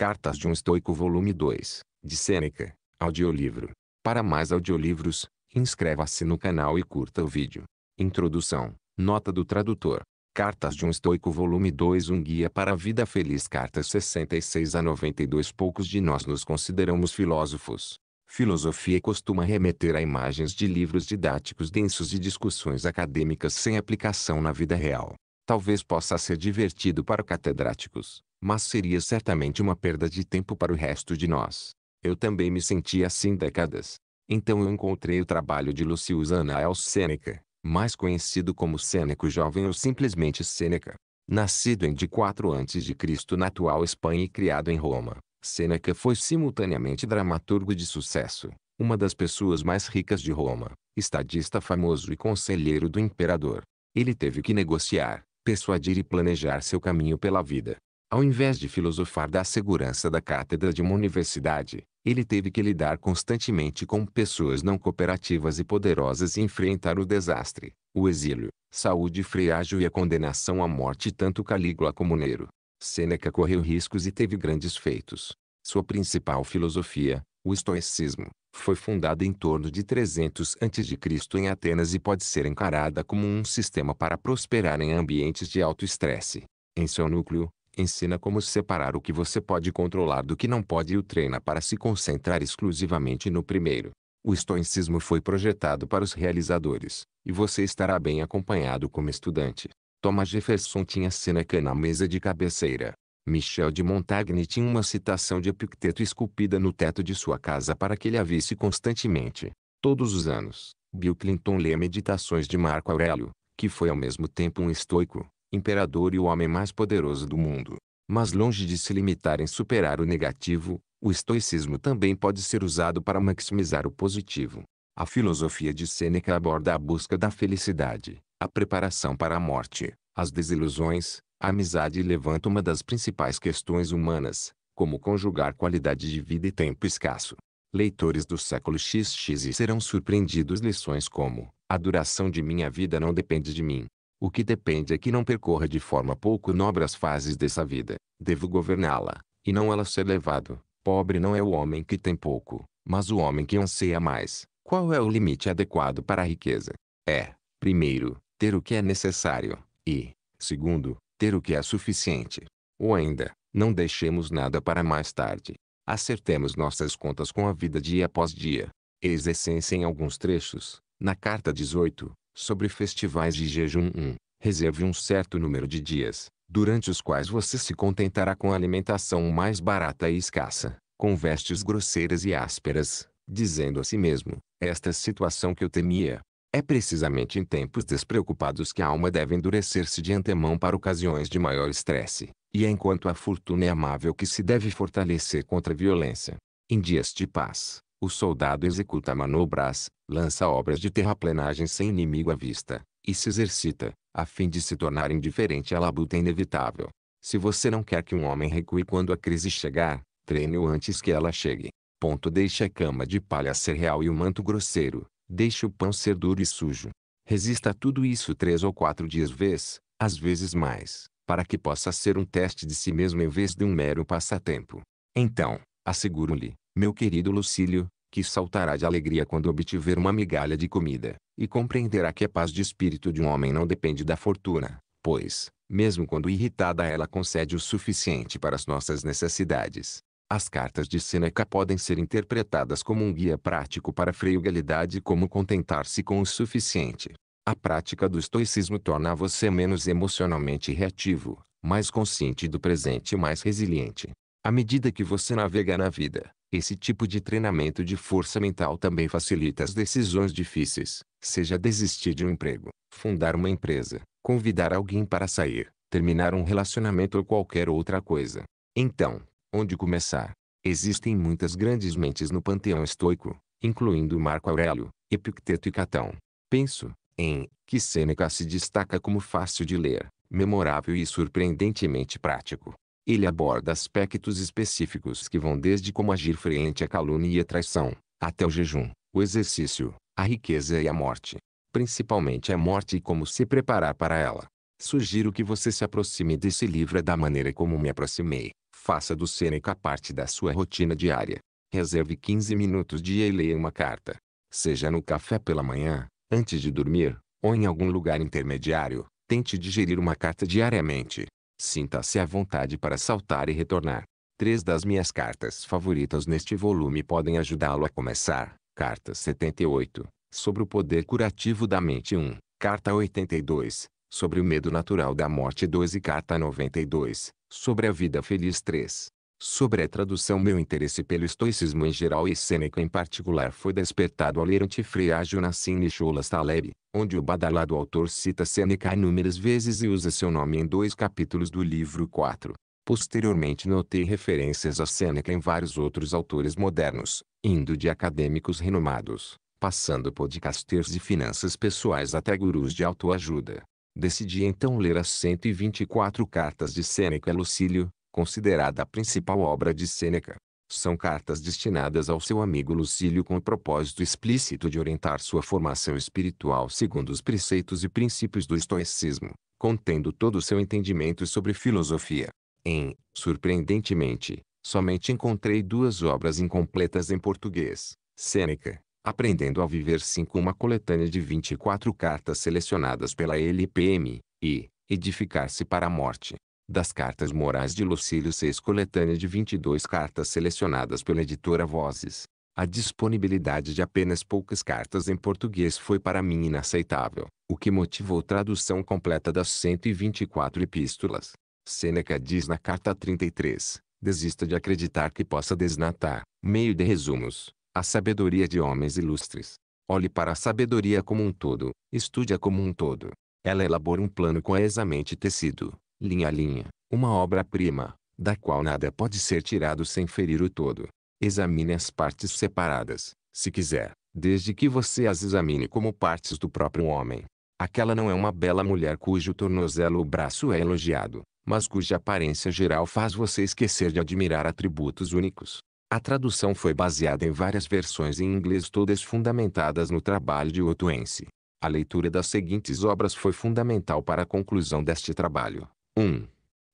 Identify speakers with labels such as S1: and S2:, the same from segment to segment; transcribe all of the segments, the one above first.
S1: Cartas de um Estoico Volume 2, de Sêneca, audiolivro. Para mais audiolivros, inscreva-se no canal e curta o vídeo. Introdução, Nota do Tradutor. Cartas de um Estoico Volume 2 Um Guia para a Vida Feliz Cartas 66 a 92 Poucos de nós nos consideramos filósofos. Filosofia costuma remeter a imagens de livros didáticos densos e discussões acadêmicas sem aplicação na vida real. Talvez possa ser divertido para catedráticos, mas seria certamente uma perda de tempo para o resto de nós. Eu também me senti assim décadas. Então eu encontrei o trabalho de Lucius Anaels Seneca, mais conhecido como Sêneco Jovem ou simplesmente Sêneca. Nascido em de 4 a.C. na atual Espanha e criado em Roma, Sêneca foi simultaneamente dramaturgo de sucesso, uma das pessoas mais ricas de Roma, estadista famoso e conselheiro do imperador. Ele teve que negociar, persuadir e planejar seu caminho pela vida. Ao invés de filosofar da segurança da cátedra de uma universidade, ele teve que lidar constantemente com pessoas não cooperativas e poderosas e enfrentar o desastre, o exílio, saúde frágil e a condenação à morte tanto Calígula como Nero. Sêneca correu riscos e teve grandes feitos. Sua principal filosofia, o estoicismo, foi fundada em torno de 300 a.C. em Atenas e pode ser encarada como um sistema para prosperar em ambientes de alto estresse. Em seu núcleo, Ensina como separar o que você pode controlar do que não pode e o treina para se concentrar exclusivamente no primeiro. O estoicismo foi projetado para os realizadores, e você estará bem acompanhado como estudante. Thomas Jefferson tinha Seneca na mesa de cabeceira. Michel de Montaigne tinha uma citação de Epicteto esculpida no teto de sua casa para que ele a visse constantemente. Todos os anos, Bill Clinton lê Meditações de Marco Aurélio, que foi ao mesmo tempo um estoico, imperador e o homem mais poderoso do mundo. Mas longe de se limitar em superar o negativo, o estoicismo também pode ser usado para maximizar o positivo. A filosofia de Sêneca aborda a busca da felicidade, a preparação para a morte, as desilusões, a amizade e levanta uma das principais questões humanas, como conjugar qualidade de vida e tempo escasso. Leitores do século XX serão surpreendidos lições como A duração de minha vida não depende de mim. O que depende é que não percorra de forma pouco nobre as fases dessa vida. Devo governá-la, e não ela ser levado. Pobre não é o homem que tem pouco, mas o homem que anseia mais. Qual é o limite adequado para a riqueza? É, primeiro, ter o que é necessário, e, segundo, ter o que é suficiente. Ou ainda, não deixemos nada para mais tarde. Acertemos nossas contas com a vida dia após dia. Eis essência em alguns trechos, na carta 18, sobre festivais de jejum 1. Reserve um certo número de dias, durante os quais você se contentará com a alimentação mais barata e escassa, com vestes grosseiras e ásperas, dizendo a si mesmo, esta situação que eu temia. É precisamente em tempos despreocupados que a alma deve endurecer-se de antemão para ocasiões de maior estresse, e é enquanto a fortuna é amável que se deve fortalecer contra a violência. Em dias de paz, o soldado executa manobras, lança obras de terraplenagem sem inimigo à vista, e se exercita, a fim de se tornar indiferente à labuta inevitável. Se você não quer que um homem recue quando a crise chegar, treine-o antes que ela chegue. Ponto Deixe a cama de palha ser real e o manto grosseiro, deixe o pão ser duro e sujo. Resista a tudo isso três ou quatro dias vez, às vezes mais, para que possa ser um teste de si mesmo em vez de um mero passatempo. Então, asseguro-lhe, meu querido Lucílio, que saltará de alegria quando obtiver uma migalha de comida, e compreenderá que a paz de espírito de um homem não depende da fortuna, pois, mesmo quando irritada ela concede o suficiente para as nossas necessidades. As cartas de Seneca podem ser interpretadas como um guia prático para a freugalidade e como contentar-se com o suficiente. A prática do estoicismo torna você menos emocionalmente reativo, mais consciente do presente e mais resiliente. À medida que você navega na vida, esse tipo de treinamento de força mental também facilita as decisões difíceis, seja desistir de um emprego, fundar uma empresa, convidar alguém para sair, terminar um relacionamento ou qualquer outra coisa. Então, onde começar? Existem muitas grandes mentes no panteão estoico, incluindo Marco Aurélio, Epicteto e Catão. Penso, em, que Sêneca se destaca como fácil de ler, memorável e surpreendentemente prático. Ele aborda aspectos específicos que vão desde como agir frente à calúnia e à traição, até o jejum, o exercício, a riqueza e a morte. Principalmente a morte e como se preparar para ela. Sugiro que você se aproxime desse livro da maneira como me aproximei. Faça do Sêneca parte da sua rotina diária. Reserve 15 minutos dia e leia uma carta. Seja no café pela manhã, antes de dormir, ou em algum lugar intermediário, tente digerir uma carta diariamente. Sinta-se à vontade para saltar e retornar. Três das minhas cartas favoritas neste volume podem ajudá-lo a começar. Carta 78, sobre o poder curativo da mente 1. Carta 82, sobre o medo natural da morte 2 e Carta 92, sobre a vida feliz 3. Sobre a tradução meu interesse pelo estoicismo em geral e Sêneca em particular foi despertado ao ler Antifreágio na e Cholas Taleb, onde o badalado autor cita Sêneca inúmeras vezes e usa seu nome em dois capítulos do livro 4. Posteriormente notei referências a Sêneca em vários outros autores modernos, indo de acadêmicos renomados, passando podcasters de finanças pessoais até gurus de autoajuda. Decidi então ler as 124 cartas de Sêneca a Lucílio, considerada a principal obra de Sêneca. São cartas destinadas ao seu amigo Lucílio com o propósito explícito de orientar sua formação espiritual segundo os preceitos e princípios do estoicismo, contendo todo o seu entendimento sobre filosofia. Em, surpreendentemente, somente encontrei duas obras incompletas em português. Sêneca, Aprendendo a Viver 5 uma coletânea de 24 cartas selecionadas pela LPM, e Edificar-se para a Morte, das Cartas Morais de Lucílio Seis coletânea de 22 cartas selecionadas pela editora Vozes. A disponibilidade de apenas poucas cartas em português foi para mim inaceitável, o que motivou tradução completa das 124 epístolas. Sêneca diz na carta 33: Desista de acreditar que possa desnatar, meio de resumos, a sabedoria de homens ilustres. Olhe para a sabedoria como um todo, estude-a como um todo. Ela elabora um plano coesamente tecido, linha a linha, uma obra-prima, da qual nada pode ser tirado sem ferir o todo. Examine as partes separadas, se quiser, desde que você as examine como partes do próprio homem. Aquela não é uma bela mulher cujo tornozelo ou braço é elogiado, mas cuja aparência geral faz você esquecer de admirar atributos únicos. A tradução foi baseada em várias versões em inglês todas fundamentadas no trabalho de Otuense. A leitura das seguintes obras foi fundamental para a conclusão deste trabalho. 1.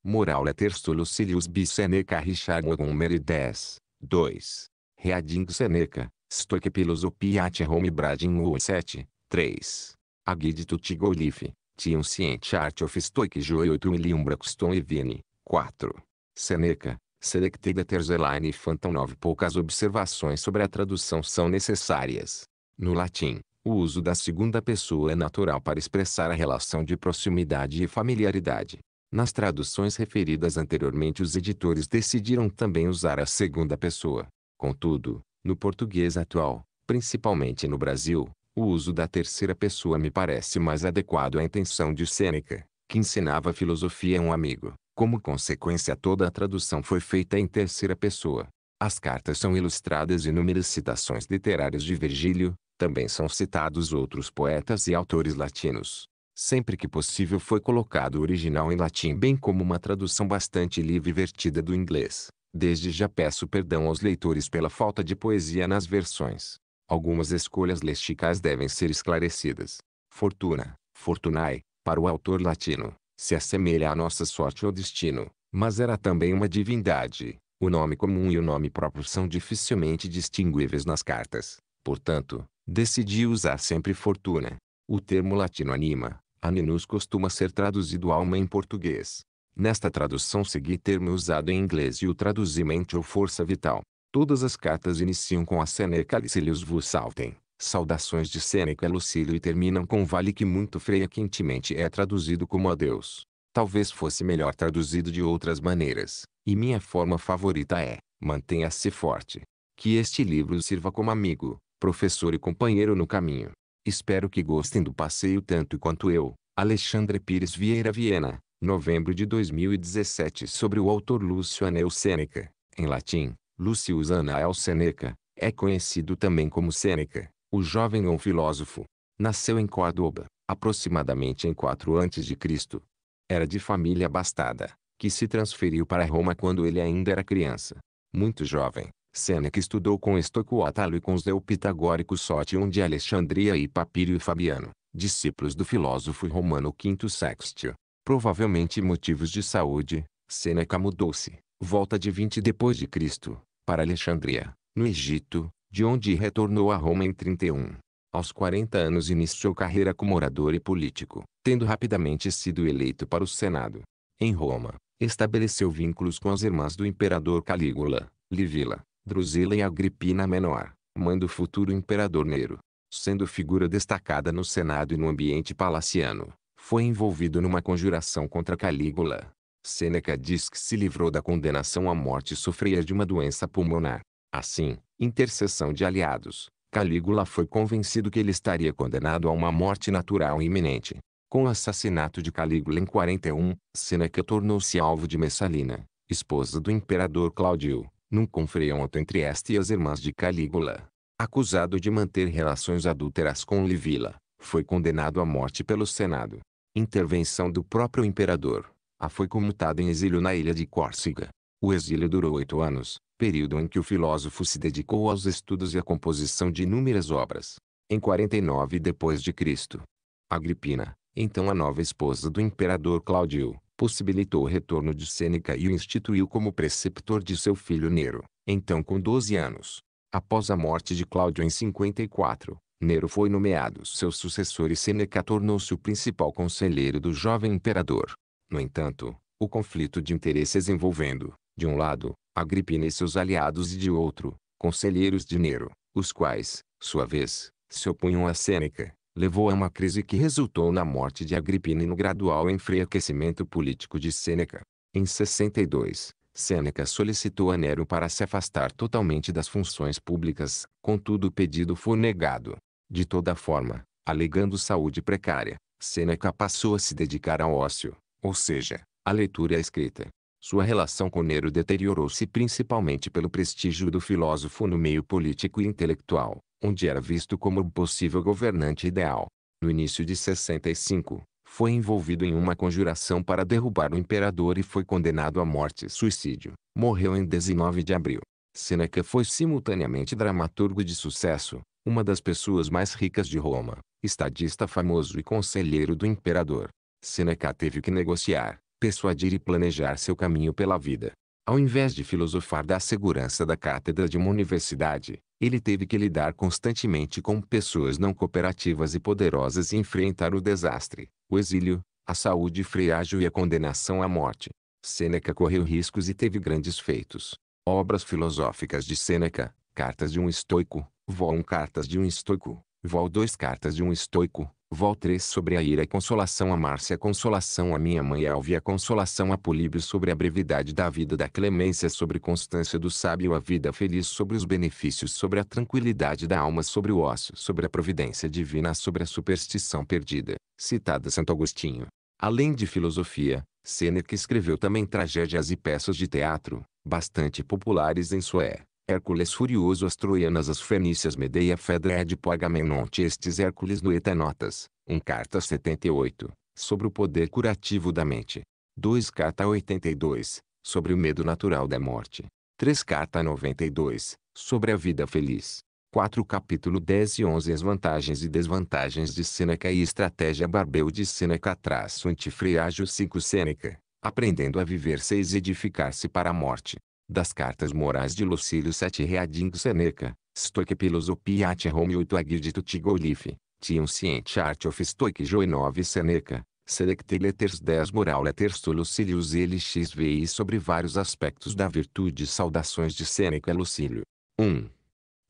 S1: Moral Latersto é Lucilius bi Seneca Richard Montgomery 10. 2. Reading Seneca, Stoic Philosophiae Home Bradin U 7. 3. A Guide to Tigolif, Tion Sciente Art of Stoic Joiotum Ilium Braxton e Vini. 4. Seneca, Selected Terzeline Phantom 9 Poucas observações sobre a tradução são necessárias. No latim, o uso da segunda pessoa é natural para expressar a relação de proximidade e familiaridade. Nas traduções referidas anteriormente os editores decidiram também usar a segunda pessoa. Contudo, no português atual, principalmente no Brasil, o uso da terceira pessoa me parece mais adequado à intenção de Sêneca, que ensinava filosofia a um amigo. Como consequência toda a tradução foi feita em terceira pessoa. As cartas são ilustradas e inúmeras citações literárias de Virgílio, também são citados outros poetas e autores latinos sempre que possível foi colocado o original em latim bem como uma tradução bastante livre e vertida do inglês. Desde já peço perdão aos leitores pela falta de poesia nas versões. Algumas escolhas lexicais devem ser esclarecidas. Fortuna, fortunae, para o autor latino, se assemelha à nossa sorte ou destino, mas era também uma divindade. O nome comum e o nome próprio são dificilmente distinguíveis nas cartas. Portanto, decidi usar sempre fortuna. O termo latino anima, Aninus costuma ser traduzido alma em português. Nesta tradução segui termo usado em inglês e o traduzi mente ou força vital. Todas as cartas iniciam com a Seneca Lucilius vos saltem. Saudações de Sêneca Lucílio e terminam com vale que muito frequentemente é traduzido como adeus. Talvez fosse melhor traduzido de outras maneiras, e minha forma favorita é, mantenha-se forte. Que este livro sirva como amigo, professor e companheiro no caminho. Espero que gostem do passeio tanto quanto eu. Alexandre Pires Vieira Viena, novembro de 2017 sobre o autor Lúcio Anel Sêneca, em latim, Lucius Anael Seneca, é conhecido também como Sêneca, o jovem um filósofo. Nasceu em Córdoba, aproximadamente em 4 a.C. Era de família abastada, que se transferiu para Roma quando ele ainda era criança. Muito jovem, Sêneca estudou com Estoco Atalo e com os neopitagóricos Sótion de Alexandria e Papírio Fabiano, discípulos do filósofo romano Quinto Sextio. Provavelmente motivos de saúde, Sêneca mudou-se, volta de 20 depois de Cristo, para Alexandria, no Egito, de onde retornou a Roma em 31. Aos 40 anos iniciou carreira como orador e político, tendo rapidamente sido eleito para o Senado. Em Roma, estabeleceu vínculos com as irmãs do imperador Calígula, Livilla, Drusila e Agripina Menor, mãe do futuro imperador Nero, sendo figura destacada no Senado e no ambiente palaciano, foi envolvido numa conjuração contra Calígula. Sêneca diz que se livrou da condenação à morte e sofria de uma doença pulmonar. Assim, intercessão de aliados, Calígula foi convencido que ele estaria condenado a uma morte natural iminente. Com o assassinato de Calígula em 41, Sêneca tornou-se alvo de Messalina, esposa do imperador Cláudio, num confronto entre este e as irmãs de Calígula. Acusado de manter relações adúlteras com Livila, foi condenado à morte pelo Senado. Intervenção do próprio imperador. A foi comutada em exílio na ilha de Córcega. O exílio durou oito anos, período em que o filósofo se dedicou aos estudos e à composição de inúmeras obras. Em 49 d.C., Agripina, então a nova esposa do imperador Cláudio, possibilitou o retorno de Sêneca e o instituiu como preceptor de seu filho Nero, então com 12 anos. Após a morte de Cláudio em 54, Nero foi nomeado seu sucessor e Sêneca tornou-se o principal conselheiro do jovem imperador. No entanto, o conflito de interesses envolvendo, de um lado, Agripina e seus aliados e de outro, conselheiros de Nero, os quais, sua vez, se opunham a Sêneca, levou a uma crise que resultou na morte de Agripina e no gradual enfraquecimento político de Sêneca. Em 62, Sêneca solicitou a Nero para se afastar totalmente das funções públicas, contudo o pedido foi negado. De toda forma, alegando saúde precária, Sêneca passou a se dedicar ao ócio, ou seja, à leitura e à escrita. Sua relação com Nero deteriorou-se principalmente pelo prestígio do filósofo no meio político e intelectual, onde era visto como o possível governante ideal. No início de 65, foi envolvido em uma conjuração para derrubar o imperador e foi condenado à morte e suicídio. Morreu em 19 de abril. Seneca foi simultaneamente dramaturgo de sucesso, uma das pessoas mais ricas de Roma, estadista famoso e conselheiro do imperador. Seneca teve que negociar, persuadir e planejar seu caminho pela vida. Ao invés de filosofar da segurança da cátedra de uma universidade, ele teve que lidar constantemente com pessoas não cooperativas e poderosas e enfrentar o desastre, o exílio, a saúde frágil e a condenação à morte. Sêneca correu riscos e teve grandes feitos. Obras filosóficas de Sêneca, Cartas de um Estoico, Vol 1 Cartas de um Estoico, Vol 2 Cartas de um Estoico, Vol 3 sobre a ira e consolação a Márcia, consolação a minha mãe Elvia consolação a Políbio sobre a brevidade da vida da clemência, sobre constância do sábio, a vida feliz, sobre os benefícios, sobre a tranquilidade da alma, sobre o ócio, sobre a providência divina, sobre a superstição perdida, citada Santo Agostinho. Além de filosofia, Seneca escreveu também tragédias e peças de teatro, bastante populares em Sué. Hércules furioso as troianas as fenícias Medeia Fedra Édipo Agamenonte estes Hércules no Etanotas, 1 carta 78, sobre o poder curativo da mente. 2 carta 82, sobre o medo natural da morte. 3 carta 92, sobre a vida feliz. 4 capítulo 10 e 11 As vantagens e desvantagens de Sêneca e estratégia Barbeu de Sêneca traço antifreágio 5 Sêneca, aprendendo a viver 6 edificar-se para a morte. Das cartas morais de Lucílio Sete Reading Seneca, Stoic Philosophiae Romeo Tuagidito Tigolife, Tion Sciente Art of Stoic Joinove Seneca, selecte Letters 10 Moral Letters to Lucilius LXVI sobre vários aspectos da virtude Saudações de Seneca Lucílio. 1.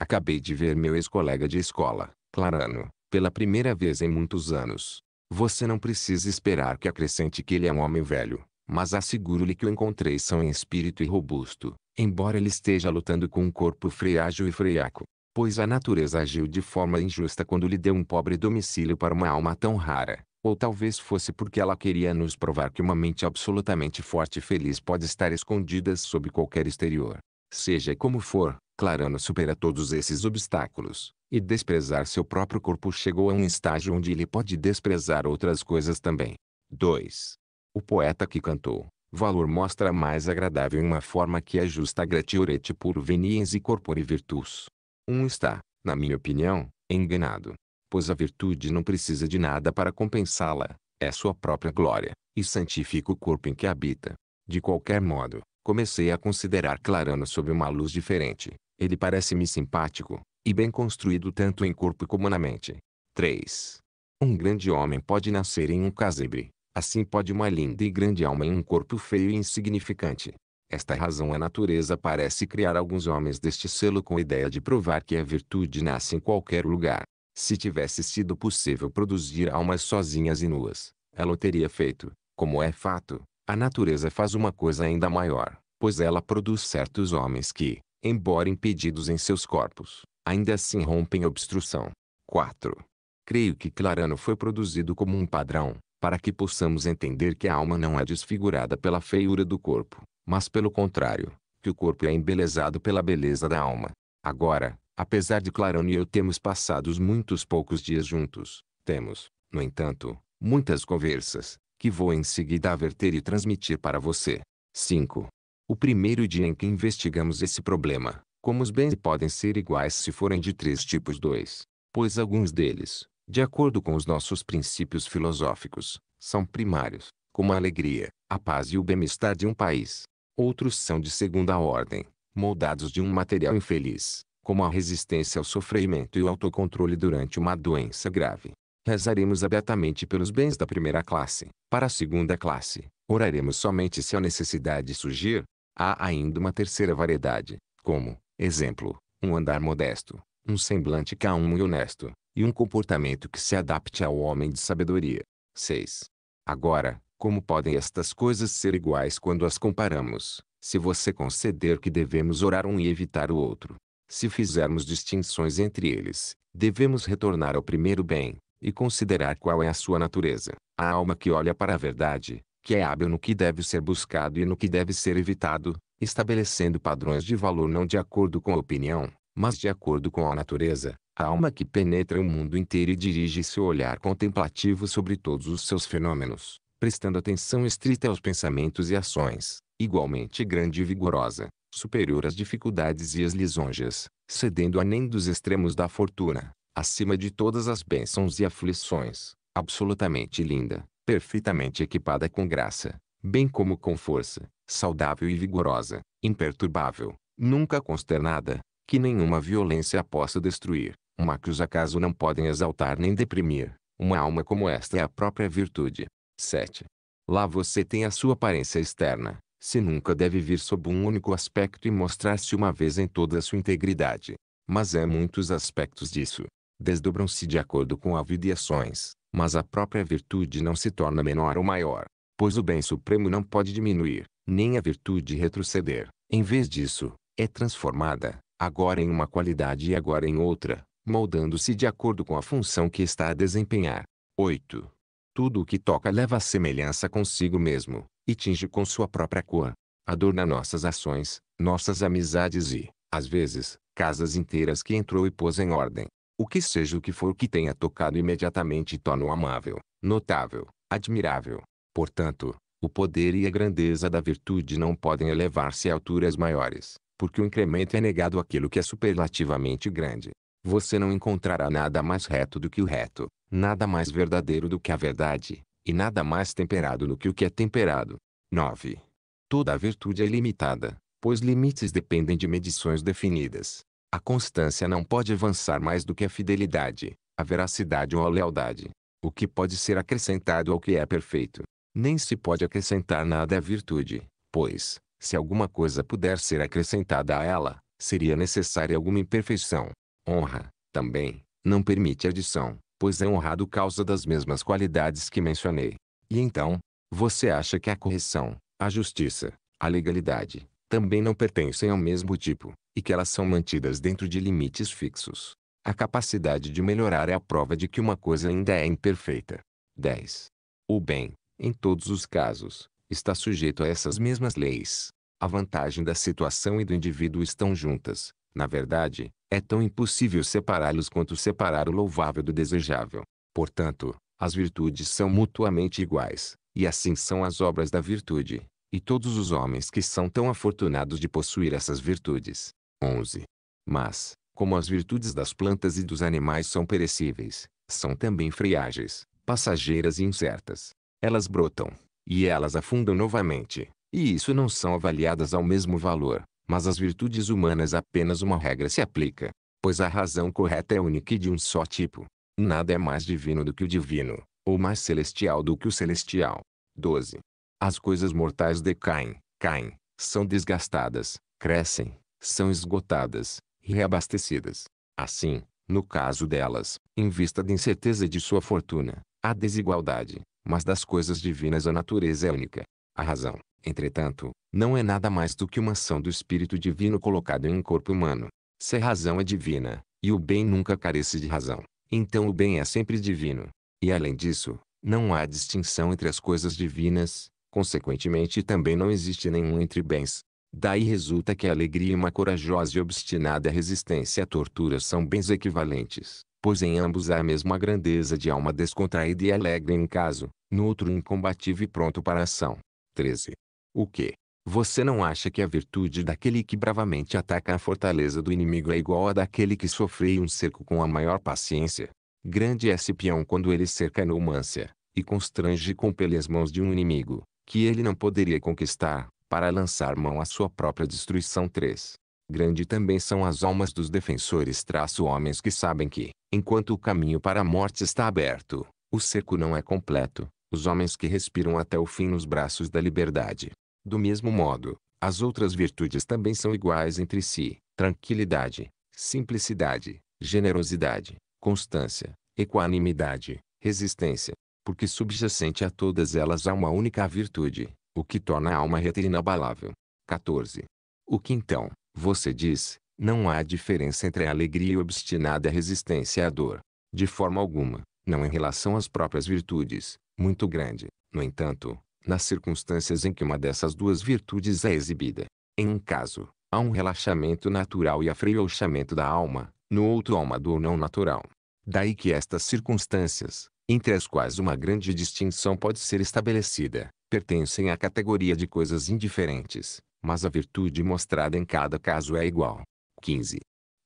S1: Acabei de ver meu ex-colega de escola, Clarano, pela primeira vez em muitos anos. Você não precisa esperar que acrescente que ele é um homem velho, mas asseguro-lhe que o encontrei são em espírito e robusto, embora ele esteja lutando com um corpo frágil e freiaco. Pois a natureza agiu de forma injusta quando lhe deu um pobre domicílio para uma alma tão rara. Ou talvez fosse porque ela queria nos provar que uma mente absolutamente forte e feliz pode estar escondida sob qualquer exterior. Seja como for, Clarano supera todos esses obstáculos, e desprezar seu próprio corpo chegou a um estágio onde ele pode desprezar outras coisas também. 2. O poeta que cantou, valor mostra mais agradável em uma forma que é justa gratiorete puro veniens e corpore virtus. Um está, na minha opinião, enganado. Pois a virtude não precisa de nada para compensá-la, é sua própria glória, e santifica o corpo em que habita. De qualquer modo, comecei a considerar Clarano sob uma luz diferente. Ele parece-me simpático, e bem construído tanto em corpo como na mente. 3. Um grande homem pode nascer em um casebre, Assim pode uma linda e grande alma em um corpo feio e insignificante. Esta razão a natureza parece criar alguns homens deste selo com a ideia de provar que a virtude nasce em qualquer lugar. Se tivesse sido possível produzir almas sozinhas e nuas, ela o teria feito. Como é fato, a natureza faz uma coisa ainda maior, pois ela produz certos homens que, embora impedidos em seus corpos, ainda assim rompem obstrução. 4. Creio que Clarano foi produzido como um padrão, para que possamos entender que a alma não é desfigurada pela feiura do corpo, mas pelo contrário, que o corpo é embelezado pela beleza da alma. Agora, apesar de Clarone e eu termos passado muitos poucos dias juntos, temos, no entanto, muitas conversas, que vou em seguida averter e transmitir para você. 5. O primeiro dia em que investigamos esse problema, como os bens podem ser iguais se forem de três tipos dois, pois alguns deles, de acordo com os nossos princípios filosóficos, são primários, como a alegria, a paz e o bem-estar de um país. Outros são de segunda ordem, moldados de um material infeliz, como a resistência ao sofrimento e o autocontrole durante uma doença grave. Rezaremos abertamente pelos bens da primeira classe. Para a segunda classe, oraremos somente se a necessidade surgir. Há ainda uma terceira variedade, como, exemplo, um andar modesto, um semblante calmo e honesto, e um comportamento que se adapte ao homem de sabedoria. 6. Agora, como podem estas coisas ser iguais quando as comparamos, se você conceder que devemos orar um e evitar o outro? Se fizermos distinções entre eles, devemos retornar ao primeiro bem, e considerar qual é a sua natureza. A alma que olha para a verdade, que é hábil no que deve ser buscado e no que deve ser evitado, estabelecendo padrões de valor não de acordo com a opinião, mas de acordo com a natureza, a alma que penetra o mundo inteiro e dirige seu olhar contemplativo sobre todos os seus fenômenos, prestando atenção estrita aos pensamentos e ações, igualmente grande e vigorosa, superior às dificuldades e às lisonjas, cedendo a nem dos extremos da fortuna, acima de todas as bênçãos e aflições, absolutamente linda, perfeitamente equipada com graça, bem como com força, saudável e vigorosa, imperturbável, nunca consternada, que nenhuma violência possa destruir, uma que os acaso não podem exaltar nem deprimir. Uma alma como esta é a própria virtude. 7. Lá você tem a sua aparência externa, se nunca deve vir sob um único aspecto e mostrar-se uma vez em toda a sua integridade. Mas há muitos aspectos disso. Desdobram-se de acordo com a vida e ações, mas a própria virtude não se torna menor ou maior, pois o bem supremo não pode diminuir, nem a virtude retroceder. Em vez disso, é transformada, agora em uma qualidade e agora em outra, moldando-se de acordo com a função que está a desempenhar. 8. Tudo o que toca leva a semelhança consigo mesmo, e tinge com sua própria cor. Adorna nossas ações, nossas amizades e, às vezes, casas inteiras que entrou e pôs em ordem. O que seja o que for que tenha tocado imediatamente torna-o amável, notável, admirável. Portanto, o poder e a grandeza da virtude não podem elevar-se a alturas maiores, porque o incremento é negado àquilo que é superlativamente grande você não encontrará nada mais reto do que o reto, nada mais verdadeiro do que a verdade, e nada mais temperado do que o que é temperado. 9. Toda a virtude é limitada, pois limites dependem de medições definidas. A constância não pode avançar mais do que a fidelidade, a veracidade ou a lealdade. O que pode ser acrescentado ao que é perfeito? Nem se pode acrescentar nada à virtude, pois, se alguma coisa puder ser acrescentada a ela, seria necessária alguma imperfeição. Honra, também, não permite adição, pois é honrado causa das mesmas qualidades que mencionei. E então, você acha que a correção, a justiça, a legalidade, também não pertencem ao mesmo tipo, e que elas são mantidas dentro de limites fixos. A capacidade de melhorar é a prova de que uma coisa ainda é imperfeita. 10. O bem, em todos os casos, está sujeito a essas mesmas leis. A vantagem da situação e do indivíduo estão juntas, na verdade, é tão impossível separá-los quanto separar o louvável do desejável. Portanto, as virtudes são mutuamente iguais, e assim são as obras da virtude, e todos os homens que são tão afortunados de possuir essas virtudes. 11. Mas, como as virtudes das plantas e dos animais são perecíveis, são também friágeis, passageiras e incertas. Elas brotam, e elas afundam novamente, e isso não são avaliadas ao mesmo valor, mas às virtudes humanas apenas uma regra se aplica, pois a razão correta é única e de um só tipo. Nada é mais divino do que o divino, ou mais celestial do que o celestial. 12. As coisas mortais decaem, caem, são desgastadas, crescem, são esgotadas, reabastecidas. Assim, no caso delas, em vista da incerteza de sua fortuna, há desigualdade, mas das coisas divinas a natureza é única. A razão, Entretanto, não é nada mais do que uma ação do Espírito Divino colocado em um corpo humano. Se a razão é divina, e o bem nunca carece de razão, então o bem é sempre divino. E além disso, não há distinção entre as coisas divinas, consequentemente também não existe nenhum entre bens. Daí resulta que a alegria e uma corajosa e obstinada resistência à tortura são bens equivalentes, pois em ambos há a mesma grandeza de alma descontraída e alegre em um caso, no outro incombatível e pronto para a ação. 13. O que? Você não acha que a virtude daquele que bravamente ataca a fortaleza do inimigo é igual à daquele que sofreu um cerco com a maior paciência? Grande é Cipião quando ele cerca a Numância, e constrange com as mãos de um inimigo, que ele não poderia conquistar, para lançar mão à sua própria destruição. 3. Grande também são as almas dos defensores traço homens que sabem que, enquanto o caminho para a morte está aberto, o cerco não é completo, os homens que respiram até o fim nos braços da liberdade, do mesmo modo, as outras virtudes também são iguais entre si: tranquilidade, simplicidade, generosidade, constância, equanimidade, resistência. Porque subjacente a todas elas há uma única virtude, o que torna a alma reta e inabalável. 14. O que então, você diz, não há diferença entre a alegria e obstinada resistência à dor. De forma alguma, não em relação às próprias virtudes, muito grande. No entanto, nas circunstâncias em que uma dessas duas virtudes é exibida. Em um caso, há um relaxamento natural e afrouxamento da alma, no outro há uma dor não natural. Daí que estas circunstâncias, entre as quais uma grande distinção pode ser estabelecida, pertencem à categoria de coisas indiferentes, mas a virtude mostrada em cada caso é igual. 15.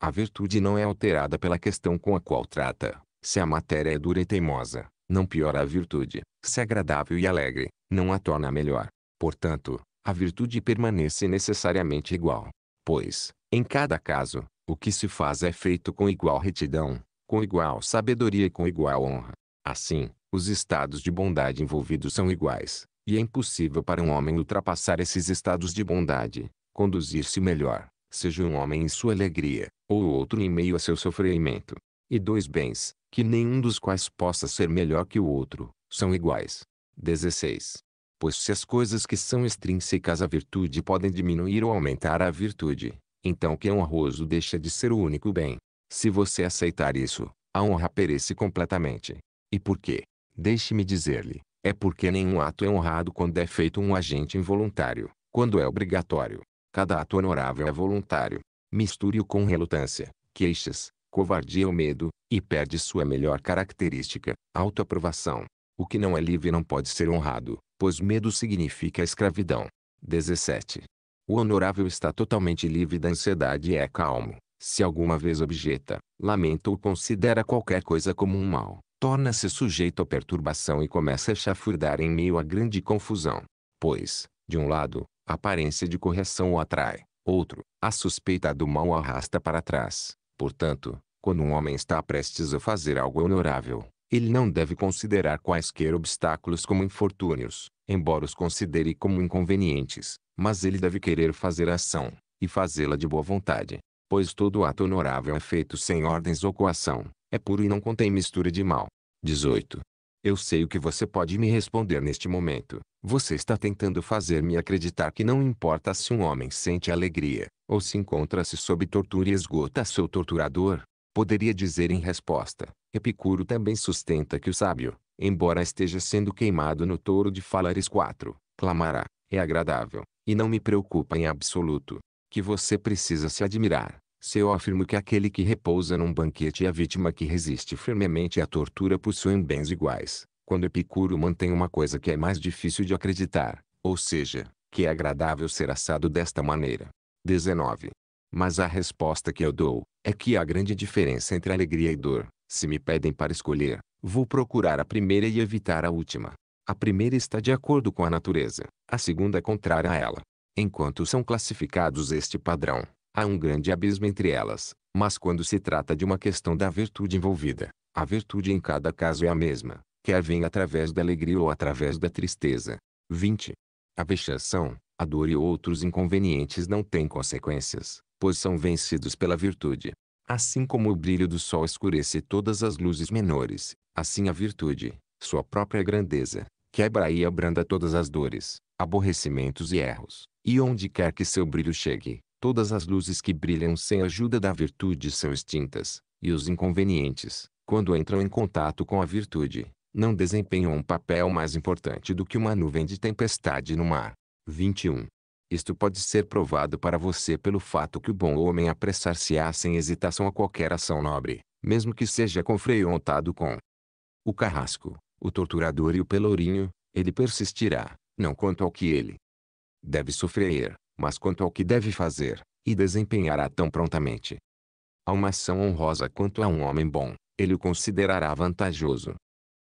S1: A virtude não é alterada pela questão com a qual trata. Se a matéria é dura e teimosa, não piora a virtude. Se é agradável e alegre, não a torna melhor. Portanto, a virtude permanece necessariamente igual. Pois, em cada caso, o que se faz é feito com igual retidão, com igual sabedoria e com igual honra. Assim, os estados de bondade envolvidos são iguais, e é impossível para um homem ultrapassar esses estados de bondade, conduzir-se melhor, seja um homem em sua alegria, ou outro em meio a seu sofrimento. E dois bens, que nenhum dos quais possa ser melhor que o outro, são iguais. 16. Pois se as coisas que são extrínsecas à virtude podem diminuir ou aumentar a virtude, então que é honroso deixa de ser o único bem. Se você aceitar isso, a honra perece completamente. E por quê? Deixe-me dizer-lhe, é porque nenhum ato é honrado quando é feito um agente involuntário, quando é obrigatório. Cada ato honorável é voluntário. Misture-o com relutância, queixas, covardia ou medo, e perde sua melhor característica, autoaprovação. O que não é livre não pode ser honrado, pois medo significa escravidão. 17. O honorável está totalmente livre da ansiedade e é calmo. Se alguma vez objeta, lamenta ou considera qualquer coisa como um mal, torna-se sujeito à perturbação e começa a chafurdar em meio à grande confusão. Pois, de um lado, a aparência de correção o atrai, outro, a suspeita do mal o arrasta para trás. Portanto, quando um homem está prestes a fazer algo honorável, ele não deve considerar quaisquer obstáculos como infortúnios, embora os considere como inconvenientes, mas ele deve querer fazer a ação, e fazê-la de boa vontade, pois todo ato honorável é feito sem ordens ou coação, é puro e não contém mistura de mal. 18. Eu sei o que você pode me responder neste momento. Você está tentando fazer-me acreditar que não importa se um homem sente alegria, ou se encontra-se sob tortura e esgota seu torturador, Poderia dizer em resposta: Epicuro também sustenta que o sábio, embora esteja sendo queimado no touro de Falares 4, clamará: É agradável, e não me preocupa em absoluto, que você precisa se admirar. Se eu afirmo que aquele que repousa num banquete e é a vítima que resiste firmemente à tortura possuem bens iguais, quando Epicuro mantém uma coisa que é mais difícil de acreditar, ou seja, que é agradável ser assado desta maneira. 19. Mas a resposta que eu dou é que há grande diferença entre alegria e dor. Se me pedem para escolher, vou procurar a primeira e evitar a última. A primeira está de acordo com a natureza, a segunda é contrária a ela. Enquanto são classificados este padrão, há um grande abismo entre elas, mas quando se trata de uma questão da virtude envolvida, a virtude em cada caso é a mesma, quer venha através da alegria ou através da tristeza. 20. A vexação, a dor e outros inconvenientes não têm consequências, pois são vencidos pela virtude. Assim como o brilho do sol escurece todas as luzes menores, assim a virtude, sua própria grandeza, quebra e abranda todas as dores, aborrecimentos e erros. E onde quer que seu brilho chegue, todas as luzes que brilham sem a ajuda da virtude são extintas, e os inconvenientes, quando entram em contato com a virtude, não desempenham um papel mais importante do que uma nuvem de tempestade no mar. 21. Isto pode ser provado para você pelo fato que o bom homem apressar-se-á sem hesitação a qualquer ação nobre, mesmo que seja confrontado com o carrasco, o torturador e o pelourinho, ele persistirá, não quanto ao que ele deve sofrer, mas quanto ao que deve fazer, e desempenhará tão prontamente. A uma ação honrosa quanto a um homem bom, ele o considerará vantajoso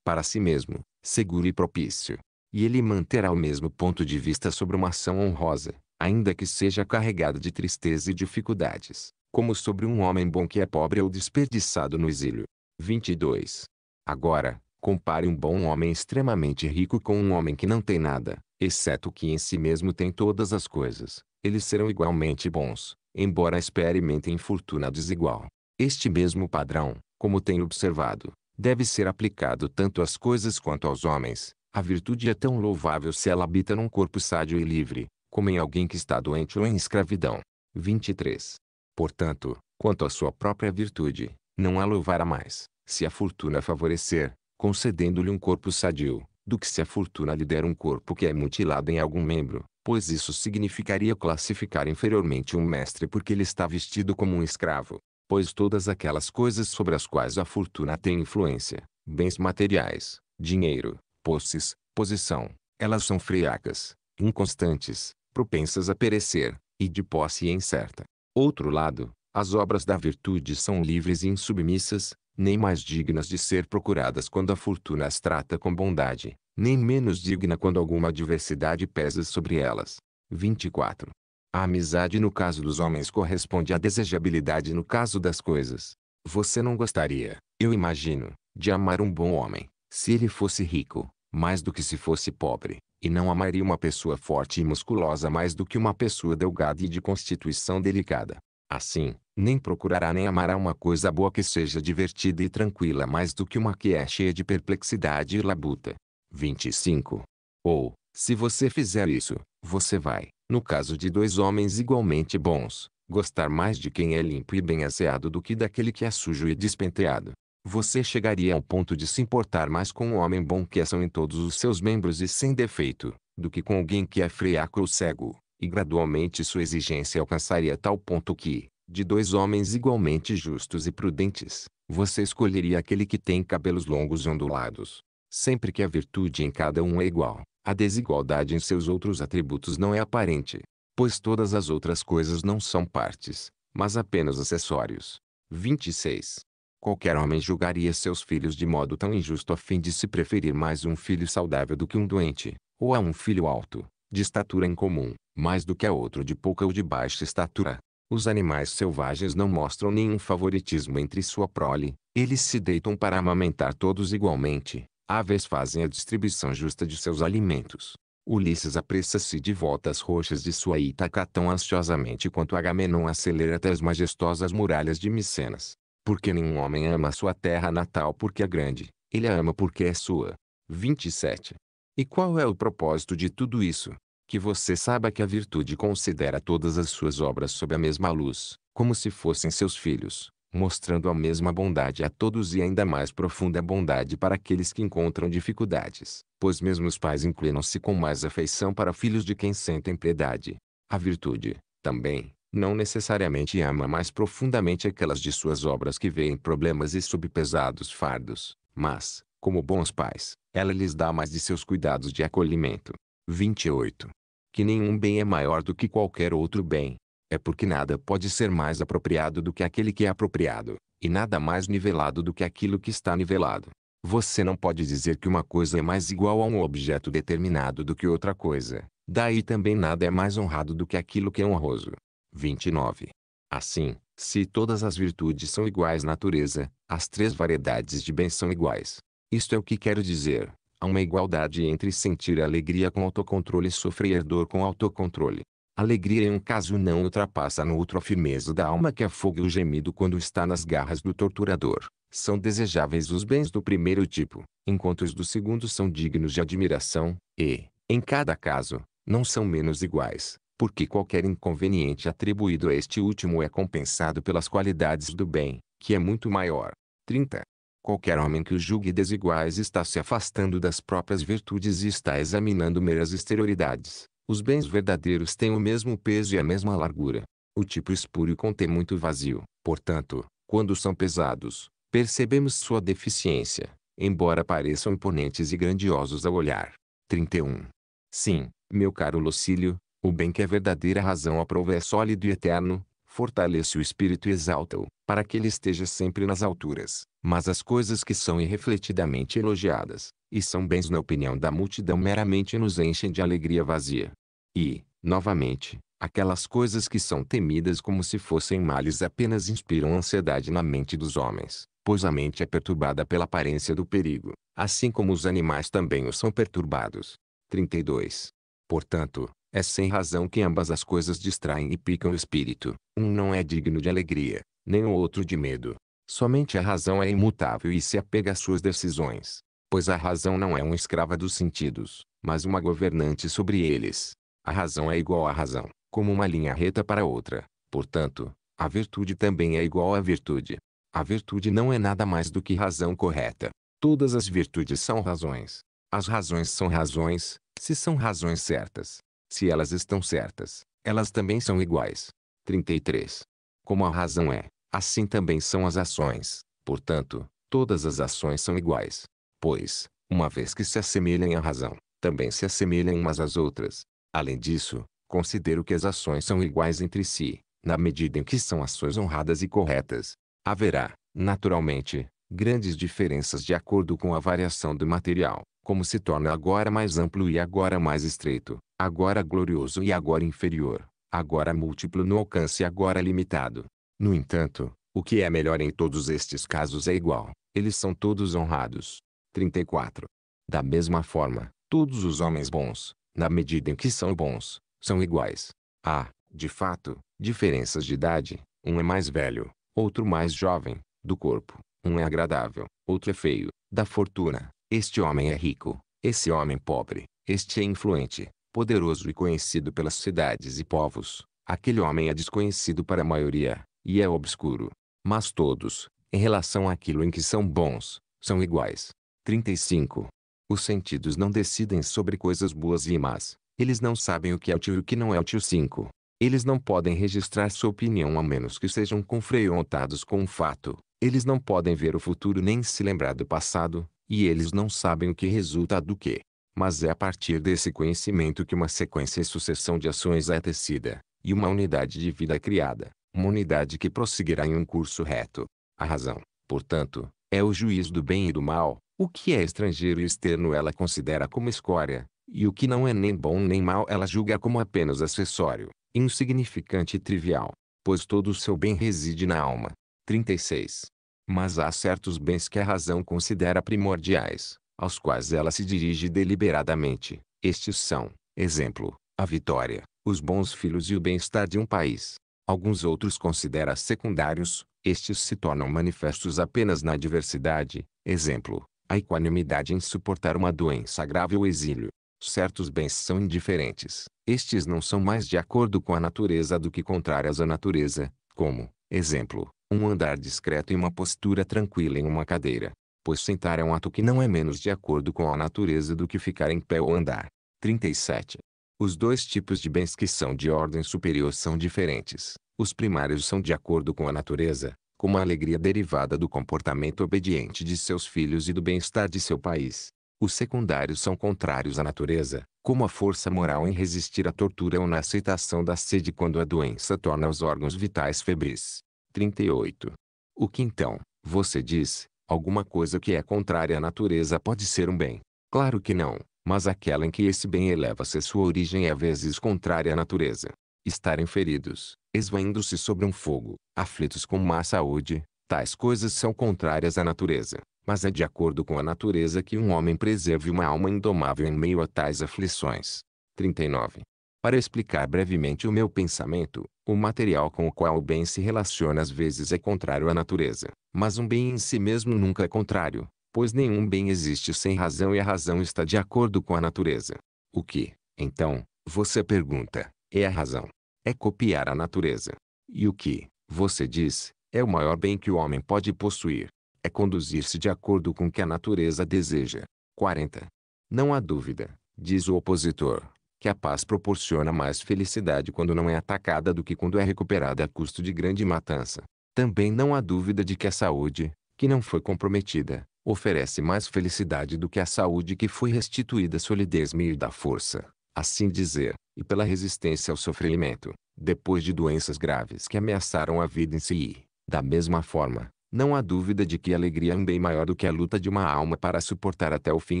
S1: para si mesmo, seguro e propício, e ele manterá o mesmo ponto de vista sobre uma ação honrosa, ainda que seja carregada de tristeza e dificuldades, como sobre um homem bom que é pobre ou desperdiçado no exílio. 22. Agora, compare um bom homem extremamente rico com um homem que não tem nada, exceto que em si mesmo tem todas as coisas. Eles serão igualmente bons, embora experimentem fortuna desigual. Este mesmo padrão, como tenho observado, deve ser aplicado tanto às coisas quanto aos homens, a virtude é tão louvável se ela habita num corpo sádio e livre, como em alguém que está doente ou em escravidão. 23. Portanto, quanto à sua própria virtude, não a louvará mais, se a fortuna favorecer, concedendo-lhe um corpo sadio, do que se a fortuna lhe der um corpo que é mutilado em algum membro, pois isso significaria classificar inferiormente um mestre porque ele está vestido como um escravo. Pois todas aquelas coisas sobre as quais a fortuna tem influência, bens materiais, dinheiro, posses, posição. Elas são friacas, inconstantes, propensas a perecer, e de posse incerta. Outro lado, as obras da virtude são livres e insubmissas, nem mais dignas de ser procuradas quando a fortuna as trata com bondade, nem menos digna quando alguma adversidade pesa sobre elas. 24. A amizade no caso dos homens corresponde à desejabilidade no caso das coisas. Você não gostaria, eu imagino, de amar um bom homem. Se ele fosse rico, mais do que se fosse pobre, e não amaria uma pessoa forte e musculosa mais do que uma pessoa delgada e de constituição delicada. Assim, nem procurará nem amará uma coisa boa que seja divertida e tranquila mais do que uma que é cheia de perplexidade e labuta. 25. Ou, se você fizer isso, você vai, no caso de dois homens igualmente bons, gostar mais de quem é limpo e bem aseado do que daquele que é sujo e despenteado você chegaria ao ponto de se importar mais com um homem bom que é são em todos os seus membros e sem defeito, do que com alguém que é friaco ou cego, e gradualmente sua exigência alcançaria tal ponto que, de dois homens igualmente justos e prudentes, você escolheria aquele que tem cabelos longos e ondulados. Sempre que a virtude em cada um é igual, a desigualdade em seus outros atributos não é aparente, pois todas as outras coisas não são partes, mas apenas acessórios. 26. Qualquer homem julgaria seus filhos de modo tão injusto a fim de se preferir mais um filho saudável do que um doente, ou a um filho alto, de estatura incomum, mais do que a outro de pouca ou de baixa estatura. Os animais selvagens não mostram nenhum favoritismo entre sua prole, eles se deitam para amamentar todos igualmente, aves fazem a distribuição justa de seus alimentos. Ulisses apressa-se de volta às rochas de sua Itaca tão ansiosamente quanto Agamenon acelera até as majestosas muralhas de Micenas. Porque nenhum homem ama a sua terra natal porque é grande, ele a ama porque é sua. 27. E qual é o propósito de tudo isso? Que você saiba que a virtude considera todas as suas obras sob a mesma luz, como se fossem seus filhos, mostrando a mesma bondade a todos e ainda mais profunda é bondade para aqueles que encontram dificuldades, pois mesmo os pais inclinam-se com mais afeição para filhos de quem sentem piedade. A virtude, também, não necessariamente ama mais profundamente aquelas de suas obras que veem problemas e subpesados fardos, mas, como bons pais, ela lhes dá mais de seus cuidados de acolhimento. 28. Que nenhum bem é maior do que qualquer outro bem. É porque nada pode ser mais apropriado do que aquele que é apropriado, e nada mais nivelado do que aquilo que está nivelado. Você não pode dizer que uma coisa é mais igual a um objeto determinado do que outra coisa. Daí também nada é mais honrado do que aquilo que é honroso. 29. Assim, se todas as virtudes são iguais natureza, as três variedades de bens são iguais. Isto é o que quero dizer. Há uma igualdade entre sentir alegria com autocontrole e sofrer dor com autocontrole. Alegria em um caso não ultrapassa no outro a firmeza da alma que afoga o gemido quando está nas garras do torturador. São desejáveis os bens do primeiro tipo, enquanto os do segundo são dignos de admiração, e, em cada caso, não são menos iguais porque qualquer inconveniente atribuído a este último é compensado pelas qualidades do bem, que é muito maior. 30. Qualquer homem que o julgue desiguais está se afastando das próprias virtudes e está examinando meras exterioridades. Os bens verdadeiros têm o mesmo peso e a mesma largura. O tipo espúrio contém muito vazio, portanto, quando são pesados, percebemos sua deficiência, embora pareçam imponentes e grandiosos ao olhar. 31. Sim, meu caro Lucílio, o bem que é verdadeira razão aprova é sólido e eterno, fortalece o espírito e exalta-o, para que ele esteja sempre nas alturas. Mas as coisas que são irrefletidamente elogiadas, e são bens na opinião da multidão meramente nos enchem de alegria vazia. E, novamente, aquelas coisas que são temidas como se fossem males apenas inspiram ansiedade na mente dos homens, pois a mente é perturbada pela aparência do perigo, assim como os animais também o são perturbados. 32. Portanto, é sem razão que ambas as coisas distraem e picam o espírito. Um não é digno de alegria, nem o outro de medo. Somente a razão é imutável e se apega às suas decisões. Pois a razão não é uma escrava dos sentidos, mas uma governante sobre eles. A razão é igual à razão, como uma linha reta para outra. Portanto, a virtude também é igual à virtude. A virtude não é nada mais do que razão correta. Todas as virtudes são razões. As razões são razões, se são razões certas. Se elas estão certas, elas também são iguais. 33. Como a razão é, assim também são as ações. Portanto, todas as ações são iguais. Pois, uma vez que se assemelham à razão, também se assemelham umas às outras. Além disso, considero que as ações são iguais entre si, na medida em que são ações honradas e corretas. Haverá, naturalmente, grandes diferenças de acordo com a variação do material, como se torna agora mais amplo e agora mais estreito agora glorioso e agora inferior, agora múltiplo no alcance e agora limitado. No entanto, o que é melhor em todos estes casos é igual, eles são todos honrados. 34. Da mesma forma, todos os homens bons, na medida em que são bons, são iguais. Há, de fato, diferenças de idade, um é mais velho, outro mais jovem, do corpo, um é agradável, outro é feio, da fortuna, este homem é rico, esse homem pobre, este é influente, poderoso e conhecido pelas cidades e povos, aquele homem é desconhecido para a maioria, e é obscuro. Mas todos, em relação àquilo em que são bons, são iguais. 35. Os sentidos não decidem sobre coisas boas e más. Eles não sabem o que é útil e o que não é útil. 5. Eles não podem registrar sua opinião a menos que sejam confrontados com um fato. Eles não podem ver o futuro nem se lembrar do passado, e eles não sabem o que resulta do que mas é a partir desse conhecimento que uma sequência e sucessão de ações é tecida, e uma unidade de vida é criada, uma unidade que prosseguirá em um curso reto. A razão, portanto, é o juiz do bem e do mal, o que é estrangeiro e externo ela considera como escória, e o que não é nem bom nem mal ela julga como apenas acessório, insignificante e trivial, pois todo o seu bem reside na alma. 36. Mas há certos bens que a razão considera primordiais, aos quais ela se dirige deliberadamente. Estes são, exemplo, a vitória, os bons filhos e o bem-estar de um país. Alguns outros considera secundários, estes se tornam manifestos apenas na diversidade, exemplo, a equanimidade em suportar uma doença grave ou exílio. Certos bens são indiferentes, estes não são mais de acordo com a natureza do que contrários à natureza, como, exemplo, um andar discreto e uma postura tranquila em uma cadeira pois sentar é um ato que não é menos de acordo com a natureza do que ficar em pé ou andar. 37. Os dois tipos de bens que são de ordem superior são diferentes. Os primários são de acordo com a natureza, como a alegria derivada do comportamento obediente de seus filhos e do bem-estar de seu país. Os secundários são contrários à natureza, como a força moral em resistir à tortura ou na aceitação da sede quando a doença torna os órgãos vitais febris. 38. O que então, você diz, Alguma coisa que é contrária à natureza pode ser um bem. Claro que não, mas aquela em que esse bem eleva-se sua origem é às vezes contrária à natureza. Estarem feridos, esvaindo-se sobre um fogo, aflitos com má saúde, tais coisas são contrárias à natureza. Mas é de acordo com a natureza que um homem preserve uma alma indomável em meio a tais aflições. 39. Para explicar brevemente o meu pensamento, o material com o qual o bem se relaciona às vezes é contrário à natureza, mas um bem em si mesmo nunca é contrário, pois nenhum bem existe sem razão e a razão está de acordo com a natureza. O que, então, você pergunta, é a razão. É copiar a natureza. E o que, você diz, é o maior bem que o homem pode possuir. É conduzir-se de acordo com o que a natureza deseja. 40. Não há dúvida, diz o opositor, que a paz proporciona mais felicidade quando não é atacada do que quando é recuperada a custo de grande matança. Também não há dúvida de que a saúde, que não foi comprometida, oferece mais felicidade do que a saúde que foi restituída à solidez meio da força, assim dizer, e pela resistência ao sofrimento, depois de doenças graves que ameaçaram a vida em si. Da mesma forma, não há dúvida de que a alegria é um bem maior do que a luta de uma alma para suportar até o fim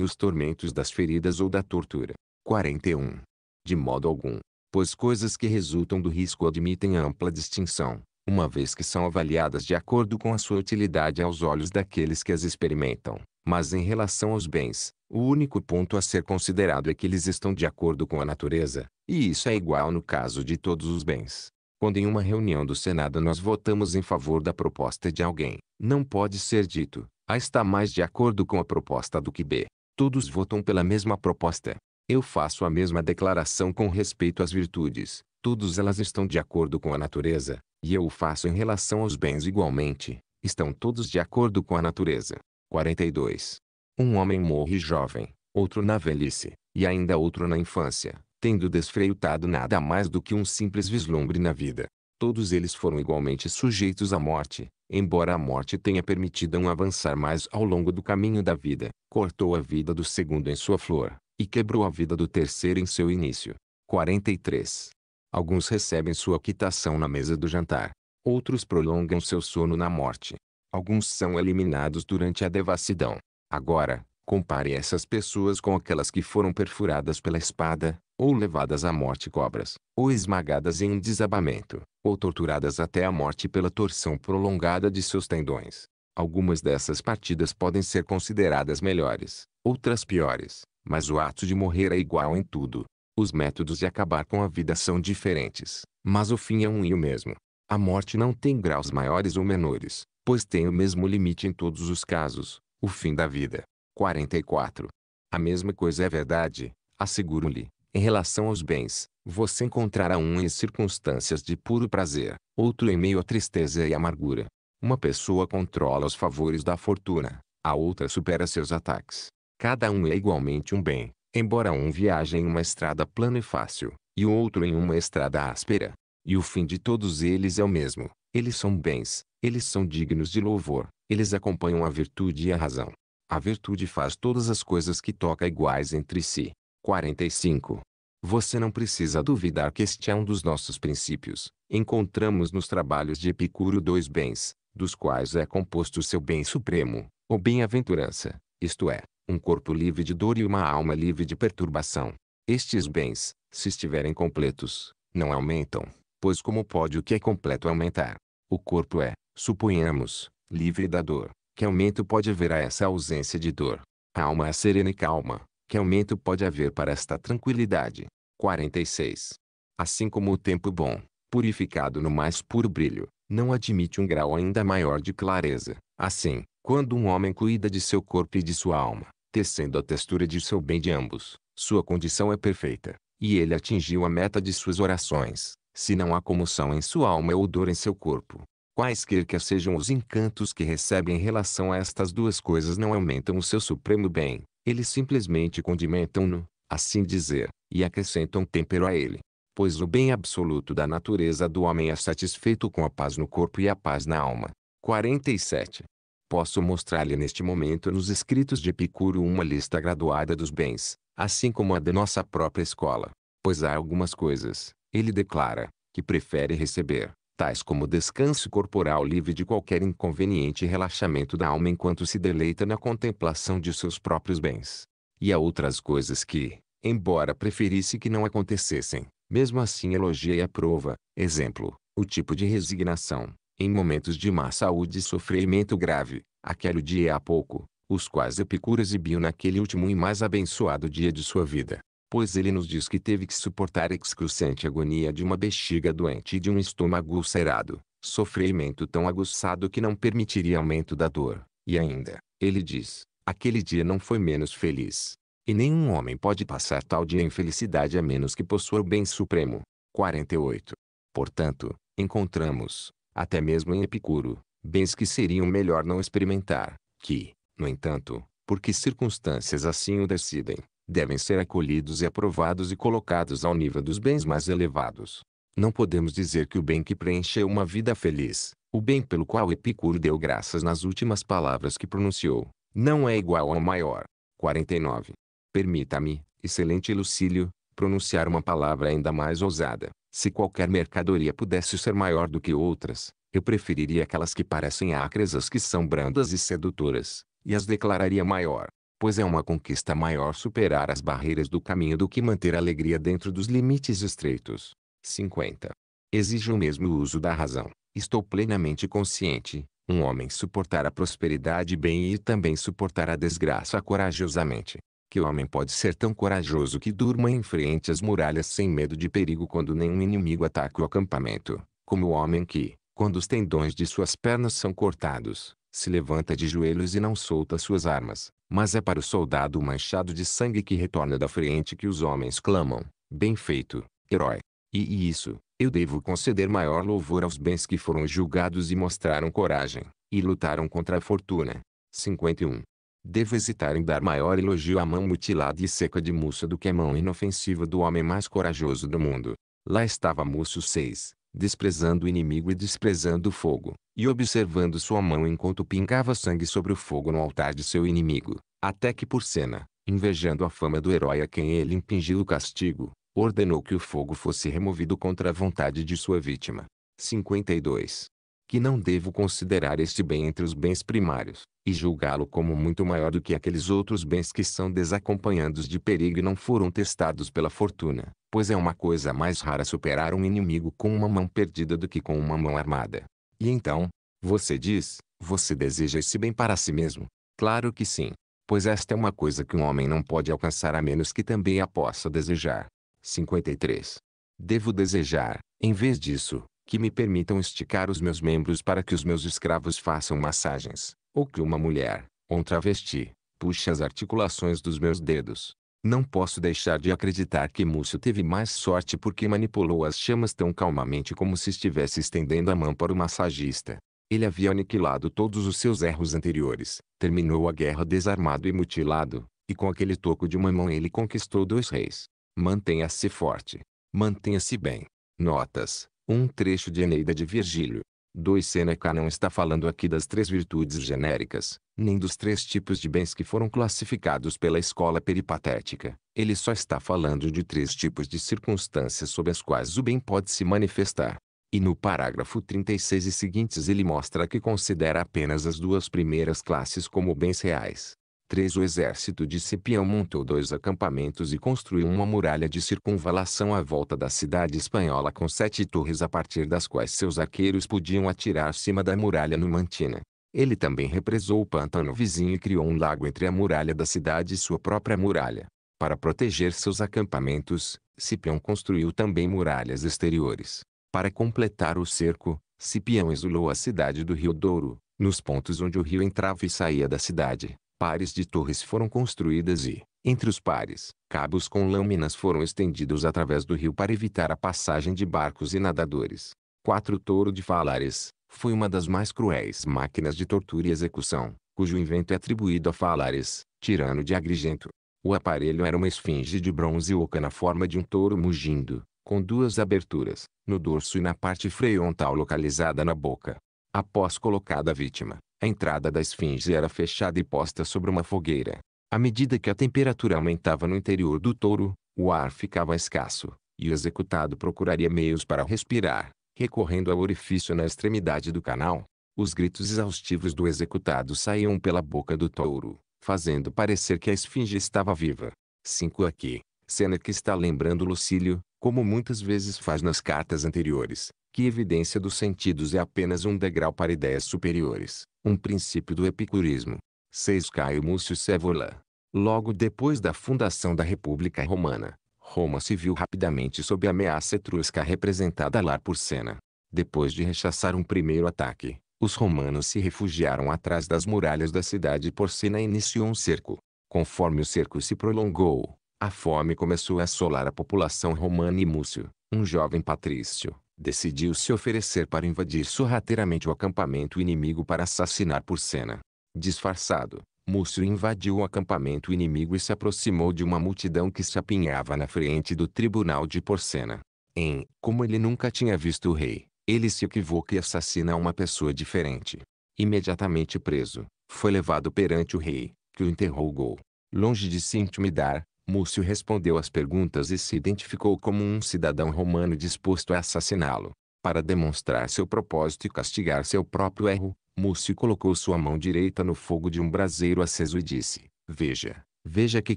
S1: os tormentos das feridas ou da tortura. 41. De modo algum, pois coisas que resultam do risco admitem ampla distinção, uma vez que são avaliadas de acordo com a sua utilidade aos olhos daqueles que as experimentam. Mas em relação aos bens, o único ponto a ser considerado é que eles estão de acordo com a natureza, e isso é igual no caso de todos os bens. Quando em uma reunião do Senado nós votamos em favor da proposta de alguém, não pode ser dito, A ah, está mais de acordo com a proposta do que B. Todos votam pela mesma proposta, eu faço a mesma declaração com respeito às virtudes, todas elas estão de acordo com a natureza, e eu o faço em relação aos bens igualmente, estão todos de acordo com a natureza. 42. Um homem morre jovem, outro na velhice, e ainda outro na infância, tendo desfreutado nada mais do que um simples vislumbre na vida. Todos eles foram igualmente sujeitos à morte, embora a morte tenha permitido um avançar mais ao longo do caminho da vida, cortou a vida do segundo em sua flor, e quebrou a vida do terceiro em seu início. 43. Alguns recebem sua quitação na mesa do jantar. Outros prolongam seu sono na morte. Alguns são eliminados durante a devassidão. Agora, compare essas pessoas com aquelas que foram perfuradas pela espada, ou levadas à morte cobras, ou esmagadas em um desabamento, ou torturadas até a morte pela torção prolongada de seus tendões. Algumas dessas partidas podem ser consideradas melhores, outras piores. Mas o ato de morrer é igual em tudo. Os métodos de acabar com a vida são diferentes, mas o fim é um e o mesmo. A morte não tem graus maiores ou menores, pois tem o mesmo limite em todos os casos, o fim da vida. 44. A mesma coisa é verdade, asseguro-lhe, em relação aos bens, você encontrará um em circunstâncias de puro prazer, outro em meio à tristeza e amargura. Uma pessoa controla os favores da fortuna, a outra supera seus ataques. Cada um é igualmente um bem, embora um viaje em uma estrada plana e fácil, e o outro em uma estrada áspera. E o fim de todos eles é o mesmo. Eles são bens, eles são dignos de louvor, eles acompanham a virtude e a razão. A virtude faz todas as coisas que toca iguais entre si. 45. Você não precisa duvidar que este é um dos nossos princípios. Encontramos nos trabalhos de Epicuro dois bens, dos quais é composto o seu bem supremo, ou bem-aventurança, isto é, um corpo livre de dor e uma alma livre de perturbação. Estes bens, se estiverem completos, não aumentam, pois como pode o que é completo aumentar? O corpo é, suponhamos, livre da dor. Que aumento pode haver a essa ausência de dor? A alma é serena e calma. Que aumento pode haver para esta tranquilidade? 46. Assim como o tempo bom, purificado no mais puro brilho, não admite um grau ainda maior de clareza, assim, quando um homem cuida de seu corpo e de sua alma, tecendo a textura de seu bem de ambos. Sua condição é perfeita, e ele atingiu a meta de suas orações, se não há comoção em sua alma ou dor em seu corpo. Quaisquer que sejam os encantos que recebe em relação a estas duas coisas não aumentam o seu supremo bem, eles simplesmente condimentam-no, assim dizer, e acrescentam tempero a ele. Pois o bem absoluto da natureza do homem é satisfeito com a paz no corpo e a paz na alma. 47. Posso mostrar-lhe neste momento nos escritos de Epicuro uma lista graduada dos bens, assim como a da nossa própria escola. Pois há algumas coisas, ele declara, que prefere receber, tais como descanso corporal livre de qualquer inconveniente e relaxamento da alma enquanto se deleita na contemplação de seus próprios bens. E há outras coisas que, embora preferisse que não acontecessem, mesmo assim elogia e aprova, exemplo, o tipo de resignação, em momentos de má saúde e sofrimento grave, aquele dia é há pouco, os quais Epicuro exibiu naquele último e mais abençoado dia de sua vida. Pois ele nos diz que teve que suportar a excruciante agonia de uma bexiga doente e de um estômago ulcerado, sofrimento tão aguçado que não permitiria aumento da dor. E ainda, ele diz, aquele dia não foi menos feliz. E nenhum homem pode passar tal dia em felicidade a menos que possua o bem supremo. 48. Portanto, encontramos, até mesmo em Epicuro, bens que seriam melhor não experimentar, que, no entanto, porque circunstâncias assim o decidem, devem ser acolhidos e aprovados e colocados ao nível dos bens mais elevados. Não podemos dizer que o bem que preencheu uma vida feliz, o bem pelo qual Epicuro deu graças nas últimas palavras que pronunciou, não é igual ao maior. 49. Permita-me, excelente Lucílio, pronunciar uma palavra ainda mais ousada. Se qualquer mercadoria pudesse ser maior do que outras, eu preferiria aquelas que parecem acres às que são brandas e sedutoras, e as declararia maior, pois é uma conquista maior superar as barreiras do caminho do que manter a alegria dentro dos limites estreitos. 50. Exige o mesmo uso da razão. Estou plenamente consciente, um homem suportar a prosperidade bem e também suportar a desgraça corajosamente, que o homem pode ser tão corajoso que durma em frente às muralhas sem medo de perigo quando nenhum inimigo ataca o acampamento, como o homem que, quando os tendões de suas pernas são cortados, se levanta de joelhos e não solta suas armas, mas é para o soldado manchado de sangue que retorna da frente que os homens clamam, bem feito, herói. E, e isso, eu devo conceder maior louvor aos bens que foram julgados e mostraram coragem, e lutaram contra a fortuna. 51 devo hesitar em dar maior elogio à mão mutilada e seca de Múcio do que à mão inofensiva do homem mais corajoso do mundo. Lá estava Múcio VI, desprezando o inimigo e desprezando o fogo, e observando sua mão enquanto pingava sangue sobre o fogo no altar de seu inimigo, até que por cena, invejando a fama do herói a quem ele impingiu o castigo, ordenou que o fogo fosse removido contra a vontade de sua vítima. 52. Que não devo considerar este bem entre os bens primários, e julgá-lo como muito maior do que aqueles outros bens que são desacompanhados de perigo e não foram testados pela fortuna, pois é uma coisa mais rara superar um inimigo com uma mão perdida do que com uma mão armada. E então, você diz, você deseja esse bem para si mesmo? Claro que sim, pois esta é uma coisa que um homem não pode alcançar a menos que também a possa desejar. 53. Devo desejar, em vez disso, que me permitam esticar os meus membros para que os meus escravos façam massagens ou que uma mulher, um travesti, puxe as articulações dos meus dedos. Não posso deixar de acreditar que Múcio teve mais sorte porque manipulou as chamas tão calmamente como se estivesse estendendo a mão para o massagista. Ele havia aniquilado todos os seus erros anteriores, terminou a guerra desarmado e mutilado, e com aquele toco de uma mão ele conquistou dois reis. Mantenha-se forte. Mantenha-se bem. Notas. Um trecho de Eneida de Virgílio. 2. Seneca não está falando aqui das três virtudes genéricas, nem dos três tipos de bens que foram classificados pela escola peripatética. Ele só está falando de três tipos de circunstâncias sob as quais o bem pode se manifestar. E no parágrafo 36 e seguintes ele mostra que considera apenas as duas primeiras classes como bens reais, 3 o exército de Cipião montou dois acampamentos e construiu uma muralha de circunvalação à volta da cidade espanhola com sete torres a partir das quais seus arqueiros podiam atirar cima da muralha numantina. Ele também represou o pântano vizinho e criou um lago entre a muralha da cidade e sua própria muralha. Para proteger seus acampamentos, Cipião construiu também muralhas exteriores. Para completar o cerco, Cipião isolou a cidade do Rio Douro, nos pontos onde o rio entrava e saía da cidade. Pares de torres foram construídas e, entre os pares, cabos com lâminas foram estendidos através do rio para evitar a passagem de barcos e nadadores. Quatro Touro de Falares foi uma das mais cruéis máquinas de tortura e execução, cujo invento é atribuído a Falares, tirano de Agrigento. O aparelho era uma esfinge de bronze oca na forma de um touro mugindo, com duas aberturas, no dorso e na parte freontal localizada na boca, Após colocada a vítima, a entrada da esfinge era fechada e posta sobre uma fogueira. À medida que a temperatura aumentava no interior do touro, o ar ficava escasso, e o executado procuraria meios para respirar, recorrendo ao orifício na extremidade do canal. Os gritos exaustivos do executado saíam pela boca do touro, fazendo parecer que a esfinge estava viva. 5 aqui. Cena que está lembrando Lucílio, como muitas vezes faz nas cartas anteriores, que evidência dos sentidos é apenas um degrau para ideias superiores, um princípio do epicurismo. 6 Caio Múcio Sévola Logo depois da fundação da República Romana, Roma se viu rapidamente sob a ameaça etrusca representada lá por Sena. Depois de rechaçar um primeiro ataque, os romanos se refugiaram atrás das muralhas da cidade e por Sena iniciou um cerco. Conforme o cerco se prolongou, a fome começou a assolar a população romana e Múcio, um jovem patrício, decidiu se oferecer para invadir sorrateiramente o acampamento inimigo para assassinar Porcena. Disfarçado, Múcio invadiu o acampamento inimigo e se aproximou de uma multidão que se apinhava na frente do tribunal de Porcena. Em, como ele nunca tinha visto o rei, ele se equivoca e assassina uma pessoa diferente. Imediatamente preso, foi levado perante o rei, que o interrogou. Longe de se intimidar, Múcio respondeu às perguntas e se identificou como um cidadão romano disposto a assassiná-lo. Para demonstrar seu propósito e castigar seu próprio erro, Múcio colocou sua mão direita no fogo de um braseiro aceso e disse: Veja, veja que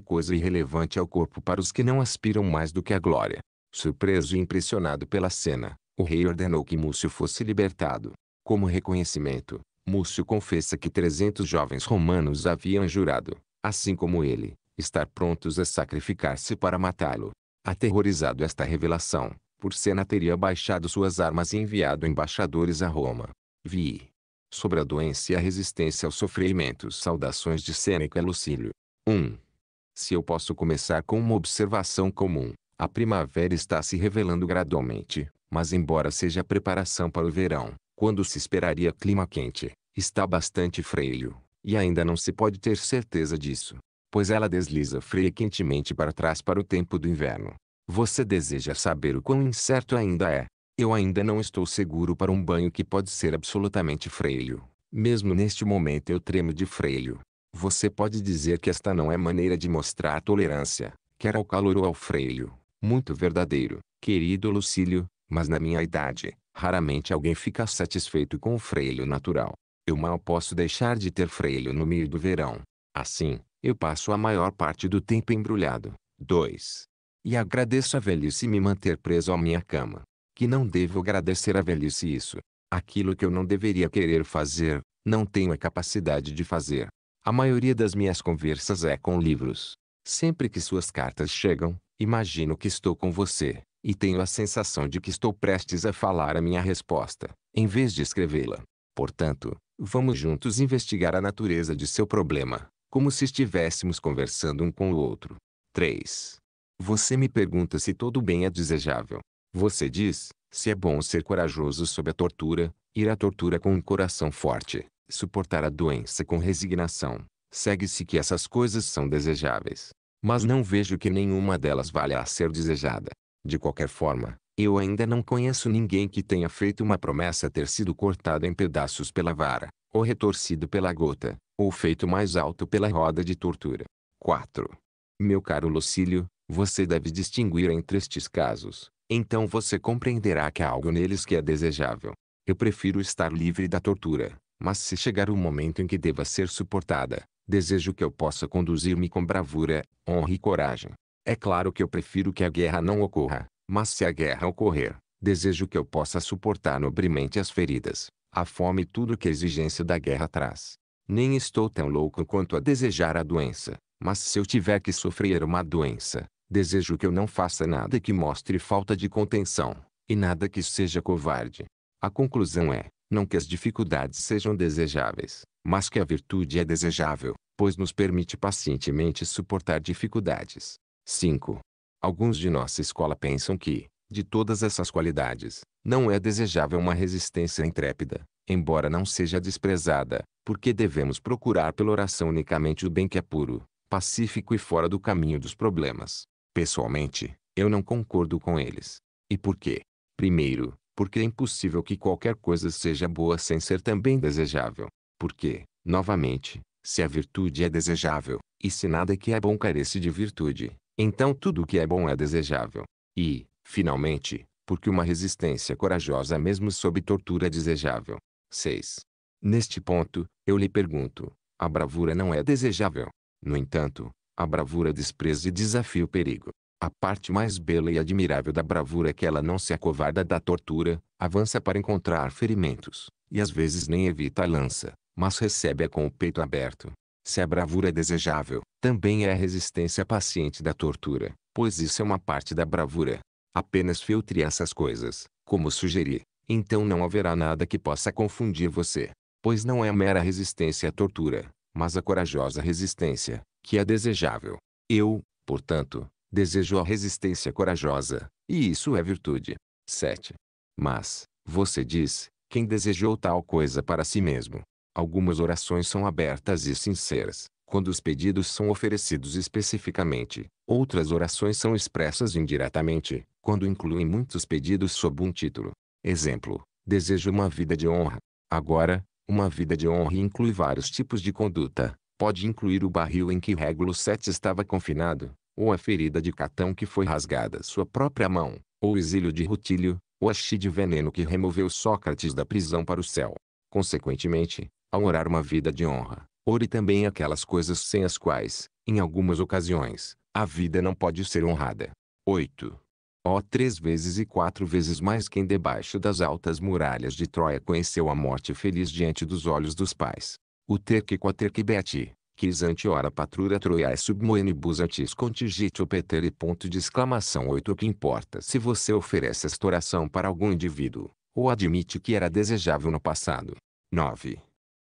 S1: coisa irrelevante é o corpo para os que não aspiram mais do que a glória. Surpreso e impressionado pela cena, o rei ordenou que Múcio fosse libertado. Como reconhecimento, Múcio confessa que 300 jovens romanos haviam jurado, assim como ele, estar prontos a sacrificar-se para matá-lo. Aterrorizado esta revelação, Porcena teria baixado suas armas e enviado embaixadores a Roma. Vi. Sobre a doença e a resistência ao sofrimento saudações de Sêneca Lucílio. 1. Se eu posso começar com uma observação comum, a primavera está se revelando gradualmente, mas embora seja a preparação para o verão, quando se esperaria clima quente, está bastante freio, e ainda não se pode ter certeza disso pois ela desliza fria quentemente para trás para o tempo do inverno. Você deseja saber o quão incerto ainda é. Eu ainda não estou seguro para um banho que pode ser absolutamente freio. Mesmo neste momento eu tremo de freio. Você pode dizer que esta não é maneira de mostrar tolerância, quer ao calor ou ao freio. Muito verdadeiro, querido Lucílio, mas na minha idade, raramente alguém fica satisfeito com o freio natural. Eu mal posso deixar de ter freio no meio do verão. Assim, eu passo a maior parte do tempo embrulhado. 2. E agradeço a velhice me manter preso à minha cama. Que não devo agradecer à velhice isso. Aquilo que eu não deveria querer fazer, não tenho a capacidade de fazer. A maioria das minhas conversas é com livros. Sempre que suas cartas chegam, imagino que estou com você, e tenho a sensação de que estou prestes a falar a minha resposta, em vez de escrevê-la. Portanto, vamos juntos investigar a natureza de seu problema como se estivéssemos conversando um com o outro. 3. Você me pergunta se todo bem é desejável. Você diz, se é bom ser corajoso sob a tortura, ir à tortura com um coração forte, suportar a doença com resignação. Segue-se que essas coisas são desejáveis. Mas não vejo que nenhuma delas valha a ser desejada. De qualquer forma, eu ainda não conheço ninguém que tenha feito uma promessa ter sido cortada em pedaços pela vara, ou retorcido pela gota, ou feito mais alto pela roda de tortura. 4. Meu caro Lucílio, você deve distinguir entre estes casos, então você compreenderá que há algo neles que é desejável. Eu prefiro estar livre da tortura, mas se chegar o momento em que deva ser suportada, desejo que eu possa conduzir-me com bravura, honra e coragem. É claro que eu prefiro que a guerra não ocorra, mas se a guerra ocorrer, desejo que eu possa suportar nobremente as feridas, a fome e tudo que a exigência da guerra traz. Nem estou tão louco quanto a desejar a doença, mas se eu tiver que sofrer uma doença, desejo que eu não faça nada que mostre falta de contenção, e nada que seja covarde. A conclusão é, não que as dificuldades sejam desejáveis, mas que a virtude é desejável, pois nos permite pacientemente suportar dificuldades. 5. Alguns de nossa escola pensam que, de todas essas qualidades, não é desejável uma resistência intrépida, embora não seja desprezada, porque devemos procurar pela oração unicamente o bem que é puro, pacífico e fora do caminho dos problemas. Pessoalmente, eu não concordo com eles. E por quê? Primeiro, porque é impossível que qualquer coisa seja boa sem ser também desejável. Porque, novamente, se a virtude é desejável, e se nada que é bom carece de virtude, então tudo o que é bom é desejável. E, finalmente, porque uma resistência corajosa mesmo sob tortura é desejável. 6. Neste ponto, eu lhe pergunto: a bravura não é desejável. No entanto, a bravura despreza e desafia o perigo. A parte mais bela e admirável da bravura é que ela não se acovarda da tortura, avança para encontrar ferimentos, e às vezes nem evita a lança, mas recebe-a com o peito aberto. Se a bravura é desejável, também é a resistência paciente da tortura, pois isso é uma parte da bravura. Apenas filtre essas coisas, como sugeri, então não haverá nada que possa confundir você pois não é a mera resistência à tortura, mas a corajosa resistência, que é desejável. Eu, portanto, desejo a resistência corajosa, e isso é virtude. 7. Mas, você diz, quem desejou tal coisa para si mesmo? Algumas orações são abertas e sinceras, quando os pedidos são oferecidos especificamente. Outras orações são expressas indiretamente, quando incluem muitos pedidos sob um título. Exemplo: desejo uma vida de honra. Agora, uma vida de honra inclui vários tipos de conduta. Pode incluir o barril em que Régulo 7 estava confinado, ou a ferida de Catão que foi rasgada sua própria mão, ou o exílio de Rutílio, ou a chi de veneno que removeu Sócrates da prisão para o céu. Consequentemente, ao orar uma vida de honra, ore também aquelas coisas sem as quais, em algumas ocasiões, a vida não pode ser honrada. 8. Ó três vezes e quatro vezes mais quem debaixo das altas muralhas de Troia conheceu a morte feliz diante dos olhos dos pais. O terque beti, quis antiora patrura troiae submoenibus antis contigitio petere ponto de exclamação 8 O que importa se você oferece esta oração para algum indivíduo, ou admite que era desejável no passado. 9.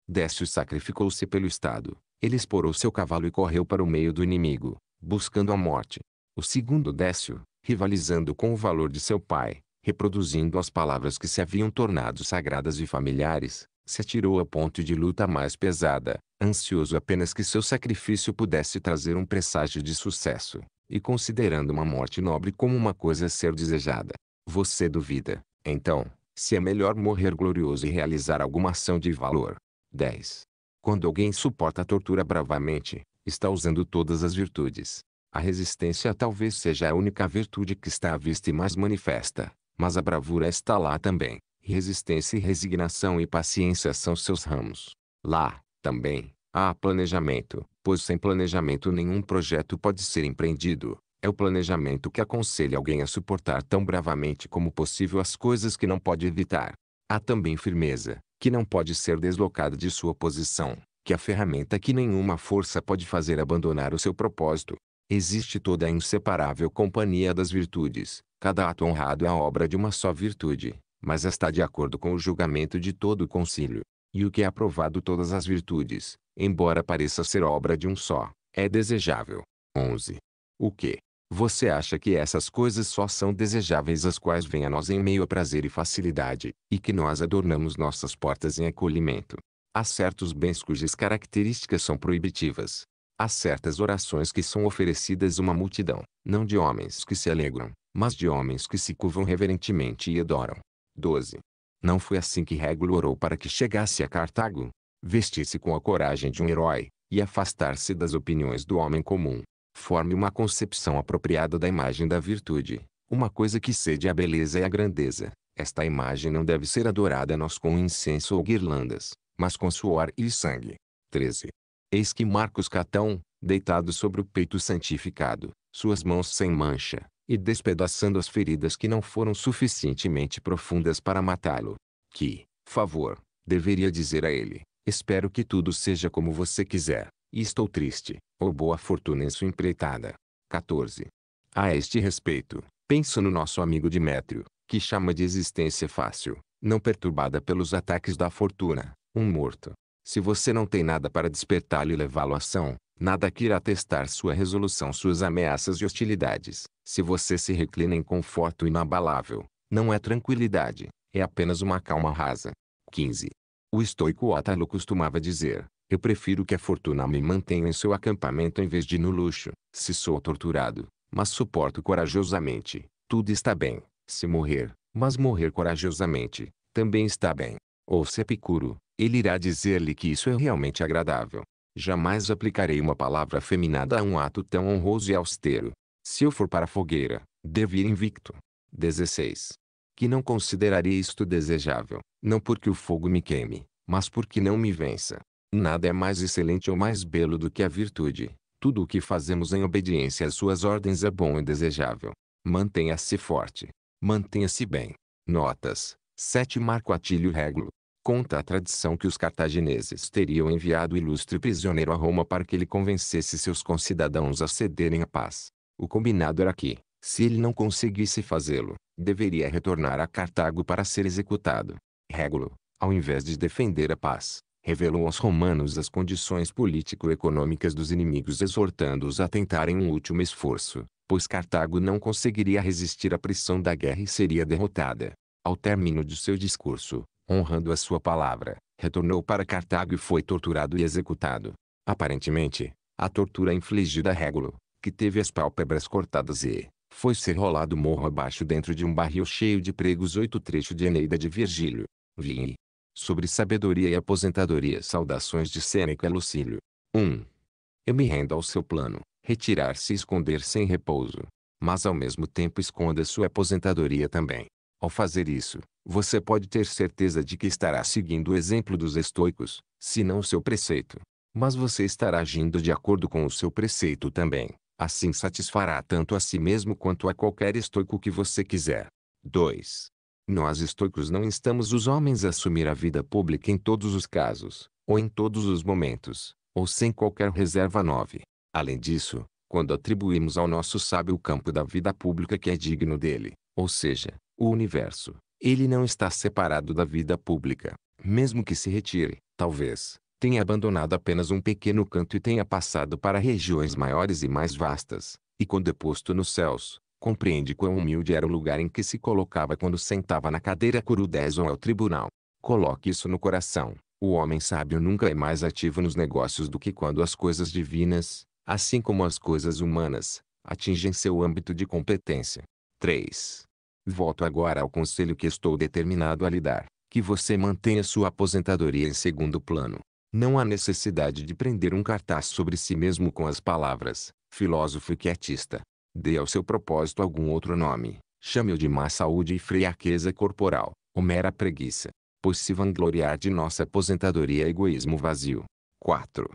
S1: Décio sacrificou-se pelo Estado, ele esporou seu cavalo e correu para o meio do inimigo, buscando a morte. O segundo Décio, rivalizando com o valor de seu pai, reproduzindo as palavras que se haviam tornado sagradas e familiares, se atirou a ponto de luta mais pesada, ansioso apenas que seu sacrifício pudesse trazer um presságio de sucesso, e considerando uma morte nobre como uma coisa a ser desejada. Você duvida, então, se é melhor morrer glorioso e realizar alguma ação de valor. 10. Quando alguém suporta a tortura bravamente, está usando todas as virtudes, a resistência talvez seja a única virtude que está à vista e mais manifesta, mas a bravura está lá também. Resistência e resignação e paciência são seus ramos. Lá, também, há planejamento, pois sem planejamento nenhum projeto pode ser empreendido. É o planejamento que aconselha alguém a suportar tão bravamente como possível as coisas que não pode evitar. Há também firmeza, que não pode ser deslocada de sua posição, que é a ferramenta que nenhuma força pode fazer abandonar o seu propósito. Existe toda a inseparável companhia das virtudes, cada ato honrado é a obra de uma só virtude, mas está de acordo com o julgamento de todo o concílio. E o que é aprovado todas as virtudes, embora pareça ser obra de um só, é desejável. 11. O que? Você acha que essas coisas só são desejáveis as quais vêm a nós em meio a prazer e facilidade, e que nós adornamos nossas portas em acolhimento. Há certos bens cujas características são proibitivas, Há certas orações que são oferecidas uma multidão, não de homens que se alegram, mas de homens que se curvam reverentemente e adoram. 12. Não foi assim que Régulo orou para que chegasse a Cartago? Vestir-se com a coragem de um herói, e afastar-se das opiniões do homem comum. Forme uma concepção apropriada da imagem da virtude, uma coisa que cede à beleza e à grandeza. Esta imagem não deve ser adorada nós com incenso ou guirlandas, mas com suor e sangue. 13. Eis que Marcos Catão, deitado sobre o peito santificado, suas mãos sem mancha, e despedaçando as feridas que não foram suficientemente profundas para matá-lo. Que, favor, deveria dizer a ele, espero que tudo seja como você quiser, e estou triste, ou boa fortuna em sua empreitada. 14. A este respeito, penso no nosso amigo Demétrio, que chama de existência fácil, não perturbada pelos ataques da fortuna, um morto, se você não tem nada para despertá-lo e levá-lo à ação, nada que irá testar sua resolução, suas ameaças e hostilidades. Se você se reclina em conforto inabalável, não é tranquilidade, é apenas uma calma rasa. 15. O estoico Otalo costumava dizer: Eu prefiro que a fortuna me mantenha em seu acampamento em vez de no luxo, se sou torturado, mas suporto corajosamente, tudo está bem. Se morrer, mas morrer corajosamente, também está bem. Ou se Epicuro, é ele irá dizer-lhe que isso é realmente agradável. Jamais aplicarei uma palavra feminada a um ato tão honroso e austero. Se eu for para a fogueira, devo ir invicto. 16. Que não consideraria isto desejável, não porque o fogo me queime, mas porque não me vença. Nada é mais excelente ou mais belo do que a virtude. Tudo o que fazemos em obediência às suas ordens é bom e desejável. Mantenha-se forte. Mantenha-se bem. Notas. 7 Marco Atílio Régulo. Conta a tradição que os cartagineses teriam enviado o ilustre prisioneiro a Roma para que ele convencesse seus concidadãos a cederem a paz. O combinado era que, se ele não conseguisse fazê-lo, deveria retornar a Cartago para ser executado. Régulo, ao invés de defender a paz, revelou aos romanos as condições político-econômicas dos inimigos exortando-os a tentarem um último esforço, pois Cartago não conseguiria resistir à pressão da guerra e seria derrotada. Ao término de seu discurso, honrando a sua palavra, retornou para Cartago e foi torturado e executado. Aparentemente, a tortura infligida a Régulo, que teve as pálpebras cortadas e foi ser rolado morro abaixo dentro de um barril cheio de pregos oito trechos de Eneida de Virgílio. Vi Sobre sabedoria e aposentadoria saudações de Sêneca Lucílio. 1. Eu me rendo ao seu plano, retirar-se e esconder sem -se repouso. Mas ao mesmo tempo esconda sua aposentadoria também. Ao fazer isso, você pode ter certeza de que estará seguindo o exemplo dos estoicos, se não o seu preceito. Mas você estará agindo de acordo com o seu preceito também. Assim satisfará tanto a si mesmo quanto a qualquer estoico que você quiser. 2. Nós estoicos não instamos os homens a assumir a vida pública em todos os casos, ou em todos os momentos, ou sem qualquer reserva 9. Além disso, quando atribuímos ao nosso sábio o campo da vida pública que é digno dele, ou seja, o universo. Ele não está separado da vida pública. Mesmo que se retire, talvez, tenha abandonado apenas um pequeno canto e tenha passado para regiões maiores e mais vastas. E quando é posto nos céus, compreende quão humilde era o lugar em que se colocava quando sentava na cadeira curudez ou ao tribunal. Coloque isso no coração. O homem sábio nunca é mais ativo nos negócios do que quando as coisas divinas, assim como as coisas humanas, atingem seu âmbito de competência. 3. Volto agora ao conselho que estou determinado a lhe dar: que você mantenha sua aposentadoria em segundo plano. Não há necessidade de prender um cartaz sobre si mesmo com as palavras filósofo e quietista. Dê ao seu propósito algum outro nome. Chame-o de má saúde e fraqueza corporal, ou mera preguiça. Pois se vangloriar de nossa aposentadoria é egoísmo vazio. 4.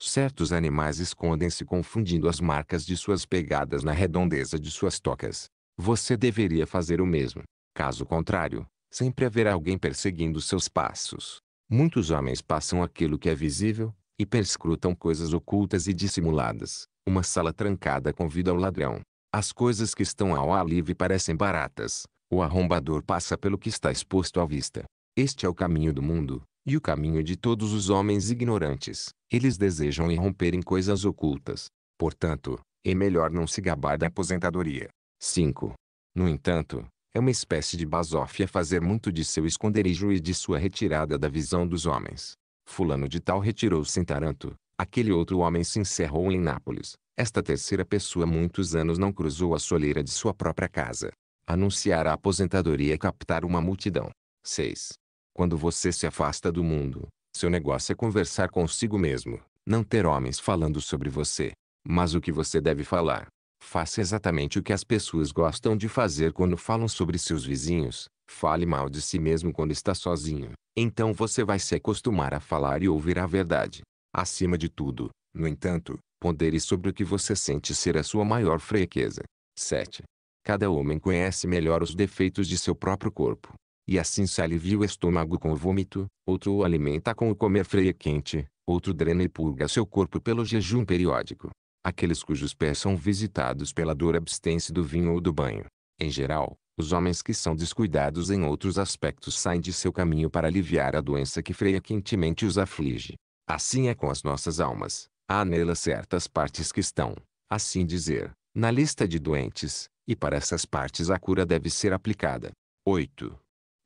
S1: Certos animais escondem-se confundindo as marcas de suas pegadas na redondeza de suas tocas você deveria fazer o mesmo. Caso contrário, sempre haverá alguém perseguindo seus passos. Muitos homens passam aquilo que é visível, e perscrutam coisas ocultas e dissimuladas. Uma sala trancada convida ao ladrão. As coisas que estão ao ar livre parecem baratas. O arrombador passa pelo que está exposto à vista. Este é o caminho do mundo, e o caminho de todos os homens ignorantes. Eles desejam irromper em coisas ocultas. Portanto, é melhor não se gabar da aposentadoria. 5. No entanto, é uma espécie de basófia fazer muito de seu esconderijo e de sua retirada da visão dos homens. Fulano de tal retirou-se em Taranto, aquele outro homem se encerrou em Nápoles. Esta terceira pessoa muitos anos não cruzou a soleira de sua própria casa. Anunciar a aposentadoria é captar uma multidão. 6. Quando você se afasta do mundo, seu negócio é conversar consigo mesmo, não ter homens falando sobre você. Mas o que você deve falar, Faça exatamente o que as pessoas gostam de fazer quando falam sobre seus vizinhos. Fale mal de si mesmo quando está sozinho. Então você vai se acostumar a falar e ouvir a verdade. Acima de tudo, no entanto, pondere sobre o que você sente ser a sua maior fraqueza. 7. Cada homem conhece melhor os defeitos de seu próprio corpo. E assim se alivia o estômago com o vômito, outro o alimenta com o comer freio quente, outro drena e purga seu corpo pelo jejum periódico aqueles cujos pés são visitados pela dor abstência do vinho ou do banho. Em geral, os homens que são descuidados em outros aspectos saem de seu caminho para aliviar a doença que frequentemente os aflige. Assim é com as nossas almas. Há nelas certas partes que estão, assim dizer, na lista de doentes, e para essas partes a cura deve ser aplicada. 8.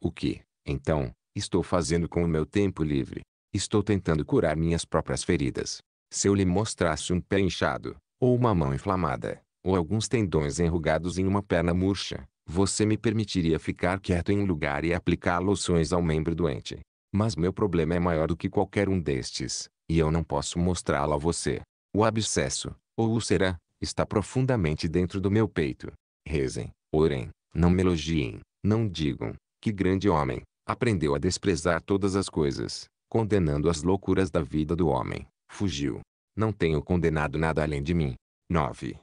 S1: O que, então, estou fazendo com o meu tempo livre? Estou tentando curar minhas próprias feridas. Se eu lhe mostrasse um pé inchado, ou uma mão inflamada, ou alguns tendões enrugados em uma perna murcha, você me permitiria ficar quieto em um lugar e aplicar loções ao membro doente. Mas meu problema é maior do que qualquer um destes, e eu não posso mostrá-lo a você. O abscesso, ou úlcera, está profundamente dentro do meu peito. Rezem, orem, não me elogiem, não digam, que grande homem, aprendeu a desprezar todas as coisas, condenando as loucuras da vida do homem. Fugiu. Não tenho condenado nada além de mim. 9.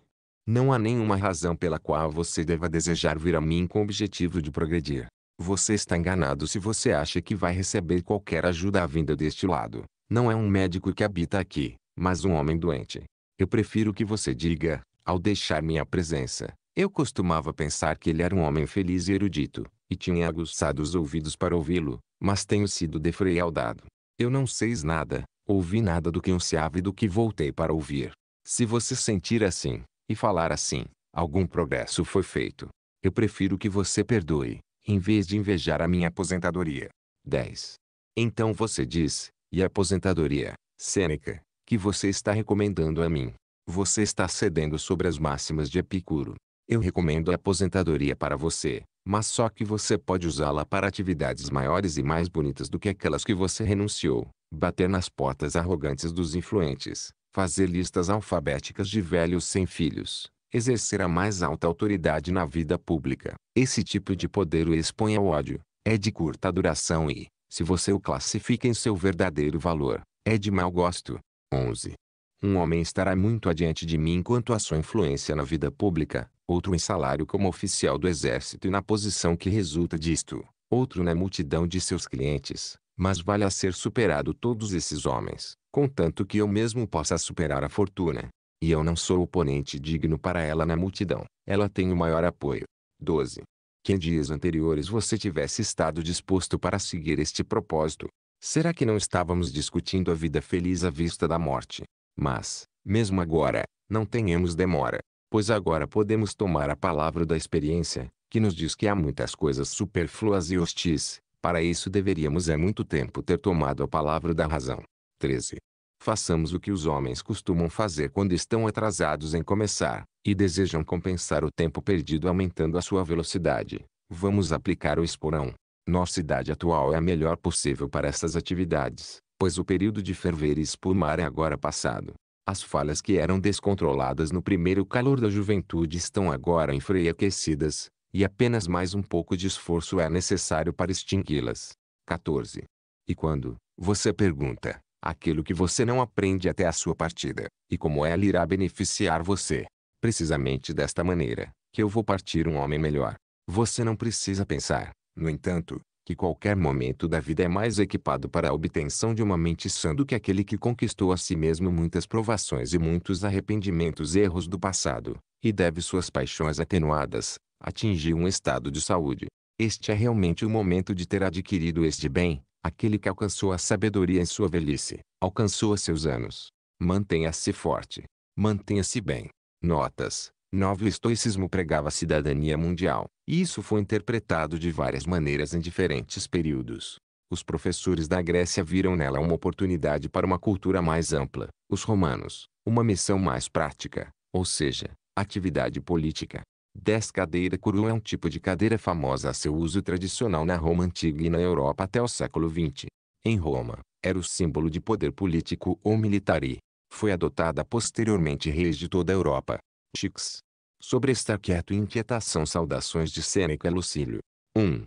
S1: Não há nenhuma razão pela qual você deva desejar vir a mim com o objetivo de progredir. Você está enganado se você acha que vai receber qualquer ajuda à vinda deste lado. Não é um médico que habita aqui, mas um homem doente. Eu prefiro que você diga, ao deixar minha presença, eu costumava pensar que ele era um homem feliz e erudito, e tinha aguçado os ouvidos para ouvi-lo, mas tenho sido defraudado Eu não sei nada, ouvi nada do que ansiava e do que voltei para ouvir. Se você sentir assim, e falar assim, algum progresso foi feito. Eu prefiro que você perdoe, em vez de invejar a minha aposentadoria. 10. Então você diz, e a aposentadoria, Sêneca, que você está recomendando a mim. Você está cedendo sobre as máximas de Epicuro. Eu recomendo a aposentadoria para você, mas só que você pode usá-la para atividades maiores e mais bonitas do que aquelas que você renunciou, bater nas portas arrogantes dos influentes, fazer listas alfabéticas de velhos sem filhos, exercer a mais alta autoridade na vida pública. Esse tipo de poder o expõe ao ódio, é de curta duração e, se você o classifica em seu verdadeiro valor, é de mau gosto. 11. Um homem estará muito adiante de mim quanto à sua influência na vida pública, outro em salário como oficial do exército e na posição que resulta disto, outro na multidão de seus clientes, mas vale a ser superado todos esses homens, contanto que eu mesmo possa superar a fortuna. E eu não sou oponente digno para ela na multidão, ela tem o maior apoio. 12. Que em dias anteriores você tivesse estado disposto para seguir este propósito. Será que não estávamos discutindo a vida feliz à vista da morte? Mas, mesmo agora, não tenhamos demora, pois agora podemos tomar a palavra da experiência, que nos diz que há muitas coisas superfluas e hostis, para isso deveríamos há muito tempo ter tomado a palavra da razão. 13. Façamos o que os homens costumam fazer quando estão atrasados em começar, e desejam compensar o tempo perdido aumentando a sua velocidade. Vamos aplicar o esporão. Nossa idade atual é a melhor possível para essas atividades, pois o período de ferver e espumar é agora passado. As falhas que eram descontroladas no primeiro calor da juventude estão agora enfraquecidas, e apenas mais um pouco de esforço é necessário para extingui-las. 14. E quando, você pergunta, aquilo que você não aprende até a sua partida, e como ela irá beneficiar você. Precisamente desta maneira, que eu vou partir um homem melhor. Você não precisa pensar, no entanto, que qualquer momento da vida é mais equipado para a obtenção de uma mente sã do que aquele que conquistou a si mesmo muitas provações e muitos arrependimentos e erros do passado, e deve suas paixões atenuadas, atingir um estado de saúde. Este é realmente o momento de ter adquirido este bem, aquele que alcançou a sabedoria em sua velhice, alcançou seus anos. Mantenha-se forte. Mantenha-se bem. Notas. 9. O estoicismo pregava a cidadania mundial, e isso foi interpretado de várias maneiras em diferentes períodos. Os professores da Grécia viram nela uma oportunidade para uma cultura mais ampla, os romanos, uma missão mais prática, ou seja, atividade política, 10 cadeira curul é um tipo de cadeira famosa a seu uso tradicional na Roma antiga e na Europa até o século XX. Em Roma, era o símbolo de poder político ou militar e foi adotada posteriormente reis de toda a Europa. Chix. Sobre estar quieto e inquietação saudações de Sêneca Lucílio. 1.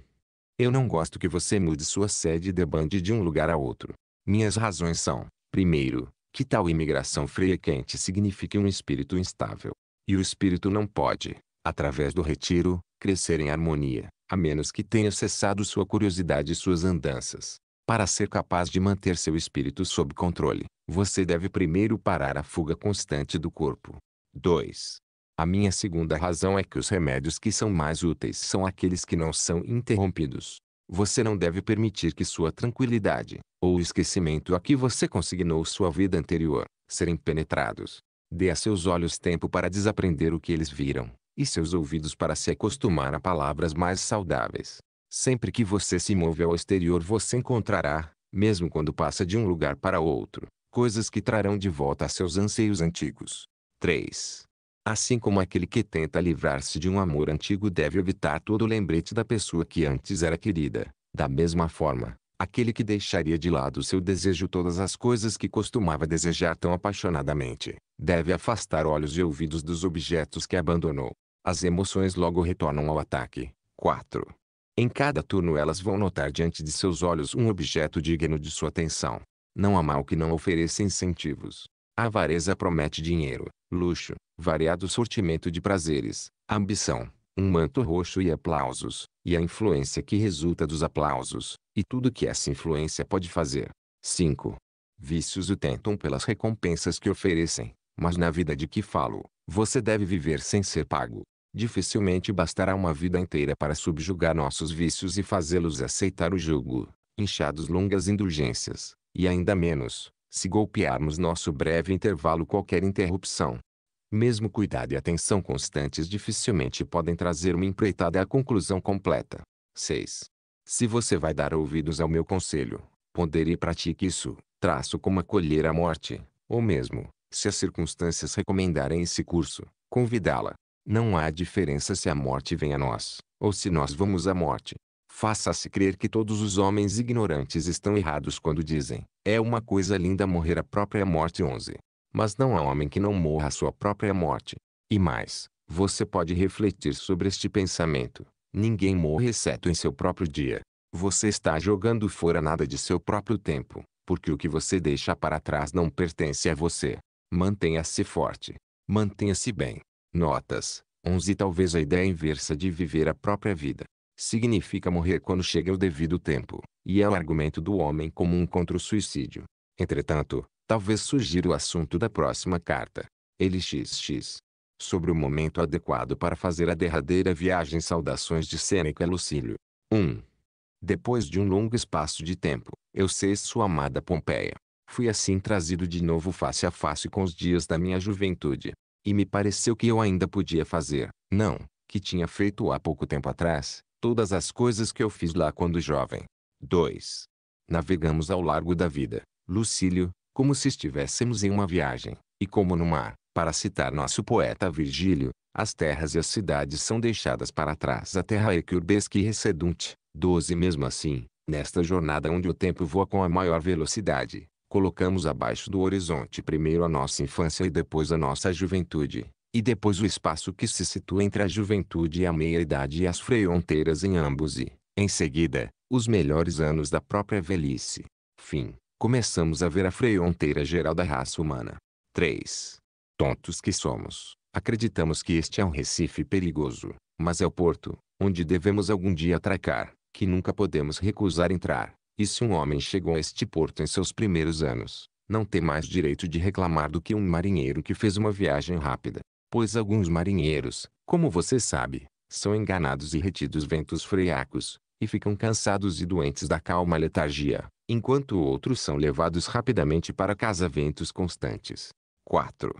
S1: Eu não gosto que você mude sua sede e debande de um lugar a outro. Minhas razões são, primeiro, que tal imigração frequente significa um espírito instável. E o espírito não pode, através do retiro, crescer em harmonia, a menos que tenha cessado sua curiosidade e suas andanças. Para ser capaz de manter seu espírito sob controle, você deve primeiro parar a fuga constante do corpo. 2. A minha segunda razão é que os remédios que são mais úteis são aqueles que não são interrompidos. Você não deve permitir que sua tranquilidade, ou o esquecimento a que você consignou sua vida anterior, serem penetrados. Dê a seus olhos tempo para desaprender o que eles viram, e seus ouvidos para se acostumar a palavras mais saudáveis. Sempre que você se move ao exterior, você encontrará, mesmo quando passa de um lugar para outro, coisas que trarão de volta seus anseios antigos. 3. Assim como aquele que tenta livrar-se de um amor antigo deve evitar todo lembrete da pessoa que antes era querida, da mesma forma, aquele que deixaria de lado seu desejo todas as coisas que costumava desejar tão apaixonadamente, deve afastar olhos e ouvidos dos objetos que abandonou. As emoções logo retornam ao ataque. 4. Em cada turno elas vão notar diante de seus olhos um objeto digno de sua atenção. Não há mal que não ofereça incentivos. A avareza promete dinheiro, luxo, variado sortimento de prazeres, ambição, um manto roxo e aplausos, e a influência que resulta dos aplausos, e tudo que essa influência pode fazer. 5. Vícios o tentam pelas recompensas que oferecem, mas na vida de que falo, você deve viver sem ser pago dificilmente bastará uma vida inteira para subjugar nossos vícios e fazê-los aceitar o jugo, inchados longas indulgências, e ainda menos, se golpearmos nosso breve intervalo qualquer interrupção. Mesmo cuidado e atenção constantes dificilmente podem trazer uma empreitada à conclusão completa. 6. Se você vai dar ouvidos ao meu conselho, pondere e pratique isso, traço como acolher a morte, ou mesmo, se as circunstâncias recomendarem esse curso, convidá-la. Não há diferença se a morte vem a nós, ou se nós vamos à morte. Faça-se crer que todos os homens ignorantes estão errados quando dizem, é uma coisa linda morrer a própria morte 11. Mas não há homem que não morra a sua própria morte. E mais, você pode refletir sobre este pensamento. Ninguém morre exceto em seu próprio dia. Você está jogando fora nada de seu próprio tempo, porque o que você deixa para trás não pertence a você. Mantenha-se forte. Mantenha-se bem. Notas 11 Talvez a ideia inversa de viver a própria vida significa morrer quando chega o devido tempo, e é o argumento do homem comum contra o suicídio. Entretanto, talvez surgir o assunto da próxima carta. Ele Sobre o momento adequado para fazer a derradeira viagem Saudações de Sêneca Lucílio. 1. Depois de um longo espaço de tempo, eu sei sua amada Pompeia. Fui assim trazido de novo face a face com os dias da minha juventude e me pareceu que eu ainda podia fazer, não, que tinha feito há pouco tempo atrás, todas as coisas que eu fiz lá quando jovem. 2. Navegamos ao largo da vida, Lucílio, como se estivéssemos em uma viagem, e como no mar, para citar nosso poeta Virgílio, as terras e as cidades são deixadas para trás a terra é que urbesque resedunt. 12 Mesmo assim, nesta jornada onde o tempo voa com a maior velocidade, Colocamos abaixo do horizonte primeiro a nossa infância e depois a nossa juventude, e depois o espaço que se situa entre a juventude e a meia-idade e as fronteiras em ambos e, em seguida, os melhores anos da própria velhice. Fim. Começamos a ver a fronteira geral da raça humana. 3. Tontos que somos, acreditamos que este é um recife perigoso, mas é o porto, onde devemos algum dia atracar, que nunca podemos recusar entrar, e se um homem chegou a este porto em seus primeiros anos, não tem mais direito de reclamar do que um marinheiro que fez uma viagem rápida. Pois alguns marinheiros, como você sabe, são enganados e retidos ventos friacos, e ficam cansados e doentes da calma letargia, enquanto outros são levados rapidamente para casa ventos constantes. 4.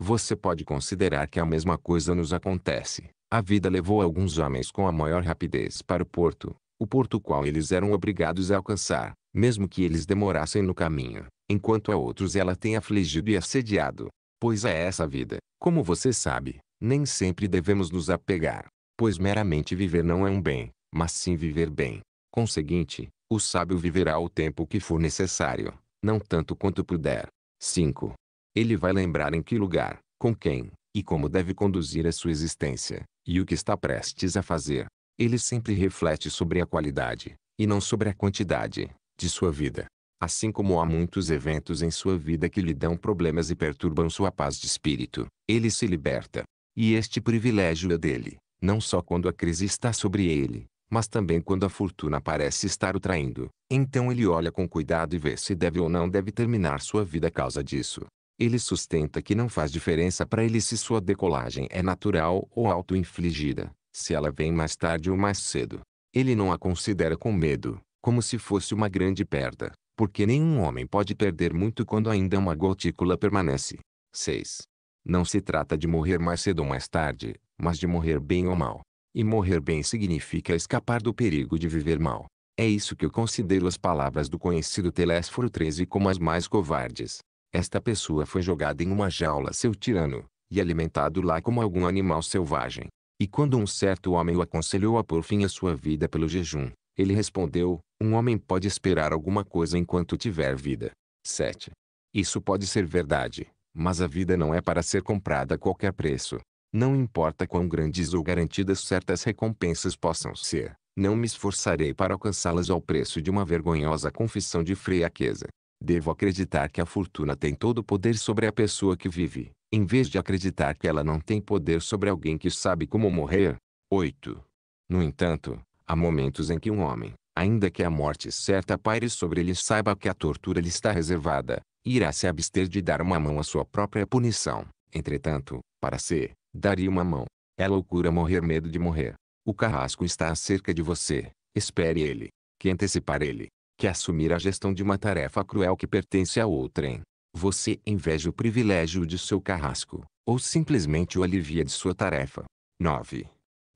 S1: Você pode considerar que a mesma coisa nos acontece. A vida levou alguns homens com a maior rapidez para o porto, o porto qual eles eram obrigados a alcançar, mesmo que eles demorassem no caminho, enquanto a outros ela tem afligido e assediado. Pois a é essa vida, como você sabe, nem sempre devemos nos apegar, pois meramente viver não é um bem, mas sim viver bem. Conseguinte, o sábio viverá o tempo que for necessário, não tanto quanto puder. 5. Ele vai lembrar em que lugar, com quem, e como deve conduzir a sua existência, e o que está prestes a fazer ele sempre reflete sobre a qualidade, e não sobre a quantidade, de sua vida. Assim como há muitos eventos em sua vida que lhe dão problemas e perturbam sua paz de espírito, ele se liberta. E este privilégio é dele, não só quando a crise está sobre ele, mas também quando a fortuna parece estar o traindo. Então ele olha com cuidado e vê se deve ou não deve terminar sua vida a causa disso. Ele sustenta que não faz diferença para ele se sua decolagem é natural ou auto-infligida se ela vem mais tarde ou mais cedo. Ele não a considera com medo, como se fosse uma grande perda, porque nenhum homem pode perder muito quando ainda uma gotícula permanece. 6. Não se trata de morrer mais cedo ou mais tarde, mas de morrer bem ou mal. E morrer bem significa escapar do perigo de viver mal. É isso que eu considero as palavras do conhecido Telésforo XIII como as mais covardes. Esta pessoa foi jogada em uma jaula seu tirano, e alimentado lá como algum animal selvagem. E quando um certo homem o aconselhou a pôr fim à sua vida pelo jejum, ele respondeu, um homem pode esperar alguma coisa enquanto tiver vida. 7. Isso pode ser verdade, mas a vida não é para ser comprada a qualquer preço. Não importa quão grandes ou garantidas certas recompensas possam ser, não me esforçarei para alcançá-las ao preço de uma vergonhosa confissão de fraqueza. Devo acreditar que a fortuna tem todo o poder sobre a pessoa que vive, em vez de acreditar que ela não tem poder sobre alguém que sabe como morrer. 8. No entanto, há momentos em que um homem, ainda que a morte certa paire sobre ele saiba que a tortura lhe está reservada, irá se abster de dar uma mão à sua própria punição. Entretanto, para ser, daria uma mão. É loucura morrer medo de morrer. O carrasco está acerca de você. Espere ele. Que antecipar ele. Que assumir a gestão de uma tarefa cruel que pertence a outrem. Você inveja o privilégio de seu carrasco, ou simplesmente o alivia de sua tarefa. 9.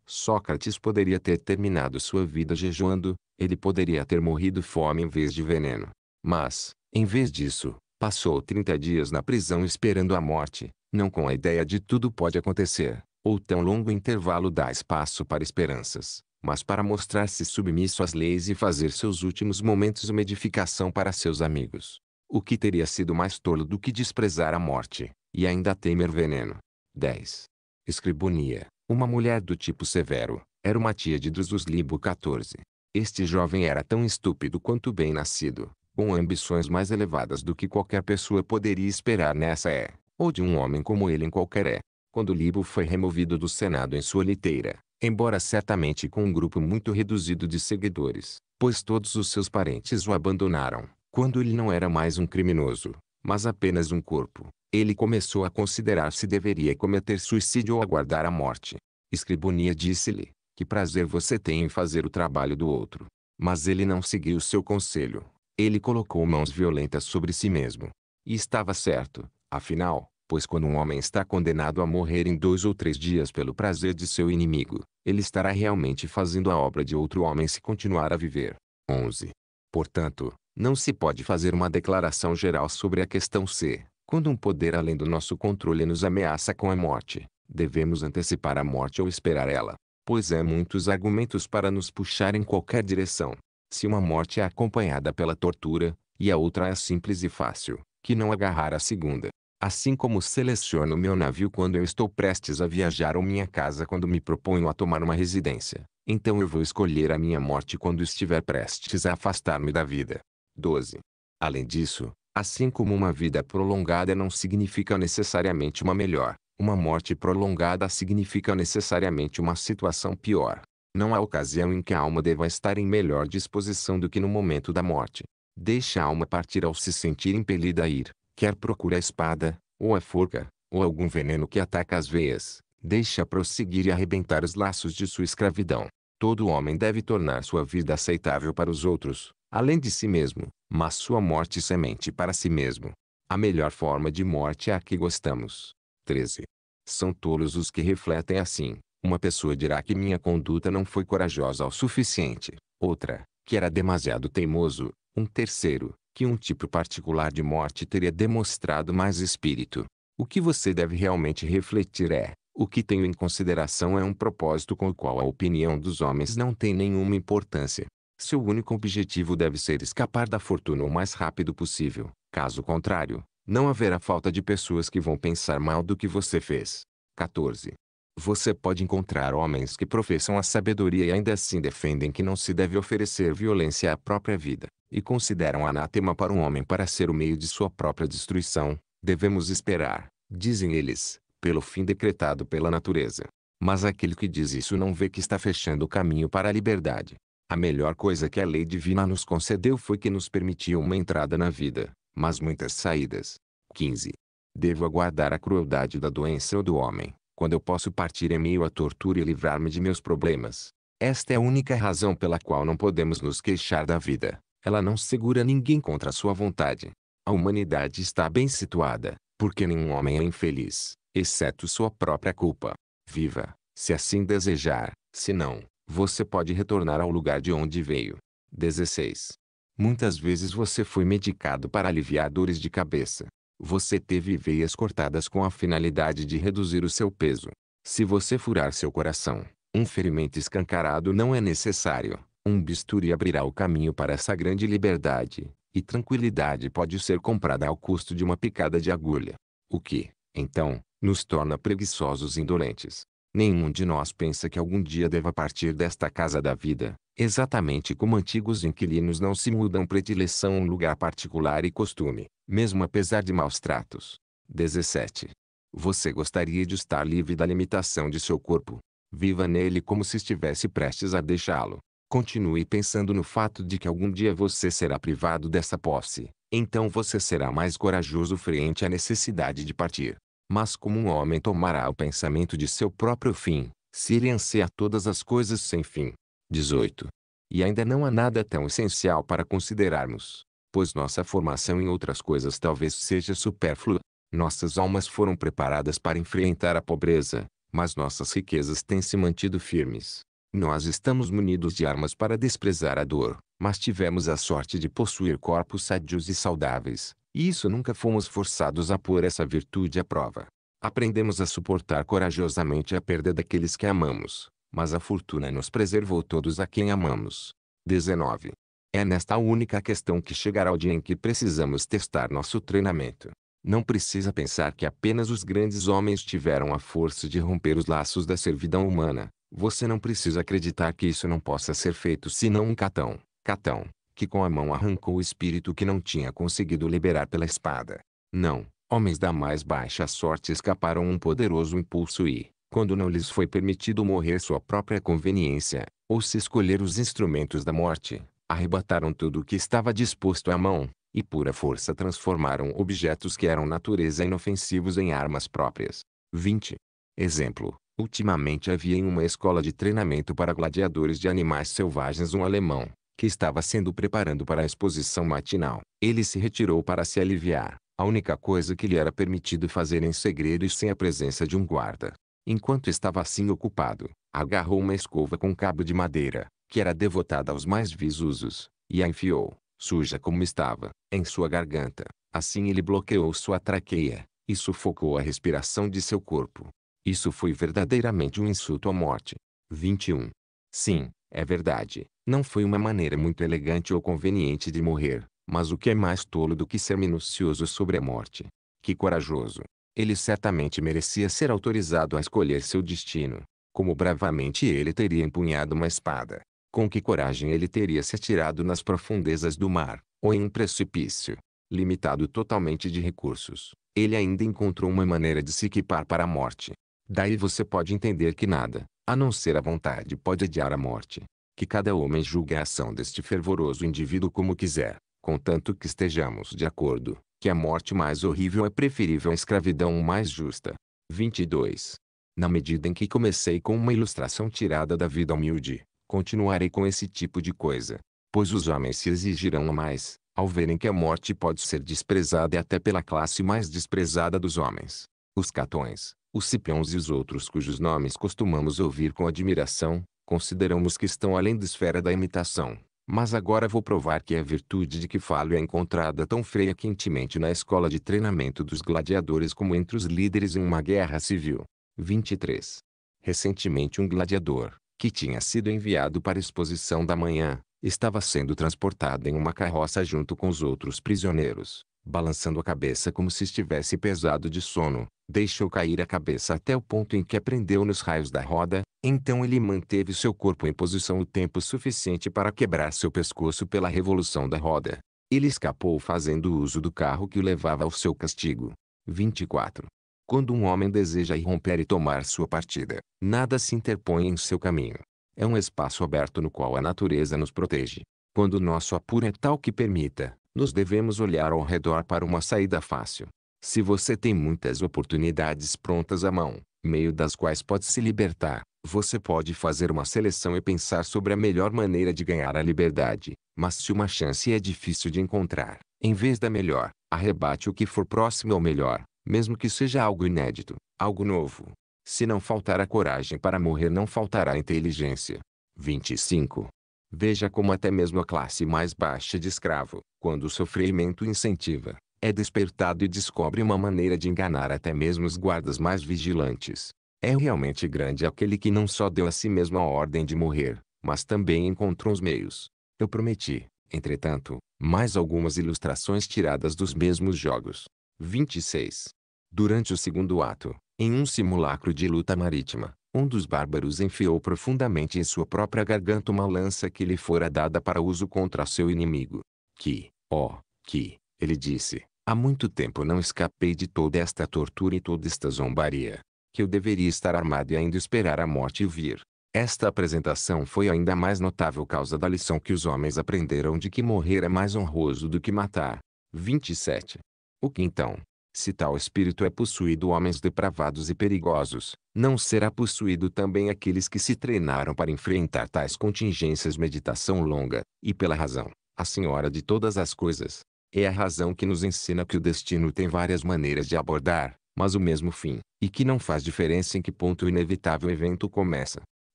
S1: Sócrates poderia ter terminado sua vida jejuando, ele poderia ter morrido fome em vez de veneno. Mas, em vez disso, passou 30 dias na prisão esperando a morte, não com a ideia de tudo pode acontecer, ou tão longo intervalo dá espaço para esperanças, mas para mostrar-se submisso às leis e fazer seus últimos momentos uma edificação para seus amigos. O que teria sido mais tolo do que desprezar a morte, e ainda temer veneno? 10. Escribonia, uma mulher do tipo severo, era uma tia de Libo. XIV. Este jovem era tão estúpido quanto bem nascido, com ambições mais elevadas do que qualquer pessoa poderia esperar nessa é, ou de um homem como ele em qualquer é. Quando Libo foi removido do Senado em sua liteira, embora certamente com um grupo muito reduzido de seguidores, pois todos os seus parentes o abandonaram. Quando ele não era mais um criminoso, mas apenas um corpo, ele começou a considerar se deveria cometer suicídio ou aguardar a morte. Escribonia disse-lhe, que prazer você tem em fazer o trabalho do outro. Mas ele não seguiu seu conselho. Ele colocou mãos violentas sobre si mesmo. E estava certo, afinal, pois quando um homem está condenado a morrer em dois ou três dias pelo prazer de seu inimigo, ele estará realmente fazendo a obra de outro homem se continuar a viver. 11. Portanto, não se pode fazer uma declaração geral sobre a questão C. Quando um poder além do nosso controle nos ameaça com a morte, devemos antecipar a morte ou esperar ela, pois há muitos argumentos para nos puxar em qualquer direção. Se uma morte é acompanhada pela tortura, e a outra é simples e fácil, que não agarrar a segunda. Assim como seleciono meu navio quando eu estou prestes a viajar ou minha casa quando me proponho a tomar uma residência, então eu vou escolher a minha morte quando estiver prestes a afastar-me da vida. 12. Além disso, assim como uma vida prolongada não significa necessariamente uma melhor, uma morte prolongada significa necessariamente uma situação pior. Não há ocasião em que a alma deva estar em melhor disposição do que no momento da morte. Deixa a alma partir ao se sentir impelida a ir, quer procure a espada, ou a forca, ou algum veneno que ataca as veias, deixa prosseguir e arrebentar os laços de sua escravidão. Todo homem deve tornar sua vida aceitável para os outros, além de si mesmo, mas sua morte semente para si mesmo. A melhor forma de morte é a que gostamos. 13. São tolos os que refletem assim. Uma pessoa dirá que minha conduta não foi corajosa o suficiente, outra, que era demasiado teimoso, um terceiro, que um tipo particular de morte teria demonstrado mais espírito. O que você deve realmente refletir é: o que tenho em consideração é um propósito com o qual a opinião dos homens não tem nenhuma importância. Seu único objetivo deve ser escapar da fortuna o mais rápido possível. Caso contrário, não haverá falta de pessoas que vão pensar mal do que você fez. 14. Você pode encontrar homens que professam a sabedoria e ainda assim defendem que não se deve oferecer violência à própria vida, e consideram anátema para um homem para ser o meio de sua própria destruição. Devemos esperar, dizem eles, pelo fim decretado pela natureza. Mas aquele que diz isso não vê que está fechando o caminho para a liberdade. A melhor coisa que a lei divina nos concedeu foi que nos permitiu uma entrada na vida, mas muitas saídas. 15. Devo aguardar a crueldade da doença ou do homem, quando eu posso partir em meio à tortura e livrar-me de meus problemas. Esta é a única razão pela qual não podemos nos queixar da vida. Ela não segura ninguém contra sua vontade. A humanidade está bem situada, porque nenhum homem é infeliz, exceto sua própria culpa. Viva, se assim desejar, se não, você pode retornar ao lugar de onde veio. 16. Muitas vezes você foi medicado para aliviar dores de cabeça. Você teve veias cortadas com a finalidade de reduzir o seu peso. Se você furar seu coração, um ferimento escancarado não é necessário. Um bisturi abrirá o caminho para essa grande liberdade, e tranquilidade pode ser comprada ao custo de uma picada de agulha. O que, então, nos torna preguiçosos e indolentes. Nenhum de nós pensa que algum dia deva partir desta casa da vida, exatamente como antigos inquilinos não se mudam predileção a um lugar particular e costume, mesmo apesar de maus tratos. 17. Você gostaria de estar livre da limitação de seu corpo. Viva nele como se estivesse prestes a deixá-lo. Continue pensando no fato de que algum dia você será privado dessa posse. Então você será mais corajoso frente à necessidade de partir. Mas como um homem tomará o pensamento de seu próprio fim, se ele anseia todas as coisas sem fim. 18. E ainda não há nada tão essencial para considerarmos, pois nossa formação em outras coisas talvez seja supérflua. Nossas almas foram preparadas para enfrentar a pobreza, mas nossas riquezas têm se mantido firmes. Nós estamos munidos de armas para desprezar a dor, mas tivemos a sorte de possuir corpos sadios e saudáveis, e isso nunca fomos forçados a pôr essa virtude à prova. Aprendemos a suportar corajosamente a perda daqueles que amamos, mas a fortuna nos preservou todos a quem amamos. 19. É nesta única questão que chegará o dia em que precisamos testar nosso treinamento. Não precisa pensar que apenas os grandes homens tiveram a força de romper os laços da servidão humana. Você não precisa acreditar que isso não possa ser feito senão um catão, catão, que com a mão arrancou o espírito que não tinha conseguido liberar pela espada. Não, homens da mais baixa sorte escaparam um poderoso impulso e, quando não lhes foi permitido morrer sua própria conveniência, ou se escolher os instrumentos da morte, arrebataram tudo o que estava disposto à mão, e pura força transformaram objetos que eram natureza inofensivos em armas próprias. 20. Exemplo. Ultimamente havia em uma escola de treinamento para gladiadores de animais selvagens um alemão, que estava sendo preparando para a exposição matinal. Ele se retirou para se aliviar, a única coisa que lhe era permitido fazer em segredo e sem a presença de um guarda. Enquanto estava assim ocupado, agarrou uma escova com cabo de madeira, que era devotada aos mais visusos, e a enfiou, suja como estava, em sua garganta. Assim ele bloqueou sua traqueia, e sufocou a respiração de seu corpo. Isso foi verdadeiramente um insulto à morte. 21. Sim, é verdade, não foi uma maneira muito elegante ou conveniente de morrer, mas o que é mais tolo do que ser minucioso sobre a morte? Que corajoso! Ele certamente merecia ser autorizado a escolher seu destino. Como bravamente ele teria empunhado uma espada. Com que coragem ele teria se atirado nas profundezas do mar, ou em um precipício. Limitado totalmente de recursos, ele ainda encontrou uma maneira de se equipar para a morte. Daí você pode entender que nada, a não ser a vontade pode adiar a morte. Que cada homem julgue a ação deste fervoroso indivíduo como quiser, contanto que estejamos de acordo, que a morte mais horrível é preferível à escravidão mais justa. 22. Na medida em que comecei com uma ilustração tirada da vida humilde, continuarei com esse tipo de coisa. Pois os homens se exigirão a mais, ao verem que a morte pode ser desprezada até pela classe mais desprezada dos homens. Os catões, os cipiões e os outros cujos nomes costumamos ouvir com admiração, consideramos que estão além da esfera da imitação. Mas agora vou provar que a virtude de que falo é encontrada tão freia quentemente na escola de treinamento dos gladiadores como entre os líderes em uma guerra civil. 23. Recentemente um gladiador, que tinha sido enviado para a exposição da manhã, estava sendo transportado em uma carroça junto com os outros prisioneiros, balançando a cabeça como se estivesse pesado de sono deixou cair a cabeça até o ponto em que a prendeu nos raios da roda, então ele manteve seu corpo em posição o tempo suficiente para quebrar seu pescoço pela revolução da roda. Ele escapou fazendo uso do carro que o levava ao seu castigo. 24. Quando um homem deseja irromper e tomar sua partida, nada se interpõe em seu caminho. É um espaço aberto no qual a natureza nos protege. Quando o nosso apuro é tal que permita, nos devemos olhar ao redor para uma saída fácil. Se você tem muitas oportunidades prontas à mão, meio das quais pode se libertar, você pode fazer uma seleção e pensar sobre a melhor maneira de ganhar a liberdade. Mas se uma chance é difícil de encontrar, em vez da melhor, arrebate o que for próximo ao melhor, mesmo que seja algo inédito, algo novo. Se não faltar a coragem para morrer, não faltará a inteligência. 25. Veja como até mesmo a classe mais baixa de escravo, quando o sofrimento incentiva, é despertado e descobre uma maneira de enganar até mesmo os guardas mais vigilantes. É realmente grande aquele que não só deu a si mesmo a ordem de morrer, mas também encontrou os meios. Eu prometi, entretanto, mais algumas ilustrações tiradas dos mesmos jogos. 26. Durante o segundo ato, em um simulacro de luta marítima, um dos bárbaros enfiou profundamente em sua própria garganta uma lança que lhe fora dada para uso contra seu inimigo. Que, ó, oh, que, ele disse, Há muito tempo não escapei de toda esta tortura e toda esta zombaria, que eu deveria estar armado e ainda esperar a morte vir. Esta apresentação foi ainda mais notável causa da lição que os homens aprenderam de que morrer é mais honroso do que matar. 27. O que então, se tal espírito é possuído homens depravados e perigosos, não será possuído também aqueles que se treinaram para enfrentar tais contingências meditação longa, e pela razão, a senhora de todas as coisas, é a razão que nos ensina que o destino tem várias maneiras de abordar, mas o mesmo fim, e que não faz diferença em que ponto o inevitável evento começa.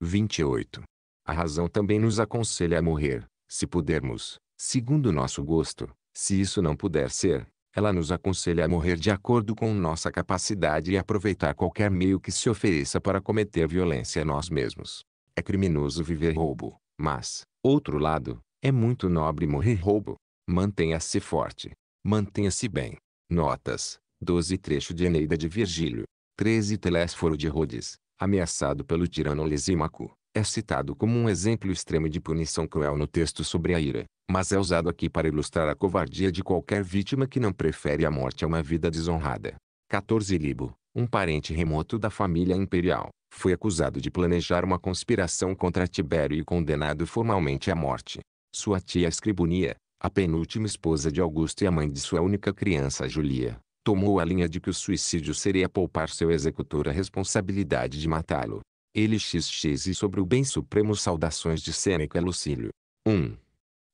S1: 28. A razão também nos aconselha a morrer, se pudermos, segundo o nosso gosto. Se isso não puder ser, ela nos aconselha a morrer de acordo com nossa capacidade e aproveitar qualquer meio que se ofereça para cometer violência a nós mesmos. É criminoso viver roubo, mas, outro lado, é muito nobre morrer roubo. Mantenha-se forte. Mantenha-se bem. Notas. 12 trecho de Eneida de Virgílio. 13 Telésforo de Rhodes, ameaçado pelo tirano Lisímaco, é citado como um exemplo extremo de punição cruel no texto sobre a ira, mas é usado aqui para ilustrar a covardia de qualquer vítima que não prefere a morte a uma vida desonrada. 14 Libo, um parente remoto da família imperial, foi acusado de planejar uma conspiração contra Tibério e condenado formalmente à morte. Sua tia Escribonia, a penúltima esposa de Augusto e a mãe de sua única criança Julia, tomou a linha de que o suicídio seria poupar seu executor a responsabilidade de matá-lo. Ele xx e sobre o bem supremo saudações de Sêneca Lucílio. 1.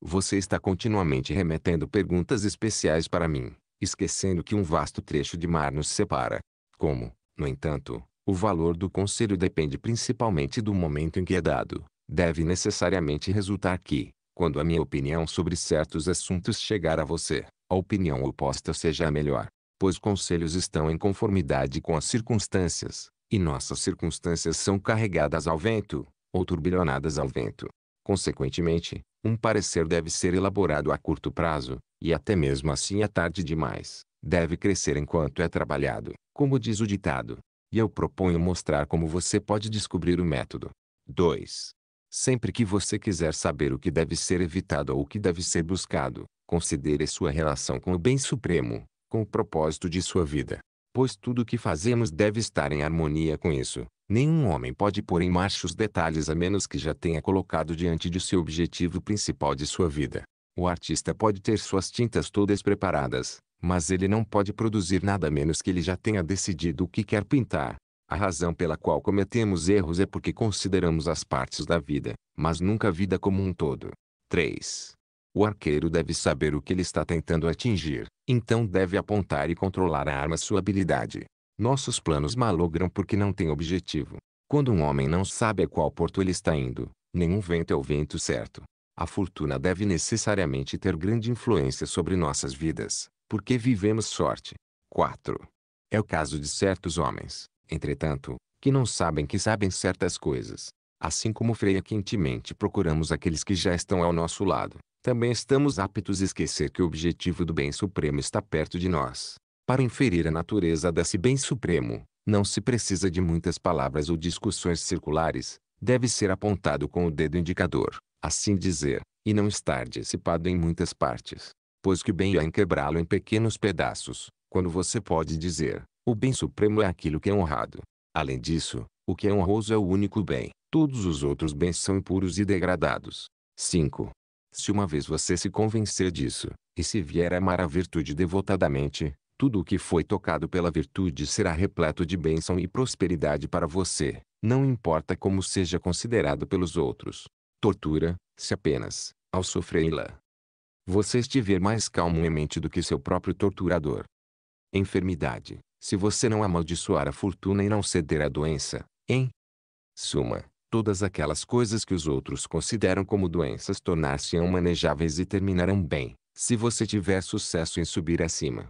S1: Você está continuamente remetendo perguntas especiais para mim, esquecendo que um vasto trecho de mar nos separa. Como, no entanto, o valor do conselho depende principalmente do momento em que é dado, deve necessariamente resultar que, quando a minha opinião sobre certos assuntos chegar a você, a opinião oposta seja a melhor, pois conselhos estão em conformidade com as circunstâncias, e nossas circunstâncias são carregadas ao vento, ou turbilhonadas ao vento. Consequentemente, um parecer deve ser elaborado a curto prazo, e até mesmo assim é tarde demais, deve crescer enquanto é trabalhado, como diz o ditado. E eu proponho mostrar como você pode descobrir o método. 2. Sempre que você quiser saber o que deve ser evitado ou o que deve ser buscado, considere sua relação com o Bem Supremo, com o propósito de sua vida. Pois tudo o que fazemos deve estar em harmonia com isso. Nenhum homem pode pôr em marcha os detalhes a menos que já tenha colocado diante de seu objetivo principal de sua vida. O artista pode ter suas tintas todas preparadas, mas ele não pode produzir nada a menos que ele já tenha decidido o que quer pintar. A razão pela qual cometemos erros é porque consideramos as partes da vida, mas nunca a vida como um todo. 3. O arqueiro deve saber o que ele está tentando atingir, então deve apontar e controlar a arma sua habilidade. Nossos planos malogram porque não têm objetivo. Quando um homem não sabe a qual porto ele está indo, nenhum vento é o vento certo. A fortuna deve necessariamente ter grande influência sobre nossas vidas, porque vivemos sorte. 4. É o caso de certos homens, entretanto, que não sabem que sabem certas coisas. Assim como freia quentemente procuramos aqueles que já estão ao nosso lado, também estamos aptos a esquecer que o objetivo do bem supremo está perto de nós. Para inferir a natureza desse bem supremo, não se precisa de muitas palavras ou discussões circulares, deve ser apontado com o dedo indicador, assim dizer, e não estar dissipado em muitas partes, pois que bem é em quebrá-lo em pequenos pedaços, quando você pode dizer, o bem supremo é aquilo que é honrado. Além disso, o que é honroso é o único bem. Todos os outros bens são impuros e degradados. 5. Se uma vez você se convencer disso, e se vier a amar a virtude devotadamente, tudo o que foi tocado pela virtude será repleto de bênção e prosperidade para você, não importa como seja considerado pelos outros. Tortura, se apenas, ao sofrê-la, você estiver mais calmo em mente do que seu próprio torturador. Enfermidade se você não amaldiçoar a fortuna e não ceder à doença, em suma, todas aquelas coisas que os outros consideram como doenças tornar-se-ão manejáveis e terminarão bem, se você tiver sucesso em subir acima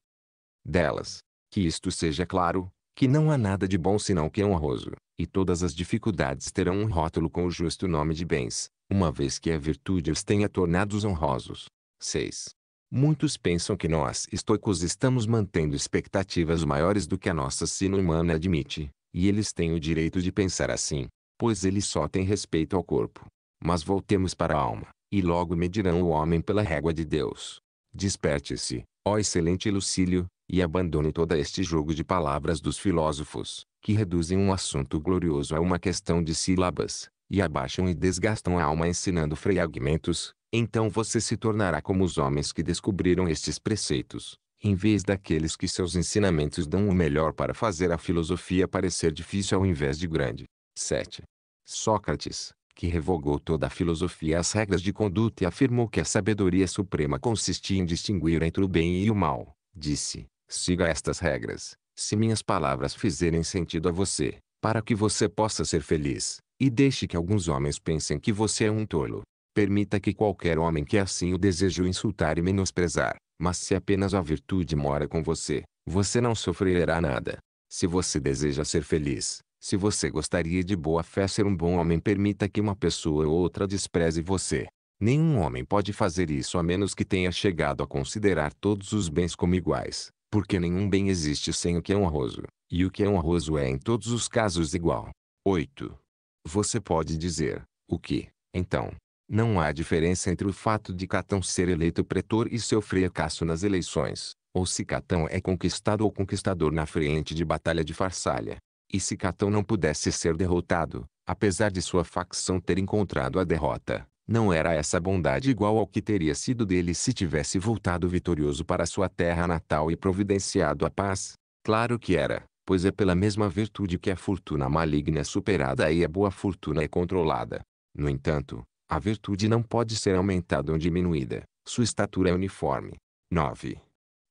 S1: delas. Que isto seja claro, que não há nada de bom senão que é honroso, e todas as dificuldades terão um rótulo com o justo nome de bens, uma vez que a virtude os tenha tornados honrosos. 6. Muitos pensam que nós estoicos estamos mantendo expectativas maiores do que a nossa sino humana admite, e eles têm o direito de pensar assim, pois eles só têm respeito ao corpo. Mas voltemos para a alma, e logo medirão o homem pela régua de Deus. Desperte-se, ó excelente Lucílio, e abandone todo este jogo de palavras dos filósofos, que reduzem um assunto glorioso a uma questão de sílabas, e abaixam e desgastam a alma ensinando fragmentos, então você se tornará como os homens que descobriram estes preceitos, em vez daqueles que seus ensinamentos dão o melhor para fazer a filosofia parecer difícil ao invés de grande. 7. Sócrates, que revogou toda a filosofia às regras de conduta e afirmou que a sabedoria suprema consistia em distinguir entre o bem e o mal, disse: Siga estas regras, se minhas palavras fizerem sentido a você, para que você possa ser feliz, e deixe que alguns homens pensem que você é um tolo. Permita que qualquer homem que assim o deseje o insultar e menosprezar, mas se apenas a virtude mora com você, você não sofrerá nada. Se você deseja ser feliz, se você gostaria de boa fé ser um bom homem, permita que uma pessoa ou outra despreze você. Nenhum homem pode fazer isso a menos que tenha chegado a considerar todos os bens como iguais, porque nenhum bem existe sem o que é honroso, e o que é honroso é em todos os casos igual. 8. Você pode dizer, o que, então, não há diferença entre o fato de Catão ser eleito pretor e seu fracasso nas eleições, ou se Catão é conquistado ou conquistador na frente de batalha de Farsalha. E se Catão não pudesse ser derrotado, apesar de sua facção ter encontrado a derrota, não era essa bondade igual ao que teria sido dele se tivesse voltado vitorioso para sua terra natal e providenciado a paz? Claro que era, pois é pela mesma virtude que a fortuna maligna é superada e a boa fortuna é controlada. No entanto, a virtude não pode ser aumentada ou diminuída, sua estatura é uniforme. 9.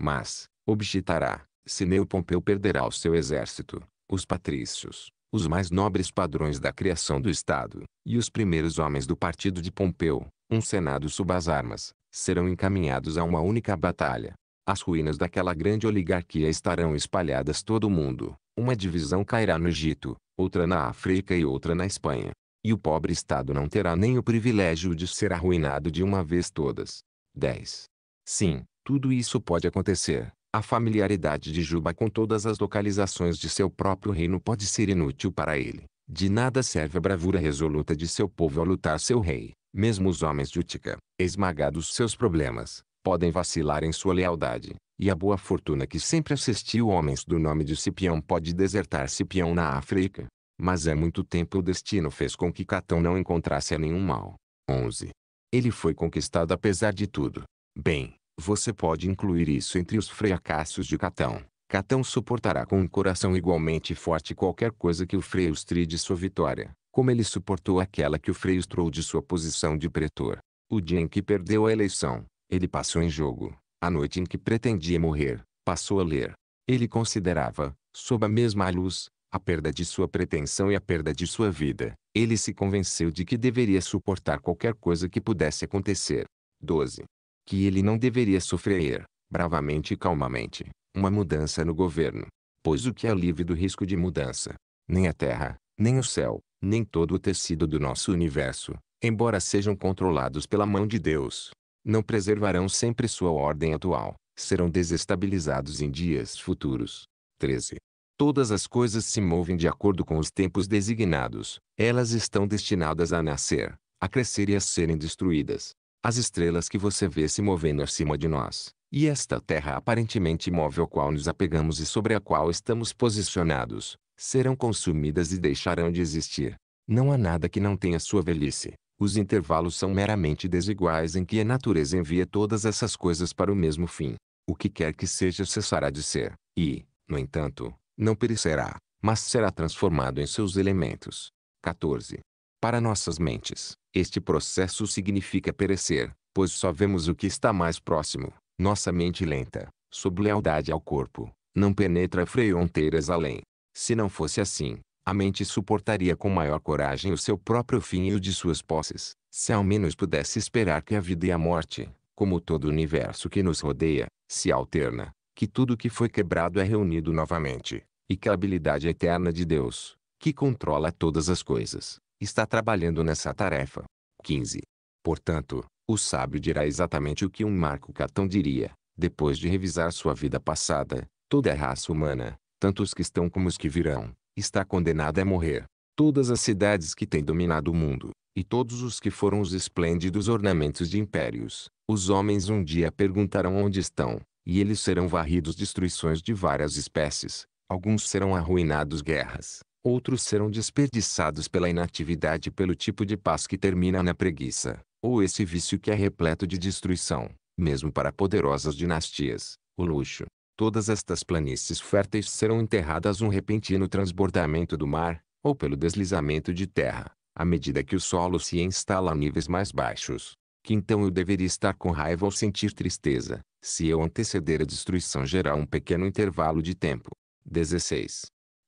S1: Mas, objetará, Sineu Pompeu perderá o seu exército, os patrícios, os mais nobres padrões da criação do Estado, e os primeiros homens do partido de Pompeu, um senado sob as armas, serão encaminhados a uma única batalha. As ruínas daquela grande oligarquia estarão espalhadas todo o mundo. Uma divisão cairá no Egito, outra na África e outra na Espanha. E o pobre Estado não terá nem o privilégio de ser arruinado de uma vez todas. 10. Sim, tudo isso pode acontecer. A familiaridade de Juba com todas as localizações de seu próprio reino pode ser inútil para ele. De nada serve a bravura resoluta de seu povo ao lutar seu rei. Mesmo os homens de Utica, esmagados seus problemas, podem vacilar em sua lealdade. E a boa fortuna que sempre assistiu homens do nome de Cipião pode desertar Cipião na África. Mas há é muito tempo o destino fez com que Catão não encontrasse a nenhum mal. 11. Ele foi conquistado apesar de tudo. Bem, você pode incluir isso entre os fracassos de Catão. Catão suportará com um coração igualmente forte qualquer coisa que o freustre de sua vitória, como ele suportou aquela que o freustrou de sua posição de pretor. O dia em que perdeu a eleição, ele passou em jogo. A noite em que pretendia morrer, passou a ler. Ele considerava, sob a mesma luz, a perda de sua pretensão e a perda de sua vida, ele se convenceu de que deveria suportar qualquer coisa que pudesse acontecer. 12. Que ele não deveria sofrer, bravamente e calmamente, uma mudança no governo, pois o que é livre do risco de mudança? Nem a terra, nem o céu, nem todo o tecido do nosso universo, embora sejam controlados pela mão de Deus, não preservarão sempre sua ordem atual, serão desestabilizados em dias futuros. 13. Todas as coisas se movem de acordo com os tempos designados. Elas estão destinadas a nascer, a crescer e a serem destruídas. As estrelas que você vê se movendo acima de nós, e esta terra aparentemente imóvel qual nos apegamos e sobre a qual estamos posicionados, serão consumidas e deixarão de existir. Não há nada que não tenha sua velhice. Os intervalos são meramente desiguais em que a natureza envia todas essas coisas para o mesmo fim. O que quer que seja cessará de ser, e, no entanto, não perecerá, mas será transformado em seus elementos. 14. Para nossas mentes, este processo significa perecer, pois só vemos o que está mais próximo. Nossa mente lenta, sob lealdade ao corpo, não penetra fronteiras além. Se não fosse assim, a mente suportaria com maior coragem o seu próprio fim e o de suas posses, se ao menos pudesse esperar que a vida e a morte, como todo o universo que nos rodeia, se alterna, que tudo que foi quebrado é reunido novamente, e que a habilidade eterna de Deus, que controla todas as coisas, está trabalhando nessa tarefa. 15. Portanto, o sábio dirá exatamente o que um Marco Catão diria, depois de revisar sua vida passada, toda a raça humana, tanto os que estão como os que virão, está condenada a morrer. Todas as cidades que têm dominado o mundo, e todos os que foram os esplêndidos ornamentos de impérios, os homens um dia perguntarão onde estão, e eles serão varridos destruições de várias espécies. Alguns serão arruinados guerras. Outros serão desperdiçados pela inatividade e pelo tipo de paz que termina na preguiça. Ou esse vício que é repleto de destruição, mesmo para poderosas dinastias, o luxo. Todas estas planícies férteis serão enterradas um repentino transbordamento do mar, ou pelo deslizamento de terra, à medida que o solo se instala a níveis mais baixos que então eu deveria estar com raiva ou sentir tristeza, se eu anteceder a destruição geral um pequeno intervalo de tempo. 16.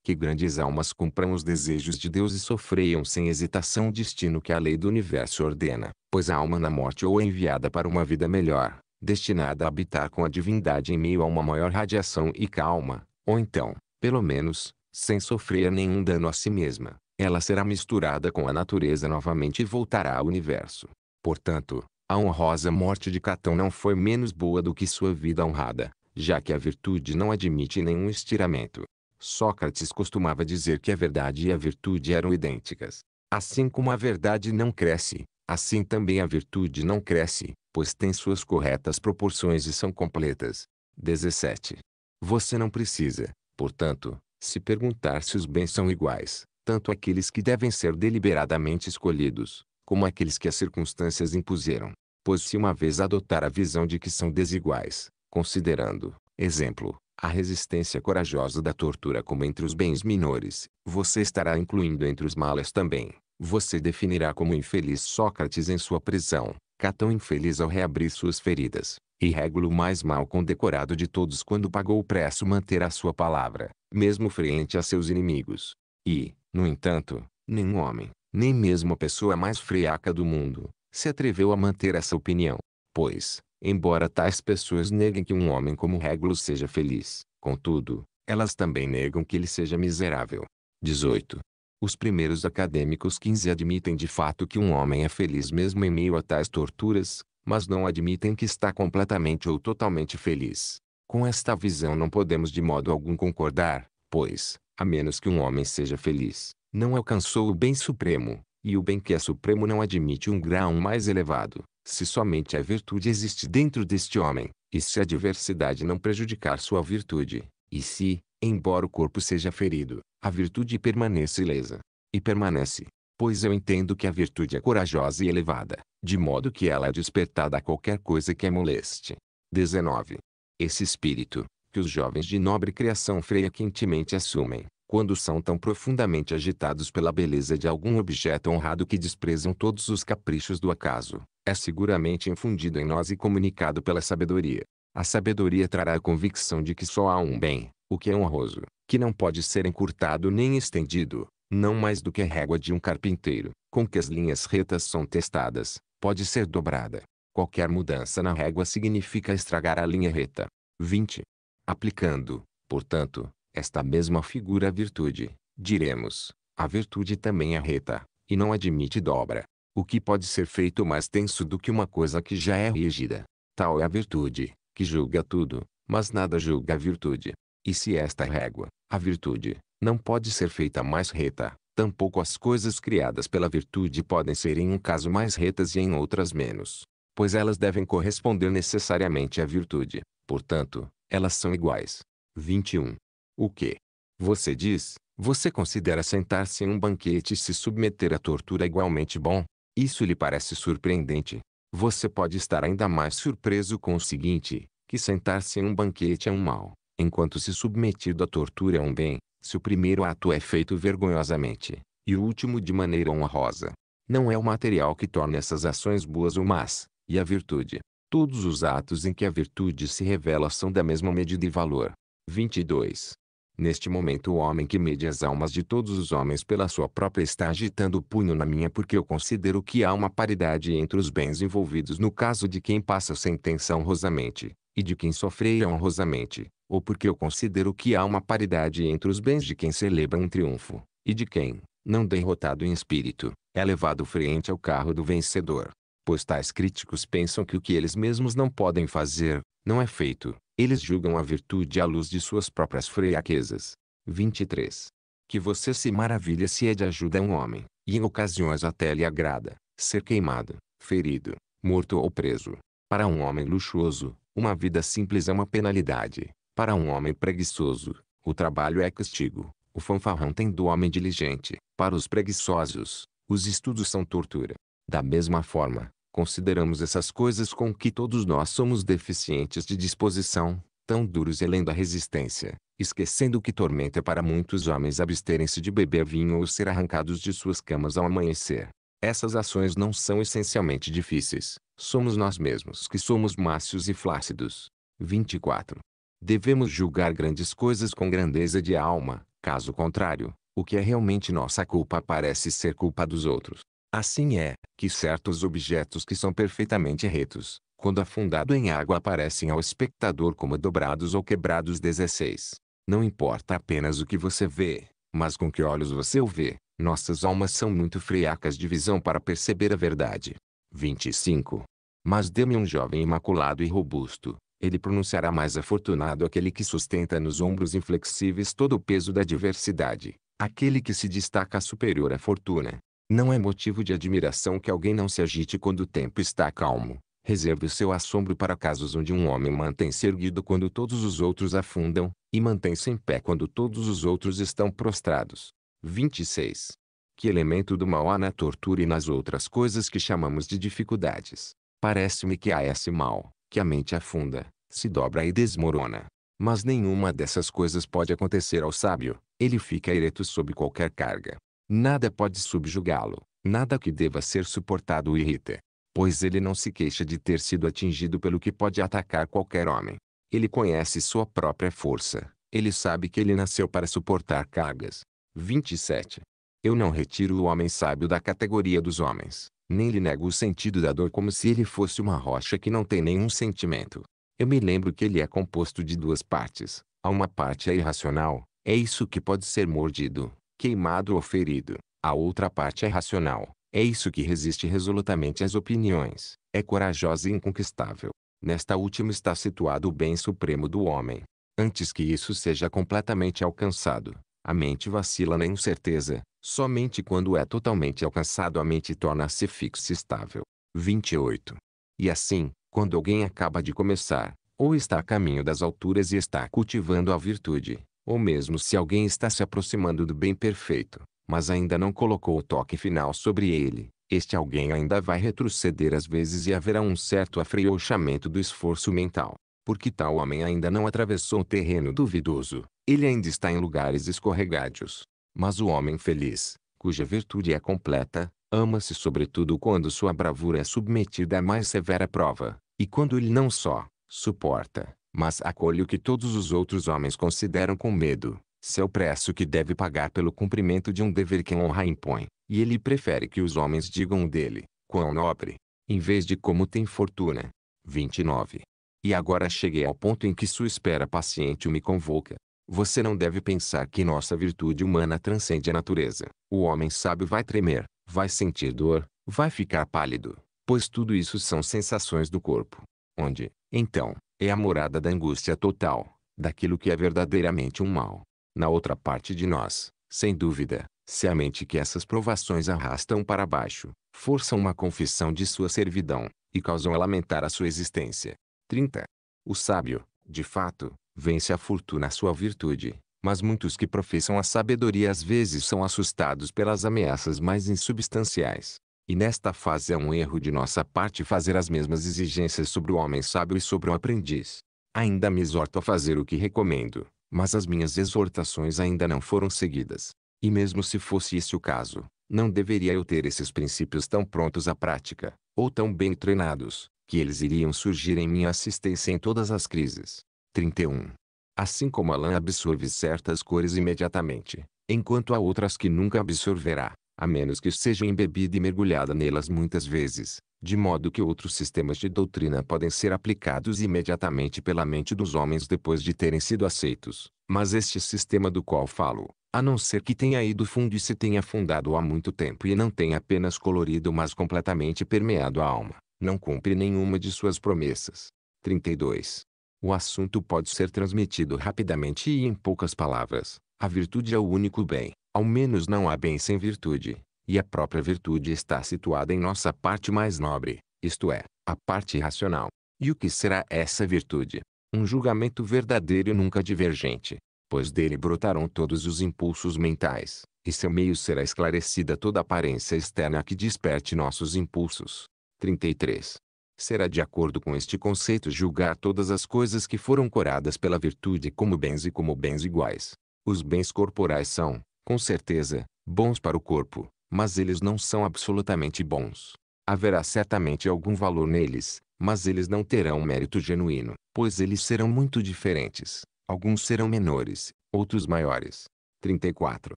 S1: Que grandes almas cumpram os desejos de Deus e sofreiam sem hesitação o destino que a lei do universo ordena, pois a alma na morte ou é enviada para uma vida melhor, destinada a habitar com a divindade em meio a uma maior radiação e calma, ou então, pelo menos, sem sofrer nenhum dano a si mesma, ela será misturada com a natureza novamente e voltará ao universo, Portanto, a honrosa morte de Catão não foi menos boa do que sua vida honrada, já que a virtude não admite nenhum estiramento. Sócrates costumava dizer que a verdade e a virtude eram idênticas. Assim como a verdade não cresce, assim também a virtude não cresce, pois tem suas corretas proporções e são completas. 17. Você não precisa, portanto, se perguntar se os bens são iguais, tanto aqueles que devem ser deliberadamente escolhidos, como aqueles que as circunstâncias impuseram. Pois se uma vez adotar a visão de que são desiguais, considerando, exemplo, a resistência corajosa da tortura como entre os bens menores, você estará incluindo entre os males também. Você definirá como infeliz Sócrates em sua prisão, Catão infeliz ao reabrir suas feridas, e Régulo mais mal condecorado de todos quando pagou o preço manter a sua palavra, mesmo frente a seus inimigos. E, no entanto, nenhum homem, nem mesmo a pessoa mais friaca do mundo, se atreveu a manter essa opinião. Pois, embora tais pessoas neguem que um homem como Régulo seja feliz, contudo, elas também negam que ele seja miserável. 18. Os primeiros acadêmicos 15 admitem de fato que um homem é feliz mesmo em meio a tais torturas, mas não admitem que está completamente ou totalmente feliz. Com esta visão não podemos de modo algum concordar, pois, a menos que um homem seja feliz, não alcançou o bem supremo, e o bem que é supremo não admite um grau mais elevado, se somente a virtude existe dentro deste homem, e se a diversidade não prejudicar sua virtude, e se, embora o corpo seja ferido, a virtude permanece ilesa. E permanece, pois eu entendo que a virtude é corajosa e elevada, de modo que ela é despertada a qualquer coisa que é moleste. 19. Esse espírito, que os jovens de nobre criação freia quentemente assumem, quando são tão profundamente agitados pela beleza de algum objeto honrado que desprezam todos os caprichos do acaso, é seguramente infundido em nós e comunicado pela sabedoria. A sabedoria trará a convicção de que só há um bem, o que é honroso, que não pode ser encurtado nem estendido, não mais do que a régua de um carpinteiro, com que as linhas retas são testadas, pode ser dobrada. Qualquer mudança na régua significa estragar a linha reta. 20. Aplicando, portanto, esta mesma figura virtude, diremos, a virtude também é reta, e não admite dobra. O que pode ser feito mais tenso do que uma coisa que já é rígida? Tal é a virtude, que julga tudo, mas nada julga a virtude. E se esta é régua, a virtude, não pode ser feita mais reta, tampouco as coisas criadas pela virtude podem ser em um caso mais retas e em outras menos, pois elas devem corresponder necessariamente à virtude, portanto, elas são iguais. 21. O que você diz, você considera sentar-se em um banquete e se submeter à tortura igualmente bom? Isso lhe parece surpreendente. Você pode estar ainda mais surpreso com o seguinte, que sentar-se em um banquete é um mal, enquanto se submetido à tortura é um bem, se o primeiro ato é feito vergonhosamente, e o último de maneira honrosa. Não é o material que torna essas ações boas ou más, e a virtude. Todos os atos em que a virtude se revela são da mesma medida e valor. 22. Neste momento o homem que mede as almas de todos os homens pela sua própria está agitando o punho na minha porque eu considero que há uma paridade entre os bens envolvidos no caso de quem passa sentença honrosamente, e de quem sofreia honrosamente, ou porque eu considero que há uma paridade entre os bens de quem celebra um triunfo, e de quem, não derrotado em espírito, é levado frente ao carro do vencedor. Pois tais críticos pensam que o que eles mesmos não podem fazer, não é feito, eles julgam a virtude à luz de suas próprias fraquezas. 23. Que você se maravilha se é de ajuda a um homem, e em ocasiões até lhe agrada, ser queimado, ferido, morto ou preso. Para um homem luxuoso, uma vida simples é uma penalidade. Para um homem preguiçoso, o trabalho é castigo. O fanfarrão tem do homem diligente. Para os preguiçosos, os estudos são tortura. Da mesma forma, consideramos essas coisas com que todos nós somos deficientes de disposição, tão duros e lendo a resistência, esquecendo que tormenta para muitos homens absterem-se de beber vinho ou ser arrancados de suas camas ao amanhecer. Essas ações não são essencialmente difíceis, somos nós mesmos que somos mácios e flácidos. 24. Devemos julgar grandes coisas com grandeza de alma, caso contrário, o que é realmente nossa culpa parece ser culpa dos outros. Assim é, que certos objetos que são perfeitamente retos, quando afundado em água aparecem ao espectador como dobrados ou quebrados 16. Não importa apenas o que você vê, mas com que olhos você o vê, nossas almas são muito friacas de visão para perceber a verdade. 25. Mas dê-me um jovem imaculado e robusto, ele pronunciará mais afortunado aquele que sustenta nos ombros inflexíveis todo o peso da diversidade, aquele que se destaca superior à fortuna, não é motivo de admiração que alguém não se agite quando o tempo está calmo. Reserve o seu assombro para casos onde um homem mantém-se erguido quando todos os outros afundam, e mantém-se em pé quando todos os outros estão prostrados. 26. Que elemento do mal há na tortura e nas outras coisas que chamamos de dificuldades? Parece-me que há esse mal, que a mente afunda, se dobra e desmorona. Mas nenhuma dessas coisas pode acontecer ao sábio, ele fica ereto sob qualquer carga. Nada pode subjugá-lo, nada que deva ser suportado o irrita. Pois ele não se queixa de ter sido atingido pelo que pode atacar qualquer homem. Ele conhece sua própria força. Ele sabe que ele nasceu para suportar cargas. 27. Eu não retiro o homem sábio da categoria dos homens, nem lhe nego o sentido da dor como se ele fosse uma rocha que não tem nenhum sentimento. Eu me lembro que ele é composto de duas partes. A uma parte é irracional, é isso que pode ser mordido, queimado ou ferido. A outra parte é racional. É isso que resiste resolutamente às opiniões. É corajosa e inconquistável. Nesta última está situado o bem supremo do homem. Antes que isso seja completamente alcançado, a mente vacila na incerteza. Somente quando é totalmente alcançado a mente torna-se fixa e estável. 28. E assim, quando alguém acaba de começar, ou está a caminho das alturas e está cultivando a virtude, ou mesmo se alguém está se aproximando do bem perfeito, mas ainda não colocou o toque final sobre ele, este alguém ainda vai retroceder às vezes e haverá um certo afrouxamento do esforço mental. Porque tal homem ainda não atravessou o terreno duvidoso, ele ainda está em lugares escorregados. Mas o homem feliz, cuja virtude é completa, ama-se sobretudo quando sua bravura é submetida à mais severa prova, e quando ele não só suporta, mas acolhe o que todos os outros homens consideram com medo, seu preço que deve pagar pelo cumprimento de um dever que honra impõe, e ele prefere que os homens digam dele, quão nobre, em vez de como tem fortuna. 29. E agora cheguei ao ponto em que sua espera paciente me convoca. Você não deve pensar que nossa virtude humana transcende a natureza. O homem sábio vai tremer, vai sentir dor, vai ficar pálido, pois tudo isso são sensações do corpo. Onde, então, é a morada da angústia total, daquilo que é verdadeiramente um mal. Na outra parte de nós, sem dúvida, se a mente que essas provações arrastam para baixo, forçam uma confissão de sua servidão, e causam a lamentar a sua existência. 30. O sábio, de fato, vence a fortuna à sua virtude, mas muitos que professam a sabedoria às vezes são assustados pelas ameaças mais insubstanciais. E nesta fase é um erro de nossa parte fazer as mesmas exigências sobre o homem sábio e sobre o aprendiz. Ainda me exorto a fazer o que recomendo, mas as minhas exortações ainda não foram seguidas. E mesmo se fosse esse o caso, não deveria eu ter esses princípios tão prontos à prática, ou tão bem treinados, que eles iriam surgir em minha assistência em todas as crises. 31. Assim como a lã absorve certas cores imediatamente, enquanto há outras que nunca absorverá, a menos que seja embebida e mergulhada nelas muitas vezes, de modo que outros sistemas de doutrina podem ser aplicados imediatamente pela mente dos homens depois de terem sido aceitos. Mas este sistema do qual falo, a não ser que tenha ido fundo e se tenha afundado há muito tempo e não tenha apenas colorido mas completamente permeado a alma, não cumpre nenhuma de suas promessas. 32. O assunto pode ser transmitido rapidamente e em poucas palavras. A virtude é o único bem, ao menos não há bem sem virtude, e a própria virtude está situada em nossa parte mais nobre, isto é, a parte racional. E o que será essa virtude? Um julgamento verdadeiro e nunca divergente, pois dele brotarão todos os impulsos mentais, e seu meio será esclarecida toda aparência externa que desperte nossos impulsos. 33. Será de acordo com este conceito julgar todas as coisas que foram coradas pela virtude como bens e como bens iguais. Os bens corporais são, com certeza, bons para o corpo, mas eles não são absolutamente bons. Haverá certamente algum valor neles, mas eles não terão mérito genuíno, pois eles serão muito diferentes. Alguns serão menores, outros maiores. 34.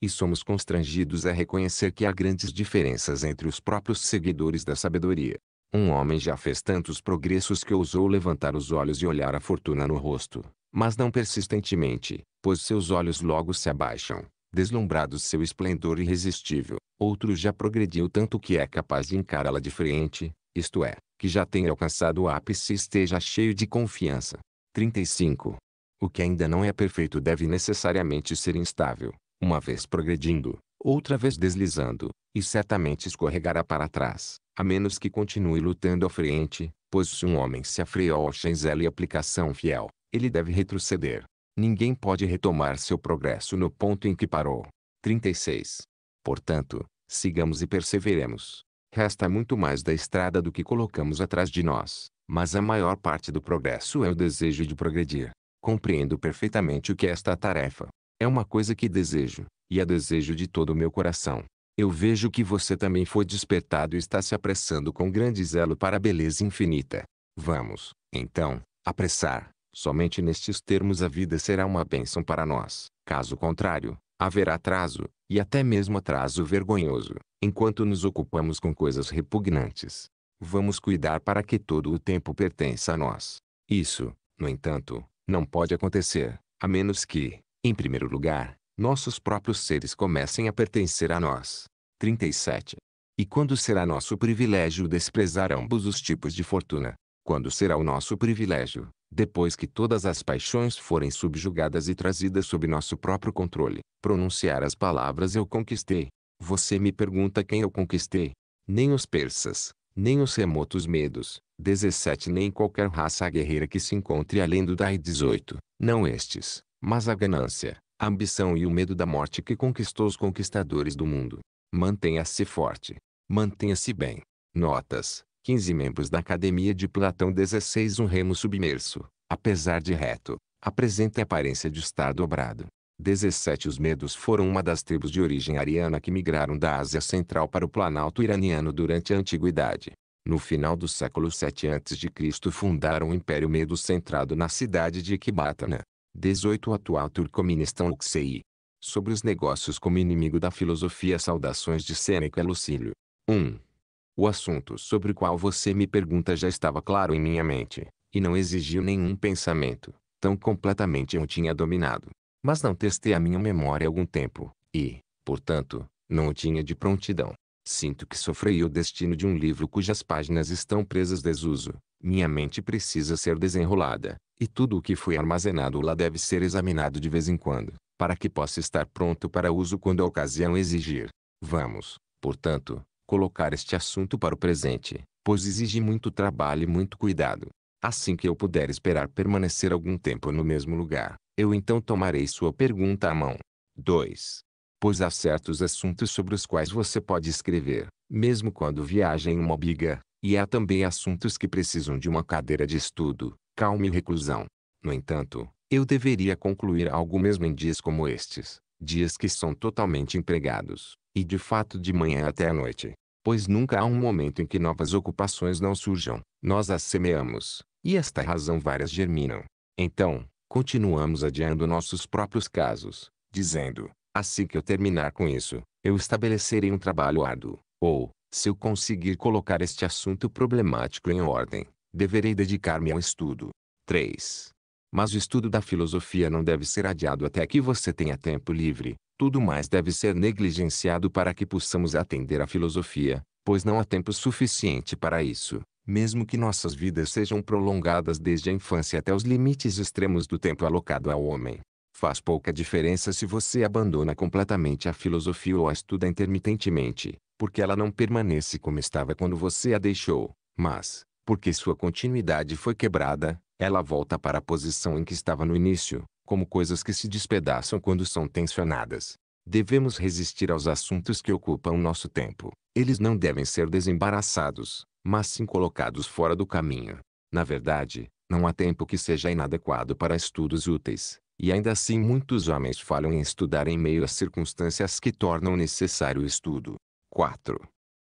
S1: E somos constrangidos a reconhecer que há grandes diferenças entre os próprios seguidores da sabedoria. Um homem já fez tantos progressos que ousou levantar os olhos e olhar a fortuna no rosto, mas não persistentemente, pois seus olhos logo se abaixam, deslumbrados seu esplendor irresistível. Outro já progrediu tanto que é capaz de encará-la de frente, isto é, que já tenha alcançado o ápice e esteja cheio de confiança. 35. O que ainda não é perfeito deve necessariamente ser instável, uma vez progredindo, outra vez deslizando, e certamente escorregará para trás, a menos que continue lutando à frente, pois se um homem se afreou ao chanzel e aplicação fiel, ele deve retroceder, ninguém pode retomar seu progresso no ponto em que parou. 36. Portanto, sigamos e perseveremos. Resta muito mais da estrada do que colocamos atrás de nós, mas a maior parte do progresso é o desejo de progredir. Compreendo perfeitamente o que é esta tarefa. É uma coisa que desejo, e a desejo de todo o meu coração. Eu vejo que você também foi despertado e está se apressando com grande zelo para a beleza infinita. Vamos, então, apressar, Somente nestes termos a vida será uma bênção para nós. Caso contrário, haverá atraso, e até mesmo atraso vergonhoso, enquanto nos ocupamos com coisas repugnantes. Vamos cuidar para que todo o tempo pertença a nós. Isso, no entanto, não pode acontecer, a menos que, em primeiro lugar, nossos próprios seres comecem a pertencer a nós. 37. E quando será nosso privilégio desprezar ambos os tipos de fortuna? Quando será o nosso privilégio, depois que todas as paixões forem subjugadas e trazidas sob nosso próprio controle, pronunciar as palavras eu conquistei. Você me pergunta quem eu conquistei? Nem os persas, nem os remotos medos, 17 nem qualquer raça guerreira que se encontre além do Dai 18, não estes, mas a ganância, a ambição e o medo da morte que conquistou os conquistadores do mundo. Mantenha-se forte. Mantenha-se bem. Notas 15 membros da Academia de Platão 16 Um remo submerso, apesar de reto, apresenta a aparência de estar dobrado. 17 Os medos foram uma das tribos de origem ariana que migraram da Ásia Central para o Planalto iraniano durante a Antiguidade. No final do século 7 a.C. fundaram o Império Medo centrado na cidade de Ecbatana. 18 o Atual Turcoministão Uxei. Sobre os negócios como inimigo da filosofia Saudações de Sêneca Lucílio. 1. O assunto sobre o qual você me pergunta já estava claro em minha mente, e não exigiu nenhum pensamento, tão completamente eu tinha dominado. Mas não testei a minha memória algum tempo, e, portanto, não o tinha de prontidão. Sinto que sofrei o destino de um livro cujas páginas estão presas desuso. Minha mente precisa ser desenrolada, e tudo o que foi armazenado lá deve ser examinado de vez em quando, para que possa estar pronto para uso quando a ocasião exigir. Vamos, portanto, colocar este assunto para o presente, pois exige muito trabalho e muito cuidado. Assim que eu puder esperar permanecer algum tempo no mesmo lugar, eu então tomarei sua pergunta à mão. 2. Pois há certos assuntos sobre os quais você pode escrever, mesmo quando viaja em uma biga, e há também assuntos que precisam de uma cadeira de estudo, calma e reclusão. No entanto, eu deveria concluir algo mesmo em dias como estes, dias que são totalmente empregados. E de fato de manhã até à noite. Pois nunca há um momento em que novas ocupações não surjam. Nós as semeamos, e esta razão várias germinam. Então, continuamos adiando nossos próprios casos, dizendo, assim que eu terminar com isso, eu estabelecerei um trabalho árduo, ou, se eu conseguir colocar este assunto problemático em ordem, deverei dedicar-me ao estudo. 3. Mas o estudo da filosofia não deve ser adiado até que você tenha tempo livre, tudo mais deve ser negligenciado para que possamos atender à filosofia, pois não há tempo suficiente para isso, mesmo que nossas vidas sejam prolongadas desde a infância até os limites extremos do tempo alocado ao homem. Faz pouca diferença se você abandona completamente a filosofia ou a estuda intermitentemente, porque ela não permanece como estava quando você a deixou, mas, porque sua continuidade foi quebrada, ela volta para a posição em que estava no início, como coisas que se despedaçam quando são tensionadas. Devemos resistir aos assuntos que ocupam nosso tempo. Eles não devem ser desembaraçados, mas sim colocados fora do caminho. Na verdade, não há tempo que seja inadequado para estudos úteis, e ainda assim muitos homens falham em estudar em meio às circunstâncias que tornam necessário o estudo. 4.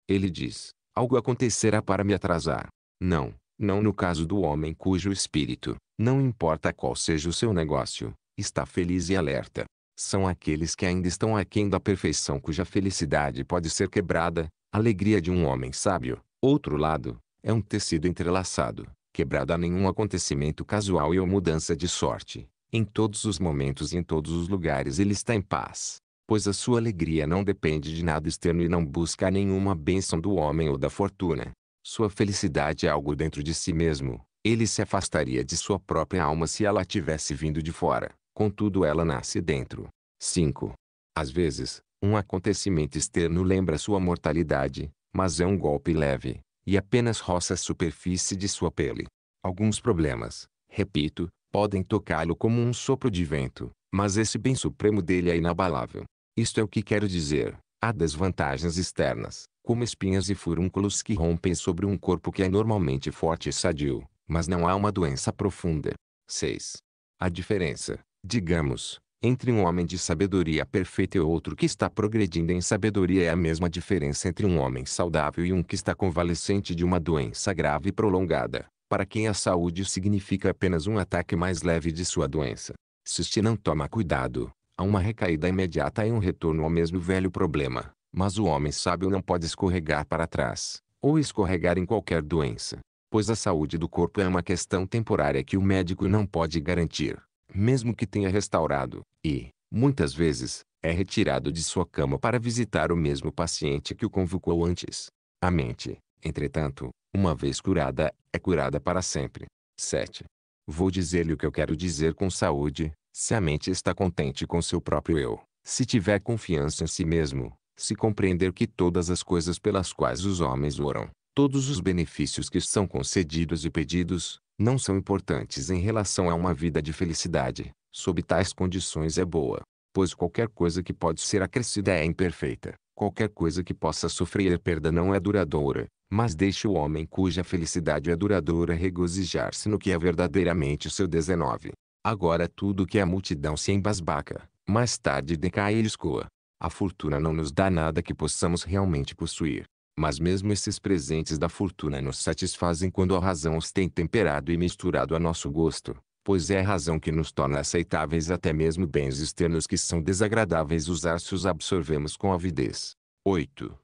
S1: Ele diz: Algo acontecerá para me atrasar. Não, não no caso do homem cujo espírito, não importa qual seja o seu negócio, está feliz e alerta. São aqueles que ainda estão aquém da perfeição cuja felicidade pode ser quebrada. alegria de um homem sábio, outro lado, é um tecido entrelaçado, quebrado a nenhum acontecimento casual e ou mudança de sorte. Em todos os momentos e em todos os lugares ele está em paz, pois a sua alegria não depende de nada externo e não busca nenhuma bênção do homem ou da fortuna. Sua felicidade é algo dentro de si mesmo. Ele se afastaria de sua própria alma se ela tivesse vindo de fora. Contudo, ela nasce dentro. 5. Às vezes, um acontecimento externo lembra sua mortalidade, mas é um golpe leve, e apenas roça a superfície de sua pele. Alguns problemas, repito, podem tocá-lo como um sopro de vento, mas esse bem supremo dele é inabalável. Isto é o que quero dizer. Há desvantagens externas, como espinhas e furúnculos que rompem sobre um corpo que é normalmente forte e sadio, mas não há uma doença profunda. 6. A diferença, digamos, entre um homem de sabedoria perfeita e outro que está progredindo em sabedoria é a mesma diferença entre um homem saudável e um que está convalescente de uma doença grave e prolongada, para quem a saúde significa apenas um ataque mais leve de sua doença. Se este não toma cuidado, há uma recaída imediata e um retorno ao mesmo velho problema. Mas o homem sábio não pode escorregar para trás, ou escorregar em qualquer doença, pois a saúde do corpo é uma questão temporária que o médico não pode garantir, mesmo que tenha restaurado, e, muitas vezes, é retirado de sua cama para visitar o mesmo paciente que o convocou antes. A mente, entretanto, uma vez curada, é curada para sempre. 7. Vou dizer-lhe o que eu quero dizer com saúde, se a mente está contente com seu próprio eu, se tiver confiança em si mesmo, se compreender que todas as coisas pelas quais os homens oram, todos os benefícios que são concedidos e pedidos, não são importantes em relação a uma vida de felicidade, sob tais condições é boa, pois qualquer coisa que pode ser acrescida é imperfeita, qualquer coisa que possa sofrer perda não é duradoura, mas deixa o homem cuja felicidade é duradoura regozijar-se no que é verdadeiramente seu 19. Agora tudo que a multidão se embasbaca, mais tarde decai e escoa. A fortuna não nos dá nada que possamos realmente possuir. Mas mesmo esses presentes da fortuna nos satisfazem quando a razão os tem temperado e misturado a nosso gosto, pois é a razão que nos torna aceitáveis até mesmo bens externos que são desagradáveis usar se os absorvemos com avidez. 8.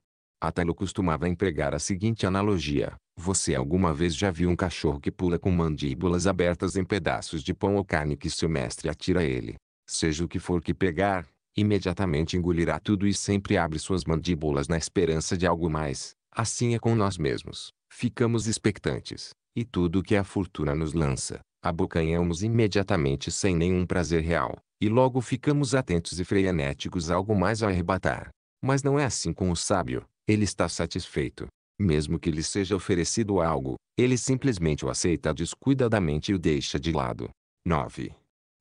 S1: Atalo costumava empregar a seguinte analogia. Você alguma vez já viu um cachorro que pula com mandíbulas abertas em pedaços de pão ou carne que seu mestre atira a ele? Seja o que for que pegar, imediatamente engolirá tudo e sempre abre suas mandíbulas na esperança de algo mais. Assim é com nós mesmos. Ficamos expectantes, e tudo que a fortuna nos lança, abocanhamos imediatamente sem nenhum prazer real, e logo ficamos atentos e frenéticos a algo mais a arrebatar. Mas não é assim com o sábio, ele está satisfeito. Mesmo que lhe seja oferecido algo, ele simplesmente o aceita descuidadamente e o deixa de lado. 9.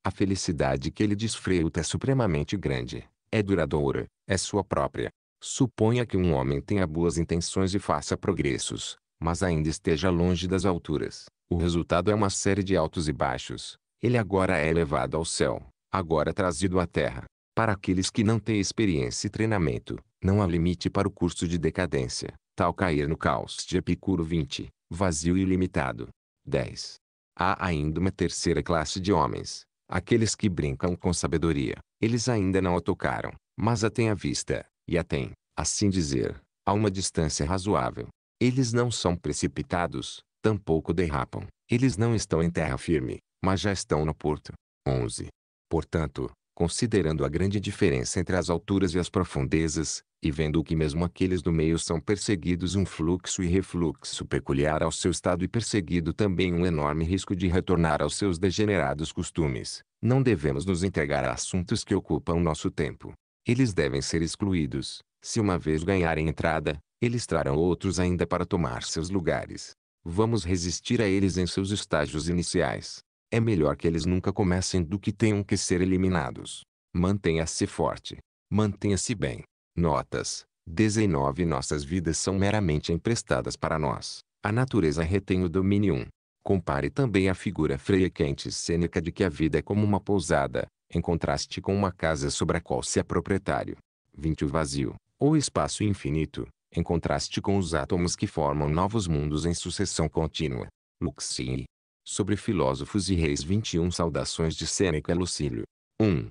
S1: A felicidade que ele desfruta é supremamente grande, é duradoura, é sua própria. Suponha que um homem tenha boas intenções e faça progressos, mas ainda esteja longe das alturas. O resultado é uma série de altos e baixos. Ele agora é elevado ao céu, agora trazido à terra. Para aqueles que não têm experiência e treinamento, não há limite para o curso de decadência, tal cair no caos de Epicuro 20, vazio e limitado. 10. Há ainda uma terceira classe de homens, Aqueles que brincam com sabedoria, eles ainda não a tocaram, mas a têm à vista, e a têm, assim dizer, a uma distância razoável. Eles não são precipitados, tampouco derrapam. Eles não estão em terra firme, mas já estão no porto. 11. Portanto, considerando a grande diferença entre as alturas e as profundezas, e vendo que mesmo aqueles do meio são perseguidos um fluxo e refluxo peculiar ao seu estado e perseguido também um enorme risco de retornar aos seus degenerados costumes, não devemos nos entregar a assuntos que ocupam nosso tempo. Eles devem ser excluídos. Se uma vez ganharem entrada, eles trarão outros ainda para tomar seus lugares. Vamos resistir a eles em seus estágios iniciais. É melhor que eles nunca comecem do que tenham que ser eliminados. Mantenha-se forte. Mantenha-se bem. Notas. 19 Nossas vidas são meramente emprestadas para nós. A natureza retém o domínio. Compare também a figura freia quente cênica de que a vida é como uma pousada, em contraste com uma casa sobre a qual se é proprietário. 20 O vazio, ou espaço infinito, em contraste com os átomos que formam novos mundos em sucessão contínua. Luxine, Sobre filósofos e reis 21 Saudações de Sêneca Lucílio. 1.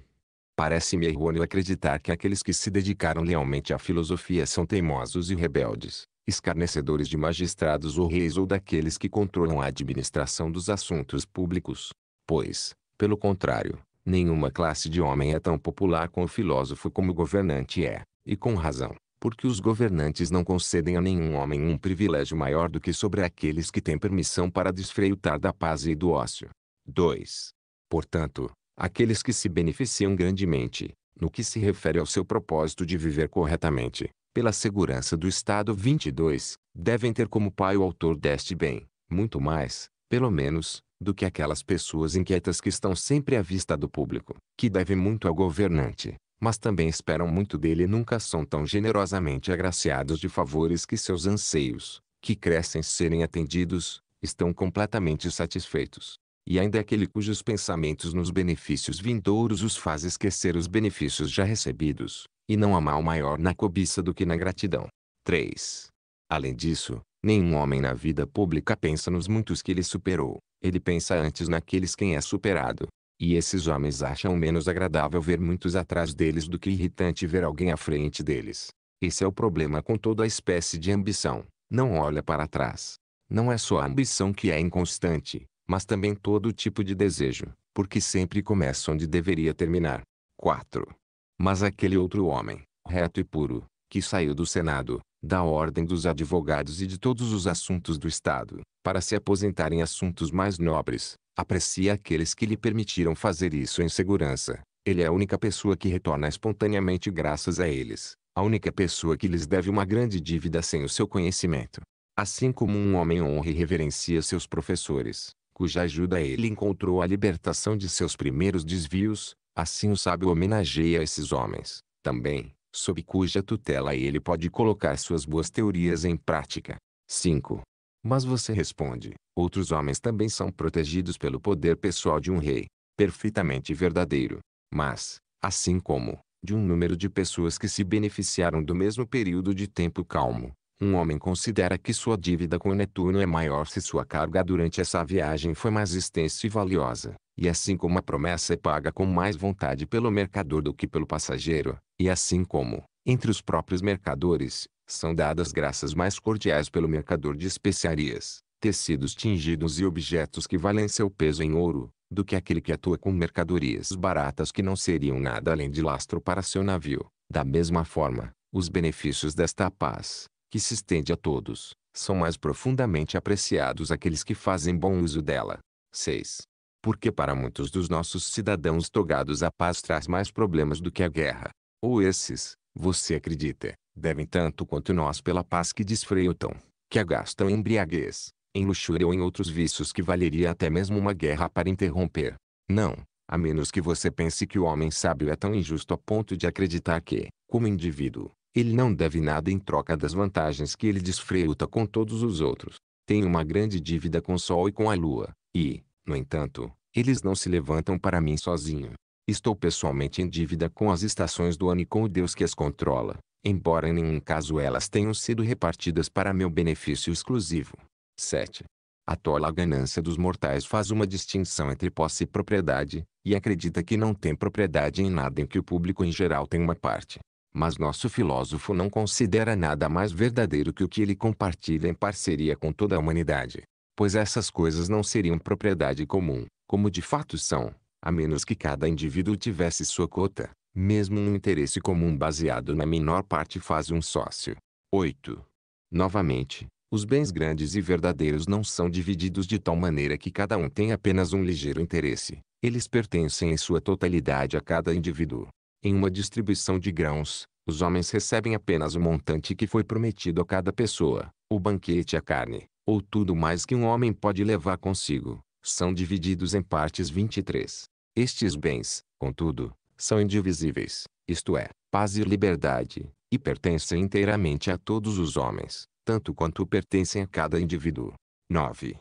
S1: Parece-me errôneo acreditar que aqueles que se dedicaram lealmente à filosofia são teimosos e rebeldes, escarnecedores de magistrados ou reis ou daqueles que controlam a administração dos assuntos públicos. Pois, pelo contrário, nenhuma classe de homem é tão popular com o filósofo como o governante é, e com razão porque os governantes não concedem a nenhum homem um privilégio maior do que sobre aqueles que têm permissão para desfrutar da paz e do ócio. 2. Portanto, aqueles que se beneficiam grandemente, no que se refere ao seu propósito de viver corretamente, pela segurança do Estado 22, devem ter como pai o autor deste bem, muito mais, pelo menos, do que aquelas pessoas inquietas que estão sempre à vista do público, que devem muito ao governante, mas também esperam muito dele e nunca são tão generosamente agraciados de favores que seus anseios, que crescem serem atendidos, estão completamente satisfeitos. E ainda é aquele cujos pensamentos nos benefícios vindouros os faz esquecer os benefícios já recebidos, e não há mal maior na cobiça do que na gratidão. 3. Além disso, nenhum homem na vida pública pensa nos muitos que ele superou, ele pensa antes naqueles quem é superado, e esses homens acham menos agradável ver muitos atrás deles do que irritante ver alguém à frente deles. Esse é o problema com toda a espécie de ambição. Não olha para trás. Não é só a ambição que é inconstante, mas também todo tipo de desejo, porque sempre começa onde deveria terminar. 4. Mas aquele outro homem, reto e puro, que saiu do Senado, da Ordem dos Advogados e de todos os assuntos do Estado, para se aposentar em assuntos mais nobres, Aprecia aqueles que lhe permitiram fazer isso em segurança. Ele é a única pessoa que retorna espontaneamente graças a eles. A única pessoa que lhes deve uma grande dívida sem o seu conhecimento. Assim como um homem honra e reverencia seus professores, cuja ajuda ele encontrou a libertação de seus primeiros desvios, assim o sábio homenageia esses homens, também, sob cuja tutela ele pode colocar suas boas teorias em prática. 5. Mas você responde, outros homens também são protegidos pelo poder pessoal de um rei, perfeitamente verdadeiro. Mas, assim como, de um número de pessoas que se beneficiaram do mesmo período de tempo calmo, um homem considera que sua dívida com Netuno é maior se sua carga durante essa viagem foi mais extensa e valiosa, e assim como a promessa é paga com mais vontade pelo mercador do que pelo passageiro, e assim como, entre os próprios mercadores, são dadas graças mais cordiais pelo mercador de especiarias, tecidos tingidos e objetos que valem seu peso em ouro, do que aquele que atua com mercadorias baratas que não seriam nada além de lastro para seu navio. Da mesma forma, os benefícios desta paz, que se estende a todos, são mais profundamente apreciados aqueles que fazem bom uso dela. 6. Porque para muitos dos nossos cidadãos togados a paz traz mais problemas do que a guerra. Ou esses, você acredita, devem tanto quanto nós pela paz que desfreutam, que a gastam embriaguez, em luxúria ou em outros vícios que valeria até mesmo uma guerra para interromper. Não, a menos que você pense que o homem sábio é tão injusto a ponto de acreditar que, como indivíduo, ele não deve nada em troca das vantagens que ele desfruta com todos os outros. Tem uma grande dívida com o sol e com a lua, e, no entanto, eles não se levantam para mim sozinho. Estou pessoalmente em dívida com as estações do ano e com o Deus que as controla, embora em nenhum caso elas tenham sido repartidas para meu benefício exclusivo. 7. A tola ganância dos mortais faz uma distinção entre posse e propriedade, e acredita que não tem propriedade em nada em que o público em geral tem uma parte. Mas nosso filósofo não considera nada mais verdadeiro que o que ele compartilha em parceria com toda a humanidade. Pois essas coisas não seriam propriedade comum, como de fato são, a menos que cada indivíduo tivesse sua cota. Mesmo um interesse comum baseado na menor parte faz um sócio. 8. Novamente, os bens grandes e verdadeiros não são divididos de tal maneira que cada um tem apenas um ligeiro interesse. Eles pertencem em sua totalidade a cada indivíduo. Em uma distribuição de grãos, os homens recebem apenas o montante que foi prometido a cada pessoa. O banquete, a carne, ou tudo mais que um homem pode levar consigo, são divididos em partes 23. Estes bens, contudo, são indivisíveis, isto é, paz e liberdade, e pertencem inteiramente a todos os homens tanto quanto pertencem a cada indivíduo. 9.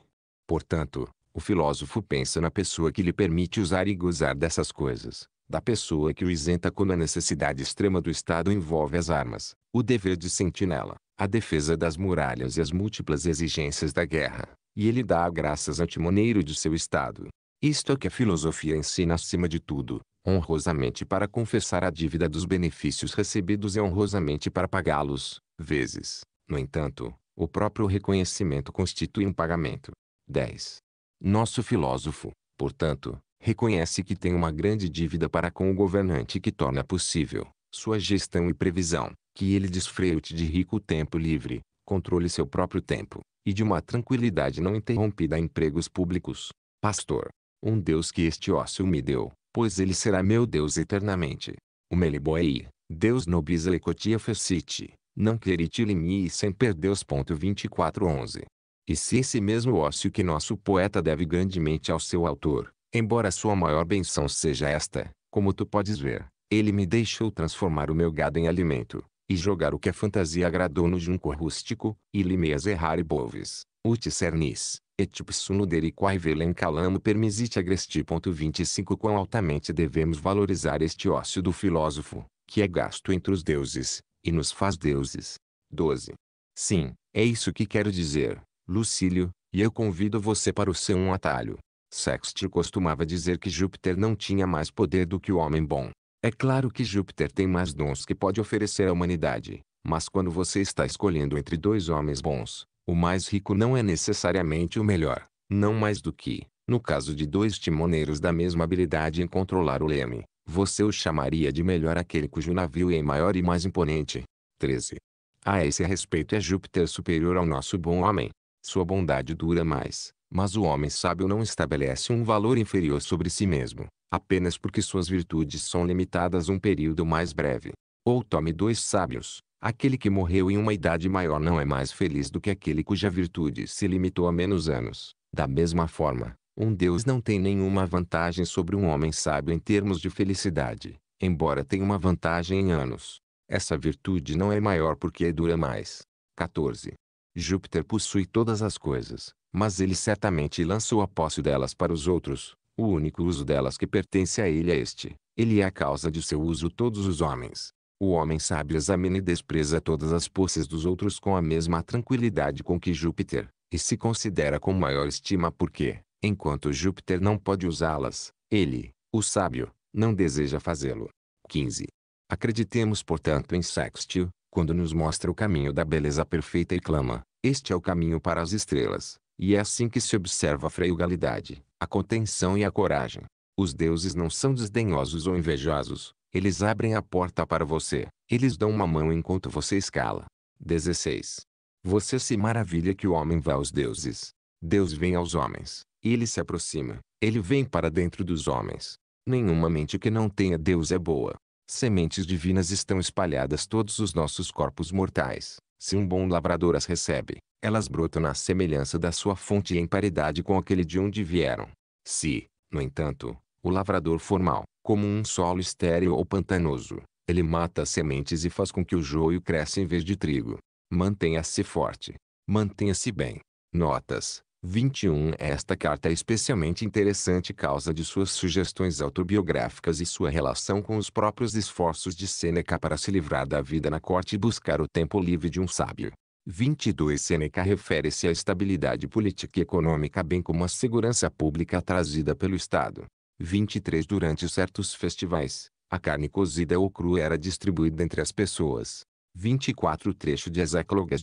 S1: Portanto, o filósofo pensa na pessoa que lhe permite usar e gozar dessas coisas, da pessoa que o isenta quando a necessidade extrema do Estado envolve as armas, o dever de sentinela, a defesa das muralhas e as múltiplas exigências da guerra, e ele dá graças ao timoneiro de seu Estado. Isto é o que a filosofia ensina acima de tudo, honrosamente para confessar a dívida dos benefícios recebidos e honrosamente para pagá-los, vezes, no entanto, o próprio reconhecimento constitui um pagamento. 10. Nosso filósofo, portanto, reconhece que tem uma grande dívida para com o governante que torna possível sua gestão e previsão, que ele desfrute de rico tempo livre, controle seu próprio tempo, e de uma tranquilidade não interrompida a empregos públicos. Pastor, um Deus que este ócio me deu, pois ele será meu Deus eternamente. O Meliboei, Deus nobis lecotia fecite, não queritilimis sem perdeus. 11. E se esse mesmo ócio que nosso poeta deve grandemente ao seu autor, embora sua maior benção seja esta, como tu podes ver, ele me deixou transformar o meu gado em alimento, e jogar o que a fantasia agradou no junco rústico, e limeas errare boves, ut cernis, et psuno quae velem calamo permisite agresti. 25 Quão altamente devemos valorizar este ócio do filósofo, que é gasto entre os deuses, e nos faz deuses. 12. Sim, é isso que quero dizer, Lucílio, e eu convido você para o seu um atalho. Sexto costumava dizer que Júpiter não tinha mais poder do que o homem bom. É claro que Júpiter tem mais dons que pode oferecer à humanidade, mas quando você está escolhendo entre dois homens bons, o mais rico não é necessariamente o melhor, não mais do que, no caso de dois timoneiros da mesma habilidade em controlar o leme, você o chamaria de melhor aquele cujo navio é maior e mais imponente. 13. A esse respeito é Júpiter superior ao nosso bom homem. Sua bondade dura mais, mas o homem sábio não estabelece um valor inferior sobre si mesmo, apenas porque suas virtudes são limitadas a um período mais breve. Ou tome dois sábios, aquele que morreu em uma idade maior não é mais feliz do que aquele cuja virtude se limitou a menos anos. Da mesma forma, um Deus não tem nenhuma vantagem sobre um homem sábio em termos de felicidade, embora tenha uma vantagem em anos. Essa virtude não é maior porque é dura mais. 14. Júpiter possui todas as coisas, mas ele certamente lançou a posse delas para os outros. O único uso delas que pertence a ele é este. Ele é a causa de seu uso todos os homens. O homem sábio examina e despreza todas as posses dos outros com a mesma tranquilidade com que Júpiter, e se considera com maior estima porque, Enquanto Júpiter não pode usá-las, ele, o sábio, não deseja fazê-lo. 15. Acreditemos portanto em Sextio, quando nos mostra o caminho da beleza perfeita e clama, este é o caminho para as estrelas, e é assim que se observa a freugalidade, a contenção e a coragem. Os deuses não são desdenhosos ou invejosos, eles abrem a porta para você, eles dão uma mão enquanto você escala. 16. Você se maravilha que o homem vá aos deuses. Deus vem aos homens. Ele se aproxima. Ele vem para dentro dos homens. Nenhuma mente que não tenha Deus é boa. Sementes divinas estão espalhadas todos os nossos corpos mortais. Se um bom lavrador as recebe, elas brotam na semelhança da sua fonte e em paridade com aquele de onde vieram. Se, no entanto, o lavrador for mal, como um solo estéril ou pantanoso, ele mata as sementes e faz com que o joio cresça em vez de trigo. Mantenha-se forte. Mantenha-se bem. Notas. 21. Esta carta é especialmente interessante causa de suas sugestões autobiográficas e sua relação com os próprios esforços de Sêneca para se livrar da vida na corte e buscar o tempo livre de um sábio. 22 Sêneca refere-se à estabilidade política e econômica bem como à segurança pública trazida pelo Estado. 23 Durante certos festivais, a carne cozida ou crua era distribuída entre as pessoas. 24 Trecho de As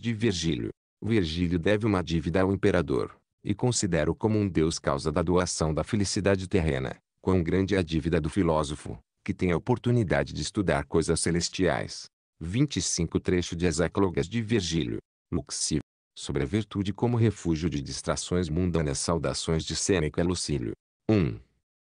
S1: de Virgílio. Virgílio deve uma dívida ao imperador e considero como um Deus causa da doação da felicidade terrena. Quão grande é a dívida do filósofo, que tem a oportunidade de estudar coisas celestiais. 25 Trecho de As de Virgílio. Luxi. Sobre a virtude como refúgio de distrações mundanas. Saudações de Sêneca Lucílio. 1.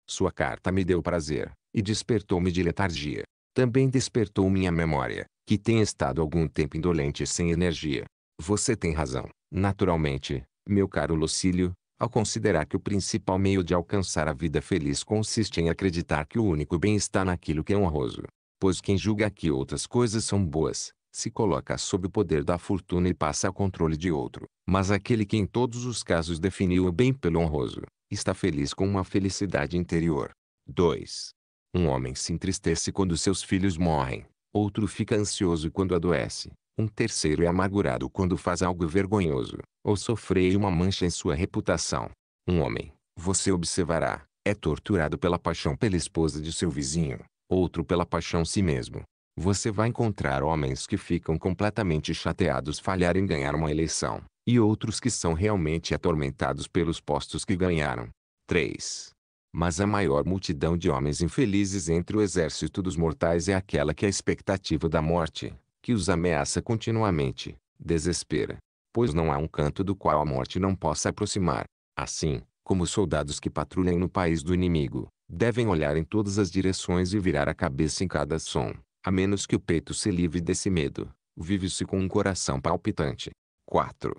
S1: Sua carta me deu prazer, e despertou-me de letargia. Também despertou minha memória, que tem estado algum tempo indolente e sem energia. Você tem razão. Naturalmente, meu caro Lucílio, ao considerar que o principal meio de alcançar a vida feliz consiste em acreditar que o único bem está naquilo que é honroso, pois quem julga que outras coisas são boas, se coloca sob o poder da fortuna e passa ao controle de outro. Mas aquele que em todos os casos definiu o bem pelo honroso, está feliz com uma felicidade interior. 2. Um homem se entristece quando seus filhos morrem, outro fica ansioso quando adoece, um terceiro é amargurado quando faz algo vergonhoso, ou sofreia uma mancha em sua reputação. Um homem, você observará, é torturado pela paixão pela esposa de seu vizinho, outro pela paixão si mesmo. Você vai encontrar homens que ficam completamente chateados falharem em ganhar uma eleição, e outros que são realmente atormentados pelos postos que ganharam. 3. Mas a maior multidão de homens infelizes entre o exército dos mortais é aquela que é a expectativa da morte, que os ameaça continuamente, desespera, pois não há um canto do qual a morte não possa aproximar. Assim, como soldados que patrulham no país do inimigo, devem olhar em todas as direções e virar a cabeça em cada som, a menos que o peito se livre desse medo, vive-se com um coração palpitante. 4.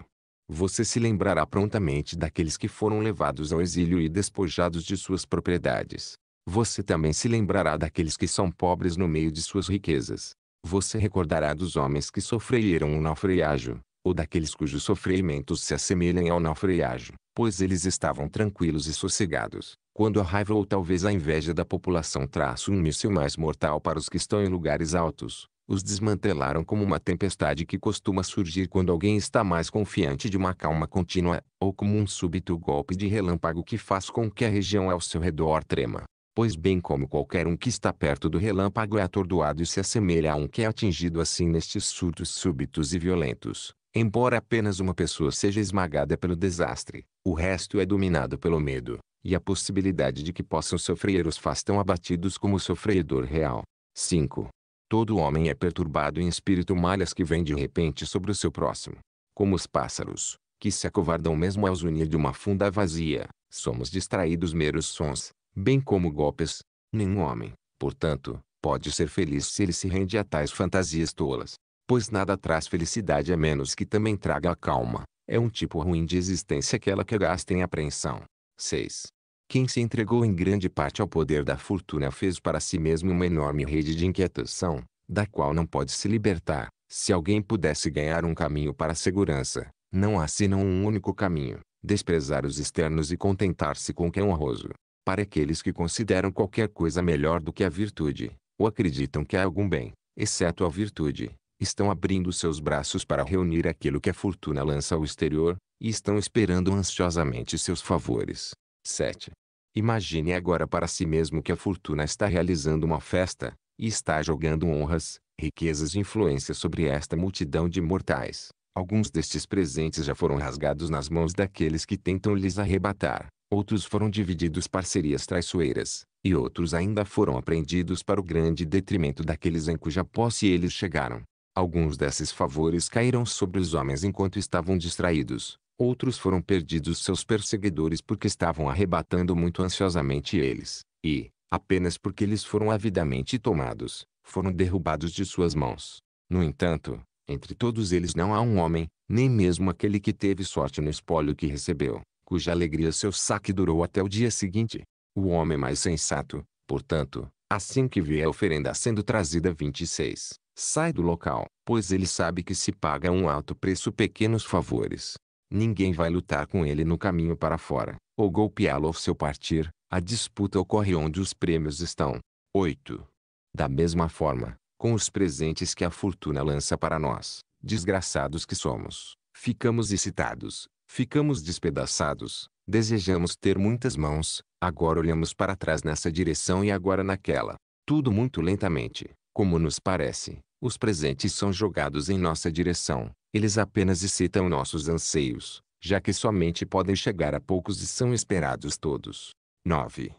S1: Você se lembrará prontamente daqueles que foram levados ao exílio e despojados de suas propriedades. Você também se lembrará daqueles que são pobres no meio de suas riquezas, você recordará dos homens que sofreram o um naufrágio, ou daqueles cujos sofrimentos se assemelham ao naufrágio, pois eles estavam tranquilos e sossegados, quando a raiva ou talvez a inveja da população traça um míssil mais mortal para os que estão em lugares altos, os desmantelaram como uma tempestade que costuma surgir quando alguém está mais confiante de uma calma contínua, ou como um súbito golpe de relâmpago que faz com que a região ao seu redor trema pois bem como qualquer um que está perto do relâmpago é atordoado e se assemelha a um que é atingido assim nestes surtos súbitos e violentos. Embora apenas uma pessoa seja esmagada pelo desastre, o resto é dominado pelo medo, e a possibilidade de que possam sofrer os faz tão abatidos como o sofredor real. 5. Todo homem é perturbado em espírito malhas que vem de repente sobre o seu próximo. Como os pássaros, que se acovardam mesmo ao zunir de uma funda vazia, somos distraídos meros sons, bem como golpes. Nenhum homem, portanto, pode ser feliz se ele se rende a tais fantasias tolas. Pois nada traz felicidade a menos que também traga a calma. É um tipo ruim de existência aquela que gasta em apreensão. 6. Quem se entregou em grande parte ao poder da fortuna fez para si mesmo uma enorme rede de inquietação, da qual não pode se libertar. Se alguém pudesse ganhar um caminho para a segurança, não há senão um único caminho: desprezar os externos e contentar-se com o que é honroso. Para aqueles que consideram qualquer coisa melhor do que a virtude, ou acreditam que há algum bem, exceto a virtude, estão abrindo seus braços para reunir aquilo que a fortuna lança ao exterior, e estão esperando ansiosamente seus favores. 7. Imagine agora para si mesmo que a fortuna está realizando uma festa, e está jogando honras, riquezas e influência sobre esta multidão de mortais. Alguns destes presentes já foram rasgados nas mãos daqueles que tentam lhes arrebatar outros foram divididos parcerias traiçoeiras, e outros ainda foram apreendidos para o grande detrimento daqueles em cuja posse eles chegaram. Alguns desses favores caíram sobre os homens enquanto estavam distraídos, outros foram perdidos seus perseguidores porque estavam arrebatando muito ansiosamente eles, e, apenas porque eles foram avidamente tomados, foram derrubados de suas mãos. No entanto, entre todos eles não há um homem, nem mesmo aquele que teve sorte no espólio que recebeu cuja alegria seu saque durou até o dia seguinte. O homem mais sensato, portanto, assim que vê a oferenda sendo trazida 26, sai do local, pois ele sabe que se paga um alto preço pequenos favores. Ninguém vai lutar com ele no caminho para fora, ou golpeá-lo ao seu partir. A disputa ocorre onde os prêmios estão. 8. Da mesma forma, com os presentes que a fortuna lança para nós, desgraçados que somos, ficamos excitados, Ficamos despedaçados, desejamos ter muitas mãos, agora olhamos para trás nessa direção e agora naquela. Tudo muito lentamente, como nos parece, os presentes são jogados em nossa direção, eles apenas excitam nossos anseios, já que somente podem chegar a poucos e são esperados todos. 9.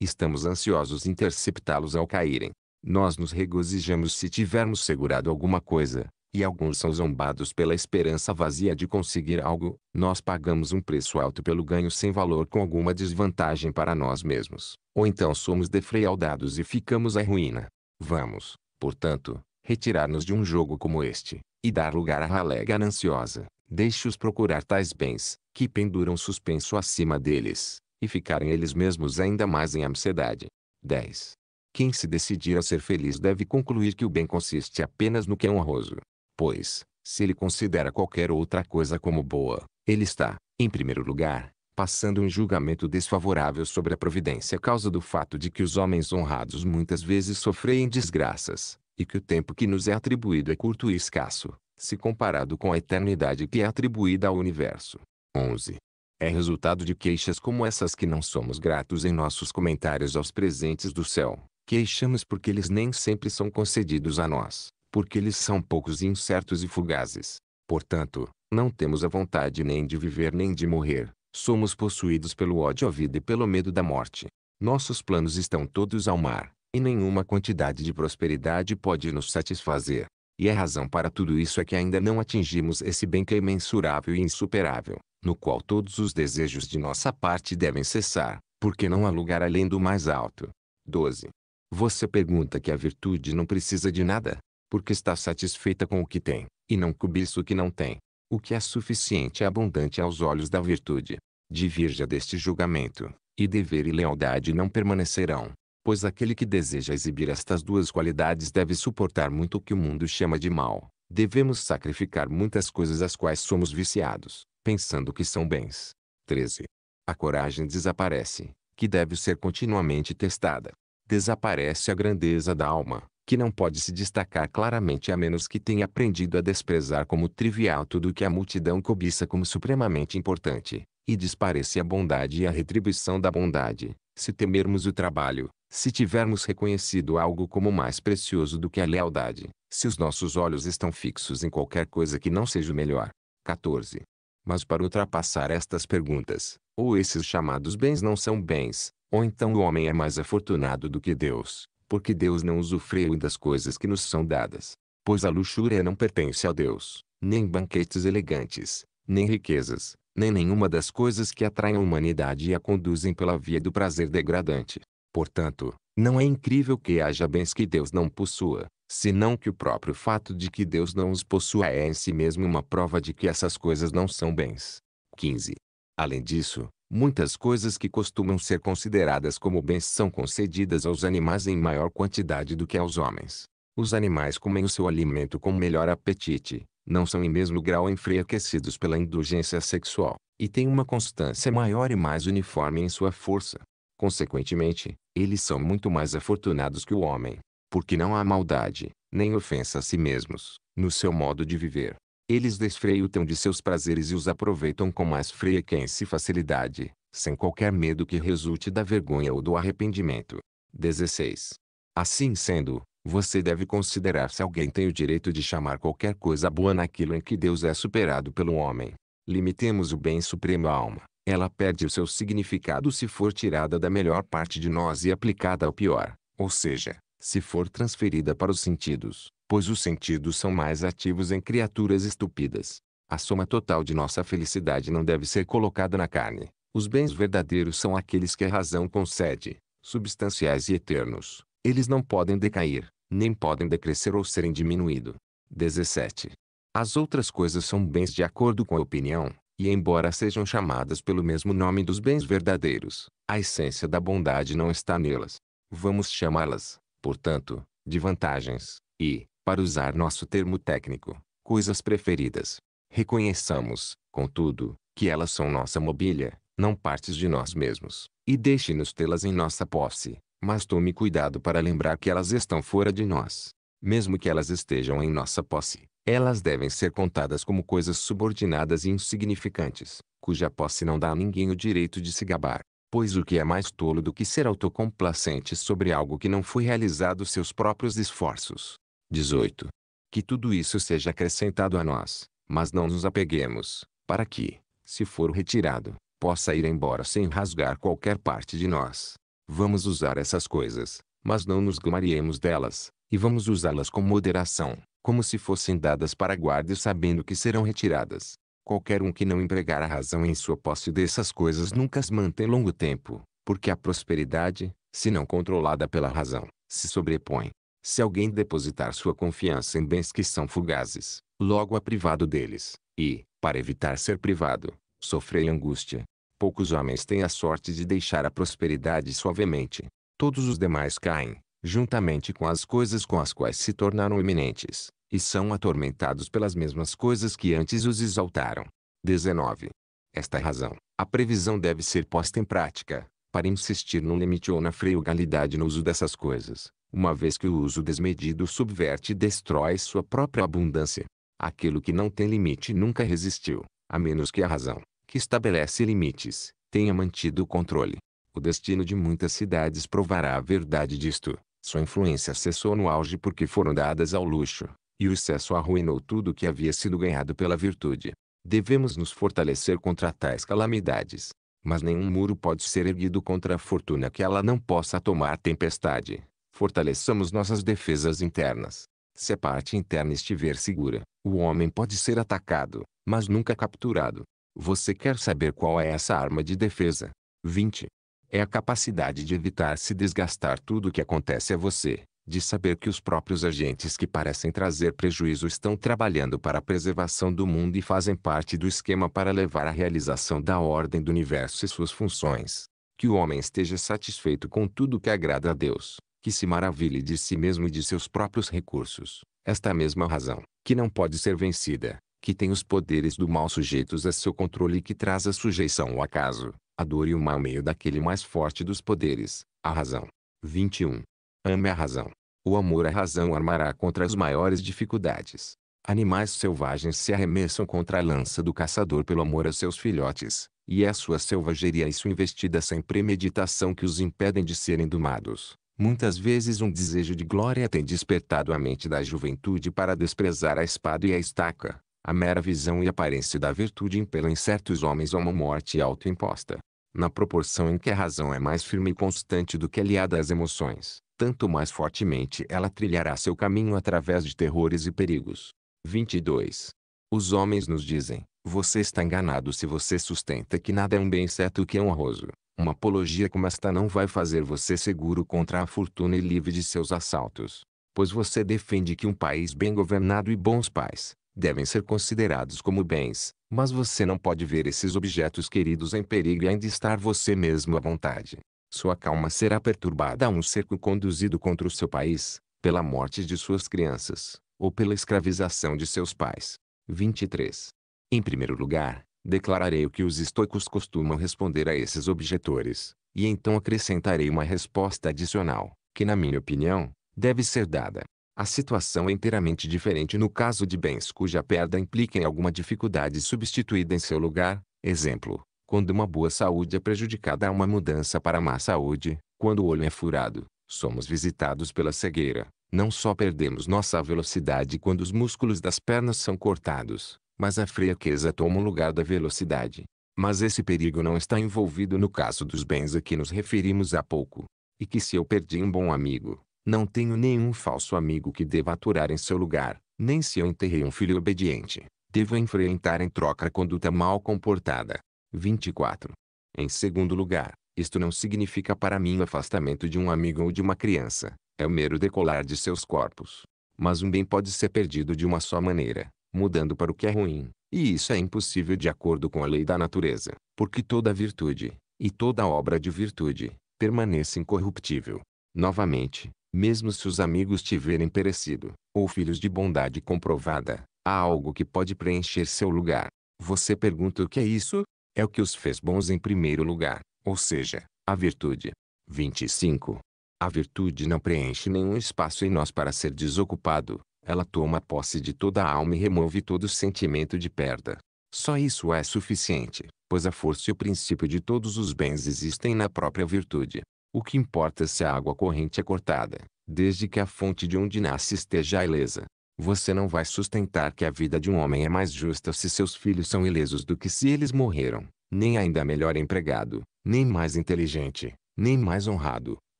S1: Estamos ansiosos interceptá-los ao caírem. Nós nos regozijamos se tivermos segurado alguma coisa, e alguns são zombados pela esperança vazia de conseguir algo, nós pagamos um preço alto pelo ganho sem valor com alguma desvantagem para nós mesmos, ou então somos defraudados e ficamos à ruína. Vamos, portanto, retirar-nos de um jogo como este, e dar lugar à ralé gananciosa. Deixe-os procurar tais bens, que penduram suspenso acima deles, e ficarem eles mesmos ainda mais em ansiedade. 10. Quem se decidir a ser feliz deve concluir que o bem consiste apenas no que é honroso, pois, se ele considera qualquer outra coisa como boa, ele está, em primeiro lugar, passando um julgamento desfavorável sobre a providência a causa do fato de que os homens honrados muitas vezes sofrem desgraças, e que o tempo que nos é atribuído é curto e escasso, se comparado com a eternidade que é atribuída ao universo. 11. É resultado de queixas como essas que não somos gratos em nossos comentários aos presentes do céu, queixamos porque eles nem sempre são concedidos a nós porque eles são poucos e incertos e fugazes. Portanto, não temos a vontade nem de viver nem de morrer. Somos possuídos pelo ódio à vida e pelo medo da morte. Nossos planos estão todos ao mar, e nenhuma quantidade de prosperidade pode nos satisfazer. E a razão para tudo isso é que ainda não atingimos esse bem que é imensurável e insuperável, no qual todos os desejos de nossa parte devem cessar, porque não há lugar além do mais alto. 12. Você pergunta que a virtude não precisa de nada? porque está satisfeita com o que tem, e não cobiça o que não tem. O que é suficiente é abundante aos olhos da virtude. Divirja deste julgamento, e dever e lealdade não permanecerão, pois aquele que deseja exibir estas duas qualidades deve suportar muito o que o mundo chama de mal. Devemos sacrificar muitas coisas às quais somos viciados, pensando que são bens. 13. A coragem desaparece, que deve ser continuamente testada. Desaparece a grandeza da alma, que não pode se destacar claramente a menos que tenha aprendido a desprezar como trivial tudo o que a multidão cobiça como supremamente importante, e desparece a bondade e a retribuição da bondade, se temermos o trabalho, se tivermos reconhecido algo como mais precioso do que a lealdade, se os nossos olhos estão fixos em qualquer coisa que não seja o melhor. 14. Mas para ultrapassar estas perguntas, ou esses chamados bens não são bens, ou então o homem é mais afortunado do que Deus, porque Deus não usufruiu das coisas que nos são dadas. Pois a luxúria não pertence a Deus, nem banquetes elegantes, nem riquezas, nem nenhuma das coisas que atraem a humanidade e a conduzem pela via do prazer degradante. Portanto, não é incrível que haja bens que Deus não possua, senão que o próprio fato de que Deus não os possua é em si mesmo uma prova de que essas coisas não são bens. 15. Além disso, Muitas coisas que costumam ser consideradas como bens são concedidas aos animais em maior quantidade do que aos homens. Os animais comem o seu alimento com melhor apetite, não são em mesmo grau enfraquecidos pela indulgência sexual, e têm uma constância maior e mais uniforme em sua força. Consequentemente, eles são muito mais afortunados que o homem, porque não há maldade, nem ofensa a si mesmos, no seu modo de viver. Eles desfreiam de seus prazeres e os aproveitam com mais frequência e facilidade, sem qualquer medo que resulte da vergonha ou do arrependimento. 16. Assim sendo, você deve considerar se alguém tem o direito de chamar qualquer coisa boa naquilo em que Deus é superado pelo homem. Limitemos o bem supremo à alma. Ela perde o seu significado se for tirada da melhor parte de nós e aplicada ao pior, ou seja, se for transferida para os sentidos pois os sentidos são mais ativos em criaturas estúpidas. A soma total de nossa felicidade não deve ser colocada na carne. Os bens verdadeiros são aqueles que a razão concede, substanciais e eternos. Eles não podem decair, nem podem decrescer ou serem diminuídos. 17. As outras coisas são bens de acordo com a opinião, e embora sejam chamadas pelo mesmo nome dos bens verdadeiros, a essência da bondade não está nelas. Vamos chamá-las, portanto, de vantagens, e, para usar nosso termo técnico, coisas preferidas. Reconheçamos, contudo, que elas são nossa mobília, não partes de nós mesmos, e deixe-nos tê-las em nossa posse, mas tome cuidado para lembrar que elas estão fora de nós. Mesmo que elas estejam em nossa posse, elas devem ser contadas como coisas subordinadas e insignificantes, cuja posse não dá a ninguém o direito de se gabar. Pois o que é mais tolo do que ser autocomplacente sobre algo que não foi realizado seus próprios esforços? 18. Que tudo isso seja acrescentado a nós, mas não nos apeguemos, para que, se for retirado, possa ir embora sem rasgar qualquer parte de nós. Vamos usar essas coisas, mas não nos gloriemos delas, e vamos usá-las com moderação, como se fossem dadas para guarda sabendo que serão retiradas. Qualquer um que não empregar a razão em sua posse dessas coisas nunca as mantém longo tempo, porque a prosperidade, se não controlada pela razão, se sobrepõe, se alguém depositar sua confiança em bens que são fugazes, logo é privado deles, e, para evitar ser privado, sofrer angústia. Poucos homens têm a sorte de deixar a prosperidade suavemente. Todos os demais caem, juntamente com as coisas com as quais se tornaram eminentes, e são atormentados pelas mesmas coisas que antes os exaltaram. 19. Esta razão, a previsão deve ser posta em prática, para insistir no limite ou na frugalidade no uso dessas coisas, uma vez que o uso desmedido subverte e destrói sua própria abundância. Aquilo que não tem limite nunca resistiu, a menos que a razão, que estabelece limites, tenha mantido o controle. O destino de muitas cidades provará a verdade disto. Sua influência cessou no auge porque foram dadas ao luxo, e o excesso arruinou tudo o que havia sido ganhado pela virtude. Devemos nos fortalecer contra tais calamidades. Mas nenhum muro pode ser erguido contra a fortuna que ela não possa tomar tempestade fortaleçamos nossas defesas internas. Se a parte interna estiver segura, o homem pode ser atacado, mas nunca capturado. Você quer saber qual é essa arma de defesa? 20. É a capacidade de evitar se desgastar tudo o que acontece a você, de saber que os próprios agentes que parecem trazer prejuízo estão trabalhando para a preservação do mundo e fazem parte do esquema para levar à realização da ordem do universo e suas funções. Que o homem esteja satisfeito com tudo que agrada a Deus, que se maravilhe de si mesmo e de seus próprios recursos. Esta mesma razão, que não pode ser vencida, que tem os poderes do mal sujeitos a seu controle e que traz a sujeição ao acaso, a dor e o mal meio daquele mais forte dos poderes, a razão. 21. Ame a razão. O amor à razão armará contra as maiores dificuldades. Animais selvagens se arremessam contra a lança do caçador pelo amor a seus filhotes, e é a sua selvageria e sua investida sem premeditação que os impedem de serem domados. Muitas vezes um desejo de glória tem despertado a mente da juventude para desprezar a espada e a estaca, a mera visão e aparência da virtude impelem certos homens a uma morte autoimposta. Na proporção em que a razão é mais firme e constante do que aliada às emoções, tanto mais fortemente ela trilhará seu caminho através de terrores e perigos. 22. Os homens nos dizem, você está enganado se você sustenta que nada é um bem certo que é honroso, uma apologia como esta não vai fazer você seguro contra a fortuna e livre de seus assaltos. Pois você defende que um país bem governado e bons pais devem ser considerados como bens, mas você não pode ver esses objetos queridos em perigo e ainda estar você mesmo à vontade. Sua calma será perturbada a um cerco conduzido contra o seu país, pela morte de suas crianças, ou pela escravização de seus pais. 23. Em primeiro lugar, declararei o que os estoicos costumam responder a esses objetores, e então acrescentarei uma resposta adicional, que na minha opinião, deve ser dada. A situação é inteiramente diferente no caso de bens cuja perda implica em alguma dificuldade substituída em seu lugar, exemplo, quando uma boa saúde é prejudicada a uma mudança para má saúde, quando o olho é furado, somos visitados pela cegueira, não só perdemos nossa velocidade quando os músculos das pernas são cortados, mas a fraqueza toma o lugar da velocidade. Mas esse perigo não está envolvido no caso dos bens a que nos referimos há pouco. E que se eu perdi um bom amigo, não tenho nenhum falso amigo que deva aturar em seu lugar, nem se eu enterrei um filho obediente, devo enfrentar em troca a conduta mal comportada. 24. Em segundo lugar, isto não significa para mim o afastamento de um amigo ou de uma criança, é o mero decolar de seus corpos. Mas um bem pode ser perdido de uma só maneira, mudando para o que é ruim. E isso é impossível de acordo com a lei da natureza, porque toda virtude, e toda obra de virtude, permanece incorruptível. Novamente, mesmo se os amigos tiverem perecido, ou filhos de bondade comprovada, há algo que pode preencher seu lugar. Você pergunta o que é isso? É o que os fez bons em primeiro lugar, ou seja, a virtude. 25. A virtude não preenche nenhum espaço em nós para ser desocupado, ela toma posse de toda a alma e remove todo sentimento de perda. Só isso é suficiente, pois a força e o princípio de todos os bens existem na própria virtude. O que importa é se a água corrente é cortada, desde que a fonte de onde nasce esteja ilesa. Você não vai sustentar que a vida de um homem é mais justa se seus filhos são ilesos do que se eles morreram, nem ainda melhor empregado, nem mais inteligente, nem mais honrado,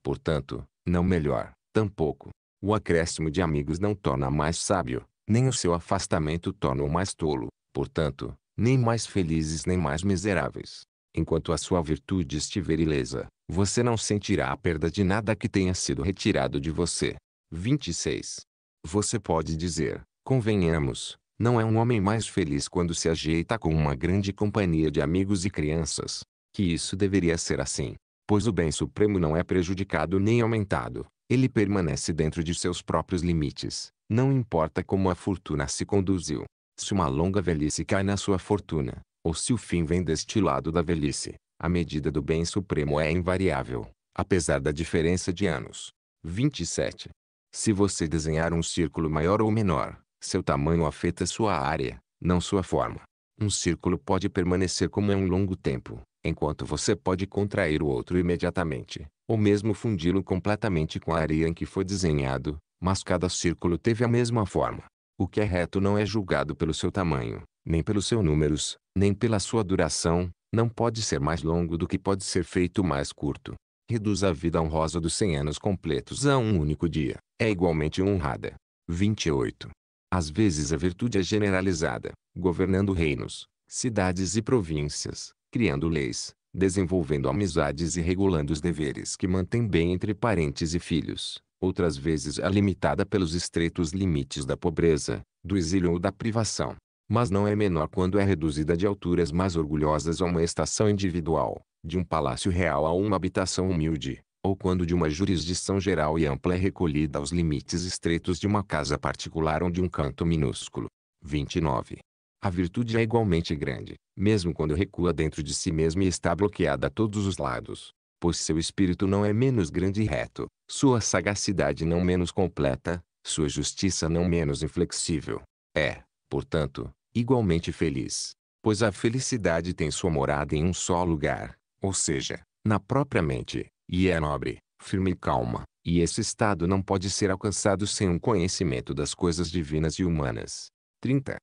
S1: portanto, não melhor, tampouco. O acréscimo de amigos não torna mais sábio, nem o seu afastamento torna-o mais tolo, portanto, nem mais felizes nem mais miseráveis. Enquanto a sua virtude estiver ilesa, você não sentirá a perda de nada que tenha sido retirado de você. 26. Você pode dizer, convenhamos, não é um homem mais feliz quando se ajeita com uma grande companhia de amigos e crianças, que isso deveria ser assim, pois o bem supremo não é prejudicado nem aumentado, ele permanece dentro de seus próprios limites, não importa como a fortuna se conduziu. Se uma longa velhice cai na sua fortuna, ou se o fim vem deste lado da velhice, a medida do bem supremo é invariável, apesar da diferença de anos. 27. Se você desenhar um círculo maior ou menor, seu tamanho afeta sua área, não sua forma. Um círculo pode permanecer como é um longo tempo, enquanto você pode contrair o outro imediatamente ou mesmo fundi-lo completamente com a areia em que foi desenhado, mas cada círculo teve a mesma forma. O que é reto não é julgado pelo seu tamanho, nem pelos seus números, nem pela sua duração, não pode ser mais longo do que pode ser feito mais curto. Reduz a vida honrosa dos 100 anos completos a um único dia, é igualmente honrada. 28. Às vezes a virtude é generalizada, governando reinos, cidades e províncias, criando leis, desenvolvendo amizades e regulando os deveres que mantém bem entre parentes e filhos. Outras vezes é limitada pelos estreitos limites da pobreza, do exílio ou da privação. Mas não é menor quando é reduzida de alturas mais orgulhosas a uma estação individual, de um palácio real a uma habitação humilde, ou quando de uma jurisdição geral e ampla é recolhida aos limites estreitos de uma casa particular ou de um canto minúsculo. 29. A virtude é igualmente grande, mesmo quando recua dentro de si mesmo e está bloqueada a todos os lados. Pois seu espírito não é menos grande e reto, sua sagacidade não menos completa, sua justiça não menos inflexível. É, portanto, igualmente feliz. Pois a felicidade tem sua morada em um só lugar, ou seja, na própria mente, e é nobre, firme e calma, e esse estado não pode ser alcançado sem um conhecimento das coisas divinas e humanas. 30.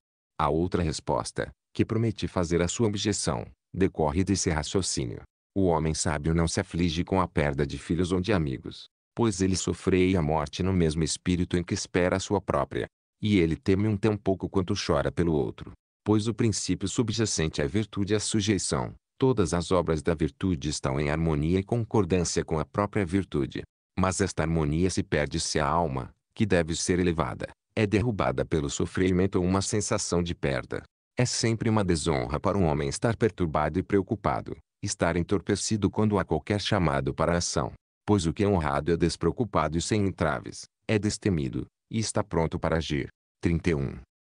S1: A outra resposta, que prometi fazer à sua objeção, decorre desse raciocínio. O homem sábio não se aflige com a perda de filhos ou de amigos, pois ele sofreia a morte no mesmo espírito em que espera a sua própria. E ele teme um tão pouco quanto chora pelo outro, pois o princípio subjacente à virtude é a sujeição. Todas as obras da virtude estão em harmonia e concordância com a própria virtude. Mas esta harmonia se perde se a alma, que deve ser elevada, é derrubada pelo sofrimento ou uma sensação de perda. É sempre uma desonra para um homem estar perturbado e preocupado, estar entorpecido quando há qualquer chamado para a ação. Pois o que é honrado é despreocupado e sem entraves, é destemido, e está pronto para agir. 31.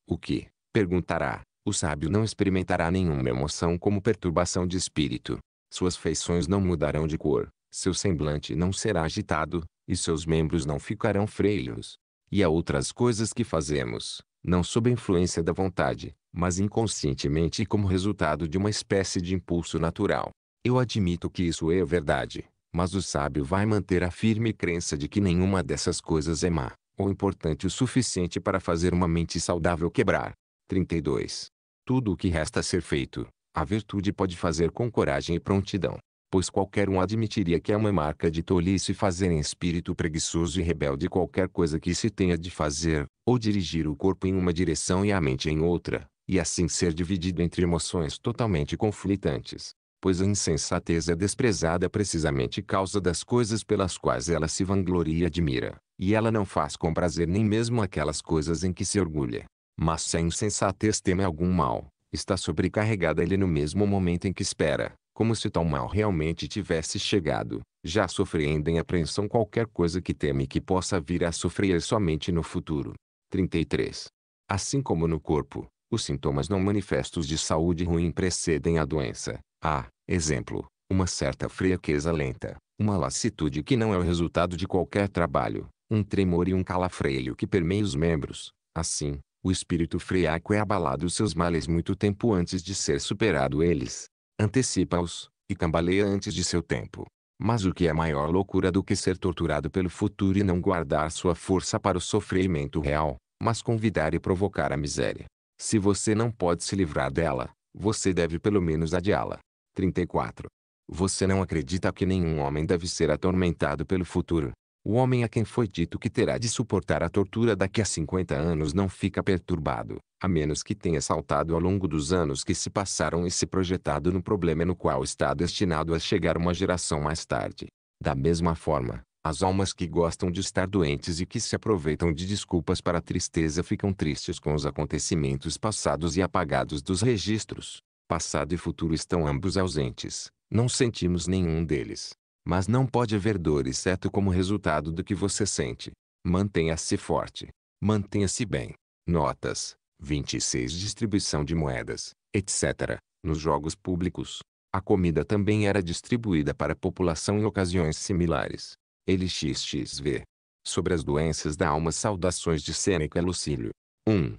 S1: O que, perguntará, o sábio não experimentará nenhuma emoção como perturbação de espírito. Suas feições não mudarão de cor, seu semblante não será agitado, e seus membros não ficarão freios e a outras coisas que fazemos, não sob influência da vontade, mas inconscientemente e como resultado de uma espécie de impulso natural. Eu admito que isso é verdade, mas o sábio vai manter a firme crença de que nenhuma dessas coisas é má, ou importante o suficiente para fazer uma mente saudável quebrar. 32. Tudo o que resta a ser feito, a virtude pode fazer com coragem e prontidão pois qualquer um admitiria que é uma marca de tolice fazer em espírito preguiçoso e rebelde qualquer coisa que se tenha de fazer, ou dirigir o corpo em uma direção e a mente em outra, e assim ser dividido entre emoções totalmente conflitantes. Pois a insensatez é desprezada precisamente causa das coisas pelas quais ela se vangloria e admira, e ela não faz com prazer nem mesmo aquelas coisas em que se orgulha. Mas se a insensatez teme algum mal, está sobrecarregada ele no mesmo momento em que espera, como se tal mal realmente tivesse chegado, já sofrendo em apreensão qualquer coisa que teme que possa vir a sofrer somente no futuro. 33. Assim como no corpo, os sintomas não manifestos de saúde ruim precedem a doença. Há, ah, exemplo, uma certa fraqueza lenta, uma lassitude que não é o resultado de qualquer trabalho, um tremor e um calafreio que permeia os membros. Assim, o espírito friaco é abalado seus males muito tempo antes de ser superado eles antecipa-os, e cambaleia antes de seu tempo. Mas o que é maior loucura do que ser torturado pelo futuro e não guardar sua força para o sofrimento real, mas convidar e provocar a miséria. Se você não pode se livrar dela, você deve pelo menos adiá-la. 34. Você não acredita que nenhum homem deve ser atormentado pelo futuro, o homem a quem foi dito que terá de suportar a tortura daqui a 50 anos não fica perturbado, a menos que tenha saltado ao longo dos anos que se passaram e se projetado no problema no qual está destinado a chegar uma geração mais tarde. Da mesma forma, as almas que gostam de estar doentes e que se aproveitam de desculpas para a tristeza ficam tristes com os acontecimentos passados e apagados dos registros. Passado e futuro estão ambos ausentes, não sentimos nenhum deles. Mas não pode haver dor exceto como resultado do que você sente. Mantenha-se forte. Mantenha-se bem. Notas. 26 Distribuição de moedas, etc. Nos jogos públicos. A comida também era distribuída para a população em ocasiões similares. Ele xxv. Sobre as doenças da alma saudações de Sêneca Lucílio. 1.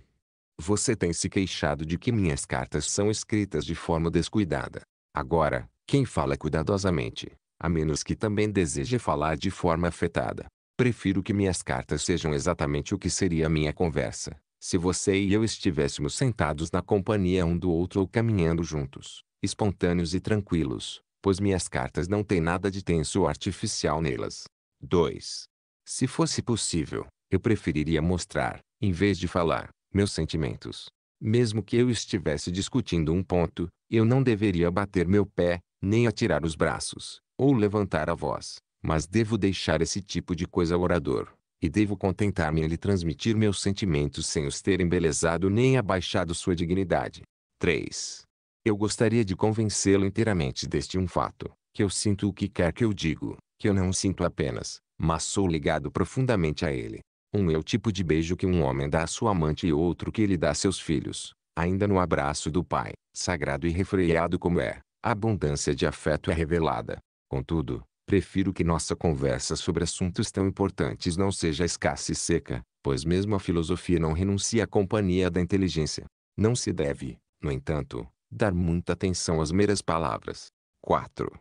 S1: Você tem se queixado de que minhas cartas são escritas de forma descuidada. Agora, quem fala cuidadosamente, a menos que também deseje falar de forma afetada. Prefiro que minhas cartas sejam exatamente o que seria minha conversa, se você e eu estivéssemos sentados na companhia um do outro ou caminhando juntos, espontâneos e tranquilos, pois minhas cartas não têm nada de tenso ou artificial nelas. 2. Se fosse possível, eu preferiria mostrar, em vez de falar, meus sentimentos. Mesmo que eu estivesse discutindo um ponto, eu não deveria bater meu pé, nem atirar os braços, ou levantar a voz, mas devo deixar esse tipo de coisa ao orador, e devo contentar-me em lhe transmitir meus sentimentos sem os ter embelezado nem abaixado sua dignidade. 3. Eu gostaria de convencê-lo inteiramente deste um fato, que eu sinto o que quer que eu digo, que eu não sinto apenas, mas sou ligado profundamente a ele. Um é o tipo de beijo que um homem dá à sua amante e outro que ele dá a seus filhos, ainda no abraço do pai, sagrado e refreado como é. A abundância de afeto é revelada, Contudo, prefiro que nossa conversa sobre assuntos tão importantes não seja escassa e seca, pois mesmo a filosofia não renuncia à companhia da inteligência. Não se deve, no entanto, dar muita atenção às meras palavras. 4.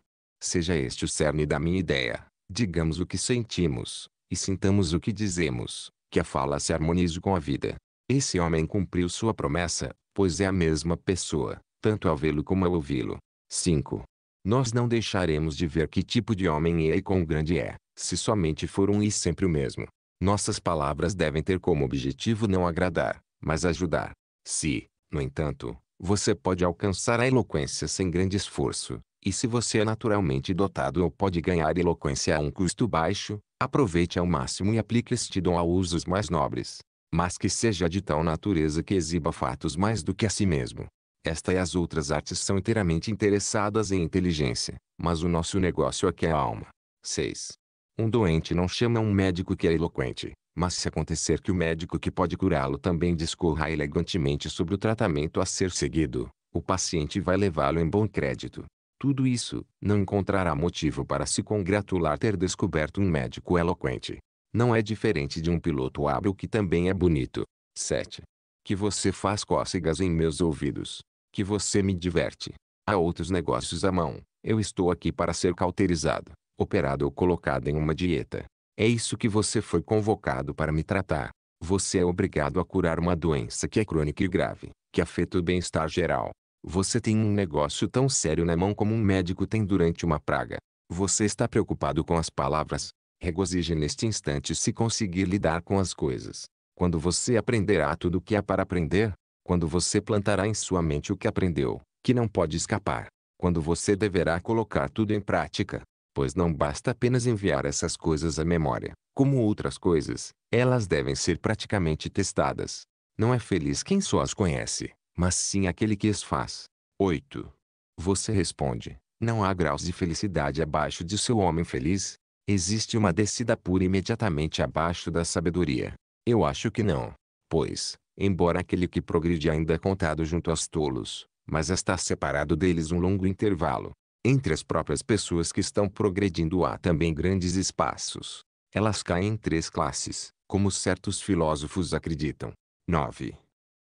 S1: Seja este o cerne da minha ideia. Digamos o que sentimos, e sintamos o que dizemos, que a fala se harmonize com a vida. Esse homem cumpriu sua promessa, pois é a mesma pessoa, tanto ao vê-lo como ao ouvi-lo. 5. Nós não deixaremos de ver que tipo de homem é e quão grande é, se somente for um e sempre o mesmo. Nossas palavras devem ter como objetivo não agradar, mas ajudar. Se, no entanto, você pode alcançar a eloquência sem grande esforço, e se você é naturalmente dotado ou pode ganhar eloquência a um custo baixo, aproveite ao máximo e aplique este dom a usos mais nobres. Mas que seja de tal natureza que exiba fatos mais do que a si mesmo. Esta e as outras artes são inteiramente interessadas em inteligência, mas o nosso negócio aqui é a alma. 6. Um doente não chama um médico que é eloquente, mas se acontecer que o médico que pode curá-lo também discorra elegantemente sobre o tratamento a ser seguido, o paciente vai levá-lo em bom crédito. Tudo isso, não encontrará motivo para se congratular ter descoberto um médico eloquente. Não é diferente de um piloto hábil que também é bonito. 7. Que você faz cócegas em meus ouvidos que você me diverte. Há outros negócios à mão. Eu estou aqui para ser cauterizado, operado ou colocado em uma dieta. É isso que você foi convocado para me tratar. Você é obrigado a curar uma doença que é crônica e grave, que afeta o bem-estar geral. Você tem um negócio tão sério na mão como um médico tem durante uma praga. Você está preocupado com as palavras. Regozije neste instante se conseguir lidar com as coisas. Quando você aprenderá tudo o que há para aprender, quando você plantará em sua mente o que aprendeu, que não pode escapar. Quando você deverá colocar tudo em prática. Pois não basta apenas enviar essas coisas à memória. Como outras coisas, elas devem ser praticamente testadas. Não é feliz quem só as conhece, mas sim aquele que as faz. 8. Você responde: Não há graus de felicidade abaixo de seu homem feliz? Existe uma descida pura imediatamente abaixo da sabedoria? Eu acho que não. Pois, embora aquele que progride ainda é contado junto aos tolos, mas está separado deles um longo intervalo. Entre as próprias pessoas que estão progredindo há também grandes espaços. Elas caem em três classes, como certos filósofos acreditam. 9.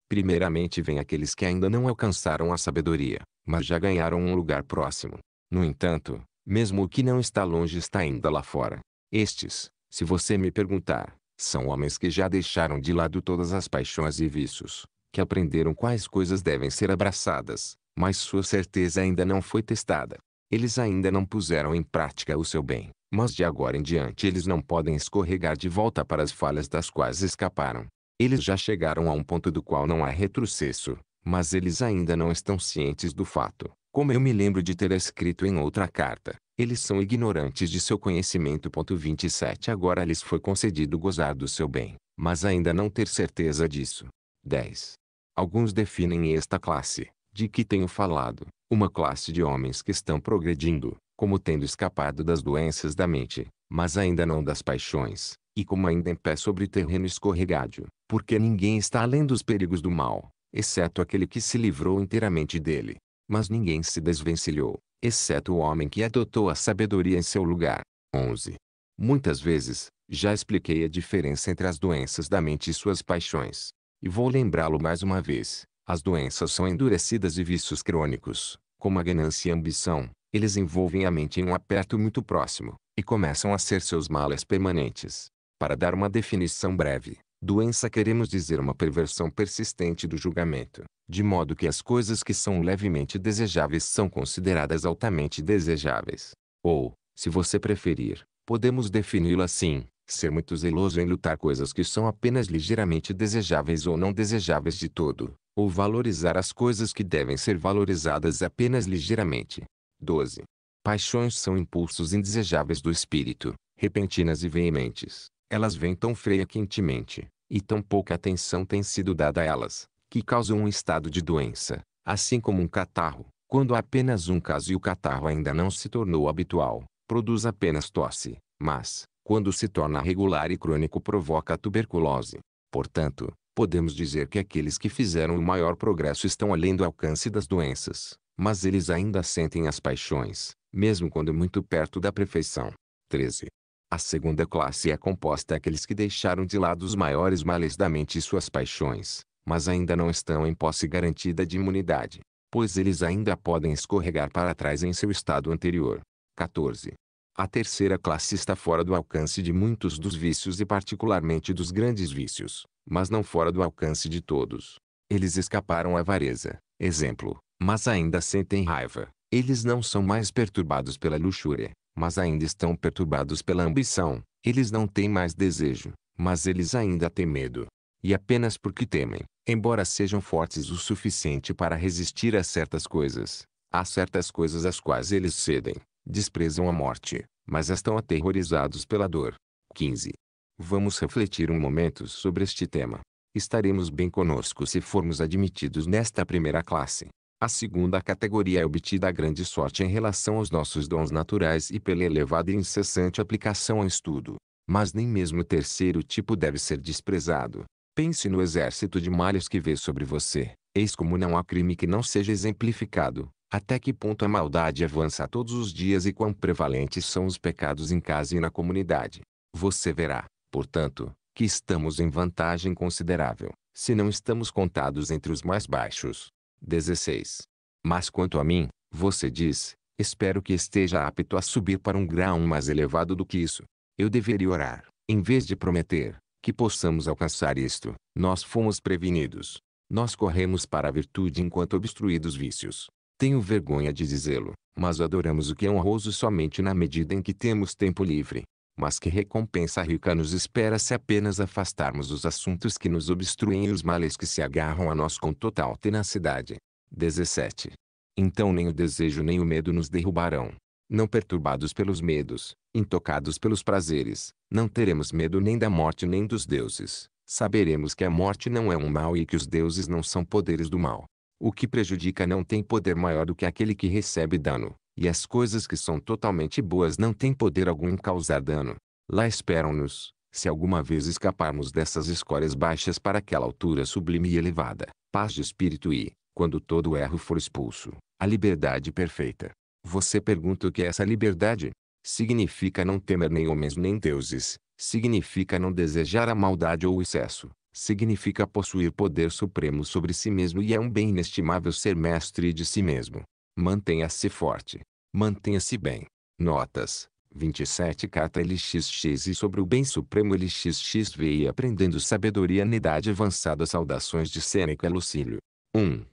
S1: Primeiramente vêm aqueles que ainda não alcançaram a sabedoria, mas já ganharam um lugar próximo. No entanto, mesmo o que não está longe está ainda lá fora. Estes, se você me perguntar, são homens que já deixaram de lado todas as paixões e vícios, que aprenderam quais coisas devem ser abraçadas, mas sua certeza ainda não foi testada. Eles ainda não puseram em prática o seu bem, mas de agora em diante eles não podem escorregar de volta para as falhas das quais escaparam. Eles já chegaram a um ponto do qual não há retrocesso, mas eles ainda não estão cientes do fato, como eu me lembro de ter escrito em outra carta. Eles são ignorantes de seu conhecimento. 27 Agora lhes foi concedido gozar do seu bem, mas ainda não ter certeza disso. 10. Alguns definem esta classe, de que tenho falado, uma classe de homens que estão progredindo, como tendo escapado das doenças da mente, mas ainda não das paixões, e como ainda em pé sobre terreno escorregadio, porque ninguém está além dos perigos do mal, exceto aquele que se livrou inteiramente dele. Mas ninguém se desvencilhou, exceto o homem que adotou a sabedoria em seu lugar. 11. Muitas vezes, já expliquei a diferença entre as doenças da mente e suas paixões. E vou lembrá-lo mais uma vez. As doenças são endurecidas e vícios crônicos, como a ganância e a ambição. Eles envolvem a mente em um aperto muito próximo, e começam a ser seus males permanentes. Para dar uma definição breve, Doença queremos dizer uma perversão persistente do julgamento, de modo que as coisas que são levemente desejáveis são consideradas altamente desejáveis. Ou, se você preferir, podemos defini lo assim: ser muito zeloso em lutar coisas que são apenas ligeiramente desejáveis ou não desejáveis de todo, ou valorizar as coisas que devem ser valorizadas apenas ligeiramente. 12. Paixões são impulsos indesejáveis do espírito, repentinas e veementes, elas vêm tão freia quentemente, e tão pouca atenção tem sido dada a elas, que causam um estado de doença, assim como um catarro, quando apenas um caso e o catarro ainda não se tornou habitual, produz apenas tosse, mas, quando se torna regular e crônico provoca tuberculose. Portanto, podemos dizer que aqueles que fizeram o maior progresso estão além do alcance das doenças, mas eles ainda sentem as paixões, mesmo quando muito perto da perfeição. 13. A segunda classe é composta aqueles que deixaram de lado os maiores males da mente e suas paixões, mas ainda não estão em posse garantida de imunidade, pois eles ainda podem escorregar para trás em seu estado anterior. 14. A terceira classe está fora do alcance de muitos dos vícios e particularmente dos grandes vícios, mas não fora do alcance de todos. Eles escaparam à avareza, exemplo, mas ainda sentem raiva. Eles não são mais perturbados pela luxúria, mas ainda estão perturbados pela ambição. Eles não têm mais desejo, mas eles ainda têm medo. E apenas porque temem, embora sejam fortes o suficiente para resistir a certas coisas, há certas coisas às quais eles cedem, desprezam a morte, mas estão aterrorizados pela dor. 15. Vamos refletir um momento sobre este tema. Estaremos bem conosco se formos admitidos nesta primeira classe. A segunda categoria é obtida a grande sorte em relação aos nossos dons naturais e pela elevada e incessante aplicação ao estudo. Mas nem mesmo o terceiro tipo deve ser desprezado. Pense no exército de malhas que vê sobre você. Eis como não há crime que não seja exemplificado. Até que ponto a maldade avança todos os dias e quão prevalentes são os pecados em casa e na comunidade. Você verá, portanto, que estamos em vantagem considerável, se não estamos contados entre os mais baixos. 16. Mas quanto a mim, você diz, espero que esteja apto a subir para um grau mais elevado do que isso. Eu deveria orar, em vez de prometer, que possamos alcançar isto, nós fomos prevenidos. Nós corremos para a virtude enquanto obstruídos vícios. Tenho vergonha de dizê-lo, mas adoramos o que é honroso somente na medida em que temos tempo livre mas que recompensa rica nos espera se apenas afastarmos os assuntos que nos obstruem e os males que se agarram a nós com total tenacidade. 17. Então nem o desejo nem o medo nos derrubarão. Não perturbados pelos medos, intocados pelos prazeres, não teremos medo nem da morte nem dos deuses. Saberemos que a morte não é um mal e que os deuses não são poderes do mal. O que prejudica não tem poder maior do que aquele que recebe dano, e as coisas que são totalmente boas não têm poder algum em causar dano. Lá esperam-nos, se alguma vez escaparmos dessas escórias baixas para aquela altura sublime e elevada, paz de espírito e, quando todo erro for expulso, a liberdade perfeita. Você pergunta o que é essa liberdade? Significa não temer nem homens nem deuses, significa não desejar a maldade ou o excesso, significa possuir poder supremo sobre si mesmo e é um bem inestimável ser mestre de si mesmo. Mantenha-se forte. Mantenha-se bem. Notas 27 Cata LXX e sobre o bem supremo LXX e aprendendo sabedoria na idade avançada saudações de Sêneca Lucílio. 1.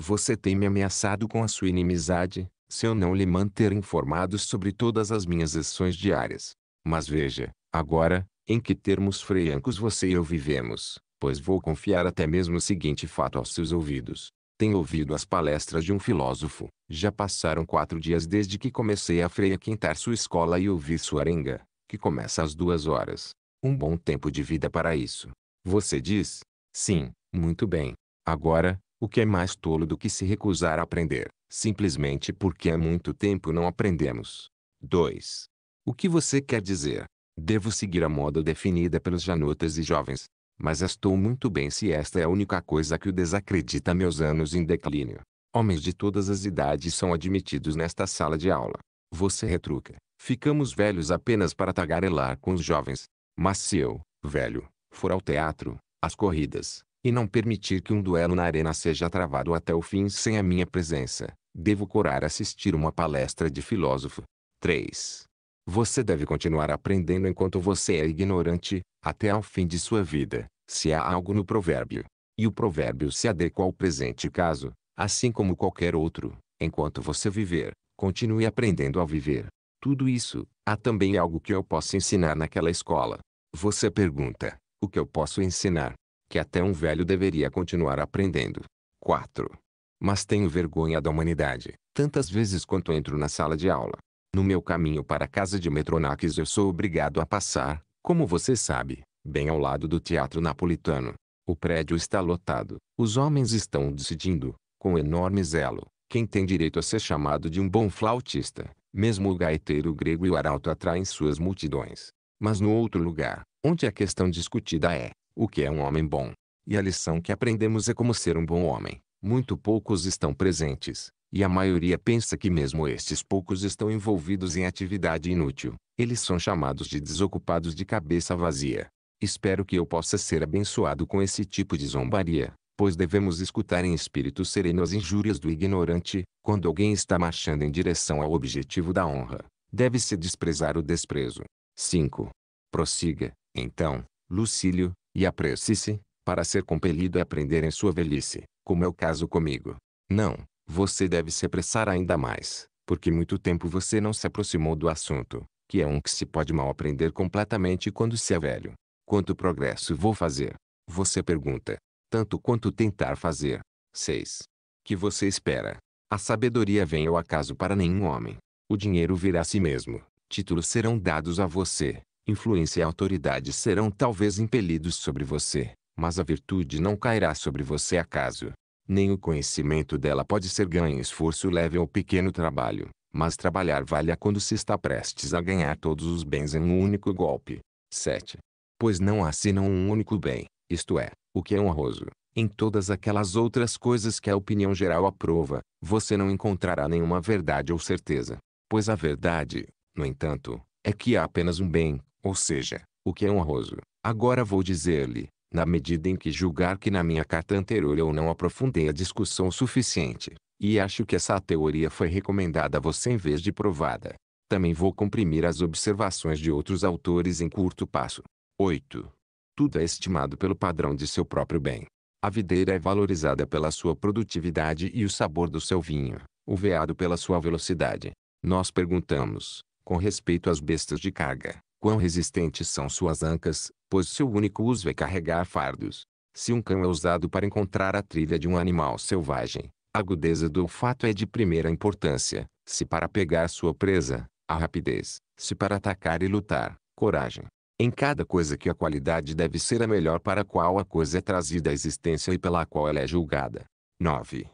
S1: Você tem me ameaçado com a sua inimizade, se eu não lhe manter informado sobre todas as minhas ações diárias. Mas veja, agora, em que termos freiancos você e eu vivemos, pois vou confiar até mesmo o seguinte fato aos seus ouvidos. Tenho ouvido as palestras de um filósofo. Já passaram quatro dias desde que comecei a Quintar sua escola e ouvir sua arenga, que começa às duas horas. Um bom tempo de vida para isso. Você diz? Sim, muito bem. Agora, o que é mais tolo do que se recusar a aprender, simplesmente porque há muito tempo não aprendemos? 2. O que você quer dizer? Devo seguir a moda definida pelos janotas e jovens. Mas estou muito bem se esta é a única coisa que o desacredita meus anos em declínio. Homens de todas as idades são admitidos nesta sala de aula. Você retruca. Ficamos velhos apenas para tagarelar com os jovens. Mas se eu, velho, for ao teatro, às corridas, e não permitir que um duelo na arena seja travado até o fim sem a minha presença, devo corar assistir uma palestra de filósofo. 3. Você deve continuar aprendendo enquanto você é ignorante, até ao fim de sua vida, se há algo no provérbio. E o provérbio se adequa ao presente caso, assim como qualquer outro, enquanto você viver, continue aprendendo a viver. Tudo isso, há também algo que eu posso ensinar naquela escola. Você pergunta, o que eu posso ensinar? Que até um velho deveria continuar aprendendo. 4. Mas tenho vergonha da humanidade, tantas vezes quanto entro na sala de aula. No meu caminho para a casa de Metronax eu sou obrigado a passar, como você sabe, bem ao lado do Teatro Napolitano. O prédio está lotado. Os homens estão decidindo, com enorme zelo, quem tem direito a ser chamado de um bom flautista. Mesmo o gaiteiro grego e o arauto atraem suas multidões. Mas no outro lugar, onde a questão discutida é, o que é um homem bom? E a lição que aprendemos é como ser um bom homem. Muito poucos estão presentes. E a maioria pensa que mesmo estes poucos estão envolvidos em atividade inútil. Eles são chamados de desocupados de cabeça vazia. Espero que eu possa ser abençoado com esse tipo de zombaria, pois devemos escutar em espírito sereno as injúrias do ignorante, quando alguém está marchando em direção ao objetivo da honra. Deve-se desprezar o desprezo. 5. Prossiga, então, Lucílio, e apresse-se, para ser compelido a aprender em sua velhice, como é o caso comigo. Não, você deve se apressar ainda mais, porque muito tempo você não se aproximou do assunto, que é um que se pode mal aprender completamente quando se é velho. Quanto progresso vou fazer? Você pergunta. Tanto quanto tentar fazer. 6. Que você espera. A sabedoria vem ao acaso para nenhum homem. O dinheiro virá a si mesmo. Títulos serão dados a você. Influência e autoridade serão talvez impelidos sobre você. Mas a virtude não cairá sobre você acaso. Nem o conhecimento dela pode ser ganho esforço leve ou pequeno trabalho, mas trabalhar vale a quando se está prestes a ganhar todos os bens em um único golpe. 7. Pois não há senão um único bem, isto é, o que é honroso. Em todas aquelas outras coisas que a opinião geral aprova, você não encontrará nenhuma verdade ou certeza. Pois a verdade, no entanto, é que há apenas um bem, ou seja, o que é honroso. Agora vou dizer-lhe, na medida em que julgar que na minha carta anterior eu não aprofundei a discussão o suficiente, e acho que essa teoria foi recomendada a você em vez de provada. Também vou comprimir as observações de outros autores em curto passo. 8. Tudo é estimado pelo padrão de seu próprio bem. A videira é valorizada pela sua produtividade e o sabor do seu vinho, o veado pela sua velocidade. Nós perguntamos, com respeito às bestas de carga, quão resistentes são suas ancas, pois seu único uso é carregar fardos. Se um cão é usado para encontrar a trilha de um animal selvagem, a agudeza do olfato é de primeira importância, se para pegar sua presa, a rapidez, se para atacar e lutar, coragem. Em cada coisa que a qualidade deve ser a melhor para a qual a coisa é trazida à existência e pela qual ela é julgada. 9.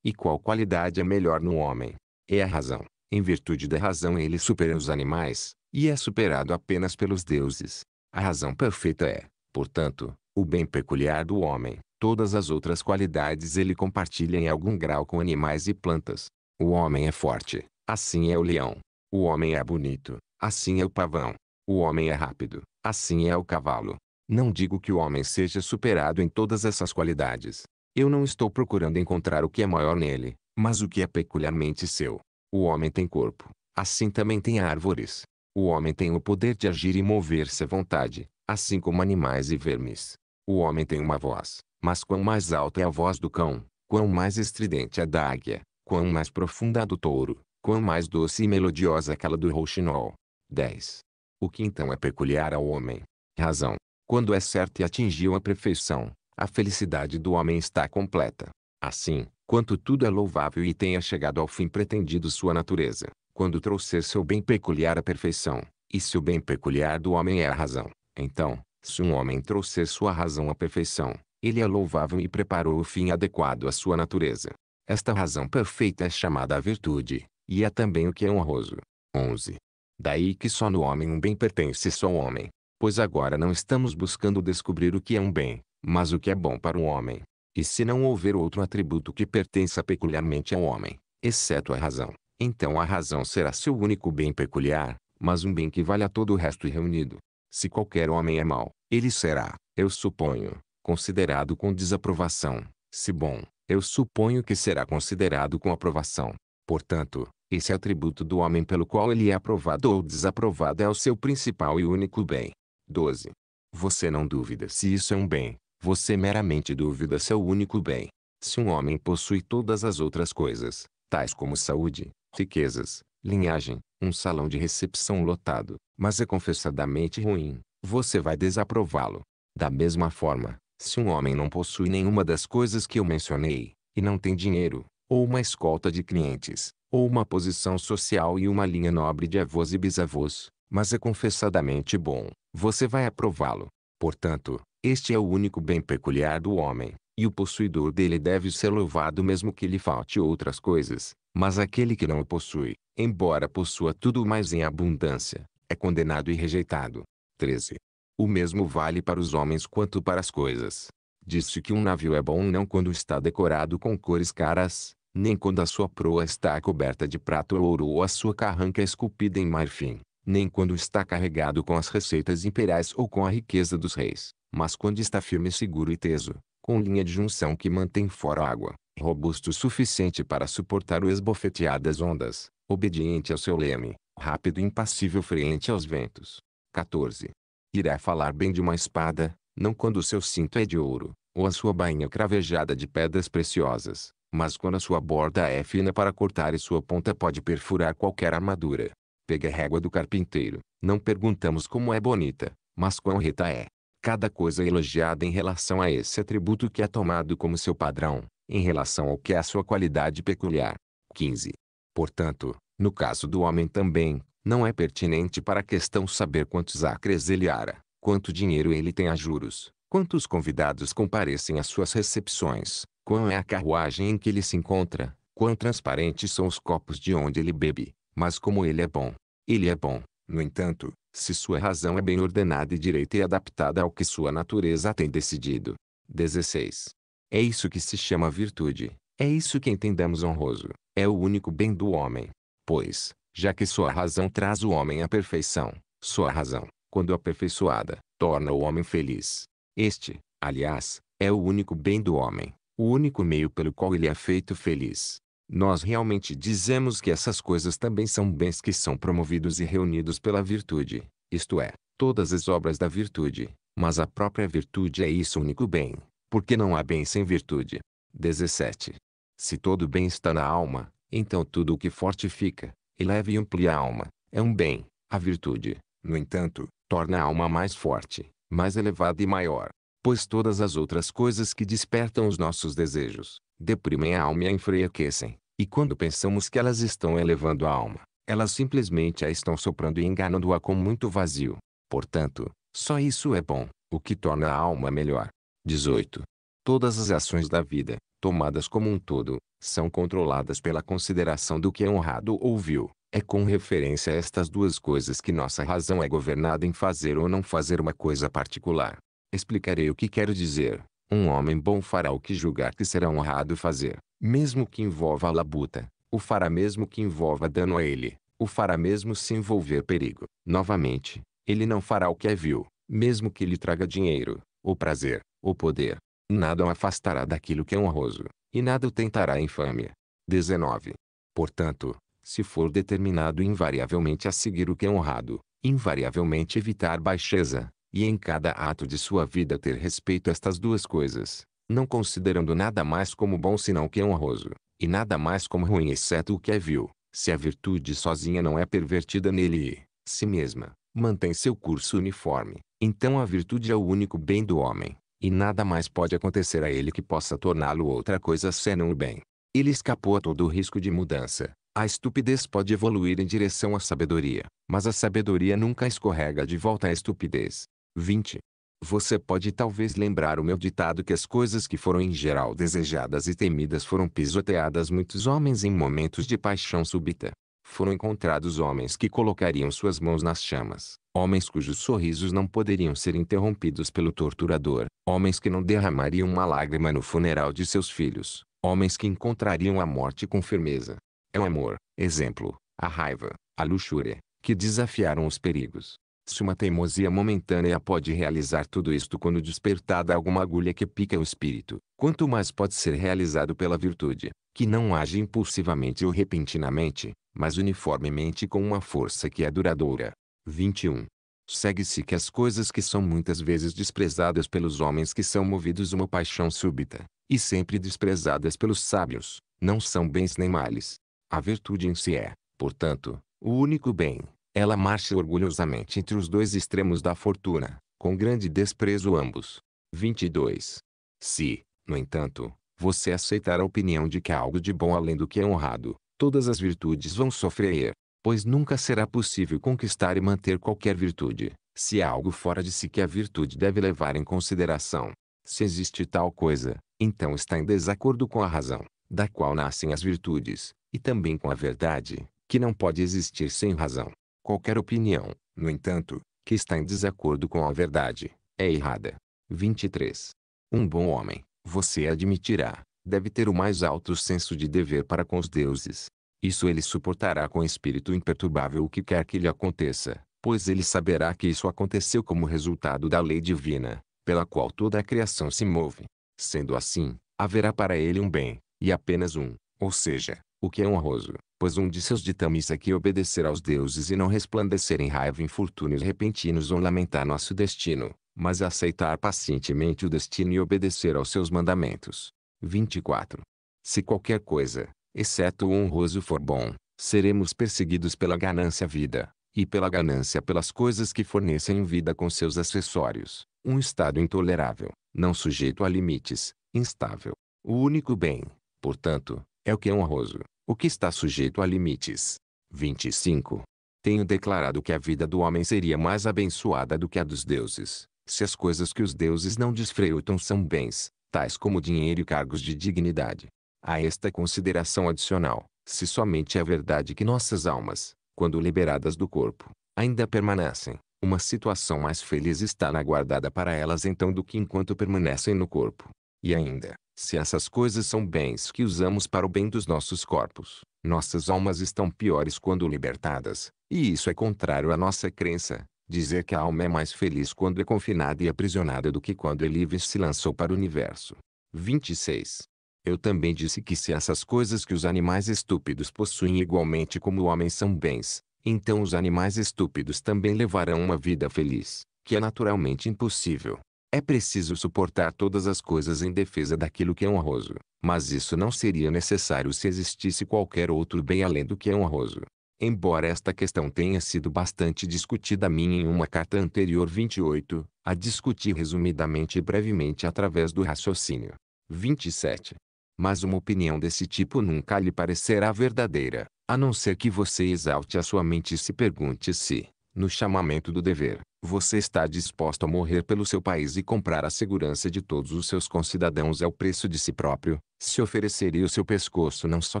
S1: E qual qualidade é melhor no homem? É a razão. Em virtude da razão ele supera os animais, e é superado apenas pelos deuses. A razão perfeita é, portanto, o bem peculiar do homem. Todas as outras qualidades ele compartilha em algum grau com animais e plantas. O homem é forte, assim é o leão. O homem é bonito, assim é o pavão. O homem é rápido, assim é o cavalo. Não digo que o homem seja superado em todas essas qualidades. Eu não estou procurando encontrar o que é maior nele, mas o que é peculiarmente seu. O homem tem corpo, assim também tem árvores. O homem tem o poder de agir e mover-se à vontade, assim como animais e vermes. O homem tem uma voz, mas quão mais alta é a voz do cão, quão mais estridente é da águia, quão mais profunda é a do touro, quão mais doce e melodiosa é aquela do rouxinol. 10. O que então é peculiar ao homem? Razão. Quando é certo e atingiu a perfeição, a felicidade do homem está completa. Assim, quanto tudo é louvável e tenha chegado ao fim pretendido sua natureza, quando trouxer seu bem peculiar à perfeição, e se o bem peculiar do homem é a razão, então, se um homem trouxer sua razão à perfeição, ele é louvável e preparou o fim adequado à sua natureza. Esta razão perfeita é chamada a virtude, e é também o que é honroso. 11. Daí que só no homem um bem pertence só ao homem. Pois agora não estamos buscando descobrir o que é um bem, mas o que é bom para o homem. E se não houver outro atributo que pertença peculiarmente ao homem, exceto a razão, então a razão será seu único bem peculiar, mas um bem que vale a todo o resto reunido. Se qualquer homem é mau, ele será, eu suponho, considerado com desaprovação. Se bom, eu suponho que será considerado com aprovação. Portanto, esse atributo do homem pelo qual ele é aprovado ou desaprovado é o seu principal e único bem. 12. Você não duvida se isso é um bem, você meramente duvida se é o único bem. Se um homem possui todas as outras coisas, tais como saúde, riquezas, linhagem, um salão de recepção lotado, mas é confessadamente ruim, você vai desaprová-lo. Da mesma forma, se um homem não possui nenhuma das coisas que eu mencionei, e não tem dinheiro, ou uma escolta de clientes, ou uma posição social e uma linha nobre de avós e bisavós, mas é confessadamente bom, você vai aprová-lo. Portanto, este é o único bem peculiar do homem, e o possuidor dele deve ser louvado mesmo que lhe falte outras coisas. Mas aquele que não o possui, embora possua tudo mais em abundância, é condenado e rejeitado. 13. O mesmo vale para os homens quanto para as coisas. Diz-se que um navio é bom não quando está decorado com cores caras, nem quando a sua proa está coberta de prato ou ouro ou a sua carranca é esculpida em marfim, nem quando está carregado com as receitas imperiais ou com a riqueza dos reis, mas quando está firme seguro e teso, com linha de junção que mantém fora a água, robusto o suficiente para suportar o esbofetear das ondas, obediente ao seu leme, rápido e impassível frente aos ventos. 14. Irá falar bem de uma espada, não quando o seu cinto é de ouro, ou a sua bainha cravejada de pedras preciosas, mas quando a sua borda é fina para cortar e sua ponta pode perfurar qualquer armadura. Pega a régua do carpinteiro, não perguntamos como é bonita, mas quão reta é. Cada coisa é elogiada em relação a esse atributo que é tomado como seu padrão, em relação ao que é a sua qualidade peculiar. 15. Portanto, no caso do homem também, não é pertinente para a questão saber quantos acres ele ara, quanto dinheiro ele tem a juros, quantos convidados comparecem às suas recepções, qual é a carruagem em que ele se encontra, quão transparentes são os copos de onde ele bebe, mas como ele é bom. Ele é bom, no entanto, se sua razão é bem ordenada e direita e adaptada ao que sua natureza tem decidido. 16. É isso que se chama virtude. É isso que entendemos honroso. É o único bem do homem. Pois, já que sua razão traz o homem à perfeição, sua razão, quando aperfeiçoada, torna o homem feliz. Este, aliás, é o único bem do homem, o único meio pelo qual ele é feito feliz. Nós realmente dizemos que essas coisas também são bens que são promovidos e reunidos pela virtude, isto é, todas as obras da virtude, mas a própria virtude é isso único bem, porque não há bem sem virtude. 17. Se todo bem está na alma, então tudo o que fortifica, eleva e amplia a alma, é um bem. A virtude, no entanto, torna a alma mais forte, mais elevada e maior. Pois todas as outras coisas que despertam os nossos desejos, deprimem a alma e a enfraquecem. E quando pensamos que elas estão elevando a alma, elas simplesmente a estão soprando e enganando-a com muito vazio. Portanto, só isso é bom, o que torna a alma melhor. 18. Todas as ações da vida, tomadas como um todo, são controladas pela consideração do que é honrado ou vil. É com referência a estas duas coisas que nossa razão é governada em fazer ou não fazer uma coisa particular. Explicarei o que quero dizer. Um homem bom fará o que julgar que será honrado fazer, mesmo que envolva a labuta, o fará mesmo que envolva dano a ele, o fará mesmo se envolver perigo. Novamente, ele não fará o que é vil, mesmo que lhe traga dinheiro, ou prazer, o poder. Nada o afastará daquilo que é honroso, e nada o tentará a infâmia. 19. Portanto, se for determinado invariavelmente a seguir o que é honrado, invariavelmente evitar baixeza, e em cada ato de sua vida ter respeito a estas duas coisas, não considerando nada mais como bom senão o que é honroso, e nada mais como ruim exceto o que é vil, se a virtude sozinha não é pervertida nele e, si mesma, mantém seu curso uniforme, então a virtude é o único bem do homem, e nada mais pode acontecer a ele que possa torná-lo outra coisa senão o bem. Ele escapou a todo risco de mudança. A estupidez pode evoluir em direção à sabedoria, mas a sabedoria nunca escorrega de volta à estupidez. 20. Você pode talvez lembrar o meu ditado que as coisas que foram em geral desejadas e temidas foram pisoteadas muitos homens em momentos de paixão súbita. Foram encontrados homens que colocariam suas mãos nas chamas, homens cujos sorrisos não poderiam ser interrompidos pelo torturador, homens que não derramariam uma lágrima no funeral de seus filhos, homens que encontrariam a morte com firmeza. É o amor, exemplo, a raiva, a luxúria, que desafiaram os perigos. Se uma teimosia momentânea pode realizar tudo isto quando despertada alguma agulha que pica o espírito, quanto mais pode ser realizado pela virtude, que não age impulsivamente ou repentinamente, mas uniformemente com uma força que é duradoura. 21. Segue-se que as coisas que são muitas vezes desprezadas pelos homens que são movidos uma paixão súbita, e sempre desprezadas pelos sábios, não são bens nem males. A virtude em si é, portanto, o único bem. Ela marcha orgulhosamente entre os dois extremos da fortuna, com grande desprezo ambos. 22. Se, no entanto, você aceitar a opinião de que há algo de bom além do que é honrado, todas as virtudes vão sofrer pois nunca será possível conquistar e manter qualquer virtude, se há algo fora de si que a virtude deve levar em consideração. Se existe tal coisa, então está em desacordo com a razão, da qual nascem as virtudes, e também com a verdade, que não pode existir sem razão. Qualquer opinião, no entanto, que está em desacordo com a verdade, é errada. 23. Um bom homem, você admitirá, deve ter o mais alto senso de dever para com os deuses, isso ele suportará com espírito imperturbável o que quer que lhe aconteça, pois ele saberá que isso aconteceu como resultado da lei divina, pela qual toda a criação se move. Sendo assim, haverá para ele um bem, e apenas um, ou seja, o que é honroso, pois um de seus ditames é que obedecer aos deuses e não resplandecer em raiva infortúnios repentinos ou lamentar nosso destino, mas aceitar pacientemente o destino e obedecer aos seus mandamentos. 24. Se qualquer coisa, exceto o honroso for bom, seremos perseguidos pela ganância vida, e pela ganância pelas coisas que fornecem vida com seus acessórios, um estado intolerável, não sujeito a limites, instável. O único bem, portanto, é o que é honroso, o que está sujeito a limites. 25. Tenho declarado que a vida do homem seria mais abençoada do que a dos deuses, se as coisas que os deuses não desfrutam são bens, tais como dinheiro e cargos de dignidade, a esta consideração adicional, se somente é verdade que nossas almas, quando liberadas do corpo, ainda permanecem, uma situação mais feliz está na guardada para elas então do que enquanto permanecem no corpo. E ainda, se essas coisas são bens que usamos para o bem dos nossos corpos, nossas almas estão piores quando libertadas, e isso é contrário à nossa crença. Dizer que a alma é mais feliz quando é confinada e aprisionada do que quando é livre se lançou para o universo. 26. Eu também disse que se essas coisas que os animais estúpidos possuem igualmente como o homem são bens, então os animais estúpidos também levarão uma vida feliz, que é naturalmente impossível. É preciso suportar todas as coisas em defesa daquilo que é honroso, mas isso não seria necessário se existisse qualquer outro bem além do que é honroso. Embora esta questão tenha sido bastante discutida a mim em uma carta anterior 28, a discutir resumidamente e brevemente através do raciocínio. 27 mas uma opinião desse tipo nunca lhe parecerá verdadeira, a não ser que você exalte a sua mente e se pergunte se, no chamamento do dever, você está disposto a morrer pelo seu país e comprar a segurança de todos os seus concidadãos ao preço de si próprio, se ofereceria o seu pescoço não só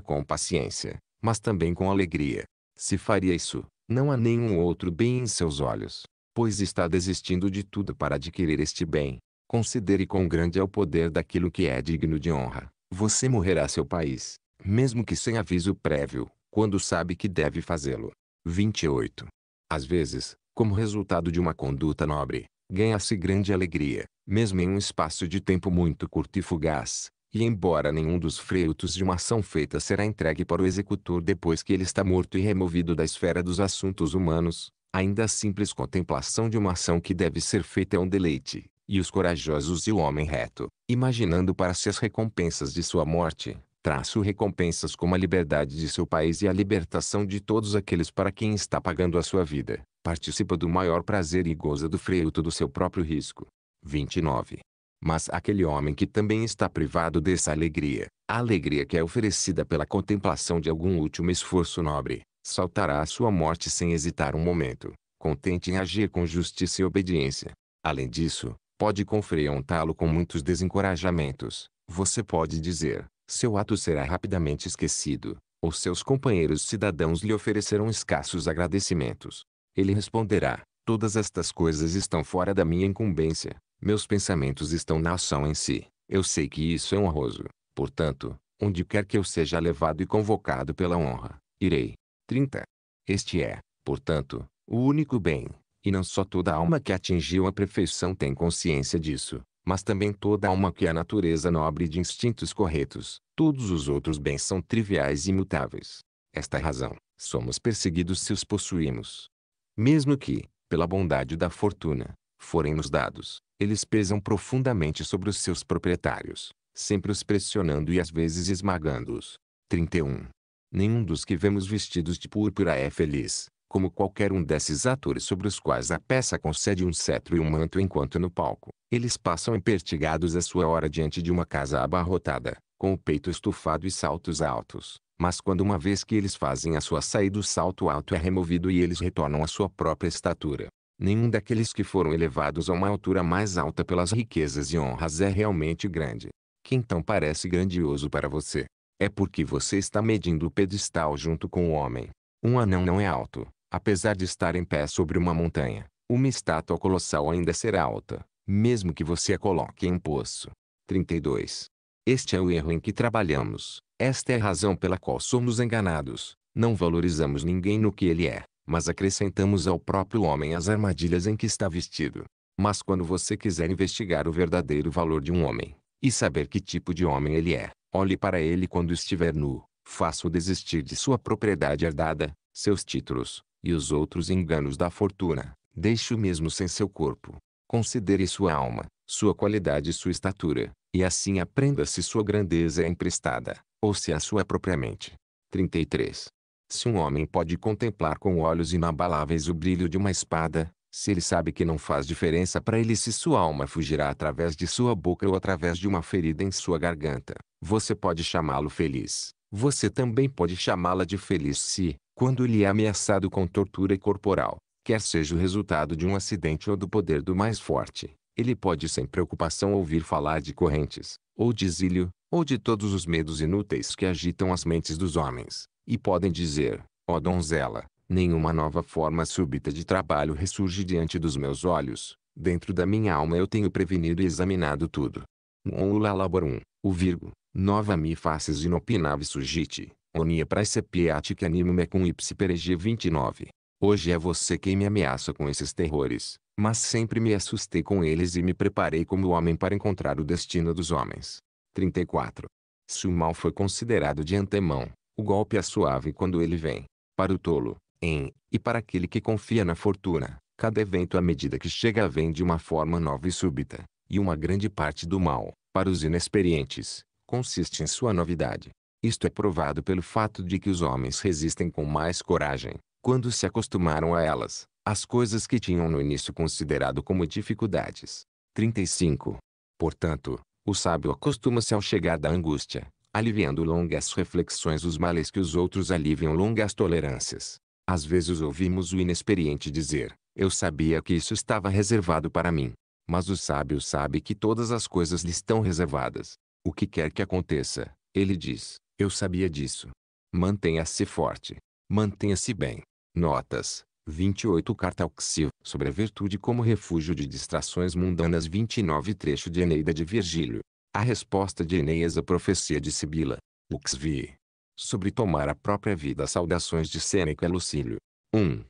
S1: com paciência, mas também com alegria. Se faria isso, não há nenhum outro bem em seus olhos, pois está desistindo de tudo para adquirir este bem. Considere quão grande é o poder daquilo que é digno de honra. Você morrerá seu país, mesmo que sem aviso prévio, quando sabe que deve fazê-lo. 28. Às vezes, como resultado de uma conduta nobre, ganha-se grande alegria, mesmo em um espaço de tempo muito curto e fugaz, e embora nenhum dos freitos de uma ação feita será entregue para o executor depois que ele está morto e removido da esfera dos assuntos humanos, ainda a simples contemplação de uma ação que deve ser feita é um deleite, e os corajosos e o homem reto, imaginando para si as recompensas de sua morte, traço recompensas como a liberdade de seu país e a libertação de todos aqueles para quem está pagando a sua vida, participa do maior prazer e goza do freuto do seu próprio risco. 29. Mas aquele homem que também está privado dessa alegria, a alegria que é oferecida pela contemplação de algum último esforço nobre, saltará à sua morte sem hesitar um momento, contente em agir com justiça e obediência. Além disso, pode confrontá-lo com muitos desencorajamentos. Você pode dizer, seu ato será rapidamente esquecido, ou seus companheiros cidadãos lhe oferecerão escassos agradecimentos. Ele responderá, todas estas coisas estão fora da minha incumbência, meus pensamentos estão na ação em si, eu sei que isso é honroso, portanto, onde quer que eu seja levado e convocado pela honra, irei. 30. Este é, portanto, o único bem, e não só toda alma que atingiu a perfeição tem consciência disso, mas também toda alma que é a natureza nobre de instintos corretos. Todos os outros bens são triviais e imutáveis. Esta é razão, somos perseguidos se os possuímos. Mesmo que, pela bondade da fortuna, forem nos dados, eles pesam profundamente sobre os seus proprietários, sempre os pressionando e às vezes esmagando-os. 31. Nenhum dos que vemos vestidos de púrpura é feliz, como qualquer um desses atores sobre os quais a peça concede um cetro e um manto enquanto no palco, eles passam empertigados a sua hora diante de uma casa abarrotada, com o peito estufado e saltos altos. Mas quando uma vez que eles fazem a sua saída o salto alto é removido e eles retornam à sua própria estatura. Nenhum daqueles que foram elevados a uma altura mais alta pelas riquezas e honras é realmente grande. Que então parece grandioso para você. É porque você está medindo o pedestal junto com o homem. Um anão não é alto, Apesar de estar em pé sobre uma montanha, uma estátua colossal ainda será alta, mesmo que você a coloque em um poço. 32. Este é o erro em que trabalhamos. Esta é a razão pela qual somos enganados. Não valorizamos ninguém no que ele é, mas acrescentamos ao próprio homem as armadilhas em que está vestido. Mas quando você quiser investigar o verdadeiro valor de um homem, e saber que tipo de homem ele é, olhe para ele quando estiver nu, faça-o desistir de sua propriedade herdada, seus títulos, e os outros enganos da fortuna, deixe-o mesmo sem seu corpo. Considere sua alma, sua qualidade e sua estatura, e assim aprenda se sua grandeza é emprestada, ou se a sua é propriamente. 33. Se um homem pode contemplar com olhos inabaláveis o brilho de uma espada, se ele sabe que não faz diferença para ele se sua alma fugirá através de sua boca ou através de uma ferida em sua garganta, você pode chamá-lo feliz. Você também pode chamá-la de feliz se, quando lhe é ameaçado com tortura corporal, quer seja o resultado de um acidente ou do poder do mais forte, ele pode sem preocupação ouvir falar de correntes, ou de exílio, ou de todos os medos inúteis que agitam as mentes dos homens, e podem dizer, ó oh donzela, nenhuma nova forma súbita de trabalho ressurge diante dos meus olhos, dentro da minha alma eu tenho prevenido e examinado tudo. Um o virgo, Nova mi faces inopinave sugite, onia praesepiate que animo-me com ipsi perege 29. Hoje é você quem me ameaça com esses terrores, mas sempre me assustei com eles e me preparei como homem para encontrar o destino dos homens. 34. Se o mal foi considerado de antemão, o golpe é suave quando ele vem. Para o tolo, em, e para aquele que confia na fortuna, cada evento à medida que chega vem de uma forma nova e súbita, e uma grande parte do mal, para os inexperientes, consiste em sua novidade. Isto é provado pelo fato de que os homens resistem com mais coragem, quando se acostumaram a elas, as coisas que tinham no início considerado como dificuldades. 35. Portanto, o sábio acostuma-se ao chegar da angústia, aliviando longas reflexões os males que os outros aliviam longas tolerâncias. Às vezes ouvimos o inexperiente dizer, eu sabia que isso estava reservado para mim. Mas o sábio sabe que todas as coisas lhe estão reservadas, o que quer que aconteça, ele diz, eu sabia disso. Mantenha-se forte. Mantenha-se bem. Notas. 28 Carta auxil sobre a virtude como refúgio de distrações mundanas 29 Trecho de Eneida de Virgílio. A resposta de Eneias à profecia de Sibila. Uxvi. Sobre tomar a própria vida Saudações de Sêneca e Lucílio. 1.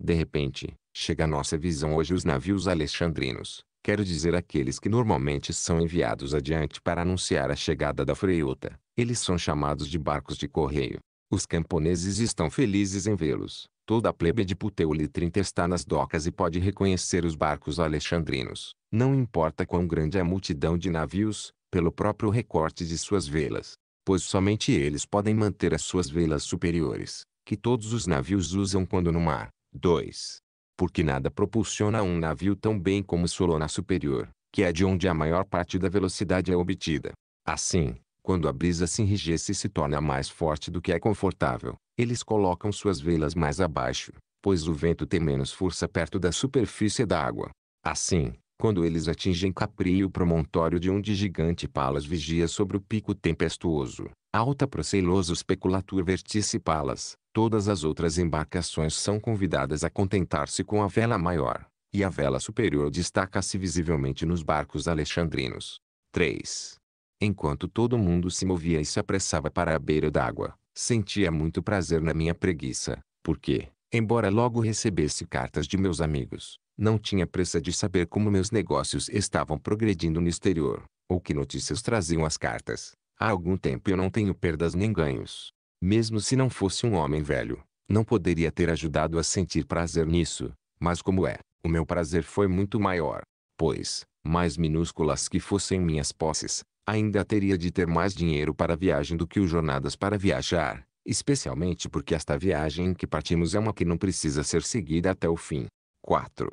S1: De repente, chega à nossa visão hoje os navios alexandrinos, quero dizer aqueles que normalmente são enviados adiante para anunciar a chegada da freiota. Eles são chamados de barcos de correio. Os camponeses estão felizes em vê-los. Toda a plebe de 30 está nas docas e pode reconhecer os barcos alexandrinos. Não importa quão grande é a multidão de navios, pelo próprio recorte de suas velas. Pois somente eles podem manter as suas velas superiores, que todos os navios usam quando no mar. 2 porque nada propulsiona um navio tão bem como sua lona superior, que é de onde a maior parte da velocidade é obtida. Assim, quando a brisa se enrijece e se torna mais forte do que é confortável, eles colocam suas velas mais abaixo, pois o vento tem menos força perto da superfície da água. Assim, quando eles atingem Capri e o promontório de onde gigante Palas vigia sobre o pico tempestuoso, alta proceloso speculatur verticipalas, todas as outras embarcações são convidadas a contentar-se com a vela maior, e a vela superior destaca-se visivelmente nos barcos alexandrinos. 3. Enquanto todo mundo se movia e se apressava para a beira d'água, sentia muito prazer na minha preguiça, porque, embora logo recebesse cartas de meus amigos, não tinha pressa de saber como meus negócios estavam progredindo no exterior, ou que notícias traziam as cartas. Há algum tempo eu não tenho perdas nem ganhos. Mesmo se não fosse um homem velho, não poderia ter ajudado a sentir prazer nisso, mas como é, o meu prazer foi muito maior. Pois, mais minúsculas que fossem minhas posses, ainda teria de ter mais dinheiro para viagem do que o jornadas para viajar, especialmente porque esta viagem em que partimos é uma que não precisa ser seguida até o fim. 4.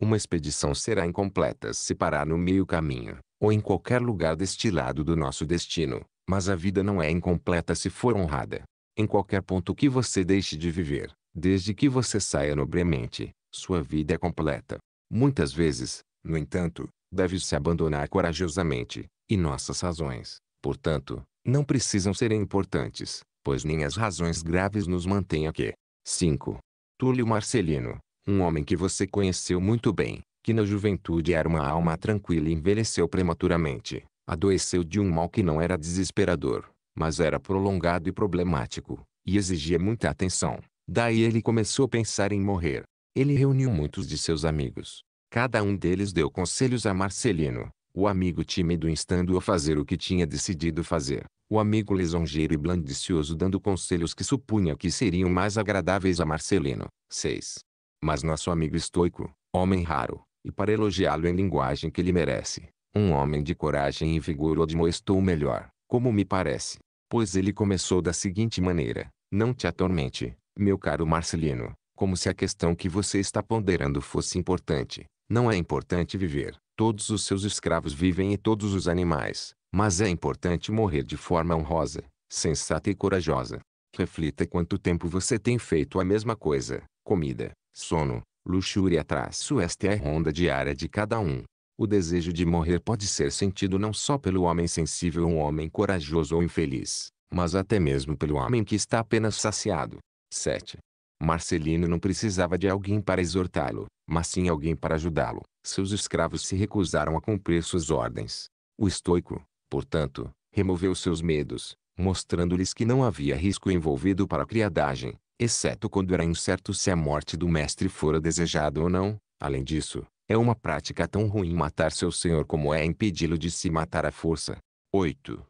S1: Uma expedição será incompleta se parar no meio caminho ou em qualquer lugar deste lado do nosso destino, mas a vida não é incompleta se for honrada. Em qualquer ponto que você deixe de viver, desde que você saia nobremente, sua vida é completa. Muitas vezes, no entanto, deve-se abandonar corajosamente, e nossas razões, portanto, não precisam ser importantes, pois nem as razões graves nos mantêm aqui. 5. Túlio Marcelino, um homem que você conheceu muito bem, que na juventude era uma alma tranquila e envelheceu prematuramente. Adoeceu de um mal que não era desesperador, mas era prolongado e problemático, e exigia muita atenção. Daí ele começou a pensar em morrer. Ele reuniu muitos de seus amigos. Cada um deles deu conselhos a Marcelino, o amigo tímido instando-o a fazer o que tinha decidido fazer. O amigo lisonjeiro e blandicioso dando conselhos que supunha que seriam mais agradáveis a Marcelino. 6. Mas nosso amigo estoico, homem raro, e para elogiá-lo em linguagem que ele merece. Um homem de coragem e vigor o admoestou melhor, como me parece. Pois ele começou da seguinte maneira: Não te atormente, meu caro Marcelino, como se a questão que você está ponderando fosse importante. Não é importante viver. Todos os seus escravos vivem e todos os animais, mas é importante morrer de forma honrosa, sensata e corajosa. Reflita quanto tempo você tem feito a mesma coisa: comida, sono, Luxúria traço esta é a ronda diária de cada um. O desejo de morrer pode ser sentido não só pelo homem sensível ou um homem corajoso ou infeliz, mas até mesmo pelo homem que está apenas saciado. 7. Marcelino não precisava de alguém para exortá-lo, mas sim alguém para ajudá-lo. Seus escravos se recusaram a cumprir suas ordens. O estoico, portanto, removeu seus medos, mostrando-lhes que não havia risco envolvido para a criadagem, exceto quando era incerto se a morte do mestre fora desejada ou não. Além disso, é uma prática tão ruim matar seu senhor como é impedi-lo de se matar à força. 8.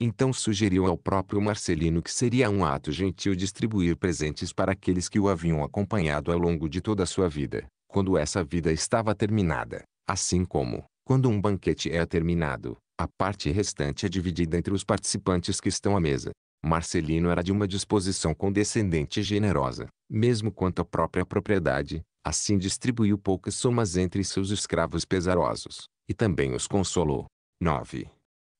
S1: Então sugeriu ao próprio Marcelino que seria um ato gentil distribuir presentes para aqueles que o haviam acompanhado ao longo de toda a sua vida, quando essa vida estava terminada, assim como, quando um banquete é terminado, a parte restante é dividida entre os participantes que estão à mesa. Marcelino era de uma disposição condescendente e generosa, mesmo quanto à própria propriedade, assim distribuiu poucas somas entre seus escravos pesarosos, e também os consolou. 9.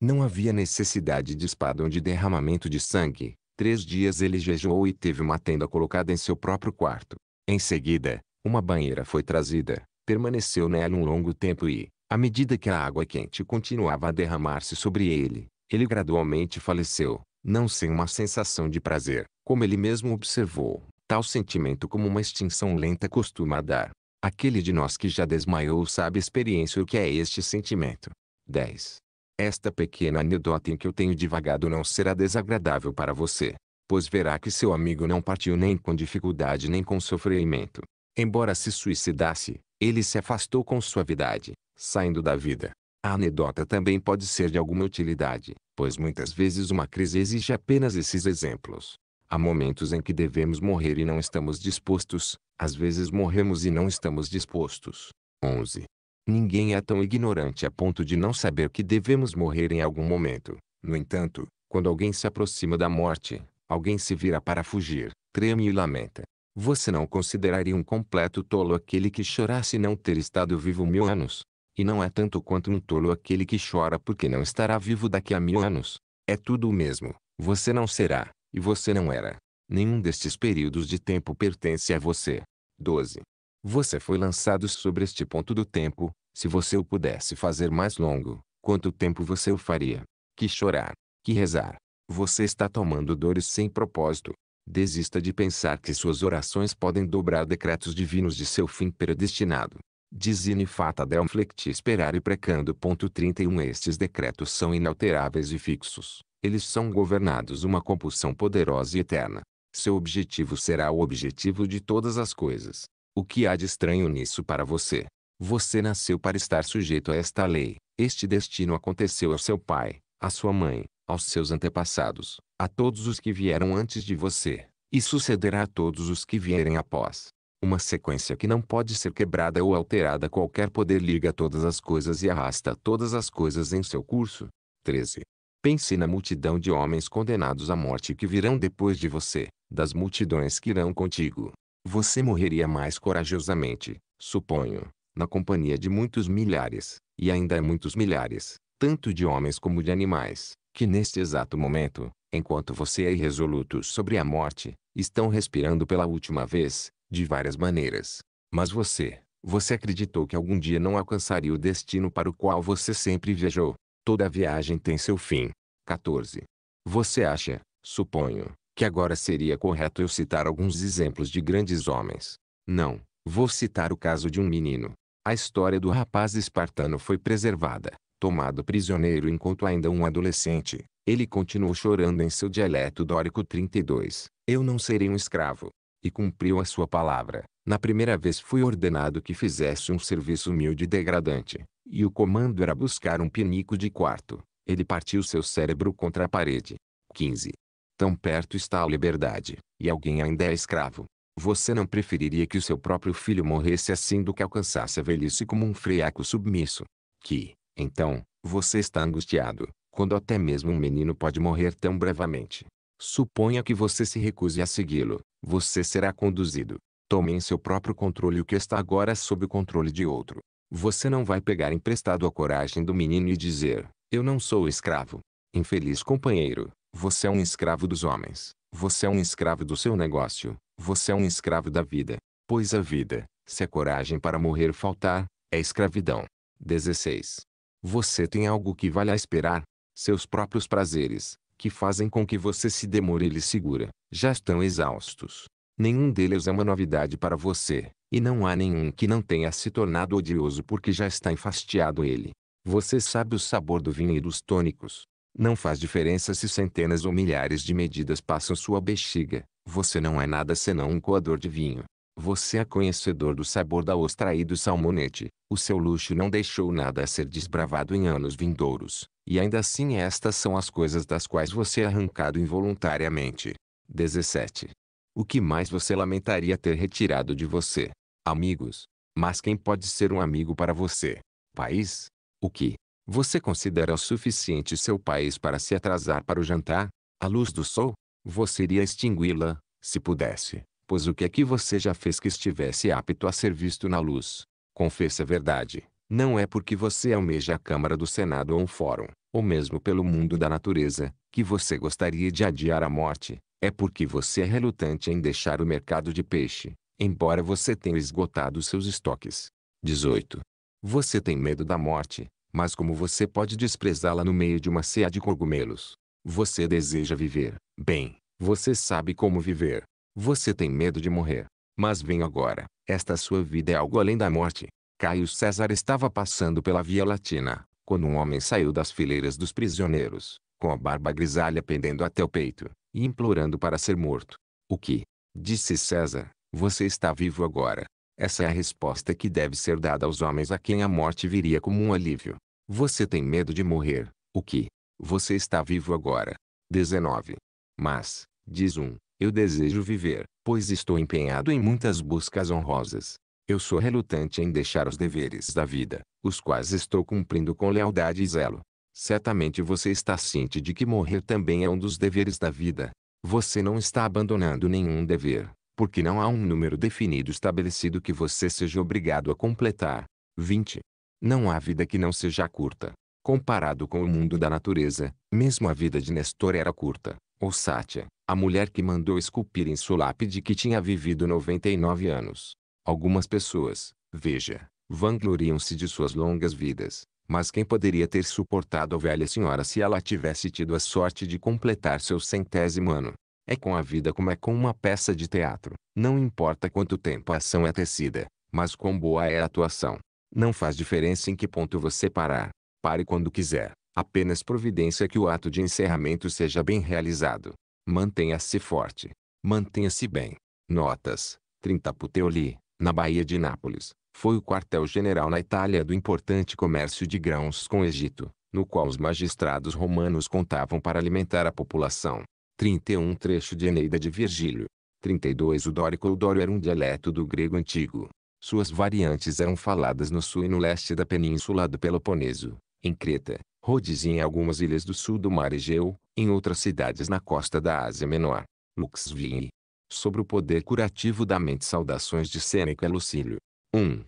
S1: Não havia necessidade de espada ou de derramamento de sangue. Três dias ele jejuou e teve uma tenda colocada em seu próprio quarto. Em seguida, uma banheira foi trazida, permaneceu nela um longo tempo e, à medida que a água quente continuava a derramar-se sobre ele, ele gradualmente faleceu, não sem uma sensação de prazer, como ele mesmo observou, tal sentimento como uma extinção lenta costuma dar. Aquele de nós que já desmaiou sabe experiência o que é este sentimento. 10. Esta pequena anedota em que eu tenho divagado não será desagradável para você, pois verá que seu amigo não partiu nem com dificuldade nem com sofrimento. Embora se suicidasse, ele se afastou com suavidade, saindo da vida. A anedota também pode ser de alguma utilidade, pois muitas vezes uma crise exige apenas esses exemplos. Há momentos em que devemos morrer e não estamos dispostos, às vezes morremos e não estamos dispostos. 11. Ninguém é tão ignorante a ponto de não saber que devemos morrer em algum momento. No entanto, quando alguém se aproxima da morte, alguém se vira para fugir, treme e lamenta. Você não consideraria um completo tolo aquele que chorasse não ter estado vivo mil anos? E não é tanto quanto um tolo aquele que chora porque não estará vivo daqui a mil anos. É tudo o mesmo. Você não será, e você não era. Nenhum destes períodos de tempo pertence a você. 12. Você foi lançado sobre este ponto do tempo, se você o pudesse fazer mais longo, quanto tempo você o faria? Que chorar, que rezar. Você está tomando dores sem propósito. Desista de pensar que suas orações podem dobrar decretos divinos de seu fim predestinado. Dizine fata delflecti esperare precando. 31 Estes decretos são inalteráveis e fixos. Eles são governados uma compulsão poderosa e eterna. Seu objetivo será o objetivo de todas as coisas. O que há de estranho nisso para você? Você nasceu para estar sujeito a esta lei. Este destino aconteceu ao seu pai, à sua mãe, aos seus antepassados, a todos os que vieram antes de você, e sucederá a todos os que vierem após. Uma sequência que não pode ser quebrada ou alterada. Qualquer poder liga todas as coisas e arrasta todas as coisas em seu curso. 13. Pense na multidão de homens condenados à morte que virão depois de você, das multidões que irão contigo. Você morreria mais corajosamente, suponho, na companhia de muitos milhares, e ainda é muitos milhares, tanto de homens como de animais, que neste exato momento, enquanto você é irresoluto sobre a morte, estão respirando pela última vez, de várias maneiras. Mas você, você acreditou que algum dia não alcançaria o destino para o qual você sempre viajou. Toda viagem tem seu fim. 14. Você acha, suponho, que agora seria correto eu citar alguns exemplos de grandes homens. Não, vou citar o caso de um menino. A história do rapaz espartano foi preservada. Tomado prisioneiro enquanto ainda um adolescente, ele continuou chorando em seu dialeto dórico 32. Eu não serei um escravo, e cumpriu a sua palavra. Na primeira vez fui ordenado que fizesse um serviço humilde e degradante, e o comando era buscar um pinico de quarto. Ele partiu seu cérebro contra a parede. 15. Tão perto está a liberdade, e alguém ainda é escravo. Você não preferiria que o seu próprio filho morresse assim do que alcançasse a velhice como um freaco submisso? Que, então, você está angustiado, quando até mesmo um menino pode morrer tão bravamente. Suponha que você se recuse a segui-lo, você será conduzido. Tome em seu próprio controle o que está agora sob o controle de outro. Você não vai pegar emprestado a coragem do menino e dizer: Eu não sou escravo. Infeliz companheiro, você é um escravo dos homens. Você é um escravo do seu negócio. Você é um escravo da vida. Pois a vida, se a coragem para morrer faltar, é escravidão. 16. Você tem algo que vale a esperar: seus próprios prazeres, que fazem com que você se demore e lhe segura já estão exaustos. Nenhum deles é uma novidade para você, e não há nenhum que não tenha se tornado odioso porque já está enfastiado ele. Você sabe o sabor do vinho e dos tônicos. Não faz diferença se centenas ou milhares de medidas passam sua bexiga, você não é nada senão um coador de vinho. Você é conhecedor do sabor da ostra e do salmonete, o seu luxo não deixou nada a ser desbravado em anos vindouros, e ainda assim estas são as coisas das quais você é arrancado involuntariamente. 17. O que mais você lamentaria ter retirado de você? Amigos. Mas quem pode ser um amigo para você? País. O que você considera o suficiente seu país para se atrasar para o jantar? A luz do sol? Você iria extingui-la, se pudesse, pois o que é que você já fez que estivesse apto a ser visto na luz? Confesse a verdade. Não é porque você almeja a Câmara do Senado ou um fórum, ou mesmo pelo mundo da natureza, que você gostaria de adiar a morte, é porque você é relutante em deixar o mercado de peixe, embora você tenha esgotado seus estoques. 18. Você tem medo da morte, mas como você pode desprezá-la no meio de uma ceia de cogumelos? Você deseja viver. Bem, você sabe como viver. Você tem medo de morrer. Mas vem agora, esta sua vida é algo além da morte. Caio César estava passando pela Via Latina, quando um homem saiu das fileiras dos prisioneiros com a barba grisalha pendendo até o peito, e implorando para ser morto. O que? Disse César, você está vivo agora. Essa é a resposta que deve ser dada aos homens a quem a morte viria como um alívio. Você tem medo de morrer, o que? Você está vivo agora. 19. Mas, diz um, eu desejo viver, pois estou empenhado em muitas buscas honrosas. Eu sou relutante em deixar os deveres da vida, os quais estou cumprindo com lealdade e zelo. Certamente você está ciente de que morrer também é um dos deveres da vida. Você não está abandonando nenhum dever, porque não há um número definido estabelecido que você seja obrigado a completar. 20. Não há vida que não seja curta. Comparado com o mundo da natureza, mesmo a vida de Nestor era curta. Ou Sátia, a mulher que mandou esculpir em sua lápide que tinha vivido 99 anos. Algumas pessoas, veja, vangloriam-se de suas longas vidas, mas quem poderia ter suportado a velha senhora se ela tivesse tido a sorte de completar seu centésimo ano? É com a vida como é com uma peça de teatro. Não importa quanto tempo a ação é tecida, mas quão boa é a atuação. Não faz diferença em que ponto você parar. Pare quando quiser. Apenas providência que o ato de encerramento seja bem realizado. Mantenha-se forte. Mantenha-se bem. Notas. 30 Puteoli, na Baía de Nápoles, foi o quartel-general na Itália do importante comércio de grãos com o Egito, no qual os magistrados romanos contavam para alimentar a população. 31 Trecho de Eneida de Virgílio. 32 O dórico ou dório era um dialeto do grego antigo. Suas variantes eram faladas no sul e no leste da península do Peloponeso, em Creta, Rhodes e em algumas ilhas do sul do Mar Egeu, em outras cidades na costa da Ásia Menor. Lux Vini. Sobre o poder curativo da mente Saudações de Sêneca Lucílio. 1.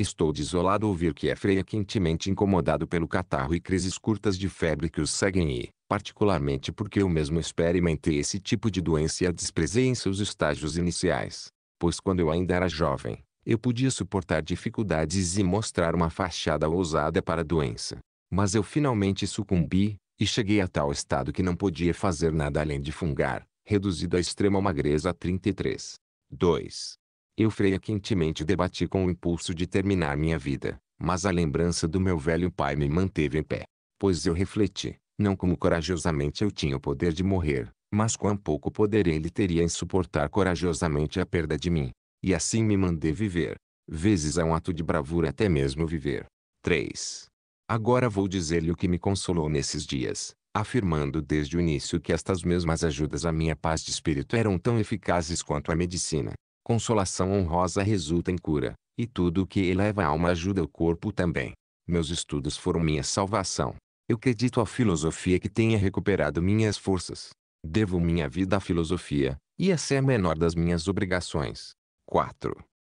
S1: Estou desolado ouvir que é freia quentemente incomodado pelo catarro e crises curtas de febre que os seguem e, particularmente porque eu mesmo experimentei esse tipo de doença e a desprezei em seus estágios iniciais, pois quando eu ainda era jovem, eu podia suportar dificuldades e mostrar uma fachada ousada para a doença. Mas eu finalmente sucumbi, e cheguei a tal estado que não podia fazer nada além de fungar, reduzido à extrema magreza 33. 2. Eu freia quentemente debati com o impulso de terminar minha vida, mas a lembrança do meu velho pai me manteve em pé. Pois eu refleti, não como corajosamente eu tinha o poder de morrer, mas quão pouco poder ele teria em suportar corajosamente a perda de mim. E assim me mandei viver. Vezes é um ato de bravura até mesmo viver. 3. Agora vou dizer-lhe o que me consolou nesses dias, afirmando desde o início que estas mesmas ajudas à minha paz de espírito eram tão eficazes quanto a medicina. Consolação honrosa resulta em cura, e tudo o que eleva a alma ajuda o corpo também. Meus estudos foram minha salvação. Eu acredito à filosofia que tenha recuperado minhas forças. Devo minha vida à filosofia, e essa é a menor das minhas obrigações. 4.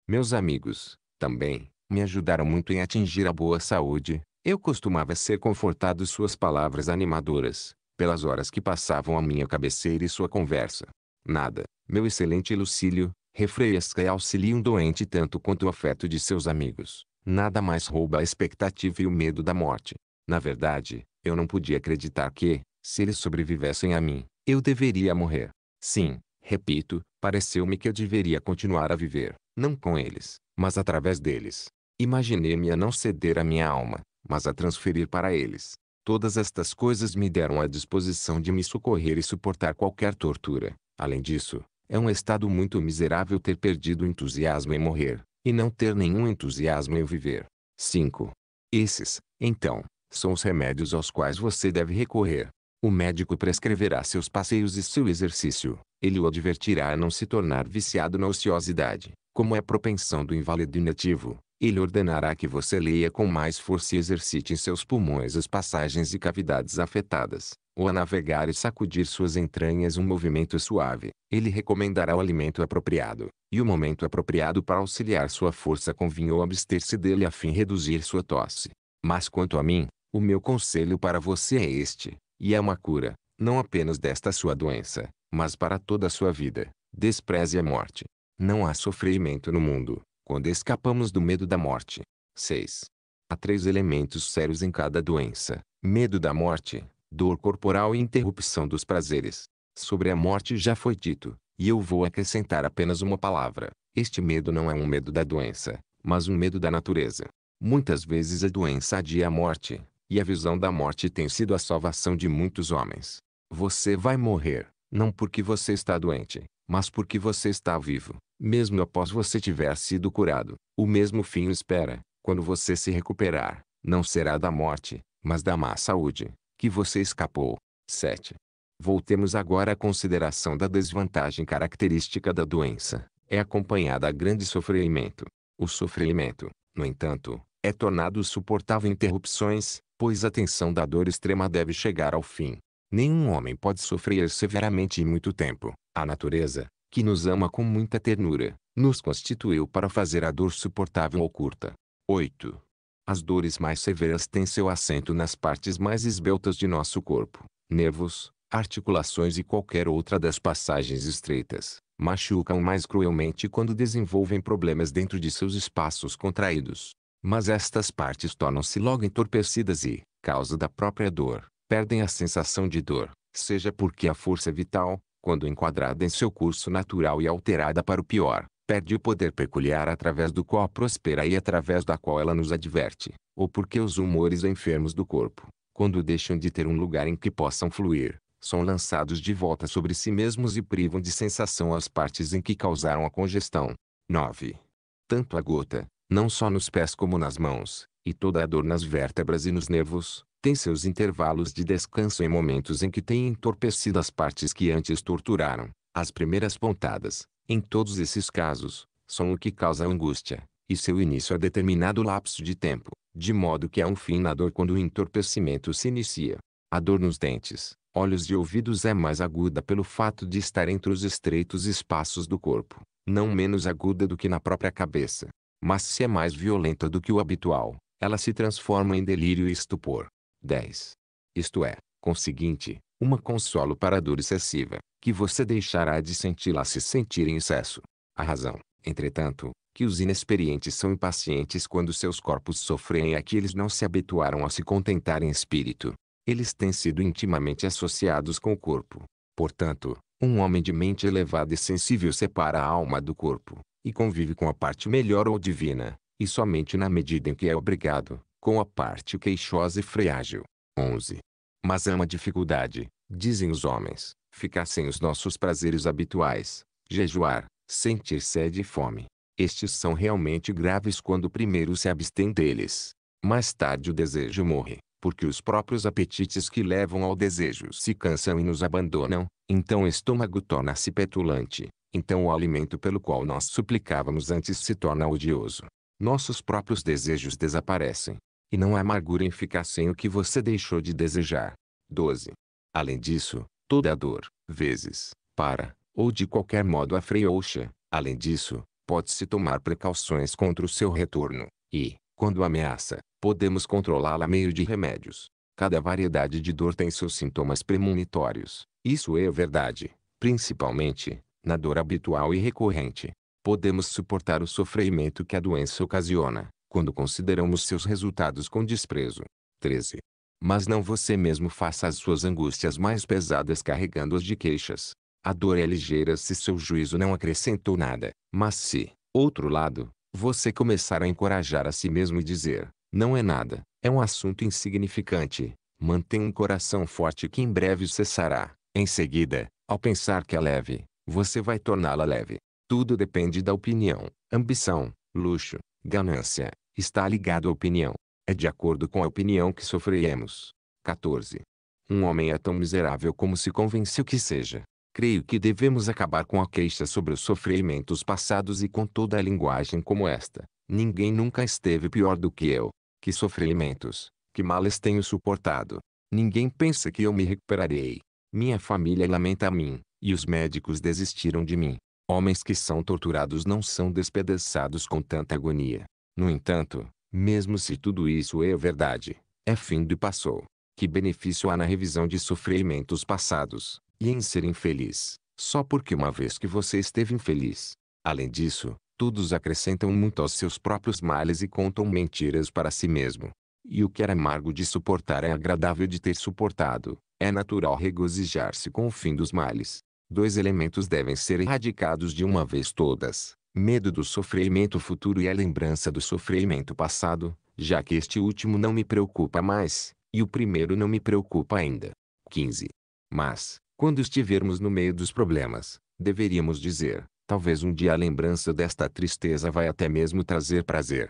S1: Meus amigos, também, me ajudaram muito em atingir a boa saúde. Eu costumava ser confortado suas palavras animadoras, pelas horas que passavam à minha cabeceira e sua conversa. Nada, meu excelente Lucílio, refresca e auxilia um doente tanto quanto o afeto de seus amigos. Nada mais rouba a expectativa e o medo da morte. Na verdade, eu não podia acreditar que, se eles sobrevivessem a mim, eu deveria morrer. Sim, repito, pareceu-me que eu deveria continuar a viver, não com eles, mas através deles. Imaginei-me a não ceder a minha alma, mas a transferir para eles. Todas estas coisas me deram a disposição de me socorrer e suportar qualquer tortura. Além disso, é um estado muito miserável ter perdido o entusiasmo em morrer, e não ter nenhum entusiasmo em viver. 5. Esses, então, são os remédios aos quais você deve recorrer. O médico prescreverá seus passeios e seu exercício. Ele o advertirá a não se tornar viciado na ociosidade, como é a propensão do inválido inativo. Ele ordenará que você leia com mais força e exercite em seus pulmões as passagens e cavidades afetadas ou a navegar e sacudir suas entranhas um movimento suave, ele recomendará o alimento apropriado, e o momento apropriado para auxiliar sua força convém ou abster-se dele a fim reduzir sua tosse. Mas quanto a mim, o meu conselho para você é este, e é uma cura, não apenas desta sua doença, mas para toda a sua vida. Despreze a morte. Não há sofrimento no mundo, quando escapamos do medo da morte. 6. Há três elementos sérios em cada doença. Medo da morte, dor corporal e interrupção dos prazeres. Sobre a morte já foi dito, e eu vou acrescentar apenas uma palavra. Este medo não é um medo da doença, mas um medo da natureza. Muitas vezes a doença adia a morte, e a visão da morte tem sido a salvação de muitos homens. Você vai morrer, não porque você está doente, mas porque você está vivo. Mesmo após você tiver sido curado, o mesmo fim o espera, quando você se recuperar, não será da morte, mas da má saúde que você escapou. 7. Voltemos agora à consideração da desvantagem característica da doença. É acompanhada a grande sofrimento. O sofrimento, no entanto, é tornado suportável em interrupções, pois a tensão da dor extrema deve chegar ao fim. Nenhum homem pode sofrer severamente em muito tempo. A natureza, que nos ama com muita ternura, nos constituiu para fazer a dor suportável ou curta. 8. As dores mais severas têm seu assento nas partes mais esbeltas de nosso corpo, nervos, articulações e qualquer outra das passagens estreitas. Machucam mais cruelmente quando desenvolvem problemas dentro de seus espaços contraídos. Mas estas partes tornam-se logo entorpecidas e, causa da própria dor, perdem a sensação de dor, seja porque a força vital, quando enquadrada em seu curso natural e alterada para o pior, perde o poder peculiar através do qual prospera e através da qual ela nos adverte, ou porque os humores enfermos do corpo, quando deixam de ter um lugar em que possam fluir, são lançados de volta sobre si mesmos e privam de sensação as partes em que causaram a congestão. 9. Tanto a gota, não só nos pés como nas mãos, e toda a dor nas vértebras e nos nervos, tem seus intervalos de descanso em momentos em que tem entorpecido as partes que antes torturaram, as primeiras pontadas, em todos esses casos, são o que causa angústia, e seu início é determinado lapso de tempo, de modo que há um fim na dor quando o entorpecimento se inicia. A dor nos dentes, olhos e ouvidos é mais aguda pelo fato de estar entre os estreitos espaços do corpo, não menos aguda do que na própria cabeça. Mas se é mais violenta do que o habitual, ela se transforma em delírio e estupor. 10. Isto é, conseguinte, uma consolo para a dor excessiva, que você deixará de senti-la se sentir em excesso. A razão, entretanto, que os inexperientes são impacientes quando seus corpos sofrem é que eles não se habituaram a se contentar em espírito. Eles têm sido intimamente associados com o corpo. Portanto, um homem de mente elevada e sensível separa a alma do corpo, e convive com a parte melhor ou divina, e somente na medida em que é obrigado, com a parte queixosa e frágil. 11. Mas há uma dificuldade, dizem os homens, ficar sem os nossos prazeres habituais, jejuar, sentir sede e fome. Estes são realmente graves quando primeiro se abstém deles. Mais tarde o desejo morre, porque os próprios apetites que levam ao desejo se cansam e nos abandonam, então o estômago torna-se petulante, então o alimento pelo qual nós suplicávamos antes se torna odioso. Nossos próprios desejos desaparecem, e não há amargura em ficar sem o que você deixou de desejar. 12. Além disso, toda a dor, vezes, para, ou de qualquer modo a frouxa. Além disso, pode-se tomar precauções contra o seu retorno, e, quando ameaça, podemos controlá-la a meio de remédios. Cada variedade de dor tem seus sintomas premonitórios. Isso é verdade, principalmente, na dor habitual e recorrente. Podemos suportar o sofrimento que a doença ocasiona, quando consideramos seus resultados com desprezo. 13 mas não você mesmo faça as suas angústias mais pesadas carregando-as de queixas. A dor é ligeira se seu juízo não acrescentou nada, mas se, outro lado, você começar a encorajar a si mesmo e dizer, não é nada, é um assunto insignificante, mantenha um coração forte que em breve cessará. Em seguida, ao pensar que é leve, você vai torná-la leve. Tudo depende da opinião, ambição, luxo, ganância, está ligado à opinião. É de acordo com a opinião que sofremos. 14. Um homem é tão miserável como se convenceu que seja. Creio que devemos acabar com a queixa sobre os sofrimentos passados e com toda a linguagem como esta. Ninguém nunca esteve pior do que eu. Que sofrimentos, que males tenho suportado. Ninguém pensa que eu me recuperarei. Minha família lamenta a mim, e os médicos desistiram de mim. Homens que são torturados não são despedaçados com tanta agonia. No entanto, mesmo se tudo isso é verdade, é fim do passou. Que benefício há na revisão de sofrimentos passados, e em ser infeliz, só porque uma vez que você esteve infeliz? Além disso, todos acrescentam muito aos seus próprios males e contam mentiras para si mesmo. E o que era amargo de suportar é agradável de ter suportado, é natural regozijar-se com o fim dos males. Dois elementos devem ser erradicados de uma vez todas medo do sofrimento futuro e a lembrança do sofrimento passado, já que este último não me preocupa mais, e o primeiro não me preocupa ainda. 15. Mas, quando estivermos no meio dos problemas, deveríamos dizer, talvez um dia a lembrança desta tristeza vai até mesmo trazer prazer.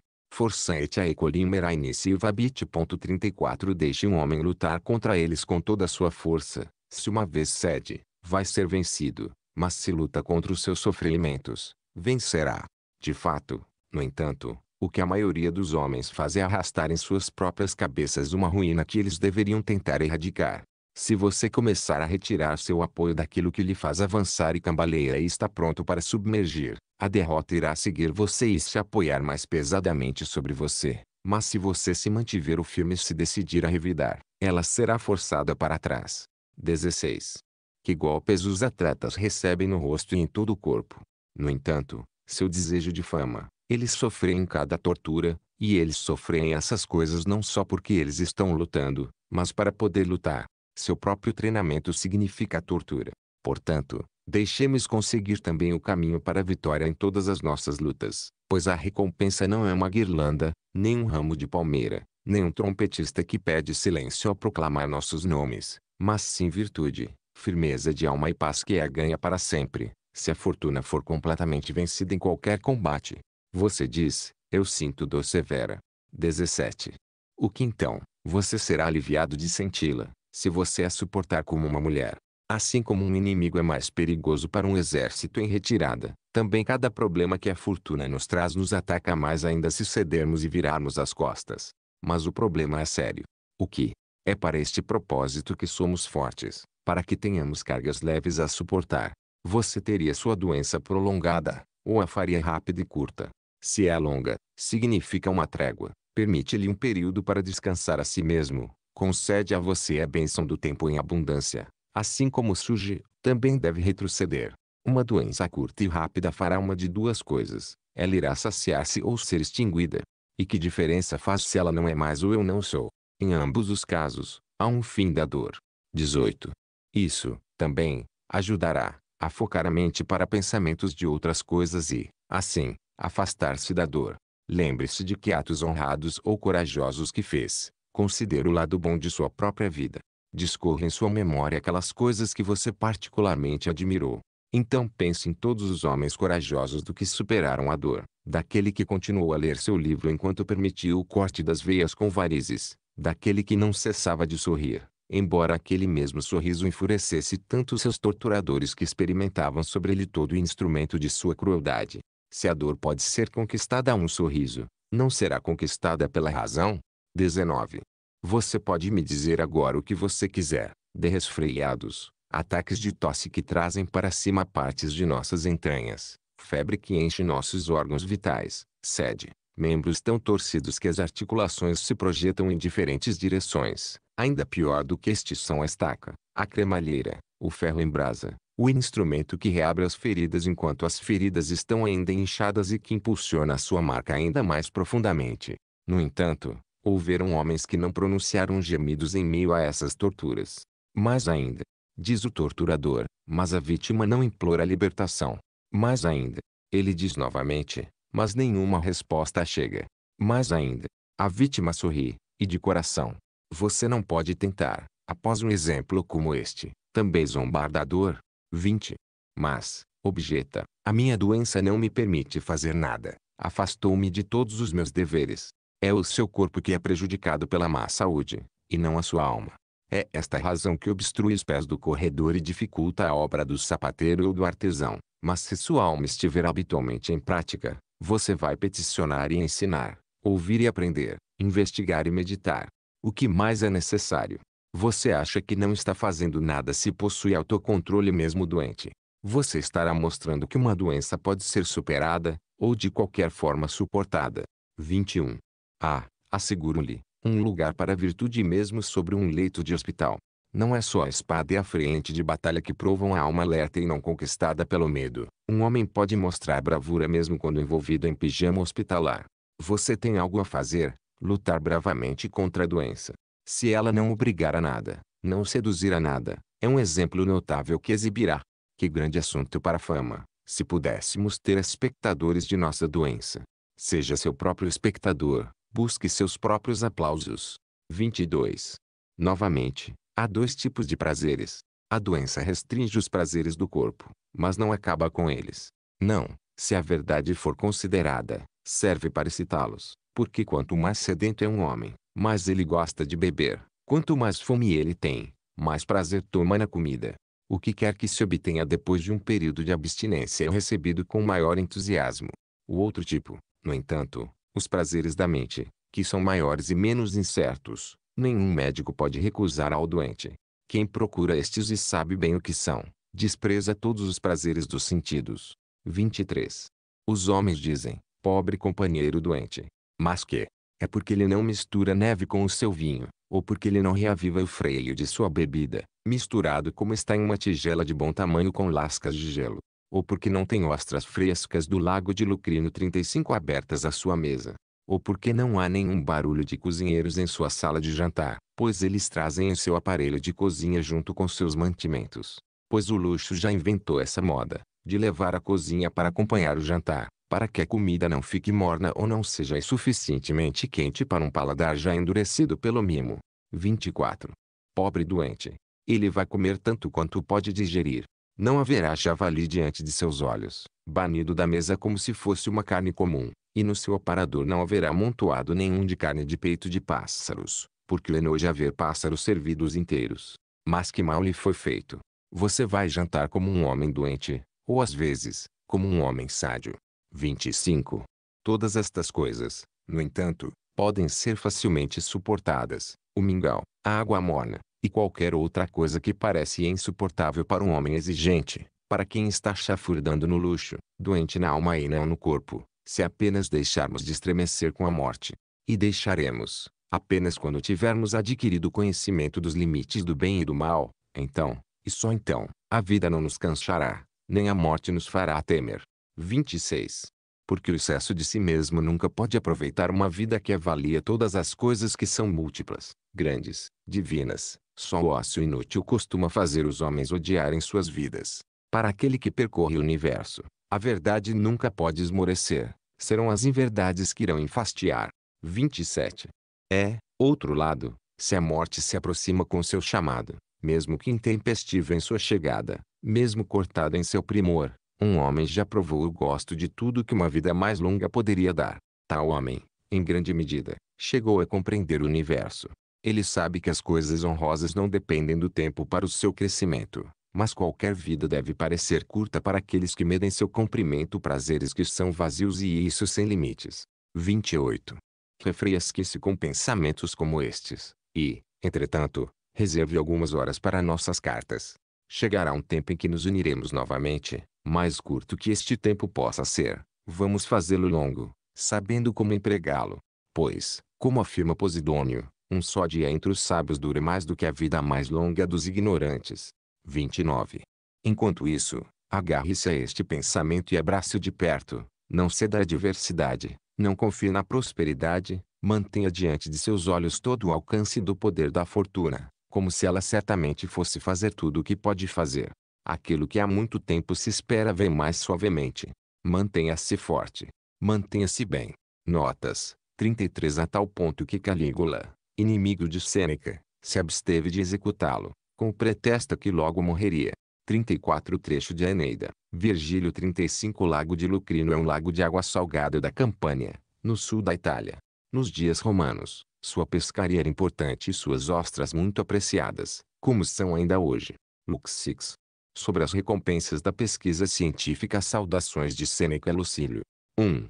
S1: et a ecolimera iniciva bit. 34 Deixe um homem lutar contra eles com toda a sua força. Se uma vez cede, vai ser vencido, mas se luta contra os seus sofrimentos, vencerá. De fato, no entanto, o que a maioria dos homens faz é arrastar em suas próprias cabeças uma ruína que eles deveriam tentar erradicar. Se você começar a retirar seu apoio daquilo que lhe faz avançar e cambaleia e está pronto para submergir, a derrota irá seguir você e se apoiar mais pesadamente sobre você. Mas se você se mantiver o firme e se decidir a revidar, ela será forçada para trás. 16. Que golpes os atletas recebem no rosto e em todo o corpo. No entanto, seu desejo de fama, eles sofrem em cada tortura, e eles sofrem essas coisas não só porque eles estão lutando, mas para poder lutar. Seu próprio treinamento significa tortura. Portanto, deixemos conseguir também o caminho para a vitória em todas as nossas lutas, pois a recompensa não é uma guirlanda, nem um ramo de palmeira, nem um trompetista que pede silêncio ao proclamar nossos nomes, mas sim virtude, firmeza de alma e paz que é ganha para sempre. Se a fortuna for completamente vencida em qualquer combate, você diz, eu sinto dor severa. 17. O que então, você será aliviado de senti-la, se você a suportar como uma mulher. Assim como um inimigo é mais perigoso para um exército em retirada, também cada problema que a fortuna nos traz nos ataca mais ainda se cedermos e virarmos as costas. Mas o problema é sério. O que? É para este propósito que somos fortes, para que tenhamos cargas leves a suportar você teria sua doença prolongada, ou a faria rápida e curta. Se é longa, significa uma trégua, permite-lhe um período para descansar a si mesmo, concede a você a bênção do tempo em abundância. Assim como surge, também deve retroceder. Uma doença curta e rápida fará uma de duas coisas, ela irá saciar-se ou ser extinguida. E que diferença faz se ela não é mais ou eu não sou? Em ambos os casos, há um fim da dor. 18. Isso, também, ajudará, a focar a mente para pensamentos de outras coisas e, assim, afastar-se da dor. Lembre-se de que atos honrados ou corajosos que fez, considere o lado bom de sua própria vida. Discorra em sua memória aquelas coisas que você particularmente admirou. Então pense em todos os homens corajosos do que superaram a dor, daquele que continuou a ler seu livro enquanto permitiu o corte das veias com varizes, daquele que não cessava de sorrir, embora aquele mesmo sorriso enfurecesse tanto seus torturadores que experimentavam sobre ele todo o instrumento de sua crueldade. Se a dor pode ser conquistada a um sorriso, não será conquistada pela razão? 19. Você pode me dizer agora o que você quiser, de resfriados, ataques de tosse que trazem para cima partes de nossas entranhas, febre que enche nossos órgãos vitais, sede, membros tão torcidos que as articulações se projetam em diferentes direções. Ainda pior do que estes são a é estaca, a cremalheira, o ferro em brasa, o instrumento que reabre as feridas enquanto as feridas estão ainda inchadas e que impulsiona a sua marca ainda mais profundamente. No entanto, houveram homens que não pronunciaram gemidos em meio a essas torturas. Mais ainda, diz o torturador, mas a vítima não implora libertação. Mais ainda, ele diz novamente, mas nenhuma resposta chega. Mais ainda, a vítima sorri, e de coração. Você não pode tentar, após um exemplo como este, também zombar da dor. 20. Mas, objeta, a minha doença não me permite fazer nada. Afastou-me de todos os meus deveres. É o seu corpo que é prejudicado pela má saúde, e não a sua alma. É esta razão que obstrui os pés do corredor e dificulta a obra do sapateiro ou do artesão. Mas se sua alma estiver habitualmente em prática, você vai peticionar e ensinar, ouvir e aprender, investigar e meditar. O que mais é necessário? Você acha que não está fazendo nada se possui autocontrole mesmo doente. Você estará mostrando que uma doença pode ser superada, ou de qualquer forma suportada. 21. A. Ah, Asseguro-lhe um lugar para a virtude mesmo sobre um leito de hospital. Não é só a espada e a frente de batalha que provam a alma alerta e não conquistada pelo medo. Um homem pode mostrar bravura mesmo quando envolvido em pijama hospitalar. Você tem algo a fazer, lutar bravamente contra a doença. Se ela não obrigar a nada, não seduzir a nada, é um exemplo notável que exibirá. Que grande assunto para a fama, se pudéssemos ter espectadores de nossa doença. Seja seu próprio espectador, busque seus próprios aplausos. 22. Novamente, Há dois tipos de prazeres. A doença restringe os prazeres do corpo, mas não acaba com eles. Não, se a verdade for considerada, serve para excitá-los, porque quanto mais sedento é um homem, mais ele gosta de beber, quanto mais fome ele tem, mais prazer toma na comida. O que quer que se obtenha depois de um período de abstinência é recebido com maior entusiasmo. O outro tipo, no entanto, os prazeres da mente, que são maiores e menos incertos, Nenhum médico pode recusar ao doente. Quem procura estes e sabe bem o que são, despreza todos os prazeres dos sentidos. 23. Os homens dizem, pobre companheiro doente. Mas que? É porque ele não mistura neve com o seu vinho, ou porque ele não reaviva o freio de sua bebida, misturado como está em uma tigela de bom tamanho com lascas de gelo, ou porque não tem ostras frescas do lago de Lucrino 35 abertas à sua mesa, ou porque não há nenhum barulho de cozinheiros em sua sala de jantar, pois eles trazem o seu aparelho de cozinha junto com seus mantimentos. Pois o luxo já inventou essa moda, de levar a cozinha para acompanhar o jantar, para que a comida não fique morna ou não seja suficientemente quente para um paladar já endurecido pelo mimo. 24. Pobre doente. Ele vai comer tanto quanto pode digerir. Não haverá javali diante de seus olhos, banido da mesa como se fosse uma carne comum e no seu aparador não haverá amontoado nenhum de carne de peito de pássaros, porque o enoja haver pássaros servidos inteiros. Mas que mal lhe foi feito. Você vai jantar como um homem doente, ou às vezes, como um homem sádio. 25. Todas estas coisas, no entanto, podem ser facilmente suportadas. O mingau, a água morna, e qualquer outra coisa que parece insuportável para um homem exigente, para quem está chafurdando no luxo, doente na alma e não no corpo, se apenas deixarmos de estremecer com a morte. E deixaremos, apenas quando tivermos adquirido conhecimento dos limites do bem e do mal, então, e só então, a vida não nos cansará, nem a morte nos fará temer. 26. Porque o excesso de si mesmo nunca pode aproveitar uma vida que avalia todas as coisas que são múltiplas, grandes, divinas. Só o ócio inútil costuma fazer os homens odiarem suas vidas. Para aquele que percorre o universo, a verdade nunca pode esmorecer. Serão as inverdades que irão enfastiar. 27. É, outro lado, se a morte se aproxima com seu chamado, mesmo que intempestiva em sua chegada, mesmo cortada em seu primor, um homem já provou o gosto de tudo que uma vida mais longa poderia dar. Tal homem, em grande medida, chegou a compreender o universo. Ele sabe que as coisas honrosas não dependem do tempo para o seu crescimento, mas qualquer vida deve parecer curta para aqueles que medem seu comprimento prazeres que são vazios e isso sem limites. 28. Refresque-se com pensamentos como estes, e, entretanto, reserve algumas horas para nossas cartas. Chegará um tempo em que nos uniremos novamente, mais curto que este tempo possa ser. Vamos fazê-lo longo, sabendo como empregá-lo. Pois, como afirma Posidônio, um só dia entre os sábios dura mais do que a vida mais longa dos ignorantes. 29. Enquanto isso, agarre-se a este pensamento e abrace-o de perto. Não ceda à adversidade, não confie na prosperidade, mantenha diante de seus olhos todo o alcance do poder da fortuna, como se ela certamente fosse fazer tudo o que pode fazer. Aquilo que há muito tempo se espera vem mais suavemente. Mantenha-se forte. Mantenha-se bem. Notas 33 a tal ponto que Calígula, inimigo de Sêneca, se absteve de executá-lo com o pretexto que logo morreria. 34 Trecho de Eneida, Virgílio 35 Lago de Lucrino é um lago de água salgada da Campânia, no sul da Itália. Nos dias romanos, sua pescaria era importante e suas ostras muito apreciadas, como são ainda hoje. Luxix. Sobre as recompensas da pesquisa científica Saudações de Sêneca Lucílio. 1.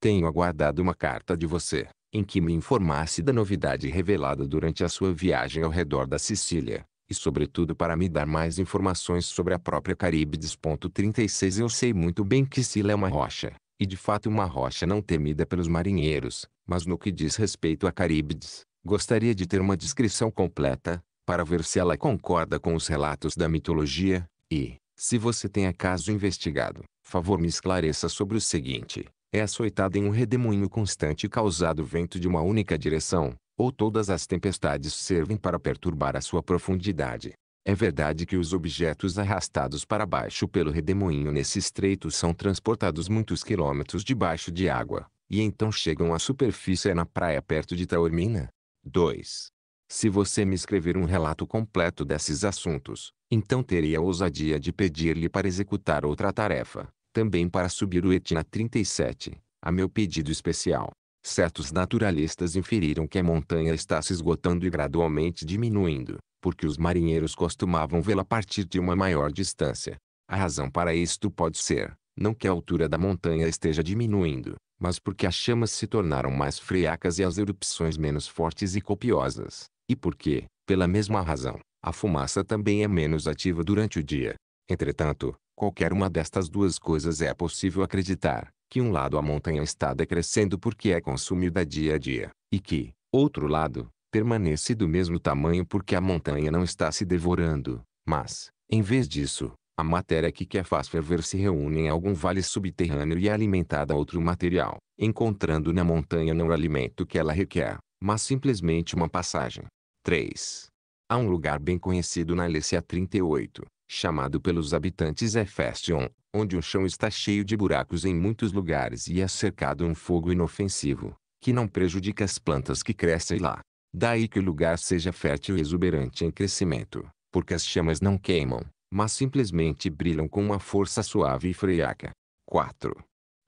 S1: Tenho aguardado uma carta de você, em que me informasse da novidade revelada durante a sua viagem ao redor da Sicília, e sobretudo para me dar mais informações sobre a própria Caríbides. 36 Eu sei muito bem que Sila é uma rocha, e de fato uma rocha não temida pelos marinheiros, mas no que diz respeito a Caríbides, gostaria de ter uma descrição completa, para ver se ela concorda com os relatos da mitologia, e, se você tem acaso investigado, favor me esclareça sobre o seguinte é açoitado em um redemoinho constante causado vento de uma única direção, ou todas as tempestades servem para perturbar a sua profundidade. É verdade que os objetos arrastados para baixo pelo redemoinho nesse estreito são transportados muitos quilômetros debaixo de água, e então chegam à superfície na praia perto de Taormina. 2. Se você me escrever um relato completo desses assuntos, então teria a ousadia de pedir-lhe para executar outra tarefa, também para subir o Etna 37, a meu pedido especial. Certos naturalistas inferiram que a montanha está se esgotando e gradualmente diminuindo, porque os marinheiros costumavam vê-la partir de uma maior distância. A razão para isto pode ser, não que a altura da montanha esteja diminuindo, mas porque as chamas se tornaram mais friacas e as erupções menos fortes e copiosas, e porque, pela mesma razão, a fumaça também é menos ativa durante o dia. Entretanto, Qualquer uma destas duas coisas é possível acreditar, que um lado a montanha está decrescendo porque é consumida dia a dia, e que, outro lado, permanece do mesmo tamanho porque a montanha não está se devorando, mas, em vez disso, a matéria que quer faz ferver se reúne em algum vale subterrâneo e é alimentada a outro material, encontrando na montanha não o alimento que ela requer, mas simplesmente uma passagem. 3. Há um lugar bem conhecido na Alessia 38, chamado pelos habitantes Hefestion, onde o chão está cheio de buracos em muitos lugares e é cercado um fogo inofensivo, que não prejudica as plantas que crescem lá. Daí que o lugar seja fértil e exuberante em crescimento, porque as chamas não queimam, mas simplesmente brilham com uma força suave e friaca. 4.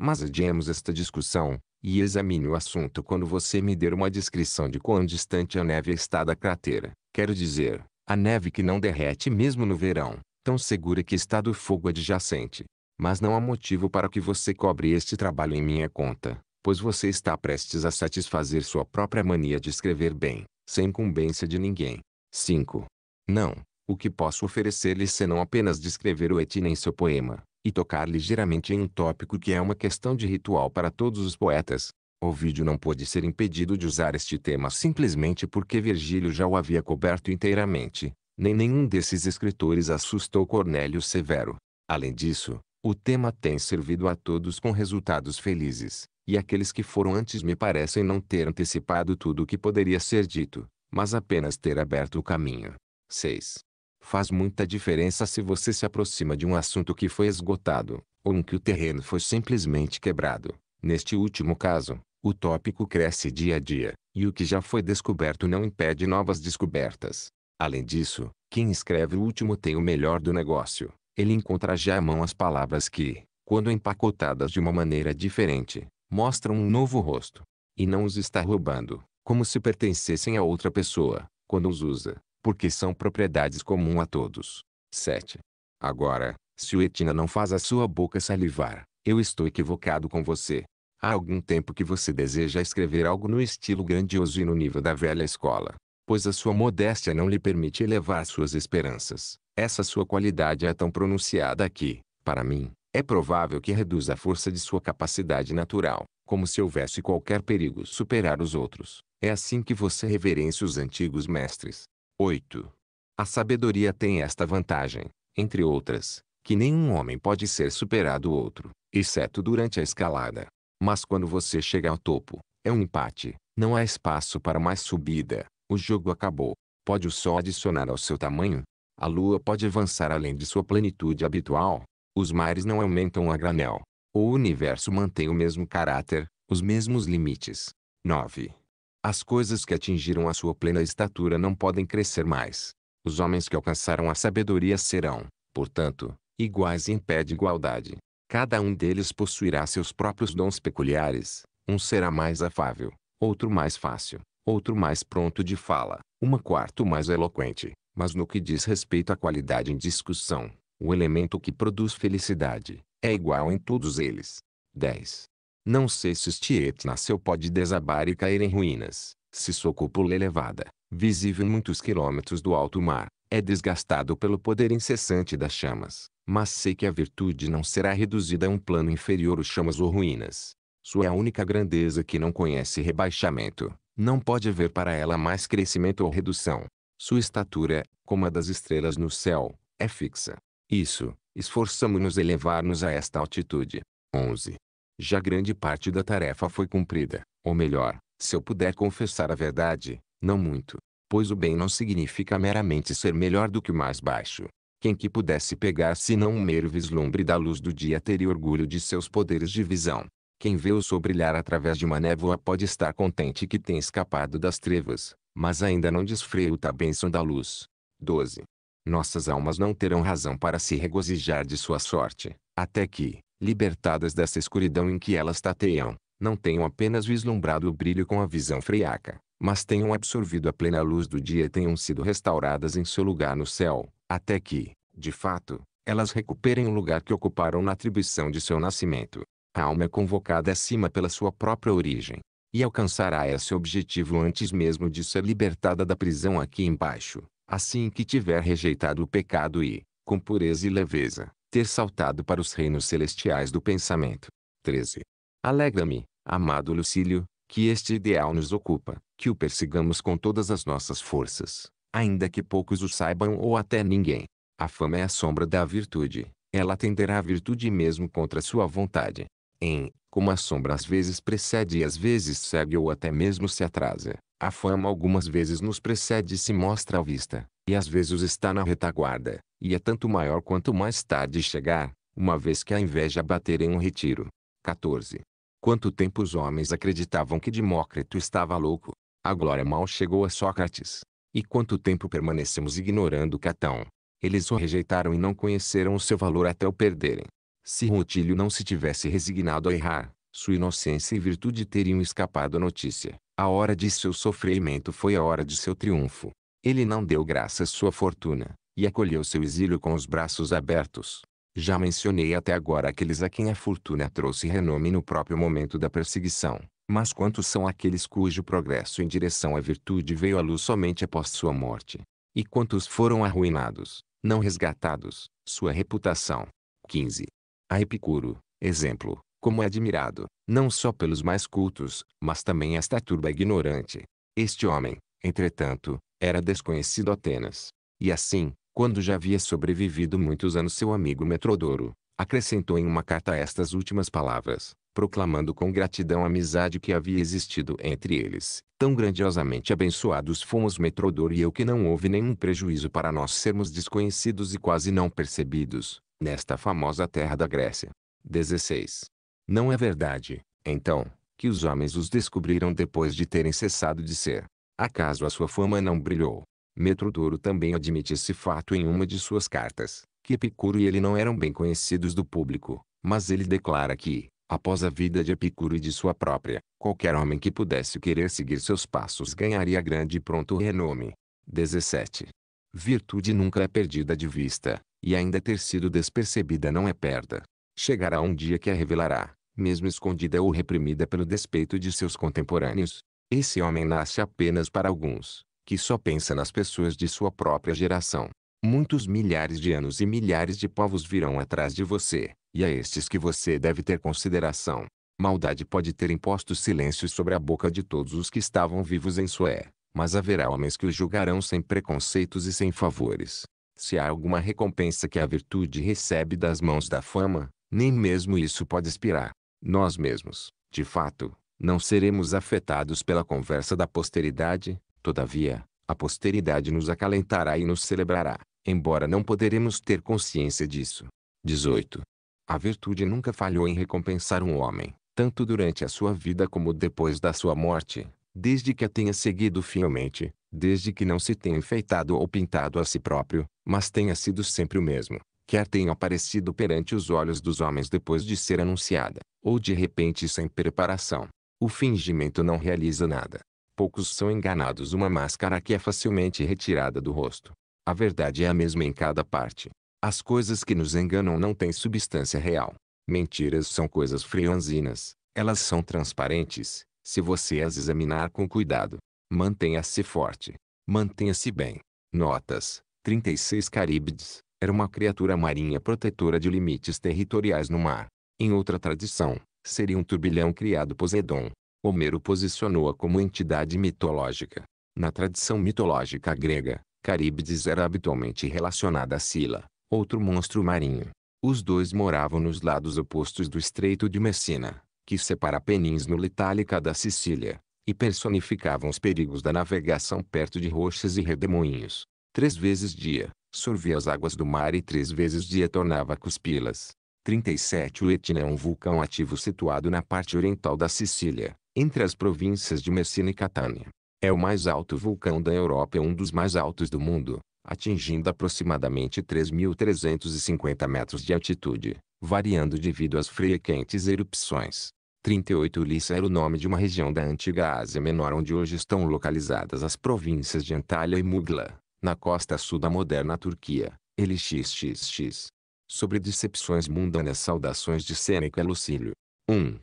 S1: Mas adiemos esta discussão, e examine o assunto quando você me der uma descrição de quão distante a neve está da cratera. Quero dizer, a neve que não derrete mesmo no verão, tão segura que está do fogo adjacente. Mas não há motivo para que você cobre este trabalho em minha conta, pois você está prestes a satisfazer sua própria mania de escrever bem, sem incumbência de ninguém. 5. Não, o que posso oferecer-lhe senão apenas descrever o Etina em seu poema, e tocar ligeiramente em um tópico que é uma questão de ritual para todos os poetas. O vídeo não pôde ser impedido de usar este tema simplesmente porque Virgílio já o havia coberto inteiramente, nem nenhum desses escritores assustou Cornélio Severo. Além disso, o tema tem servido a todos com resultados felizes, e aqueles que foram antes me parecem não ter antecipado tudo o que poderia ser dito, mas apenas ter aberto o caminho. 6. Faz muita diferença se você se aproxima de um assunto que foi esgotado, ou em que o terreno foi simplesmente quebrado. Neste último caso, o tópico cresce dia a dia, e o que já foi descoberto não impede novas descobertas. Além disso, quem escreve o último tem o melhor do negócio. Ele encontra já à mão as palavras que, quando empacotadas de uma maneira diferente, mostram um novo rosto. E não os está roubando, como se pertencessem a outra pessoa, quando os usa, porque são propriedades comuns a todos. 7. Agora, se o Etina não faz a sua boca salivar, eu estou equivocado com você. Há algum tempo que você deseja escrever algo no estilo grandioso e no nível da velha escola pois a sua modéstia não lhe permite elevar suas esperanças. Essa sua qualidade é tão pronunciada que, para mim, é provável que reduza a força de sua capacidade natural, como se houvesse qualquer perigo superar os outros. É assim que você reverencia os antigos mestres. 8. A sabedoria tem esta vantagem, entre outras, que nenhum homem pode ser superado outro, exceto durante a escalada. Mas quando você chega ao topo, é um empate, não há espaço para mais subida, o jogo acabou. Pode-o sol adicionar ao seu tamanho? A lua pode avançar além de sua plenitude habitual. Os mares não aumentam a granel. O universo mantém o mesmo caráter, os mesmos limites. 9. As coisas que atingiram a sua plena estatura não podem crescer mais. Os homens que alcançaram a sabedoria serão, portanto, iguais em pé de igualdade. Cada um deles possuirá seus próprios dons peculiares. Um será mais afável, outro mais fácil, outro mais pronto de fala, uma quarto mais eloquente, mas no que diz respeito à qualidade em discussão, o elemento que produz felicidade, é igual em todos eles. 10. Não sei se Stiet nasceu pode desabar e cair em ruínas, se sua cúpula elevada, visível muitos quilômetros do alto mar, é desgastado pelo poder incessante das chamas, mas sei que a virtude não será reduzida a um plano inferior ou chamas ou ruínas. Sua é a única grandeza que não conhece rebaixamento, não pode haver para ela mais crescimento ou redução. Sua estatura, como a das estrelas no céu, é fixa. Isso, esforçamo-nos elevar-nos a esta altitude. 11. Já grande parte da tarefa foi cumprida, ou melhor, se eu puder confessar a verdade, não muito. Pois o bem não significa meramente ser melhor do que o mais baixo. Quem que pudesse pegar senão um mero vislumbre da luz do dia teria orgulho de seus poderes de visão. Quem vê o sol brilhar através de uma névoa pode estar contente que tem escapado das trevas, mas ainda não desfreia a bênção da luz. 12. Nossas almas não terão razão para se regozijar de sua sorte, até que, libertadas dessa escuridão em que elas tateiam, não tenham apenas vislumbrado o brilho com a visão friaca, mas tenham absorvido a plena luz do dia e tenham sido restauradas em seu lugar no céu, até que, de fato, elas recuperem o lugar que ocuparam na atribuição de seu nascimento. A alma é convocada acima pela sua própria origem, e alcançará esse objetivo antes mesmo de ser libertada da prisão aqui embaixo, assim que tiver rejeitado o pecado e, com pureza e leveza, ter saltado para os reinos celestiais do pensamento. 13. Alegra-me, amado Lucílio, que este ideal nos ocupa, que o persigamos com todas as nossas forças, ainda que poucos o saibam ou até ninguém. A fama é a sombra da virtude, ela tenderá à virtude mesmo contra sua vontade em como a sombra às vezes precede e às vezes segue ou até mesmo se atrasa, a fama algumas vezes nos precede e se mostra à vista, e às vezes está na retaguarda, e é tanto maior quanto mais tarde chegar, uma vez que a inveja bater em um retiro. 14. Quanto tempo os homens acreditavam que Demócrito estava louco? A glória mal chegou a Sócrates. E quanto tempo permanecemos ignorando Catão? Eles o rejeitaram e não conheceram o seu valor até o perderem. Se Rutilio não se tivesse resignado a errar, sua inocência e virtude teriam escapado à notícia. A hora de seu sofrimento foi a hora de seu triunfo. Ele não deu graça à sua fortuna, e acolheu seu exílio com os braços abertos. Já mencionei até agora aqueles a quem a fortuna trouxe renome no próprio momento da perseguição, mas quantos são aqueles cujo progresso em direção à virtude veio à luz somente após sua morte? E quantos foram arruinados, não resgatados, sua reputação? 15. A Epicuro, exemplo, como é admirado, não só pelos mais cultos, mas também esta turba ignorante. Este homem, entretanto, era desconhecido Atenas. E assim, quando já havia sobrevivido muitos anos seu amigo Metrodoro, acrescentou em uma carta estas últimas palavras, proclamando com gratidão a amizade que havia existido entre eles. Tão grandiosamente abençoados fomos Metrodoro e eu que não houve nenhum prejuízo para nós sermos desconhecidos e quase não percebidos, nesta famosa terra da Grécia. 16. Não é verdade, então, que os homens os descobriram depois de terem cessado de ser. Acaso a sua fama não brilhou? Metrodoro também admite esse fato em uma de suas cartas, que Epicuro e ele não eram bem conhecidos do público, mas ele declara que, após a vida de Epicuro e de sua própria, qualquer homem que pudesse querer seguir seus passos ganharia grande e pronto renome. 17. Virtude nunca é perdida de vista, e ainda ter sido despercebida não é perda. Chegará um dia que a revelará, mesmo escondida ou reprimida pelo despeito de seus contemporâneos. Esse homem nasce apenas para alguns, que só pensa nas pessoas de sua própria geração. Muitos milhares de anos e milhares de povos virão atrás de você, e a estes que você deve ter consideração. Maldade pode ter imposto silêncio sobre a boca de todos os que estavam vivos em Sué, mas haverá homens que o julgarão sem preconceitos e sem favores. Se há alguma recompensa que a virtude recebe das mãos da fama, nem mesmo isso pode expirar. Nós mesmos, de fato, não seremos afetados pela conversa da posteridade, todavia, a posteridade nos acalentará e nos celebrará, embora não poderemos ter consciência disso. 18. A virtude nunca falhou em recompensar um homem, tanto durante a sua vida como depois da sua morte, desde que a tenha seguido fielmente, desde que não se tenha enfeitado ou pintado a si próprio, mas tenha sido sempre o mesmo, quer tenha aparecido perante os olhos dos homens depois de ser anunciada, ou de repente sem preparação. O fingimento não realiza nada. Poucos são enganados uma máscara que é facilmente retirada do rosto. A verdade é a mesma em cada parte. As coisas que nos enganam não têm substância real. Mentiras são coisas frianzinas, elas são transparentes, se você as examinar com cuidado. Mantenha-se forte. Mantenha-se bem. Notas. 36 Caribdes. Era uma criatura marinha protetora de limites territoriais no mar. Em outra tradição, seria um turbilhão criado Poseidon. Homero posicionou-a como entidade mitológica. Na tradição mitológica grega, Caríbides era habitualmente relacionada a Sila, outro monstro marinho. Os dois moravam nos lados opostos do Estreito de Messina, que separa a Península Itálica da Sicília e personificavam os perigos da navegação perto de rochas e redemoinhos. Três vezes dia, sorvia as águas do mar e três vezes dia tornava a cuspi-las. 37 O Etna é um vulcão ativo situado na parte oriental da Sicília, entre as províncias de Messina e Catânia. É o mais alto vulcão da Europa e um dos mais altos do mundo, atingindo aproximadamente 3.350 metros de altitude, variando devido às frequentes erupções. 38 Ulissa era o nome de uma região da antiga Ásia Menor onde hoje estão localizadas as províncias de Antalya e Mugla, na costa sul da moderna Turquia, LXXX. Sobre decepções mundanas saudações de Sêneca Lucílio. 1.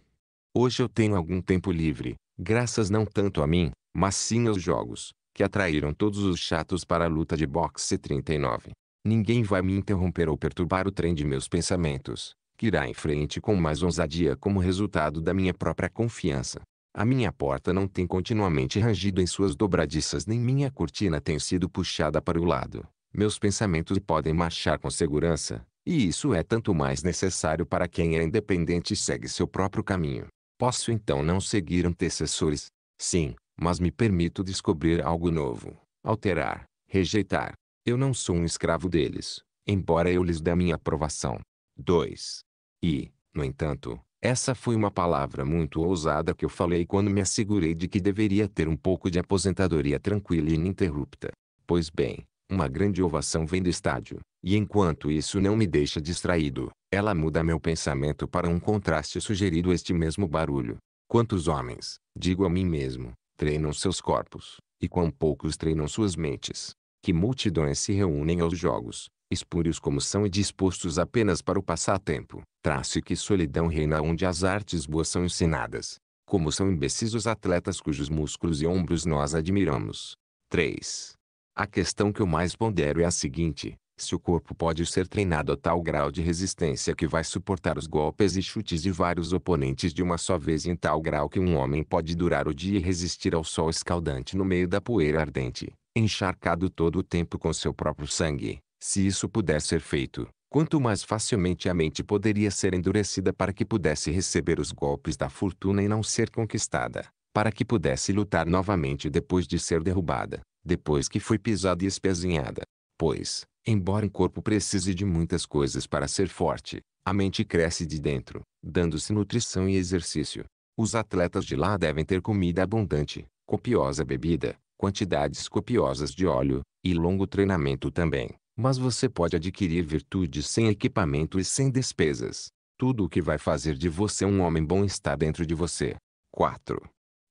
S1: Hoje eu tenho algum tempo livre, graças não tanto a mim, mas sim aos jogos, que atraíram todos os chatos para a luta de boxe 39. Ninguém vai me interromper ou perturbar o trem de meus pensamentos, que irá em frente com mais ousadia como resultado da minha própria confiança. A minha porta não tem continuamente rangido em suas dobradiças nem minha cortina tem sido puxada para o lado. Meus pensamentos podem marchar com segurança, e isso é tanto mais necessário para quem é independente e segue seu próprio caminho. Posso então não seguir antecessores? Sim, mas me permito descobrir algo novo, alterar, rejeitar. Eu não sou um escravo deles, embora eu lhes dê a minha aprovação. 2. E, no entanto, essa foi uma palavra muito ousada que eu falei quando me assegurei de que deveria ter um pouco de aposentadoria tranquila e ininterrupta. Pois bem, uma grande ovação vem do estádio, e enquanto isso não me deixa distraído, ela muda meu pensamento para um contraste sugerido este mesmo barulho. Quantos homens, digo a mim mesmo, treinam seus corpos, e quão poucos treinam suas mentes. Que multidões se reúnem aos jogos, espúrios como são e dispostos apenas para o passatempo. Trace que solidão reina onde as artes boas são ensinadas. Como são imbecis os atletas cujos músculos e ombros nós admiramos. 3. A questão que eu mais pondero é a seguinte. Se o corpo pode ser treinado a tal grau de resistência que vai suportar os golpes e chutes de vários oponentes de uma só vez em tal grau que um homem pode durar o dia e resistir ao sol escaldante no meio da poeira ardente, encharcado todo o tempo com seu próprio sangue, se isso pudesse ser feito, quanto mais facilmente a mente poderia ser endurecida para que pudesse receber os golpes da fortuna e não ser conquistada, para que pudesse lutar novamente depois de ser derrubada, depois que foi pisada e espezinhada. Pois, embora o corpo precise de muitas coisas para ser forte, a mente cresce de dentro, dando-se nutrição e exercício. Os atletas de lá devem ter comida abundante, copiosa bebida, quantidades copiosas de óleo, e longo treinamento também. Mas você pode adquirir virtudes sem equipamento e sem despesas. Tudo o que vai fazer de você um homem bom está dentro de você. 4.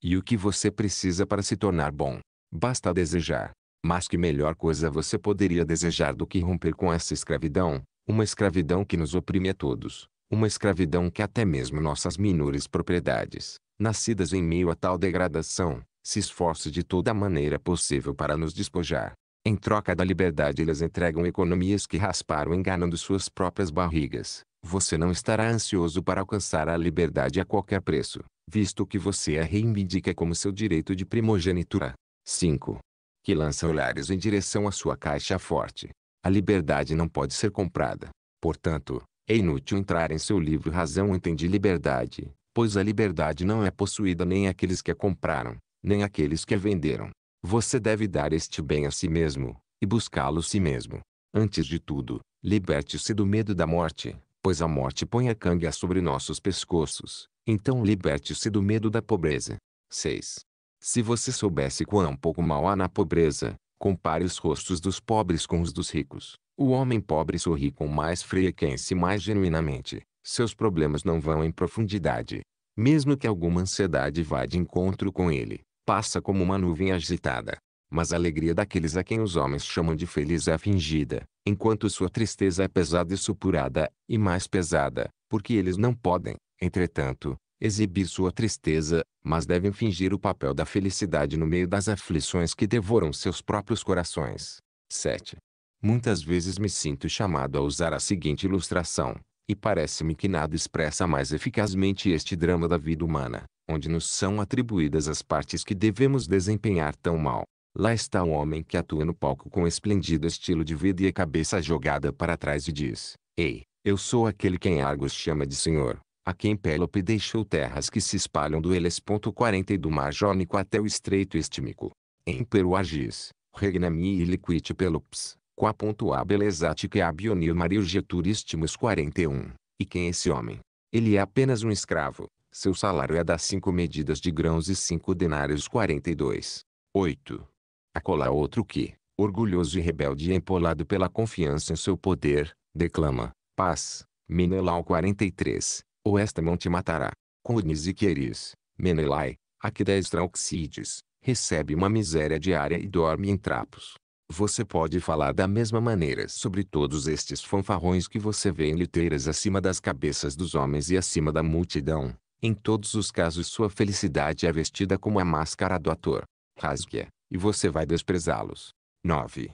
S1: E o que você precisa para se tornar bom? Basta desejar. Mas que melhor coisa você poderia desejar do que romper com essa escravidão? Uma escravidão que nos oprime a todos. Uma escravidão que até mesmo nossas menores propriedades, nascidas em meio a tal degradação, se esforça de toda maneira possível para nos despojar. Em troca da liberdade eles entregam economias que rasparam enganando suas próprias barrigas. Você não estará ansioso para alcançar a liberdade a qualquer preço, visto que você a é reivindica como seu direito de primogenitura. 5. Que lança olhares em direção à sua caixa forte. A liberdade não pode ser comprada. Portanto, é inútil entrar em seu livro Razão Entende Liberdade, pois a liberdade não é possuída nem aqueles que a compraram, nem aqueles que a venderam. Você deve dar este bem a si mesmo, e buscá-lo si mesmo. Antes de tudo, liberte-se do medo da morte, pois a morte põe a canga sobre nossos pescoços. Então liberte-se do medo da pobreza. 6. Se você soubesse quão é pouco mal há na pobreza, compare os rostos dos pobres com os dos ricos. O homem pobre sorri com mais frequência e mais genuinamente. Seus problemas não vão em profundidade, mesmo que alguma ansiedade vá de encontro com ele passa como uma nuvem agitada. Mas a alegria daqueles a quem os homens chamam de feliz é fingida, enquanto sua tristeza é pesada e supurada, e mais pesada, porque eles não podem, entretanto, exibir sua tristeza, mas devem fingir o papel da felicidade no meio das aflições que devoram seus próprios corações. 7. Muitas vezes me sinto chamado a usar a seguinte ilustração, e parece-me que nada expressa mais eficazmente este drama da vida humana onde nos são atribuídas as partes que devemos desempenhar tão mal. Lá está o homem que atua no palco com esplendido estilo de vida e a cabeça jogada para trás e diz: Ei, eu sou aquele quem Argos chama de senhor, a quem Pélope deixou terras que se espalham do Helesponto40 e do Mar Jônico até o Estreito Istmico. Em Peru argis Regnami e Liquite Pelops, qua Qua.A Belezate Abionil Mario Geturístimus 41. E quem é esse homem? Ele é apenas um escravo, seu salário é das cinco medidas de grãos e cinco denários 42. 8. Acolá outro que, orgulhoso e rebelde e empolado pela confiança em seu poder, declama, paz, Menelau 43, ou esta mão te matará. Cunis e Queris, Menelai, aqui Aquidestrauxides, recebe uma miséria diária e dorme em trapos. Você pode falar da mesma maneira sobre todos estes fanfarrões que você vê em liteiras acima das cabeças dos homens e acima da multidão, em todos os casos sua felicidade é vestida como a máscara do ator. Rasgue-a, e você vai desprezá-los. 9.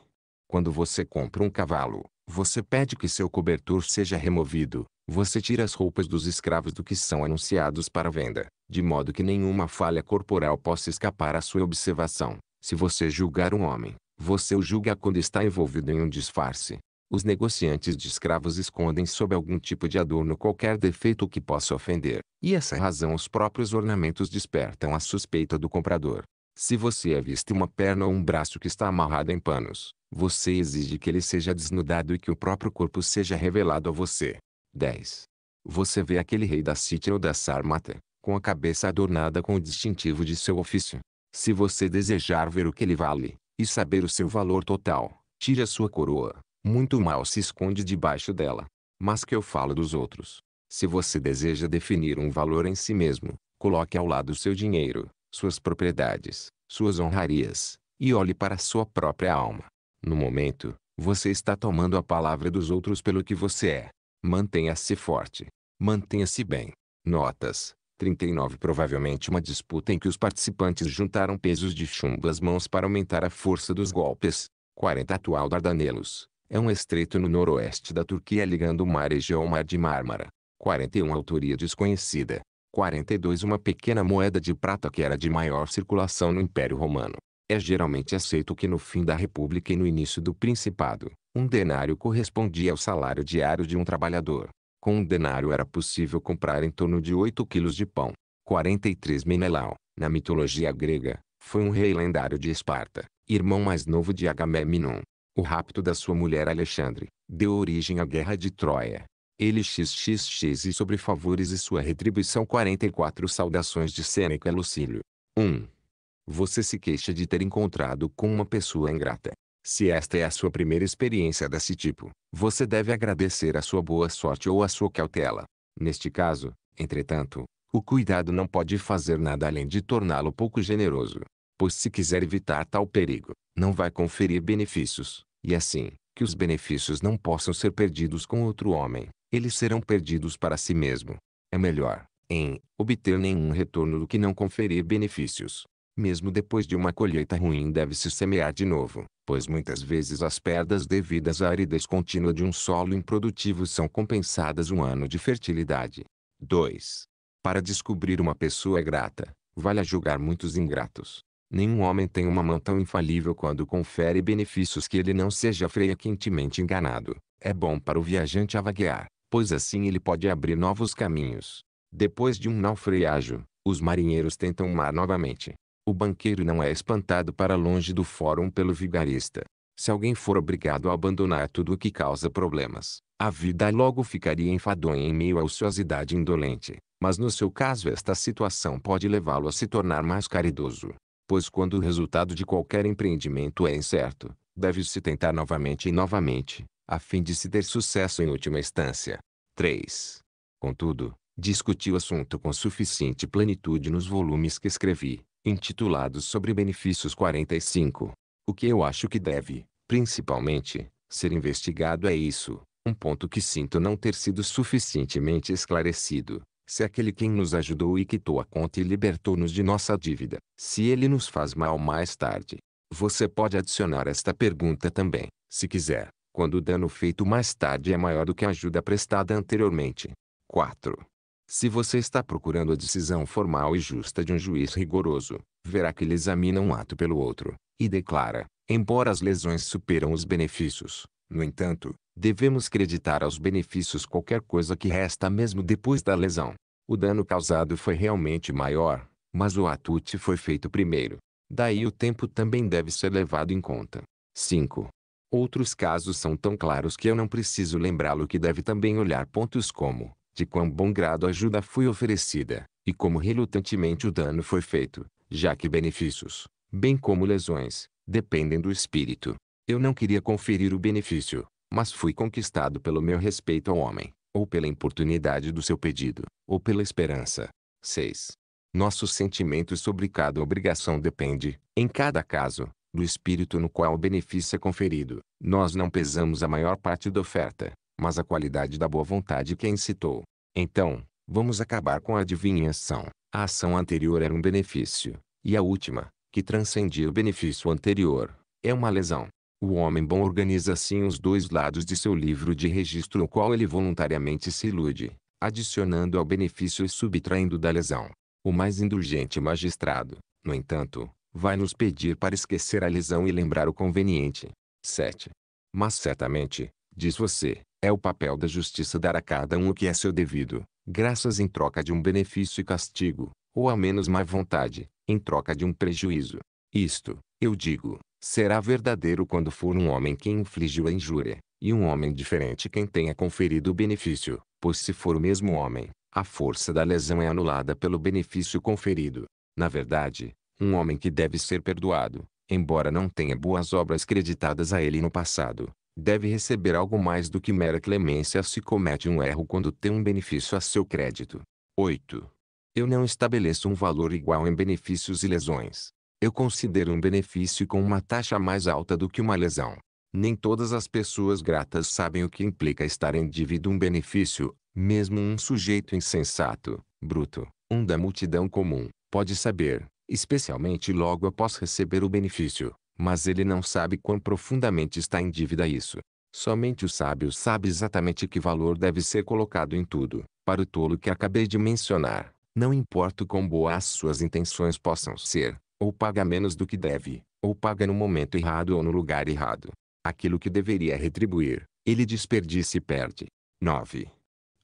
S1: Quando você compra um cavalo, você pede que seu cobertor seja removido, você tira as roupas dos escravos do que são anunciados para venda, de modo que nenhuma falha corporal possa escapar à sua observação. Se você julgar um homem, você o julga quando está envolvido em um disfarce, os negociantes de escravos escondem sob algum tipo de adorno qualquer defeito que possa ofender, e essa razão os próprios ornamentos despertam a suspeita do comprador. Se você aviste é uma perna ou um braço que está amarrado em panos, você exige que ele seja desnudado e que o próprio corpo seja revelado a você. 10. Você vê aquele rei da Síria ou da Sarmata, com a cabeça adornada com o distintivo de seu ofício. Se você desejar ver o que ele vale, e saber o seu valor total, tire a sua coroa, muito mal se esconde debaixo dela. Mas que eu falo dos outros. Se você deseja definir um valor em si mesmo, coloque ao lado seu dinheiro, suas propriedades, suas honrarias, e olhe para sua própria alma. No momento, você está tomando a palavra dos outros pelo que você é. Mantenha-se forte. Mantenha-se bem. Notas. 39 Provavelmente uma disputa em que os participantes juntaram pesos de chumbo às mãos para aumentar a força dos golpes. 40 Atual Dardanelos. É um estreito no noroeste da Turquia ligando o mar Egeu ao mar de Mármara. 41 Autoria desconhecida. 42 Uma pequena moeda de prata que era de maior circulação no Império Romano. É geralmente aceito que no fim da República e no início do Principado, um denário correspondia ao salário diário de um trabalhador. Com um denário era possível comprar em torno de 8 quilos de pão. 43 Menelau, na mitologia grega, foi um rei lendário de Esparta, irmão mais novo de Agamemnon. O rapto da sua mulher Alexandre deu origem à Guerra de Troia. Ele xxx e sobre favores e sua retribuição 44 saudações de Sêneca Lucílio. 1. Você se queixa de ter encontrado com uma pessoa ingrata. Se esta é a sua primeira experiência desse tipo, você deve agradecer a sua boa sorte ou a sua cautela. Neste caso, entretanto, o cuidado não pode fazer nada além de torná-lo pouco generoso pois se quiser evitar tal perigo, não vai conferir benefícios, e assim, que os benefícios não possam ser perdidos com outro homem, eles serão perdidos para si mesmo. É melhor, em, obter nenhum retorno do que não conferir benefícios. Mesmo depois de uma colheita ruim deve-se semear de novo, pois muitas vezes as perdas devidas à aridez contínua de um solo improdutivo são compensadas um ano de fertilidade. 2. Para descobrir uma pessoa grata, vale a julgar muitos ingratos. Nenhum homem tem uma mão tão infalível quando confere benefícios que ele não seja frequentemente enganado. É bom para o viajante avaguear, pois assim ele pode abrir novos caminhos. Depois de um naufrágio, os marinheiros tentam o mar novamente. O banqueiro não é espantado para longe do fórum pelo vigarista. Se alguém for obrigado a abandonar tudo o que causa problemas, a vida logo ficaria enfadonha em meio à ociosidade indolente. Mas no seu caso esta situação pode levá-lo a se tornar mais caridoso pois quando o resultado de qualquer empreendimento é incerto, deve-se tentar novamente e novamente, a fim de se ter sucesso em última instância. 3. Contudo, discuti o assunto com suficiente plenitude nos volumes que escrevi, intitulados sobre benefícios 45. O que eu acho que deve, principalmente, ser investigado é isso, um ponto que sinto não ter sido suficientemente esclarecido, se aquele quem nos ajudou e quitou a conta e libertou-nos de nossa dívida, se ele nos faz mal mais tarde. Você pode adicionar esta pergunta também, se quiser, quando o dano feito mais tarde é maior do que a ajuda prestada anteriormente. 4. Se você está procurando a decisão formal e justa de um juiz rigoroso, verá que ele examina um ato pelo outro, e declara, embora as lesões superam os benefícios, no entanto, devemos acreditar aos benefícios qualquer coisa que resta mesmo depois da lesão. O dano causado foi realmente maior, mas o atute foi feito primeiro. Daí o tempo também deve ser levado em conta. 5. Outros casos são tão claros que eu não preciso lembrá-lo que deve também olhar pontos como, de quão bom grado ajuda foi oferecida, e como relutantemente o dano foi feito, já que benefícios, bem como lesões, dependem do espírito. Eu não queria conferir o benefício, mas fui conquistado pelo meu respeito ao homem ou pela importunidade do seu pedido, ou pela esperança. 6. Nossos sentimentos sobre cada obrigação depende, em cada caso, do espírito no qual o benefício é conferido. Nós não pesamos a maior parte da oferta, mas a qualidade da boa vontade que a incitou. Então, vamos acabar com a adivinhação. A ação anterior era um benefício, e a última, que transcendia o benefício anterior, é uma lesão. O homem bom organiza assim os dois lados de seu livro de registro ao qual ele voluntariamente se ilude, adicionando ao benefício e subtraindo da lesão. O mais indulgente magistrado, no entanto, vai nos pedir para esquecer a lesão e lembrar o conveniente. 7. Mas certamente, diz você, é o papel da justiça dar a cada um o que é seu devido, graças em troca de um benefício e castigo, ou a menos má vontade, em troca de um prejuízo. Isto, eu digo, Será verdadeiro quando for um homem quem infligiu a injúria, e um homem diferente quem tenha conferido o benefício, pois se for o mesmo homem, a força da lesão é anulada pelo benefício conferido. Na verdade, um homem que deve ser perdoado, embora não tenha boas obras creditadas a ele no passado, deve receber algo mais do que mera clemência se comete um erro quando tem um benefício a seu crédito. 8. Eu não estabeleço um valor igual em benefícios e lesões eu considero um benefício com uma taxa mais alta do que uma lesão. Nem todas as pessoas gratas sabem o que implica estar em dívida um benefício, mesmo um sujeito insensato, bruto, um da multidão comum, pode saber, especialmente logo após receber o benefício, mas ele não sabe quão profundamente está em dívida isso. Somente o sábio sabe exatamente que valor deve ser colocado em tudo. Para o tolo que acabei de mencionar, não importa o quão boas suas intenções possam ser, ou paga menos do que deve, ou paga no momento errado ou no lugar errado. Aquilo que deveria retribuir, ele desperdiça e perde. 9.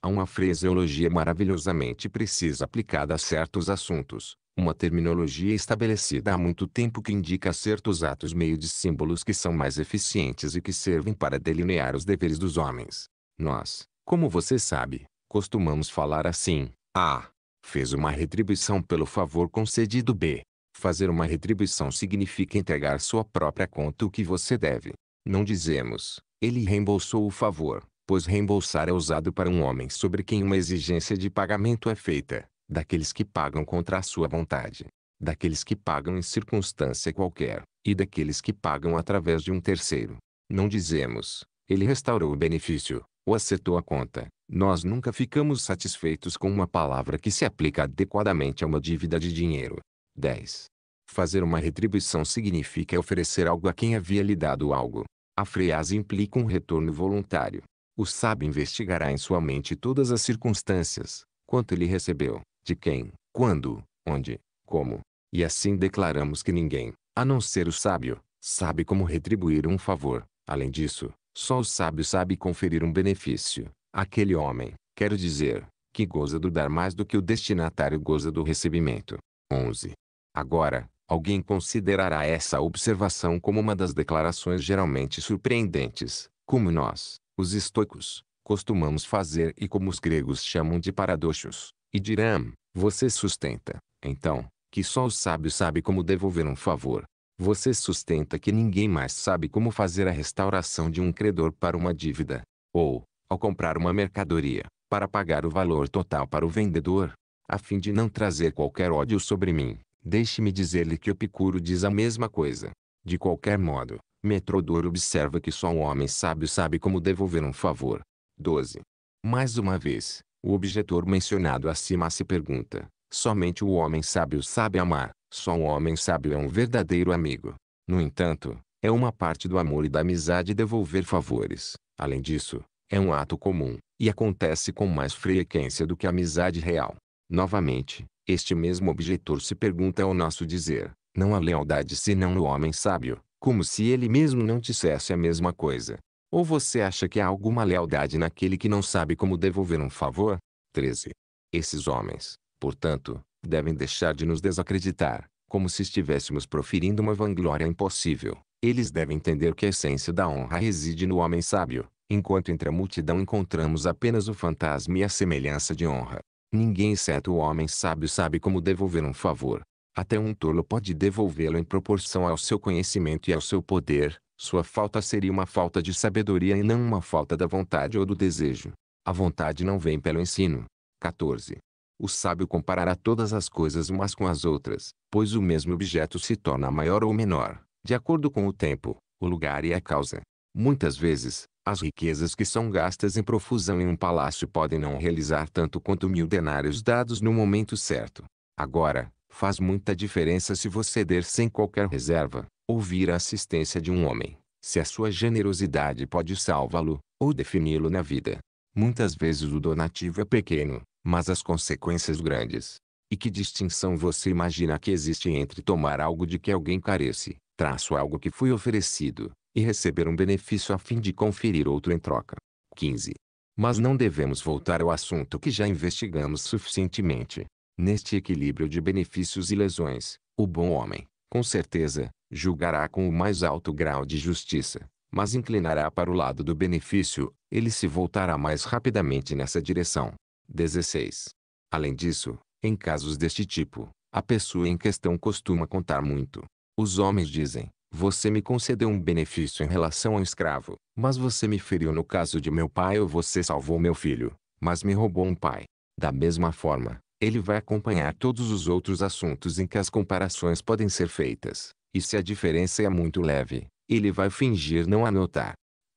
S1: Há uma fraseologia maravilhosamente precisa aplicada a certos assuntos, uma terminologia estabelecida há muito tempo que indica certos atos meio de símbolos que são mais eficientes e que servem para delinear os deveres dos homens. Nós, como você sabe, costumamos falar assim: A. Fez uma retribuição pelo favor concedido B. Fazer uma retribuição significa entregar sua própria conta o que você deve. Não dizemos, ele reembolsou o favor, pois reembolsar é usado para um homem sobre quem uma exigência de pagamento é feita, daqueles que pagam contra a sua vontade, daqueles que pagam em circunstância qualquer, e daqueles que pagam através de um terceiro. Não dizemos, ele restaurou o benefício, ou acertou a conta. Nós nunca ficamos satisfeitos com uma palavra que se aplica adequadamente a uma dívida de dinheiro. 10. Fazer uma retribuição significa oferecer algo a quem havia lhe dado algo. A frease implica um retorno voluntário. O sábio investigará em sua mente todas as circunstâncias, quanto ele recebeu, de quem, quando, onde, como. E assim declaramos que ninguém, a não ser o sábio, sabe como retribuir um favor. Além disso, só o sábio sabe conferir um benefício. Aquele homem, quero dizer, que goza do dar mais do que o destinatário goza do recebimento. 11. Agora, alguém considerará essa observação como uma das declarações geralmente surpreendentes, como nós, os estoicos, costumamos fazer e como os gregos chamam de paradoxos, e dirão, você sustenta, então, que só o sábio sabe como devolver um favor. Você sustenta que ninguém mais sabe como fazer a restauração de um credor para uma dívida. Ou, ao comprar uma mercadoria, para pagar o valor total para o vendedor, a fim de não trazer qualquer ódio sobre mim. Deixe-me dizer-lhe que Epicuro diz a mesma coisa. De qualquer modo, Metrodoro observa que só um homem sábio sabe como devolver um favor. 12. Mais uma vez, o objetor mencionado acima se pergunta: somente o homem sábio sabe amar, só um homem sábio é um verdadeiro amigo. No entanto, é uma parte do amor e da amizade devolver favores. Além disso, é um ato comum, e acontece com mais frequência do que a amizade real. Novamente, este mesmo objetor se pergunta ao nosso dizer, não há lealdade senão no homem sábio, como se ele mesmo não dissesse a mesma coisa. Ou você acha que há alguma lealdade naquele que não sabe como devolver um favor? 13. Esses homens, portanto, devem deixar de nos desacreditar, como se estivéssemos proferindo uma vanglória impossível. Eles devem entender que a essência da honra reside no homem sábio, enquanto entre a multidão encontramos apenas o fantasma e a semelhança de honra. Ninguém exceto o homem sábio sabe como devolver um favor. Até um tolo pode devolvê-lo em proporção ao seu conhecimento e ao seu poder. Sua falta seria uma falta de sabedoria e não uma falta da vontade ou do desejo. A vontade não vem pelo ensino. 14. O sábio comparará todas as coisas umas com as outras, pois o mesmo objeto se torna maior ou menor, de acordo com o tempo, o lugar e a causa. Muitas vezes, as riquezas que são gastas em profusão em um palácio podem não realizar tanto quanto mil denários dados no momento certo. Agora, faz muita diferença se você der sem qualquer reserva, ouvir a assistência de um homem, se a sua generosidade pode salvá-lo, ou defini-lo na vida. Muitas vezes o donativo é pequeno, mas as consequências grandes. E que distinção você imagina que existe entre tomar algo de que alguém carece, traço algo que foi oferecido, e receber um benefício a fim de conferir outro em troca. 15. Mas não devemos voltar ao assunto que já investigamos suficientemente. Neste equilíbrio de benefícios e lesões, o bom homem, com certeza, julgará com o mais alto grau de justiça, mas inclinará para o lado do benefício, ele se voltará mais rapidamente nessa direção. 16. Além disso, em casos deste tipo, a pessoa em questão costuma contar muito. Os homens dizem, você me concedeu um benefício em relação ao escravo, mas você me feriu no caso de meu pai ou você salvou meu filho, mas me roubou um pai. Da mesma forma, ele vai acompanhar todos os outros assuntos em que as comparações podem ser feitas, e se a diferença é muito leve, ele vai fingir não anotar.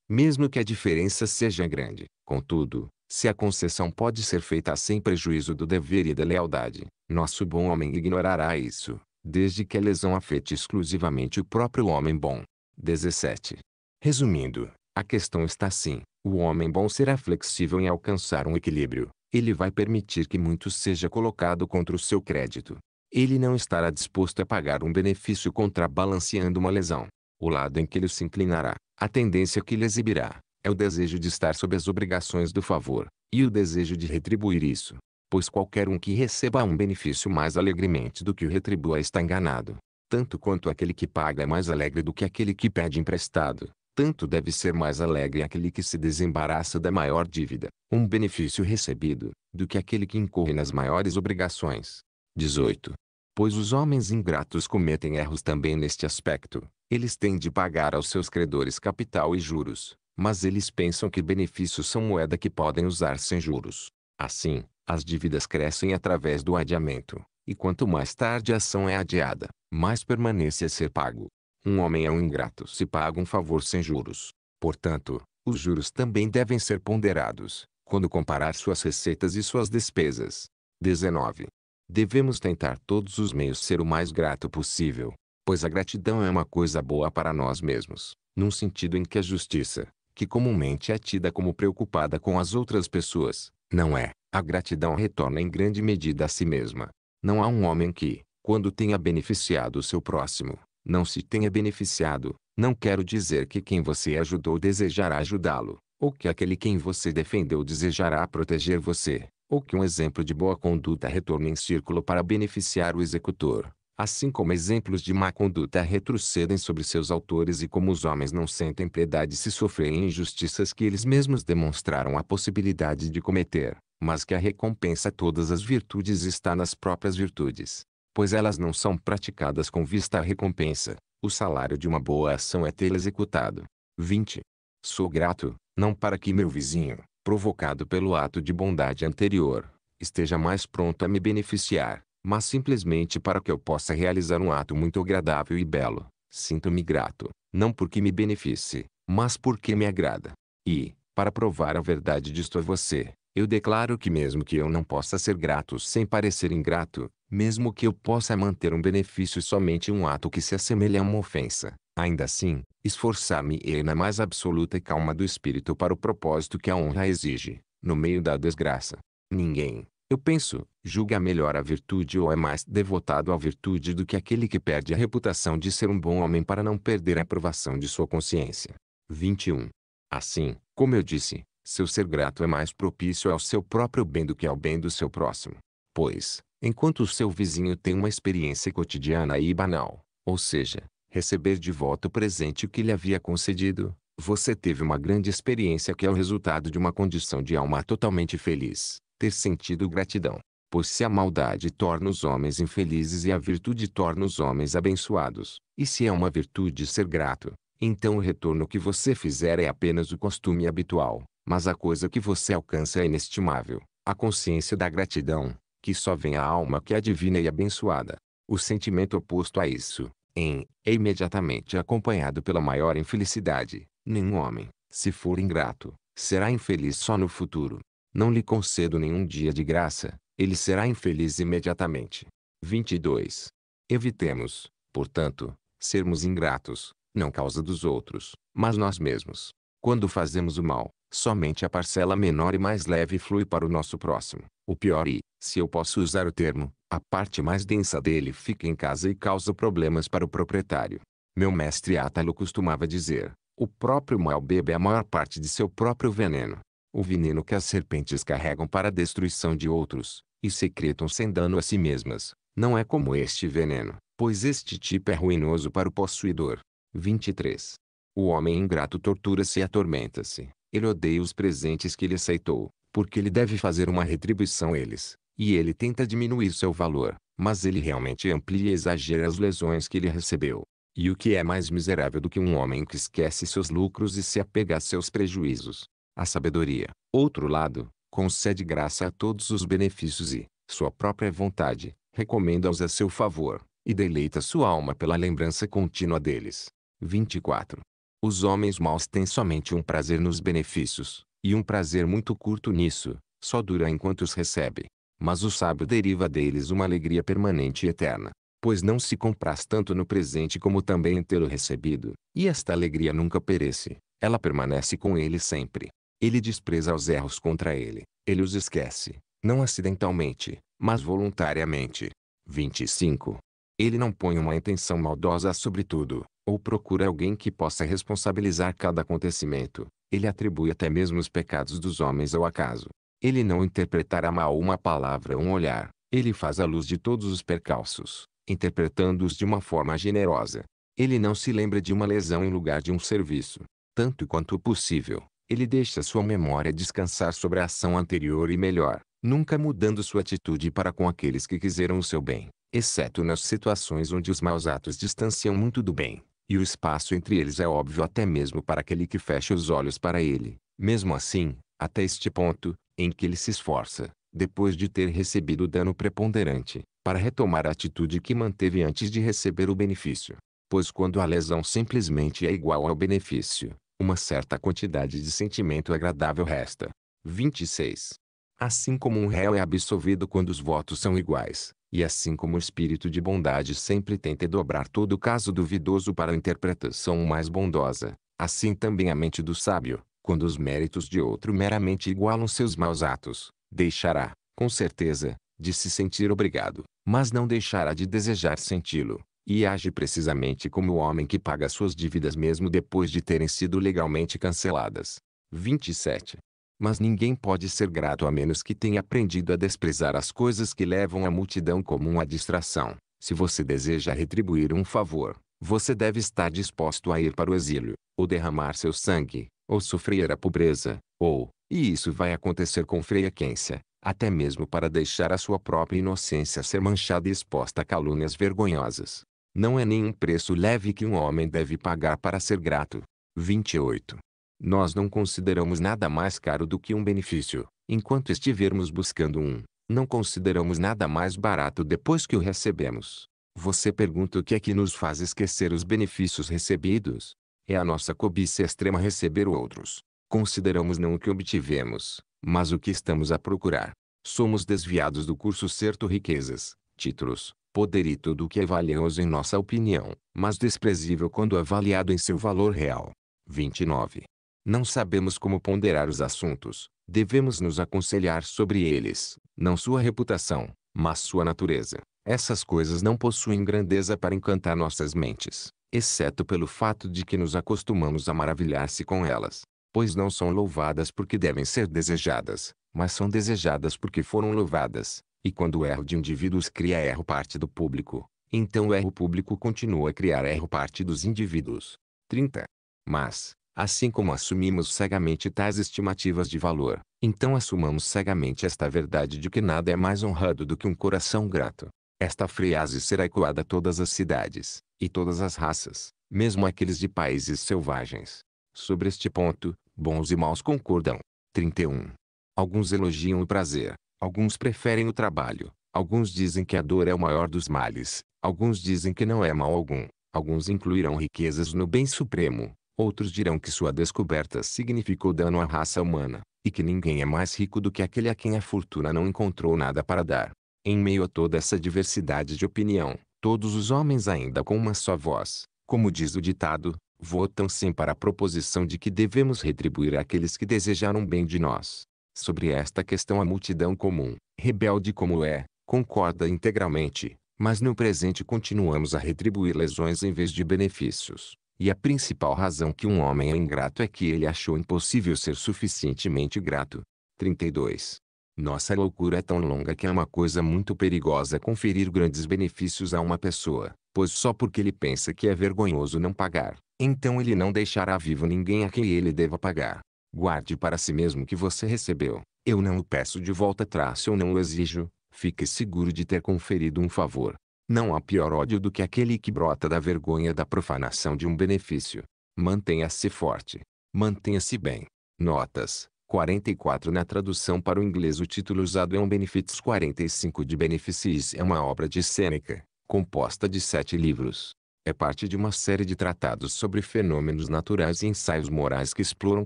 S1: Mesmo que a diferença seja grande, contudo, se a concessão pode ser feita sem prejuízo do dever e da lealdade, nosso bom homem ignorará isso desde que a lesão afete exclusivamente o próprio homem bom. 17. Resumindo, a questão está assim: o homem bom será flexível em alcançar um equilíbrio. Ele vai permitir que muito seja colocado contra o seu crédito. Ele não estará disposto a pagar um benefício contrabalanceando uma lesão. O lado em que ele se inclinará, a tendência que ele exibirá, é o desejo de estar sob as obrigações do favor, e o desejo de retribuir isso pois qualquer um que receba um benefício mais alegremente do que o retribua está enganado. Tanto quanto aquele que paga é mais alegre do que aquele que pede emprestado, tanto deve ser mais alegre aquele que se desembaraça da maior dívida, um benefício recebido, do que aquele que incorre nas maiores obrigações. 18. Pois os homens ingratos cometem erros também neste aspecto. Eles têm de pagar aos seus credores capital e juros, mas eles pensam que benefícios são moeda que podem usar sem juros. Assim, as dívidas crescem através do adiamento, e quanto mais tarde a ação é adiada, mais permanece a ser pago. Um homem é um ingrato se paga um favor sem juros. Portanto, os juros também devem ser ponderados, quando comparar suas receitas e suas despesas. 19. Devemos tentar todos os meios ser o mais grato possível, pois a gratidão é uma coisa boa para nós mesmos, num sentido em que a justiça, que comumente é tida como preocupada com as outras pessoas, não é. A gratidão retorna em grande medida a si mesma. Não há um homem que, quando tenha beneficiado o seu próximo, não se tenha beneficiado. Não quero dizer que quem você ajudou desejará ajudá-lo, ou que aquele quem você defendeu desejará proteger você, ou que um exemplo de boa conduta retorne em círculo para beneficiar o executor assim como exemplos de má conduta retrocedem sobre seus autores e como os homens não sentem piedade se sofrerem injustiças que eles mesmos demonstraram a possibilidade de cometer, mas que a recompensa a todas as virtudes está nas próprias virtudes, pois elas não são praticadas com vista à recompensa, o salário de uma boa ação é tê-la executado. 20. Sou grato, não para que meu vizinho, provocado pelo ato de bondade anterior, esteja mais pronto a me beneficiar, mas simplesmente para que eu possa realizar um ato muito agradável e belo. Sinto-me grato, não porque me beneficie, mas porque me agrada. E, para provar a verdade disto a você, eu declaro que mesmo que eu não possa ser grato sem parecer ingrato, mesmo que eu possa manter um benefício somente um ato que se assemelha a uma ofensa, ainda assim, esforçar me e é na mais absoluta calma do espírito para o propósito que a honra exige, no meio da desgraça. Ninguém, eu penso, julga melhor a virtude ou é mais devotado à virtude do que aquele que perde a reputação de ser um bom homem para não perder a aprovação de sua consciência. 21. Assim, como eu disse, seu ser grato é mais propício ao seu próprio bem do que ao bem do seu próximo. Pois, enquanto o seu vizinho tem uma experiência cotidiana e banal, ou seja, receber de volta o presente que lhe havia concedido, você teve uma grande experiência que é o resultado de uma condição de alma totalmente feliz ter sentido gratidão, pois se a maldade torna os homens infelizes e a virtude torna os homens abençoados, e se é uma virtude ser grato, então o retorno que você fizer é apenas o costume habitual, mas a coisa que você alcança é inestimável, a consciência da gratidão, que só vem à alma que é divina e abençoada. O sentimento oposto a isso, em, é imediatamente acompanhado pela maior infelicidade. Nenhum homem, se for ingrato, será infeliz só no futuro. Não lhe concedo nenhum dia de graça, ele será infeliz imediatamente. 22. Evitemos, portanto, sermos ingratos, não causa dos outros, mas nós mesmos. Quando fazemos o mal, somente a parcela menor e mais leve flui para o nosso próximo. O pior e, se eu posso usar o termo, a parte mais densa dele fica em casa e causa problemas para o proprietário. Meu mestre Átalo costumava dizer, o próprio mal bebe a maior parte de seu próprio veneno o veneno que as serpentes carregam para a destruição de outros, e secretam sem dano a si mesmas, não é como este veneno, pois este tipo é ruinoso para o possuidor. 23. O homem ingrato tortura-se e atormenta-se. Ele odeia os presentes que ele aceitou, porque ele deve fazer uma retribuição a eles, e ele tenta diminuir seu valor, mas ele realmente amplia e exagera as lesões que ele recebeu. E o que é mais miserável do que um homem que esquece seus lucros e se apega a seus prejuízos? A sabedoria, outro lado, concede graça a todos os benefícios e, sua própria vontade, recomenda-os a seu favor, e deleita sua alma pela lembrança contínua deles. 24. Os homens maus têm somente um prazer nos benefícios, e um prazer muito curto nisso, só dura enquanto os recebe. Mas o sábio deriva deles uma alegria permanente e eterna, pois não se compraz tanto no presente como também em tê-lo recebido, e esta alegria nunca perece, ela permanece com ele sempre. Ele despreza os erros contra ele. Ele os esquece, não acidentalmente, mas voluntariamente. 25. Ele não põe uma intenção maldosa sobre tudo, ou procura alguém que possa responsabilizar cada acontecimento. Ele atribui até mesmo os pecados dos homens ao acaso. Ele não interpretará mal uma palavra ou um olhar. Ele faz a luz de todos os percalços, interpretando-os de uma forma generosa. Ele não se lembra de uma lesão em lugar de um serviço. Tanto quanto possível, ele deixa sua memória descansar sobre a ação anterior e melhor, nunca mudando sua atitude para com aqueles que quiseram o seu bem, exceto nas situações onde os maus atos distanciam muito do bem, e o espaço entre eles é óbvio até mesmo para aquele que fecha os olhos para ele. Mesmo assim, até este ponto, em que ele se esforça, depois de ter recebido o dano preponderante, para retomar a atitude que manteve antes de receber o benefício. Pois quando a lesão simplesmente é igual ao benefício, uma certa quantidade de sentimento agradável resta. 26. Assim como um réu é absolvido quando os votos são iguais, e assim como o espírito de bondade sempre tenta dobrar todo caso duvidoso para a interpretação mais bondosa, assim também a mente do sábio, quando os méritos de outro meramente igualam seus maus atos, deixará, com certeza, de se sentir obrigado, mas não deixará de desejar senti-lo e age precisamente como o homem que paga suas dívidas mesmo depois de terem sido legalmente canceladas. 27. Mas ninguém pode ser grato a menos que tenha aprendido a desprezar as coisas que levam a multidão comum à distração. Se você deseja retribuir um favor, você deve estar disposto a ir para o exílio, ou derramar seu sangue, ou sofrer a pobreza, ou, e isso vai acontecer com frequência, até mesmo para deixar a sua própria inocência ser manchada e exposta a calúnias vergonhosas. Não é nenhum preço leve que um homem deve pagar para ser grato. 28. Nós não consideramos nada mais caro do que um benefício, enquanto estivermos buscando um, não consideramos nada mais barato depois que o recebemos. Você pergunta o que é que nos faz esquecer os benefícios recebidos? É a nossa cobiça extrema receber outros. Consideramos não o que obtivemos, mas o que estamos a procurar. Somos desviados do curso certo riquezas, títulos, poder e tudo o que é valioso em nossa opinião, mas desprezível quando avaliado em seu valor real. 29. Não sabemos como ponderar os assuntos, devemos nos aconselhar sobre eles, não sua reputação, mas sua natureza. Essas coisas não possuem grandeza para encantar nossas mentes, exceto pelo fato de que nos acostumamos a maravilhar-se com elas, pois não são louvadas porque devem ser desejadas, mas são desejadas porque foram louvadas, e quando o erro de indivíduos cria erro parte do público, então o erro público continua a criar erro parte dos indivíduos. 30. Mas, assim como assumimos cegamente tais estimativas de valor, então assumamos cegamente esta verdade de que nada é mais honrado do que um coração grato. Esta frase será ecoada a todas as cidades, e todas as raças, mesmo aqueles de países selvagens. Sobre este ponto, bons e maus concordam. 31. Alguns elogiam o prazer, Alguns preferem o trabalho. Alguns dizem que a dor é o maior dos males. Alguns dizem que não é mal algum. Alguns incluirão riquezas no bem supremo. Outros dirão que sua descoberta significou dano à raça humana, e que ninguém é mais rico do que aquele a quem a fortuna não encontrou nada para dar. Em meio a toda essa diversidade de opinião, todos os homens ainda com uma só voz, como diz o ditado, votam sim para a proposição de que devemos retribuir àqueles que desejaram bem de nós. Sobre esta questão a multidão comum, rebelde como é, concorda integralmente, mas no presente continuamos a retribuir lesões em vez de benefícios. E a principal razão que um homem é ingrato é que ele achou impossível ser suficientemente grato. 32. Nossa loucura é tão longa que é uma coisa muito perigosa conferir grandes benefícios a uma pessoa, pois só porque ele pensa que é vergonhoso não pagar, então ele não deixará vivo ninguém a quem ele deva pagar. Guarde para si mesmo o que você recebeu. Eu não o peço de volta traço eu não o exijo. Fique seguro de ter conferido um favor. Não há pior ódio do que aquele que brota da vergonha da profanação de um benefício. Mantenha-se forte. Mantenha-se bem. Notas. 44 na tradução para o inglês o título usado é um Benefits 45 de Beneficis é uma obra de Sêneca, composta de sete livros, é parte de uma série de tratados sobre fenômenos naturais e ensaios morais que exploram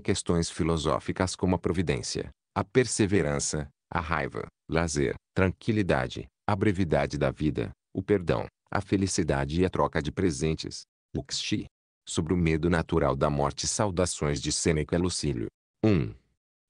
S1: questões filosóficas como a providência, a perseverança, a raiva, lazer, tranquilidade, a brevidade da vida, o perdão, a felicidade e a troca de presentes. Luxi. Sobre o medo natural da morte Saudações de Sêneca Lucílio. 1.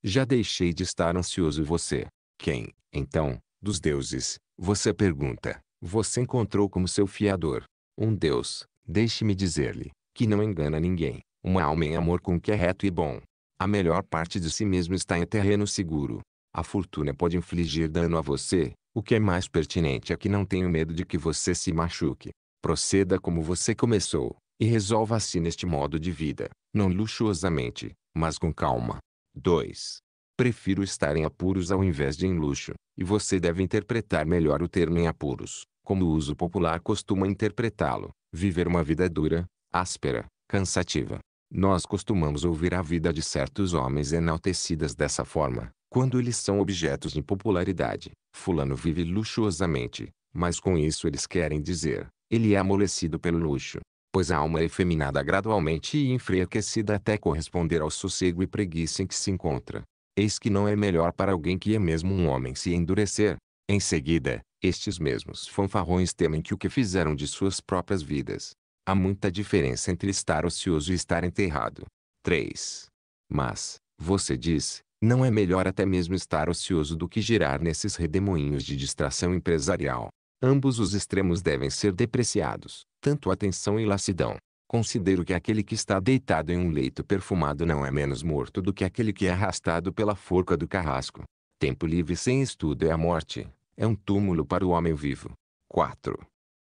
S1: Já deixei de estar ansioso você, quem, então, dos deuses, você pergunta, você encontrou como seu fiador, um Deus, deixe-me dizer-lhe, que não engana ninguém, uma alma em amor com que é reto e bom. A melhor parte de si mesmo está em terreno seguro. A fortuna pode infligir dano a você, o que é mais pertinente é que não tenha medo de que você se machuque. Proceda como você começou, e resolva-se assim neste modo de vida, não luxuosamente, mas com calma. 2. Prefiro estar em apuros ao invés de em luxo, e você deve interpretar melhor o termo em apuros, como o uso popular costuma interpretá-lo, viver uma vida dura, áspera, cansativa. Nós costumamos ouvir a vida de certos homens enaltecidas dessa forma, quando eles são objetos de popularidade. Fulano vive luxuosamente, mas com isso eles querem dizer, ele é amolecido pelo luxo. Pois a alma é efeminada gradualmente e enfraquecida até corresponder ao sossego e preguiça em que se encontra. Eis que não é melhor para alguém que é mesmo um homem se endurecer, em seguida, estes mesmos fanfarrões temem que o que fizeram de suas próprias vidas. Há muita diferença entre estar ocioso e estar enterrado. 3. Mas, você diz, não é melhor até mesmo estar ocioso do que girar nesses redemoinhos de distração empresarial. Ambos os extremos devem ser depreciados, tanto atenção e lassidão. Considero que aquele que está deitado em um leito perfumado não é menos morto do que aquele que é arrastado pela forca do carrasco. Tempo livre sem estudo é a morte. É um túmulo para o homem vivo. 4.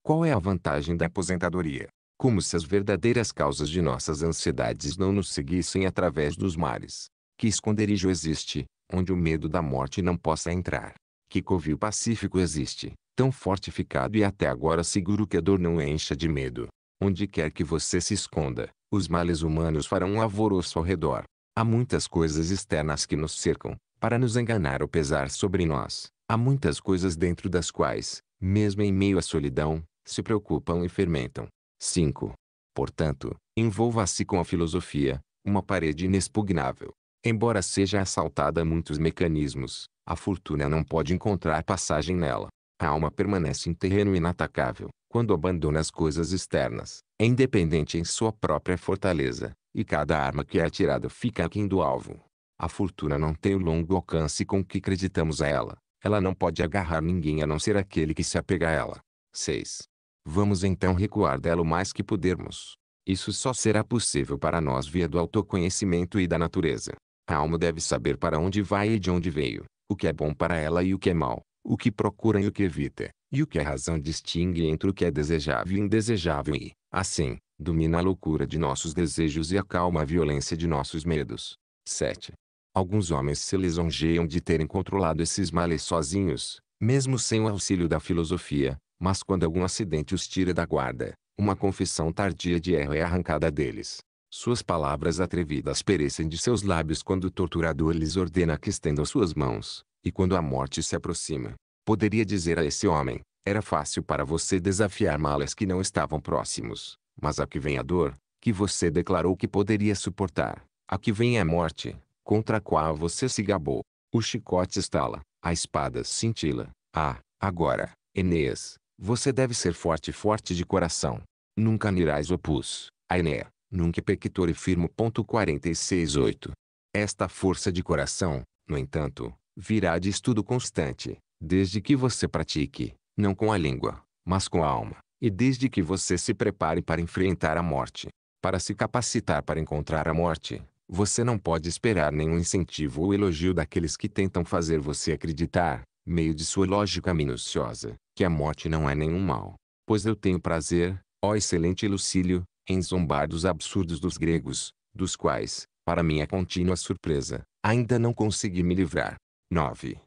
S1: Qual é a vantagem da aposentadoria? Como se as verdadeiras causas de nossas ansiedades não nos seguissem através dos mares. Que esconderijo existe, onde o medo da morte não possa entrar. Que covil pacífico existe, tão fortificado e até agora seguro que a dor não encha de medo. Onde quer que você se esconda, os males humanos farão um alvoroço ao redor. Há muitas coisas externas que nos cercam, para nos enganar ou pesar sobre nós. Há muitas coisas dentro das quais, mesmo em meio à solidão, se preocupam e fermentam. 5. Portanto, envolva-se com a filosofia, uma parede inexpugnável. Embora seja assaltada a muitos mecanismos, a fortuna não pode encontrar passagem nela. A alma permanece em terreno inatacável, quando abandona as coisas externas, é independente em sua própria fortaleza, e cada arma que é atirada fica aquém do alvo. A fortuna não tem o longo alcance com que acreditamos a ela. Ela não pode agarrar ninguém a não ser aquele que se apega a ela. 6. Vamos então recuar dela o mais que pudermos. Isso só será possível para nós via do autoconhecimento e da natureza. A alma deve saber para onde vai e de onde veio, o que é bom para ela e o que é mal, o que procura e o que evita, e o que a razão distingue entre o que é desejável e indesejável e, assim, domina a loucura de nossos desejos e acalma a violência de nossos medos. 7. Alguns homens se lisonjeiam de terem controlado esses males sozinhos, mesmo sem o auxílio da filosofia, mas quando algum acidente os tira da guarda, uma confissão tardia de erro é arrancada deles. Suas palavras atrevidas perecem de seus lábios quando o torturador lhes ordena que estendam suas mãos, e quando a morte se aproxima. Poderia dizer a esse homem, era fácil para você desafiar males que não estavam próximos, mas a que vem a dor, que você declarou que poderia suportar. a que vem a é morte, contra a qual você se gabou. O chicote estala, a espada cintila. Ah, agora, Enéas, você deve ser forte forte de coração. Nunca nirás opus, Ené, nunca pectore firmo. 468. Esta força de coração, no entanto, virá de estudo constante, desde que você pratique, não com a língua, mas com a alma, e desde que você se prepare para enfrentar a morte, para se capacitar para encontrar a morte, você não pode esperar nenhum incentivo ou elogio daqueles que tentam fazer você acreditar, meio de sua lógica minuciosa, que a morte não é nenhum mal. Pois eu tenho prazer, ó excelente Lucílio, em zombar dos absurdos dos gregos, dos quais, para minha contínua surpresa, ainda não consegui me livrar. 9.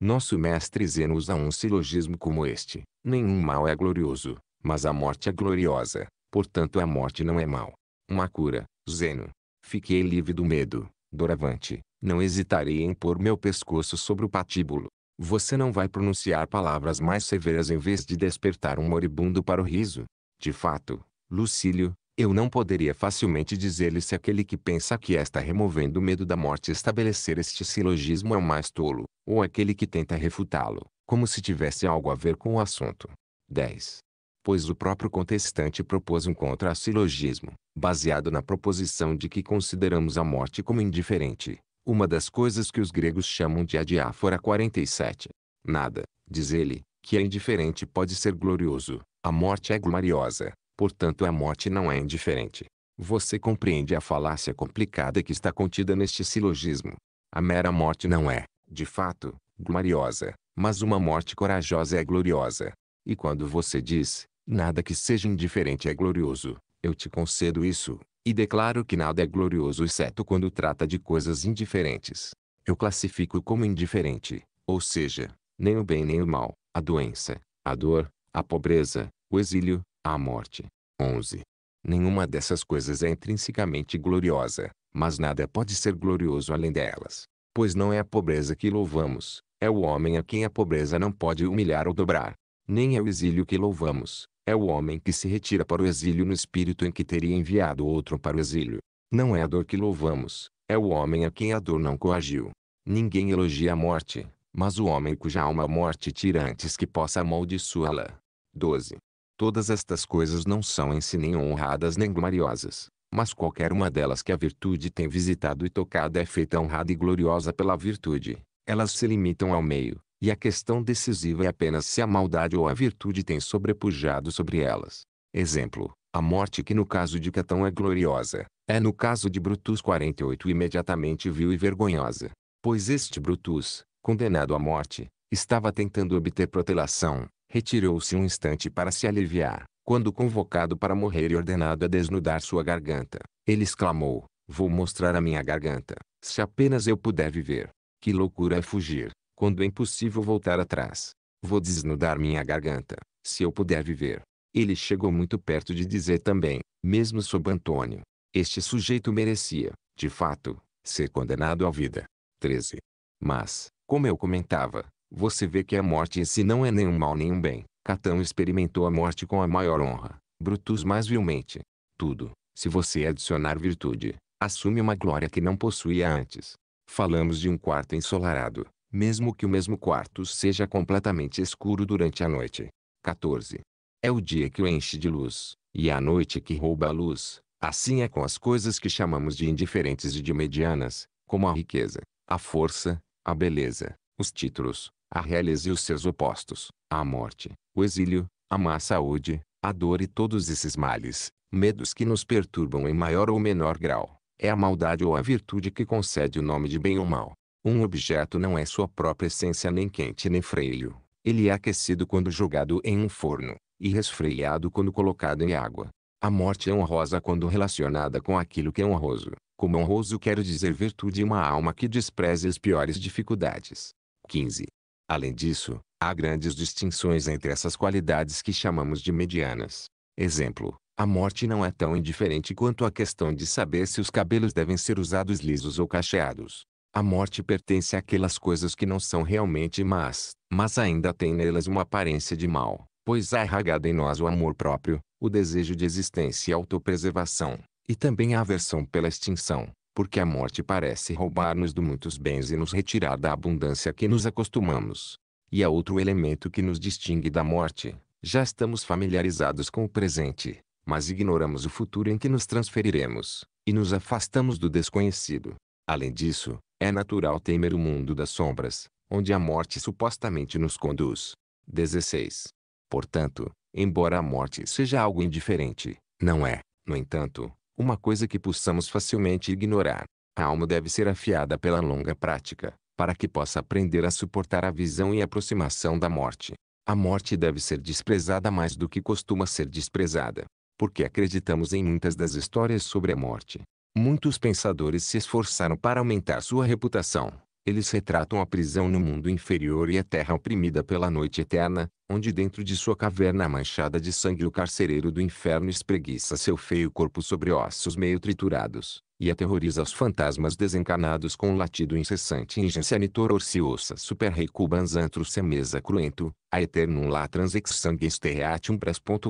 S1: Nosso mestre Zeno usa um silogismo como este: nenhum mal é glorioso, mas a morte é gloriosa, portanto a morte não é mal. Uma cura, Zeno, Fiquei livre do medo. Doravante, não hesitarei em pôr meu pescoço sobre o patíbulo. Você não vai pronunciar palavras mais severas em vez de despertar um moribundo para o riso. De fato, Lucílio, eu não poderia facilmente dizer-lhe se aquele que pensa que está removendo o medo da morte estabelecer este silogismo é o mais tolo, ou aquele que tenta refutá-lo, como se tivesse algo a ver com o assunto. 10 pois o próprio contestante propôs um contra-silogismo, baseado na proposição de que consideramos a morte como indiferente, uma das coisas que os gregos chamam de adiáfora 47. Nada, diz ele, que é indiferente pode ser glorioso, a morte é gloriosa, portanto a morte não é indiferente. Você compreende a falácia complicada que está contida neste silogismo. A mera morte não é, de fato, gloriosa, mas uma morte corajosa é gloriosa. E quando você diz, Nada que seja indiferente é glorioso. Eu te concedo isso, e declaro que nada é glorioso exceto quando trata de coisas indiferentes. Eu classifico como indiferente, ou seja, nem o bem nem o mal, a doença, a dor, a pobreza, o exílio, a morte. 11. Nenhuma dessas coisas é intrinsecamente gloriosa, mas nada pode ser glorioso além delas. Pois não é a pobreza que louvamos, é o homem a quem a pobreza não pode humilhar ou dobrar. Nem é o exílio que louvamos, é o homem que se retira para o exílio no espírito em que teria enviado outro para o exílio. Não é a dor que louvamos, é o homem a quem a dor não coagiu. Ninguém elogia a morte, mas o homem cuja alma a morte tira antes que possa amaldiçoá-la. 12. Todas estas coisas não são em si nem honradas nem gloriosas, mas qualquer uma delas que a virtude tem visitado e tocado é feita honrada e gloriosa pela virtude. Elas se limitam ao meio, e a questão decisiva é apenas se a maldade ou a virtude tem sobrepujado sobre elas. Exemplo, a morte que no caso de Catão é gloriosa, é no caso de Brutus 48 imediatamente vil e vergonhosa. Pois este Brutus, condenado à morte, estava tentando obter protelação, retirou-se um instante para se aliviar. Quando convocado para morrer e ordenado a desnudar sua garganta, ele exclamou, vou mostrar a minha garganta, se apenas eu puder viver. Que loucura é fugir, quando é impossível voltar atrás. Vou desnudar minha garganta, se eu puder viver. Ele chegou muito perto de dizer também, mesmo sob Antônio. Este sujeito merecia, de fato, ser condenado à vida. 13. Mas, como eu comentava, você vê que a morte em si não é nenhum mal nem um bem. Catão experimentou a morte com a maior honra, Brutus mais vilmente. Tudo, se você adicionar virtude, assume uma glória que não possuía antes. Falamos de um quarto ensolarado, mesmo que o mesmo quarto seja completamente escuro durante a noite. 14. É o dia que o enche de luz, e é a noite que rouba a luz. Assim é com as coisas que chamamos de indiferentes e de medianas, como a riqueza, a força, a beleza, os títulos, a realeza e os seus opostos, a morte, o exílio, a má saúde, a dor e todos esses males, medos que nos perturbam em maior ou menor grau. É a maldade ou a virtude que concede o nome de bem ou mal. Um objeto não é sua própria essência nem quente nem freio. Ele é aquecido quando jogado em um forno, e resfriado quando colocado em água. A morte é honrosa quando relacionada com aquilo que é honroso. Como honroso quero dizer virtude e uma alma que despreze as piores dificuldades. 15. Além disso, há grandes distinções entre essas qualidades que chamamos de medianas. Exemplo, a morte não é tão indiferente quanto a questão de saber se os cabelos devem ser usados lisos ou cacheados. A morte pertence àquelas coisas que não são realmente más, mas ainda tem nelas uma aparência de mal, pois há arragado em nós o amor próprio, o desejo de existência e autopreservação, e também a aversão pela extinção, porque a morte parece roubar-nos de muitos bens e nos retirar da abundância que nos acostumamos. E há outro elemento que nos distingue da morte. Já estamos familiarizados com o presente, mas ignoramos o futuro em que nos transferiremos, e nos afastamos do desconhecido. Além disso, é natural temer o mundo das sombras, onde a morte supostamente nos conduz. 16. Portanto, embora a morte seja algo indiferente, não é, no entanto, uma coisa que possamos facilmente ignorar. A alma deve ser afiada pela longa prática, para que possa aprender a suportar a visão e aproximação da morte. A morte deve ser desprezada mais do que costuma ser desprezada, porque acreditamos em muitas das histórias sobre a morte, muitos pensadores se esforçaram para aumentar sua reputação. Eles retratam a prisão no mundo inferior e a terra oprimida pela noite eterna, onde dentro de sua caverna manchada de sangue o carcereiro do inferno espreguiça seu feio corpo sobre ossos meio triturados, e aterroriza os fantasmas desencarnados com um latido incessante ingenitor orciosa super recubans antro semesa cruento, a eternum latrans ex sanguis terreatium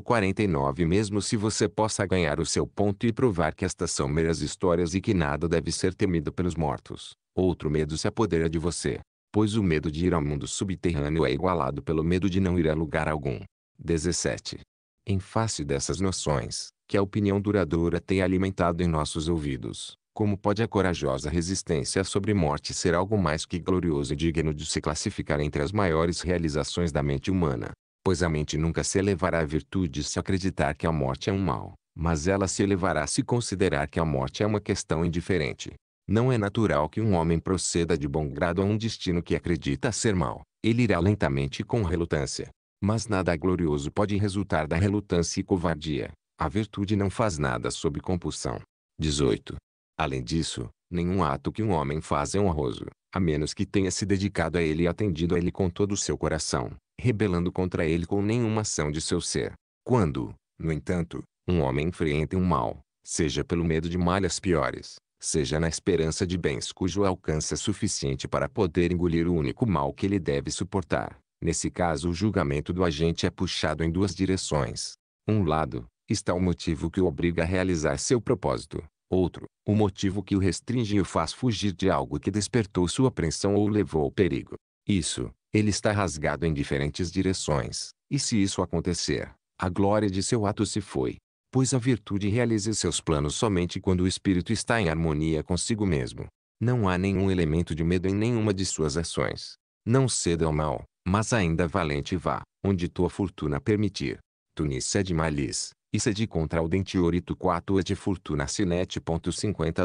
S1: 49 Mesmo se você possa ganhar o seu ponto e provar que estas são meras histórias e que nada deve ser temido pelos mortos, Outro medo se apodera de você, pois o medo de ir ao mundo subterrâneo é igualado pelo medo de não ir a lugar algum. 17. Em face dessas noções, que a opinião duradoura tem alimentado em nossos ouvidos, como pode a corajosa resistência sobre morte ser algo mais que glorioso e digno de se classificar entre as maiores realizações da mente humana? Pois a mente nunca se elevará à virtude se acreditar que a morte é um mal, mas ela se elevará se considerar que a morte é uma questão indiferente. Não é natural que um homem proceda de bom grado a um destino que acredita ser mau. Ele irá lentamente com relutância. Mas nada glorioso pode resultar da relutância e covardia. A virtude não faz nada sob compulsão. 18. Além disso, nenhum ato que um homem faz é honroso, a menos que tenha se dedicado a ele e atendido a ele com todo o seu coração, rebelando contra ele com nenhuma ação de seu ser. Quando, no entanto, um homem enfrenta um mal, seja pelo medo de malhas piores, seja na esperança de bens cujo alcance é suficiente para poder engolir o único mal que ele deve suportar. Nesse caso, o julgamento do agente é puxado em duas direções. Um lado, está o motivo que o obriga a realizar seu propósito. Outro, o motivo que o restringe e o faz fugir de algo que despertou sua apreensão ou levou ao perigo. Isso, ele está rasgado em diferentes direções, e se isso acontecer, a glória de seu ato se foi pois a virtude realiza seus planos somente quando o espírito está em harmonia consigo mesmo. Não há nenhum elemento de medo em nenhuma de suas ações. Não ceda ao mal, mas ainda valente vá, onde tua fortuna permitir. Tu ni sede malis, e sede contra o dentior e tu quatua de fortuna sinete.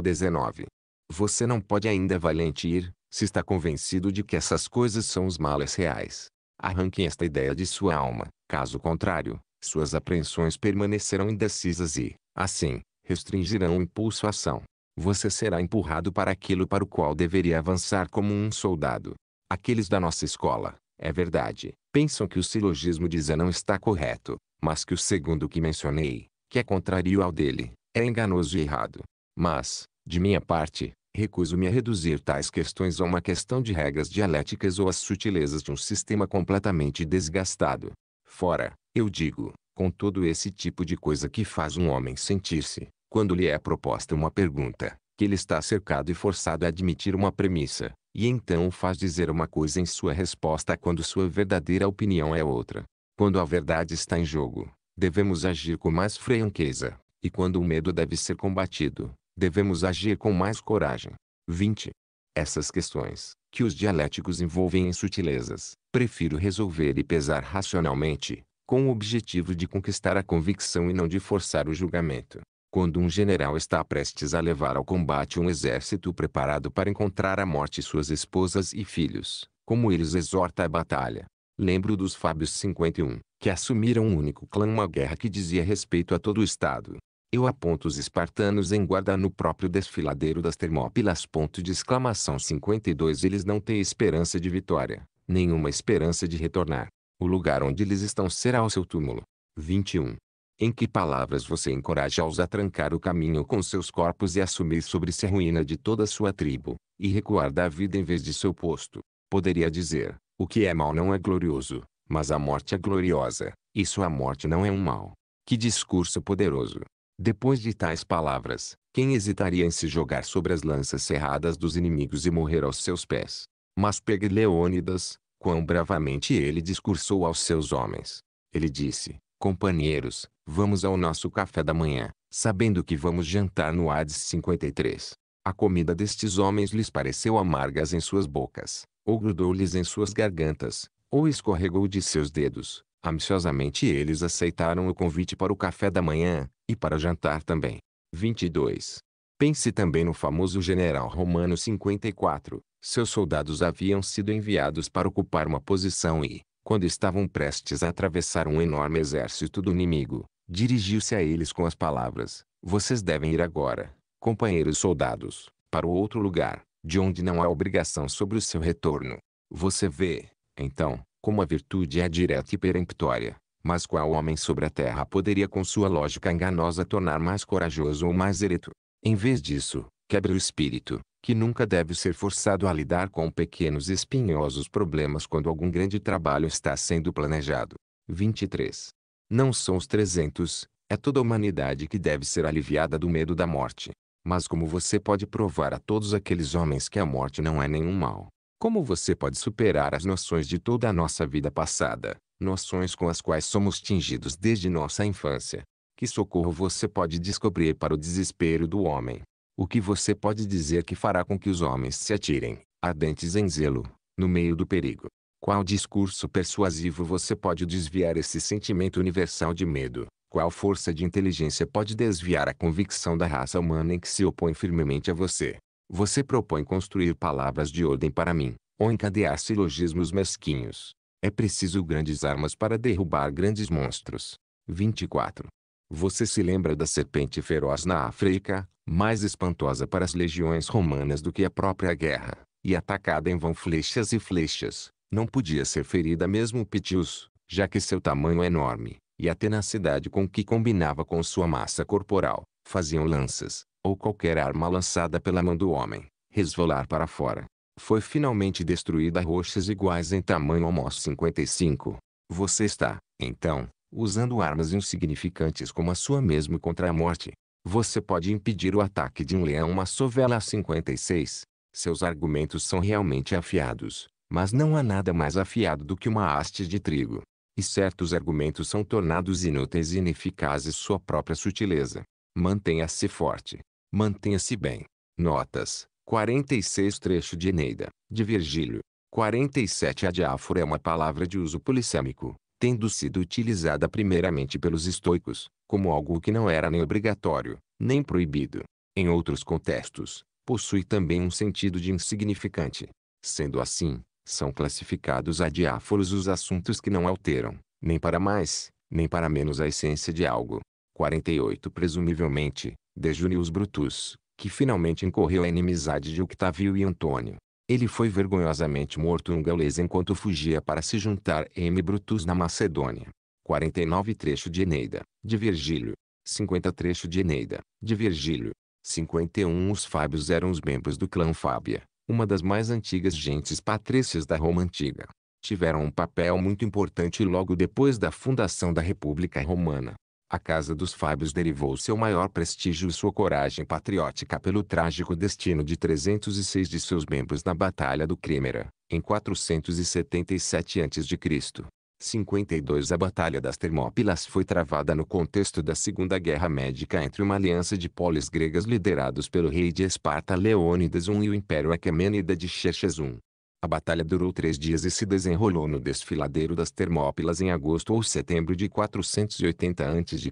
S1: 19. Você não pode ainda valente ir, se está convencido de que essas coisas são os males reais. Arranque esta ideia de sua alma, caso contrário, suas apreensões permanecerão indecisas e, assim, restringirão o impulso à ação. Você será empurrado para aquilo para o qual deveria avançar como um soldado. Aqueles da nossa escola, é verdade, pensam que o silogismo de Zé não está correto, mas que o segundo que mencionei, que é contrário ao dele, é enganoso e errado. Mas, de minha parte, recuso-me a reduzir tais questões a uma questão de regras dialéticas ou às sutilezas de um sistema completamente desgastado. Fora, eu digo, com todo esse tipo de coisa que faz um homem sentir-se, quando lhe é proposta uma pergunta, que ele está cercado e forçado a admitir uma premissa, e então faz dizer uma coisa em sua resposta quando sua verdadeira opinião é outra. Quando a verdade está em jogo, devemos agir com mais franqueza, e quando o medo deve ser combatido, devemos agir com mais coragem. 20. Essas questões, que os dialéticos envolvem em sutilezas, prefiro resolver e pesar racionalmente, com o objetivo de conquistar a convicção e não de forçar o julgamento. Quando um general está prestes a levar ao combate um exército preparado para encontrar a morte suas esposas e filhos, como eles exorta a batalha. Lembro dos Fábios 51, que assumiram um único clã uma guerra que dizia respeito a todo o Estado. Eu aponto os espartanos em guarda no próprio desfiladeiro das Termópilas. Ponto de exclamação 52 Eles não têm esperança de vitória, nenhuma esperança de retornar. O lugar onde eles estão será o seu túmulo. 21. Em que palavras você encoraja-os a trancar o caminho com seus corpos e assumir sobre si a ruína de toda sua tribo, e recuar da vida em vez de seu posto? Poderia dizer, o que é mal não é glorioso, mas a morte é gloriosa, e sua morte não é um mal. Que discurso poderoso! Depois de tais palavras, quem hesitaria em se jogar sobre as lanças cerradas dos inimigos e morrer aos seus pés? Mas Leônidas, quão bravamente ele discursou aos seus homens. Ele disse, companheiros, vamos ao nosso café da manhã, sabendo que vamos jantar no Hades 53. A comida destes homens lhes pareceu amargas em suas bocas, ou grudou-lhes em suas gargantas, ou escorregou de seus dedos. Ansiosamente eles aceitaram o convite para o café da manhã, e para jantar também. 22. Pense também no famoso general romano 54, seus soldados haviam sido enviados para ocupar uma posição e, quando estavam prestes a atravessar um enorme exército do inimigo, dirigiu-se a eles com as palavras: Vocês devem ir agora, companheiros soldados, para o outro lugar, de onde não há obrigação sobre o seu retorno. Você vê, então, como a virtude é direta e peremptória, mas qual homem sobre a terra poderia com sua lógica enganosa tornar mais corajoso ou mais ereto? Em vez disso, quebre o espírito, que nunca deve ser forçado a lidar com pequenos e espinhosos problemas quando algum grande trabalho está sendo planejado. 23. Não são os 300, é toda a humanidade que deve ser aliviada do medo da morte. Mas como você pode provar a todos aqueles homens que a morte não é nenhum mal? Como você pode superar as noções de toda a nossa vida passada, noções com as quais somos tingidos desde nossa infância? Que socorro você pode descobrir para o desespero do homem? o que você pode dizer que fará com que os homens se atirem, ardentes em zelo, no meio do perigo? Qual discurso persuasivo você pode desviar esse sentimento universal de medo? Qual força de inteligência pode desviar a convicção da raça humana em que se opõe firmemente a você? Você propõe construir palavras de ordem para mim, ou encadear silogismos mesquinhos. É preciso grandes armas para derrubar grandes monstros. 24. Você se lembra da serpente feroz na África, mais espantosa para as legiões romanas do que a própria guerra, e atacada em vão flechas e flechas, não podia ser ferida mesmo Pitius, já que seu tamanho é enorme, e a tenacidade com que combinava com sua massa corporal, faziam lanças, ou qualquer arma lançada pela mão do homem, resvolar para fora. Foi finalmente destruída rochas iguais em tamanho ao Mos 55. Você está, então, usando armas insignificantes como a sua mesmo contra a morte. Você pode impedir o ataque de um leão uma sovela a 56. Seus argumentos são realmente afiados, mas não há nada mais afiado do que uma haste de trigo. E certos argumentos são tornados inúteis e ineficazes sua própria sutileza. Mantenha-se forte. Mantenha-se bem. Notas. 46 trecho de Eneida, de Virgílio. 47 Adiáfora é uma palavra de uso polissêmico, tendo sido utilizada primeiramente pelos estoicos, como algo que não era nem obrigatório, nem proibido. Em outros contextos, possui também um sentido de insignificante. Sendo assim, são classificados a diáforos os assuntos que não alteram, nem para mais, nem para menos a essência de algo. 48 Presumivelmente, de Junius Brutus, que finalmente incorreu à inimizade de Octavio e Antônio, ele foi vergonhosamente morto um galês enquanto fugia para se juntar a M. Brutus na Macedônia. 49 trecho de Eneida, de Virgílio. 50 trecho de Eneida, de Virgílio. 51 Os Fábios eram os membros do clã Fábia, uma das mais antigas gentes patrícias da Roma Antiga. Tiveram um papel muito importante logo depois da fundação da República Romana, a Casa dos Fábios derivou seu maior prestígio e sua coragem patriótica pelo trágico destino de 306 de seus membros na Batalha do Crimera, em 477 a.C. 52 A Batalha das Termópilas foi travada no contexto da Segunda Guerra Médica entre uma aliança de polis gregas liderados pelo rei de Esparta Leônidas I e o Império Aquemênida de Xerxes I. A batalha durou três dias e se desenrolou no desfiladeiro das Termópilas em agosto ou setembro de 480 a.C.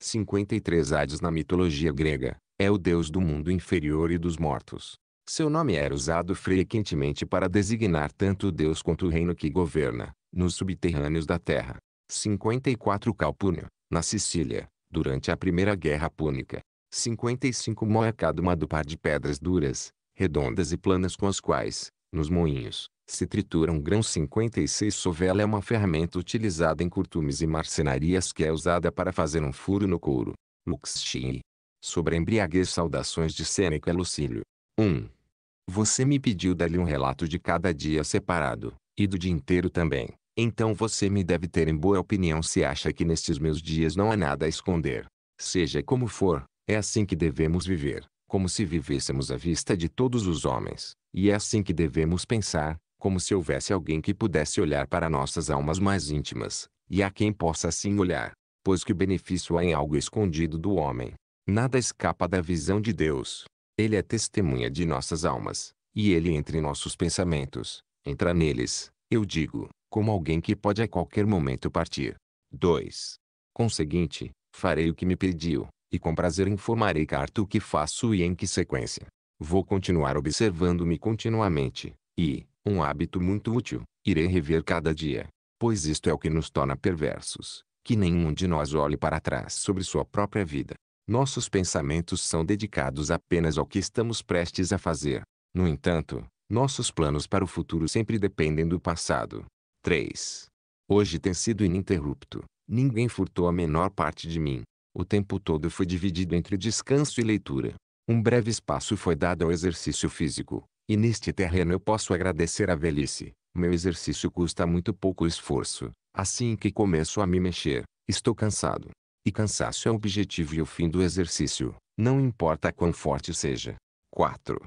S1: 53 Hades na mitologia grega, é o deus do mundo inferior e dos mortos. Seu nome era é usado frequentemente para designar tanto o deus quanto o reino que governa, nos subterrâneos da terra. 54 Calpúnio, na Sicília, durante a Primeira Guerra Púnica. 55 uma do par de pedras duras, redondas e planas com as quais, nos moinhos, se tritura um grão 56 sovela é uma ferramenta utilizada em curtumes e marcenarias que é usada para fazer um furo no couro. Luxchini. Sobre a embriaguez saudações de Sêneca e Lucílio. 1. Você me pediu dali um relato de cada dia separado, e do dia inteiro também. Então você me deve ter em boa opinião se acha que nestes meus dias não há nada a esconder. Seja como for, é assim que devemos viver como se vivêssemos à vista de todos os homens, e é assim que devemos pensar, como se houvesse alguém que pudesse olhar para nossas almas mais íntimas, e a quem possa assim olhar, pois que o benefício há é em algo escondido do homem. Nada escapa da visão de Deus. Ele é testemunha de nossas almas, e ele entra em nossos pensamentos, entra neles, eu digo, como alguém que pode a qualquer momento partir. 2. Conseguinte, farei o que me pediu, e com prazer informarei Carto o que faço e em que sequência. Vou continuar observando-me continuamente, e, um hábito muito útil, irei rever cada dia, pois isto é o que nos torna perversos, que nenhum de nós olhe para trás sobre sua própria vida. Nossos pensamentos são dedicados apenas ao que estamos prestes a fazer. No entanto, nossos planos para o futuro sempre dependem do passado. 3. Hoje tem sido ininterrupto. Ninguém furtou a menor parte de mim. O tempo todo foi dividido entre descanso e leitura. Um breve espaço foi dado ao exercício físico, e neste terreno eu posso agradecer a velhice. Meu exercício custa muito pouco esforço. Assim que começo a me mexer, estou cansado. E cansaço é o objetivo e o fim do exercício, não importa quão forte seja. 4.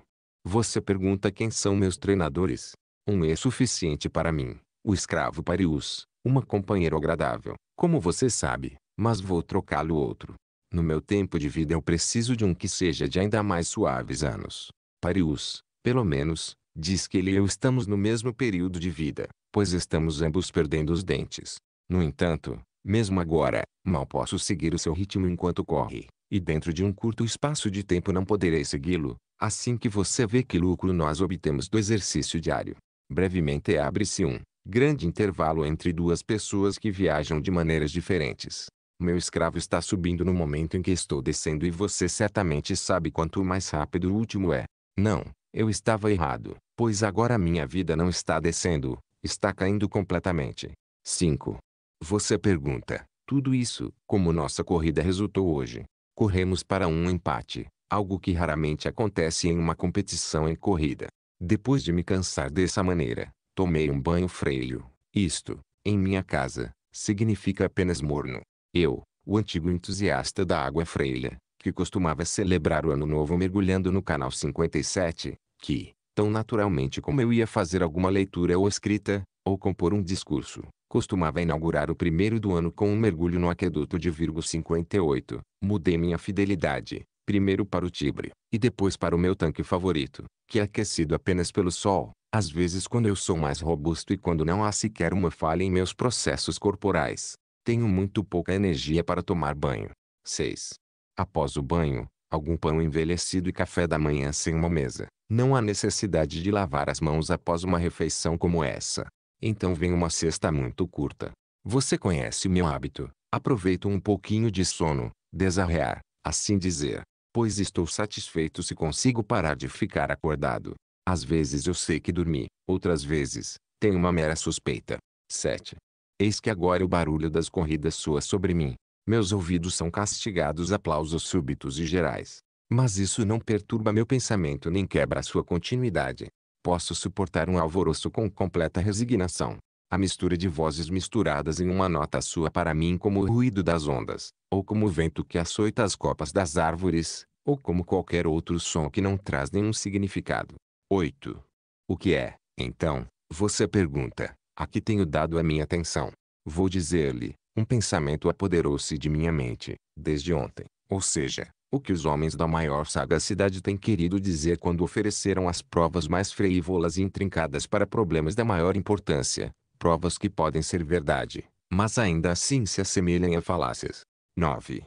S1: Você pergunta quem são meus treinadores? Um é suficiente para mim, o escravo Parius, uma companheira agradável, como você sabe mas vou trocá-lo outro. No meu tempo de vida eu preciso de um que seja de ainda mais suaves anos. Parius, pelo menos, diz que ele e eu estamos no mesmo período de vida, pois estamos ambos perdendo os dentes. No entanto, mesmo agora, mal posso seguir o seu ritmo enquanto corre, e dentro de um curto espaço de tempo não poderei segui-lo, assim que você vê que lucro nós obtemos do exercício diário. Brevemente abre-se um grande intervalo entre duas pessoas que viajam de maneiras diferentes. Meu escravo está subindo no momento em que estou descendo e você certamente sabe quanto mais rápido o último é. Não, eu estava errado, pois agora minha vida não está descendo, está caindo completamente. 5. Você pergunta, tudo isso, como nossa corrida resultou hoje? Corremos para um empate, algo que raramente acontece em uma competição em corrida. Depois de me cansar dessa maneira, tomei um banho freio. Isto, em minha casa, significa apenas morno. Eu, o antigo entusiasta da água freira, que costumava celebrar o ano novo mergulhando no canal 57, que, tão naturalmente como eu ia fazer alguma leitura ou escrita, ou compor um discurso, costumava inaugurar o primeiro do ano com um mergulho no aqueduto de Virgo 58, mudei minha fidelidade, primeiro para o Tibre, e depois para o meu tanque favorito, que é aquecido apenas pelo sol, às vezes quando eu sou mais robusto e quando não há sequer uma falha em meus processos corporais. Tenho muito pouca energia para tomar banho. 6. Após o banho, algum pão envelhecido e café da manhã sem uma mesa. Não há necessidade de lavar as mãos após uma refeição como essa. Então vem uma cesta muito curta. Você conhece meu hábito. Aproveito um pouquinho de sono, desarrear, assim dizer. Pois estou satisfeito se consigo parar de ficar acordado. Às vezes eu sei que dormi, outras vezes, tenho uma mera suspeita. 7. Eis que agora o barulho das corridas soa sobre mim. Meus ouvidos são castigados aplausos súbitos e gerais. Mas isso não perturba meu pensamento nem quebra sua continuidade. Posso suportar um alvoroço com completa resignação. A mistura de vozes misturadas em uma nota sua para mim como o ruído das ondas, ou como o vento que açoita as copas das árvores, ou como qualquer outro som que não traz nenhum significado. 8. O que é, então, você pergunta? A que tenho dado a minha atenção. Vou dizer-lhe, um pensamento apoderou-se de minha mente, desde ontem, ou seja, o que os homens da maior sagacidade têm querido dizer quando ofereceram as provas mais freívolas e intrincadas para problemas da maior importância, provas que podem ser verdade, mas ainda assim se assemelham a falácias. 9.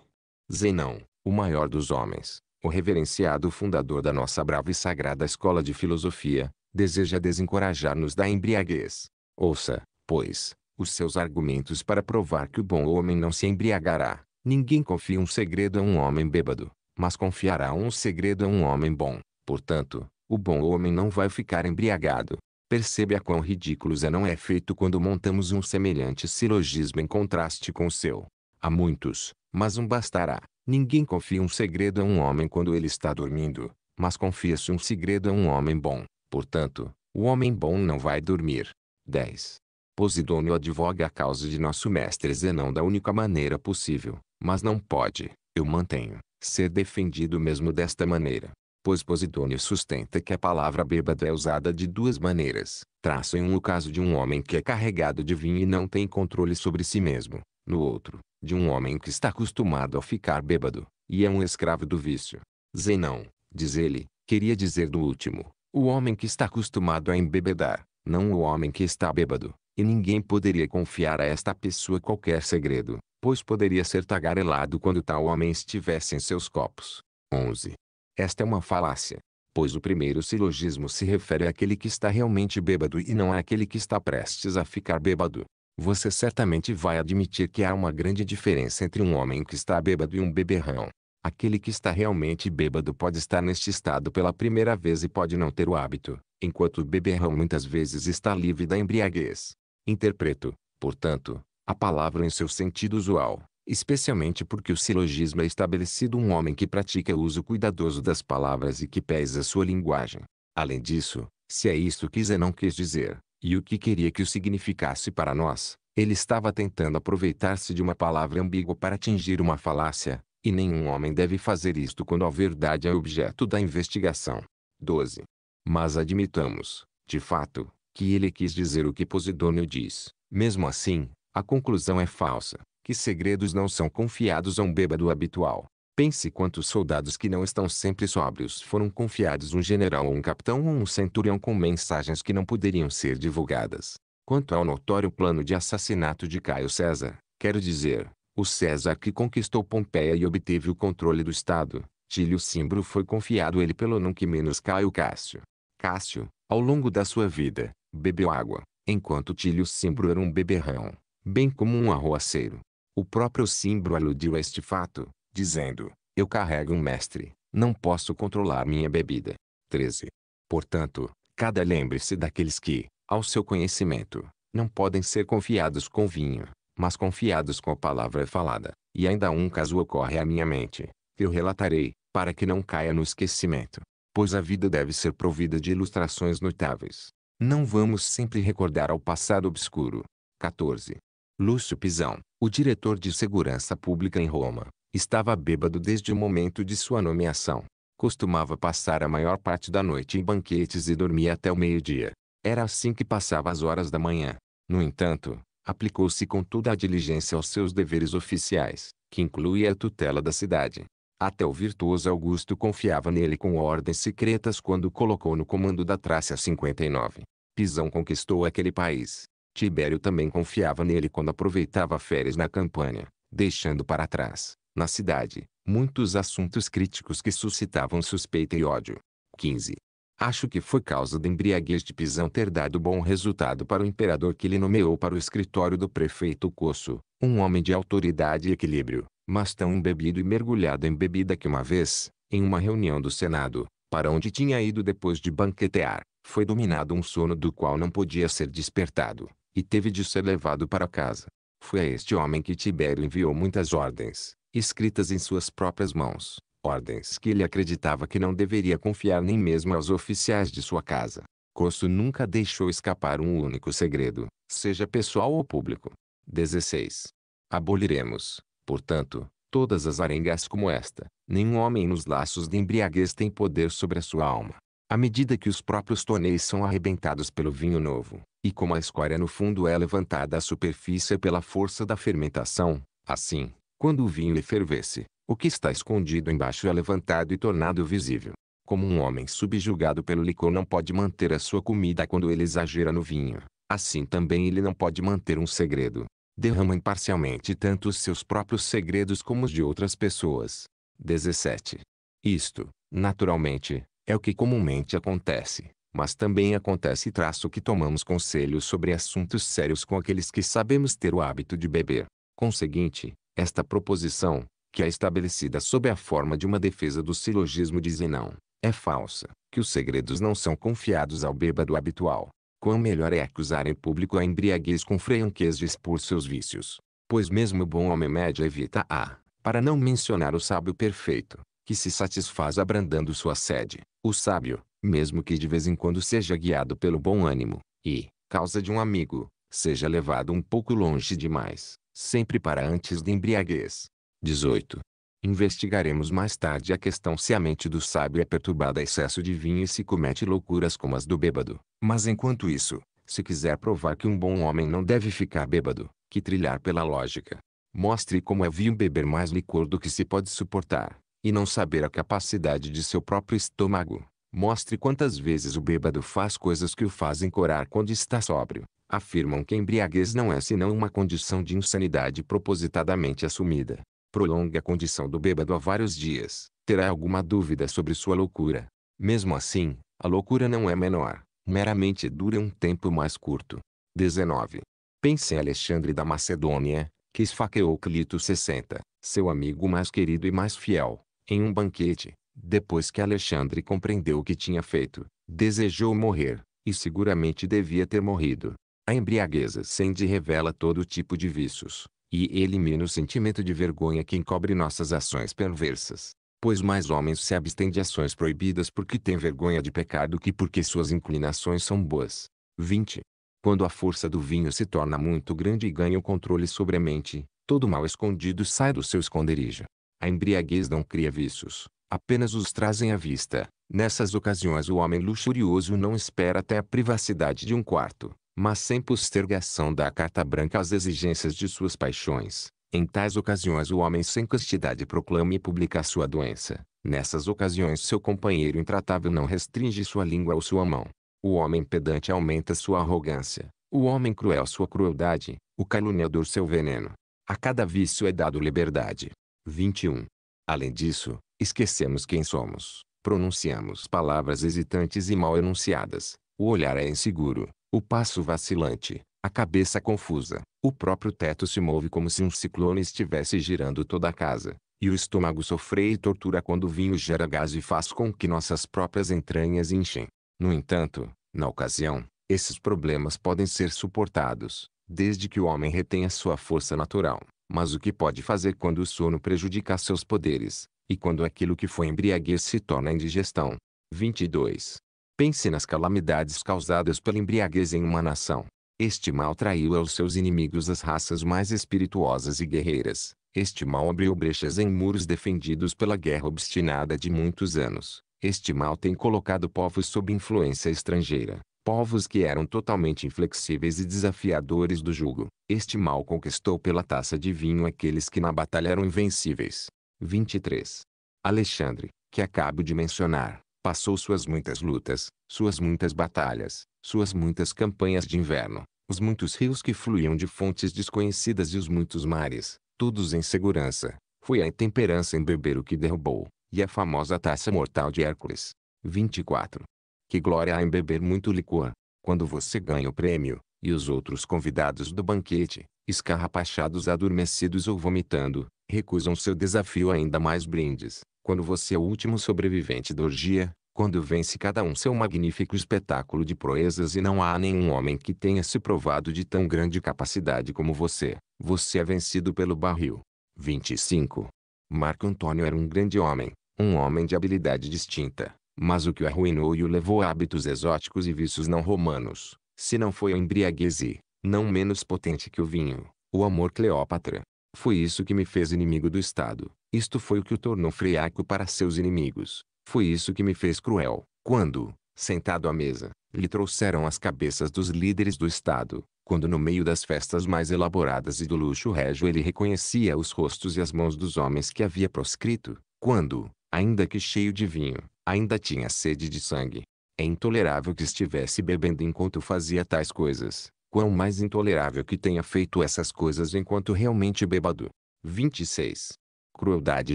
S1: Zenão, o maior dos homens, o reverenciado fundador da nossa brava e sagrada escola de filosofia, deseja desencorajar-nos da embriaguez, Ouça, pois, os seus argumentos para provar que o bom homem não se embriagará. Ninguém confia um segredo a um homem bêbado, mas confiará um segredo a um homem bom. Portanto, o bom homem não vai ficar embriagado. Percebe a quão ridículo Zé não é feito quando montamos um semelhante silogismo em contraste com o seu. Há muitos, mas um bastará. Ninguém confia um segredo a um homem quando ele está dormindo, mas confia-se um segredo a um homem bom. Portanto, o homem bom não vai dormir. 10. Posidônio advoga a causa de nosso mestre Zenão da única maneira possível, mas não pode, eu mantenho, ser defendido mesmo desta maneira. Pois Posidônio sustenta que a palavra bêbado é usada de duas maneiras, traço em um o caso de um homem que é carregado de vinho e não tem controle sobre si mesmo, no outro, de um homem que está acostumado a ficar bêbado, e é um escravo do vício. Zenão, diz ele, queria dizer do último, o homem que está acostumado a embebedar, não o homem que está bêbado, e ninguém poderia confiar a esta pessoa qualquer segredo, pois poderia ser tagarelado quando tal homem estivesse em seus copos. 11. Esta é uma falácia, pois o primeiro silogismo se refere àquele que está realmente bêbado e não àquele que está prestes a ficar bêbado. Você certamente vai admitir que há uma grande diferença entre um homem que está bêbado e um beberrão. Aquele que está realmente bêbado pode estar neste estado pela primeira vez e pode não ter o hábito, enquanto o beberrão muitas vezes está livre da embriaguez. Interpreto, portanto, a palavra em seu sentido usual, especialmente porque o silogismo é estabelecido um homem que pratica o uso cuidadoso das palavras e que pesa sua linguagem. Além disso, se é isto que Zenon quis dizer, e o que queria que o significasse para nós, ele estava tentando aproveitar-se de uma palavra ambígua para atingir uma falácia, e nenhum homem deve fazer isto quando a verdade é objeto da investigação. 12. Mas admitamos, de fato, que ele quis dizer o que Posidônio diz. Mesmo assim, a conclusão é falsa, que segredos não são confiados a um bêbado habitual. Pense quantos soldados que não estão sempre sóbrios foram confiados um general ou um capitão ou um centurião com mensagens que não poderiam ser divulgadas. Quanto ao notório plano de assassinato de Caio César, quero dizer, o César que conquistou Pompeia e obteve o controle do Estado, Tílio Cimbro foi confiado ele pelo não que menos Caio Cássio. Cássio, ao longo da sua vida, bebeu água, enquanto Tílio Cimbro era um beberrão, bem como um arroaceiro. O próprio Cimbro aludiu a este fato, dizendo, eu carrego um mestre, não posso controlar minha bebida. 13. Portanto, cada lembre-se daqueles que, ao seu conhecimento, não podem ser confiados com vinho, mas confiados com a palavra falada. E ainda um caso ocorre à minha mente, que eu relatarei, para que não caia no esquecimento. Pois a vida deve ser provida de ilustrações notáveis. Não vamos sempre recordar ao passado obscuro. 14. Lúcio Pisão, o diretor de segurança pública em Roma, estava bêbado desde o momento de sua nomeação. Costumava passar a maior parte da noite em banquetes e dormia até o meio-dia. Era assim que passava as horas da manhã. No entanto, aplicou-se com toda a diligência aos seus deveres oficiais, que incluía a tutela da cidade. Até o virtuoso Augusto confiava nele com ordens secretas quando o colocou no comando da Trácia 59. Pisão conquistou aquele país. Tibério também confiava nele quando aproveitava férias na campanha, deixando para trás, na cidade, muitos assuntos críticos que suscitavam suspeita e ódio. 15. Acho que foi causa da embriaguez de Pisão ter dado bom resultado para o imperador que lhe nomeou para o escritório do prefeito Coço, um homem de autoridade e equilíbrio, mas tão embebido e mergulhado em bebida que uma vez, em uma reunião do Senado, para onde tinha ido depois de banquetear, foi dominado um sono do qual não podia ser despertado, e teve de ser levado para casa. Foi a este homem que Tibério enviou muitas ordens, escritas em suas próprias mãos, ordens que ele acreditava que não deveria confiar nem mesmo aos oficiais de sua casa. Costo nunca deixou escapar um único segredo, seja pessoal ou público. 16. Aboliremos, portanto, todas as arengas como esta. Nenhum homem nos laços de embriaguez tem poder sobre a sua alma. À medida que os próprios tonéis são arrebentados pelo vinho novo, e como a escória no fundo é levantada à superfície pela força da fermentação, assim, quando o vinho efervesse, o que está escondido embaixo é levantado e tornado visível. Como um homem subjugado pelo licor não pode manter a sua comida quando ele exagera no vinho, assim também ele não pode manter um segredo. Derrama imparcialmente tanto os seus próprios segredos como os de outras pessoas. 17. Isto, naturalmente, é o que comumente acontece, mas também acontece traço que tomamos conselhos sobre assuntos sérios com aqueles que sabemos ter o hábito de beber. Conseguinte, esta proposição, que é estabelecida sob a forma de uma defesa do silogismo dizem não, é falsa, que os segredos não são confiados ao bêbado habitual. Quão melhor é acusar em público a embriaguez com franquez de expor seus vícios. Pois mesmo o bom homem médio evita a, para não mencionar o sábio perfeito, que se satisfaz abrandando sua sede. O sábio, mesmo que de vez em quando seja guiado pelo bom ânimo, e, causa de um amigo, seja levado um pouco longe demais, sempre para antes de embriaguez. 18. Investigaremos mais tarde a questão se a mente do sábio é perturbada a excesso de vinho e se comete loucuras como as do bêbado. Mas enquanto isso, se quiser provar que um bom homem não deve ficar bêbado, que trilhar pela lógica. Mostre como é vil beber mais licor do que se pode suportar, e não saber a capacidade de seu próprio estômago. Mostre quantas vezes o bêbado faz coisas que o fazem corar quando está sóbrio. Afirmam que embriaguez não é senão uma condição de insanidade propositadamente assumida. Prolonga a condição do bêbado há vários dias, terá alguma dúvida sobre sua loucura. Mesmo assim, a loucura não é menor, meramente dura um tempo mais curto. 19. Pense em Alexandre da Macedônia, que esfaqueou Clito 60, seu amigo mais querido e mais fiel, em um banquete. Depois que Alexandre compreendeu o que tinha feito, desejou morrer, e seguramente devia ter morrido. A embriagueza acende revela todo tipo de vícios, e elimina o sentimento de vergonha que encobre nossas ações perversas. Pois mais homens se abstêm de ações proibidas porque têm vergonha de pecar do que porque suas inclinações são boas. 20. Quando a força do vinho se torna muito grande e ganha o controle sobre a mente, todo mal escondido sai do seu esconderijo. A embriaguez não cria vícios, apenas os trazem à vista. Nessas ocasiões o homem luxurioso não espera até a privacidade de um quarto, mas sem postergação da carta branca às exigências de suas paixões. Em tais ocasiões o homem sem castidade proclama e publica sua doença. Nessas ocasiões seu companheiro intratável não restringe sua língua ou sua mão. O homem pedante aumenta sua arrogância. O homem cruel sua crueldade. O caluniador seu veneno. A cada vício é dado liberdade. 21. Além disso, esquecemos quem somos. Pronunciamos palavras hesitantes e mal enunciadas. O olhar é inseguro. O passo vacilante, a cabeça confusa, o próprio teto se move como se um ciclone estivesse girando toda a casa, e o estômago sofre e tortura quando o vinho gera gás e faz com que nossas próprias entranhas enchem. No entanto, na ocasião, esses problemas podem ser suportados, desde que o homem retenha sua força natural. Mas o que pode fazer quando o sono prejudica seus poderes, e quando aquilo que foi embriaguez se torna indigestão? 22. Pense nas calamidades causadas pela embriaguez em uma nação. Este mal traiu aos seus inimigos as raças mais espirituosas e guerreiras. Este mal abriu brechas em muros defendidos pela guerra obstinada de muitos anos. Este mal tem colocado povos sob influência estrangeira, povos que eram totalmente inflexíveis e desafiadores do jugo. Este mal conquistou pela taça de vinho aqueles que na batalha eram invencíveis. 23. Alexandre, que acabo de mencionar, Passou suas muitas lutas, suas muitas batalhas, suas muitas campanhas de inverno, os muitos rios que fluíam de fontes desconhecidas e os muitos mares, todos em segurança. Foi a intemperança em beber o que derrubou, e a famosa taça mortal de Hércules. 24. Que glória há em beber muito licor, quando você ganha o prêmio, e os outros convidados do banquete, escarrapachados adormecidos ou vomitando, recusam seu desafio ainda mais brindes, quando você é o último sobrevivente da orgia, quando vence cada um seu magnífico espetáculo de proezas e não há nenhum homem que tenha se provado de tão grande capacidade como você, você é vencido pelo barril. 25. Marco Antônio era um grande homem, um homem de habilidade distinta, mas o que o arruinou e o levou a hábitos exóticos e vícios não romanos, se não foi a embriaguez e, não menos potente que o vinho, o amor Cleópatra. Foi isso que me fez inimigo do Estado, isto foi o que o tornou friaco para seus inimigos. Foi isso que me fez cruel. Quando, sentado à mesa, lhe trouxeram as cabeças dos líderes do Estado, quando no meio das festas mais elaboradas e do luxo régio ele reconhecia os rostos e as mãos dos homens que havia proscrito, quando, ainda que cheio de vinho, ainda tinha sede de sangue. É intolerável que estivesse bebendo enquanto fazia tais coisas, quão mais intolerável que tenha feito essas coisas enquanto realmente bêbado. 26 crueldade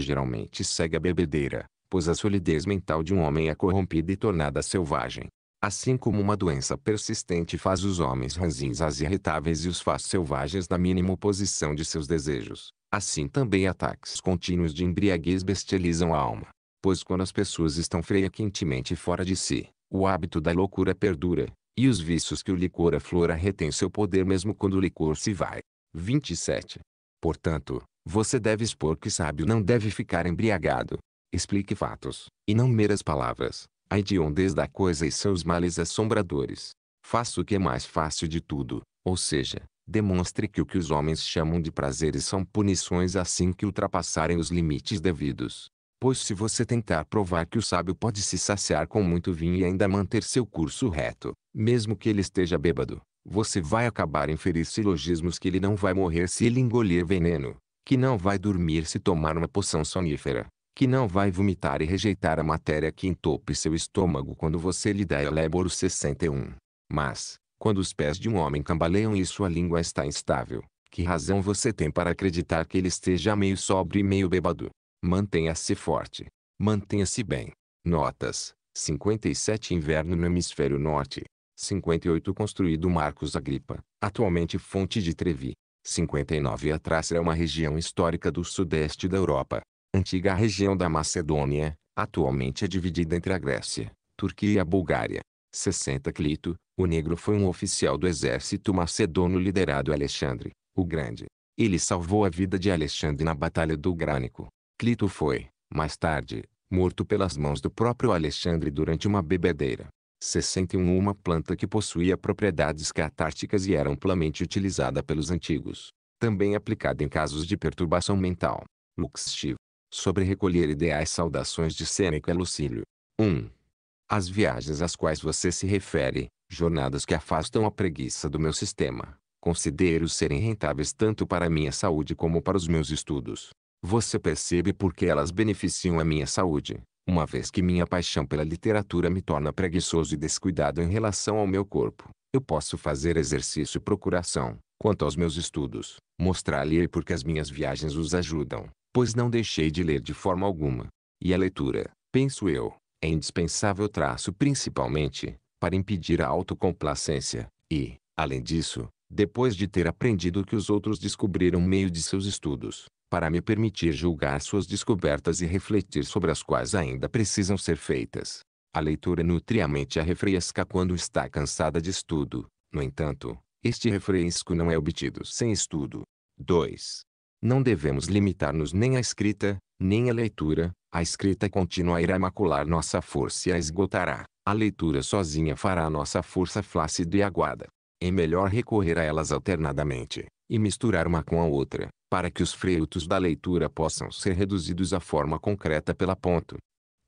S1: geralmente segue a bebedeira, pois a solidez mental de um homem é corrompida e tornada selvagem. Assim como uma doença persistente faz os homens ranzinzas e irritáveis e os faz selvagens na mínima oposição de seus desejos, assim também ataques contínuos de embriaguez bestializam a alma. Pois quando as pessoas estão frequentemente fora de si, o hábito da loucura perdura, e os vícios que o licor aflora retém seu poder mesmo quando o licor se vai. 27. Portanto, você deve expor que sábio não deve ficar embriagado. Explique fatos, e não meras palavras, a hediondez da coisa e seus males assombradores. Faça o que é mais fácil de tudo, ou seja, demonstre que o que os homens chamam de prazeres são punições assim que ultrapassarem os limites devidos. Pois se você tentar provar que o sábio pode se saciar com muito vinho e ainda manter seu curso reto, mesmo que ele esteja bêbado, você vai acabar em silogismos que ele não vai morrer se ele engolir veneno que não vai dormir se tomar uma poção sonífera, que não vai vomitar e rejeitar a matéria que entope seu estômago quando você lhe dá Eléboro 61. Mas, quando os pés de um homem cambaleiam e sua língua está instável, que razão você tem para acreditar que ele esteja meio sobre e meio bêbado? Mantenha-se forte. Mantenha-se bem. Notas. 57 Inverno no Hemisfério Norte. 58 Construído Marcos Agripa, atualmente fonte de Trevi. 59 A Trácia é uma região histórica do sudeste da Europa, antiga região da Macedônia, atualmente é dividida entre a Grécia, Turquia e a Bulgária. 60 Clito, o negro foi um oficial do exército macedônio liderado Alexandre, o Grande. Ele salvou a vida de Alexandre na Batalha do Grânico. Clito foi, mais tarde, morto pelas mãos do próprio Alexandre durante uma bebedeira. 61 Uma planta que possuía propriedades catárticas e era amplamente utilizada pelos antigos, também aplicada em casos de perturbação mental. Lux Sobre recolher ideais saudações de Sêneca Lucílio. 1. As viagens às quais você se refere, jornadas que afastam a preguiça do meu sistema, considero serem rentáveis tanto para a minha saúde como para os meus estudos. Você percebe por que elas beneficiam a minha saúde, uma vez que minha paixão pela literatura me torna preguiçoso e descuidado em relação ao meu corpo, eu posso fazer exercício e procuração. Quanto aos meus estudos, mostrar-lhe porque as minhas viagens os ajudam, pois não deixei de ler de forma alguma. E a leitura, penso eu, é indispensável traço principalmente, para impedir a autocomplacência, e, além disso, depois de ter aprendido que os outros descobriram meio de seus estudos, para me permitir julgar suas descobertas e refletir sobre as quais ainda precisam ser feitas. A leitura nutre a mente a refresca quando está cansada de estudo. No entanto, este refresco não é obtido sem estudo. 2. Não devemos limitar-nos nem à escrita, nem à leitura. A escrita contínua irá macular nossa força e a esgotará. A leitura sozinha fará nossa força flácida e aguada. É melhor recorrer a elas alternadamente, e misturar uma com a outra, para que os frutos da leitura possam ser reduzidos à forma concreta pela ponto.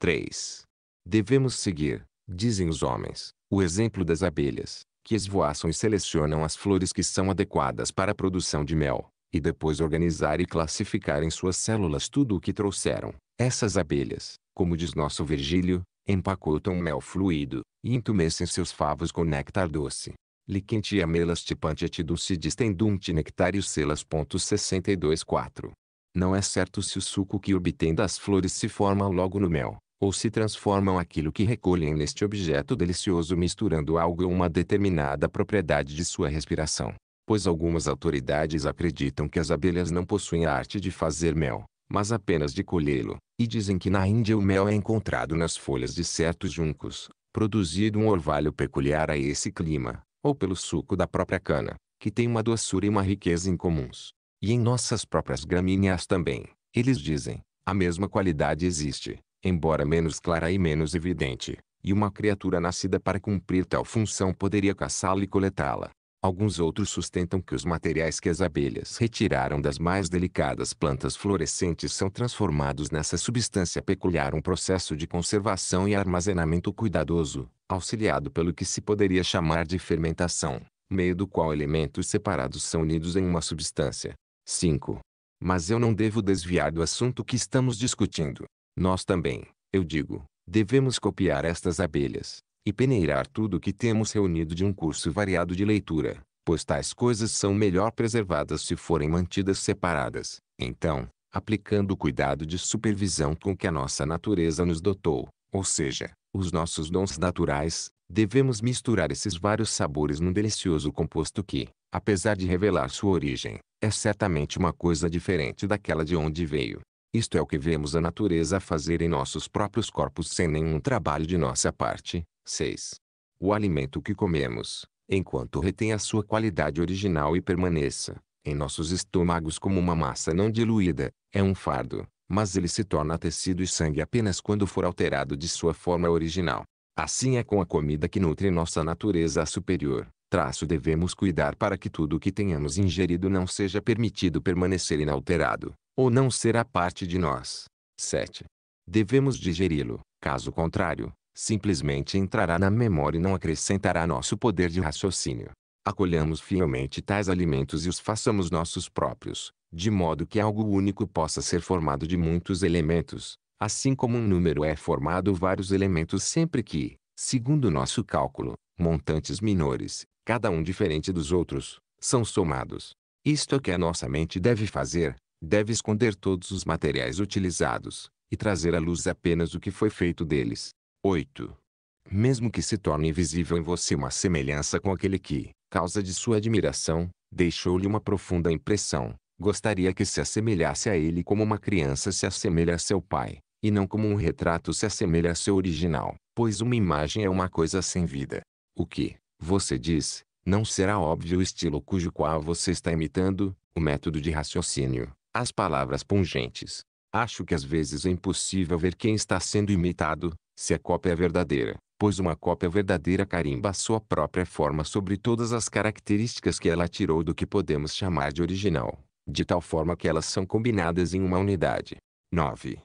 S1: 3. Devemos seguir, dizem os homens, o exemplo das abelhas, que esvoaçam e selecionam as flores que são adequadas para a produção de mel, e depois organizar e classificar em suas células tudo o que trouxeram. Essas abelhas, como diz nosso Virgílio, empacotam mel fluido, e intumescem seus favos com néctar doce. Liquente amelas tipantiatiduce distendunte nectários selas. 62.4. Não é certo se o suco que obtém das flores se forma logo no mel, ou se transformam aquilo que recolhem neste objeto delicioso misturando algo ou uma determinada propriedade de sua respiração. Pois algumas autoridades acreditam que as abelhas não possuem a arte de fazer mel, mas apenas de colhê-lo, e dizem que na Índia o mel é encontrado nas folhas de certos juncos, produzido um orvalho peculiar a esse clima, ou pelo suco da própria cana, que tem uma doçura e uma riqueza incomuns. E em nossas próprias gramíneas também, eles dizem, a mesma qualidade existe, embora menos clara e menos evidente, e uma criatura nascida para cumprir tal função poderia caçá-la e coletá-la. Alguns outros sustentam que os materiais que as abelhas retiraram das mais delicadas plantas florescentes são transformados nessa substância peculiar um processo de conservação e armazenamento cuidadoso, auxiliado pelo que se poderia chamar de fermentação, meio do qual elementos separados são unidos em uma substância. 5. Mas eu não devo desviar do assunto que estamos discutindo. Nós também, eu digo, devemos copiar estas abelhas, e peneirar tudo o que temos reunido de um curso variado de leitura, pois tais coisas são melhor preservadas se forem mantidas separadas. Então, aplicando o cuidado de supervisão com que a nossa natureza nos dotou, ou seja, os nossos dons naturais, devemos misturar esses vários sabores num delicioso composto que, apesar de revelar sua origem, é certamente uma coisa diferente daquela de onde veio. Isto é o que vemos a natureza fazer em nossos próprios corpos sem nenhum trabalho de nossa parte. 6. O alimento que comemos, enquanto retém a sua qualidade original e permaneça, em nossos estômagos como uma massa não diluída, é um fardo, mas ele se torna tecido e sangue apenas quando for alterado de sua forma original. Assim é com a comida que nutre nossa natureza superior. Traço devemos cuidar para que tudo o que tenhamos ingerido não seja permitido permanecer inalterado, ou não será parte de nós. 7. Devemos digeri-lo, caso contrário, simplesmente entrará na memória e não acrescentará nosso poder de raciocínio. Acolhamos fielmente tais alimentos e os façamos nossos próprios, de modo que algo único possa ser formado de muitos elementos, assim como um número é formado vários elementos sempre que, segundo nosso cálculo, montantes menores, cada um diferente dos outros, são somados. Isto é o que a nossa mente deve fazer, deve esconder todos os materiais utilizados, e trazer à luz apenas o que foi feito deles. 8. Mesmo que se torne visível em você uma semelhança com aquele que, causa de sua admiração, deixou-lhe uma profunda impressão, Gostaria que se assemelhasse a ele como uma criança se assemelha a seu pai, e não como um retrato se assemelha a seu original, pois uma imagem é uma coisa sem vida. O que, você diz, não será óbvio o estilo cujo qual você está imitando, o método de raciocínio, as palavras pungentes. Acho que às vezes é impossível ver quem está sendo imitado, se a cópia é verdadeira, pois uma cópia verdadeira carimba a sua própria forma sobre todas as características que ela tirou do que podemos chamar de original de tal forma que elas são combinadas em uma unidade. 9.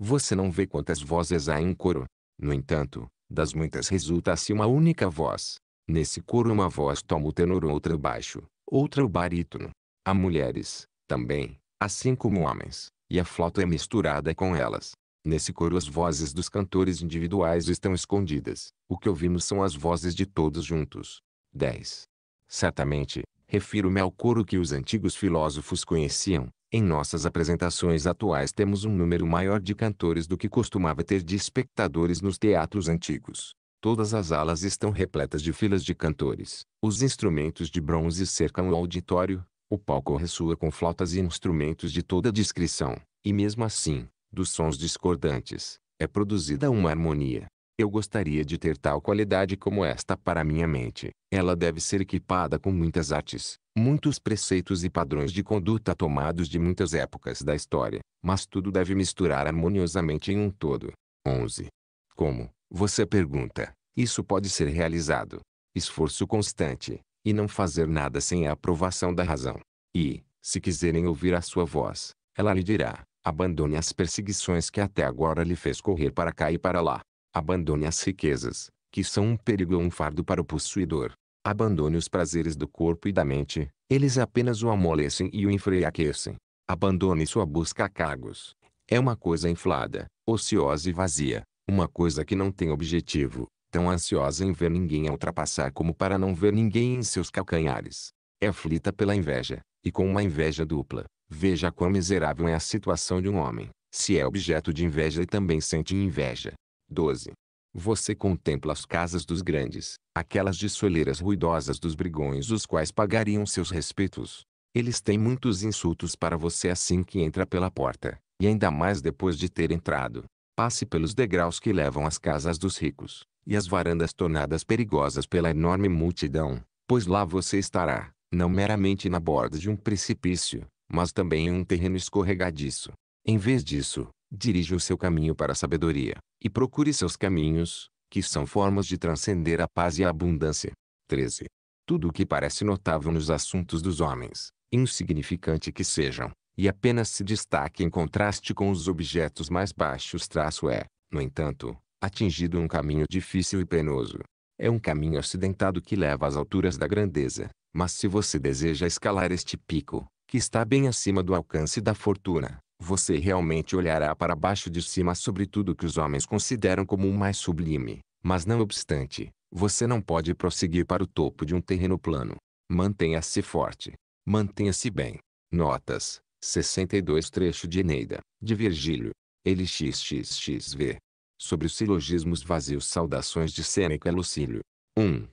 S1: Você não vê quantas vozes há em um coro. No entanto, das muitas resulta-se uma única voz. Nesse coro uma voz toma o tenor outra o baixo, outra o barítono. Há mulheres, também, assim como homens, e a flauta é misturada com elas. Nesse coro as vozes dos cantores individuais estão escondidas. O que ouvimos são as vozes de todos juntos. 10. Certamente, refiro-me ao coro que os antigos filósofos conheciam. Em nossas apresentações atuais temos um número maior de cantores do que costumava ter de espectadores nos teatros antigos. Todas as alas estão repletas de filas de cantores. Os instrumentos de bronze cercam o auditório, o palco ressoa com flautas e instrumentos de toda descrição. E mesmo assim, dos sons discordantes, é produzida uma harmonia. Eu gostaria de ter tal qualidade como esta para minha mente. Ela deve ser equipada com muitas artes, muitos preceitos e padrões de conduta tomados de muitas épocas da história, mas tudo deve misturar harmoniosamente em um todo. 11. Como, você pergunta, isso pode ser realizado? Esforço constante, e não fazer nada sem a aprovação da razão. E, se quiserem ouvir a sua voz, ela lhe dirá: abandone as perseguições que até agora lhe fez correr para cá e para lá. Abandone as riquezas, que são um perigo ou um fardo para o possuidor. Abandone os prazeres do corpo e da mente, eles apenas o amolecem e o enfraquecem. Abandone sua busca a cargos. É uma coisa inflada, ociosa e vazia, uma coisa que não tem objetivo, tão ansiosa em ver ninguém a ultrapassar como para não ver ninguém em seus calcanhares. É aflita pela inveja, e com uma inveja dupla. Veja quão miserável é a situação de um homem, se é objeto de inveja e também sente inveja. 12. Você contempla as casas dos grandes, aquelas de soleiras ruidosas dos brigões os quais pagariam seus respeitos. Eles têm muitos insultos para você assim que entra pela porta, e ainda mais depois de ter entrado. Passe pelos degraus que levam às casas dos ricos, e as varandas tornadas perigosas pela enorme multidão, pois lá você estará, não meramente na borda de um precipício, mas também em um terreno escorregadiço. Em vez disso, dirija o seu caminho para a sabedoria, e procure seus caminhos, que são formas de transcender a paz e a abundância. 13. Tudo o que parece notável nos assuntos dos homens, insignificante que sejam, e apenas se destaque em contraste com os objetos mais baixos traço é, no entanto, atingido um caminho difícil e penoso. É um caminho acidentado que leva às alturas da grandeza, mas se você deseja escalar este pico, que está bem acima do alcance da fortuna, você realmente olhará para baixo de cima sobre tudo que os homens consideram como o mais sublime. Mas não obstante, você não pode prosseguir para o topo de um terreno plano. Mantenha-se forte. Mantenha-se bem. Notas. 62 trecho de Eneida, de Virgílio. Ele xxxv. Sobre os silogismos vazios saudações de Sêneca Lucílio. 1.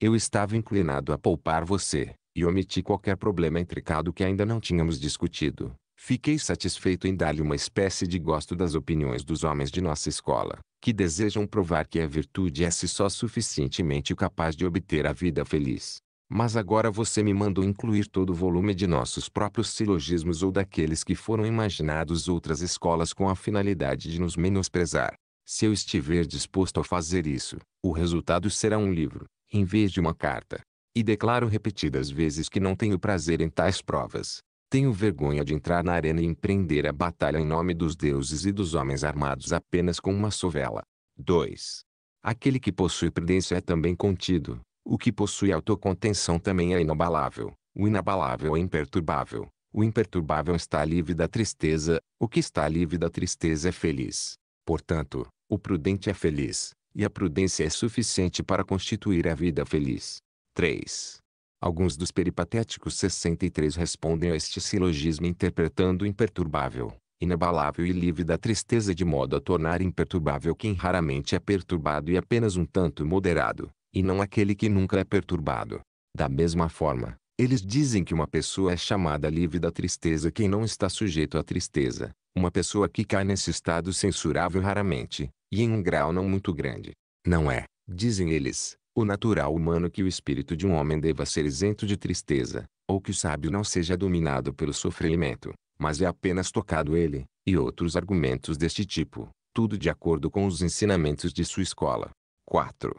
S1: Eu estava inclinado a poupar você, e omiti qualquer problema intricado que ainda não tínhamos discutido, Fiquei satisfeito em dar-lhe uma espécie de gosto das opiniões dos homens de nossa escola, que desejam provar que a virtude é se só suficientemente capaz de obter a vida feliz. Mas agora você me mandou incluir todo o volume de nossos próprios silogismos ou daqueles que foram imaginados outras escolas com a finalidade de nos menosprezar. Se eu estiver disposto a fazer isso, o resultado será um livro, em vez de uma carta. E declaro repetidas vezes que não tenho prazer em tais provas, tenho vergonha de entrar na arena e empreender a batalha em nome dos deuses e dos homens armados apenas com uma sovela. 2. Aquele que possui prudência é também contido. O que possui autocontenção também é inabalável. O inabalável é imperturbável. O imperturbável está livre da tristeza. O que está livre da tristeza é feliz. Portanto, o prudente é feliz. E a prudência é suficiente para constituir a vida feliz. 3. Alguns dos peripatéticos 63 respondem a este silogismo interpretando imperturbável, inabalável e livre da tristeza de modo a tornar imperturbável quem raramente é perturbado e apenas um tanto moderado, e não aquele que nunca é perturbado. Da mesma forma, eles dizem que uma pessoa é chamada livre da tristeza quem não está sujeito à tristeza, uma pessoa que cai nesse estado censurável raramente, e em um grau não muito grande. Não é, dizem eles, o natural humano é que o espírito de um homem deva ser isento de tristeza, ou que o sábio não seja dominado pelo sofrimento, mas é apenas tocado ele, e outros argumentos deste tipo, tudo de acordo com os ensinamentos de sua escola. 4.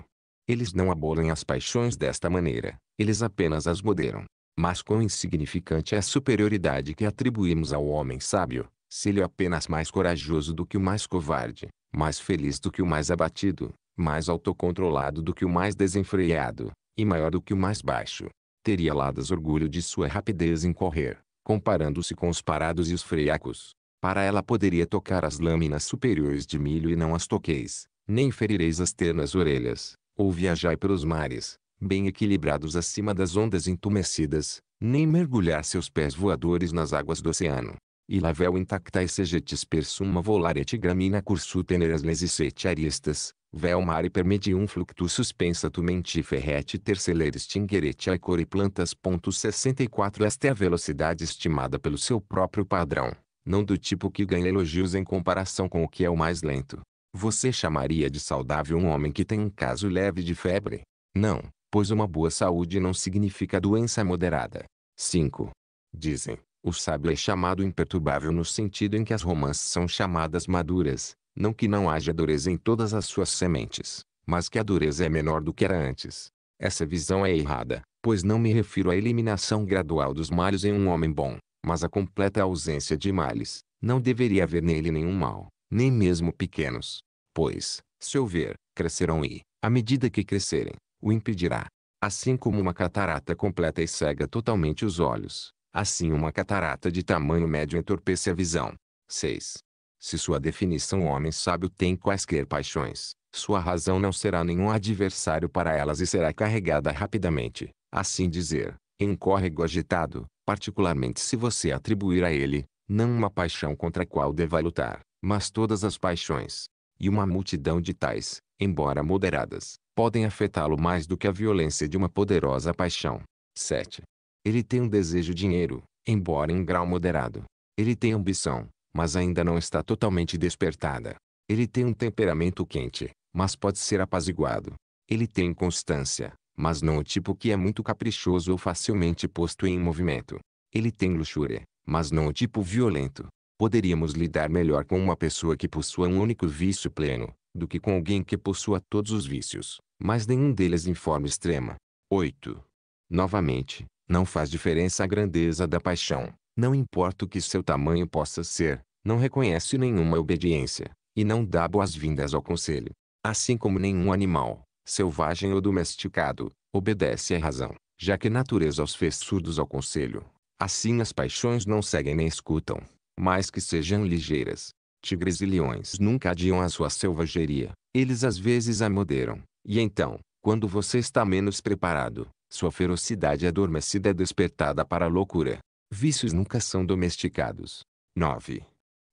S1: Eles não abolem as paixões desta maneira, eles apenas as moderam. Mas quão insignificante é a superioridade que atribuímos ao homem sábio, se ele é apenas mais corajoso do que o mais covarde, mais feliz do que o mais abatido, mais autocontrolado do que o mais desenfreado, e maior do que o mais baixo. Teria Ladas orgulho de sua rapidez em correr, comparando-se com os parados e os freacos. Para ela poderia tocar as lâminas superiores de milho e não as toqueis, nem ferireis as ternas orelhas, ou viajai pelos mares, bem equilibrados acima das ondas entumecidas, nem mergulhar seus pés voadores nas águas do oceano. E lavel e segetis persuma volare gramina cursu teneras lesicet aristas, Velmari permitium fluctus suspensatum mentiferrete terceleris tingerete acore plantas. 64 Esta é a velocidade estimada pelo seu próprio padrão, não do tipo que ganha elogios em comparação com o que é o mais lento. Você chamaria de saudável um homem que tem um caso leve de febre? Não, pois uma boa saúde não significa doença moderada. 5. Dizem, o sábio é chamado imperturbável no sentido em que as romãs são chamadas maduras, não que não haja dureza em todas as suas sementes, mas que a dureza é menor do que era antes. Essa visão é errada, pois não me refiro à eliminação gradual dos males em um homem bom, mas à completa ausência de males. Não deveria haver nele nenhum mal, nem mesmo pequenos. Pois, se houver, crescerão e, à medida que crescerem, o impedirá. Assim como uma catarata completa e cega totalmente os olhos, assim uma catarata de tamanho médio entorpece a visão. 6. Se sua definição homem sábio tem quaisquer paixões, sua razão não será nenhum adversário para elas e será carregada rapidamente, assim dizer, em um córrego agitado, particularmente se você atribuir a ele, não uma paixão contra a qual deva lutar, mas todas as paixões. E uma multidão de tais, embora moderadas, podem afetá-lo mais do que a violência de uma poderosa paixão. 7. Ele tem um desejo de dinheiro, embora em grau moderado. Ele tem ambição, mas ainda não está totalmente despertada. Ele tem um temperamento quente, mas pode ser apaziguado. Ele tem constância, mas não o tipo que é muito caprichoso ou facilmente posto em movimento. Ele tem luxúria, mas não o tipo violento. Poderíamos lidar melhor com uma pessoa que possua um único vício pleno, do que com alguém que possua todos os vícios, mas nenhum deles em forma extrema. 8. Novamente, não faz diferença a grandeza da paixão, não importa o que seu tamanho possa ser, não reconhece nenhuma obediência, e não dá boas-vindas ao conselho. Assim como nenhum animal, selvagem ou domesticado, obedece à razão, já que natureza os fez surdos ao conselho. Assim as paixões não seguem nem escutam, mais que sejam ligeiras. Tigres e leões nunca adiam a sua selvageria, eles às vezes a moderam, e então, quando você está menos preparado, sua ferocidade adormecida é despertada para a loucura. Vícios nunca são domesticados. 9.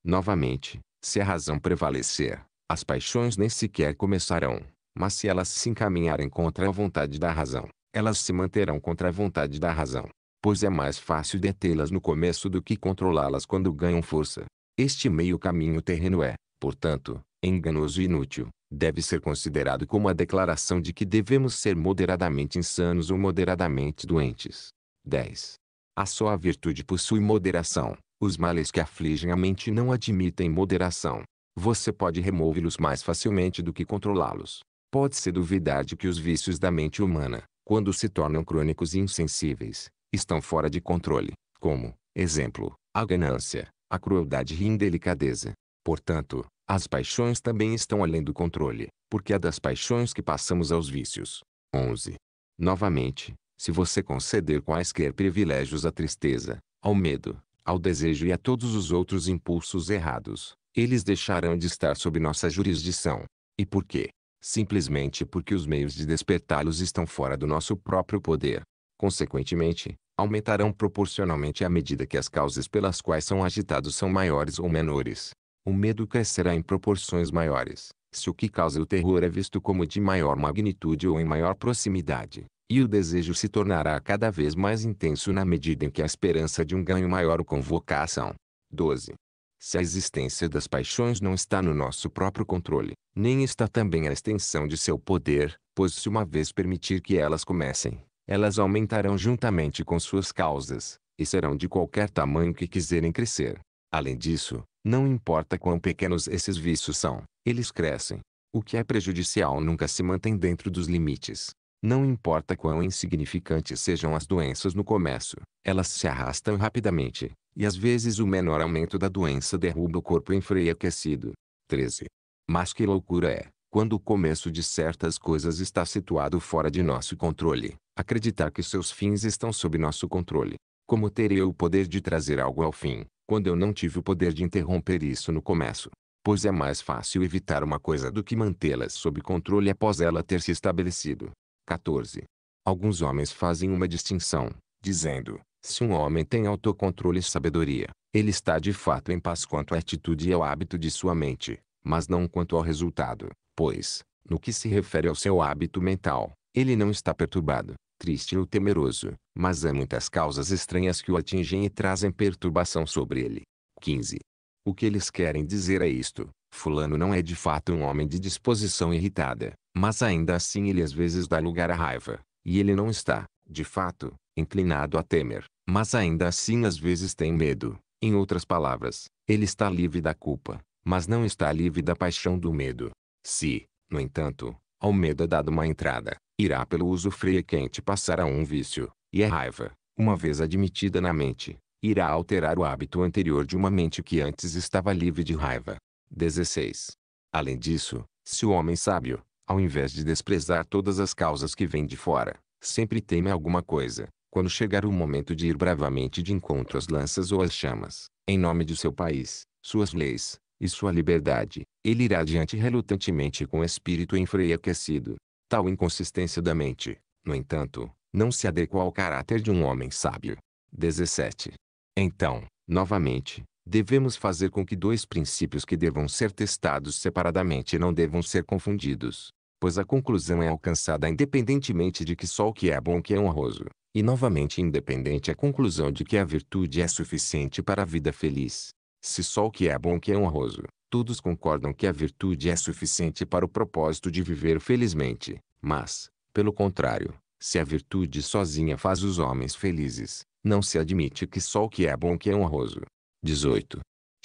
S1: Novamente, se a razão prevalecer, as paixões nem sequer começarão, mas se elas se encaminharem contra a vontade da razão, elas se manterão contra a vontade da razão, pois é mais fácil detê-las no começo do que controlá-las quando ganham força. Este meio caminho terreno é, portanto, enganoso e inútil, deve ser considerado como a declaração de que devemos ser moderadamente insanos ou moderadamente doentes. 10. A só a virtude possui moderação, os males que afligem a mente não admitem moderação. Você pode removê-los mais facilmente do que controlá-los. Pode-se duvidar de que os vícios da mente humana, quando se tornam crônicos e insensíveis, estão fora de controle, como, exemplo, a ganância, a crueldade e a indelicadeza. Portanto, as paixões também estão além do controle, porque é das paixões que passamos aos vícios. 11. Novamente, se você conceder quaisquer privilégios à tristeza, ao medo, ao desejo e a todos os outros impulsos errados, eles deixarão de estar sob nossa jurisdição. E por quê? Simplesmente porque os meios de despertá-los estão fora do nosso próprio poder. Consequentemente, aumentarão proporcionalmente à medida que as causas pelas quais são agitados são maiores ou menores. O medo crescerá em proporções maiores, se o que causa o terror é visto como de maior magnitude ou em maior proximidade. E o desejo se tornará cada vez mais intenso na medida em que a esperança de um ganho maior o convoca a ação. 12. Se a existência das paixões não está no nosso próprio controle, nem está também a extensão de seu poder, pois se uma vez permitir que elas comecem, elas aumentarão juntamente com suas causas, e serão de qualquer tamanho que quiserem crescer. Além disso, não importa quão pequenos esses vícios são, eles crescem. O que é prejudicial nunca se mantém dentro dos limites. Não importa quão insignificantes sejam as doenças no começo, elas se arrastam rapidamente, e às vezes o menor aumento da doença derruba o corpo em freio aquecido. 13. Mas que loucura é, quando o começo de certas coisas está situado fora de nosso controle, acreditar que seus fins estão sob nosso controle. Como terei eu o poder de trazer algo ao fim, quando eu não tive o poder de interromper isso no começo? Pois é mais fácil evitar uma coisa do que mantê-la sob controle após ela ter se estabelecido. 14. Alguns homens fazem uma distinção, dizendo, se um homem tem autocontrole e sabedoria, ele está de fato em paz quanto à atitude e ao hábito de sua mente, mas não quanto ao resultado, pois, no que se refere ao seu hábito mental, ele não está perturbado, triste ou temeroso, mas há muitas causas estranhas que o atingem e trazem perturbação sobre ele. 15. O que eles querem dizer é isto: Fulano não é de fato um homem de disposição irritada, mas ainda assim ele às vezes dá lugar à raiva, e ele não está, de fato, inclinado a temer, mas ainda assim às vezes tem medo. Em outras palavras, ele está livre da culpa, mas não está livre da paixão do medo. Se, no entanto, ao medo é dado uma entrada, irá pelo uso e quente passar a um vício, e a raiva, uma vez admitida na mente, irá alterar o hábito anterior de uma mente que antes estava livre de raiva. 16. Além disso, se o homem sábio, ao invés de desprezar todas as causas que vêm de fora, sempre teme alguma coisa, quando chegar o momento de ir bravamente de encontro às lanças ou às chamas, em nome de seu país, suas leis, e sua liberdade, ele irá adiante relutantemente com espírito em Tal inconsistência da mente, no entanto, não se adequa ao caráter de um homem sábio. 17. Então, novamente, devemos fazer com que dois princípios que devam ser testados separadamente não devam ser confundidos pois a conclusão é alcançada independentemente de que só o que é bom que é honroso, e novamente independente a conclusão de que a virtude é suficiente para a vida feliz. Se só o que é bom que é honroso, todos concordam que a virtude é suficiente para o propósito de viver felizmente, mas, pelo contrário, se a virtude sozinha faz os homens felizes, não se admite que só o que é bom que é honroso. 18.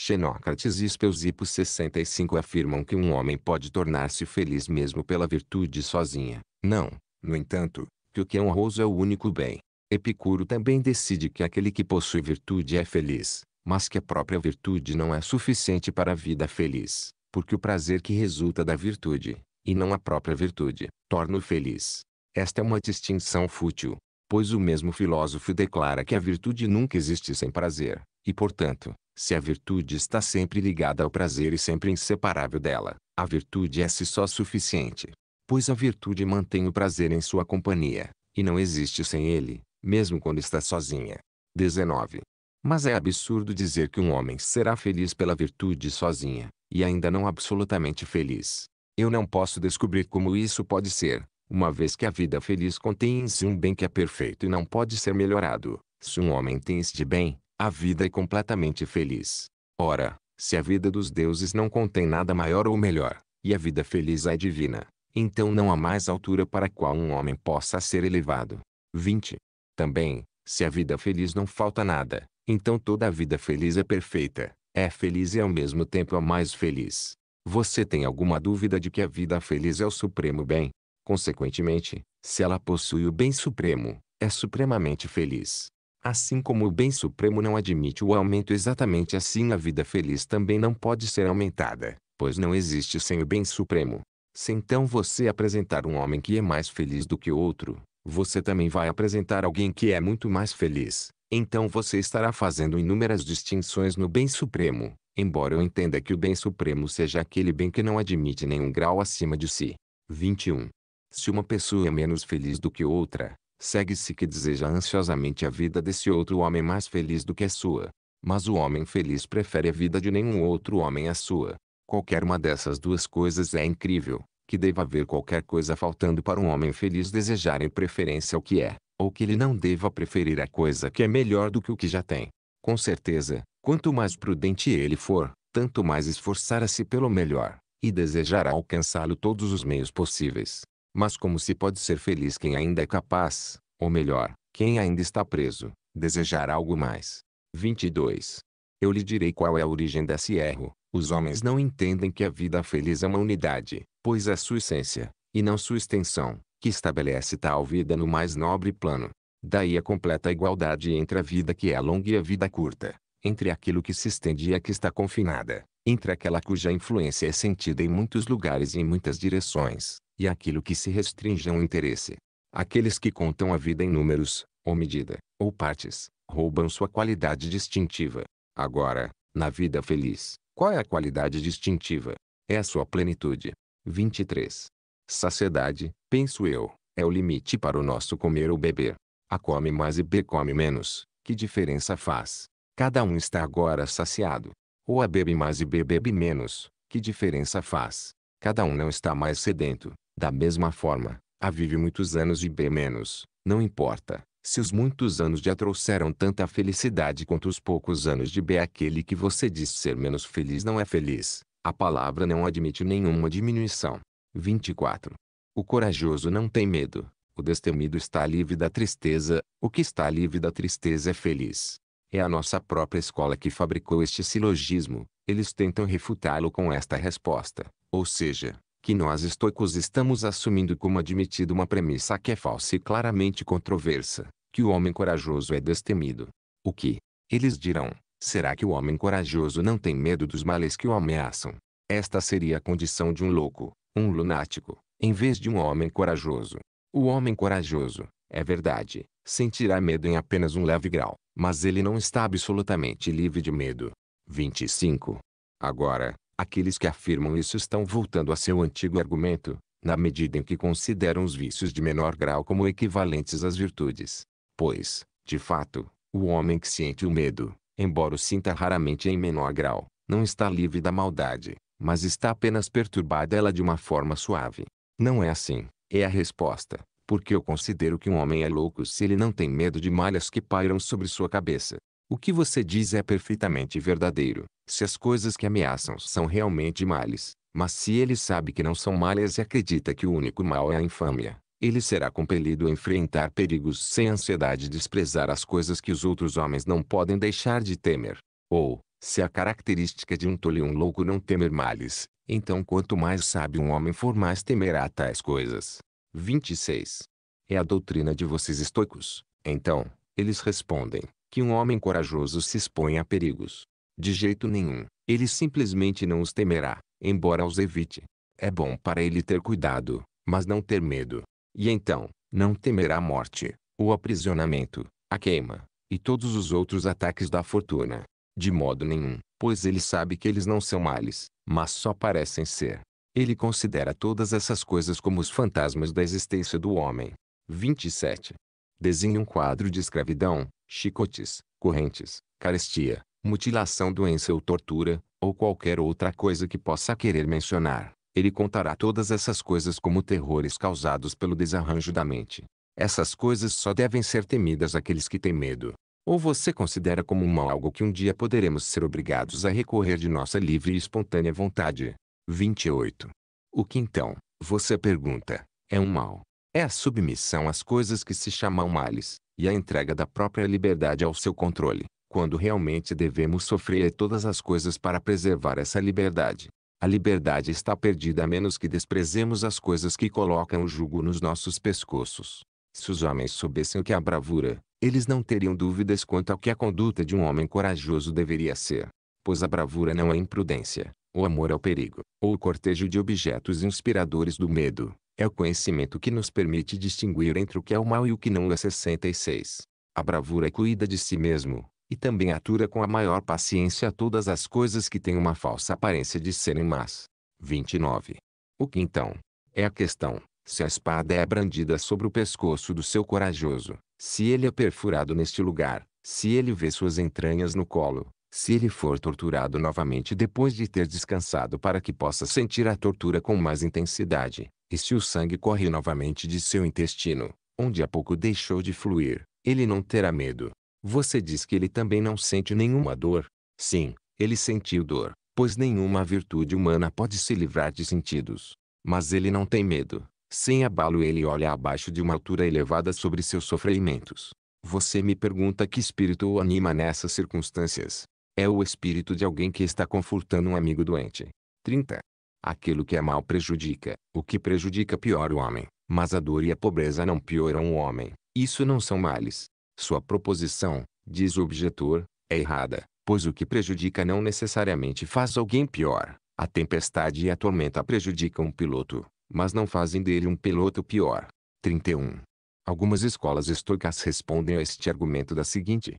S1: Xenócrates e Speusipos 65 afirmam que um homem pode tornar-se feliz mesmo pela virtude sozinha. Não, no entanto, que o que é honroso é o único bem. Epicuro também decide que aquele que possui virtude é feliz, mas que a própria virtude não é suficiente para a vida feliz, porque o prazer que resulta da virtude, e não a própria virtude, torna-o feliz. Esta é uma distinção fútil, pois o mesmo filósofo declara que a virtude nunca existe sem prazer, e portanto, se a virtude está sempre ligada ao prazer e sempre inseparável dela, a virtude é se só suficiente. Pois a virtude mantém o prazer em sua companhia, e não existe sem ele, mesmo quando está sozinha. 19. Mas é absurdo dizer que um homem será feliz pela virtude sozinha, e ainda não absolutamente feliz. Eu não posso descobrir como isso pode ser, uma vez que a vida feliz contém em si um bem que é perfeito e não pode ser melhorado. Se um homem tem este bem, a vida é completamente feliz. Ora, se a vida dos deuses não contém nada maior ou melhor, e a vida feliz é divina, então não há mais altura para a qual um homem possa ser elevado. 20. Também, se a vida feliz não falta nada, então toda a vida feliz é perfeita, é feliz e ao mesmo tempo a mais feliz. Você tem alguma dúvida de que a vida feliz é o supremo bem? Consequentemente, se ela possui o bem supremo, é supremamente feliz. Assim como o bem supremo não admite o aumento exatamente assim a vida feliz também não pode ser aumentada, pois não existe sem o bem supremo. Se então você apresentar um homem que é mais feliz do que outro, você também vai apresentar alguém que é muito mais feliz. Então você estará fazendo inúmeras distinções no bem supremo, embora eu entenda que o bem supremo seja aquele bem que não admite nenhum grau acima de si. 21. Se uma pessoa é menos feliz do que outra, segue-se que deseja ansiosamente a vida desse outro homem mais feliz do que a sua. Mas o homem feliz prefere a vida de nenhum outro homem à sua. Qualquer uma dessas duas coisas é incrível, que deva haver qualquer coisa faltando para um homem feliz desejar em preferência o que é, ou que ele não deva preferir a coisa que é melhor do que o que já tem. Com certeza, quanto mais prudente ele for, tanto mais esforçará-se pelo melhor, e desejará alcançá-lo todos os meios possíveis. Mas como se pode ser feliz quem ainda é capaz, ou melhor, quem ainda está preso, desejar algo mais? 22. Eu lhe direi qual é a origem desse erro. Os homens não entendem que a vida feliz é uma unidade, pois é sua essência, e não sua extensão, que estabelece tal vida no mais nobre plano. Daí a completa igualdade entre a vida que é longa e a vida curta, entre aquilo que se estende e a que está confinada, entre aquela cuja influência é sentida em muitos lugares e em muitas direções, e aquilo que se restringe a um interesse. Aqueles que contam a vida em números, ou medida, ou partes, roubam sua qualidade distintiva. Agora, na vida feliz, qual é a qualidade distintiva? É a sua plenitude. 23. Saciedade, penso eu, é o limite para o nosso comer ou beber. A come mais e B come menos, que diferença faz? Cada um está agora saciado. Ou a bebe mais e B bebe menos, que diferença faz? Cada um não está mais sedento, da mesma forma, a vive muitos anos e bem menos, não importa, se os muitos anos de A trouxeram tanta felicidade quanto os poucos anos de B aquele que você diz ser menos feliz não é feliz, a palavra não admite nenhuma diminuição. 24. O corajoso não tem medo, o destemido está livre da tristeza, o que está livre da tristeza é feliz. É a nossa própria escola que fabricou este silogismo, eles tentam refutá-lo com esta resposta, ou seja, que nós estoicos estamos assumindo como admitido uma premissa que é falsa e claramente controversa, que o homem corajoso é destemido. O que, eles dirão, será que o homem corajoso não tem medo dos males que o ameaçam? Esta seria a condição de um louco, um lunático, em vez de um homem corajoso. O homem corajoso, é verdade, sentirá medo em apenas um leve grau, mas ele não está absolutamente livre de medo. 25. Agora, Aqueles que afirmam isso estão voltando a seu antigo argumento, na medida em que consideram os vícios de menor grau como equivalentes às virtudes. Pois, de fato, o homem que sente o medo, embora o sinta raramente em menor grau, não está livre da maldade, mas está apenas perturbada ela de uma forma suave. Não é assim, é a resposta, porque eu considero que um homem é louco se ele não tem medo de malhas que pairam sobre sua cabeça. O que você diz é perfeitamente verdadeiro. Se as coisas que ameaçam são realmente males, mas se ele sabe que não são males e acredita que o único mal é a infâmia, ele será compelido a enfrentar perigos sem ansiedade e desprezar as coisas que os outros homens não podem deixar de temer. Ou, se a característica de um tolo e um louco não temer males, então quanto mais sabe um homem for mais temerá tais coisas. 26. É a doutrina de vocês estoicos. Então, eles respondem, que um homem corajoso se expõe a perigos. De jeito nenhum, ele simplesmente não os temerá, embora os evite. É bom para ele ter cuidado, mas não ter medo. E então, não temerá a morte, o aprisionamento, a queima, e todos os outros ataques da fortuna. De modo nenhum, pois ele sabe que eles não são males, mas só parecem ser. Ele considera todas essas coisas como os fantasmas da existência do homem. 27 desenhe um quadro de escravidão, chicotes, correntes, carestia, mutilação, doença ou tortura, ou qualquer outra coisa que possa querer mencionar. Ele contará todas essas coisas como terrores causados pelo desarranjo da mente. Essas coisas só devem ser temidas aqueles que têm medo. Ou você considera como um mal algo que um dia poderemos ser obrigados a recorrer de nossa livre e espontânea vontade? 28. O que então, você pergunta, é um mal? É a submissão às coisas que se chamam males, e a entrega da própria liberdade ao seu controle, quando realmente devemos sofrer todas as coisas para preservar essa liberdade. A liberdade está perdida a menos que desprezemos as coisas que colocam o jugo nos nossos pescoços. Se os homens soubessem o que é a bravura, eles não teriam dúvidas quanto ao que a conduta de um homem corajoso deveria ser. Pois a bravura não é imprudência, o amor ao é perigo, ou o cortejo de objetos inspiradores do medo, é o conhecimento que nos permite distinguir entre o que é o mal e o que não é 66. A bravura é cuida de si mesmo, e também atura com a maior paciência todas as coisas que têm uma falsa aparência de serem más. 29. O que então? É a questão, se a espada é brandida sobre o pescoço do seu corajoso, se ele é perfurado neste lugar, se ele vê suas entranhas no colo, se ele for torturado novamente depois de ter descansado para que possa sentir a tortura com mais intensidade, e se o sangue corre novamente de seu intestino, onde há pouco deixou de fluir, ele não terá medo. Você diz que ele também não sente nenhuma dor? Sim, ele sentiu dor, pois nenhuma virtude humana pode se livrar de sentidos. Mas ele não tem medo. Sem abalo ele olha abaixo de uma altura elevada sobre seus sofrimentos. Você me pergunta que espírito o anima nessas circunstâncias. É o espírito de alguém que está confortando um amigo doente. 30. Aquilo que é mal prejudica, o que prejudica pior o homem, mas a dor e a pobreza não pioram o homem, isso não são males. Sua proposição, diz o objetor, é errada, pois o que prejudica não necessariamente faz alguém pior. A tempestade e a tormenta prejudicam o piloto, mas não fazem dele um piloto pior. 31. Algumas escolas estoicas respondem a este argumento da seguinte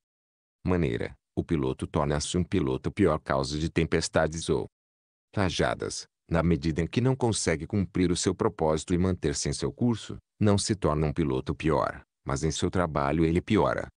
S1: maneira o piloto torna-se um piloto pior causa de tempestades ou rajadas, na medida em que não consegue cumprir o seu propósito e manter-se em seu curso, não se torna um piloto pior, mas em seu trabalho ele piora.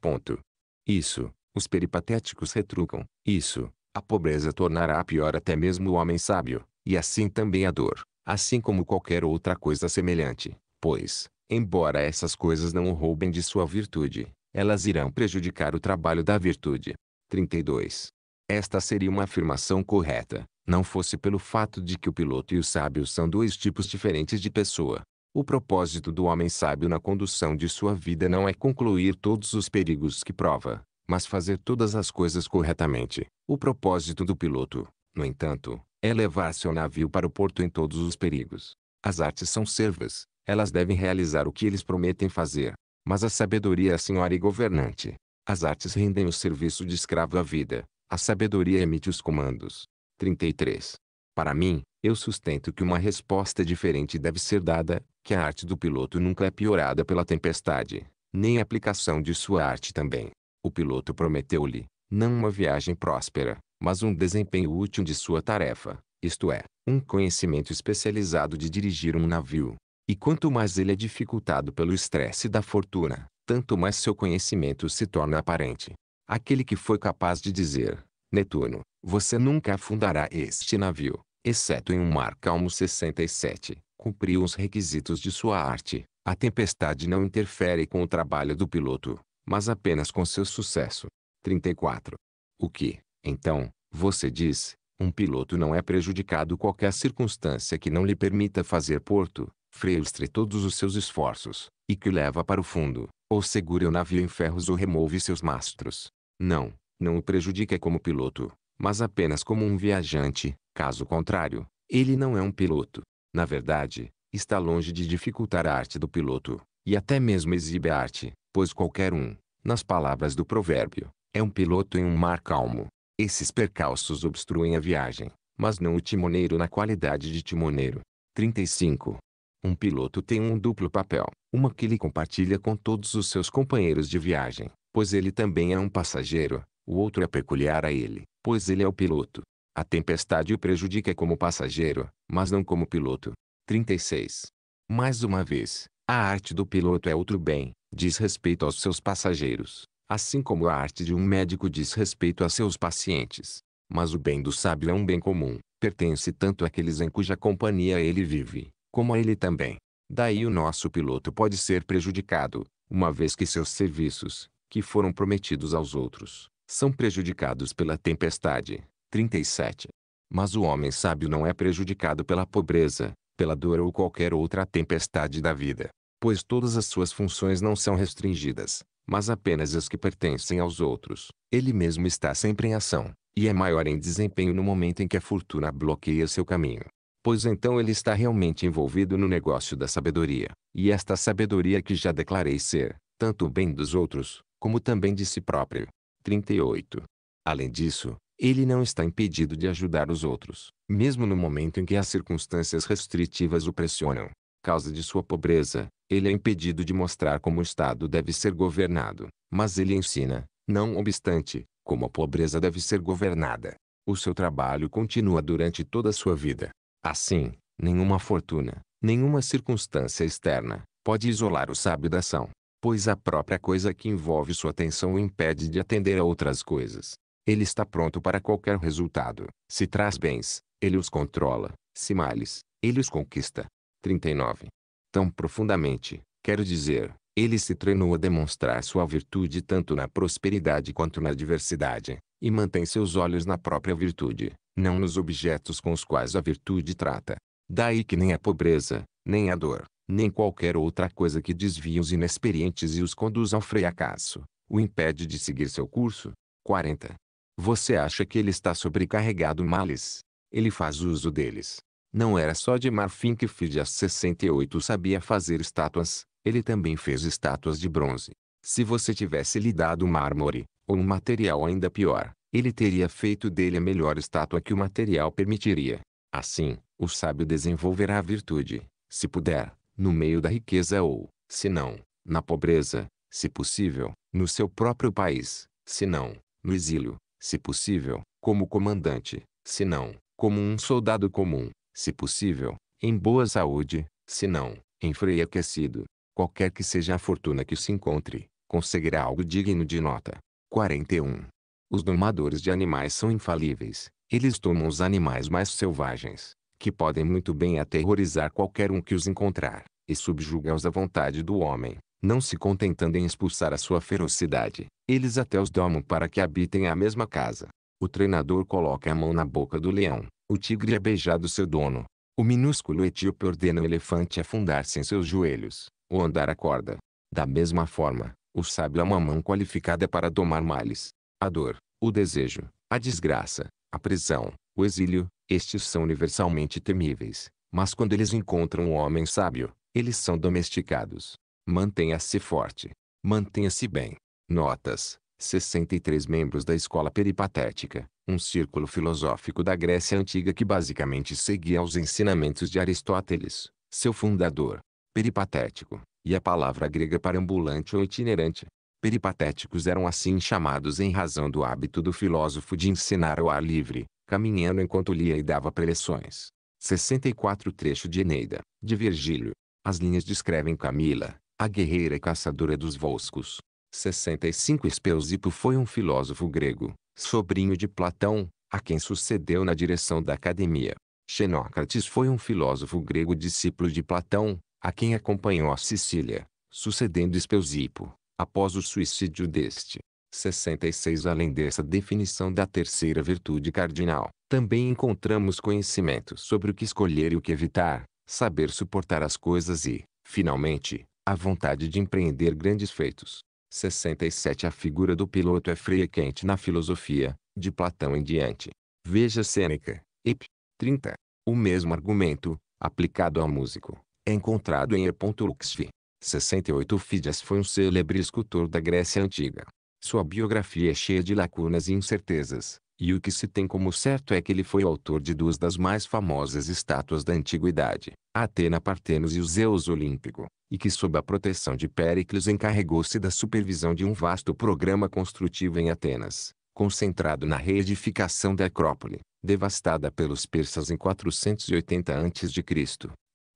S1: Ponto. Isso, os peripatéticos retrucam, isso, a pobreza tornará pior até mesmo o homem sábio, e assim também a dor, assim como qualquer outra coisa semelhante, pois, embora essas coisas não o roubem de sua virtude, elas irão prejudicar o trabalho da virtude. 32. Esta seria uma afirmação correta, não fosse pelo fato de que o piloto e o sábio são dois tipos diferentes de pessoa. O propósito do homem sábio na condução de sua vida não é concluir todos os perigos que prova, mas fazer todas as coisas corretamente. O propósito do piloto, no entanto, é levar seu navio para o porto em todos os perigos. As artes são servas, elas devem realizar o que eles prometem fazer. Mas a sabedoria é a senhora e governante. As artes rendem o serviço de escravo à vida. A sabedoria emite os comandos. 33. Para mim, eu sustento que uma resposta diferente deve ser dada, que a arte do piloto nunca é piorada pela tempestade, nem a aplicação de sua arte também. O piloto prometeu-lhe, não uma viagem próspera, mas um desempenho útil de sua tarefa, isto é, um conhecimento especializado de dirigir um navio. E quanto mais ele é dificultado pelo estresse da fortuna, tanto mais seu conhecimento se torna aparente. Aquele que foi capaz de dizer, Netuno, você nunca afundará este navio, exceto em um mar calmo 67, cumpriu os requisitos de sua arte. A tempestade não interfere com o trabalho do piloto, mas apenas com seu sucesso. 34. O que, então, você diz, um piloto não é prejudicado qualquer circunstância que não lhe permita fazer porto, frustre todos os seus esforços, e que o leva para o fundo, ou segure o navio em ferros ou remove seus mastros. Não, não o prejudica como piloto, mas apenas como um viajante, caso contrário, ele não é um piloto. Na verdade, está longe de dificultar a arte do piloto, e até mesmo exibe a arte, pois qualquer um, nas palavras do provérbio, é um piloto em um mar calmo. Esses percalços obstruem a viagem, mas não o timoneiro na qualidade de timoneiro. 35. Um piloto tem um duplo papel, uma que ele compartilha com todos os seus companheiros de viagem, pois ele também é um passageiro, o outro é peculiar a ele, pois ele é o piloto. A tempestade o prejudica como passageiro, mas não como piloto. 36. Mais uma vez, a arte do piloto é outro bem, diz respeito aos seus passageiros, assim como a arte de um médico diz respeito a seus pacientes. Mas o bem do sábio é um bem comum, pertence tanto àqueles em cuja companhia ele vive, como a ele também. Daí o nosso piloto pode ser prejudicado, uma vez que seus serviços, que foram prometidos aos outros, são prejudicados pela tempestade. 37. Mas o homem sábio não é prejudicado pela pobreza, pela dor ou qualquer outra tempestade da vida, pois todas as suas funções não são restringidas, mas apenas as que pertencem aos outros. Ele mesmo está sempre em ação, e é maior em desempenho no momento em que a fortuna bloqueia seu caminho pois então ele está realmente envolvido no negócio da sabedoria, e esta sabedoria que já declarei ser, tanto o bem dos outros, como também de si próprio. 38. Além disso, ele não está impedido de ajudar os outros, mesmo no momento em que as circunstâncias restritivas o pressionam. Causa de sua pobreza, ele é impedido de mostrar como o Estado deve ser governado, mas ele ensina, não obstante, como a pobreza deve ser governada. O seu trabalho continua durante toda a sua vida, Assim, nenhuma fortuna, nenhuma circunstância externa, pode isolar o sábio da ação, pois a própria coisa que envolve sua atenção o impede de atender a outras coisas. Ele está pronto para qualquer resultado. Se traz bens, ele os controla. Se males, ele os conquista. 39. Tão profundamente, quero dizer, ele se treinou a demonstrar sua virtude tanto na prosperidade quanto na adversidade, e mantém seus olhos na própria virtude, não nos objetos com os quais a virtude trata. Daí que nem a pobreza, nem a dor, nem qualquer outra coisa que desvie os inexperientes e os conduz ao fracasso, o impede de seguir seu curso. 40. Você acha que ele está sobrecarregado males? Ele faz uso deles. Não era só de marfim que Fidias 68 sabia fazer estátuas, ele também fez estátuas de bronze. Se você tivesse lhe dado mármore, ou um material ainda pior, ele teria feito dele a melhor estátua que o material permitiria. Assim, o sábio desenvolverá a virtude, se puder, no meio da riqueza ou, se não, na pobreza, se possível, no seu próprio país, se não, no exílio, se possível, como comandante, se não, como um soldado comum, se possível, em boa saúde, se não, em freio aquecido. Qualquer que seja a fortuna que se encontre, conseguirá algo digno de nota. 41. Os domadores de animais são infalíveis. Eles tomam os animais mais selvagens, que podem muito bem aterrorizar qualquer um que os encontrar, e subjugam os à vontade do homem, não se contentando em expulsar a sua ferocidade. Eles até os domam para que habitem a mesma casa. O treinador coloca a mão na boca do leão. O tigre é beijado seu dono. O minúsculo etíope ordena o elefante afundar-se em seus joelhos, ou andar a corda. Da mesma forma, o sábio é uma mão qualificada para domar males. A dor, o desejo, a desgraça, a prisão, o exílio, estes são universalmente temíveis, mas quando eles encontram um homem sábio, eles são domesticados. Mantenha-se forte. Mantenha-se bem. Notas. 63 membros da escola peripatética, um círculo filosófico da Grécia Antiga que basicamente seguia os ensinamentos de Aristóteles, seu fundador. Peripatético, e a palavra grega para ambulante ou itinerante, peripatéticos eram assim chamados em razão do hábito do filósofo de ensinar ao ar livre, caminhando enquanto lia e dava preleções. 64 Trecho de Eneida, de Virgílio. As linhas descrevem Camila, a guerreira caçadora dos Volscos. 65 Espeusito foi um filósofo grego, sobrinho de Platão, a quem sucedeu na direção da academia. Xenócrates foi um filósofo grego discípulo de Platão, a quem acompanhou a Sicília, sucedendo Espeusipo após o suicídio deste. 66 Além dessa definição da terceira virtude cardinal, também encontramos conhecimento sobre o que escolher e o que evitar, saber suportar as coisas e, finalmente, a vontade de empreender grandes feitos. 67 A figura do piloto é freia quente na filosofia, de Platão em diante. Veja Sêneca, Ep. 30. O mesmo argumento, aplicado ao músico, é encontrado em E. Luxfi. 68 Fídias foi um célebre escultor da Grécia Antiga. Sua biografia é cheia de lacunas e incertezas, e o que se tem como certo é que ele foi o autor de duas das mais famosas estátuas da antiguidade, Atena Partenos e o Zeus Olímpico, e que sob a proteção de Péricles encarregou-se da supervisão de um vasto programa construtivo em Atenas, concentrado na reedificação da Acrópole, devastada pelos persas em 480 a.C.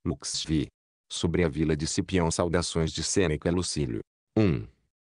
S1: Luxvi, Sobre a vila de Cipião saudações de Sêneca Lucílio. 1.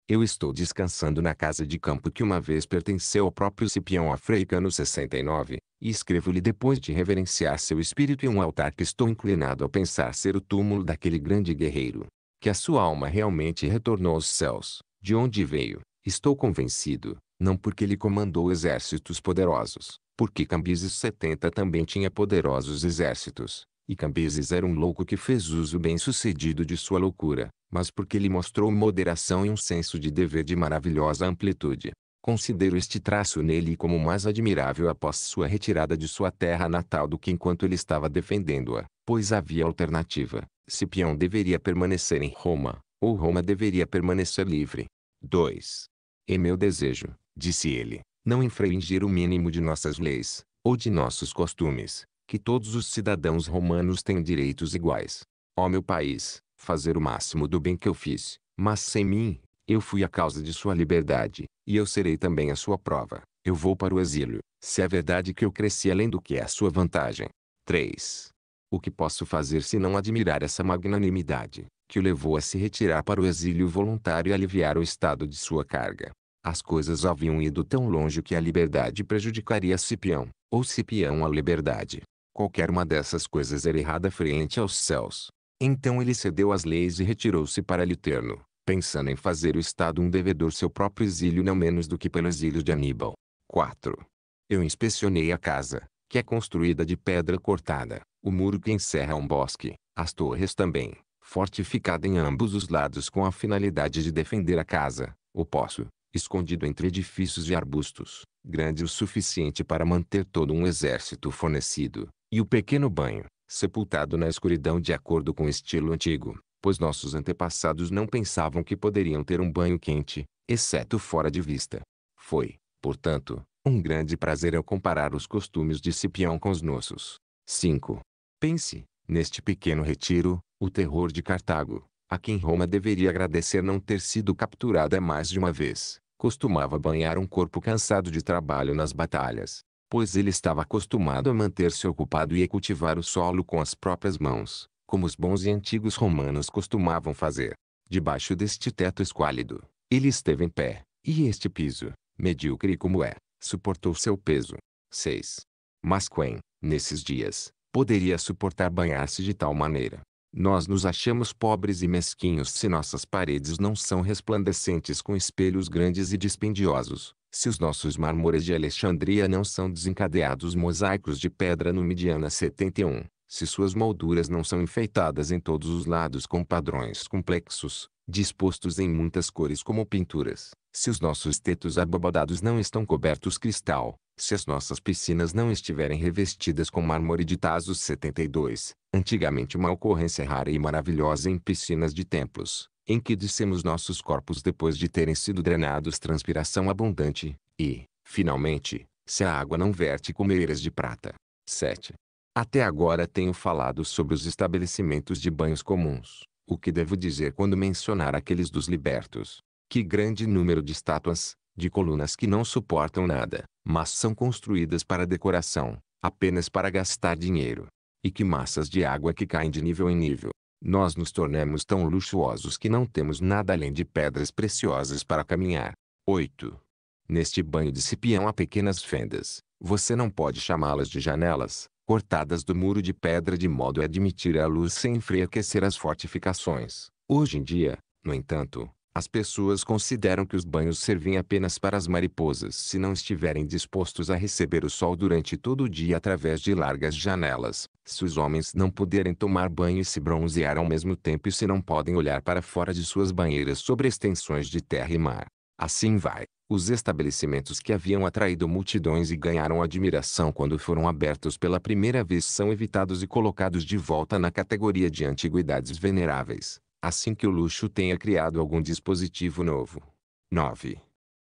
S1: Eu estou descansando na casa de campo que uma vez pertenceu ao próprio Cipião Africano 69, e escrevo-lhe depois de reverenciar seu espírito em um altar que estou inclinado a pensar ser o túmulo daquele grande guerreiro, que a sua alma realmente retornou aos céus, de onde veio, estou convencido, não porque ele comandou exércitos poderosos, porque Cambises 70 também tinha poderosos exércitos, e Cambises era um louco que fez uso bem-sucedido de sua loucura, mas porque lhe mostrou moderação e um senso de dever de maravilhosa amplitude. Considero este traço nele como mais admirável após sua retirada de sua terra natal do que enquanto ele estava defendendo-a, pois havia alternativa. Cipião deveria permanecer em Roma, ou Roma deveria permanecer livre. 2. É meu desejo, disse ele, não infringir o mínimo de nossas leis, ou de nossos costumes, que todos os cidadãos romanos têm direitos iguais. Ó meu país, fazer o máximo do bem que eu fiz, mas sem mim, eu fui a causa de sua liberdade, e eu serei também a sua prova. Eu vou para o exílio, se é verdade que eu cresci além do que é a sua vantagem. 3. O que posso fazer se não admirar essa magnanimidade, que o levou a se retirar para o exílio voluntário e aliviar o estado de sua carga? As coisas haviam ido tão longe que a liberdade prejudicaria Cipião, ou Cipião a liberdade. Qualquer uma dessas coisas era errada frente aos céus. Então ele cedeu às leis e retirou-se para Literno, pensando em fazer o Estado um devedor seu próprio exílio não menos do que pelo exílio de Aníbal. 4. Eu inspecionei a casa, que é construída de pedra cortada, o muro que encerra é um bosque, as torres também, fortificada em ambos os lados com a finalidade de defender a casa, o poço, escondido entre edifícios e arbustos, grande o suficiente para manter todo um exército fornecido, e o pequeno banho, sepultado na escuridão de acordo com o estilo antigo, pois nossos antepassados não pensavam que poderiam ter um banho quente, exceto fora de vista. Foi, portanto, um grande prazer ao comparar os costumes de Cipião com os nossos. 5. Pense, neste pequeno retiro, o terror de Cartago, a quem Roma deveria agradecer não ter sido capturada mais de uma vez, costumava banhar um corpo cansado de trabalho nas batalhas, pois ele estava acostumado a manter-se ocupado e a cultivar o solo com as próprias mãos, como os bons e antigos romanos costumavam fazer. Debaixo deste teto esquálido, ele esteve em pé, e este piso, medíocre como é, suportou seu peso. 6. Mas quem, nesses dias, poderia suportar banhar-se de tal maneira. Nós nos achamos pobres e mesquinhos se nossas paredes não são resplandecentes com espelhos grandes e dispendiosos, se os nossos mármores de Alexandria não são desencadeados mosaicos de pedra no Midiana 71, se suas molduras não são enfeitadas em todos os lados com padrões complexos, dispostos em muitas cores como pinturas, se os nossos tetos abobadados não estão cobertos cristal, se as nossas piscinas não estiverem revestidas com mármore de Tasos 72, antigamente uma ocorrência rara e maravilhosa em piscinas de templos, em que dissemos nossos corpos depois de terem sido drenados transpiração abundante, e, finalmente, se a água não verte como eiras de prata. 7. Até agora tenho falado sobre os estabelecimentos de banhos comuns. O que devo dizer quando mencionar aqueles dos libertos? Que grande número de estátuas, de colunas que não suportam nada, mas são construídas para decoração, apenas para gastar dinheiro. E que massas de água que caem de nível em nível, nós nos tornamos tão luxuosos que não temos nada além de pedras preciosas para caminhar. 8. Neste banho de cipião há pequenas fendas. Você não pode chamá-las de janelas, cortadas do muro de pedra de modo a admitir a luz sem enfraquecer as fortificações. Hoje em dia, no entanto, as pessoas consideram que os banhos servem apenas para as mariposas se não estiverem dispostos a receber o sol durante todo o dia através de largas janelas. Se os homens não puderem tomar banho e se bronzear ao mesmo tempo e se não podem olhar para fora de suas banheiras sobre extensões de terra e mar. Assim vai. Os estabelecimentos que haviam atraído multidões e ganharam admiração quando foram abertos pela primeira vez são evitados e colocados de volta na categoria de antiguidades veneráveis assim que o luxo tenha criado algum dispositivo novo. 9.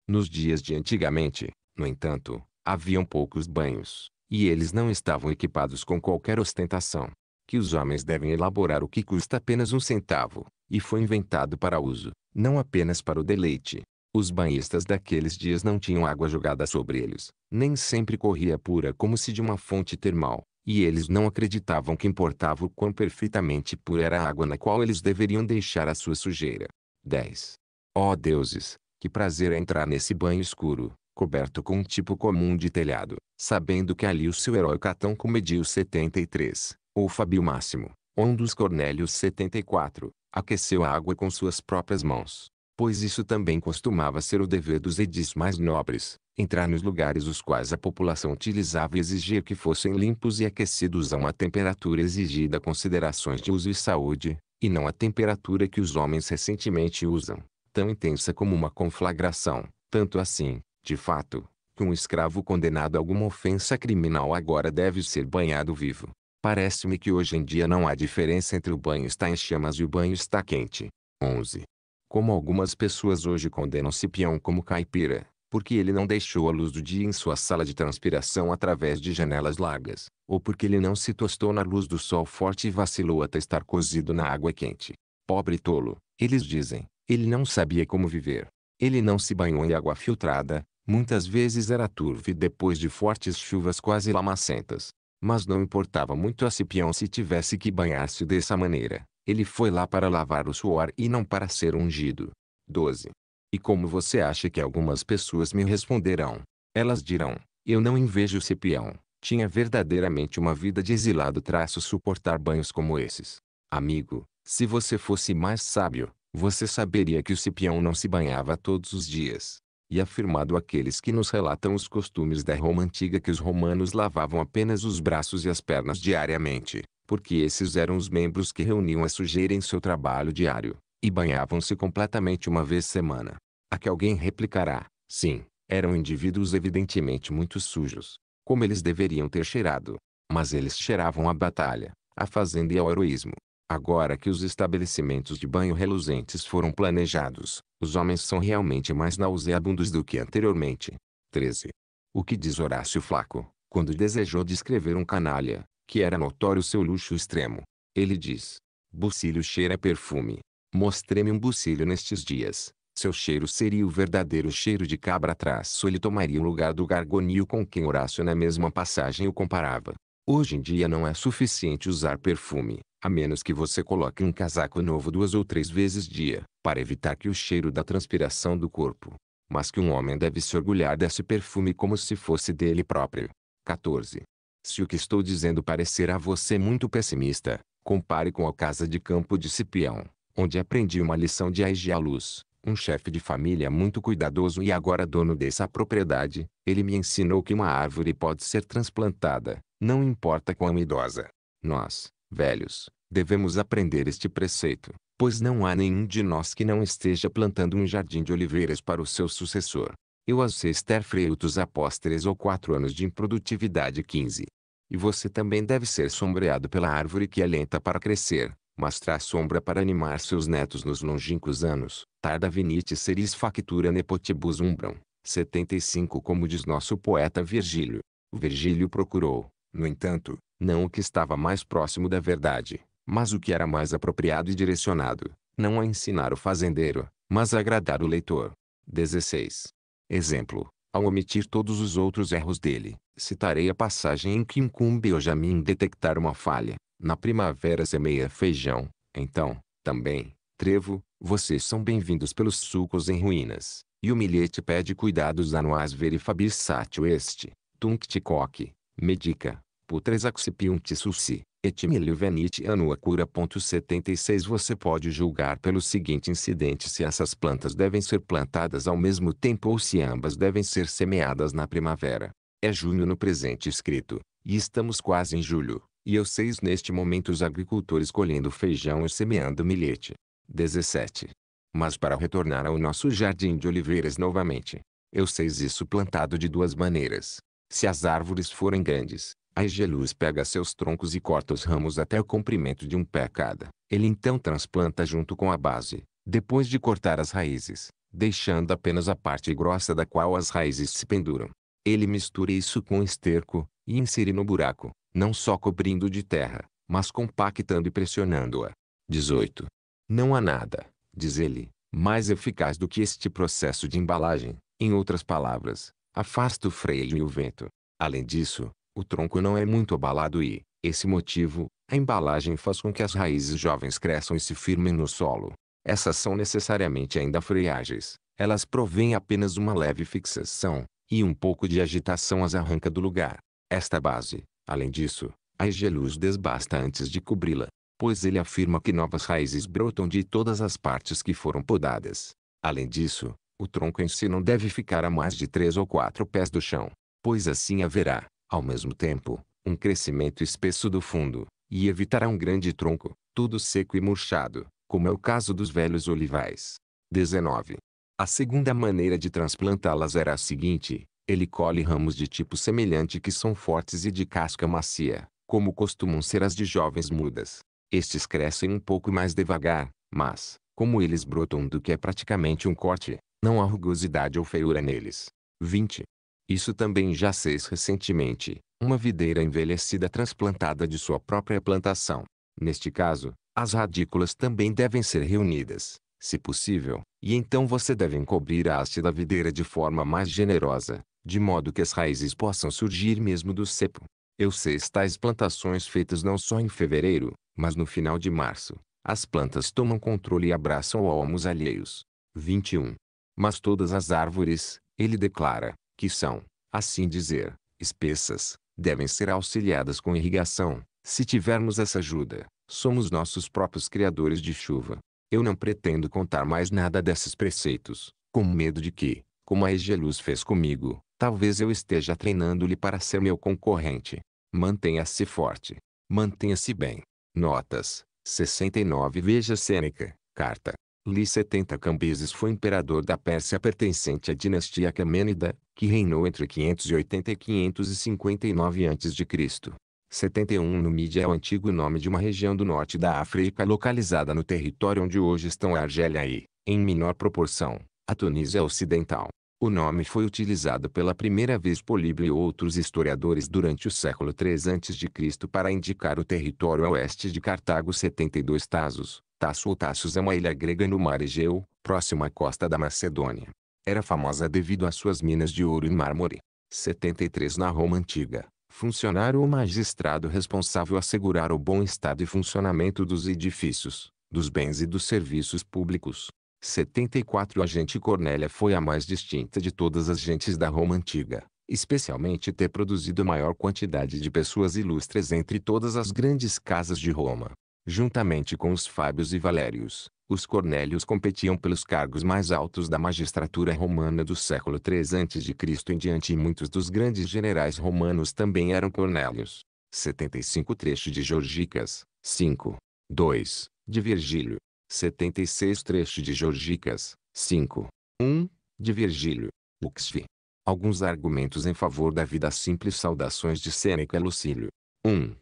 S1: Nos dias de antigamente, no entanto, haviam poucos banhos, e eles não estavam equipados com qualquer ostentação. Que os homens devem elaborar o que custa apenas um centavo, e foi inventado para uso, não apenas para o deleite. Os banhistas daqueles dias não tinham água jogada sobre eles, nem sempre corria pura como se de uma fonte termal, e eles não acreditavam que importava o quão perfeitamente pura era a água na qual eles deveriam deixar a sua sujeira. 10. Ó oh deuses, que prazer é entrar nesse banho escuro, coberto com um tipo comum de telhado, sabendo que ali o seu herói Catão comediu 73, ou Fabio Máximo, ou um dos Cornélios 74, aqueceu a água com suas próprias mãos. Pois isso também costumava ser o dever dos edis mais nobres, entrar nos lugares os quais a população utilizava e exigir que fossem limpos e aquecidos a uma temperatura exigida considerações de uso e saúde, e não a temperatura que os homens recentemente usam, tão intensa como uma conflagração, tanto assim, de fato, que um escravo condenado a alguma ofensa criminal agora deve ser banhado vivo. Parece-me que hoje em dia não há diferença entre o banho está em chamas e o banho está quente. 11. Como algumas pessoas hoje condenam Cipião como caipira, porque ele não deixou a luz do dia em sua sala de transpiração através de janelas largas, ou porque ele não se tostou na luz do sol forte e vacilou até estar cozido na água quente. Pobre tolo, eles dizem, ele não sabia como viver. Ele não se banhou em água filtrada, muitas vezes era turva e depois de fortes chuvas quase lamacentas. Mas não importava muito a Cipião se tivesse que banhar-se dessa maneira. Ele foi lá para lavar o suor e não para ser ungido. 12. E como você acha que algumas pessoas me responderão? Elas dirão, eu não invejo Cipião. Tinha verdadeiramente uma vida de exilado traço suportar banhos como esses. Amigo, se você fosse mais sábio, você saberia que o Cipião não se banhava todos os dias. E afirmado aqueles que nos relatam os costumes da Roma antiga que os romanos lavavam apenas os braços e as pernas diariamente, porque esses eram os membros que reuniam a sujeira em seu trabalho diário e banhavam-se completamente uma vez semana. A que alguém replicará, sim, eram indivíduos evidentemente muito sujos, como eles deveriam ter cheirado. Mas eles cheiravam a batalha, a fazenda e ao heroísmo. Agora que os estabelecimentos de banho reluzentes foram planejados, os homens são realmente mais nauseabundos do que anteriormente. 13. O que diz Horácio Flaco, quando desejou descrever um canalha, que era notório seu luxo extremo. Ele diz, Bucílio cheira perfume, Mostrei-me um bucilho nestes dias. Seu cheiro seria o verdadeiro cheiro de cabra traço ele tomaria o lugar do gargonil com quem Horácio na mesma passagem o comparava. Hoje em dia não é suficiente usar perfume, a menos que você coloque um casaco novo duas ou três vezes dia, para evitar que o cheiro da transpiração do corpo. Mas que um homem deve se orgulhar desse perfume como se fosse dele próprio. 14. Se o que estou dizendo parecer a você muito pessimista, compare com a casa de campo de Cipião, onde aprendi uma lição de Aige à luz. Um chefe de família muito cuidadoso e agora dono dessa propriedade, ele me ensinou que uma árvore pode ser transplantada, não importa quão idosa. Nós, velhos, devemos aprender este preceito, pois não há nenhum de nós que não esteja plantando um jardim de oliveiras para o seu sucessor. Eu sei ter frutos após três ou quatro anos de improdutividade 15. E você também deve ser sombreado pela árvore que é lenta para crescer, mas traz sombra para animar seus netos nos longínquos anos. Tarda venite seris factura nepotibus umbram. 75 Como diz nosso poeta Virgílio. Virgílio procurou, no entanto, não o que estava mais próximo da verdade, mas o que era mais apropriado e direcionado, não a ensinar o fazendeiro, mas a agradar o leitor. 16. Exemplo. Ao omitir todos os outros erros dele, citarei a passagem em que incumbe mim detectar uma falha, na primavera semeia feijão, então, também, trevo, vocês são bem-vindos pelos sulcos em ruínas. E o milhete pede cuidados anuais verifabis satio este, tuncticoque, medica, putresaxipiunti sussi, etimilio venite anua cura. 76 Você pode julgar pelo seguinte incidente se essas plantas devem ser plantadas ao mesmo tempo ou se ambas devem ser semeadas na primavera. É junho no presente escrito, e estamos quase em julho e eu seis neste momento os agricultores colhendo feijão e semeando milhete. 17. Mas para retornar ao nosso jardim de oliveiras novamente, eu seis isso plantado de duas maneiras. Se as árvores forem grandes, a Egeluz pega seus troncos e corta os ramos até o comprimento de um pé cada. Ele então transplanta junto com a base, depois de cortar as raízes, deixando apenas a parte grossa da qual as raízes se penduram. Ele mistura isso com esterco, e insere no buraco, não só cobrindo de terra, mas compactando e pressionando-a. 18. Não há nada, diz ele, mais eficaz do que este processo de embalagem, em outras palavras, afasta o freio e o vento. Além disso, o tronco não é muito abalado e, esse motivo, a embalagem faz com que as raízes jovens cresçam e se firmem no solo. Essas são necessariamente ainda freágeis. elas provêm apenas uma leve fixação, e um pouco de agitação as arranca do lugar. Esta base, Além disso, a higeluz desbasta antes de cobri-la, pois ele afirma que novas raízes brotam de todas as partes que foram podadas. Além disso, o tronco em si não deve ficar a mais de três ou quatro pés do chão, pois assim haverá, ao mesmo tempo, um crescimento espesso do fundo, e evitará um grande tronco, todo seco e murchado, como é o caso dos velhos olivais. 19. A segunda maneira de transplantá-las era a seguinte: ele colhe ramos de tipo semelhante que são fortes e de casca macia, como costumam ser as de jovens mudas. Estes crescem um pouco mais devagar, mas, como eles brotam do que é praticamente um corte, não há rugosidade ou feiura neles. 20. Isso também já fez recentemente, uma videira envelhecida transplantada de sua própria plantação. Neste caso, as radículas também devem ser reunidas, se possível, e então você deve encobrir a haste da videira de forma mais generosa, de modo que as raízes possam surgir mesmo do cepo. Eu sei tais plantações feitas não só em fevereiro, mas no final de março. As plantas tomam controle e abraçam almos alheios. 21. Mas todas as árvores, ele declara, que são, assim dizer, espessas, devem ser auxiliadas com irrigação. Se tivermos essa ajuda, somos nossos próprios criadores de chuva. Eu não pretendo contar mais nada desses preceitos, com medo de que, como a Egeluz fez comigo, Talvez eu esteja treinando-lhe para ser meu concorrente. Mantenha-se forte. Mantenha-se bem. Notas. 69 Veja Sêneca, carta. Li 70 Cambises foi imperador da Pérsia pertencente à dinastia Camênida, que reinou entre 580 e 559 a.C. 71 Numídia é o antigo nome de uma região do norte da África localizada no território onde hoje estão a Argélia e, em menor proporção, a Tunísia Ocidental. O nome foi utilizado pela primeira vez por Livre e outros historiadores durante o século III a.C. para indicar o território a oeste de Cartago 72 Tasos. Tasso ou Tassos é uma ilha grega no mar Egeu, próximo à costa da Macedônia. Era famosa devido às suas minas de ouro e mármore. 73 Na Roma Antiga, funcionário ou magistrado responsável assegurar o bom estado e funcionamento dos edifícios, dos bens e dos serviços públicos. 74 A gente Cornélia foi a mais distinta de todas as gentes da Roma antiga, especialmente ter produzido a maior quantidade de pessoas ilustres entre todas as grandes casas de Roma. Juntamente com os Fábios e Valérios, os Cornélios competiam pelos cargos mais altos da magistratura romana do século III a.C. em diante e muitos dos grandes generais romanos também eram Cornélios. 75 Trecho de Georgicas, 5. 2, de Virgílio. 76 trecho de Georgicas, 5. 1, de Virgílio, Uxfi. Alguns argumentos em favor da vida simples Saudações de Sêneca Lucílio. 1.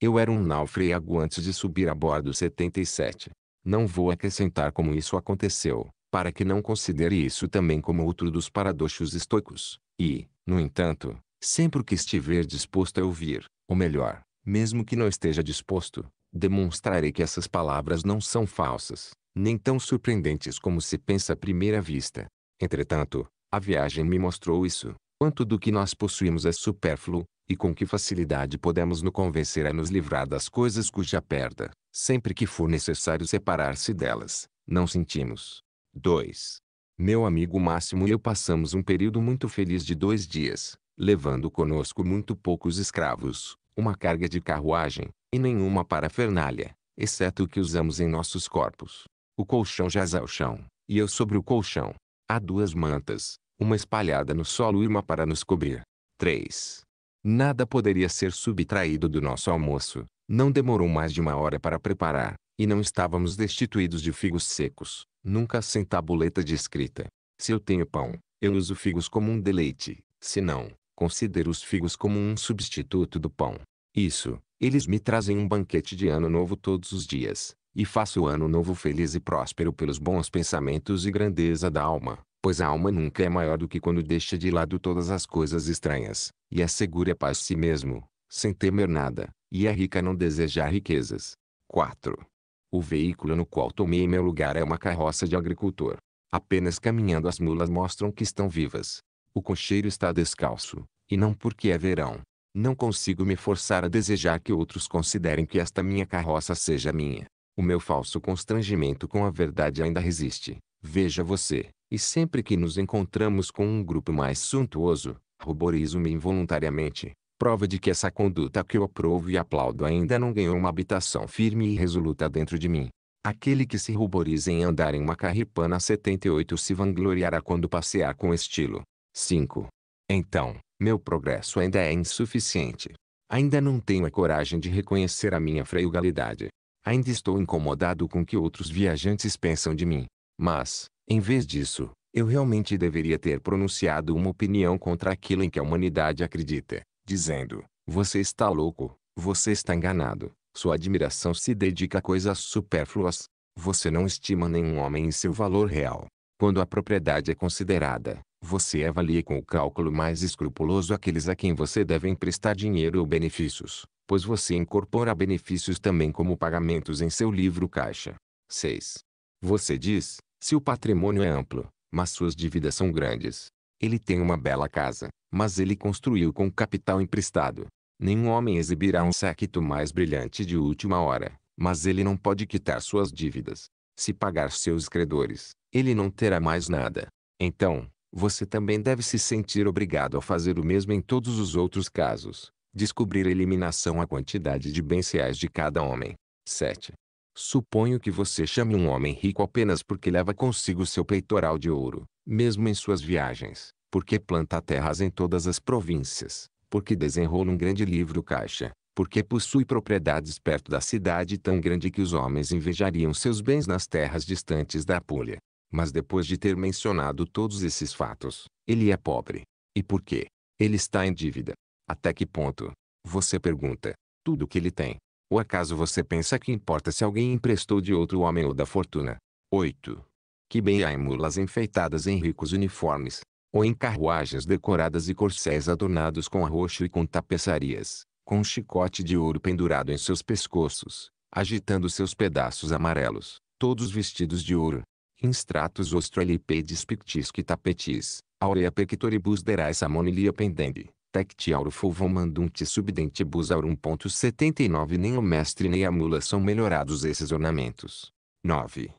S1: Eu era um náufrago antes de subir a bordo 77. Não vou acrescentar como isso aconteceu, para que não considere isso também como outro dos paradoxos estoicos. E, no entanto, sempre que estiver disposto a ouvir, ou melhor, mesmo que não esteja disposto, demonstrarei que essas palavras não são falsas, nem tão surpreendentes como se pensa à primeira vista. Entretanto, a viagem me mostrou isso, quanto do que nós possuímos é supérfluo, e com que facilidade podemos nos convencer a nos livrar das coisas cuja perda, sempre que for necessário separar-se delas, não sentimos. 2. Meu amigo Máximo e eu passamos um período muito feliz de dois dias, levando conosco muito poucos escravos, uma carga de carruagem, e nenhuma parafernália, exceto o que usamos em nossos corpos. O colchão jaz ao chão, e eu sobre o colchão. Há duas mantas, uma espalhada no solo e uma para nos cobrir. 3. Nada poderia ser subtraído do nosso almoço. Não demorou mais de uma hora para preparar, e não estávamos destituídos de figos secos, nunca sem tabuleta de escrita. Se eu tenho pão, eu uso figos como um deleite, se não, considero os figos como um substituto do pão. Isso, eles me trazem um banquete de ano novo todos os dias, e faço o ano novo feliz e próspero pelos bons pensamentos e grandeza da alma, pois a alma nunca é maior do que quando deixa de lado todas as coisas estranhas, e assegura a paz si mesmo, sem temer nada, e é rica não desejar riquezas. 4. O veículo no qual tomei meu lugar é uma carroça de agricultor. Apenas caminhando as mulas mostram que estão vivas, o cocheiro está descalço, e não porque é verão. Não consigo me forçar a desejar que outros considerem que esta minha carroça seja minha. O meu falso constrangimento com a verdade ainda resiste. Veja você, e sempre que nos encontramos com um grupo mais suntuoso, ruborizo-me involuntariamente. Prova de que essa conduta que eu aprovo e aplaudo ainda não ganhou uma habitação firme e resoluta dentro de mim. Aquele que se ruboriza em andar em uma carripana 78 se vangloriará quando passear com estilo. 5. Então, meu progresso ainda é insuficiente. Ainda não tenho a coragem de reconhecer a minha fragilidade. Ainda estou incomodado com o que outros viajantes pensam de mim. Mas, em vez disso, eu realmente deveria ter pronunciado uma opinião contra aquilo em que a humanidade acredita, dizendo: você está louco, você está enganado, sua admiração se dedica a coisas supérfluas, você não estima nenhum homem em seu valor real. Quando a propriedade é considerada, você avalia com o cálculo mais escrupuloso aqueles a quem você deve emprestar dinheiro ou benefícios, pois você incorpora benefícios também como pagamentos em seu livro caixa. 6. Você diz, se o patrimônio é amplo, mas suas dívidas são grandes. Ele tem uma bela casa, mas ele construiu com capital emprestado. Nenhum homem exibirá um séquito mais brilhante de última hora, mas ele não pode quitar suas dívidas. Se pagar seus credores, ele não terá mais nada. Então, você também deve se sentir obrigado a fazer o mesmo em todos os outros casos. Descobrir a eliminação a quantidade de bens reais de cada homem. 7. Suponho que você chame um homem rico apenas porque leva consigo seu peitoral de ouro, mesmo em suas viagens, porque planta terras em todas as províncias, porque desenrola um grande livro caixa, porque possui propriedades perto da cidade tão grande que os homens invejariam seus bens nas terras distantes da Púlia, mas depois de ter mencionado todos esses fatos, ele é pobre. E por quê? Ele está em dívida. Até que ponto? Você pergunta. Tudo o que ele tem. Ou acaso você pensa que importa se alguém emprestou de outro homem ou da fortuna? 8. Que bem há em mulas enfeitadas em ricos uniformes, ou em carruagens decoradas e corcéis adornados com arroxo e com tapeçarias, com um chicote de ouro pendurado em seus pescoços, agitando seus pedaços amarelos, todos vestidos de ouro, Instratus australipedes pictis tapetis, aurea pectoribus derais amonilia pendendi, tectiauro fulvomandunti subdentibus aurum. 79 Nem o mestre nem a mula são melhorados esses ornamentos. 9.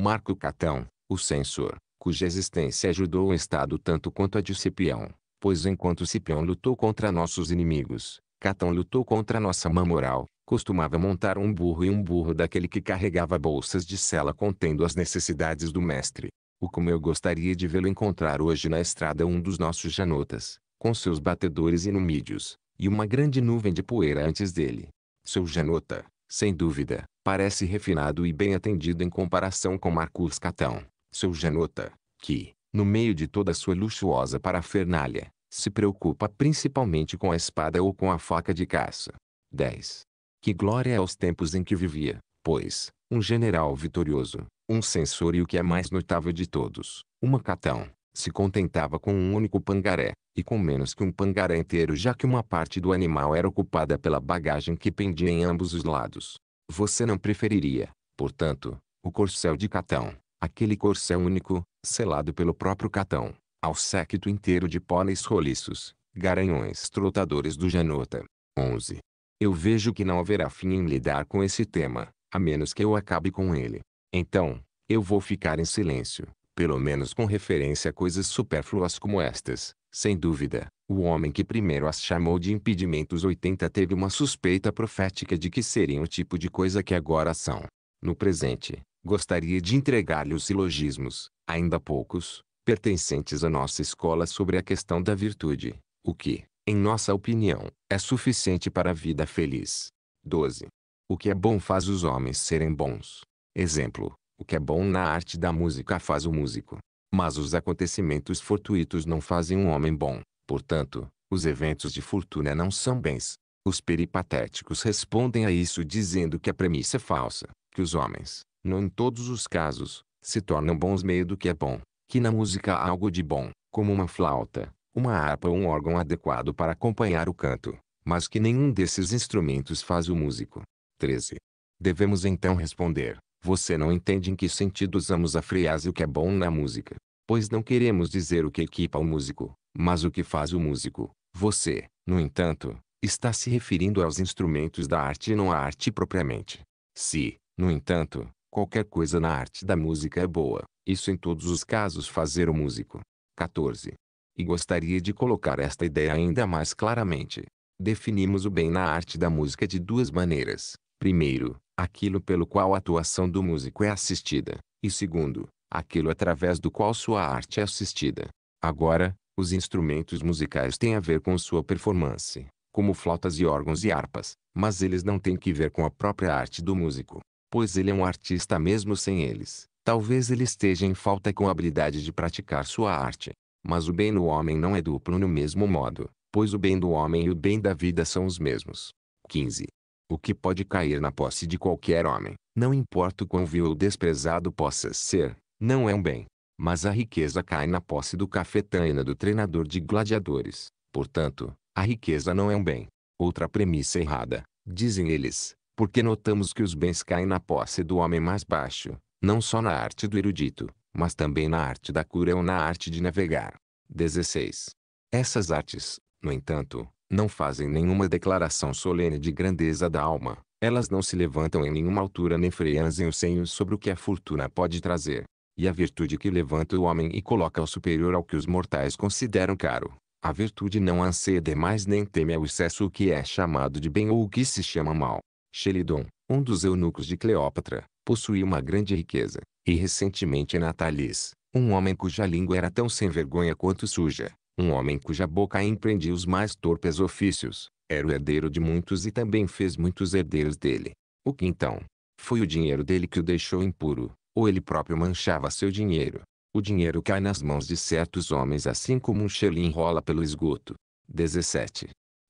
S1: Marco Catão, o censor, cuja existência ajudou o Estado tanto quanto a de Cipião, pois enquanto Cipião lutou contra nossos inimigos, Catão lutou contra nossa má moral, costumava montar um burro e um burro daquele que carregava bolsas de sela contendo as necessidades do mestre. O como eu gostaria de vê-lo encontrar hoje na estrada um dos nossos janotas, com seus batedores numídios, e uma grande nuvem de poeira antes dele. Seu janota, sem dúvida, parece refinado e bem atendido em comparação com Marcus Catão. Seu janota, que, no meio de toda sua luxuosa parafernália, se preocupa principalmente com a espada ou com a faca de caça. 10. Que glória é aos tempos em que vivia, pois, um general vitorioso, um censor e o que é mais notável de todos, uma catão, se contentava com um único pangaré, e com menos que um pangaré inteiro já que uma parte do animal era ocupada pela bagagem que pendia em ambos os lados. Você não preferiria, portanto, o corcel de catão, aquele corcel único, selado pelo próprio catão, ao séquito inteiro de póleis roliços, garanhões trotadores do Janota. 11. Eu vejo que não haverá fim em lidar com esse tema, a menos que eu acabe com ele. Então, eu vou ficar em silêncio, pelo menos com referência a coisas supérfluas como estas. Sem dúvida, o homem que primeiro as chamou de impedimentos 80 teve uma suspeita profética de que seriam o tipo de coisa que agora são. No presente, gostaria de entregar-lhe os silogismos, ainda poucos, pertencentes à nossa escola sobre a questão da virtude, o que, em nossa opinião, é suficiente para a vida feliz. 12. O que é bom faz os homens serem bons. Exemplo: o que é bom na arte da música faz o músico. Mas os acontecimentos fortuitos não fazem um homem bom. Portanto, os eventos de fortuna não são bens. Os peripatéticos respondem a isso dizendo que a premissa é falsa, que os homens, não em todos os casos, se tornam bons meio do que é bom, que na música há algo de bom, como uma flauta, uma harpa ou é um órgão adequado para acompanhar o canto, mas que nenhum desses instrumentos faz o músico. 13. Devemos então responder: você não entende em que sentido usamos a frase o que é bom na música, pois não queremos dizer o que equipa o músico, mas o que faz o músico. Você, no entanto, está se referindo aos instrumentos da arte e não à arte propriamente. Se, no entanto, qualquer coisa na arte da música é boa, isso em todos os casos fazer o músico. 14. E gostaria de colocar esta ideia ainda mais claramente. Definimos o bem na arte da música de duas maneiras. Primeiro, aquilo pelo qual a atuação do músico é assistida. E segundo, aquilo através do qual sua arte é assistida. Agora, os instrumentos musicais têm a ver com sua performance, como flautas e órgãos e harpas, mas eles não têm que ver com a própria arte do músico, pois ele é um artista mesmo sem eles. Talvez ele esteja em falta com a habilidade de praticar sua arte. Mas o bem no homem não é duplo no mesmo modo, pois o bem do homem e o bem da vida são os mesmos. 15. O que pode cair na posse de qualquer homem, não importa o quão vil ou desprezado possa ser, não é um bem. Mas a riqueza cai na posse do cafetaina do treinador de gladiadores. Portanto, a riqueza não é um bem. Outra premissa errada, dizem eles, porque notamos que os bens caem na posse do homem mais baixo, não só na arte do erudito, mas também na arte da cura ou na arte de navegar. 16. Essas artes, no entanto, não fazem nenhuma declaração solene de grandeza da alma. Elas não se levantam em nenhuma altura nem freanzem os senhos sobre o que a fortuna pode trazer. E a virtude que levanta o homem e coloca-o superior ao que os mortais consideram caro. A virtude não anseia demais nem teme ao excesso o que é chamado de bem ou o que se chama mal. Shelidon, um dos eunucos de Cleópatra, possuía uma grande riqueza, e recentemente Natalis, um homem cuja língua era tão sem vergonha quanto suja, um homem cuja boca empreendia os mais torpes ofícios, era o herdeiro de muitos e também fez muitos herdeiros dele. O que então? Foi o dinheiro dele que o deixou impuro, ou ele próprio manchava seu dinheiro. O dinheiro cai nas mãos de certos homens assim como um xelim rola pelo esgoto. 17.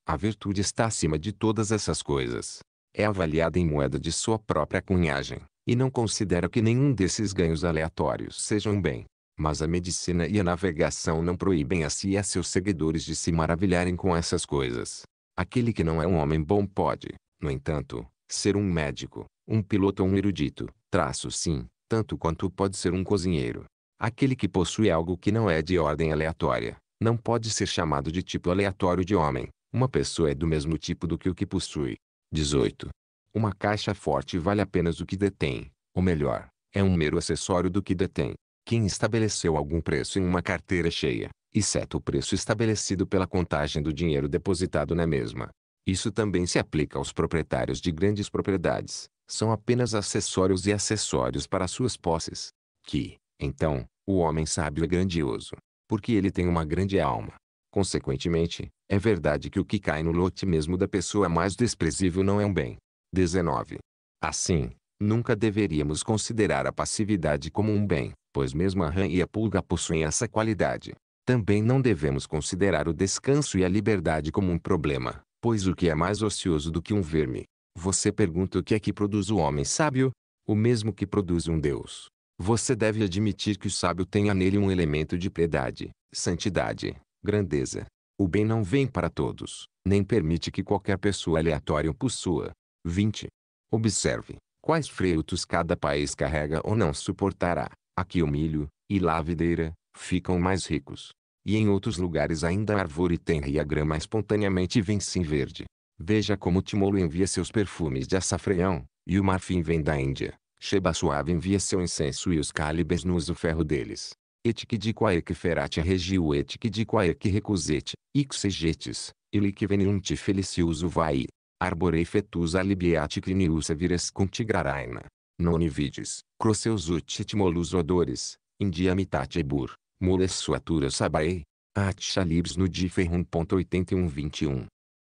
S1: A virtude está acima de todas essas coisas. É avaliada em moeda de sua própria cunhagem e não considera que nenhum desses ganhos aleatórios seja um bem. Mas a medicina e a navegação não proíbem a si e a seus seguidores de se maravilharem com essas coisas. Aquele que não é um homem bom pode, no entanto, ser um médico, um piloto ou um erudito, traço sim, tanto quanto pode ser um cozinheiro. Aquele que possui algo que não é de ordem aleatória, não pode ser chamado de tipo aleatório de homem. Uma pessoa é do mesmo tipo do que o que possui. 18. Uma caixa forte vale apenas o que detém, ou melhor, é um mero acessório do que detém. Quem estabeleceu algum preço em uma carteira cheia, exceto o preço estabelecido pela contagem do dinheiro depositado na mesma. Isso também se aplica aos proprietários de grandes propriedades. São apenas acessórios e acessórios para suas posses. Que, então, o homem sábio é grandioso, porque ele tem uma grande alma. Consequentemente, é verdade que o que cai no lote mesmo da pessoa mais desprezível não é um bem, 19. Assim, nunca deveríamos considerar a passividade como um bem, pois mesmo a rã e a pulga possuem essa qualidade. Também não devemos considerar o descanso e a liberdade como um problema, pois o que é mais ocioso do que um verme? Você pergunta o que é que produz o homem sábio? O mesmo que produz um Deus. Você deve admitir que o sábio tenha nele um elemento de piedade, santidade, grandeza. O bem não vem para todos, nem permite que qualquer pessoa aleatória o possua. 20. Observe quais freitos cada país carrega ou não suportará. Aqui o milho, e lá a videira, ficam mais ricos. E em outros lugares ainda a árvore tenra e a grama espontaneamente vence em verde. Veja como Timolo envia seus perfumes de açafrão, e o marfim vem da Índia. Sheba suave envia seu incenso e os cálibes no uso ferro deles. Etique de Quaek ferate regiu etique de Quaek recusete, ixegetes, ilique veniunte felicius vai arborei fetus alibiate clinius vires contigraraina. Nonivides, croceus ut etimolus odores, indiamitate bur, moles suatura sabae, atchalibs no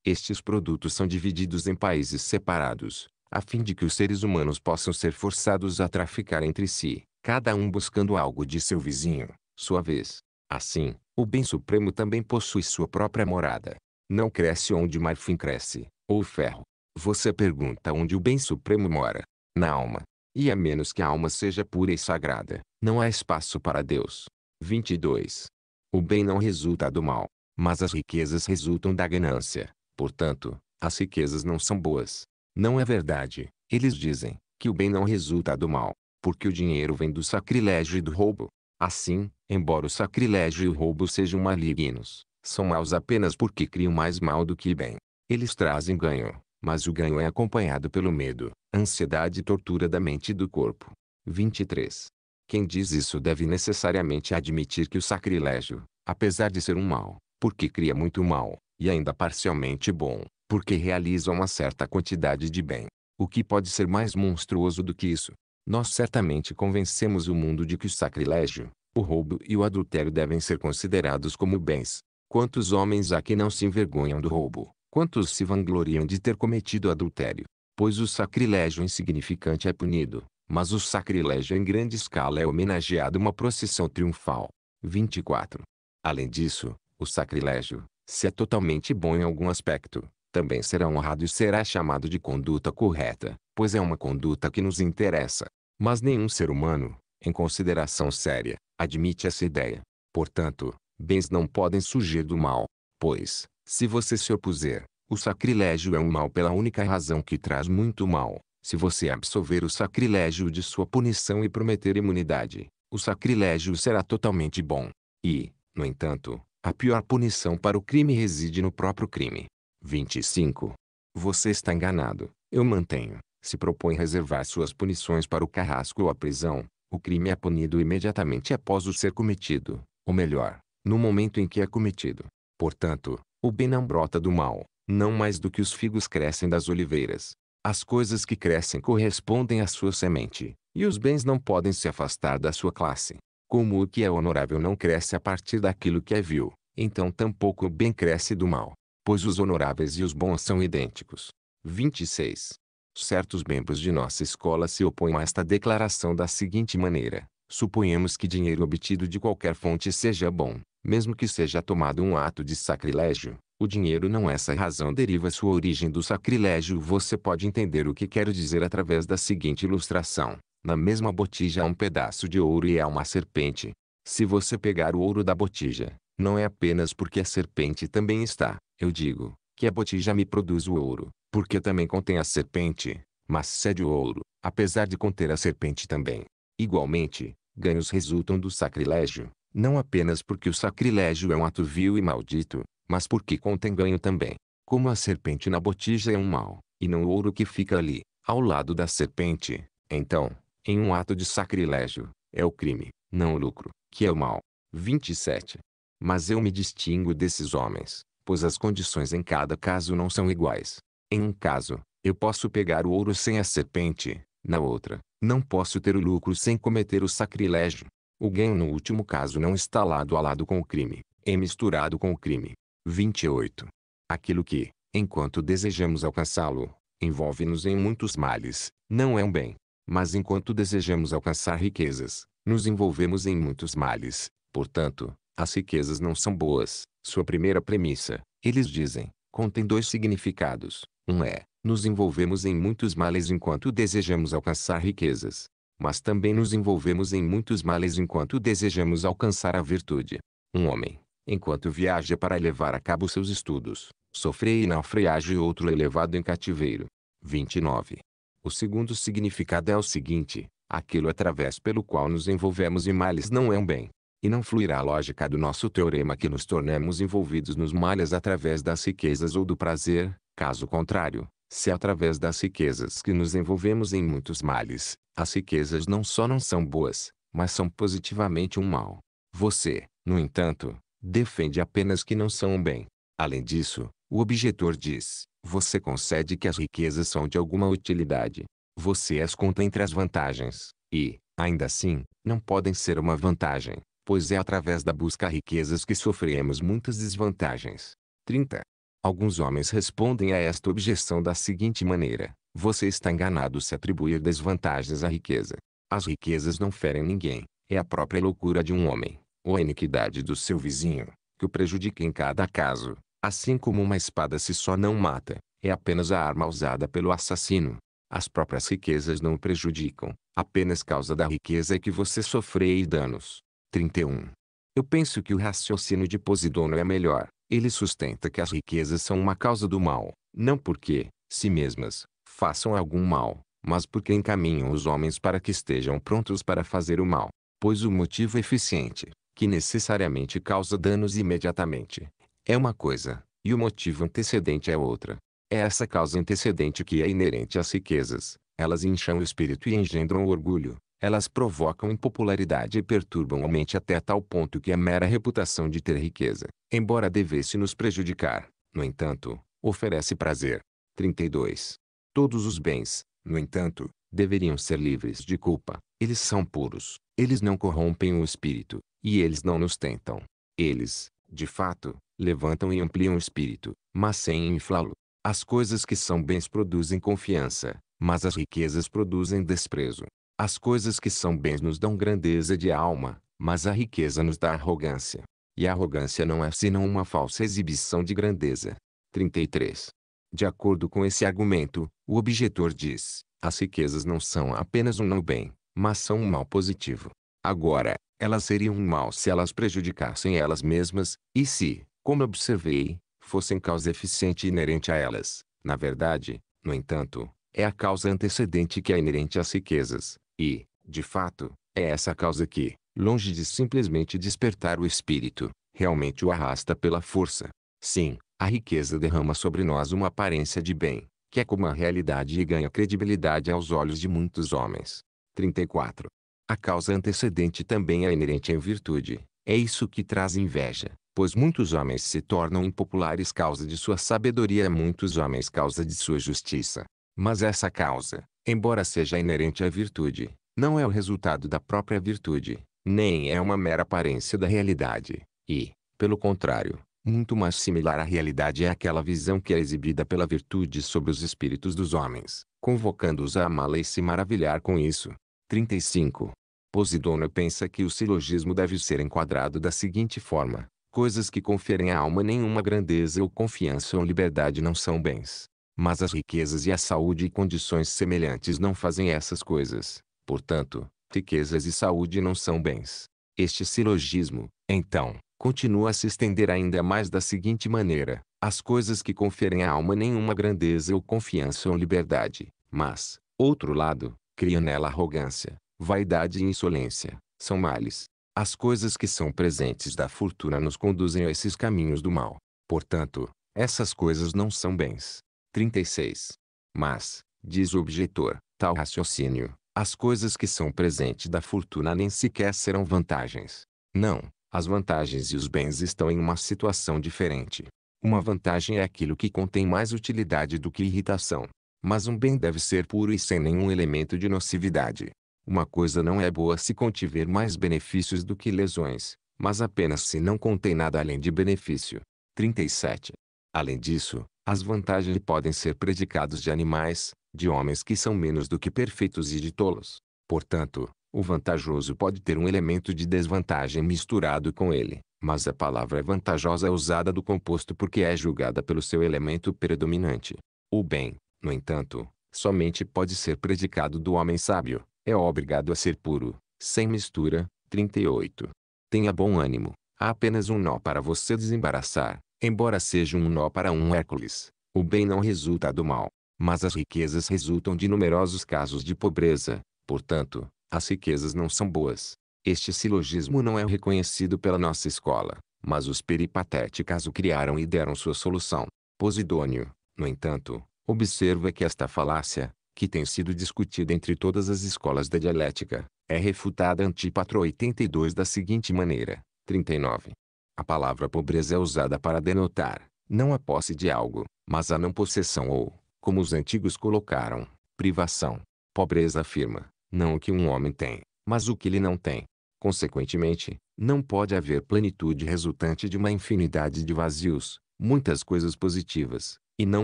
S1: Estes produtos são divididos em países separados, a fim de que os seres humanos possam ser forçados a traficar entre si, cada um buscando algo de seu vizinho, sua vez. Assim, o bem supremo também possui sua própria morada. Não cresce onde Marfim cresce, ou ferro. Você pergunta onde o bem supremo mora? Na alma. E a menos que a alma seja pura e sagrada, não há espaço para Deus. 22. O bem não resulta do mal, mas as riquezas resultam da ganância. Portanto, as riquezas não são boas. Não é verdade, eles dizem, que o bem não resulta do mal, porque o dinheiro vem do sacrilégio e do roubo. Assim, embora o sacrilégio e o roubo sejam malignos, são maus apenas porque criam mais mal do que bem. Eles trazem ganho, mas o ganho é acompanhado pelo medo, ansiedade e tortura da mente e do corpo. 23. Quem diz isso deve necessariamente admitir que o sacrilégio, apesar de ser um mal, porque cria muito mal, e ainda parcialmente bom, porque realiza uma certa quantidade de bem. O que pode ser mais monstruoso do que isso? Nós certamente convencemos o mundo de que o sacrilégio, o roubo e o adultério devem ser considerados como bens. Quantos homens há que não se envergonham do roubo, Quantos se vangloriam de ter cometido adultério? Pois o sacrilégio insignificante é punido, mas o sacrilégio em grande escala é homenageado uma procissão triunfal. 24. Além disso, o sacrilégio, se é totalmente bom em algum aspecto, também será honrado e será chamado de conduta correta, pois é uma conduta que nos interessa. Mas nenhum ser humano, em consideração séria, admite essa ideia. Portanto, bens não podem surgir do mal, pois, se você se opuser, o sacrilégio é um mal pela única razão que traz muito mal. Se você absolver o sacrilégio de sua punição e prometer imunidade, o sacrilégio será totalmente bom. E, no entanto, a pior punição para o crime reside no próprio crime. 25. Você está enganado. Eu mantenho. Se propõe reservar suas punições para o carrasco ou a prisão, o crime é punido imediatamente após o ser cometido, ou melhor, no momento em que é cometido. Portanto, o bem não brota do mal, não mais do que os figos crescem das oliveiras. As coisas que crescem correspondem à sua semente, e os bens não podem se afastar da sua classe. Como o que é honorável não cresce a partir daquilo que é vil, então tampouco o bem cresce do mal, pois os honoráveis e os bons são idênticos. 26. Certos membros de nossa escola se opõem a esta declaração da seguinte maneira: Suponhamos que dinheiro obtido de qualquer fonte seja bom, mesmo que seja tomado um ato de sacrilégio. O dinheiro não é essa razão deriva sua origem do sacrilégio. Você pode entender o que quero dizer através da seguinte ilustração. Na mesma botija há um pedaço de ouro e há uma serpente. Se você pegar o ouro da botija, não é apenas porque a serpente também está. Eu digo, que a botija me produz o ouro, porque também contém a serpente, mas cede o ouro, apesar de conter a serpente também. Igualmente, ganhos resultam do sacrilégio, não apenas porque o sacrilégio é um ato vil e maldito, mas porque contém ganho também. Como a serpente na botija é um mal, e não o ouro que fica ali, ao lado da serpente, então, em um ato de sacrilégio, é o crime, não o lucro, que é o mal. 27. Mas eu me distingo desses homens, pois as condições em cada caso não são iguais. Em um caso, eu posso pegar o ouro sem a serpente, na outra, não posso ter o lucro sem cometer o sacrilégio. O ganho no último caso não está lado a lado com o crime, é misturado com o crime. 28. Aquilo que, enquanto desejamos alcançá-lo, envolve-nos em muitos males, não é um bem. Mas enquanto desejamos alcançar riquezas, nos envolvemos em muitos males. Portanto, as riquezas não são boas. Sua primeira premissa, eles dizem, contém dois significados. Um é, nos envolvemos em muitos males enquanto desejamos alcançar riquezas. Mas também nos envolvemos em muitos males enquanto desejamos alcançar a virtude. Um homem, enquanto viaja para levar a cabo seus estudos, sofre e naufrage e outro é levado em cativeiro. 29. O segundo significado é o seguinte, aquilo através pelo qual nos envolvemos em males não é um bem. E não fluirá a lógica do nosso teorema que nos tornemos envolvidos nos males através das riquezas ou do prazer, Caso contrário, se através das riquezas que nos envolvemos em muitos males, as riquezas não só não são boas, mas são positivamente um mal. Você, no entanto, defende apenas que não são um bem. Além disso, o objetor diz, você concede que as riquezas são de alguma utilidade. Você as conta entre as vantagens, e, ainda assim, não podem ser uma vantagem, pois é através da busca a riquezas que sofremos muitas desvantagens. 30. Alguns homens respondem a esta objeção da seguinte maneira: Você está enganado se atribuir desvantagens à riqueza. As riquezas não ferem ninguém, é a própria loucura de um homem, ou a iniquidade do seu vizinho, que o prejudica em cada caso. Assim como uma espada se só não mata, é apenas a arma usada pelo assassino. As próprias riquezas não o prejudicam, apenas causa da riqueza é que você sofrei danos. 31. Eu penso que o raciocínio de Posidono é melhor. Ele sustenta que as riquezas são uma causa do mal, não porque, si mesmas, façam algum mal, mas porque encaminham os homens para que estejam prontos para fazer o mal. Pois o motivo eficiente, que necessariamente causa danos imediatamente, é uma coisa, e o motivo antecedente é outra. É essa causa antecedente que é inerente às riquezas. Elas incham o espírito e engendram o orgulho, elas provocam impopularidade e perturbam a mente até tal ponto que a é mera reputação de ter riqueza, embora devesse nos prejudicar, no entanto, oferece prazer. 32. Todos os bens, no entanto, deveriam ser livres de culpa. Eles são puros, eles não corrompem o espírito, e eles não nos tentam. Eles, de fato, levantam e ampliam o espírito, mas sem inflá-lo. As coisas que são bens produzem confiança, mas as riquezas produzem desprezo. As coisas que são bens nos dão grandeza de alma, mas a riqueza nos dá arrogância. E a arrogância não é senão uma falsa exibição de grandeza. 33. De acordo com esse argumento, o objetor diz, as riquezas não são apenas um não bem, mas são um mal positivo. Agora, elas seriam um mal se elas prejudicassem elas mesmas, e se, como observei, fossem causa eficiente inerente a elas. Na verdade, no entanto, é a causa antecedente que é inerente às riquezas, e, de fato, é essa causa que, longe de simplesmente despertar o espírito, realmente o arrasta pela força. Sim, a riqueza derrama sobre nós uma aparência de bem, que é como a realidade e ganha credibilidade aos olhos de muitos homens. 34. A causa antecedente também é inerente à virtude. É isso que traz inveja, pois muitos homens se tornam impopulares causa de sua sabedoria e muitos homens causa de sua justiça. Mas essa causa, embora seja inerente à virtude, não é o resultado da própria virtude, nem é uma mera aparência da realidade, e, pelo contrário, muito mais similar à realidade é aquela visão que é exibida pela virtude sobre os espíritos dos homens, convocando-os a amá-la e se maravilhar com isso. 35. Posidono pensa que o silogismo deve ser enquadrado da seguinte forma: coisas que conferem à alma nenhuma grandeza ou confiança ou liberdade não são bens, mas as riquezas e a saúde e condições semelhantes não fazem essas coisas. Portanto, riquezas e saúde não são bens. Este silogismo, então, continua a se estender ainda mais da seguinte maneira: as coisas que conferem à alma nenhuma grandeza ou confiança ou liberdade, mas, outro lado, criam nela arrogância, vaidade e insolência, são males. As coisas que são presentes da fortuna nos conduzem a esses caminhos do mal. Portanto, essas coisas não são bens. 36. Mas, diz o objetor, tal raciocínio, as coisas que são presente da fortuna nem sequer serão vantagens. Não, as vantagens e os bens estão em uma situação diferente. Uma vantagem é aquilo que contém mais utilidade do que irritação. Mas um bem deve ser puro e sem nenhum elemento de nocividade. Uma coisa não é boa se contiver mais benefícios do que lesões, mas apenas se não contém nada além de benefício. 37. Além disso, as vantagens podem ser predicados de animais, de homens que são menos do que perfeitos e de tolos. Portanto, o vantajoso pode ter um elemento de desvantagem misturado com ele, mas a palavra vantajosa é usada do composto porque é julgada pelo seu elemento predominante. O bem, no entanto, somente pode ser predicado do homem sábio, é obrigado a ser puro, sem mistura. 38. Tenha bom ânimo, há apenas um nó para você desembaraçar, Embora seja um nó para um Hércules, o bem não resulta do mal, mas as riquezas resultam de numerosos casos de pobreza, portanto, as riquezas não são boas. Este silogismo não é reconhecido pela nossa escola, mas os peripatéticas o criaram e deram sua solução. Posidônio, no entanto, observa que esta falácia, que tem sido discutida entre todas as escolas da dialética, é refutada Antípatro 82 da seguinte maneira. 39. A palavra pobreza é usada para denotar, não a posse de algo, mas a não possessão ou, como os antigos colocaram, privação. Pobreza afirma, não o que um homem tem, mas o que ele não tem. Consequentemente, não pode haver plenitude resultante de uma infinidade de vazios, muitas coisas positivas, e não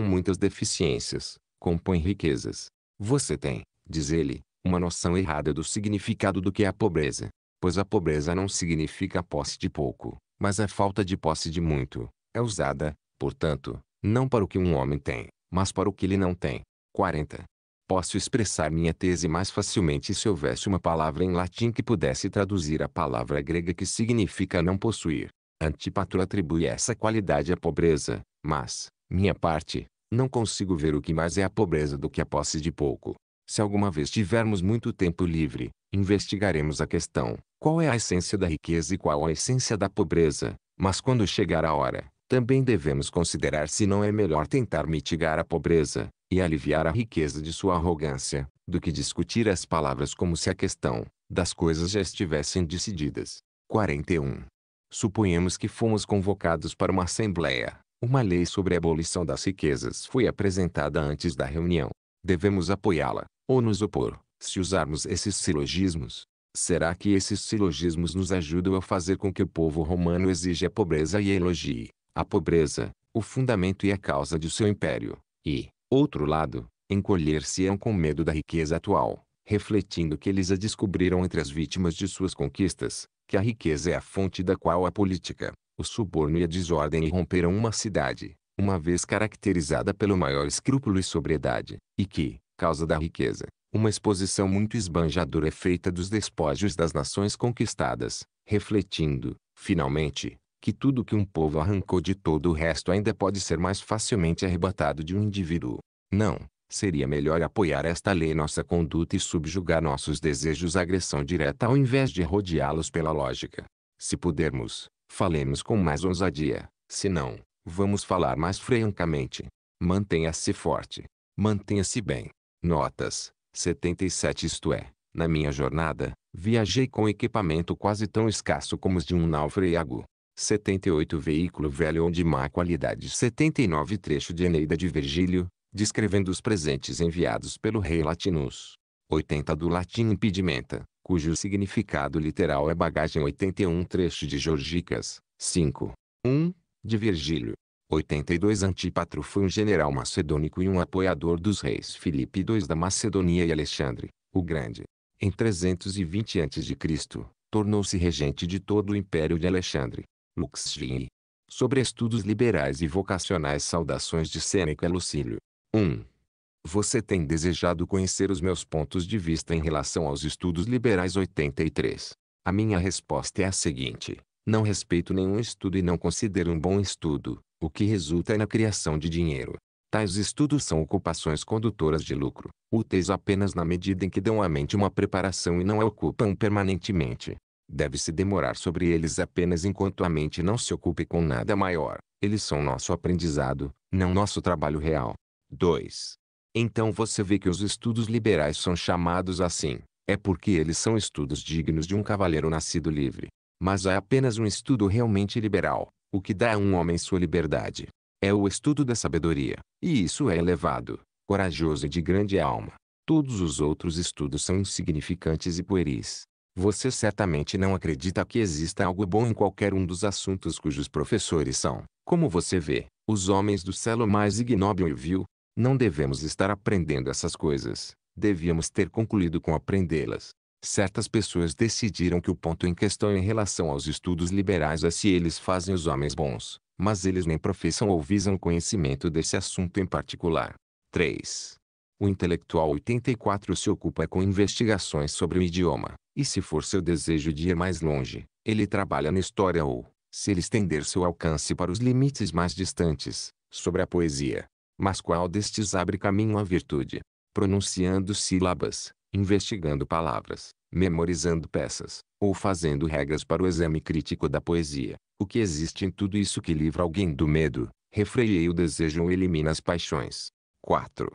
S1: muitas deficiências, compõem riquezas. Você tem, diz ele, uma noção errada do significado do que é a pobreza, pois a pobreza não significa posse de pouco, mas a falta de posse de muito é usada, portanto, não para o que um homem tem, mas para o que ele não tem. 40. Posso expressar minha tese mais facilmente se houvesse uma palavra em latim que pudesse traduzir a palavra grega que significa não possuir. Antípatro atribui essa qualidade à pobreza, mas, minha parte, não consigo ver o que mais é a pobreza do que a posse de pouco. Se alguma vez tivermos muito tempo livre, investigaremos a questão: qual é a essência da riqueza e qual a essência da pobreza? Mas quando chegar a hora, também devemos considerar se não é melhor tentar mitigar a pobreza e aliviar a riqueza de sua arrogância, do que discutir as palavras como se a questão das coisas já estivessem decididas. 41. Suponhamos que fomos convocados para uma assembleia. Uma lei sobre a abolição das riquezas foi apresentada antes da reunião. Devemos apoiá-la, ou nos opor, se usarmos esses silogismos? Será que esses silogismos nos ajudam a fazer com que o povo romano exija a pobreza e elogie a pobreza, o fundamento e a causa de seu império, e, outro lado, encolher-se-ão com medo da riqueza atual, refletindo que eles a descobriram entre as vítimas de suas conquistas, que a riqueza é a fonte da qual a política, o suborno e a desordem irromperam uma cidade, uma vez caracterizada pelo maior escrúpulo e sobriedade, e que, causa da riqueza. Uma exposição muito esbanjadora é feita dos despojos das nações conquistadas, refletindo, finalmente, que tudo que um povo arrancou de todo o resto ainda pode ser mais facilmente arrebatado de um indivíduo. Não, seria melhor apoiar esta lei nossa conduta e subjugar nossos desejos à agressão direta ao invés de rodeá-los pela lógica. Se pudermos, falemos com mais ousadia, se não, vamos falar mais francamente. Mantenha-se forte. Mantenha-se bem. Notas: 77 Isto é, na minha jornada, viajei com equipamento quase tão escasso como os de um naufrago. 78 Veículo velho ou de má qualidade 79 Trecho de Eneida de Virgílio, descrevendo os presentes enviados pelo rei Latinus. 80 do latim impedimenta, cujo significado literal é bagagem 81 trecho de Georgicas, 5. 1, de Virgílio, 82 Antípatro foi um general macedônico e um apoiador dos reis Filipe II da Macedônia e Alexandre, o Grande. Em 320 a.C., tornou-se regente de todo o império de Alexandre. Luxgini. Sobre estudos liberais e vocacionais saudações de Sêneca Lucílio. 1. Você tem desejado conhecer os meus pontos de vista em relação aos estudos liberais 83. A minha resposta é a seguinte. Não respeito nenhum estudo e não considero um bom estudo, o que resulta na criação de dinheiro. Tais estudos são ocupações condutoras de lucro, úteis apenas na medida em que dão à mente uma preparação e não a ocupam permanentemente. Deve-se demorar sobre eles apenas enquanto a mente não se ocupe com nada maior. Eles são nosso aprendizado, não nosso trabalho real. 2. Então você vê que os estudos liberais são chamados assim. É porque eles são estudos dignos de um cavaleiro nascido livre. Mas há apenas um estudo realmente liberal, o que dá a um homem sua liberdade é o estudo da sabedoria, e isso é elevado, corajoso e de grande alma. Todos os outros estudos são insignificantes e pueris. Você certamente não acredita que exista algo bom em qualquer um dos assuntos cujos professores são, como você vê, os homens do céu mais ignóbil e vil. Não devemos estar aprendendo essas coisas, devíamos ter concluído com aprendê-las certas pessoas decidiram que o ponto em questão em relação aos estudos liberais é se eles fazem os homens bons, mas eles nem professam ou visam conhecimento desse assunto em particular. 3. O intelectual 84 se ocupa com investigações sobre o idioma, e se for seu desejo de ir mais longe, ele trabalha na história ou, se ele estender seu alcance para os limites mais distantes, sobre a poesia. Mas qual destes abre caminho à virtude? Pronunciando sílabas, investigando palavras, memorizando peças, ou fazendo regras para o exame crítico da poesia. O que existe em tudo isso que livra alguém do medo, refreia o desejo ou elimina as paixões. 4.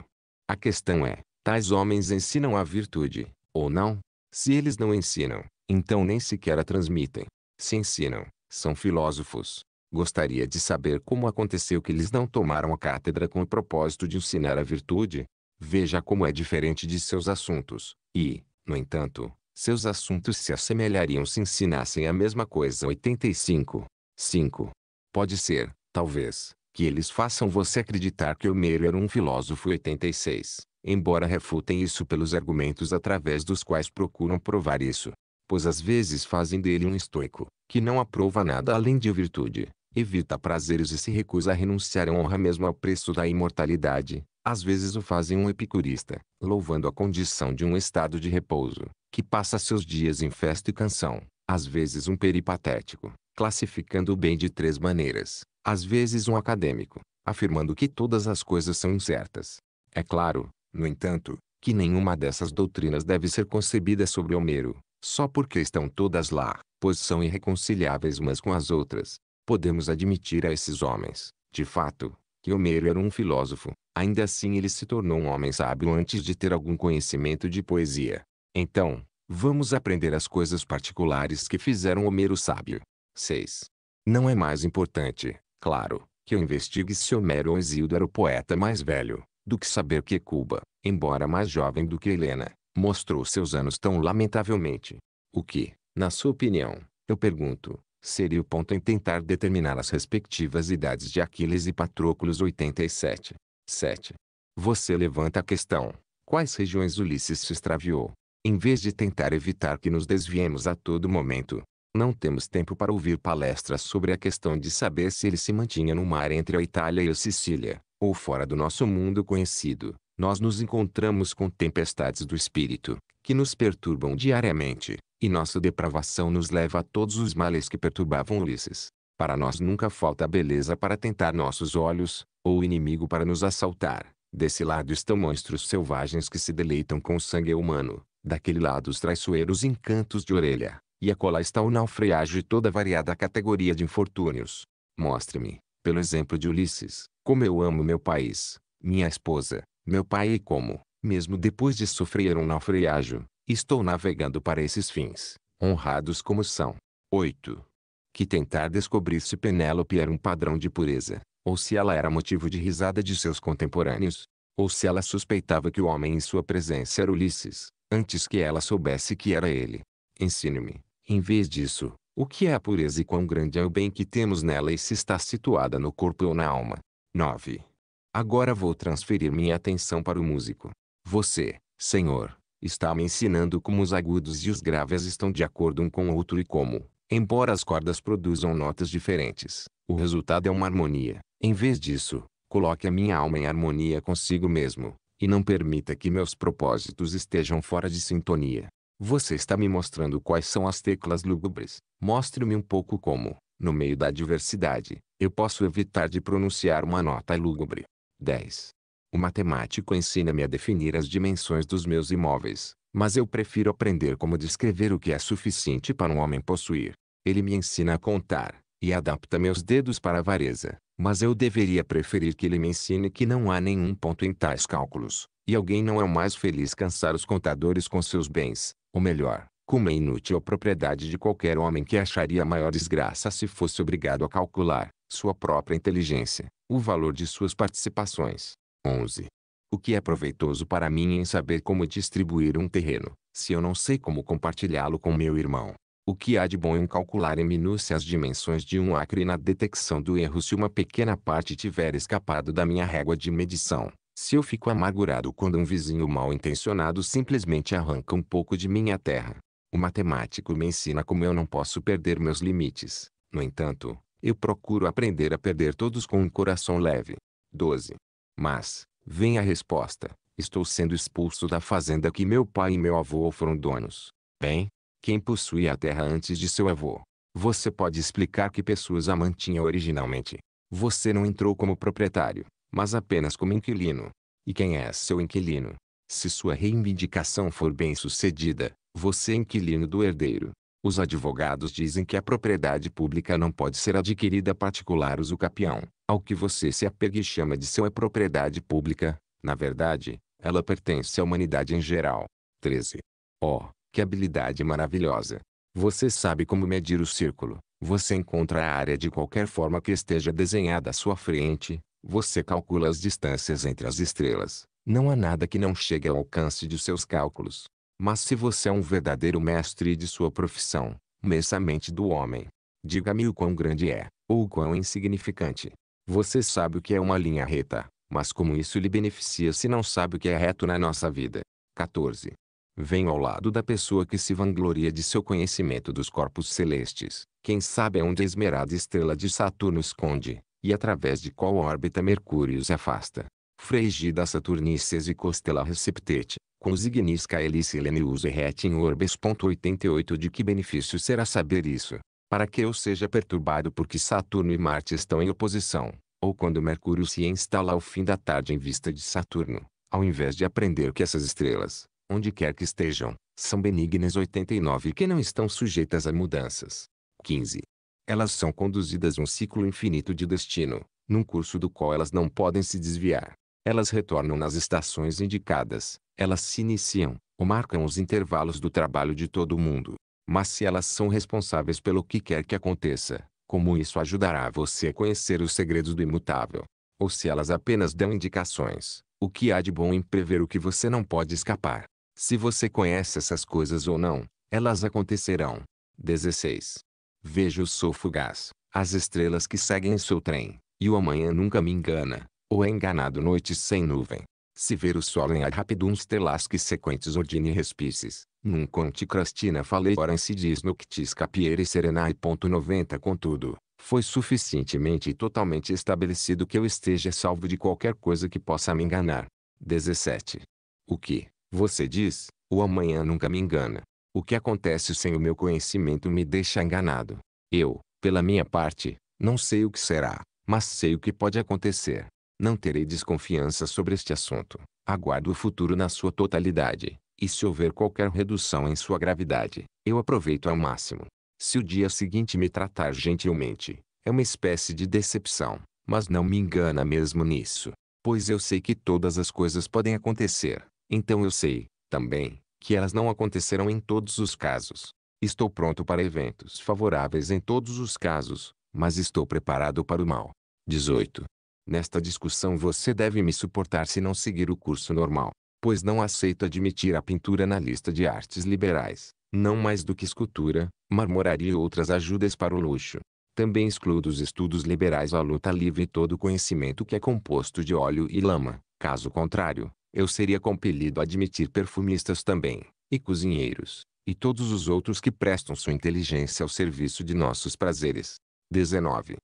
S1: A questão é, tais homens ensinam a virtude, ou não? Se eles não ensinam, então nem sequer a transmitem. Se ensinam, são filósofos. Gostaria de saber como aconteceu que eles não tomaram a cátedra com o propósito de ensinar a virtude? Veja como é diferente de seus assuntos. E, no entanto, seus assuntos se assemelhariam se ensinassem a mesma coisa. 85. 5. Pode ser, talvez, que eles façam você acreditar que Homero era um filósofo. 86. Embora refutem isso pelos argumentos através dos quais procuram provar isso. Pois às vezes fazem dele um estoico, que não aprova nada além de virtude, evita prazeres e se recusa a renunciar à honra mesmo ao preço da imortalidade, às vezes o fazem um epicurista, louvando a condição de um estado de repouso, que passa seus dias em festa e canção, às vezes um peripatético, classificando o bem de três maneiras, às vezes um acadêmico, afirmando que todas as coisas são incertas. É claro, no entanto, que nenhuma dessas doutrinas deve ser concebida sobre Homero, só porque estão todas lá, pois são irreconciliáveis umas com as outras, podemos admitir a esses homens, de fato, que Homero era um filósofo, ainda assim ele se tornou um homem sábio antes de ter algum conhecimento de poesia. Então, vamos aprender as coisas particulares que fizeram Homero sábio. 6. Não é mais importante, claro, que eu investigue se Homero ou Exildo era o poeta mais velho, do que saber que Cuba, embora mais jovem do que Helena, mostrou seus anos tão lamentavelmente. O que, na sua opinião, eu pergunto, seria o ponto em tentar determinar as respectivas idades de Aquiles e Patroclos 87. 7. Você levanta a questão, quais regiões Ulisses se extraviou? Em vez de tentar evitar que nos desviemos a todo momento, não temos tempo para ouvir palestras sobre a questão de saber se ele se mantinha no mar entre a Itália e a Sicília, ou fora do nosso mundo conhecido. Nós nos encontramos com tempestades do espírito, que nos perturbam diariamente, e nossa depravação nos leva a todos os males que perturbavam Ulisses. Para nós nunca falta beleza para tentar nossos olhos, ou inimigo para nos assaltar. Desse lado estão monstros selvagens que se deleitam com o sangue humano. Daquele lado os traiçoeiros encantos de orelha. E acolá está o naufrágio e toda variada categoria de infortúnios. Mostre-me, pelo exemplo de Ulisses, como eu amo meu país, minha esposa, meu pai e como, mesmo depois de sofrer um naufrágio, Estou navegando para esses fins, honrados como são. 8. Que tentar descobrir se Penélope era um padrão de pureza, ou se ela era motivo de risada de seus contemporâneos, ou se ela suspeitava que o homem em sua presença era Ulisses, antes que ela soubesse que era ele. Ensine-me, em vez disso, o que é a pureza e quão grande é o bem que temos nela e se está situada no corpo ou na alma. 9. Agora vou transferir minha atenção para o músico. Você, Senhor, está me ensinando como os agudos e os graves estão de acordo um com o outro e como, embora as cordas produzam notas diferentes, o resultado é uma harmonia. Em vez disso, coloque a minha alma em harmonia consigo mesmo, e não permita que meus propósitos estejam fora de sintonia. Você está me mostrando quais são as teclas lúgubres. Mostre-me um pouco como, no meio da diversidade, eu posso evitar de pronunciar uma nota lúgubre. 10. O matemático ensina-me a definir as dimensões dos meus imóveis, mas eu prefiro aprender como descrever o que é suficiente para um homem possuir. Ele me ensina a contar, e adapta meus dedos para a vareza, mas eu deveria preferir que ele me ensine que não há nenhum ponto em tais cálculos, e alguém não é o mais feliz cansar os contadores com seus bens, ou melhor, como é inútil propriedade de qualquer homem que acharia maior desgraça se fosse obrigado a calcular, sua própria inteligência, o valor de suas participações. 11. O que é proveitoso para mim em é saber como distribuir um terreno, se eu não sei como compartilhá-lo com meu irmão? O que há de bom em calcular em minúcia as dimensões de um acre na detecção do erro se uma pequena parte tiver escapado da minha régua de medição? Se eu fico amargurado quando um vizinho mal intencionado simplesmente arranca um pouco de minha terra? O matemático me ensina como eu não posso perder meus limites. No entanto, eu procuro aprender a perder todos com um coração leve. 12. Mas, vem a resposta. Estou sendo expulso da fazenda que meu pai e meu avô foram donos. Bem, quem possuía a terra antes de seu avô? Você pode explicar que pessoas a mantinha originalmente. Você não entrou como proprietário, mas apenas como inquilino. E quem é seu inquilino? Se sua reivindicação for bem sucedida, você é inquilino do herdeiro. Os advogados dizem que a propriedade pública não pode ser adquirida particular o capião. Ao que você se apega e chama de seu é propriedade pública, na verdade, ela pertence à humanidade em geral. 13. Oh, que habilidade maravilhosa! Você sabe como medir o círculo. Você encontra a área de qualquer forma que esteja desenhada à sua frente. Você calcula as distâncias entre as estrelas. Não há nada que não chegue ao alcance de seus cálculos. Mas se você é um verdadeiro mestre de sua profissão, meça mente do homem. Diga-me o quão grande é, ou o quão insignificante. Você sabe o que é uma linha reta, mas como isso lhe beneficia se não sabe o que é reto na nossa vida? 14. Venho ao lado da pessoa que se vangloria de seu conhecimento dos corpos celestes, quem sabe onde a esmerada estrela de Saturno esconde, e através de qual órbita Mercúrio se afasta. Freigida Saturnices e Costela Receptete, consignis ignis caelis Lenius erret in 88 De que benefício será saber isso? Para que eu seja perturbado porque Saturno e Marte estão em oposição, ou quando Mercúrio se instala ao fim da tarde em vista de Saturno, ao invés de aprender que essas estrelas, onde quer que estejam, são benignas 89 e que não estão sujeitas a mudanças. 15. Elas são conduzidas um ciclo infinito de destino, num curso do qual elas não podem se desviar. Elas retornam nas estações indicadas, elas se iniciam, ou marcam os intervalos do trabalho de todo mundo. Mas se elas são responsáveis pelo que quer que aconteça, como isso ajudará você a conhecer os segredos do imutável? Ou se elas apenas dão indicações, o que há de bom em prever o que você não pode escapar? Se você conhece essas coisas ou não, elas acontecerão. 16. Vejo o sou fugaz, as estrelas que seguem seu trem, e o amanhã nunca me engana, ou é enganado noites sem nuvem. Se ver o sol em rapidum telasque sequentes ordine respices, num crastina falei se diz noctis capiere serenae. 90 Contudo, foi suficientemente e totalmente estabelecido que eu esteja salvo de qualquer coisa que possa me enganar. 17. O que, você diz, o amanhã nunca me engana. O que acontece sem o meu conhecimento me deixa enganado. Eu, pela minha parte, não sei o que será, mas sei o que pode acontecer. Não terei desconfiança sobre este assunto. Aguardo o futuro na sua totalidade, e se houver qualquer redução em sua gravidade, eu aproveito ao máximo. Se o dia seguinte me tratar gentilmente, é uma espécie de decepção, mas não me engana mesmo nisso, pois eu sei que todas as coisas podem acontecer. Então eu sei, também, que elas não acontecerão em todos os casos. Estou pronto para eventos favoráveis em todos os casos, mas estou preparado para o mal. 18. Nesta discussão você deve me suportar se não seguir o curso normal, pois não aceito admitir a pintura na lista de artes liberais, não mais do que escultura, marmoraria e outras ajudas para o luxo. Também excluo dos estudos liberais a luta livre e todo o conhecimento que é composto de óleo e lama. Caso contrário, eu seria compelido a admitir perfumistas também, e cozinheiros, e todos os outros que prestam sua inteligência ao serviço de nossos prazeres. 19.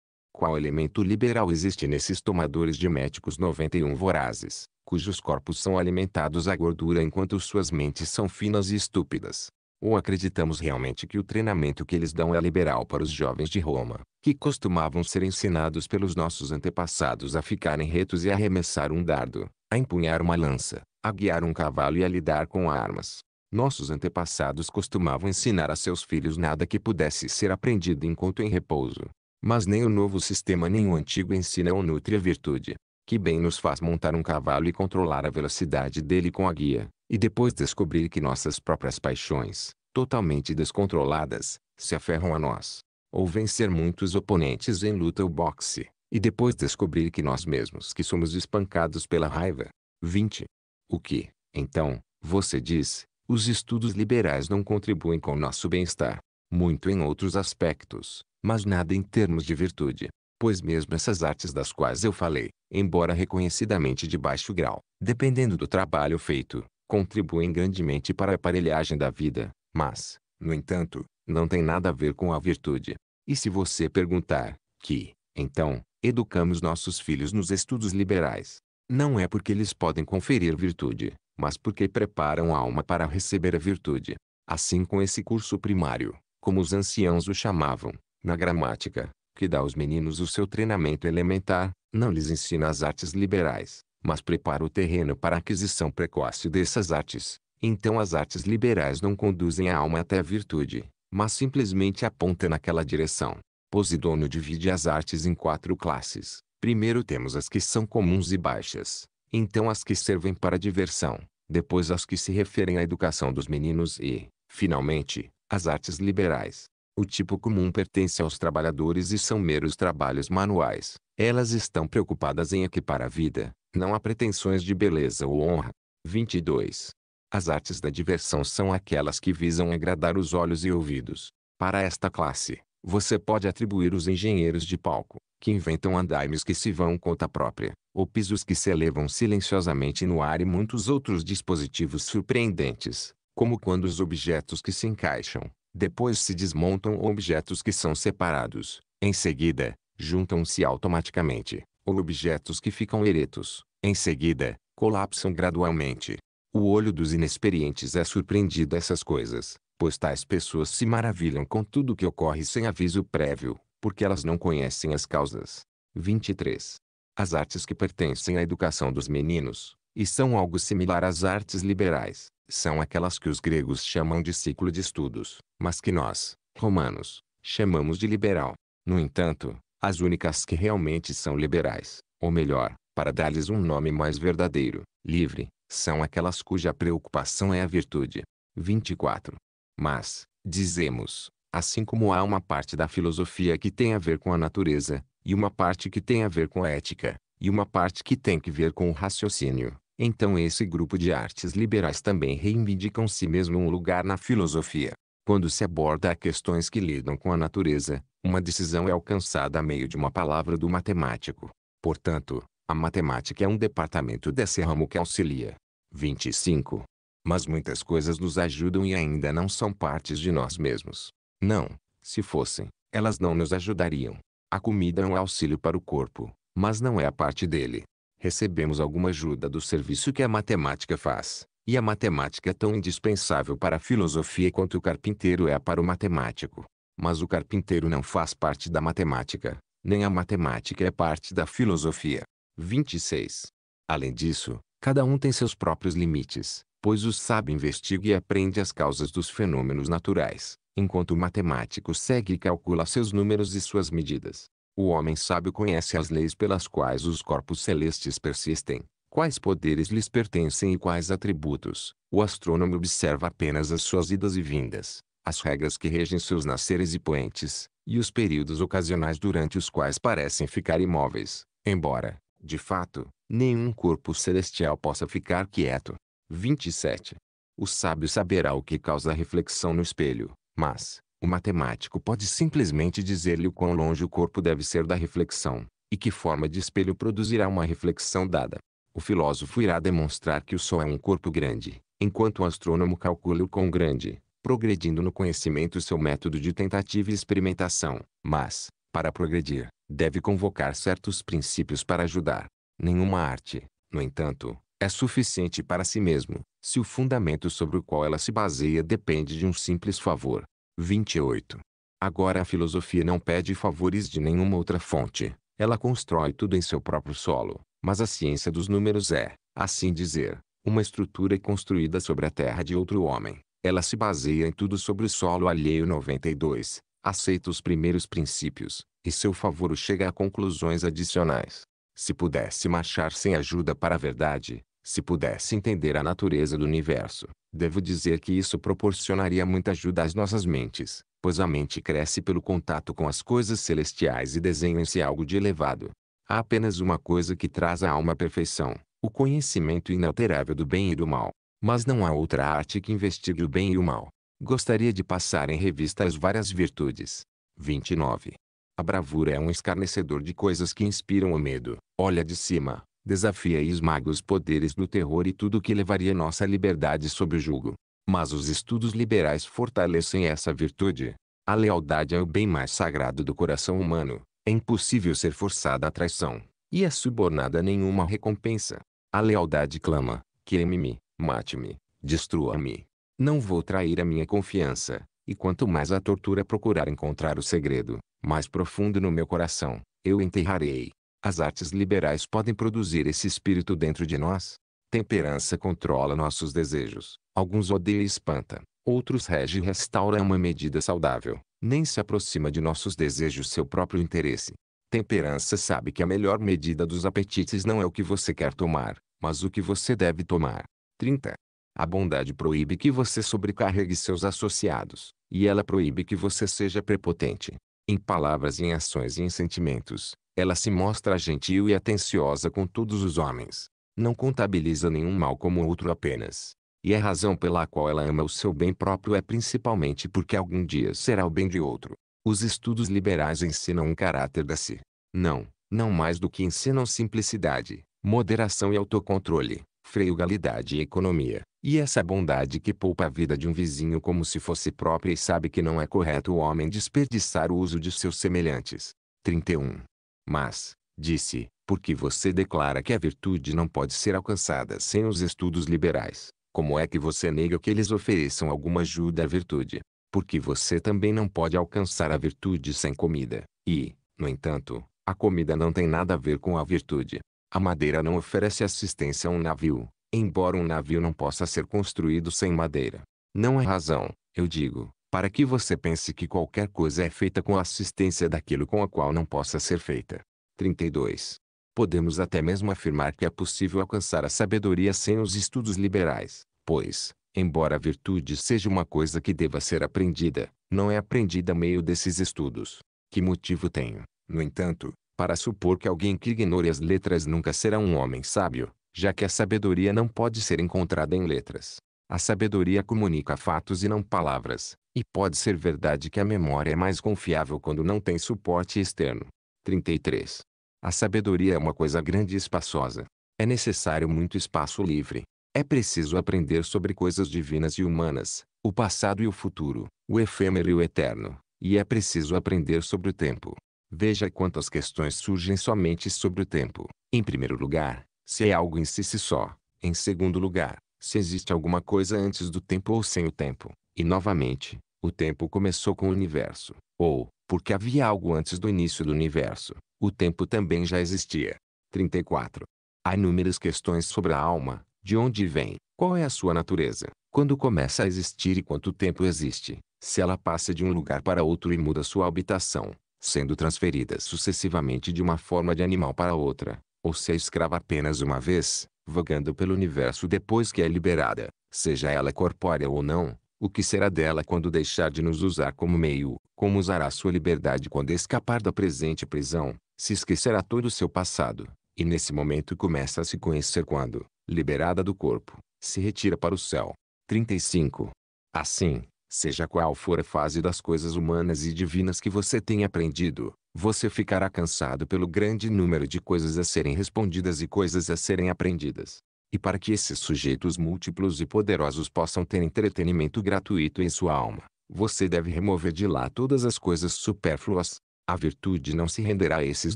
S1: Qual elemento liberal existe nesses tomadores de médicos 91 vorazes, cujos corpos são alimentados à gordura enquanto suas mentes são finas e estúpidas? Ou acreditamos realmente que o treinamento que eles dão é liberal para os jovens de Roma, que costumavam ser ensinados pelos nossos antepassados a ficarem retos e a arremessar um dardo, a empunhar uma lança, a guiar um cavalo e a lidar com armas? Nossos antepassados costumavam ensinar a seus filhos nada que pudesse ser aprendido enquanto em repouso, mas nem o novo sistema nem o antigo ensina ou nutre a virtude, que bem nos faz montar um cavalo e controlar a velocidade dele com a guia, e depois descobrir que nossas próprias paixões, totalmente descontroladas, se aferram a nós. Ou vencer muitos oponentes em luta ou boxe, e depois descobrir que nós mesmos que somos espancados pela raiva. 20. O que, então, você diz, os estudos liberais não contribuem com nosso bem-estar, muito em outros aspectos, mas nada em termos de virtude, pois mesmo essas artes das quais eu falei, embora reconhecidamente de baixo grau, dependendo do trabalho feito, contribuem grandemente para a aparelhagem da vida, mas, no entanto, não tem nada a ver com a virtude. E se você perguntar, que, então, educamos nossos filhos nos estudos liberais, não é porque eles podem conferir virtude, mas porque preparam a alma para receber a virtude. Assim com esse curso primário, como os anciãos o chamavam, na gramática, que dá aos meninos o seu treinamento elementar, não lhes ensina as artes liberais, mas prepara o terreno para a aquisição precoce dessas artes. Então as artes liberais não conduzem a alma até a virtude, mas simplesmente aponta naquela direção. Posidônio divide as artes em quatro classes. Primeiro temos as que são comuns e baixas, então as que servem para diversão, depois as que se referem à educação dos meninos e, finalmente, as artes liberais, o tipo comum pertence aos trabalhadores e são meros trabalhos manuais. Elas estão preocupadas em equipar a vida, não há pretensões de beleza ou honra. 22. As artes da diversão são aquelas que visam agradar os olhos e ouvidos. Para esta classe, você pode atribuir os engenheiros de palco, que inventam andaimes que se vão conta própria, ou pisos que se elevam silenciosamente no ar e muitos outros dispositivos surpreendentes, como quando os objetos que se encaixam, depois se desmontam objetos que são separados. Em seguida, juntam-se automaticamente, ou objetos que ficam eretos. Em seguida, colapsam gradualmente. O olho dos inexperientes é surpreendido a essas coisas, pois tais pessoas se maravilham com tudo o que ocorre sem aviso prévio, porque elas não conhecem as causas. 23. As artes que pertencem à educação dos meninos, e são algo similar às artes liberais, são aquelas que os gregos chamam de ciclo de estudos, mas que nós, romanos, chamamos de liberal. No entanto, as únicas que realmente são liberais, ou melhor, para dar-lhes um nome mais verdadeiro, livre, são aquelas cuja preocupação é a virtude. 24. Mas, dizemos, assim como há uma parte da filosofia que tem a ver com a natureza, e uma parte que tem a ver com a ética, e uma parte que tem que ver com o raciocínio, então esse grupo de artes liberais também reivindicam si mesmo um lugar na filosofia. Quando se aborda questões que lidam com a natureza, uma decisão é alcançada a meio de uma palavra do matemático. Portanto, a matemática é um departamento desse ramo que auxilia. 25. Mas muitas coisas nos ajudam e ainda não são partes de nós mesmos. Não, se fossem, elas não nos ajudariam. A comida é um auxílio para o corpo, mas não é a parte dele recebemos alguma ajuda do serviço que a matemática faz, e a matemática é tão indispensável para a filosofia quanto o carpinteiro é para o matemático. Mas o carpinteiro não faz parte da matemática, nem a matemática é parte da filosofia. 26. Além disso, cada um tem seus próprios limites, pois o sábio investiga e aprende as causas dos fenômenos naturais, enquanto o matemático segue e calcula seus números e suas medidas. O homem sábio conhece as leis pelas quais os corpos celestes persistem, quais poderes lhes pertencem e quais atributos. O astrônomo observa apenas as suas idas e vindas, as regras que regem seus nasceres e poentes, e os períodos ocasionais durante os quais parecem ficar imóveis, embora, de fato, nenhum corpo celestial possa ficar quieto. 27. O sábio saberá o que causa a reflexão no espelho, mas, o matemático pode simplesmente dizer-lhe o quão longe o corpo deve ser da reflexão, e que forma de espelho produzirá uma reflexão dada. O filósofo irá demonstrar que o Sol é um corpo grande, enquanto o astrônomo calcula o quão grande, progredindo no conhecimento seu método de tentativa e experimentação. Mas, para progredir, deve convocar certos princípios para ajudar. Nenhuma arte, no entanto, é suficiente para si mesmo, se o fundamento sobre o qual ela se baseia depende de um simples favor, 28. Agora a filosofia não pede favores de nenhuma outra fonte, ela constrói tudo em seu próprio solo, mas a ciência dos números é, assim dizer, uma estrutura construída sobre a terra de outro homem. Ela se baseia em tudo sobre o solo alheio 92, aceita os primeiros princípios, e seu favor chega a conclusões adicionais. Se pudesse marchar sem ajuda para a verdade, se pudesse entender a natureza do universo, devo dizer que isso proporcionaria muita ajuda às nossas mentes, pois a mente cresce pelo contato com as coisas celestiais e desenha-se algo de elevado. Há apenas uma coisa que traz à alma a perfeição, o conhecimento inalterável do bem e do mal. Mas não há outra arte que investigue o bem e o mal. Gostaria de passar em revista as várias virtudes. 29. A bravura é um escarnecedor de coisas que inspiram o medo. Olha de cima, desafia e esmaga os poderes do terror e tudo que levaria nossa liberdade sob o jugo. Mas os estudos liberais fortalecem essa virtude. A lealdade é o bem mais sagrado do coração humano. É impossível ser forçada à traição, e é subornada a nenhuma recompensa. A lealdade clama, queime-me, mate-me, destrua-me. Não vou trair a minha confiança, e quanto mais a tortura procurar encontrar o segredo, mais profundo no meu coração, eu enterrarei. As artes liberais podem produzir esse espírito dentro de nós. Temperança controla nossos desejos. Alguns odeia e espanta, outros rege e restaura uma medida saudável. Nem se aproxima de nossos desejos seu próprio interesse. Temperança sabe que a melhor medida dos apetites não é o que você quer tomar, mas o que você deve tomar. 30. A bondade proíbe que você sobrecarregue seus associados, e ela proíbe que você seja prepotente. Em palavras e em ações e em sentimentos, ela se mostra gentil e atenciosa com todos os homens. Não contabiliza nenhum mal como outro apenas. E é a razão pela qual ela ama o seu bem próprio é principalmente porque algum dia será o bem de outro. Os estudos liberais ensinam um caráter da si. Não, não mais do que ensinam simplicidade, moderação e autocontrole, freugalidade e economia. E essa bondade que poupa a vida de um vizinho como se fosse própria e sabe que não é correto o homem desperdiçar o uso de seus semelhantes. 31. Mas, disse, porque você declara que a virtude não pode ser alcançada sem os estudos liberais, como é que você nega que eles ofereçam alguma ajuda à virtude? Porque você também não pode alcançar a virtude sem comida, e, no entanto, a comida não tem nada a ver com a virtude. A madeira não oferece assistência a um navio, embora um navio não possa ser construído sem madeira. Não é razão, eu digo, para que você pense que qualquer coisa é feita com a assistência daquilo com a qual não possa ser feita. 32. Podemos até mesmo afirmar que é possível alcançar a sabedoria sem os estudos liberais, pois, embora a virtude seja uma coisa que deva ser aprendida, não é aprendida a meio desses estudos. Que motivo tenho, no entanto, para supor que alguém que ignore as letras nunca será um homem sábio, já que a sabedoria não pode ser encontrada em letras. A sabedoria comunica fatos e não palavras, e pode ser verdade que a memória é mais confiável quando não tem suporte externo. 33. A sabedoria é uma coisa grande e espaçosa. É necessário muito espaço livre. É preciso aprender sobre coisas divinas e humanas, o passado e o futuro, o efêmero e o eterno. E é preciso aprender sobre o tempo. Veja quantas questões surgem somente sobre o tempo. Em primeiro lugar, se é algo em si, si só. Em segundo lugar, se existe alguma coisa antes do tempo ou sem o tempo. E novamente, o tempo começou com o universo, ou, porque havia algo antes do início do universo, o tempo também já existia. 34. Há inúmeras questões sobre a alma, de onde vem, qual é a sua natureza, quando começa a existir e quanto tempo existe, se ela passa de um lugar para outro e muda sua habitação, sendo transferida sucessivamente de uma forma de animal para outra, ou se é escrava apenas uma vez, vagando pelo universo depois que é liberada, seja ela corpórea ou não, o que será dela quando deixar de nos usar como meio? Como usará sua liberdade quando escapar da presente prisão? Se esquecerá todo o seu passado. E nesse momento começa a se conhecer quando, liberada do corpo, se retira para o céu. 35. Assim, seja qual for a fase das coisas humanas e divinas que você tenha aprendido, você ficará cansado pelo grande número de coisas a serem respondidas e coisas a serem aprendidas e para que esses sujeitos múltiplos e poderosos possam ter entretenimento gratuito em sua alma, você deve remover de lá todas as coisas supérfluas. A virtude não se renderá a esses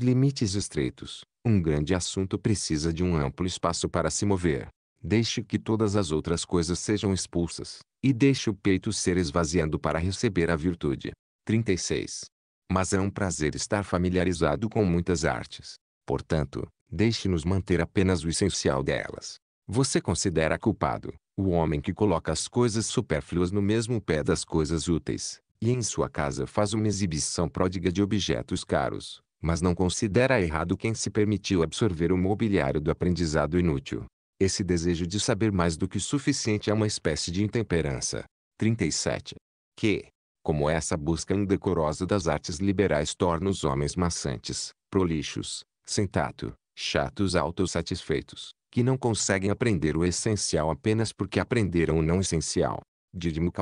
S1: limites estreitos. Um grande assunto precisa de um amplo espaço para se mover. Deixe que todas as outras coisas sejam expulsas, e deixe o peito ser esvaziando para receber a virtude. 36. Mas é um prazer estar familiarizado com muitas artes. Portanto, deixe-nos manter apenas o essencial delas. Você considera culpado o homem que coloca as coisas supérfluas no mesmo pé das coisas úteis, e em sua casa faz uma exibição pródiga de objetos caros, mas não considera errado quem se permitiu absorver o mobiliário do aprendizado inútil. Esse desejo de saber mais do que o suficiente é uma espécie de intemperança. 37. Que, como essa busca indecorosa das artes liberais torna os homens maçantes, prolixos, sem tato, chatos autossatisfeitos, que não conseguem aprender o essencial apenas porque aprenderam o não essencial. Didimo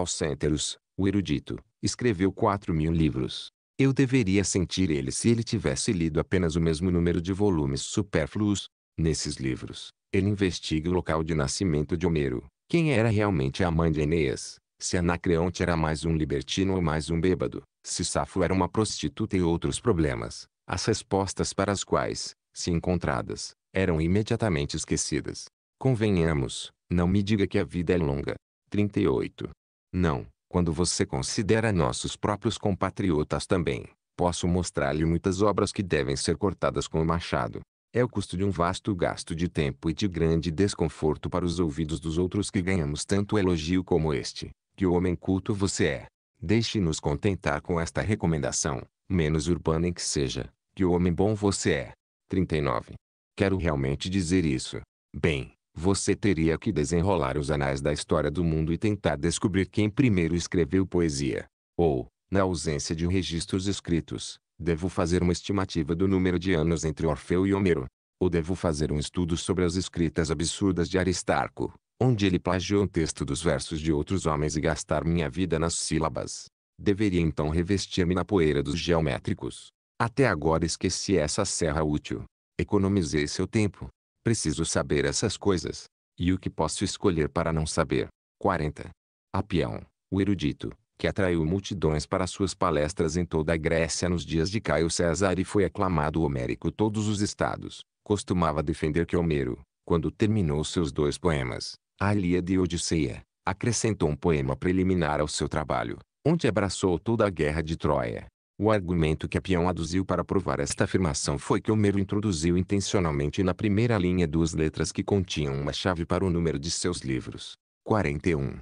S1: o erudito, escreveu quatro mil livros. Eu deveria sentir ele se ele tivesse lido apenas o mesmo número de volumes supérfluos. Nesses livros, ele investiga o local de nascimento de Homero, quem era realmente a mãe de Enéas, se Anacreonte era mais um libertino ou mais um bêbado, se Safo era uma prostituta e outros problemas, as respostas para as quais, se encontradas, eram imediatamente esquecidas. Convenhamos, não me diga que a vida é longa. 38. Não, quando você considera nossos próprios compatriotas também, posso mostrar-lhe muitas obras que devem ser cortadas com o machado. É o custo de um vasto gasto de tempo e de grande desconforto para os ouvidos dos outros que ganhamos tanto elogio como este, que o homem culto você é. Deixe-nos contentar com esta recomendação, menos urbana em que seja, que o homem bom você é. 39. Quero realmente dizer isso. Bem, você teria que desenrolar os anais da história do mundo e tentar descobrir quem primeiro escreveu poesia. Ou, na ausência de registros escritos, devo fazer uma estimativa do número de anos entre Orfeu e Homero. Ou devo fazer um estudo sobre as escritas absurdas de Aristarco, onde ele plagiou um texto dos versos de outros homens e gastar minha vida nas sílabas. Deveria então revestir-me na poeira dos geométricos. Até agora esqueci essa serra útil. Economizei seu tempo. Preciso saber essas coisas. E o que posso escolher para não saber? 40. Apião, o erudito, que atraiu multidões para suas palestras em toda a Grécia nos dias de Caio César e foi aclamado homérico todos os estados, costumava defender que Homero, quando terminou seus dois poemas, A Ilíada e Odisseia, acrescentou um poema preliminar ao seu trabalho, onde abraçou toda a guerra de Troia, o argumento que Apião aduziu para provar esta afirmação foi que Homero introduziu intencionalmente na primeira linha duas letras que continham uma chave para o número de seus livros. 41.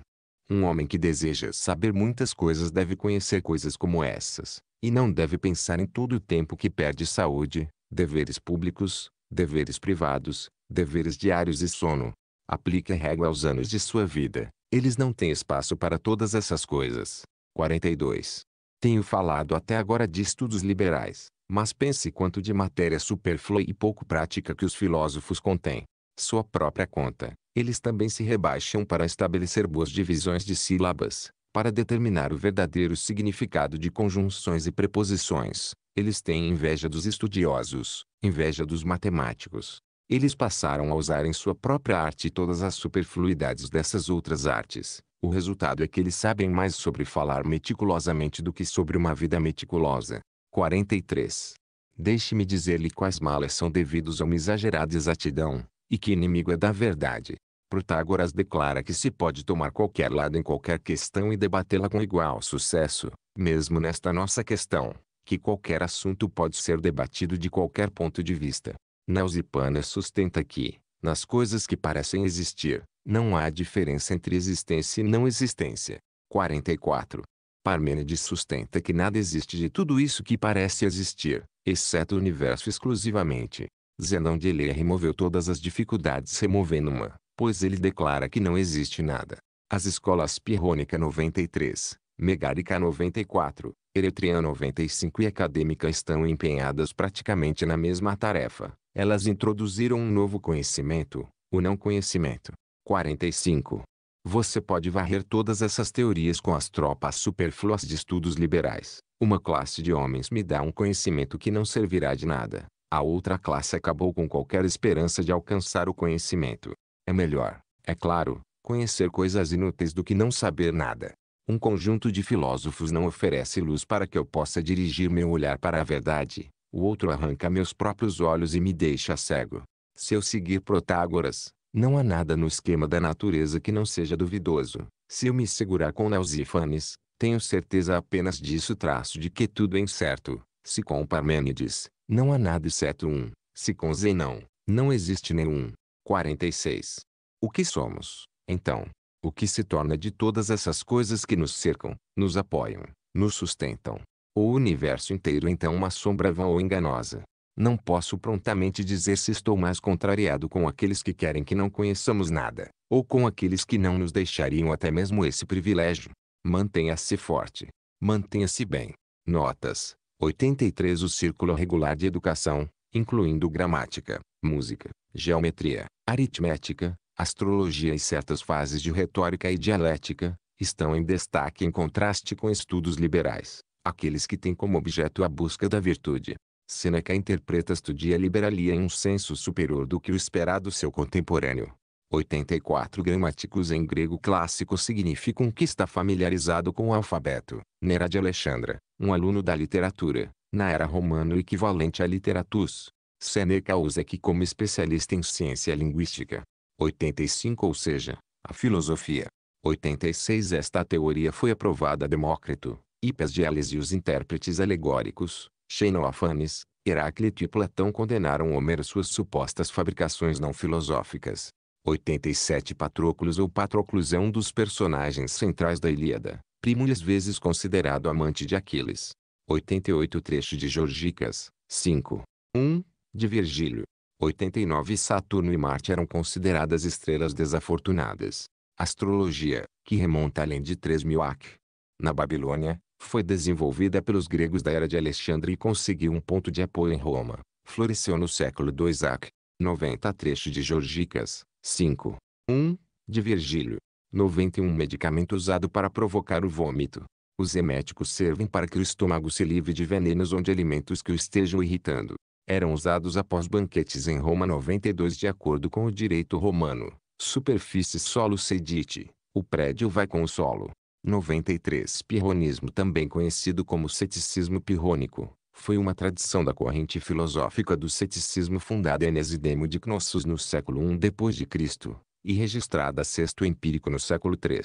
S1: Um homem que deseja saber muitas coisas deve conhecer coisas como essas, e não deve pensar em todo o tempo que perde saúde, deveres públicos, deveres privados, deveres diários e sono. Aplique a regra aos anos de sua vida. Eles não têm espaço para todas essas coisas. 42. Tenho falado até agora de estudos liberais, mas pense quanto de matéria superflua e pouco prática que os filósofos contêm. Sua própria conta, eles também se rebaixam para estabelecer boas divisões de sílabas, para determinar o verdadeiro significado de conjunções e preposições. Eles têm inveja dos estudiosos, inveja dos matemáticos. Eles passaram a usar em sua própria arte todas as superfluidades dessas outras artes, o resultado é que eles sabem mais sobre falar meticulosamente do que sobre uma vida meticulosa. 43. Deixe-me dizer-lhe quais males são devidos a uma exagerada exatidão, e que inimigo é da verdade. Protágoras declara que se pode tomar qualquer lado em qualquer questão e debatê-la com igual sucesso, mesmo nesta nossa questão, que qualquer assunto pode ser debatido de qualquer ponto de vista. Nausipanas sustenta que, nas coisas que parecem existir, não há diferença entre existência e não existência. 44. Parmênides sustenta que nada existe de tudo isso que parece existir, exceto o universo exclusivamente. Zenão de Eleia removeu todas as dificuldades removendo uma, pois ele declara que não existe nada. As escolas Pirrônica 93, Megárica 94, Eretria 95 e Acadêmica estão empenhadas praticamente na mesma tarefa. Elas introduziram um novo conhecimento, o não conhecimento. 45. Você pode varrer todas essas teorias com as tropas superfluas de estudos liberais. Uma classe de homens me dá um conhecimento que não servirá de nada. A outra classe acabou com qualquer esperança de alcançar o conhecimento. É melhor, é claro, conhecer coisas inúteis do que não saber nada. Um conjunto de filósofos não oferece luz para que eu possa dirigir meu olhar para a verdade. O outro arranca meus próprios olhos e me deixa cego. Se eu seguir Protágoras, não há nada no esquema da natureza que não seja duvidoso. Se eu me segurar com Nausifanes, tenho certeza apenas disso traço de que tudo é incerto. Se com Parmênides, não há nada exceto um. Se com Zenão, não existe nenhum. 46. O que somos, então? O que se torna de todas essas coisas que nos cercam, nos apoiam, nos sustentam? O universo inteiro é então uma sombra vã ou enganosa, não posso prontamente dizer se estou mais contrariado com aqueles que querem que não conheçamos nada, ou com aqueles que não nos deixariam até mesmo esse privilégio. Mantenha-se forte. Mantenha-se bem. Notas. 83 O círculo regular de educação, incluindo gramática, música, geometria, aritmética, astrologia e certas fases de retórica e dialética, estão em destaque em contraste com estudos liberais, aqueles que têm como objeto a busca da virtude, Seneca interpreta estudia liberalia em um senso superior do que o esperado seu contemporâneo. 84 gramáticos em grego clássico significam que está familiarizado com o alfabeto. Nera de Alexandra, um aluno da literatura, na era romana o equivalente a literatus. Seneca usa que como especialista em ciência linguística. 85 ou seja, a filosofia. 86 Esta teoria foi aprovada a Demócrito, Hippias de Elis e os intérpretes alegóricos, Xenoafanes, Heráclito e Platão condenaram Homero suas supostas fabricações não filosóficas. 87 Patroclus ou Patroclus é um dos personagens centrais da Ilíada, primo às vezes considerado amante de Aquiles. 88 Trecho de Georgicas, 5. 1. De Virgílio. 89 Saturno e Marte eram consideradas estrelas desafortunadas. Astrologia, que remonta além de 3000 AC. Na Babilônia, foi desenvolvida pelos gregos da era de Alexandre e conseguiu um ponto de apoio em Roma. Floresceu no século II AC. 90 trecho de Georgicas. 5. 1. De Virgílio. 91 Medicamento usado para provocar o vômito. Os eméticos servem para que o estômago se livre de venenos ou de alimentos que o estejam irritando. Eram usados após banquetes em Roma 92 de acordo com o direito romano. Superfície solo sedite. O prédio vai com o solo. 93. Pirronismo também conhecido como ceticismo pirrônico, foi uma tradição da corrente filosófica do ceticismo fundada em Enesidemo de Cnossos no século I d.C., e registrada a Sexto Empírico no século III.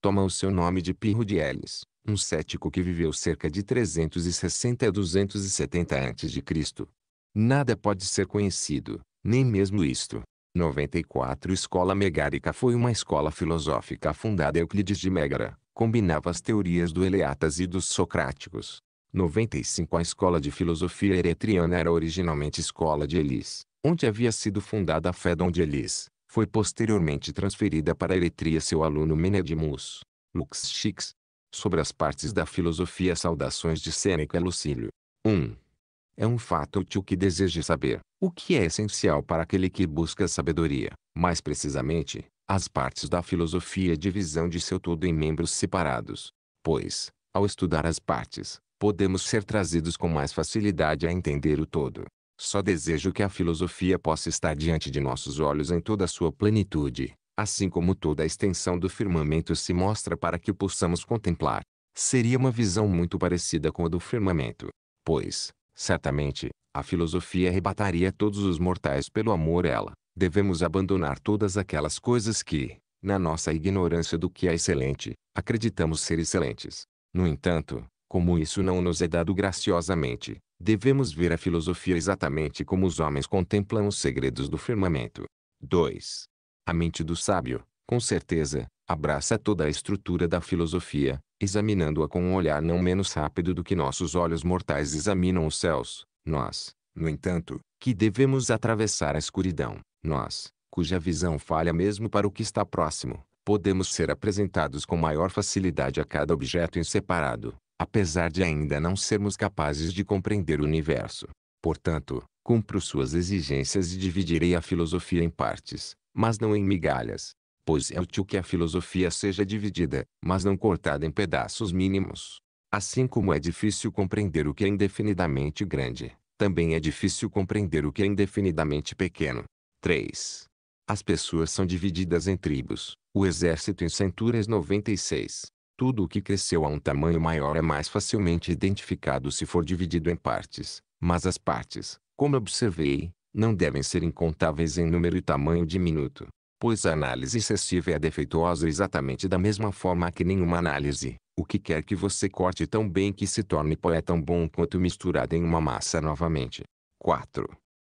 S1: Toma o seu nome de Pirro de Elis, um cético que viveu cerca de 360 a 270 a.C. Nada pode ser conhecido, nem mesmo isto. 94 Escola Megárica foi uma escola filosófica fundada Euclides de Megara, combinava as teorias do Eleatas e dos socráticos. 95 A escola de filosofia eretriana era originalmente escola de Elis, onde havia sido fundada a fedon de Elis, foi posteriormente transferida para Eretria seu aluno Menedimus, Luxix. Sobre as partes da filosofia Saudações de Sêneca e Lucílio. 1. É um fato útil que deseje saber, o que é essencial para aquele que busca sabedoria, mais precisamente, as partes da filosofia divisão de seu todo em membros separados. Pois, ao estudar as partes, podemos ser trazidos com mais facilidade a entender o todo. Só desejo que a filosofia possa estar diante de nossos olhos em toda a sua plenitude, assim como toda a extensão do firmamento se mostra para que o possamos contemplar. Seria uma visão muito parecida com a do firmamento, pois, certamente, a filosofia arrebataria todos os mortais pelo amor a ela devemos abandonar todas aquelas coisas que, na nossa ignorância do que é excelente, acreditamos ser excelentes. No entanto, como isso não nos é dado graciosamente, devemos ver a filosofia exatamente como os homens contemplam os segredos do firmamento. 2. A mente do sábio, com certeza, abraça toda a estrutura da filosofia, examinando-a com um olhar não menos rápido do que nossos olhos mortais examinam os céus. Nós, no entanto, que devemos atravessar a escuridão, nós, cuja visão falha mesmo para o que está próximo, podemos ser apresentados com maior facilidade a cada objeto em separado, apesar de ainda não sermos capazes de compreender o universo. Portanto, cumpro suas exigências e dividirei a filosofia em partes, mas não em migalhas. Pois é útil que a filosofia seja dividida, mas não cortada em pedaços mínimos. Assim como é difícil compreender o que é indefinidamente grande, também é difícil compreender o que é indefinidamente pequeno. 3. As pessoas são divididas em tribos, o exército em centúrias 96. Tudo o que cresceu a um tamanho maior é mais facilmente identificado se for dividido em partes, mas as partes, como observei, não devem ser incontáveis em número e tamanho diminuto, pois a análise excessiva é defeituosa exatamente da mesma forma que nenhuma análise, o que quer que você corte tão bem que se torne pó é tão bom quanto misturado em uma massa novamente. 4.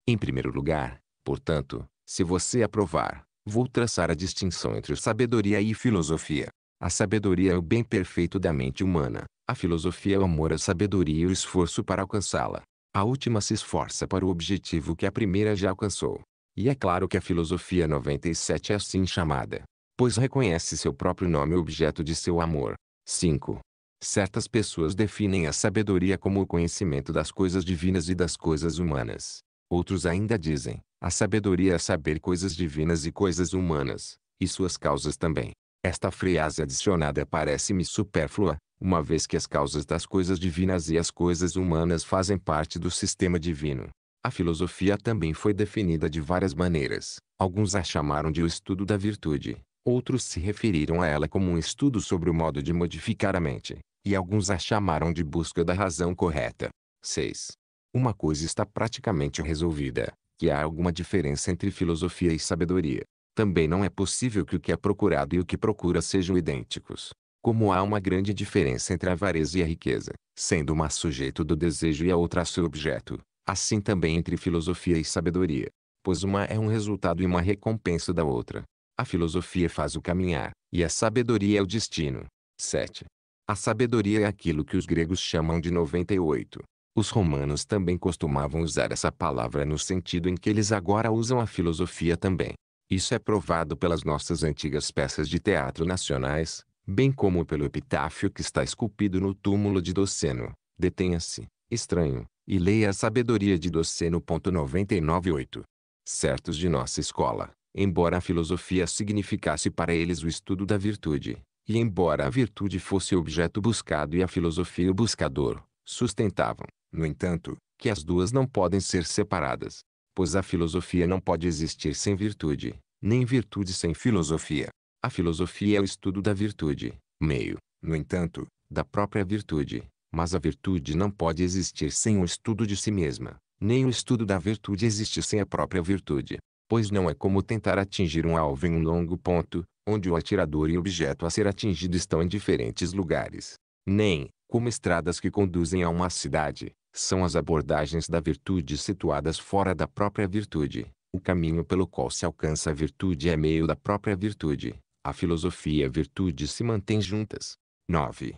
S1: Em primeiro lugar, Portanto, se você aprovar, vou traçar a distinção entre sabedoria e filosofia. A sabedoria é o bem perfeito da mente humana. A filosofia é o amor à sabedoria e o esforço para alcançá-la. A última se esforça para o objetivo que a primeira já alcançou. E é claro que a filosofia 97 é assim chamada, pois reconhece seu próprio nome e objeto de seu amor. 5. Certas pessoas definem a sabedoria como o conhecimento das coisas divinas e das coisas humanas. Outros ainda dizem, a sabedoria é saber coisas divinas e coisas humanas, e suas causas também. Esta frase adicionada parece-me supérflua, uma vez que as causas das coisas divinas e as coisas humanas fazem parte do sistema divino. A filosofia também foi definida de várias maneiras. Alguns a chamaram de o estudo da virtude, outros se referiram a ela como um estudo sobre o modo de modificar a mente, e alguns a chamaram de busca da razão correta. 6. Uma coisa está praticamente resolvida, que há alguma diferença entre filosofia e sabedoria. Também não é possível que o que é procurado e o que procura sejam idênticos. Como há uma grande diferença entre a avareza e a riqueza, sendo uma sujeito do desejo e a outra seu objeto, assim também entre filosofia e sabedoria, pois uma é um resultado e uma recompensa da outra. A filosofia faz o caminhar, e a sabedoria é o destino. 7. A sabedoria é aquilo que os gregos chamam de 98, os romanos também costumavam usar essa palavra no sentido em que eles agora usam a filosofia também. Isso é provado pelas nossas antigas peças de teatro nacionais, bem como pelo epitáfio que está esculpido no túmulo de Doceno. Detenha-se, estranho, e leia a sabedoria de Doceno. 998. Certos de nossa escola, embora a filosofia significasse para eles o estudo da virtude, e embora a virtude fosse o objeto buscado e a filosofia o buscador, sustentavam, no entanto, que as duas não podem ser separadas, pois a filosofia não pode existir sem virtude, nem virtude sem filosofia. A filosofia é o estudo da virtude, meio, no entanto, da própria virtude, mas a virtude não pode existir sem o estudo de si mesma, nem o estudo da virtude existe sem a própria virtude, pois não é como tentar atingir um alvo em um longo ponto, onde o atirador e o objeto a ser atingido estão em diferentes lugares, nem, como estradas que conduzem a uma cidade, são as abordagens da virtude situadas fora da própria virtude. O caminho pelo qual se alcança a virtude é meio da própria virtude. A filosofia e a virtude se mantêm juntas. 9.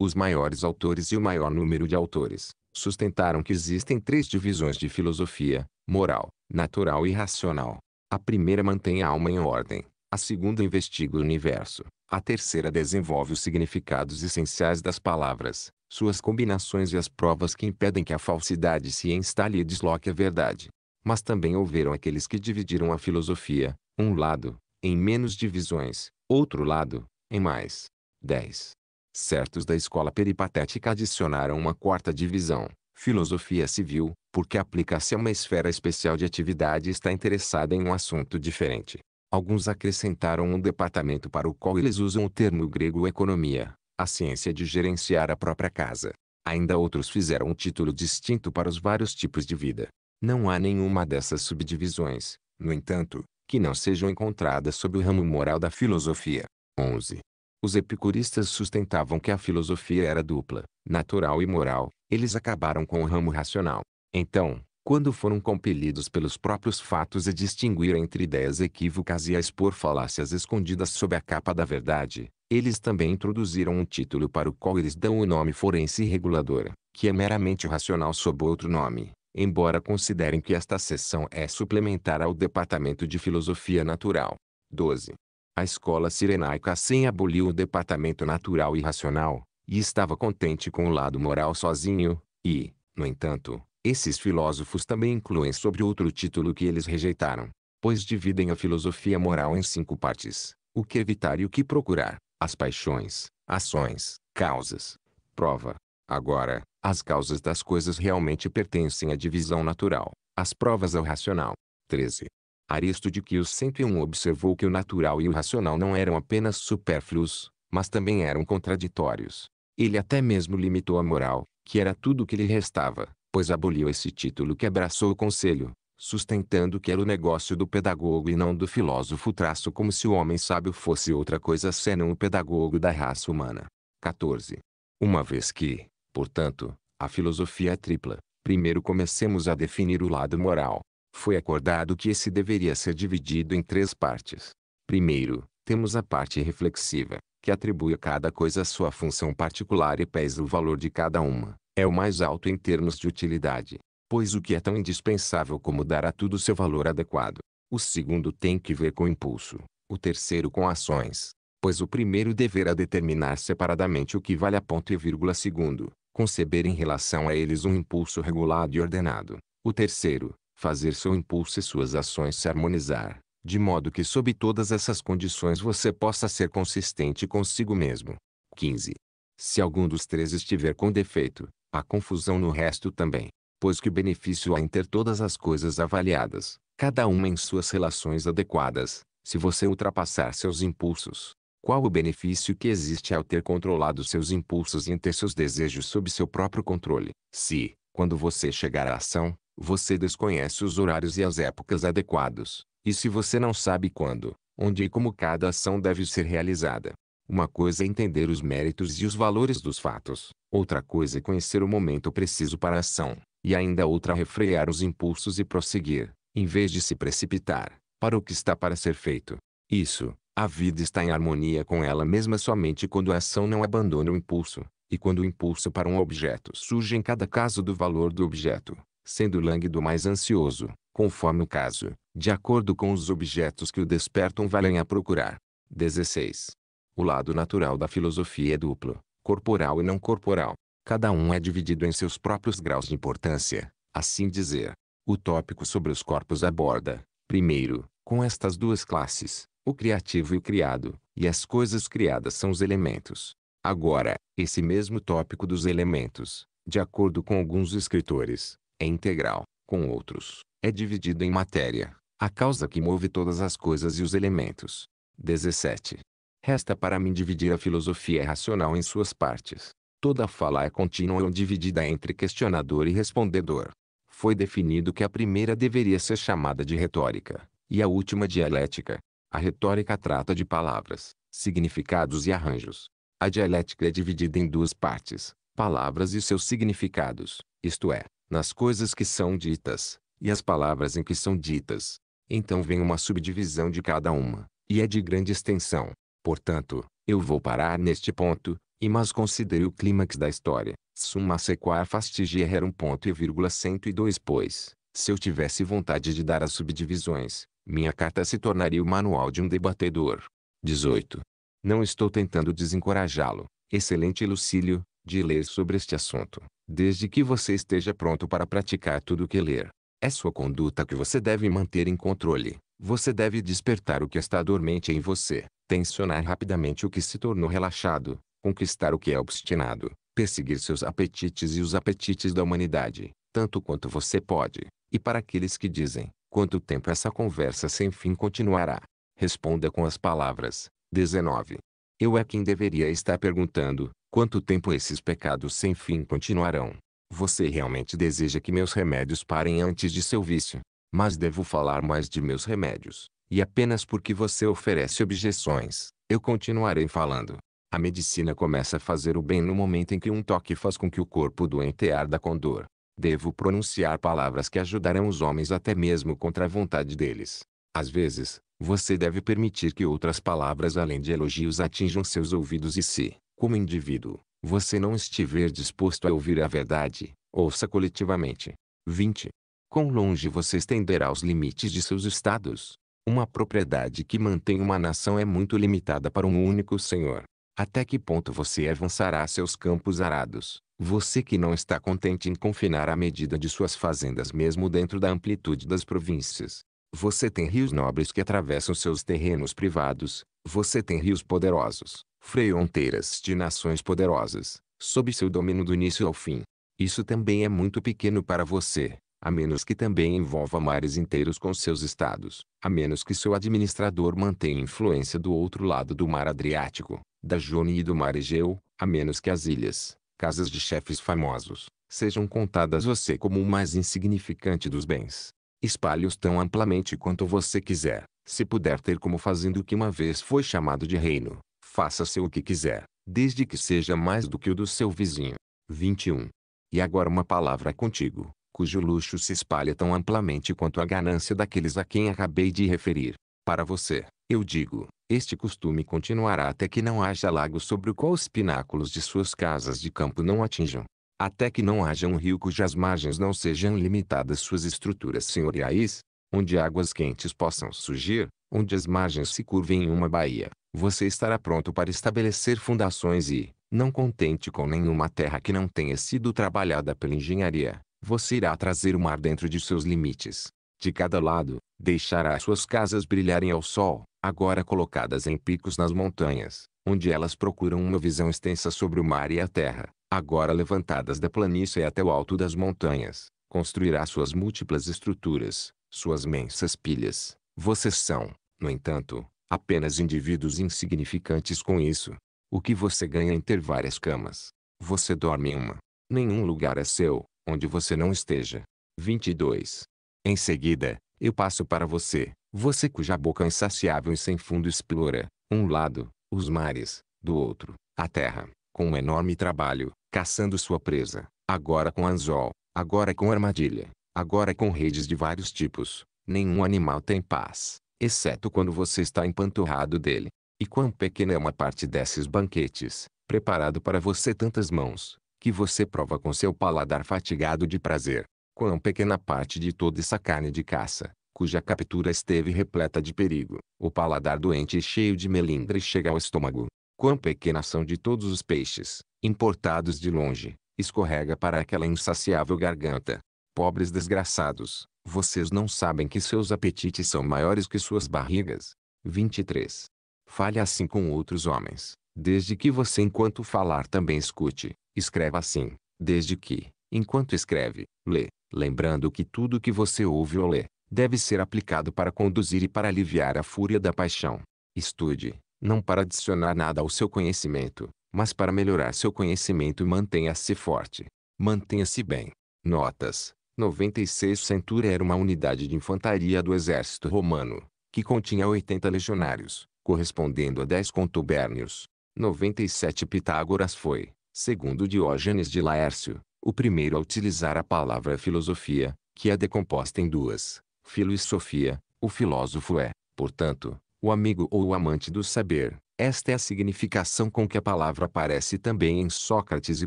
S1: Os maiores autores e o maior número de autores sustentaram que existem três divisões de filosofia: moral, natural e racional. A primeira mantém a alma em ordem, a segunda investiga o universo, a terceira desenvolve os significados essenciais das palavras, suas combinações e as provas que impedem que a falsidade se instale e desloque a verdade. Mas também houveram aqueles que dividiram a filosofia, um lado, em menos divisões, outro lado, em mais. 10. Certos da escola peripatética adicionaram uma quarta divisão, filosofia civil, porque aplica-se a uma esfera especial de atividade e está interessada em um assunto diferente. Alguns acrescentaram um departamento para o qual eles usam o termo grego economia, a ciência de gerenciar a própria casa. Ainda outros fizeram um título distinto para os vários tipos de vida. Não há nenhuma dessas subdivisões, no entanto, que não sejam encontradas sob o ramo moral da filosofia. 11. Os epicuristas sustentavam que a filosofia era dupla, natural e moral, eles acabaram com o ramo racional. Então, quando foram compelidos pelos próprios fatos a distinguir entre ideias equívocas e a expor falácias escondidas sob a capa da verdade, eles também introduziram um título para o qual eles dão o nome forense reguladora, que é meramente racional sob outro nome, embora considerem que esta seção é suplementar ao Departamento de Filosofia Natural. 12. A escola sirenaica sem aboliu o departamento natural e racional, e estava contente com o lado moral sozinho, e, no entanto, esses filósofos também incluem sobre outro título que eles rejeitaram, pois dividem a filosofia moral em cinco partes: o que evitar e o que procurar, as paixões, ações, causas, prova. Agora, as causas das coisas realmente pertencem à divisão natural, as provas ao racional. 13. Aristo de 101 observou que o natural e o racional não eram apenas supérfluos, mas também eram contraditórios. Ele até mesmo limitou a moral, que era tudo o que lhe restava, pois aboliu esse título que abraçou o conselho, sustentando que era o negócio do pedagogo e não do filósofo traço como se o homem sábio fosse outra coisa senão o pedagogo da raça humana. 14. Uma vez que, portanto, a filosofia é tripla, primeiro comecemos a definir o lado moral. Foi acordado que esse deveria ser dividido em três partes. Primeiro, temos a parte reflexiva, que atribui a cada coisa sua função particular e pesa o valor de cada uma é o mais alto em termos de utilidade, pois o que é tão indispensável como dar a tudo seu valor adequado. O segundo tem que ver com impulso, o terceiro com ações, pois o primeiro deverá é determinar separadamente o que vale a ponto e vírgula segundo, conceber em relação a eles um impulso regulado e ordenado. O terceiro, fazer seu impulso e suas ações se harmonizar, de modo que sob todas essas condições você possa ser consistente consigo mesmo. 15. Se algum dos três estiver com defeito, Há confusão no resto também, pois que benefício há em ter todas as coisas avaliadas, cada uma em suas relações adequadas, se você ultrapassar seus impulsos? Qual o benefício que existe ao ter controlado seus impulsos e em ter seus desejos sob seu próprio controle? Se, quando você chegar à ação, você desconhece os horários e as épocas adequados, e se você não sabe quando, onde e como cada ação deve ser realizada, uma coisa é entender os méritos e os valores dos fatos, outra coisa é conhecer o momento preciso para a ação, e ainda outra refrear os impulsos e prosseguir, em vez de se precipitar, para o que está para ser feito. Isso, a vida está em harmonia com ela mesma somente quando a ação não abandona o impulso, e quando o impulso para um objeto surge em cada caso do valor do objeto, sendo lânguido mais ansioso, conforme o caso, de acordo com os objetos que o despertam valem a procurar. 16. O lado natural da filosofia é duplo, corporal e não corporal. Cada um é dividido em seus próprios graus de importância, assim dizer. O tópico sobre os corpos aborda, primeiro, com estas duas classes, o criativo e o criado, e as coisas criadas são os elementos. Agora, esse mesmo tópico dos elementos, de acordo com alguns escritores, é integral, com outros, é dividido em matéria, a causa que move todas as coisas e os elementos. 17. Resta para mim dividir a filosofia racional em suas partes. Toda fala é contínua ou dividida entre questionador e respondedor. Foi definido que a primeira deveria ser chamada de retórica, e a última dialética. A retórica trata de palavras, significados e arranjos. A dialética é dividida em duas partes, palavras e seus significados, isto é, nas coisas que são ditas, e as palavras em que são ditas. Então vem uma subdivisão de cada uma, e é de grande extensão. Portanto, eu vou parar neste ponto, e mas considere o clímax da história. Summa sequar fastigier um ponto e vírgula 102 pois, se eu tivesse vontade de dar as subdivisões, minha carta se tornaria o manual de um debatedor. 18. Não estou tentando desencorajá-lo, excelente Lucílio, de ler sobre este assunto, desde que você esteja pronto para praticar tudo o que ler. É sua conduta que você deve manter em controle. Você deve despertar o que está dormente em você, tensionar rapidamente o que se tornou relaxado, conquistar o que é obstinado, perseguir seus apetites e os apetites da humanidade, tanto quanto você pode. E para aqueles que dizem, quanto tempo essa conversa sem fim continuará? Responda com as palavras, 19. Eu é quem deveria estar perguntando, quanto tempo esses pecados sem fim continuarão? Você realmente deseja que meus remédios parem antes de seu vício, mas devo falar mais de meus remédios. E apenas porque você oferece objeções, eu continuarei falando. A medicina começa a fazer o bem no momento em que um toque faz com que o corpo doente arda com dor. Devo pronunciar palavras que ajudarão os homens até mesmo contra a vontade deles. Às vezes, você deve permitir que outras palavras além de elogios atinjam seus ouvidos e se, como indivíduo, você não estiver disposto a ouvir a verdade, ouça coletivamente. 20 quão longe você estenderá os limites de seus estados. Uma propriedade que mantém uma nação é muito limitada para um único senhor. Até que ponto você avançará seus campos arados? Você que não está contente em confinar a medida de suas fazendas mesmo dentro da amplitude das províncias. Você tem rios nobres que atravessam seus terrenos privados. Você tem rios poderosos, fronteiras de nações poderosas, sob seu domínio do início ao fim. Isso também é muito pequeno para você a menos que também envolva mares inteiros com seus estados, a menos que seu administrador mantenha influência do outro lado do mar Adriático, da Jônia e do mar Egeu, a menos que as ilhas, casas de chefes famosos, sejam contadas você como o mais insignificante dos bens. Espalhe-os tão amplamente quanto você quiser, se puder ter como fazendo o que uma vez foi chamado de reino, faça-se o que quiser, desde que seja mais do que o do seu vizinho. 21. E agora uma palavra contigo, cujo luxo se espalha tão amplamente quanto a ganância daqueles a quem acabei de referir. Para você, eu digo, este costume continuará até que não haja lago sobre o qual os pináculos de suas casas de campo não atinjam. Até que não haja um rio cujas margens não sejam limitadas suas estruturas senhoriais, onde águas quentes possam surgir, onde as margens se curvem em uma baía, você estará pronto para estabelecer fundações e, não contente com nenhuma terra que não tenha sido trabalhada pela engenharia, você irá trazer o mar dentro de seus limites. De cada lado, deixará suas casas brilharem ao sol, agora colocadas em picos nas montanhas, onde elas procuram uma visão extensa sobre o mar e a terra, agora levantadas da planície até o alto das montanhas, construirá suas múltiplas estruturas, suas mensas pilhas. Vocês são, no entanto, apenas indivíduos insignificantes com isso. O que você ganha em ter várias camas? Você dorme em uma. Nenhum lugar é seu, onde você não esteja. 22. Em seguida, eu passo para você, você cuja boca insaciável e sem fundo explora, um lado, os mares, do outro, a terra, com um enorme trabalho, caçando sua presa, agora com anzol, agora com armadilha, agora com redes de vários tipos. Nenhum animal tem paz, exceto quando você está empanturrado dele. E quão pequena é uma parte desses banquetes, preparado para você tantas mãos, que você prova com seu paladar fatigado de prazer. Quão pequena parte de toda essa carne de caça, cuja captura esteve repleta de perigo, o paladar doente e cheio de melindres chega ao estômago. Quão pequena são de todos os peixes, importados de longe, escorrega para aquela insaciável garganta. Pobres desgraçados, vocês não sabem que seus apetites são maiores que suas barrigas. 23. Fale assim com outros homens, Desde que você enquanto falar também escute, escreva assim, desde que, enquanto escreve, lê, lembrando que tudo que você ouve ou lê, deve ser aplicado para conduzir e para aliviar a fúria da paixão. Estude, não para adicionar nada ao seu conhecimento, mas para melhorar seu conhecimento e mantenha-se forte. Mantenha-se bem. Notas. 96 Centúria era uma unidade de infantaria do exército romano, que continha 80 legionários, correspondendo a 10 contubernios. 97 Pitágoras foi, segundo Diógenes de Laércio, o primeiro a utilizar a palavra filosofia, que é decomposta em duas, filo e sofia. O filósofo é, portanto, o amigo ou o amante do saber. Esta é a significação com que a palavra aparece também em Sócrates e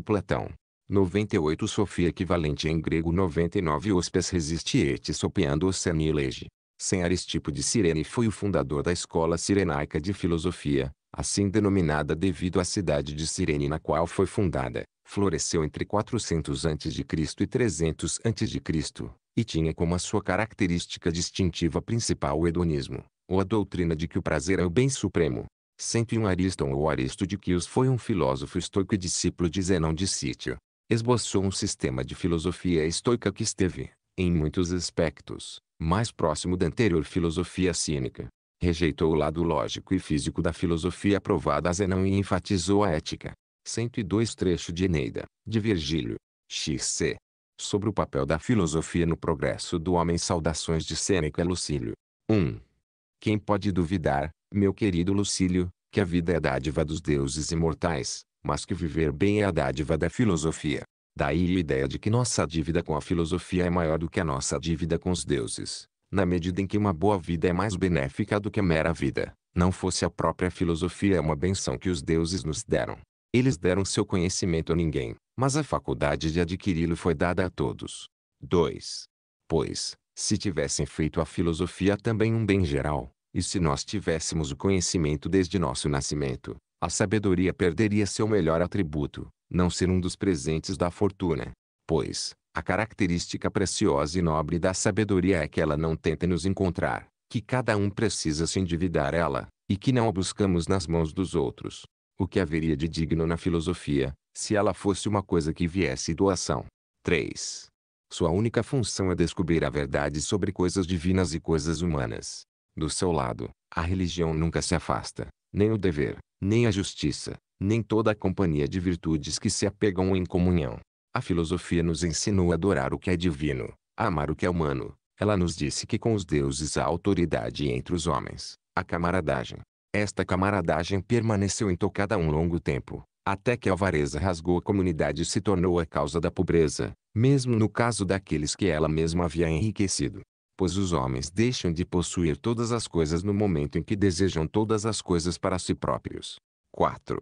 S1: Platão. 98 Sofia equivalente em grego 99 Hospes resistietes sopeando ocene elege. Sem Aristipo de Cirene foi o fundador da escola cirenaica de filosofia, assim denominada devido à cidade de Cirene na qual foi fundada, floresceu entre 400 a.C. e 300 a.C., e tinha como a sua característica distintiva principal o hedonismo, ou a doutrina de que o prazer é o bem supremo. 101 Ariston ou Aristo de Quios foi um filósofo estoico e discípulo de Zenão de Sítio. Esboçou um sistema de filosofia estoica que esteve, em muitos aspectos, mais próximo da anterior filosofia cínica. Rejeitou o lado lógico e físico da filosofia aprovada a Zenão e enfatizou a ética. 102 trecho de Eneida, de Virgílio. XC. Sobre o papel da filosofia no progresso do homem saudações de Sêneca Lucílio. 1. Quem pode duvidar, meu querido Lucílio, que a vida é a dádiva dos deuses imortais, mas que viver bem é a dádiva da filosofia. Daí a ideia de que nossa dívida com a filosofia é maior do que a nossa dívida com os deuses na medida em que uma boa vida é mais benéfica do que a mera vida, não fosse a própria filosofia é uma benção que os deuses nos deram. Eles deram seu conhecimento a ninguém, mas a faculdade de adquiri-lo foi dada a todos. 2. Pois, se tivessem feito a filosofia também um bem geral, e se nós tivéssemos o conhecimento desde nosso nascimento, a sabedoria perderia seu melhor atributo, não ser um dos presentes da fortuna. Pois, a característica preciosa e nobre da sabedoria é que ela não tenta nos encontrar, que cada um precisa se endividar ela, e que não a buscamos nas mãos dos outros. O que haveria de digno na filosofia, se ela fosse uma coisa que viesse doação? 3. Sua única função é descobrir a verdade sobre coisas divinas e coisas humanas. Do seu lado, a religião nunca se afasta, nem o dever, nem a justiça, nem toda a companhia de virtudes que se apegam em comunhão. A filosofia nos ensinou a adorar o que é divino, a amar o que é humano. Ela nos disse que com os deuses há autoridade entre os homens, a camaradagem. Esta camaradagem permaneceu intocada um longo tempo, até que a avareza rasgou a comunidade e se tornou a causa da pobreza, mesmo no caso daqueles que ela mesma havia enriquecido. Pois os homens deixam de possuir todas as coisas no momento em que desejam todas as coisas para si próprios. 4.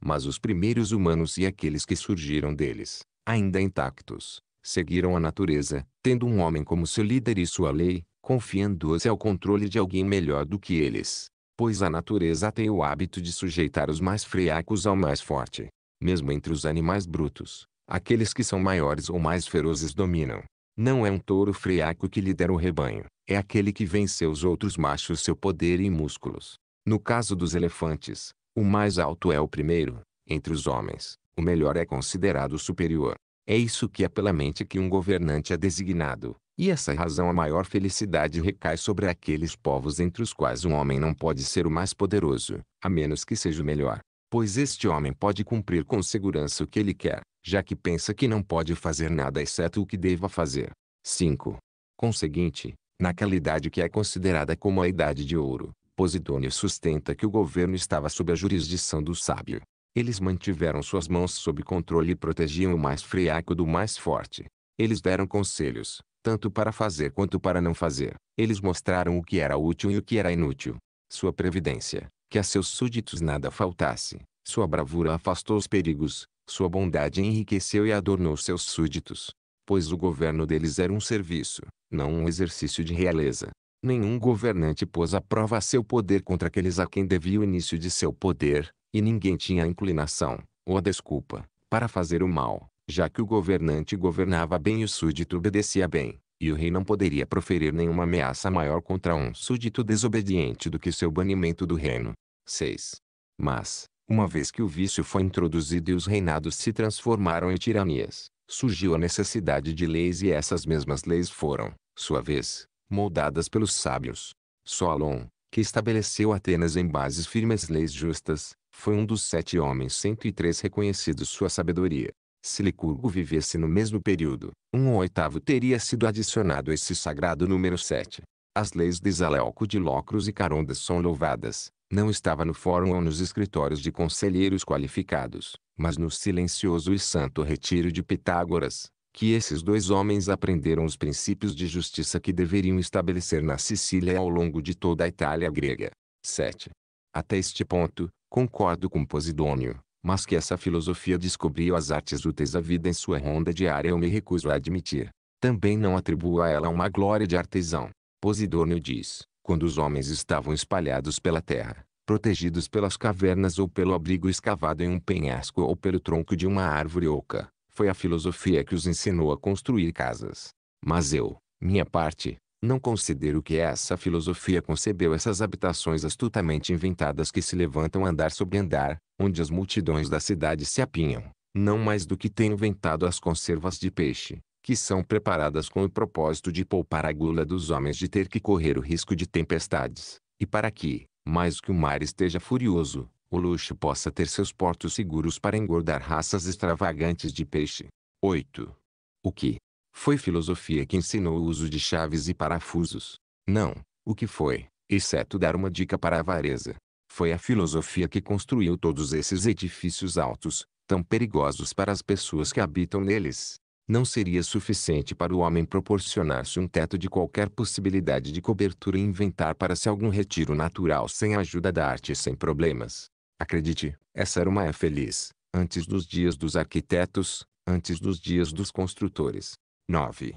S1: Mas os primeiros humanos e aqueles que surgiram deles, ainda intactos, seguiram a natureza, tendo um homem como seu líder e sua lei, confiando-se ao controle de alguém melhor do que eles. Pois a natureza tem o hábito de sujeitar os mais freacos ao mais forte. Mesmo entre os animais brutos, aqueles que são maiores ou mais ferozes dominam. Não é um touro freaco que lidera o rebanho, é aquele que venceu os outros machos seu poder e músculos. No caso dos elefantes, o mais alto é o primeiro, entre os homens, o melhor é considerado superior. É isso que é pela mente que um governante é designado, e essa é razão a maior felicidade recai sobre aqueles povos entre os quais um homem não pode ser o mais poderoso, a menos que seja o melhor. Pois este homem pode cumprir com segurança o que ele quer, já que pensa que não pode fazer nada exceto o que deva fazer. 5. Conseguinte, naquela idade que é considerada como a idade de ouro, Posidônio sustenta que o governo estava sob a jurisdição do sábio, eles mantiveram suas mãos sob controle e protegiam o mais friaco do mais forte. Eles deram conselhos, tanto para fazer quanto para não fazer. Eles mostraram o que era útil e o que era inútil. Sua previdência, que a seus súditos nada faltasse. Sua bravura afastou os perigos, sua bondade enriqueceu e adornou seus súditos. Pois o governo deles era um serviço, não um exercício de realeza. Nenhum governante pôs à prova seu poder contra aqueles a quem devia o início de seu poder, e ninguém tinha a inclinação, ou a desculpa, para fazer o mal, já que o governante governava bem e o súdito obedecia bem, e o rei não poderia proferir nenhuma ameaça maior contra um súdito desobediente do que seu banimento do reino. 6. Mas, uma vez que o vício foi introduzido e os reinados se transformaram em tiranias, surgiu a necessidade de leis e essas mesmas leis foram, sua vez, moldadas pelos sábios. Solon, que estabeleceu Atenas em bases firmes leis justas, foi um dos sete homens 103 reconhecidos sua sabedoria. Se Licurgo vivesse no mesmo período, um oitavo teria sido adicionado a esse sagrado número 7. As leis de Zaleuco de Locros e Carondas são louvadas. Não estava no fórum ou nos escritórios de conselheiros qualificados, mas no silencioso e santo retiro de Pitágoras, que esses dois homens aprenderam os princípios de justiça que deveriam estabelecer na Sicília ao longo de toda a Itália grega. 7. Até este ponto, Concordo com Posidônio, mas que essa filosofia descobriu as artes úteis à vida em sua ronda diária eu me recuso a admitir. Também não atribuo a ela uma glória de artesão. Posidônio diz, quando os homens estavam espalhados pela terra, protegidos pelas cavernas ou pelo abrigo escavado em um penhasco ou pelo tronco de uma árvore oca, foi a filosofia que os ensinou a construir casas. Mas eu, minha parte, não considero que essa filosofia concebeu essas habitações astutamente inventadas que se levantam andar sobre andar, onde as multidões da cidade se apinham, não mais do que tem inventado as conservas de peixe, que são preparadas com o propósito de poupar a gula dos homens de ter que correr o risco de tempestades, e para que, mais que o mar esteja furioso, o luxo possa ter seus portos seguros para engordar raças extravagantes de peixe. 8. O que, foi filosofia que ensinou o uso de chaves e parafusos. Não, o que foi, exceto dar uma dica para a avareza. Foi a filosofia que construiu todos esses edifícios altos, tão perigosos para as pessoas que habitam neles. Não seria suficiente para o homem proporcionar-se um teto de qualquer possibilidade de cobertura e inventar para-se algum retiro natural sem a ajuda da arte e sem problemas. Acredite, essa era uma é feliz, antes dos dias dos arquitetos, antes dos dias dos construtores, 9.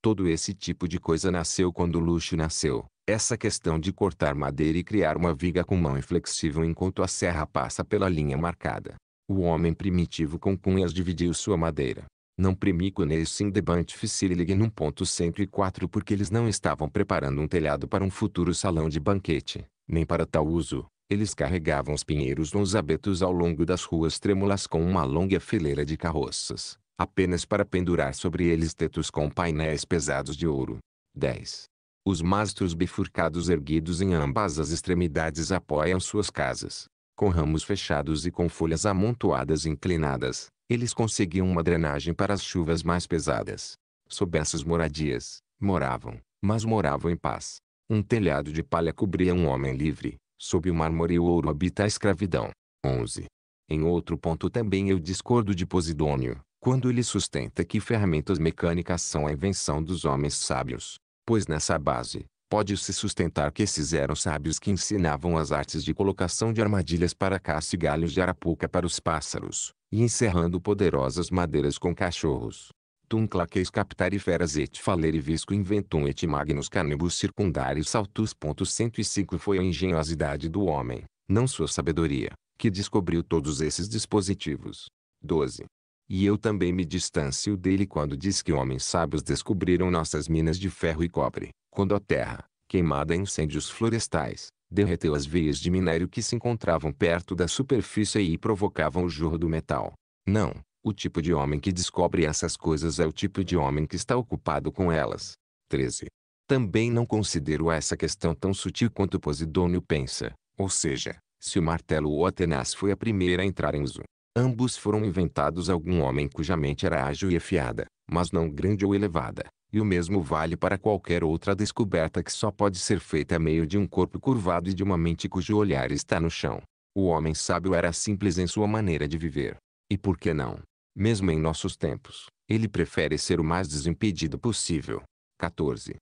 S1: Todo esse tipo de coisa nasceu quando o luxo nasceu. Essa questão de cortar madeira e criar uma viga com mão inflexível enquanto a serra passa pela linha marcada. O homem primitivo com cunhas dividiu sua madeira. Não primíconeis sim debante ligue num ponto 104 porque eles não estavam preparando um telhado para um futuro salão de banquete, nem para tal uso. Eles carregavam os pinheiros nos abetos ao longo das ruas trêmulas com uma longa fileira de carroças, apenas para pendurar sobre eles tetos com painéis pesados de ouro. 10. Os mastros bifurcados erguidos em ambas as extremidades apoiam suas casas. Com ramos fechados e com folhas amontoadas inclinadas, eles conseguiam uma drenagem para as chuvas mais pesadas. Sob essas moradias, moravam, mas moravam em paz. Um telhado de palha cobria um homem livre, sob o mármore e o ouro habita a escravidão. 11. Em outro ponto também eu discordo de Posidônio, quando ele sustenta que ferramentas mecânicas são a invenção dos homens sábios. Pois nessa base, pode-se sustentar que esses eram sábios que ensinavam as artes de colocação de armadilhas para caça e galhos de arapuca para os pássaros, e encerrando poderosas madeiras com cachorros. tunclaqueis, captariferas captare feras et falere visco inventum et magnus canibus circundários saltus. 105 Foi a engenhosidade do homem, não sua sabedoria, que descobriu todos esses dispositivos. 12. E eu também me distancio dele quando diz que homens sábios descobriram nossas minas de ferro e cobre, quando a terra, queimada em incêndios florestais, derreteu as veias de minério que se encontravam perto da superfície e provocavam o jorro do metal. Não, o tipo de homem que descobre essas coisas é o tipo de homem que está ocupado com elas. 13. Também não considero essa questão tão sutil quanto Posidônio pensa, ou seja, se o martelo ou Atenas foi a primeira a entrar em uso, Ambos foram inventados algum homem cuja mente era ágil e afiada, mas não grande ou elevada. E o mesmo vale para qualquer outra descoberta que só pode ser feita a meio de um corpo curvado e de uma mente cujo olhar está no chão. O homem sábio era simples em sua maneira de viver. E por que não? Mesmo em nossos tempos, ele prefere ser o mais desimpedido possível. 14.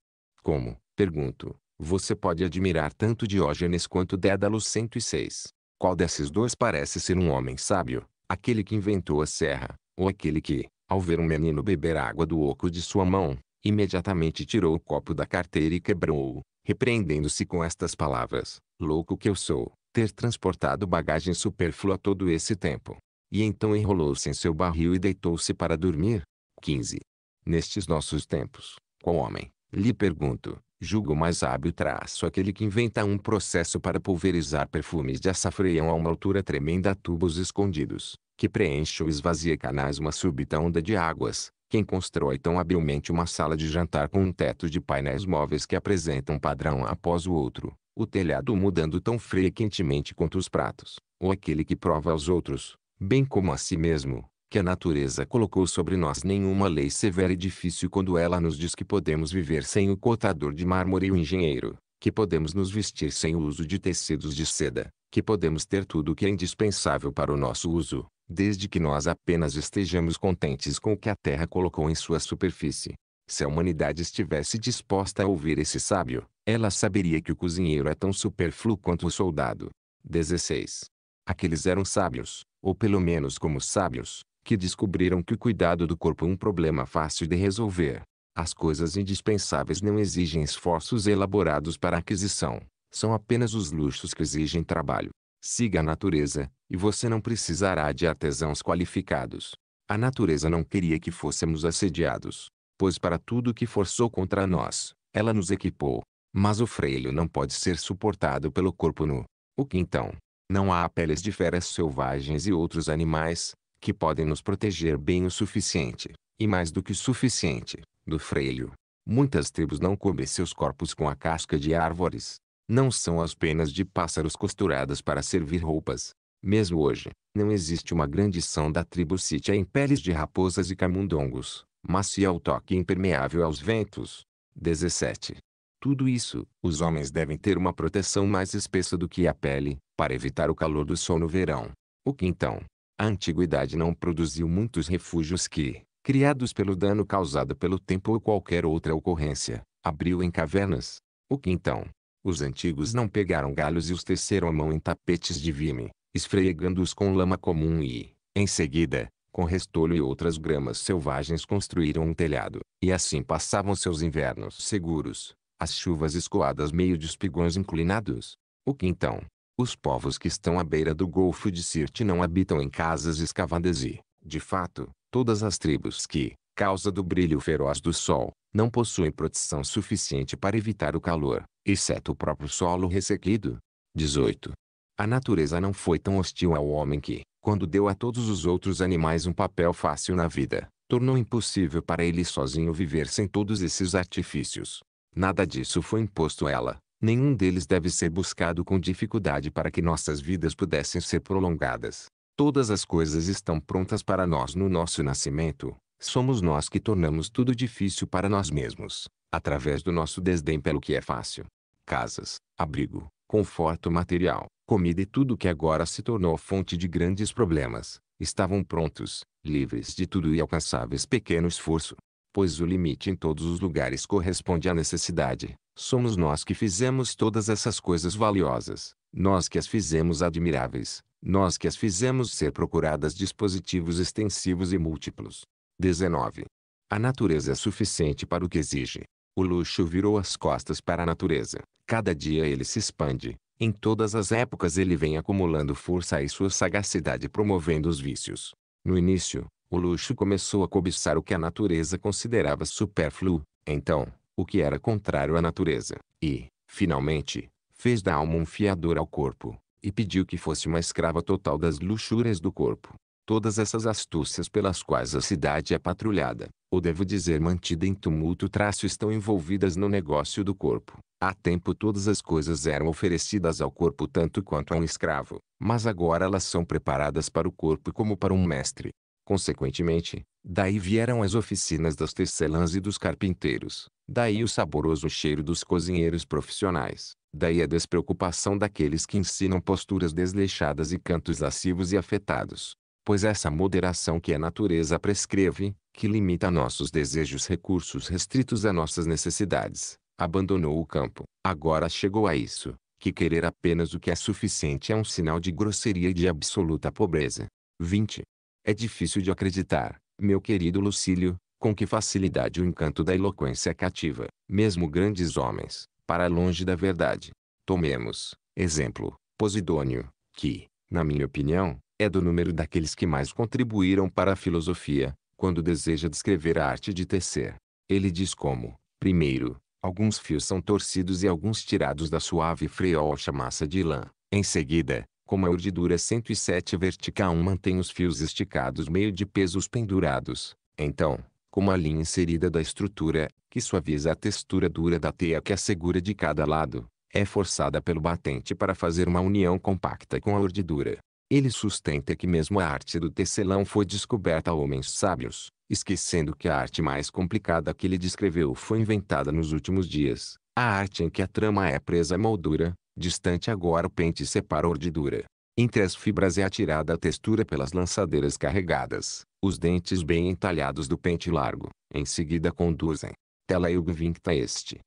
S1: Como, pergunto, você pode admirar tanto Diógenes quanto Dédalo 106? Qual desses dois parece ser um homem sábio? aquele que inventou a serra, ou aquele que, ao ver um menino beber água do oco de sua mão, imediatamente tirou o copo da carteira e quebrou-o, repreendendo-se com estas palavras: Louco que eu sou, ter transportado bagagem supérflua todo esse tempo. E então enrolou-se em seu barril e deitou-se para dormir. 15. Nestes nossos tempos, qual homem, lhe pergunto, Julgo mais hábil traço aquele que inventa um processo para pulverizar perfumes de açafreião a uma altura tremenda tubos escondidos, que preenche ou esvazia canais uma súbita onda de águas, quem constrói tão habilmente uma sala de jantar com um teto de painéis móveis que apresentam um padrão após o outro, o telhado mudando tão frequentemente quanto os pratos, ou aquele que prova aos outros, bem como a si mesmo, que a natureza colocou sobre nós nenhuma lei severa e difícil quando ela nos diz que podemos viver sem o cortador de mármore e o engenheiro, que podemos nos vestir sem o uso de tecidos de seda, que podemos ter tudo o que é indispensável para o nosso uso, desde que nós apenas estejamos contentes com o que a terra colocou em sua superfície. Se a humanidade estivesse disposta a ouvir esse sábio, ela saberia que o cozinheiro é tão superfluo quanto o soldado. 16. Aqueles eram sábios, ou pelo menos como sábios, que descobriram que o cuidado do corpo é um problema fácil de resolver. As coisas indispensáveis não exigem esforços elaborados para aquisição, são apenas os luxos que exigem trabalho. Siga a natureza, e você não precisará de artesãos qualificados. A natureza não queria que fôssemos assediados, pois para tudo que forçou contra nós, ela nos equipou. Mas o freio não pode ser suportado pelo corpo nu. O que então? Não há peles de feras selvagens e outros animais, que podem nos proteger bem o suficiente, e mais do que suficiente, do freio. Muitas tribos não cobrem seus corpos com a casca de árvores. Não são as penas de pássaros costuradas para servir roupas. Mesmo hoje, não existe uma grande grandição da tribo sítia em peles de raposas e camundongos, mas se ao toque impermeável aos ventos. 17. Tudo isso, os homens devem ter uma proteção mais espessa do que a pele, para evitar o calor do sol no verão. O que então, a antiguidade não produziu muitos refúgios que, criados pelo dano causado pelo tempo ou qualquer outra ocorrência, abriu em cavernas. O que então? Os antigos não pegaram galhos e os teceram à mão em tapetes de vime, esfregando-os com lama comum e, em seguida, com restolho e outras gramas selvagens construíram um telhado, e assim passavam seus invernos seguros, as chuvas escoadas meio de espigões inclinados. O que então? Os povos que estão à beira do Golfo de Sirte não habitam em casas escavadas e, de fato, todas as tribos que, causa do brilho feroz do sol, não possuem proteção suficiente para evitar o calor, exceto o próprio solo ressequido. 18. A natureza não foi tão hostil ao homem que, quando deu a todos os outros animais um papel fácil na vida, tornou impossível para ele sozinho viver sem todos esses artifícios. Nada disso foi imposto a ela, nenhum deles deve ser buscado com dificuldade para que nossas vidas pudessem ser prolongadas. Todas as coisas estão prontas para nós no nosso nascimento. Somos nós que tornamos tudo difícil para nós mesmos, através do nosso desdém pelo que é fácil. Casas, abrigo, conforto material, comida e tudo que agora se tornou fonte de grandes problemas, estavam prontos, livres de tudo e alcançáveis pequeno esforço pois o limite em todos os lugares corresponde à necessidade. Somos nós que fizemos todas essas coisas valiosas, nós que as fizemos admiráveis, nós que as fizemos ser procuradas dispositivos extensivos e múltiplos. 19. A natureza é suficiente para o que exige. O luxo virou as costas para a natureza. Cada dia ele se expande. Em todas as épocas ele vem acumulando força e sua sagacidade promovendo os vícios. No início, o luxo começou a cobiçar o que a natureza considerava supérfluo, então, o que era contrário à natureza, e, finalmente, fez da alma um fiador ao corpo, e pediu que fosse uma escrava total das luxúrias do corpo. Todas essas astúcias pelas quais a cidade é patrulhada, ou devo dizer mantida em tumulto traço estão envolvidas no negócio do corpo. Há tempo todas as coisas eram oferecidas ao corpo tanto quanto a um escravo, mas agora elas são preparadas para o corpo como para um mestre. Consequentemente, daí vieram as oficinas das tecelãs e dos carpinteiros, daí o saboroso cheiro dos cozinheiros profissionais, daí a despreocupação daqueles que ensinam posturas desleixadas e cantos lascivos e afetados. Pois essa moderação que a natureza prescreve, que limita nossos desejos recursos restritos a nossas necessidades, abandonou o campo. Agora chegou a isso, que querer apenas o que é suficiente é um sinal de grosseria e de absoluta pobreza. 20. É difícil de acreditar, meu querido Lucílio, com que facilidade o encanto da eloquência cativa, mesmo grandes homens, para longe da verdade. Tomemos, exemplo, Posidônio, que, na minha opinião, é do número daqueles que mais contribuíram para a filosofia, quando deseja descrever a arte de tecer. Ele diz como, primeiro, alguns fios são torcidos e alguns tirados da suave e massa de lã. Em seguida, como a urdidura 107 vertical mantém os fios esticados meio de pesos pendurados, então, como a linha inserida da estrutura, que suaviza a textura dura da teia que a segura de cada lado, é forçada pelo batente para fazer uma união compacta com a urdidura. Ele sustenta que mesmo a arte do tecelão foi descoberta a homens sábios, esquecendo que a arte mais complicada que ele descreveu foi inventada nos últimos dias, a arte em que a trama é presa à moldura, Distante agora o pente separa a ordidura. Entre as fibras é atirada a textura pelas lançadeiras carregadas. Os dentes bem entalhados do pente largo, em seguida conduzem. Tela vincta este,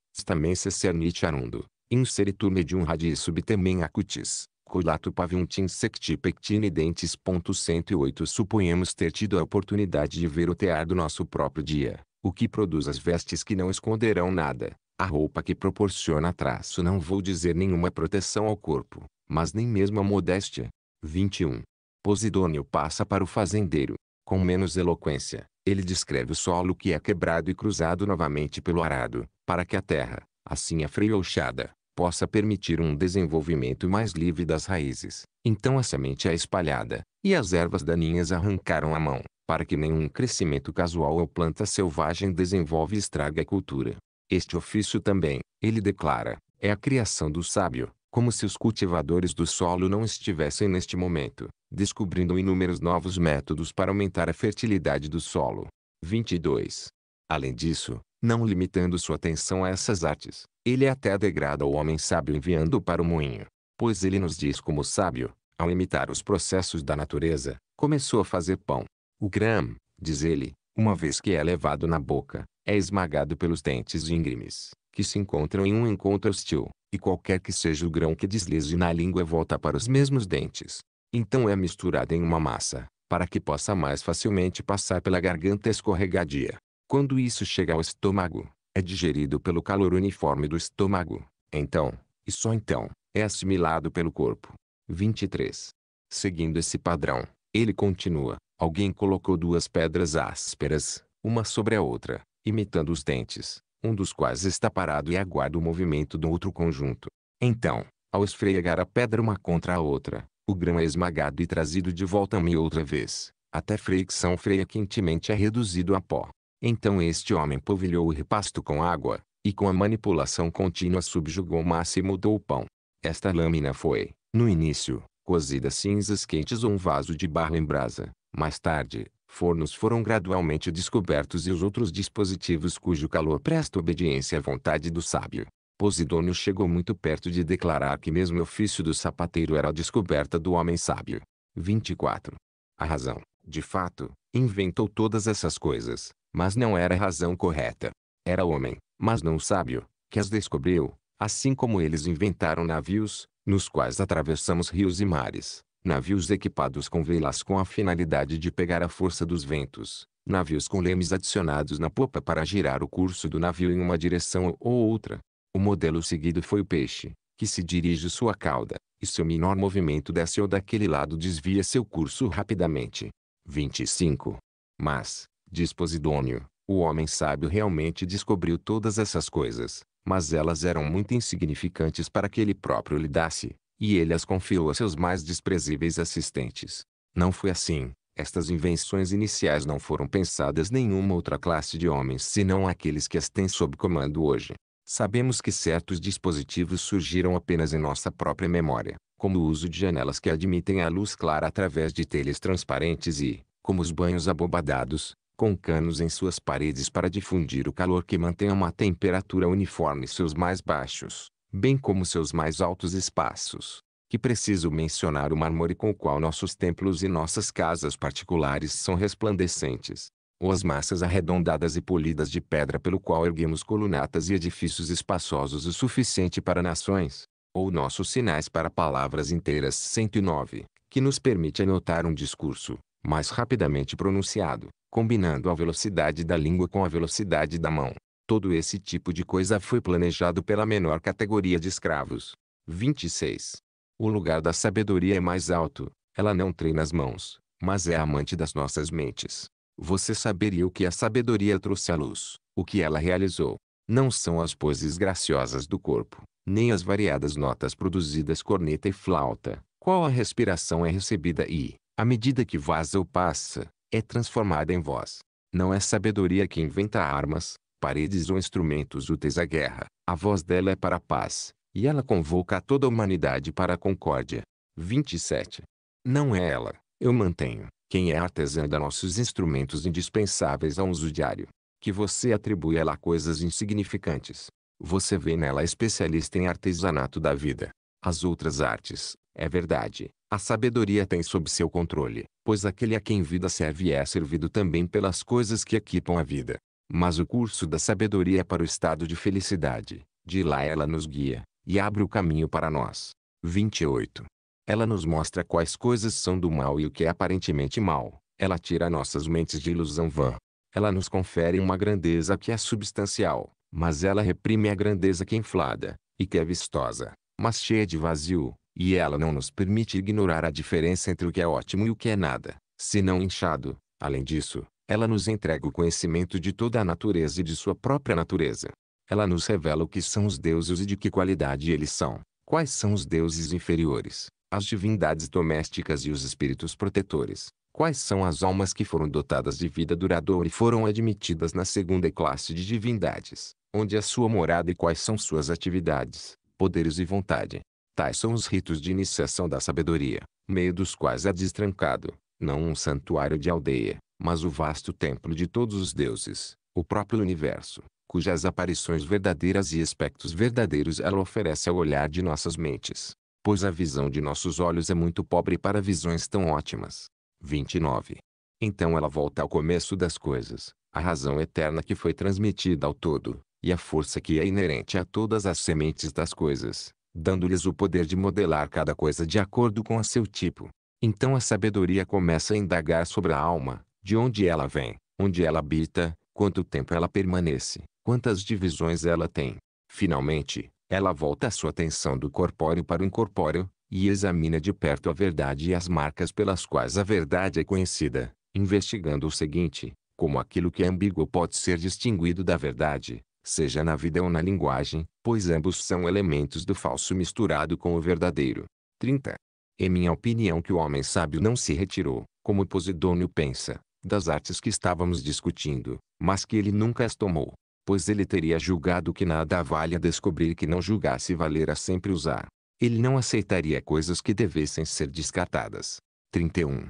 S1: cernit arundo, inseritume de um radis subtemen acutis, colato paviuntin secti pectine dentes. 108 Suponhamos ter tido a oportunidade de ver o tear do nosso próprio dia, o que produz as vestes que não esconderão nada, a roupa que proporciona traço não vou dizer nenhuma proteção ao corpo, mas nem mesmo a modéstia. 21. Posidônio passa para o fazendeiro. Com menos eloquência, ele descreve o solo que é quebrado e cruzado novamente pelo arado, para que a terra, assim afrouxada, possa permitir um desenvolvimento mais livre das raízes. Então a semente é espalhada, e as ervas daninhas arrancaram a mão, para que nenhum crescimento casual ou planta selvagem desenvolve e estrague a cultura. Este ofício também, ele declara, é a criação do sábio, como se os cultivadores do solo não estivessem neste momento, descobrindo inúmeros novos métodos para aumentar a fertilidade do solo. 22. Além disso, não limitando sua atenção a essas artes, ele é até degrada o homem sábio enviando-o para o moinho, pois ele nos diz como sábio, ao imitar os processos da natureza, começou a fazer pão. O grão, diz ele, uma vez que é levado na boca, é esmagado pelos dentes íngremes, que se encontram em um encontro hostil, e qualquer que seja o grão que deslize na língua volta para os mesmos dentes. Então é misturado em uma massa, para que possa mais facilmente passar pela garganta escorregadia. Quando isso chega ao estômago, é digerido pelo calor uniforme do estômago. Então, e só então, é assimilado pelo corpo. 23. Seguindo esse padrão, ele continua: alguém colocou duas pedras ásperas, uma sobre a outra, imitando os dentes, um dos quais está parado e aguarda o movimento do outro conjunto. Então, ao esfregar a pedra uma contra a outra, o grão é esmagado e trazido de volta a mim outra vez, até fricção freia quentemente é reduzido a pó. Então este homem polvilhou o repasto com água, e com a manipulação contínua subjugou o massa e mudou o pão. Esta lâmina foi, no início, cozida cinzas quentes ou um vaso de barro em brasa. Mais tarde, fornos foram gradualmente descobertos e os outros dispositivos cujo calor presta obediência à vontade do sábio. Posidônio chegou muito perto de declarar que mesmo o ofício do sapateiro era a descoberta do homem sábio. 24. A razão, de fato, inventou todas essas coisas, mas não era a razão correta. Era homem, mas não sábio, que as descobriu, assim como eles inventaram navios, nos quais atravessamos rios e mares, navios equipados com velas com a finalidade de pegar a força dos ventos, navios com lemes adicionados na popa para girar o curso do navio em uma direção ou outra. O modelo seguido foi o peixe, que se dirige sua cauda, e seu menor movimento desse ou daquele lado desvia seu curso rapidamente. 25. Mas, diz Posidônio, o homem sábio realmente descobriu todas essas coisas, mas elas eram muito insignificantes para que ele próprio lidasse, e ele as confiou a seus mais desprezíveis assistentes. Não foi assim. Estas invenções iniciais não foram pensadas nenhuma outra classe de homens senão aqueles que as têm sob comando hoje. Sabemos que certos dispositivos surgiram apenas em nossa própria memória, como o uso de janelas que admitem a luz clara através de telhas transparentes e, como os banhos abobadados, com canos em suas paredes para difundir o calor que mantém uma temperatura uniforme seus mais baixos bem como seus mais altos espaços. Que preciso mencionar o mármore com o qual nossos templos e nossas casas particulares são resplandecentes, ou as massas arredondadas e polidas de pedra pelo qual erguemos colunatas e edifícios espaçosos o suficiente para nações, ou nossos sinais para palavras inteiras 109, que nos permite anotar um discurso, mais rapidamente pronunciado, combinando a velocidade da língua com a velocidade da mão, Todo esse tipo de coisa foi planejado pela menor categoria de escravos. 26. O lugar da sabedoria é mais alto. Ela não treina as mãos, mas é amante das nossas mentes. Você saberia o que a sabedoria trouxe à luz, o que ela realizou. Não são as poses graciosas do corpo, nem as variadas notas produzidas corneta e flauta. Qual a respiração é recebida e, à medida que vaza ou passa, é transformada em voz. Não é sabedoria que inventa armas, paredes ou instrumentos úteis à guerra. A voz dela é para a paz, e ela convoca toda a humanidade para a concórdia. 27. Não é ela, eu mantenho, quem é artesã da nossos instrumentos indispensáveis ao uso diário, que você atribui a ela coisas insignificantes. Você vê nela especialista em artesanato da vida. As outras artes, é verdade, a sabedoria tem sob seu controle, pois aquele a quem vida serve é servido também pelas coisas que equipam a vida. Mas o curso da sabedoria é para o estado de felicidade. De lá ela nos guia, e abre o caminho para nós. 28. Ela nos mostra quais coisas são do mal e o que é aparentemente mal. Ela tira nossas mentes de ilusão vã. Ela nos confere uma grandeza que é substancial, mas ela reprime a grandeza que é inflada, e que é vistosa, mas cheia de vazio, e ela não nos permite ignorar a diferença entre o que é ótimo e o que é nada, senão inchado. Além disso, ela nos entrega o conhecimento de toda a natureza e de sua própria natureza. Ela nos revela o que são os deuses e de que qualidade eles são, quais são os deuses inferiores, as divindades domésticas e os espíritos protetores, quais são as almas que foram dotadas de vida duradoura e foram admitidas na segunda classe de divindades, onde é sua morada e quais são suas atividades, poderes e vontade. Tais são os ritos de iniciação da sabedoria, meio dos quais é destrancado, não um santuário de aldeia, mas o vasto templo de todos os deuses, o próprio universo, cujas aparições verdadeiras e aspectos verdadeiros ela oferece ao olhar de nossas mentes, pois a visão de nossos olhos é muito pobre para visões tão ótimas. 29. Então ela volta ao começo das coisas, a razão eterna que foi transmitida ao todo, e a força que é inerente a todas as sementes das coisas, dando-lhes o poder de modelar cada coisa de acordo com a seu tipo. Então a sabedoria começa a indagar sobre a alma, de onde ela vem, onde ela habita, quanto tempo ela permanece, quantas divisões ela tem. Finalmente, ela volta a sua atenção do corpóreo para o incorpóreo, e examina de perto a verdade e as marcas pelas quais a verdade é conhecida, investigando o seguinte, como aquilo que é ambíguo pode ser distinguido da verdade, seja na vida ou na linguagem, pois ambos são elementos do falso misturado com o verdadeiro. 30. É minha opinião que o homem sábio não se retirou, como Posidônio pensa, das artes que estávamos discutindo, mas que ele nunca as tomou, pois ele teria julgado que nada vale a descobrir que não julgasse valer a sempre usar. Ele não aceitaria coisas que devessem ser descartadas. 31.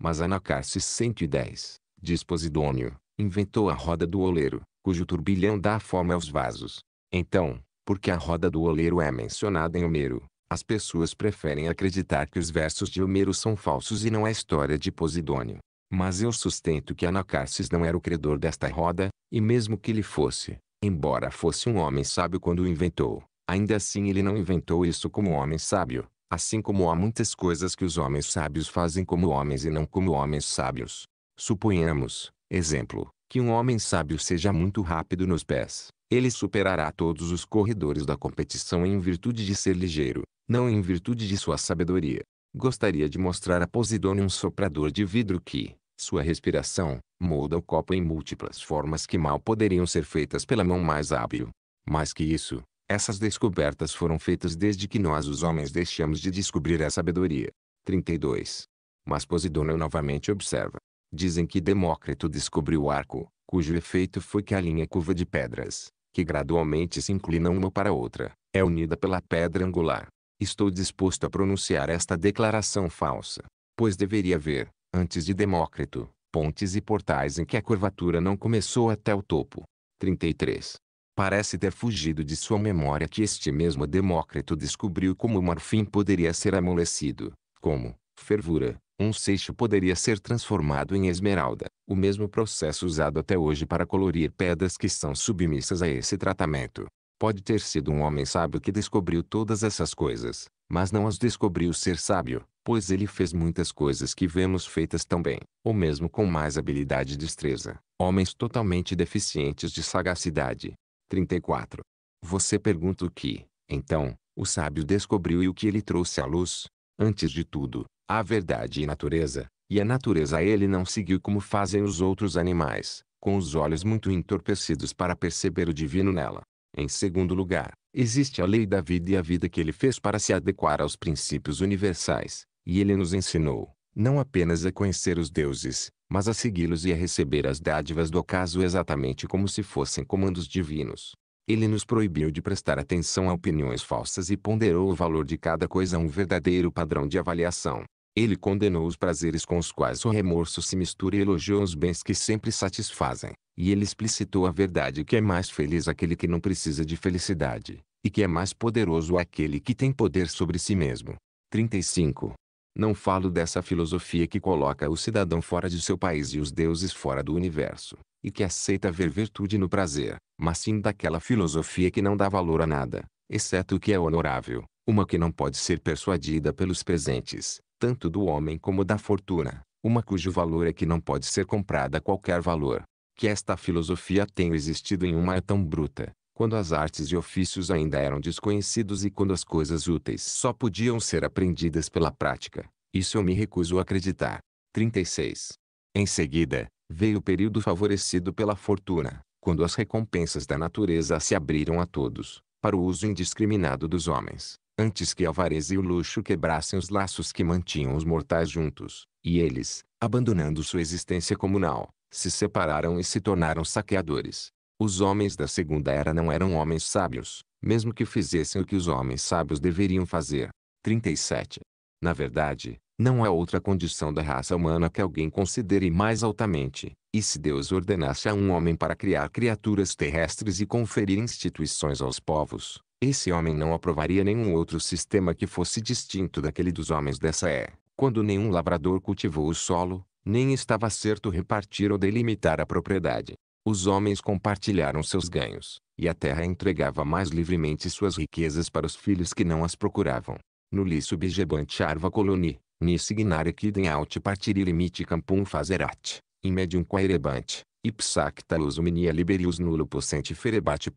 S1: Mas Anacarses 110, diz Posidônio, inventou a roda do oleiro, cujo turbilhão dá fome aos vasos. Então, porque a roda do oleiro é mencionada em Homero, as pessoas preferem acreditar que os versos de Homero são falsos e não a é história de Posidônio. Mas eu sustento que Anacarces não era o credor desta roda, e mesmo que ele fosse, embora fosse um homem sábio quando o inventou, ainda assim ele não inventou isso como homem sábio, assim como há muitas coisas que os homens sábios fazem como homens e não como homens sábios. Suponhamos, exemplo, que um homem sábio seja muito rápido nos pés. Ele superará todos os corredores da competição em virtude de ser ligeiro, não em virtude de sua sabedoria gostaria de mostrar a Posidônio um soprador de vidro que, sua respiração, molda o copo em múltiplas formas que mal poderiam ser feitas pela mão mais hábil. Mais que isso, essas descobertas foram feitas desde que nós os homens deixamos de descobrir a sabedoria. 32. Mas Posidônio novamente observa. Dizem que Demócrito descobriu o arco, cujo efeito foi que a linha curva de pedras, que gradualmente se inclinam uma para a outra, é unida pela pedra angular. Estou disposto a pronunciar esta declaração falsa, pois deveria haver, antes de Demócrito, pontes e portais em que a curvatura não começou até o topo. 33. Parece ter fugido de sua memória que este mesmo Demócrito descobriu como o marfim poderia ser amolecido, como, fervura, um seixo poderia ser transformado em esmeralda, o mesmo processo usado até hoje para colorir pedras que são submissas a esse tratamento. Pode ter sido um homem sábio que descobriu todas essas coisas, mas não as descobriu ser sábio, pois ele fez muitas coisas que vemos feitas tão bem, ou mesmo com mais habilidade e destreza, homens totalmente deficientes de sagacidade. 34. Você pergunta o que, então, o sábio descobriu e o que ele trouxe à luz? Antes de tudo, a verdade e natureza, e a natureza ele não seguiu como fazem os outros animais, com os olhos muito entorpecidos para perceber o divino nela. Em segundo lugar, existe a lei da vida e a vida que ele fez para se adequar aos princípios universais, e ele nos ensinou, não apenas a conhecer os deuses, mas a segui-los e a receber as dádivas do acaso exatamente como se fossem comandos divinos. Ele nos proibiu de prestar atenção a opiniões falsas e ponderou o valor de cada coisa a um verdadeiro padrão de avaliação. Ele condenou os prazeres com os quais o remorso se mistura e elogiou os bens que sempre satisfazem. E ele explicitou a verdade que é mais feliz aquele que não precisa de felicidade, e que é mais poderoso aquele que tem poder sobre si mesmo. 35. Não falo dessa filosofia que coloca o cidadão fora de seu país e os deuses fora do universo, e que aceita ver virtude no prazer, mas sim daquela filosofia que não dá valor a nada, exceto o que é honorável, uma que não pode ser persuadida pelos presentes, tanto do homem como da fortuna, uma cujo valor é que não pode ser comprada a qualquer valor. Que esta filosofia tenha existido em uma é tão bruta, quando as artes e ofícios ainda eram desconhecidos e quando as coisas úteis só podiam ser aprendidas pela prática. Isso eu me recuso a acreditar. 36. Em seguida, veio o período favorecido pela fortuna, quando as recompensas da natureza se abriram a todos, para o uso indiscriminado dos homens, antes que a avareza e o luxo quebrassem os laços que mantinham os mortais juntos, e eles, abandonando sua existência comunal, se separaram e se tornaram saqueadores. Os homens da Segunda Era não eram homens sábios, mesmo que fizessem o que os homens sábios deveriam fazer. 37. Na verdade, não há outra condição da raça humana que alguém considere mais altamente, e se Deus ordenasse a um homem para criar criaturas terrestres e conferir instituições aos povos, esse homem não aprovaria nenhum outro sistema que fosse distinto daquele dos homens dessa é. Quando nenhum lavrador cultivou o solo, nem estava certo repartir ou delimitar a propriedade. Os homens compartilharam seus ganhos, e a terra entregava mais livremente suas riquezas para os filhos que não as procuravam. liço subjebant arva coloni, nissignare quidem aut partiri limite campum fazerat, in medium quaerebant, ipsacta usumnia liberius nullo possente ferebat.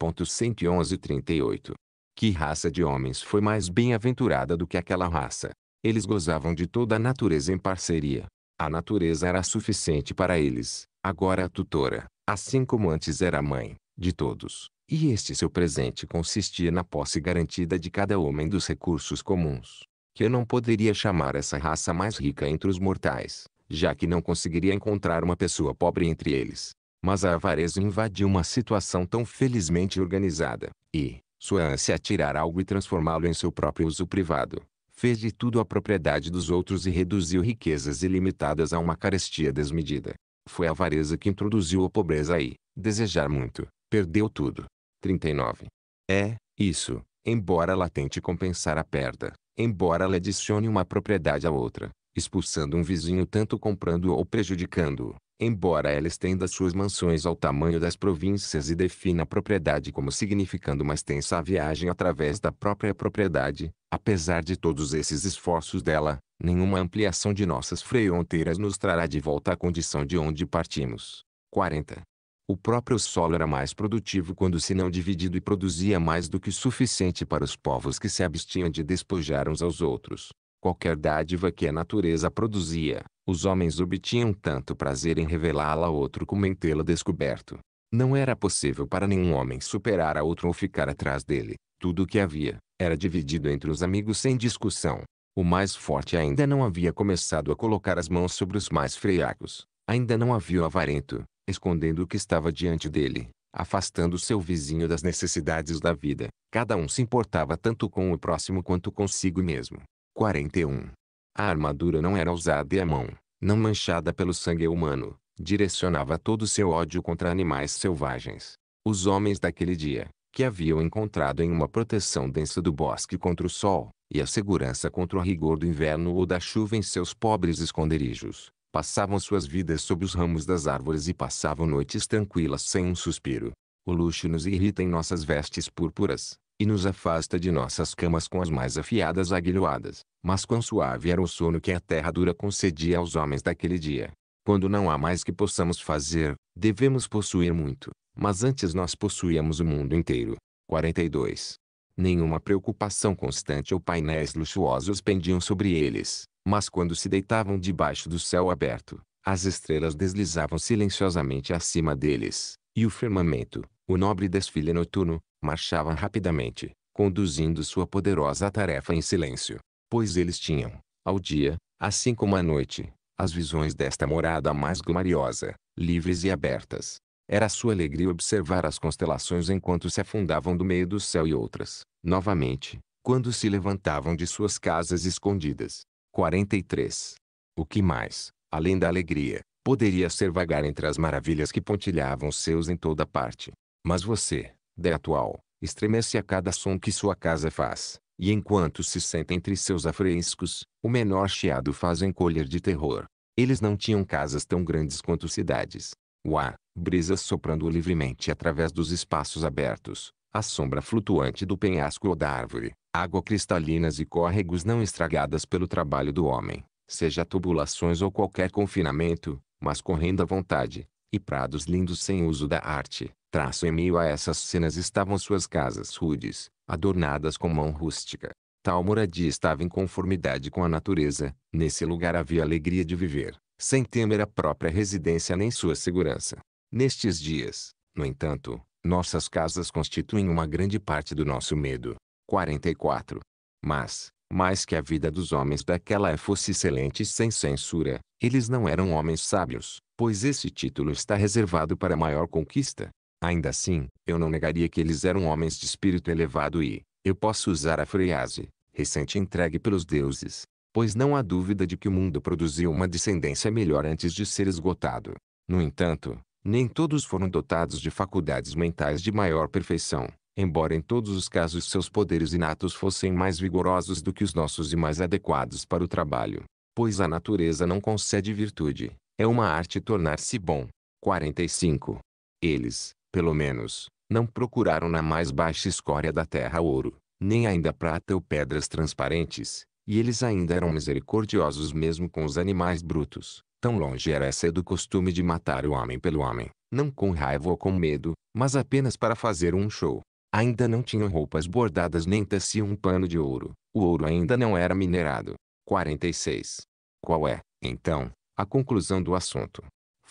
S1: 38. Que raça de homens foi mais bem-aventurada do que aquela raça? Eles gozavam de toda a natureza em parceria. A natureza era suficiente para eles, agora a tutora, assim como antes era a mãe, de todos. E este seu presente consistia na posse garantida de cada homem dos recursos comuns. Que eu não poderia chamar essa raça mais rica entre os mortais, já que não conseguiria encontrar uma pessoa pobre entre eles. Mas a avareza invadiu uma situação tão felizmente organizada, e, sua ânsia é tirar algo e transformá-lo em seu próprio uso privado. Fez de tudo a propriedade dos outros e reduziu riquezas ilimitadas a uma carestia desmedida. Foi a avareza que introduziu a pobreza e, desejar muito, perdeu tudo. 39. É, isso, embora ela tente compensar a perda, embora ela adicione uma propriedade à outra, expulsando um vizinho tanto comprando ou prejudicando-o, embora ela estenda suas mansões ao tamanho das províncias e defina a propriedade como significando uma extensa viagem através da própria propriedade, apesar de todos esses esforços dela, nenhuma ampliação de nossas fronteiras nos trará de volta à condição de onde partimos. 40. O próprio solo era mais produtivo quando se não dividido e produzia mais do que o suficiente para os povos que se abstinham de despojar uns aos outros. Qualquer dádiva que a natureza produzia, os homens obtinham tanto prazer em revelá-la a outro como em tê-la descoberto. Não era possível para nenhum homem superar a outro ou ficar atrás dele. Tudo o que havia, era dividido entre os amigos sem discussão. O mais forte ainda não havia começado a colocar as mãos sobre os mais freiacos. Ainda não havia o avarento, escondendo o que estava diante dele, afastando seu vizinho das necessidades da vida. Cada um se importava tanto com o próximo quanto consigo mesmo. 41. A armadura não era usada e a mão, não manchada pelo sangue humano, direcionava todo seu ódio contra animais selvagens. Os homens daquele dia, que haviam encontrado em uma proteção densa do bosque contra o sol, e a segurança contra o rigor do inverno ou da chuva em seus pobres esconderijos, passavam suas vidas sob os ramos das árvores e passavam noites tranquilas sem um suspiro. O luxo nos irrita em nossas vestes púrpuras, e nos afasta de nossas camas com as mais afiadas aguilhoadas. Mas quão suave era o sono que a terra dura concedia aos homens daquele dia. Quando não há mais que possamos fazer, devemos possuir muito, mas antes nós possuíamos o mundo inteiro. 42. Nenhuma preocupação constante ou painéis luxuosos pendiam sobre eles, mas quando se deitavam debaixo do céu aberto, as estrelas deslizavam silenciosamente acima deles, e o firmamento, o nobre desfile noturno, marchavam rapidamente, conduzindo sua poderosa tarefa em silêncio, pois eles tinham, ao dia, assim como à noite, as visões desta morada mais gloriosa, livres e abertas. Era sua alegria observar as constelações enquanto se afundavam do meio do céu e outras, novamente, quando se levantavam de suas casas escondidas. 43. O que mais, além da alegria, poderia ser vagar entre as maravilhas que pontilhavam seus em toda parte? Mas você, de atual, estremece a cada som que sua casa faz, e enquanto se senta entre seus afrescos, o menor chiado faz encolher de terror. Eles não tinham casas tão grandes quanto cidades. O ar, brisas soprando livremente através dos espaços abertos, a sombra flutuante do penhasco ou da árvore, água cristalinas e córregos não estragadas pelo trabalho do homem, seja tubulações ou qualquer confinamento, mas correndo à vontade, e prados lindos sem uso da arte, Traço em meio a essas cenas estavam suas casas rudes, adornadas com mão rústica. Tal moradia estava em conformidade com a natureza, nesse lugar havia alegria de viver, sem temer a própria residência nem sua segurança. Nestes dias, no entanto, nossas casas constituem uma grande parte do nosso medo. 44. Mas, mais que a vida dos homens daquela fosse excelente e sem censura, eles não eram homens sábios, pois esse título está reservado para a maior conquista, Ainda assim, eu não negaria que eles eram homens de espírito elevado e, eu posso usar a frase, recente entregue pelos deuses, pois não há dúvida de que o mundo produziu uma descendência melhor antes de ser esgotado. No entanto, nem todos foram dotados de faculdades mentais de maior perfeição, embora em todos os casos seus poderes inatos fossem mais vigorosos do que os nossos e mais adequados para o trabalho. Pois a natureza não concede virtude, é uma arte tornar-se bom. 45. Eles, pelo menos, não procuraram na mais baixa escória da terra ouro, nem ainda prata ou pedras transparentes, e eles ainda eram misericordiosos mesmo com os animais brutos. Tão longe era essa do costume de matar o homem pelo homem, não com raiva ou com medo, mas apenas para fazer um show. Ainda não tinham roupas bordadas nem teciam um pano de ouro. O ouro ainda não era minerado. 46. Qual é, então, a conclusão do assunto?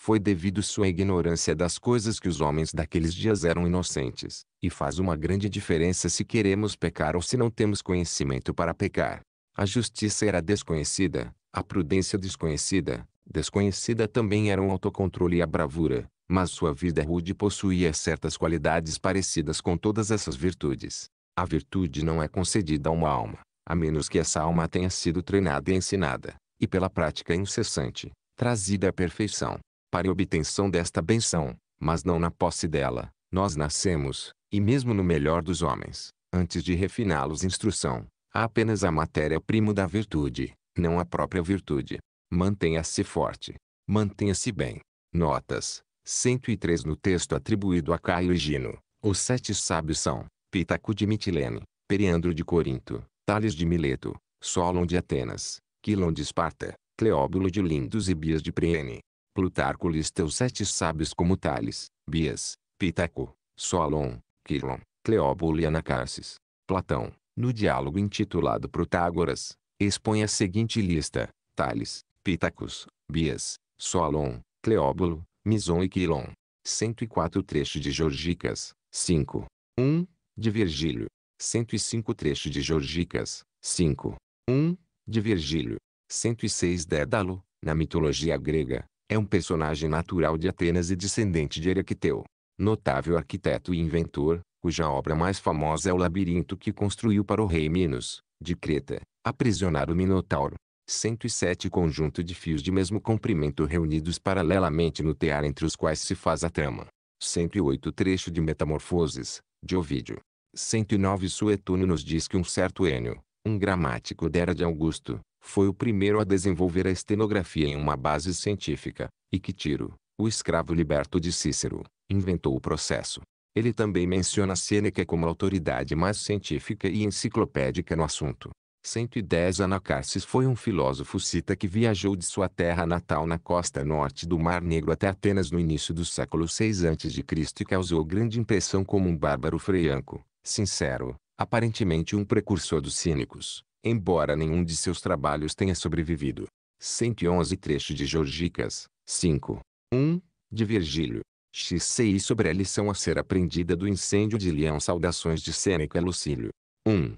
S1: foi devido sua ignorância das coisas que os homens daqueles dias eram inocentes, e faz uma grande diferença se queremos pecar ou se não temos conhecimento para pecar. A justiça era desconhecida, a prudência desconhecida, desconhecida também era o um autocontrole e a bravura, mas sua vida rude possuía certas qualidades parecidas com todas essas virtudes. A virtude não é concedida a uma alma, a menos que essa alma tenha sido treinada e ensinada, e pela prática incessante, trazida à perfeição para a obtenção desta benção, mas não na posse dela. Nós nascemos, e mesmo no melhor dos homens, antes de refiná-los instrução, há apenas a matéria-prima da virtude, não a própria virtude. Mantenha-se forte. Mantenha-se bem. Notas. 103 No texto atribuído a Caio e Gino, os sete sábios são Pitaco de Mitilene, Periandro de Corinto, Tales de Mileto, Solon de Atenas, Quilon de Esparta, Cleóbulo de Lindos e Bias de Priene. Plutarco lista os sete sábios como Tales, Bias, Pitaco, Solon, Quilon, Cleóbulo e Anacarsis. Platão, no diálogo intitulado Protágoras, expõe a seguinte lista: Tales, Pitacos, Bias, Solon, Cleóbulo, Mison e Quilon. 104 trecho de Georgicas, 5. 1. De Virgílio. 105 trecho de Georgicas, 5. 1. De Virgílio. 106 Dédalo, na mitologia grega, é um personagem natural de Atenas e descendente de Erecteu. Notável arquiteto e inventor, cuja obra mais famosa é o labirinto que construiu para o rei Minos, de Creta, aprisionar o Minotauro. 107 conjunto de fios de mesmo comprimento reunidos paralelamente no tear entre os quais se faz a trama. 108 trecho de Metamorfoses, de Ovídio. 109 Suetônio nos diz que um certo Enio, um gramático dera de Augusto, foi o primeiro a desenvolver a estenografia em uma base científica, e que Tiro, o escravo liberto de Cícero, inventou o processo. Ele também menciona Sêneca como autoridade mais científica e enciclopédica no assunto. 110 Anacarsis foi um filósofo cita que viajou de sua terra natal na costa norte do Mar Negro até Atenas no início do século 6 a.C. e causou grande impressão como um bárbaro freianco, sincero, aparentemente um precursor dos cínicos embora nenhum de seus trabalhos tenha sobrevivido. 111 trecho de Georgicas, 5. 1, de Virgílio. XCI sobre a lição a ser aprendida do incêndio de Leão Saudações de Sêneca Lucílio. 1.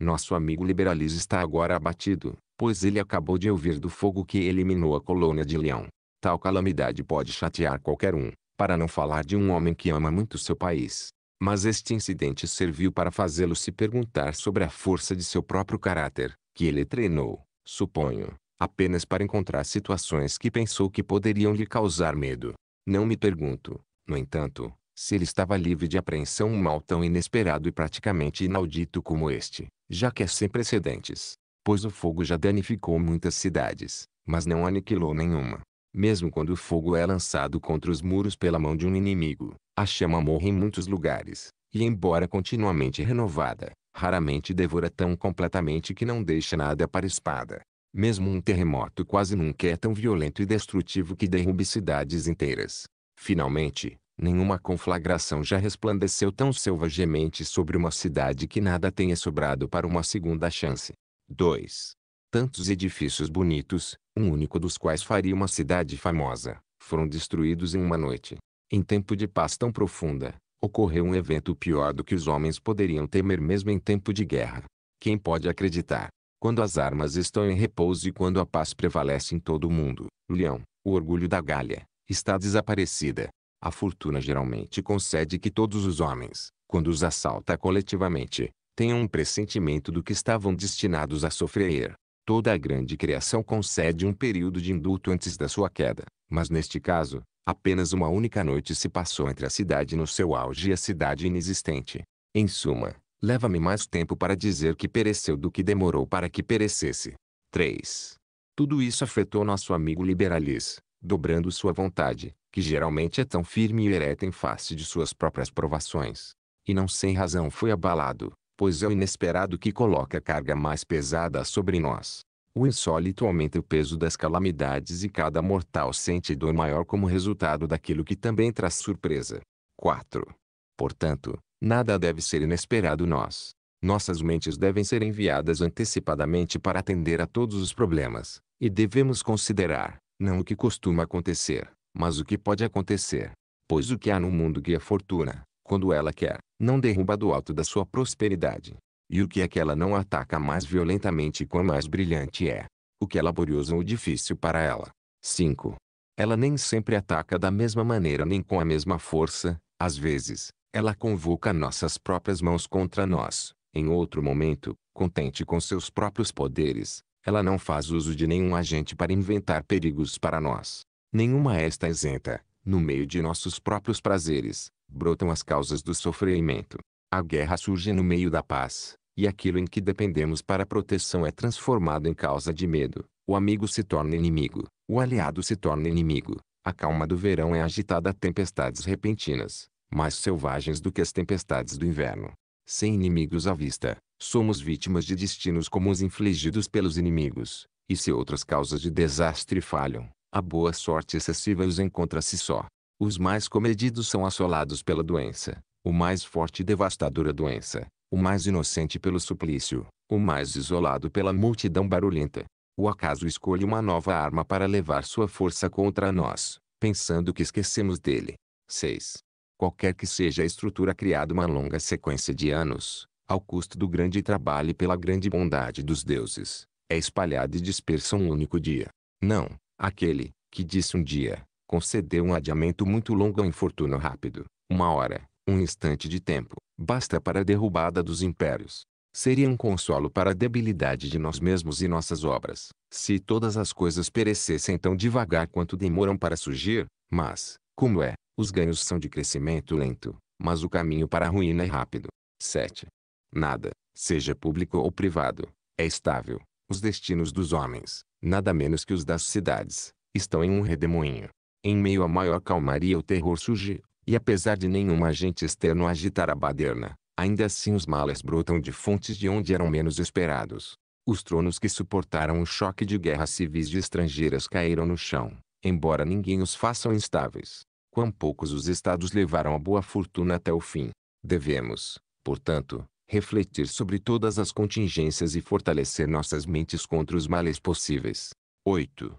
S1: Nosso amigo liberalismo está agora abatido, pois ele acabou de ouvir do fogo que eliminou a colônia de Leão. Tal calamidade pode chatear qualquer um, para não falar de um homem que ama muito seu país mas este incidente serviu para fazê-lo se perguntar sobre a força de seu próprio caráter, que ele treinou, suponho, apenas para encontrar situações que pensou que poderiam lhe causar medo. Não me pergunto, no entanto, se ele estava livre de apreensão um mal tão inesperado e praticamente inaudito como este, já que é sem precedentes. Pois o fogo já danificou muitas cidades, mas não aniquilou nenhuma. Mesmo quando o fogo é lançado contra os muros pela mão de um inimigo, a chama morre em muitos lugares, e embora continuamente renovada, raramente devora tão completamente que não deixa nada para espada. Mesmo um terremoto quase nunca é tão violento e destrutivo que derrube cidades inteiras. Finalmente, nenhuma conflagração já resplandeceu tão selvagemente sobre uma cidade que nada tenha sobrado para uma segunda chance. 2. Tantos edifícios bonitos, um único dos quais faria uma cidade famosa, foram destruídos em uma noite. Em tempo de paz tão profunda, ocorreu um evento pior do que os homens poderiam temer mesmo em tempo de guerra. Quem pode acreditar? Quando as armas estão em repouso e quando a paz prevalece em todo o mundo, o leão, o orgulho da galha, está desaparecida. A fortuna geralmente concede que todos os homens, quando os assalta coletivamente, tenham um pressentimento do que estavam destinados a sofrer. Toda a grande criação concede um período de indulto antes da sua queda, mas neste caso, Apenas uma única noite se passou entre a cidade no seu auge e a cidade inexistente. Em suma, leva-me mais tempo para dizer que pereceu do que demorou para que perecesse. 3. Tudo isso afetou nosso amigo Liberalis, dobrando sua vontade, que geralmente é tão firme e ereta em face de suas próprias provações. E não sem razão foi abalado, pois é o inesperado que coloca a carga mais pesada sobre nós. O insólito aumenta o peso das calamidades e cada mortal sente dor maior como resultado daquilo que também traz surpresa. 4. Portanto, nada deve ser inesperado nós. Nossas mentes devem ser enviadas antecipadamente para atender a todos os problemas, e devemos considerar, não o que costuma acontecer, mas o que pode acontecer. Pois o que há no mundo que a fortuna, quando ela quer, não derruba do alto da sua prosperidade, e o que é que ela não ataca mais violentamente quanto mais brilhante é? O que é laborioso ou difícil para ela? 5. Ela nem sempre ataca da mesma maneira nem com a mesma força, às vezes, ela convoca nossas próprias mãos contra nós. Em outro momento, contente com seus próprios poderes, ela não faz uso de nenhum agente para inventar perigos para nós. Nenhuma é esta isenta. No meio de nossos próprios prazeres, brotam as causas do sofrimento. A guerra surge no meio da paz, e aquilo em que dependemos para proteção é transformado em causa de medo. O amigo se torna inimigo, o aliado se torna inimigo. A calma do verão é agitada a tempestades repentinas, mais selvagens do que as tempestades do inverno. Sem inimigos à vista, somos vítimas de destinos comuns infligidos pelos inimigos, e se outras causas de desastre falham, a boa sorte excessiva os encontra se só. Os mais comedidos são assolados pela doença, o mais forte e devastadora doença, o mais inocente pelo suplício, o mais isolado pela multidão barulhenta. O acaso escolhe uma nova arma para levar sua força contra nós, pensando que esquecemos dele. 6. Qualquer que seja a estrutura criada uma longa sequência de anos, ao custo do grande trabalho e pela grande bondade dos deuses, é espalhada e dispersa um único dia. Não, aquele, que disse um dia, concedeu um adiamento muito longo ao infortúnio rápido, uma hora, um instante de tempo, basta para a derrubada dos impérios. Seria um consolo para a debilidade de nós mesmos e nossas obras, se todas as coisas perecessem tão devagar quanto demoram para surgir, mas, como é, os ganhos são de crescimento lento, mas o caminho para a ruína é rápido. 7. Nada, seja público ou privado, é estável. Os destinos dos homens, nada menos que os das cidades, estão em um redemoinho. Em meio à maior calmaria o terror surge, e apesar de nenhum agente externo agitar a baderna, ainda assim os males brotam de fontes de onde eram menos esperados. Os tronos que suportaram o choque de guerras civis de estrangeiras caíram no chão, embora ninguém os faça instáveis. Quão poucos os estados levaram a boa fortuna até o fim. Devemos, portanto, refletir sobre todas as contingências e fortalecer nossas mentes contra os males possíveis. 8.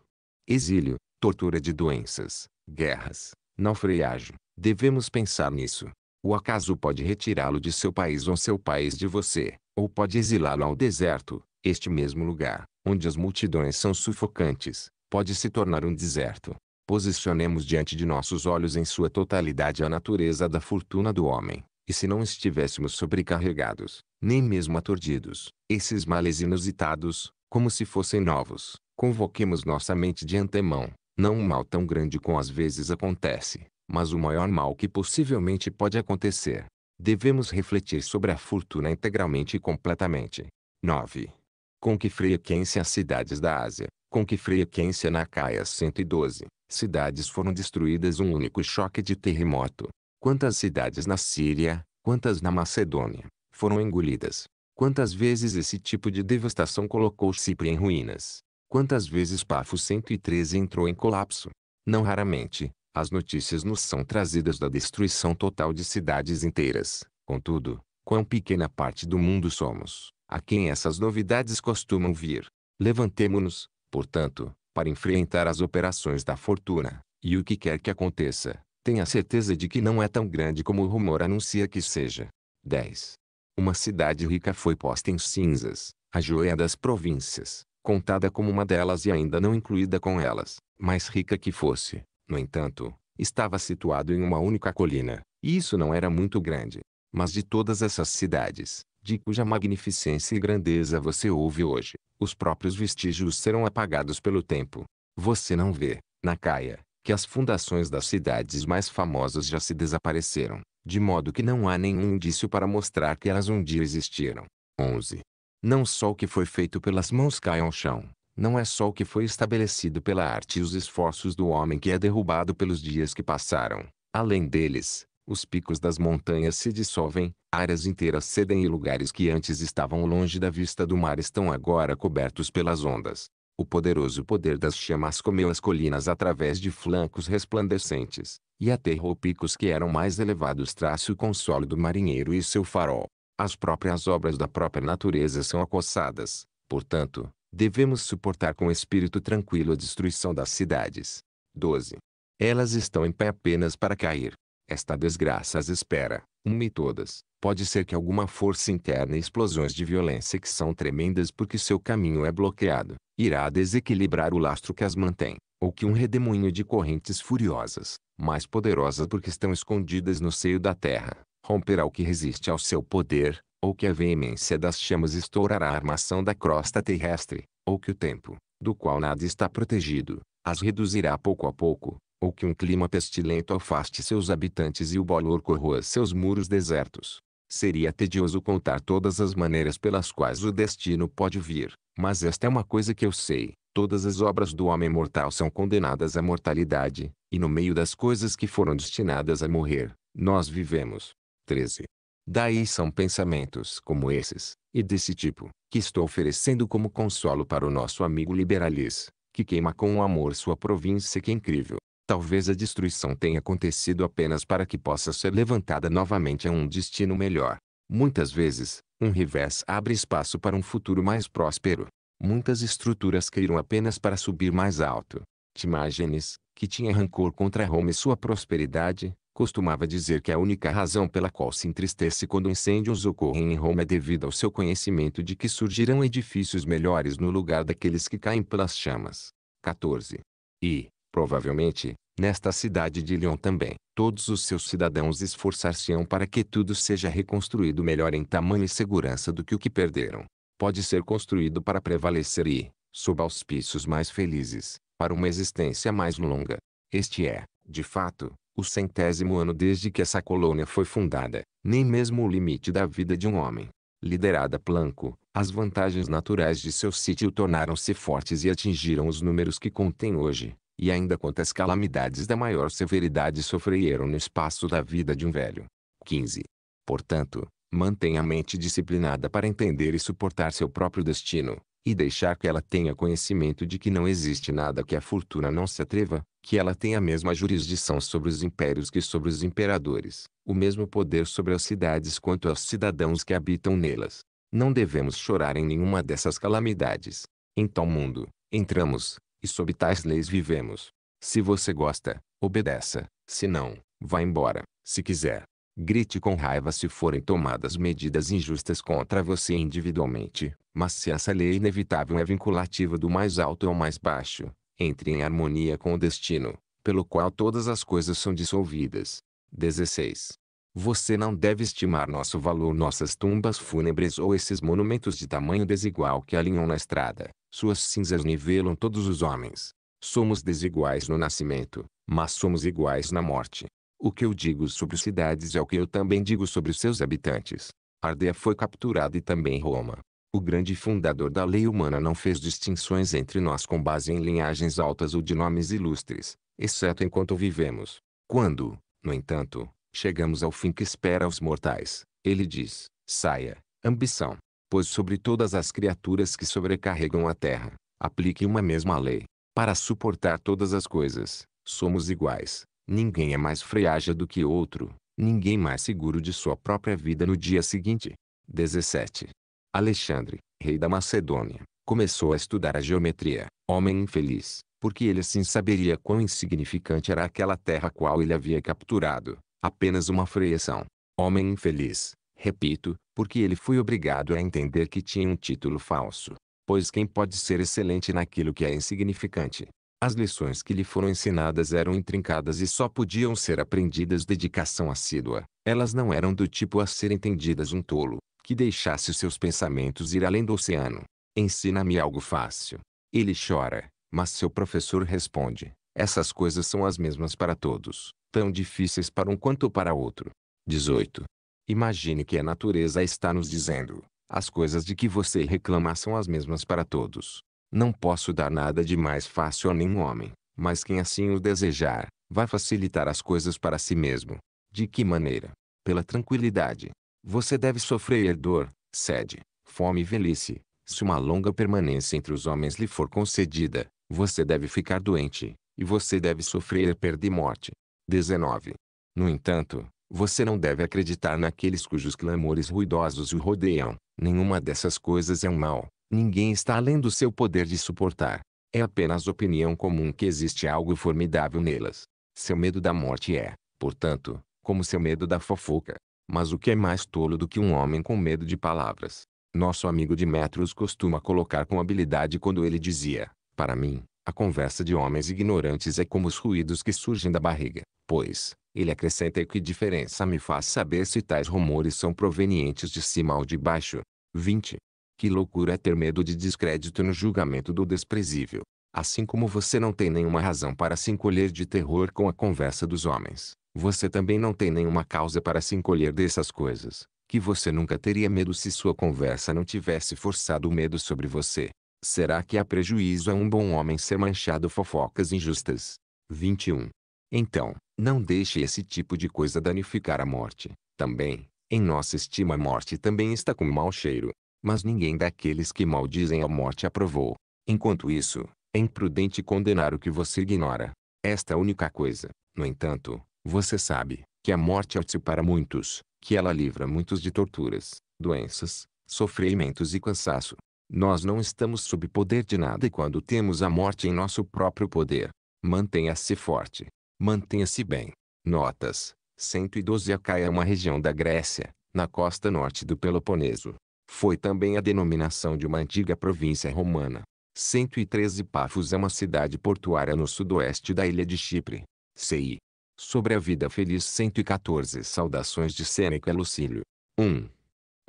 S1: Exílio, tortura de doenças, guerras, naufrágio, Devemos pensar nisso. O acaso pode retirá-lo de seu país ou seu país de você, ou pode exilá-lo ao deserto, este mesmo lugar, onde as multidões são sufocantes, pode se tornar um deserto. Posicionemos diante de nossos olhos em sua totalidade a natureza da fortuna do homem, e se não estivéssemos sobrecarregados, nem mesmo aturdidos, esses males inusitados, como se fossem novos, convoquemos nossa mente de antemão, não um mal tão grande como às vezes acontece, mas o maior mal que possivelmente pode acontecer. Devemos refletir sobre a fortuna integralmente e completamente. 9. Com que frequência as cidades da Ásia, com que frequência na Caia 112, cidades foram destruídas um único choque de terremoto. Quantas cidades na Síria, quantas na Macedônia, foram engolidas. Quantas vezes esse tipo de devastação colocou Cipre em ruínas? Quantas vezes Pafo 113 entrou em colapso? Não raramente, as notícias nos são trazidas da destruição total de cidades inteiras. Contudo, quão pequena parte do mundo somos, a quem essas novidades costumam vir. Levantemo-nos, portanto, para enfrentar as operações da fortuna, e o que quer que aconteça, tenha certeza de que não é tão grande como o rumor anuncia que seja. 10. Uma cidade rica foi posta em cinzas, a joia das províncias, contada como uma delas e ainda não incluída com elas, mais rica que fosse, no entanto, estava situado em uma única colina, e isso não era muito grande. Mas de todas essas cidades, de cuja magnificência e grandeza você ouve hoje, os próprios vestígios serão apagados pelo tempo. Você não vê, na caia, que as fundações das cidades mais famosas já se desapareceram, de modo que não há nenhum indício para mostrar que elas um dia existiram. 11. Não só o que foi feito pelas mãos cai ao chão, não é só o que foi estabelecido pela arte e os esforços do homem que é derrubado pelos dias que passaram. Além deles, os picos das montanhas se dissolvem, áreas inteiras cedem e lugares que antes estavam longe da vista do mar estão agora cobertos pelas ondas. O poderoso poder das chamas comeu as colinas através de flancos resplandecentes, e aterrou picos que eram mais elevados traço o consolo do marinheiro e seu farol. As próprias obras da própria natureza são acossadas, portanto, devemos suportar com espírito tranquilo a destruição das cidades. 12. Elas estão em pé apenas para cair. Esta desgraça as espera, uma e todas. Pode ser que alguma força interna e explosões de violência que são tremendas porque seu caminho é bloqueado, irá desequilibrar o lastro que as mantém, ou que um redemoinho de correntes furiosas, mais poderosas porque estão escondidas no seio da terra, romperá o que resiste ao seu poder, ou que a veemência das chamas estourará a armação da crosta terrestre, ou que o tempo, do qual nada está protegido, as reduzirá pouco a pouco, ou que um clima pestilento afaste seus habitantes e o bolor corroa seus muros desertos. Seria tedioso contar todas as maneiras pelas quais o destino pode vir, mas esta é uma coisa que eu sei. Todas as obras do homem mortal são condenadas à mortalidade, e no meio das coisas que foram destinadas a morrer, nós vivemos. 13. Daí são pensamentos como esses, e desse tipo, que estou oferecendo como consolo para o nosso amigo liberaliz, que queima com o amor sua província que é incrível. Talvez a destruição tenha acontecido apenas para que possa ser levantada novamente a um destino melhor. Muitas vezes, um revés abre espaço para um futuro mais próspero. Muitas estruturas caíram apenas para subir mais alto. Timágenes, que tinha rancor contra Roma e sua prosperidade, costumava dizer que a única razão pela qual se entristece quando incêndios ocorrem em Roma é devido ao seu conhecimento de que surgirão edifícios melhores no lugar daqueles que caem pelas chamas. 14. E, provavelmente, nesta cidade de Lyon também, todos os seus cidadãos esforçar-se-ão para que tudo seja reconstruído melhor em tamanho e segurança do que o que perderam. Pode ser construído para prevalecer e, sob auspícios mais felizes, para uma existência mais longa. Este é, de fato, o centésimo ano desde que essa colônia foi fundada, nem mesmo o limite da vida de um homem. Liderada Planco, as vantagens naturais de seu sítio tornaram-se fortes e atingiram os números que contém hoje, e ainda quantas calamidades da maior severidade sofreram no espaço da vida de um velho. 15. Portanto, mantenha a mente disciplinada para entender e suportar seu próprio destino, e deixar que ela tenha conhecimento de que não existe nada que a fortuna não se atreva, que ela tem a mesma jurisdição sobre os impérios que sobre os imperadores, o mesmo poder sobre as cidades quanto aos cidadãos que habitam nelas. Não devemos chorar em nenhuma dessas calamidades. Em tal mundo, entramos, e sob tais leis vivemos. Se você gosta, obedeça, se não, vá embora, se quiser, Grite com raiva se forem tomadas medidas injustas contra você individualmente, mas se essa lei inevitável é vinculativa do mais alto ao mais baixo, entre em harmonia com o destino, pelo qual todas as coisas são dissolvidas. 16. Você não deve estimar nosso valor nossas tumbas fúnebres ou esses monumentos de tamanho desigual que alinham na estrada. Suas cinzas nivelam todos os homens. Somos desiguais no nascimento, mas somos iguais na morte. O que eu digo sobre cidades é o que eu também digo sobre seus habitantes. Ardea foi capturada e também Roma. O grande fundador da lei humana não fez distinções entre nós com base em linhagens altas ou de nomes ilustres, exceto enquanto vivemos. Quando, no entanto, chegamos ao fim que espera os mortais, ele diz, saia, ambição. Pois sobre todas as criaturas que sobrecarregam a terra, aplique uma mesma lei. Para suportar todas as coisas, somos iguais, Ninguém é mais freaja do que outro, ninguém mais seguro de sua própria vida no dia seguinte. 17. Alexandre, rei da Macedônia, começou a estudar a geometria, homem infeliz, porque ele assim saberia quão insignificante era aquela terra qual ele havia capturado, apenas uma freiação. Homem infeliz, repito, porque ele foi obrigado a entender que tinha um título falso. Pois quem pode ser excelente naquilo que é insignificante? As lições que lhe foram ensinadas eram intrincadas e só podiam ser aprendidas dedicação assídua. Elas não eram do tipo a ser entendidas um tolo, que deixasse seus pensamentos ir além do oceano. Ensina-me algo fácil. Ele chora, mas seu professor responde. Essas coisas são as mesmas para todos, tão difíceis para um quanto para outro. 18. Imagine que a natureza está nos dizendo. As coisas de que você reclama são as mesmas para todos, não posso dar nada de mais fácil a nenhum homem, mas quem assim o desejar, vai facilitar as coisas para si mesmo. De que maneira? Pela tranquilidade. Você deve sofrer dor, sede, fome e velhice. Se uma longa permanência entre os homens lhe for concedida, você deve ficar doente, e você deve sofrer perda e morte. 19. No entanto, você não deve acreditar naqueles cujos clamores ruidosos o rodeiam. Nenhuma dessas coisas é um mal, Ninguém está além do seu poder de suportar. É apenas opinião comum que existe algo formidável nelas. Seu medo da morte é, portanto, como seu medo da fofoca. Mas o que é mais tolo do que um homem com medo de palavras? Nosso amigo Demetrios costuma colocar com habilidade quando ele dizia, para mim, a conversa de homens ignorantes é como os ruídos que surgem da barriga, pois, ele acrescenta que diferença me faz saber se tais rumores são provenientes de cima ou de baixo. 20. Que loucura é ter medo de descrédito no julgamento do desprezível. Assim como você não tem nenhuma razão para se encolher de terror com a conversa dos homens, você também não tem nenhuma causa para se encolher dessas coisas, que você nunca teria medo se sua conversa não tivesse forçado o medo sobre você. Será que há prejuízo a um bom homem ser manchado fofocas injustas? 21. Então, não deixe esse tipo de coisa danificar a morte. Também, em nossa estima a morte também está com mau cheiro mas ninguém daqueles que maldizem a morte aprovou. Enquanto isso, é imprudente condenar o que você ignora. Esta é única coisa, no entanto, você sabe, que a morte é útil para muitos, que ela livra muitos de torturas, doenças, sofrimentos e cansaço. Nós não estamos sob poder de nada quando temos a morte em nosso próprio poder. Mantenha-se forte. Mantenha-se bem. Notas. 112 Acaia é uma região da Grécia, na costa norte do Peloponeso. Foi também a denominação de uma antiga província romana. 113 Pafos é uma cidade portuária no sudoeste da ilha de Chipre. CI. Sobre a vida feliz 114 Saudações de Sêneca Lucílio. 1.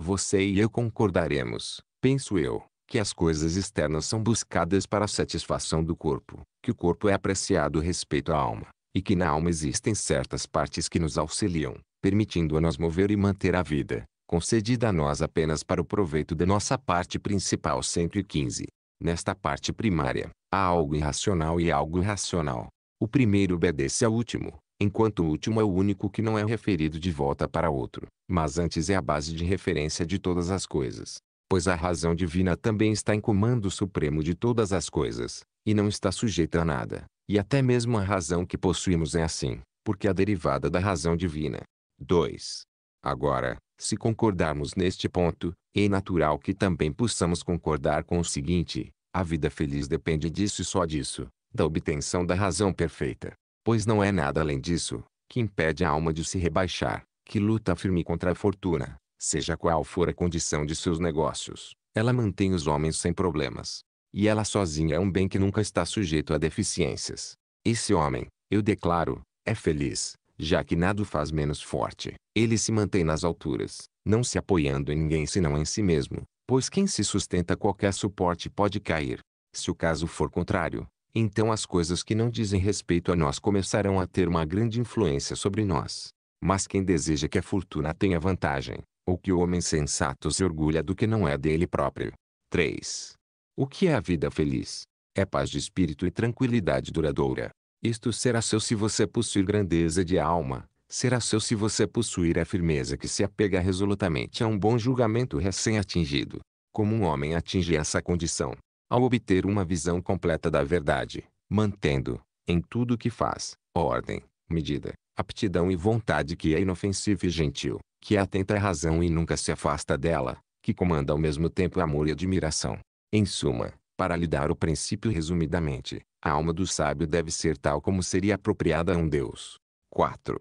S1: Você e eu concordaremos, penso eu, que as coisas externas são buscadas para a satisfação do corpo, que o corpo é apreciado respeito à alma, e que na alma existem certas partes que nos auxiliam, permitindo-a nos mover e manter a vida, concedida a nós apenas para o proveito de nossa parte principal 115. Nesta parte primária, há algo irracional e algo racional. O primeiro obedece ao último, enquanto o último é o único que não é referido de volta para outro, mas antes é a base de referência de todas as coisas. Pois a razão divina também está em comando supremo de todas as coisas, e não está sujeita a nada. E até mesmo a razão que possuímos é assim, porque é derivada da razão divina. 2. Agora, se concordarmos neste ponto, é natural que também possamos concordar com o seguinte: a vida feliz depende disso e só disso, da obtenção da razão perfeita. Pois não é nada além disso, que impede a alma de se rebaixar, que luta firme contra a fortuna, seja qual for a condição de seus negócios, ela mantém os homens sem problemas. E ela sozinha é um bem que nunca está sujeito a deficiências. Esse homem, eu declaro, é feliz, já que nada o faz menos forte. Ele se mantém nas alturas, não se apoiando em ninguém senão em si mesmo, pois quem se sustenta qualquer suporte pode cair. Se o caso for contrário, então as coisas que não dizem respeito a nós começarão a ter uma grande influência sobre nós. Mas quem deseja que a fortuna tenha vantagem, ou que o homem sensato se orgulha do que não é dele próprio. 3. O que é a vida feliz? É paz de espírito e tranquilidade duradoura. Isto será seu se você possuir grandeza de alma, será seu se você possuir a firmeza que se apega resolutamente a um bom julgamento recém-atingido. Como um homem atinge essa condição? Ao obter uma visão completa da verdade, mantendo, em tudo o que faz, ordem, medida, aptidão e vontade que é inofensiva e gentil, que é atenta à razão e nunca se afasta dela, que comanda ao mesmo tempo amor e admiração. Em suma, para lhe dar o princípio resumidamente, a alma do sábio deve ser tal como seria apropriada a um Deus. 4.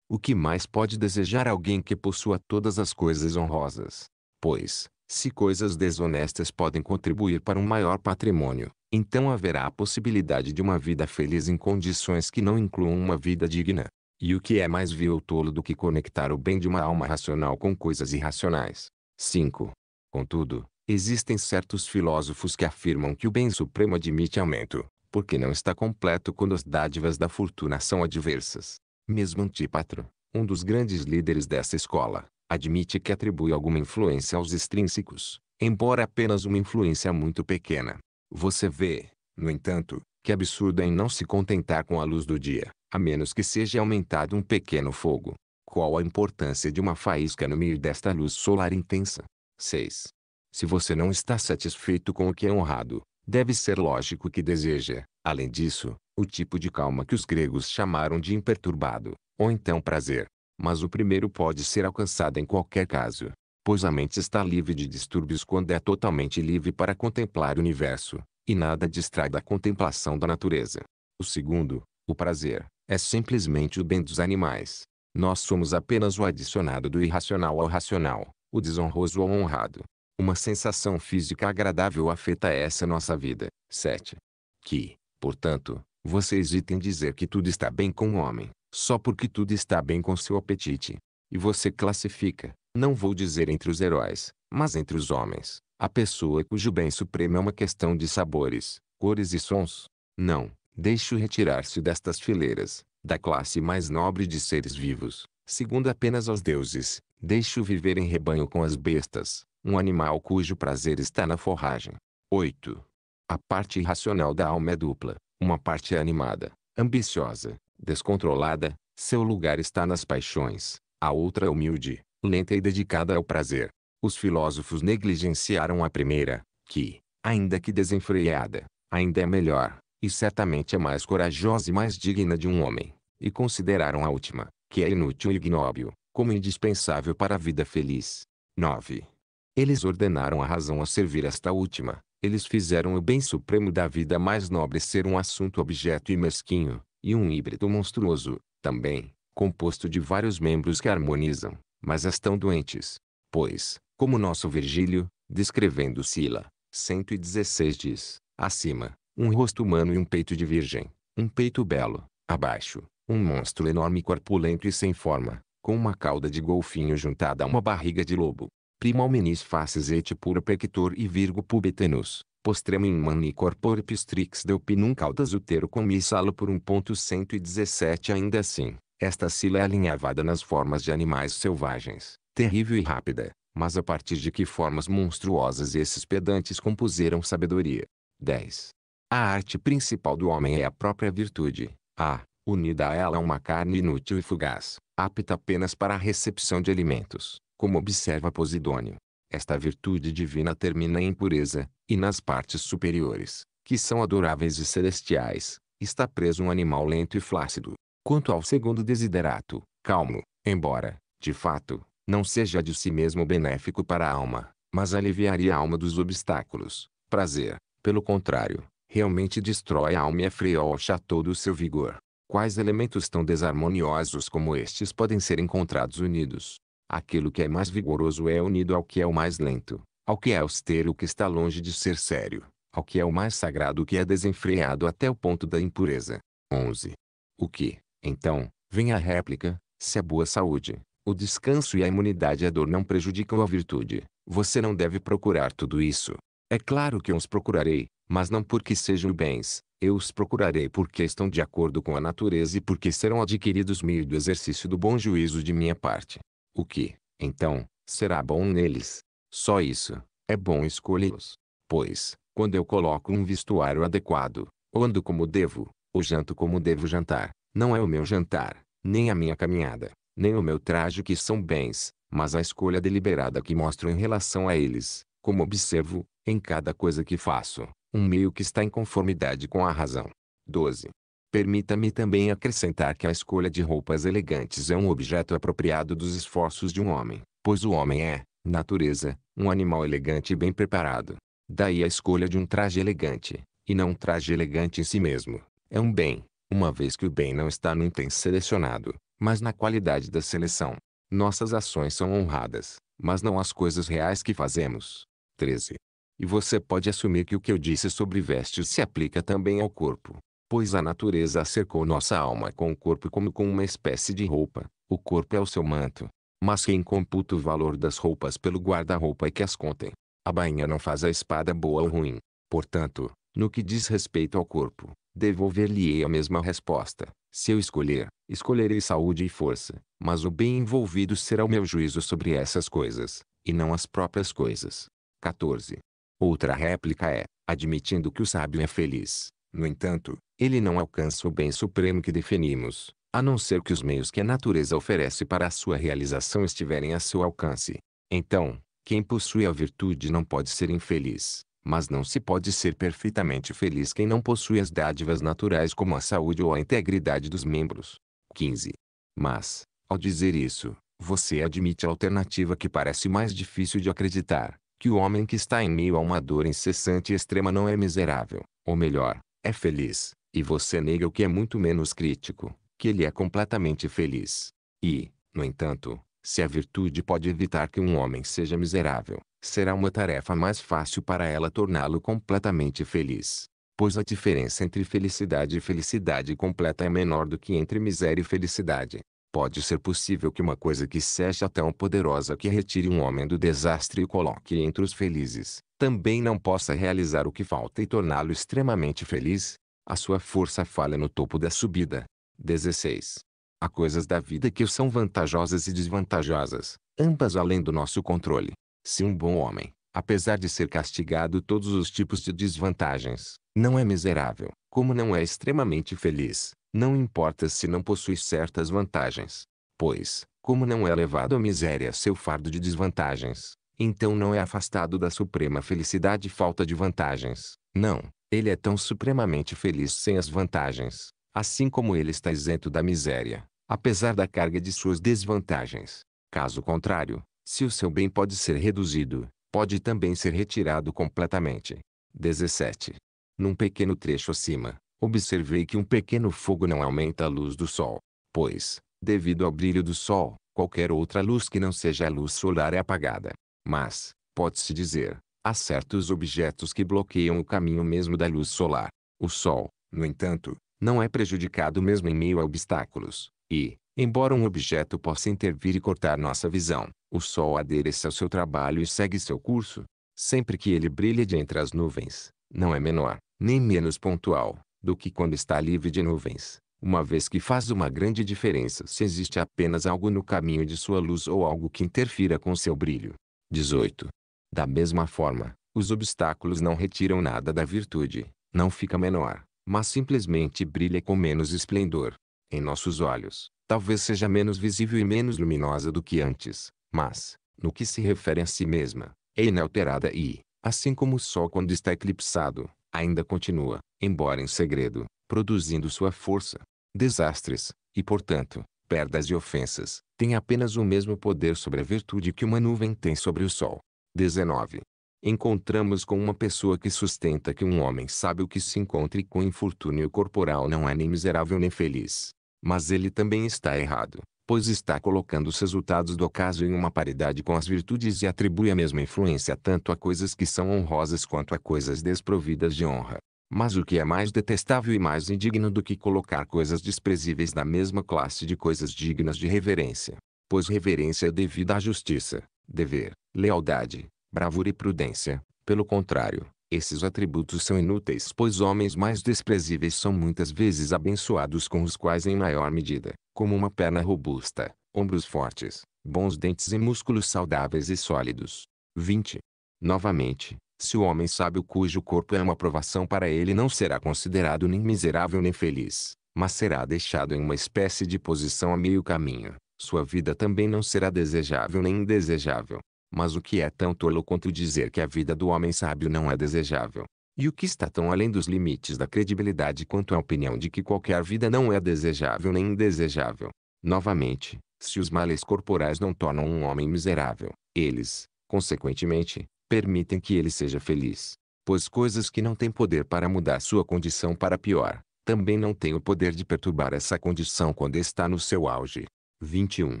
S1: O que mais pode desejar alguém que possua todas as coisas honrosas? Pois, se coisas desonestas podem contribuir para um maior patrimônio, então haverá a possibilidade de uma vida feliz em condições que não incluam uma vida digna. E o que é mais vil é ou tolo do que conectar o bem de uma alma racional com coisas irracionais? 5. Contudo, Existem certos filósofos que afirmam que o bem supremo admite aumento, porque não está completo quando as dádivas da fortuna são adversas. Mesmo Antípatro, um dos grandes líderes dessa escola, admite que atribui alguma influência aos extrínsecos, embora apenas uma influência muito pequena. Você vê, no entanto, que absurdo é em não se contentar com a luz do dia, a menos que seja aumentado um pequeno fogo. Qual a importância de uma faísca no meio desta luz solar intensa? 6. Se você não está satisfeito com o que é honrado, deve ser lógico que deseja, além disso, o tipo de calma que os gregos chamaram de imperturbado, ou então prazer. Mas o primeiro pode ser alcançado em qualquer caso, pois a mente está livre de distúrbios quando é totalmente livre para contemplar o universo, e nada distrai da contemplação da natureza. O segundo, o prazer, é simplesmente o bem dos animais. Nós somos apenas o adicionado do irracional ao racional, o desonroso ao honrado. Uma sensação física agradável afeta essa nossa vida. 7. Que, portanto, você hesita em dizer que tudo está bem com o homem, só porque tudo está bem com seu apetite. E você classifica, não vou dizer entre os heróis, mas entre os homens, a pessoa cujo bem supremo é uma questão de sabores, cores e sons. Não, deixe-o retirar-se destas fileiras, da classe mais nobre de seres vivos, segundo apenas aos deuses, deixe-o viver em rebanho com as bestas, um animal cujo prazer está na forragem. 8. A parte irracional da alma é dupla, uma parte é animada, ambiciosa, descontrolada, seu lugar está nas paixões, a outra é humilde, lenta e dedicada ao prazer. Os filósofos negligenciaram a primeira, que, ainda que desenfreada, ainda é melhor, e certamente é mais corajosa e mais digna de um homem, e consideraram a última, que é inútil e ignóbil, como indispensável para a vida feliz. 9. Eles ordenaram a razão a servir esta última. Eles fizeram o bem supremo da vida mais nobre ser um assunto objeto e mesquinho, e um híbrido monstruoso, também, composto de vários membros que harmonizam, mas estão doentes. Pois, como nosso Virgílio, descrevendo Sila, 116 diz, acima, um rosto humano e um peito de virgem, um peito belo, abaixo, um monstro enorme corpulento e sem forma, com uma cauda de golfinho juntada a uma barriga de lobo, prima primalmenis faces et pura pector e virgo pubetenus, postremo in mani corpore pistrix delpinum caudas utero comissalo por 1.117 Ainda assim, esta sila é alinhavada nas formas de animais selvagens, terrível e rápida, mas a partir de que formas monstruosas esses pedantes compuseram sabedoria. 10. A arte principal do homem é a própria virtude, a, unida a ela é uma carne inútil e fugaz, apta apenas para a recepção de alimentos, como observa Posidônio. Esta virtude divina termina em pureza, e nas partes superiores, que são adoráveis e celestiais, está preso um animal lento e flácido. Quanto ao segundo desiderato, calmo, embora, de fato, não seja de si mesmo benéfico para a alma, mas aliviaria a alma dos obstáculos. Prazer, pelo contrário, realmente destrói a alma e afreia a todo o seu vigor. Quais elementos tão desarmoniosos como estes podem ser encontrados unidos, Aquilo que é mais vigoroso é unido ao que é o mais lento, ao que é austero que está longe de ser sério, ao que é o mais sagrado que é desenfreado até o ponto da impureza. 11. O que, então, vem a réplica, se a boa saúde, o descanso e a imunidade à dor não prejudicam a virtude, você não deve procurar tudo isso. É claro que eu os procurarei, mas não porque sejam bens, eu os procurarei porque estão de acordo com a natureza e porque serão adquiridos meio do exercício do bom juízo de minha parte. O que, então, será bom neles? Só isso, é bom escolhê-los. Pois, quando eu coloco um vestuário adequado, ou ando como devo, ou janto como devo jantar, não é o meu jantar, nem a minha caminhada, nem o meu traje que são bens, mas a escolha deliberada que mostro em relação a eles, como observo, em cada coisa que faço, um meio que está em conformidade com a razão. 12. Permita-me também acrescentar que a escolha de roupas elegantes é um objeto apropriado dos esforços de um homem, pois o homem é, natureza, um animal elegante e bem preparado. Daí a escolha de um traje elegante, e não um traje elegante em si mesmo, é um bem, uma vez que o bem não está no item selecionado, mas na qualidade da seleção. Nossas ações são honradas, mas não as coisas reais que fazemos. 13. E você pode assumir que o que eu disse sobre vestes se aplica também ao corpo pois a natureza acercou nossa alma com o corpo como com uma espécie de roupa, o corpo é o seu manto. Mas quem computa o valor das roupas pelo guarda-roupa é que as contem. A bainha não faz a espada boa ou ruim. Portanto, no que diz respeito ao corpo, devolver-lhe-ei a mesma resposta. Se eu escolher, escolherei saúde e força, mas o bem envolvido será o meu juízo sobre essas coisas, e não as próprias coisas. 14. Outra réplica é, admitindo que o sábio é feliz, no entanto, ele não alcança o bem supremo que definimos, a não ser que os meios que a natureza oferece para a sua realização estiverem a seu alcance. Então, quem possui a virtude não pode ser infeliz, mas não se pode ser perfeitamente feliz quem não possui as dádivas naturais como a saúde ou a integridade dos membros. 15. Mas, ao dizer isso, você admite a alternativa que parece mais difícil de acreditar, que o homem que está em meio a uma dor incessante e extrema não é miserável, ou melhor, é feliz, e você nega o que é muito menos crítico, que ele é completamente feliz. E, no entanto, se a virtude pode evitar que um homem seja miserável, será uma tarefa mais fácil para ela torná-lo completamente feliz. Pois a diferença entre felicidade e felicidade completa é menor do que entre miséria e felicidade. Pode ser possível que uma coisa que seja tão poderosa que retire um homem do desastre e o coloque entre os felizes, também não possa realizar o que falta e torná-lo extremamente feliz? A sua força falha no topo da subida. 16. Há coisas da vida que são vantajosas e desvantajosas, ambas além do nosso controle. Se um bom homem, apesar de ser castigado todos os tipos de desvantagens, não é miserável, como não é extremamente feliz, não importa se não possui certas vantagens. Pois, como não é levado à miséria seu fardo de desvantagens, então não é afastado da suprema felicidade e falta de vantagens. Não, ele é tão supremamente feliz sem as vantagens, assim como ele está isento da miséria, apesar da carga de suas desvantagens. Caso contrário, se o seu bem pode ser reduzido, pode também ser retirado completamente. 17. Num pequeno trecho acima, observei que um pequeno fogo não aumenta a luz do sol, pois, devido ao brilho do sol, qualquer outra luz que não seja a luz solar é apagada. Mas, pode-se dizer, Há certos objetos que bloqueiam o caminho mesmo da luz solar. O Sol, no entanto, não é prejudicado mesmo em meio a obstáculos, e, embora um objeto possa intervir e cortar nossa visão, o Sol adereça ao seu trabalho e segue seu curso, sempre que ele brilha de entre as nuvens, não é menor, nem menos pontual, do que quando está livre de nuvens, uma vez que faz uma grande diferença se existe apenas algo no caminho de sua luz ou algo que interfira com seu brilho. 18. Da mesma forma, os obstáculos não retiram nada da virtude, não fica menor, mas simplesmente brilha com menos esplendor. Em nossos olhos, talvez seja menos visível e menos luminosa do que antes, mas, no que se refere a si mesma, é inalterada e, assim como o sol quando está eclipsado, ainda continua, embora em segredo, produzindo sua força. Desastres, e portanto, perdas e ofensas, têm apenas o mesmo poder sobre a virtude que uma nuvem tem sobre o sol. 19. Encontramos com uma pessoa que sustenta que um homem sabe o que se encontre com infortúnio corporal não é nem miserável nem feliz. Mas ele também está errado, pois está colocando os resultados do caso em uma paridade com as virtudes e atribui a mesma influência tanto a coisas que são honrosas quanto a coisas desprovidas de honra. Mas o que é mais detestável e mais indigno do que colocar coisas desprezíveis da mesma classe de coisas dignas de reverência? Pois reverência é devida à justiça, dever, lealdade, bravura e prudência. Pelo contrário, esses atributos são inúteis pois homens mais desprezíveis são muitas vezes abençoados com os quais em maior medida, como uma perna robusta, ombros fortes, bons dentes e músculos saudáveis e sólidos. 20. Novamente, se o homem sábio cujo corpo é uma provação para ele não será considerado nem miserável nem feliz, mas será deixado em uma espécie de posição a meio caminho, sua vida também não será desejável nem indesejável, mas o que é tão tolo quanto dizer que a vida do homem sábio não é desejável? E o que está tão além dos limites da credibilidade quanto a opinião de que qualquer vida não é desejável nem indesejável? Novamente, se os males corporais não tornam um homem miserável, eles, consequentemente, permitem que ele seja feliz. Pois coisas que não têm poder para mudar sua condição para pior, também não têm o poder de perturbar essa condição quando está no seu auge. 21.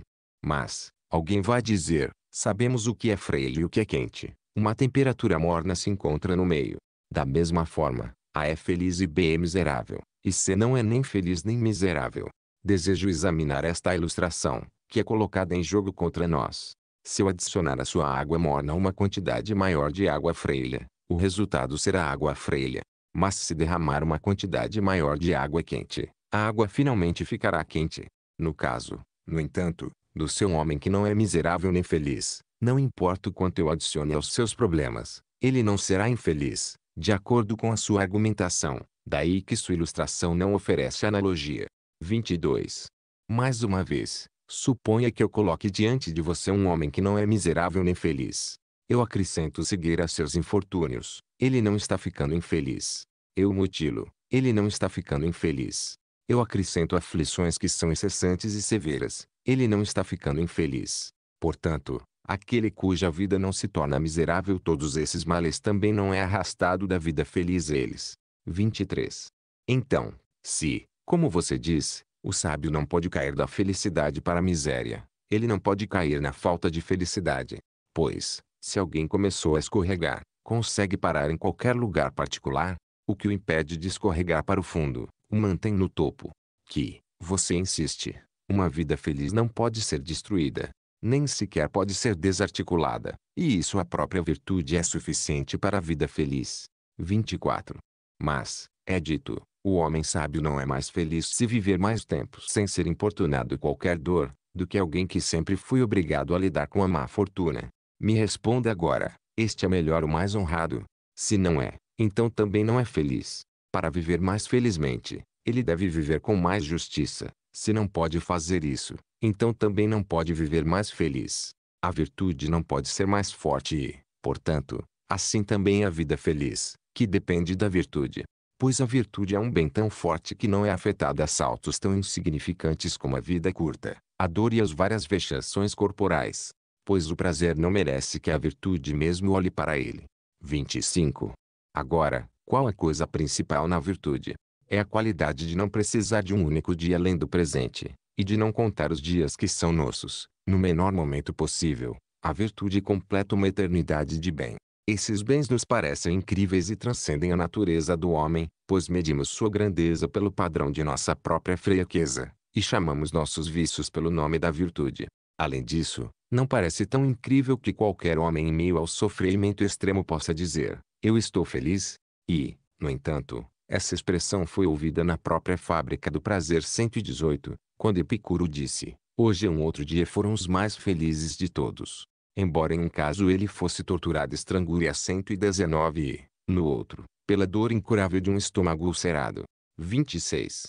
S1: Mas, alguém vai dizer, Sabemos o que é freio e o que é quente. Uma temperatura morna se encontra no meio. Da mesma forma, A é feliz e B é miserável, e C não é nem feliz nem miserável. Desejo examinar esta ilustração, que é colocada em jogo contra nós. Se eu adicionar à sua água morna uma quantidade maior de água freia, o resultado será água freia. Mas se derramar uma quantidade maior de água quente, a água finalmente ficará quente. No caso, no entanto, do seu homem que não é miserável nem feliz, não importa o quanto eu adicione aos seus problemas, ele não será infeliz, de acordo com a sua argumentação, daí que sua ilustração não oferece analogia. 22. Mais uma vez, suponha que eu coloque diante de você um homem que não é miserável nem feliz. Eu acrescento cegueira a seus infortúnios. Ele não está ficando infeliz. Eu mutilo. Ele não está ficando infeliz. Eu acrescento aflições que são incessantes e severas ele não está ficando infeliz. Portanto, aquele cuja vida não se torna miserável todos esses males também não é arrastado da vida feliz eles. 23. Então, se, como você diz, o sábio não pode cair da felicidade para a miséria, ele não pode cair na falta de felicidade. Pois, se alguém começou a escorregar, consegue parar em qualquer lugar particular, o que o impede de escorregar para o fundo, o mantém no topo. Que, você insiste, uma vida feliz não pode ser destruída, nem sequer pode ser desarticulada, e isso a própria virtude é suficiente para a vida feliz. 24. Mas, é dito, o homem sábio não é mais feliz se viver mais tempo sem ser importunado qualquer dor, do que alguém que sempre foi obrigado a lidar com a má fortuna. Me responda agora, este é melhor o mais honrado? Se não é, então também não é feliz. Para viver mais felizmente, ele deve viver com mais justiça, se não pode fazer isso, então também não pode viver mais feliz. A virtude não pode ser mais forte e, portanto, assim também a vida feliz, que depende da virtude. Pois a virtude é um bem tão forte que não é afetada a saltos tão insignificantes como a vida curta, a dor e as várias vexações corporais. Pois o prazer não merece que a virtude mesmo olhe para ele. 25. Agora, qual a coisa principal na virtude? é a qualidade de não precisar de um único dia além do presente, e de não contar os dias que são nossos, no menor momento possível. A virtude completa uma eternidade de bem. Esses bens nos parecem incríveis e transcendem a natureza do homem, pois medimos sua grandeza pelo padrão de nossa própria fraqueza, e chamamos nossos vícios pelo nome da virtude. Além disso, não parece tão incrível que qualquer homem em meio ao sofrimento extremo possa dizer, eu estou feliz, e, no entanto, essa expressão foi ouvida na própria fábrica do prazer 118, quando Epicuro disse, hoje é um outro dia foram os mais felizes de todos. Embora em um caso ele fosse torturado estrangulha 119 e, no outro, pela dor incurável de um estômago ulcerado. 26.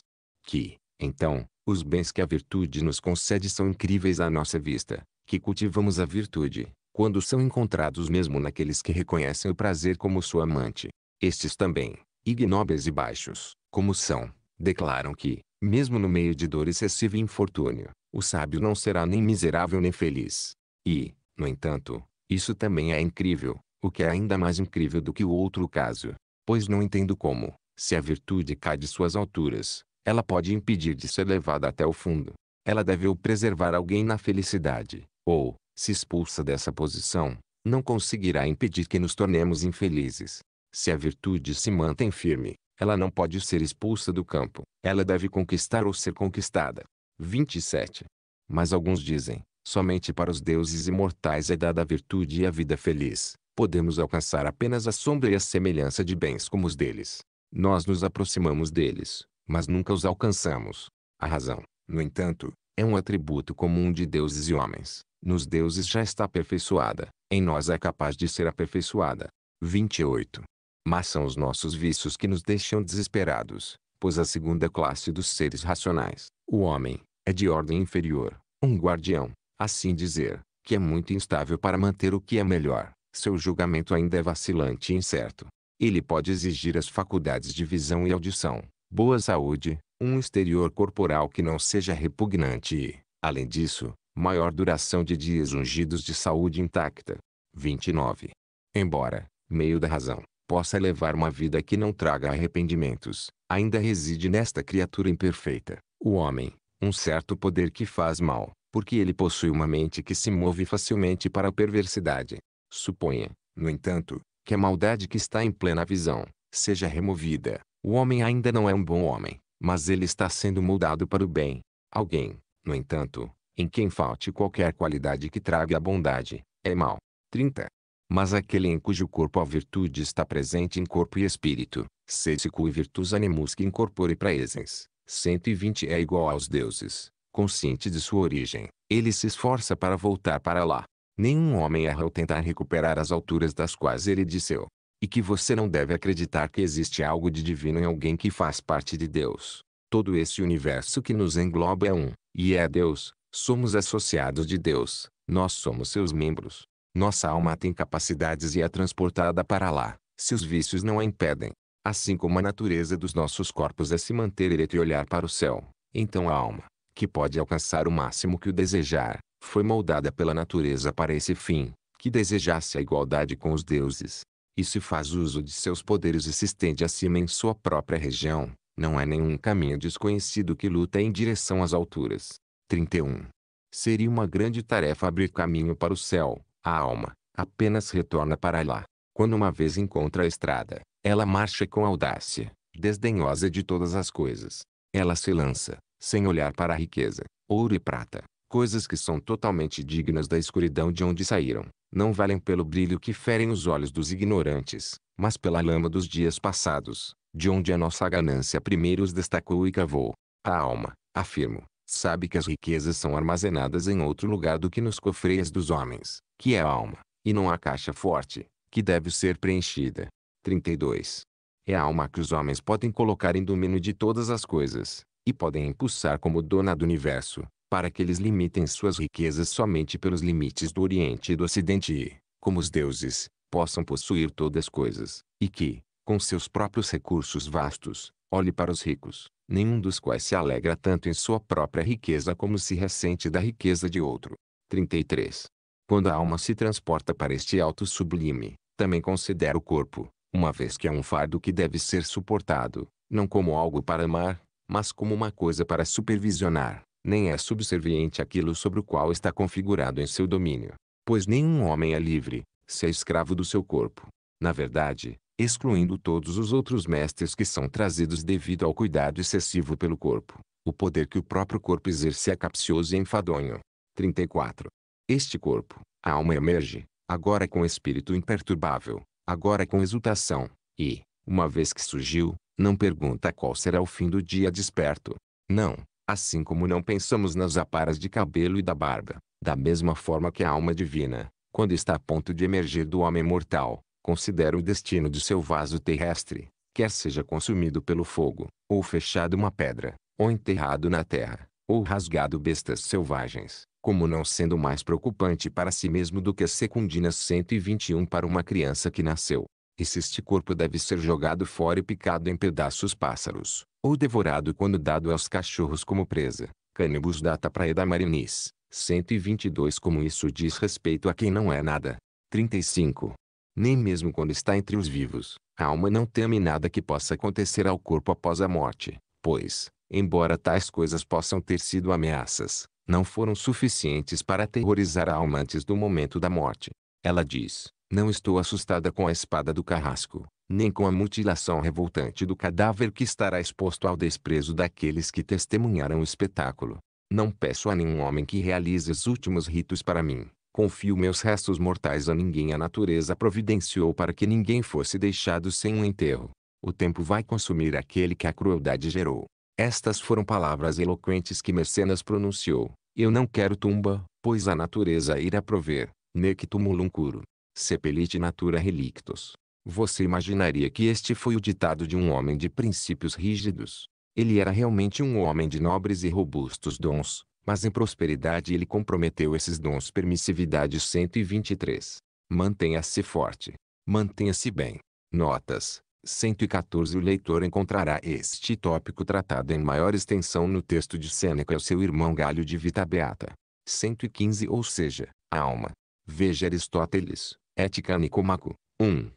S1: Que, então, os bens que a virtude nos concede são incríveis à nossa vista, que cultivamos a virtude, quando são encontrados mesmo naqueles que reconhecem o prazer como sua amante. Estes também, ignóbeis e baixos, como são, declaram que, mesmo no meio de dor excessiva e infortúnio, o sábio não será nem miserável nem feliz. E, no entanto, isso também é incrível, o que é ainda mais incrível do que o outro caso. Pois não entendo como, se a virtude cai de suas alturas, ela pode impedir de ser levada até o fundo. Ela deve ou preservar alguém na felicidade, ou, se expulsa dessa posição, não conseguirá impedir que nos tornemos infelizes. Se a virtude se mantém firme, ela não pode ser expulsa do campo, ela deve conquistar ou ser conquistada. 27. Mas alguns dizem, somente para os deuses imortais é dada a virtude e a vida feliz, podemos alcançar apenas a sombra e a semelhança de bens como os deles. Nós nos aproximamos deles, mas nunca os alcançamos. A razão, no entanto, é um atributo comum de deuses e homens. Nos deuses já está aperfeiçoada, em nós é capaz de ser aperfeiçoada. 28 mas são os nossos vícios que nos deixam desesperados, pois a segunda classe dos seres racionais, o homem, é de ordem inferior, um guardião, assim dizer, que é muito instável para manter o que é melhor, seu julgamento ainda é vacilante e incerto. Ele pode exigir as faculdades de visão e audição, boa saúde, um exterior corporal que não seja repugnante e, além disso, maior duração de dias ungidos de saúde intacta. 29. Embora, meio da razão, possa levar uma vida que não traga arrependimentos, ainda reside nesta criatura imperfeita, o homem, um certo poder que faz mal, porque ele possui uma mente que se move facilmente para a perversidade. Suponha, no entanto, que a maldade que está em plena visão, seja removida. O homem ainda não é um bom homem, mas ele está sendo moldado para o bem. Alguém, no entanto, em quem falte qualquer qualidade que traga a bondade, é mal. 30 mas aquele em cujo corpo a virtude está presente em corpo e espírito, sede cui virtus animus que incorpore praesens, 120 é igual aos deuses, consciente de sua origem, ele se esforça para voltar para lá. Nenhum homem erra ao tentar recuperar as alturas das quais ele desceu. E que você não deve acreditar que existe algo de divino em alguém que faz parte de Deus. Todo esse universo que nos engloba é um, e é Deus, somos associados de Deus, nós somos seus membros. Nossa alma tem capacidades e é transportada para lá, se os vícios não a impedem. Assim como a natureza dos nossos corpos é se manter ereto e olhar para o céu, então a alma, que pode alcançar o máximo que o desejar, foi moldada pela natureza para esse fim, que desejasse a igualdade com os deuses. E se faz uso de seus poderes e se estende acima em sua própria região, não há nenhum caminho desconhecido que luta em direção às alturas. 31. Seria uma grande tarefa abrir caminho para o céu, a alma apenas retorna para lá. Quando uma vez encontra a estrada, ela marcha com audácia, desdenhosa de todas as coisas. Ela se lança, sem olhar para a riqueza, ouro e prata, coisas que são totalmente dignas da escuridão de onde saíram. Não valem pelo brilho que ferem os olhos dos ignorantes, mas pela lama dos dias passados, de onde a nossa ganância primeiro os destacou e cavou. A alma, afirmo, sabe que as riquezas são armazenadas em outro lugar do que nos cofreias dos homens, que é a alma, e não a caixa forte, que deve ser preenchida. 32. É a alma que os homens podem colocar em domínio de todas as coisas, e podem impulsar como dona do universo, para que eles limitem suas riquezas somente pelos limites do Oriente e do Ocidente e, como os deuses, possam possuir todas as coisas, e que, com seus próprios recursos vastos, Olhe para os ricos, nenhum dos quais se alegra tanto em sua própria riqueza como se ressente da riqueza de outro. 33. Quando a alma se transporta para este alto sublime, também considera o corpo, uma vez que é um fardo que deve ser suportado, não como algo para amar, mas como uma coisa para supervisionar, nem é subserviente àquilo sobre o qual está configurado em seu domínio. Pois nenhum homem é livre, se é escravo do seu corpo. Na verdade, excluindo todos os outros mestres que são trazidos devido ao cuidado excessivo pelo corpo. O poder que o próprio corpo exerce é capcioso e enfadonho. 34. Este corpo, a alma emerge, agora com espírito imperturbável, agora com exultação, e, uma vez que surgiu, não pergunta qual será o fim do dia desperto. Não, assim como não pensamos nas aparas de cabelo e da barba, da mesma forma que a alma divina, quando está a ponto de emergir do homem mortal, considera o destino de seu vaso terrestre, quer seja consumido pelo fogo, ou fechado uma pedra, ou enterrado na terra, ou rasgado bestas selvagens, como não sendo mais preocupante para si mesmo do que a secundina 121 para uma criança que nasceu. E se este corpo deve ser jogado fora e picado em pedaços pássaros, ou devorado quando dado aos cachorros como presa. Cânibus data praia da Marinis, 122 como isso diz respeito a quem não é nada. 35. Nem mesmo quando está entre os vivos, a alma não teme nada que possa acontecer ao corpo após a morte, pois, embora tais coisas possam ter sido ameaças, não foram suficientes para aterrorizar a alma antes do momento da morte. Ela diz: Não estou assustada com a espada do carrasco, nem com a mutilação revoltante do cadáver que estará exposto ao desprezo daqueles que testemunharam o espetáculo. Não peço a nenhum homem que realize os últimos ritos para mim, Confio meus restos mortais a ninguém. A natureza providenciou para que ninguém fosse deixado sem um enterro. O tempo vai consumir aquele que a crueldade gerou. Estas foram palavras eloquentes que Mercenas pronunciou. Eu não quero tumba, pois a natureza irá prover. Nec tumulum curo. Sepelite natura relictos. Você imaginaria que este foi o ditado de um homem de princípios rígidos. Ele era realmente um homem de nobres e robustos dons, mas em prosperidade ele comprometeu esses dons. Permissividade 123. Mantenha-se forte. Mantenha-se bem. Notas. 114 O leitor encontrará este tópico tratado em maior extensão no texto de Sêneca o seu irmão Galho de Vita Beata. 115 Ou seja, a alma. Veja Aristóteles, Ética Nicomaco, 1.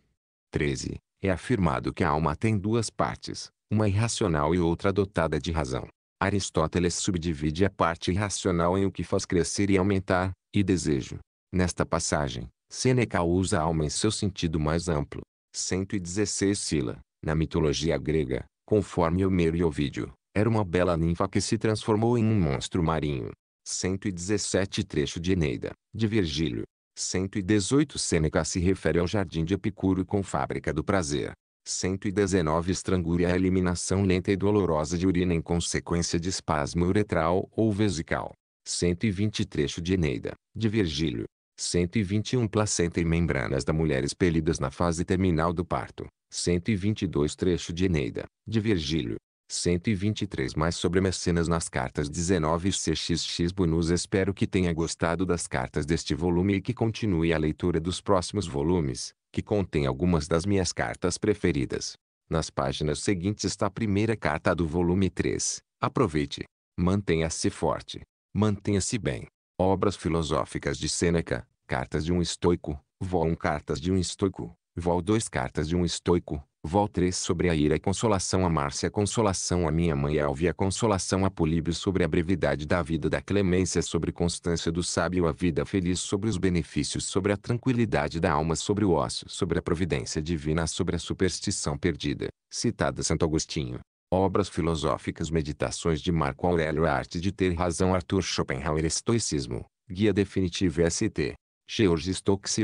S1: 13. É afirmado que a alma tem duas partes, uma irracional e outra dotada de razão. Aristóteles subdivide a parte irracional em o que faz crescer e aumentar, e desejo. Nesta passagem, Seneca usa a alma em seu sentido mais amplo. 116 Sila, na mitologia grega, conforme Homero e Ovídio, era uma bela ninfa que se transformou em um monstro marinho. 117 Trecho de Eneida, de Virgílio. 118 Sêneca se refere ao jardim de Epicuro com fábrica do prazer. 119 estrangule a eliminação lenta e dolorosa de urina em consequência de espasmo uretral ou vesical. 120 Trecho de Eneida, de Virgílio. 121 Placenta e membranas da mulher expelidas na fase terminal do parto. 122 Trecho de Eneida, de Virgílio. 123 mais sobre mecenas nas cartas 19 CXX Bonus Espero que tenha gostado das cartas deste volume e que continue a leitura dos próximos volumes que contém algumas das minhas cartas preferidas. Nas páginas seguintes está a primeira carta do volume 3. Aproveite. Mantenha-se forte. Mantenha-se bem. Obras filosóficas de Sêneca, cartas de um estoico, vol 1 cartas de um estoico, vol 2 cartas de um estoico, Vol 3 sobre a ira e consolação a Márcia, consolação a minha mãe Alvia, consolação a Políbio sobre a brevidade da vida da clemência, sobre constância do sábio, a vida feliz, sobre os benefícios, sobre a tranquilidade da alma, sobre o ócio, sobre a providência divina, sobre a superstição perdida, citada Santo Agostinho. Obras filosóficas, meditações de Marco Aurélio, a arte de ter razão, Arthur Schopenhauer, estoicismo, guia definitivo ST. George Stokes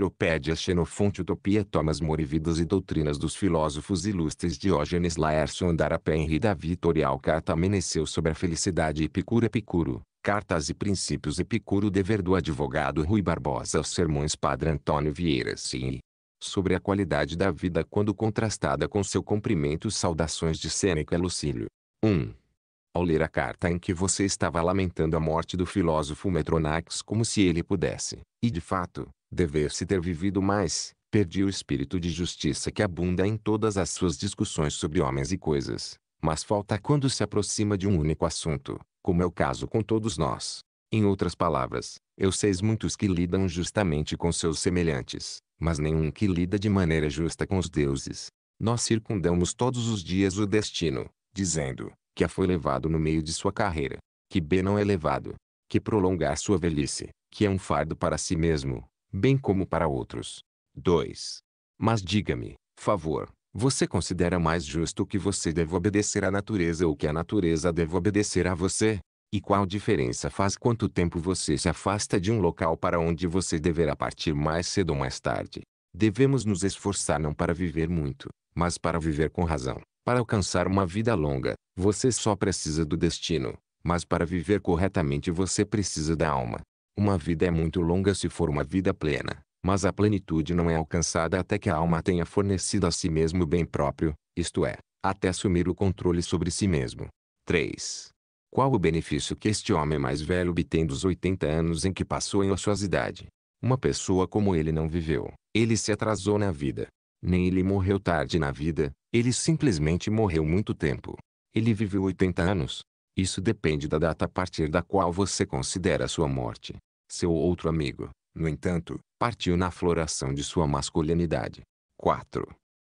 S1: Xenofonte Utopia Thomas More e Doutrinas dos Filósofos Ilustres Diógenes Laércio Andarapé Henri Davi Torial Carta Meneceu sobre a Felicidade Epicuro Epicuro Cartas e Princípios Epicuro Dever do Advogado Rui Barbosa Os Sermões Padre Antônio Vieira Sim Sobre a qualidade da vida quando contrastada com seu comprimento Saudações de Sêneca Lucílio 1 ao ler a carta em que você estava lamentando a morte do filósofo Metronax como se ele pudesse, e de fato, dever-se ter vivido mais, perdi o espírito de justiça que abunda em todas as suas discussões sobre homens e coisas, mas falta quando se aproxima de um único assunto, como é o caso com todos nós. Em outras palavras, eu sei muitos que lidam justamente com seus semelhantes, mas nenhum que lida de maneira justa com os deuses. Nós circundamos todos os dias o destino, dizendo, que a foi levado no meio de sua carreira, que B não é levado, que prolongar sua velhice, que é um fardo para si mesmo, bem como para outros. 2. Mas diga-me, favor, você considera mais justo que você deve obedecer à natureza ou que a natureza deve obedecer a você? E qual diferença faz quanto tempo você se afasta de um local para onde você deverá partir mais cedo ou mais tarde? Devemos nos esforçar não para viver muito, mas para viver com razão. Para alcançar uma vida longa, você só precisa do destino, mas para viver corretamente você precisa da alma. Uma vida é muito longa se for uma vida plena, mas a plenitude não é alcançada até que a alma tenha fornecido a si mesmo o bem próprio, isto é, até assumir o controle sobre si mesmo. 3. Qual o benefício que este homem mais velho obtém dos 80 anos em que passou em ociosidade? Uma pessoa como ele não viveu, ele se atrasou na vida, nem ele morreu tarde na vida, ele simplesmente morreu muito tempo. Ele viveu 80 anos. Isso depende da data a partir da qual você considera sua morte. Seu outro amigo, no entanto, partiu na floração de sua masculinidade. 4.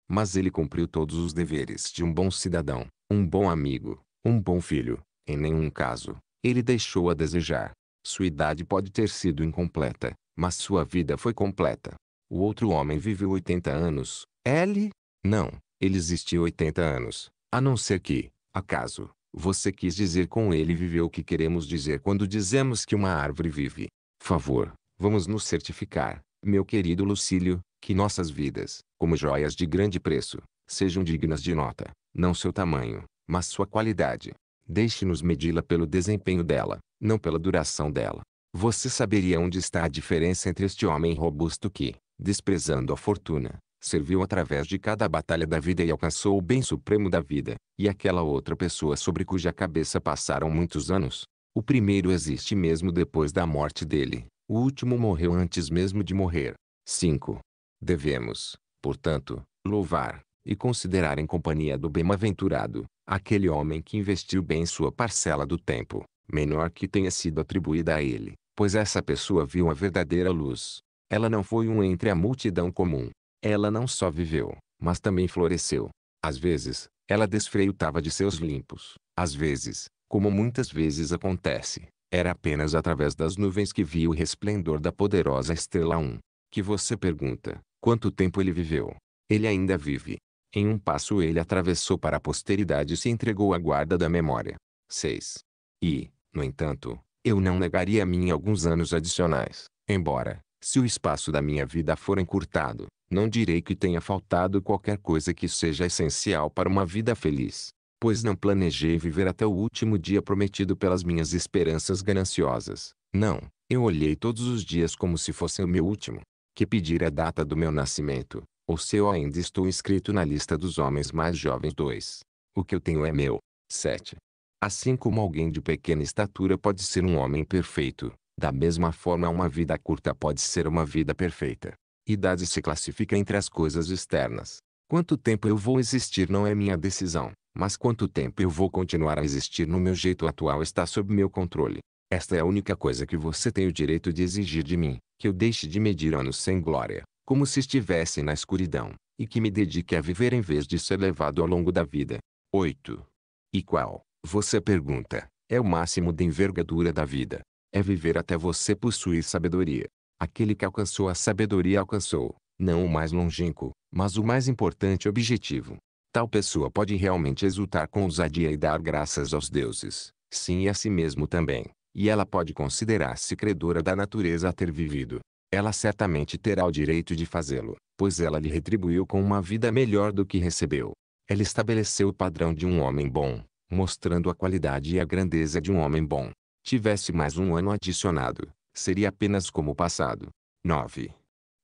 S1: Mas ele cumpriu todos os deveres de um bom cidadão, um bom amigo, um bom filho. Em nenhum caso, ele deixou a desejar. Sua idade pode ter sido incompleta, mas sua vida foi completa. O outro homem viveu 80 anos. Ele? Não, ele existiu 80 anos. A não ser que, acaso, você quis dizer com ele viveu o que queremos dizer quando dizemos que uma árvore vive. Favor, vamos nos certificar, meu querido Lucílio, que nossas vidas, como joias de grande preço, sejam dignas de nota, não seu tamanho, mas sua qualidade. Deixe-nos medi-la pelo desempenho dela, não pela duração dela. Você saberia onde está a diferença entre este homem robusto que, desprezando a fortuna, serviu através de cada batalha da vida e alcançou o bem supremo da vida, e aquela outra pessoa sobre cuja cabeça passaram muitos anos. O primeiro existe mesmo depois da morte dele, o último morreu antes mesmo de morrer. 5. Devemos, portanto, louvar e considerar em companhia do bem-aventurado aquele homem que investiu bem sua parcela do tempo, menor que tenha sido atribuída a ele, pois essa pessoa viu a verdadeira luz, ela não foi um entre a multidão comum. Ela não só viveu, mas também floresceu. Às vezes, ela desfreutava de seus limpos. Às vezes, como muitas vezes acontece, era apenas através das nuvens que via o resplendor da poderosa estrela 1. Que você pergunta, quanto tempo ele viveu? Ele ainda vive. Em um passo ele atravessou para a posteridade e se entregou à guarda da memória. 6. E, no entanto, eu não negaria a mim alguns anos adicionais, embora, se o espaço da minha vida for encurtado, não direi que tenha faltado qualquer coisa que seja essencial para uma vida feliz, pois não planejei viver até o último dia prometido pelas minhas esperanças gananciosas. Não, eu olhei todos os dias como se fosse o meu último, que pedir a data do meu nascimento, ou se eu ainda estou inscrito na lista dos homens mais jovens 2. O que eu tenho é meu. 7. Assim como alguém de pequena estatura pode ser um homem perfeito, da mesma forma, uma vida curta pode ser uma vida perfeita. Idade se classifica entre as coisas externas. Quanto tempo eu vou existir não é minha decisão, mas quanto tempo eu vou continuar a existir no meu jeito atual está sob meu controle. Esta é a única coisa que você tem o direito de exigir de mim, que eu deixe de medir anos sem glória, como se estivesse na escuridão, e que me dedique a viver em vez de ser levado ao longo da vida. 8. E qual, você pergunta, é o máximo de envergadura da vida? é viver até você possuir sabedoria. Aquele que alcançou a sabedoria alcançou, não o mais longínquo, mas o mais importante objetivo. Tal pessoa pode realmente exultar com ousadia e dar graças aos deuses, sim e a si mesmo também, e ela pode considerar-se credora da natureza a ter vivido. Ela certamente terá o direito de fazê-lo, pois ela lhe retribuiu com uma vida melhor do que recebeu. Ela estabeleceu o padrão de um homem bom, mostrando a qualidade e a grandeza de um homem bom tivesse mais um ano adicionado, seria apenas como o passado. 9.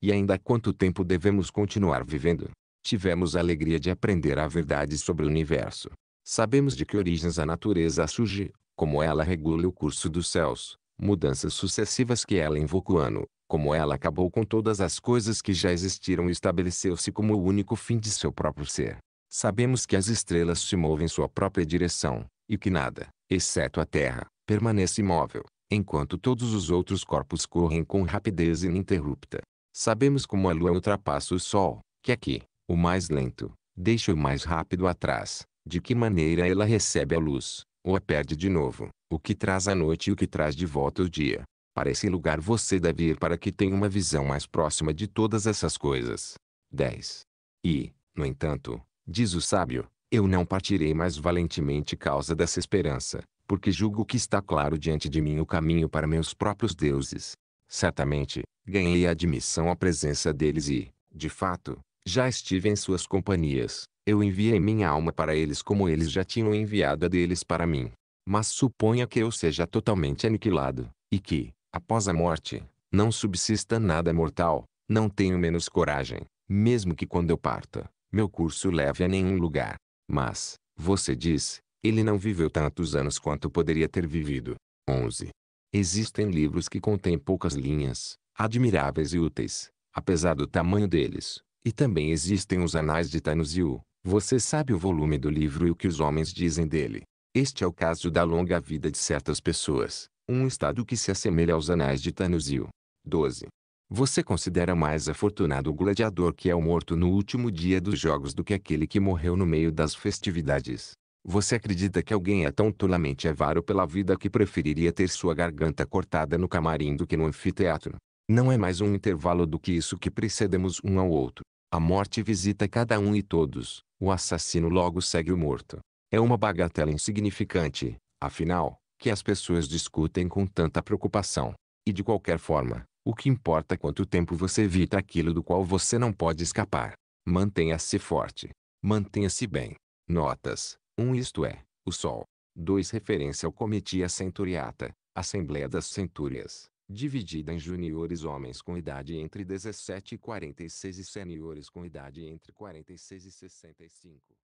S1: E ainda quanto tempo devemos continuar vivendo? Tivemos a alegria de aprender a verdade sobre o universo. Sabemos de que origens a natureza surge, como ela regula o curso dos céus, mudanças sucessivas que ela invocou ano, como ela acabou com todas as coisas que já existiram e estabeleceu-se como o único fim de seu próprio ser. Sabemos que as estrelas se movem em sua própria direção, e que nada, exceto a Terra, permanece imóvel, enquanto todos os outros corpos correm com rapidez ininterrupta. Sabemos como a Lua ultrapassa o Sol, que aqui, o mais lento, deixa o mais rápido atrás, de que maneira ela recebe a luz, ou a perde de novo, o que traz a noite e o que traz de volta o dia. Para esse lugar você deve ir para que tenha uma visão mais próxima de todas essas coisas. 10. E, no entanto, diz o sábio, eu não partirei mais valentemente causa dessa esperança, porque julgo que está claro diante de mim o caminho para meus próprios deuses. Certamente, ganhei a admissão à presença deles e, de fato, já estive em suas companhias. Eu enviei minha alma para eles como eles já tinham enviado a deles para mim. Mas suponha que eu seja totalmente aniquilado, e que, após a morte, não subsista nada mortal, não tenho menos coragem, mesmo que quando eu parta, meu curso leve a nenhum lugar. Mas, você diz, ele não viveu tantos anos quanto poderia ter vivido. 11. Existem livros que contêm poucas linhas, admiráveis e úteis, apesar do tamanho deles. E também existem os Anais de Tanuziu Você sabe o volume do livro e o que os homens dizem dele. Este é o caso da longa vida de certas pessoas, um estado que se assemelha aos Anais de Tanuziu 12. Você considera mais afortunado o gladiador que é o morto no último dia dos jogos do que aquele que morreu no meio das festividades. Você acredita que alguém é tão tolamente avaro pela vida que preferiria ter sua garganta cortada no camarim do que no anfiteatro? Não é mais um intervalo do que isso que precedemos um ao outro. A morte visita cada um e todos, o assassino logo segue o morto. É uma bagatela insignificante, afinal, que as pessoas discutem com tanta preocupação. E de qualquer forma, o que importa é quanto tempo você evita aquilo do qual você não pode escapar. Mantenha-se forte. Mantenha-se bem. Notas. 1 um isto é, o Sol. 2 Referência ao Comitia Centuriata, Assembleia das Centúrias, dividida em juniores homens com idade entre 17 e 46 e seniores com idade entre 46 e 65.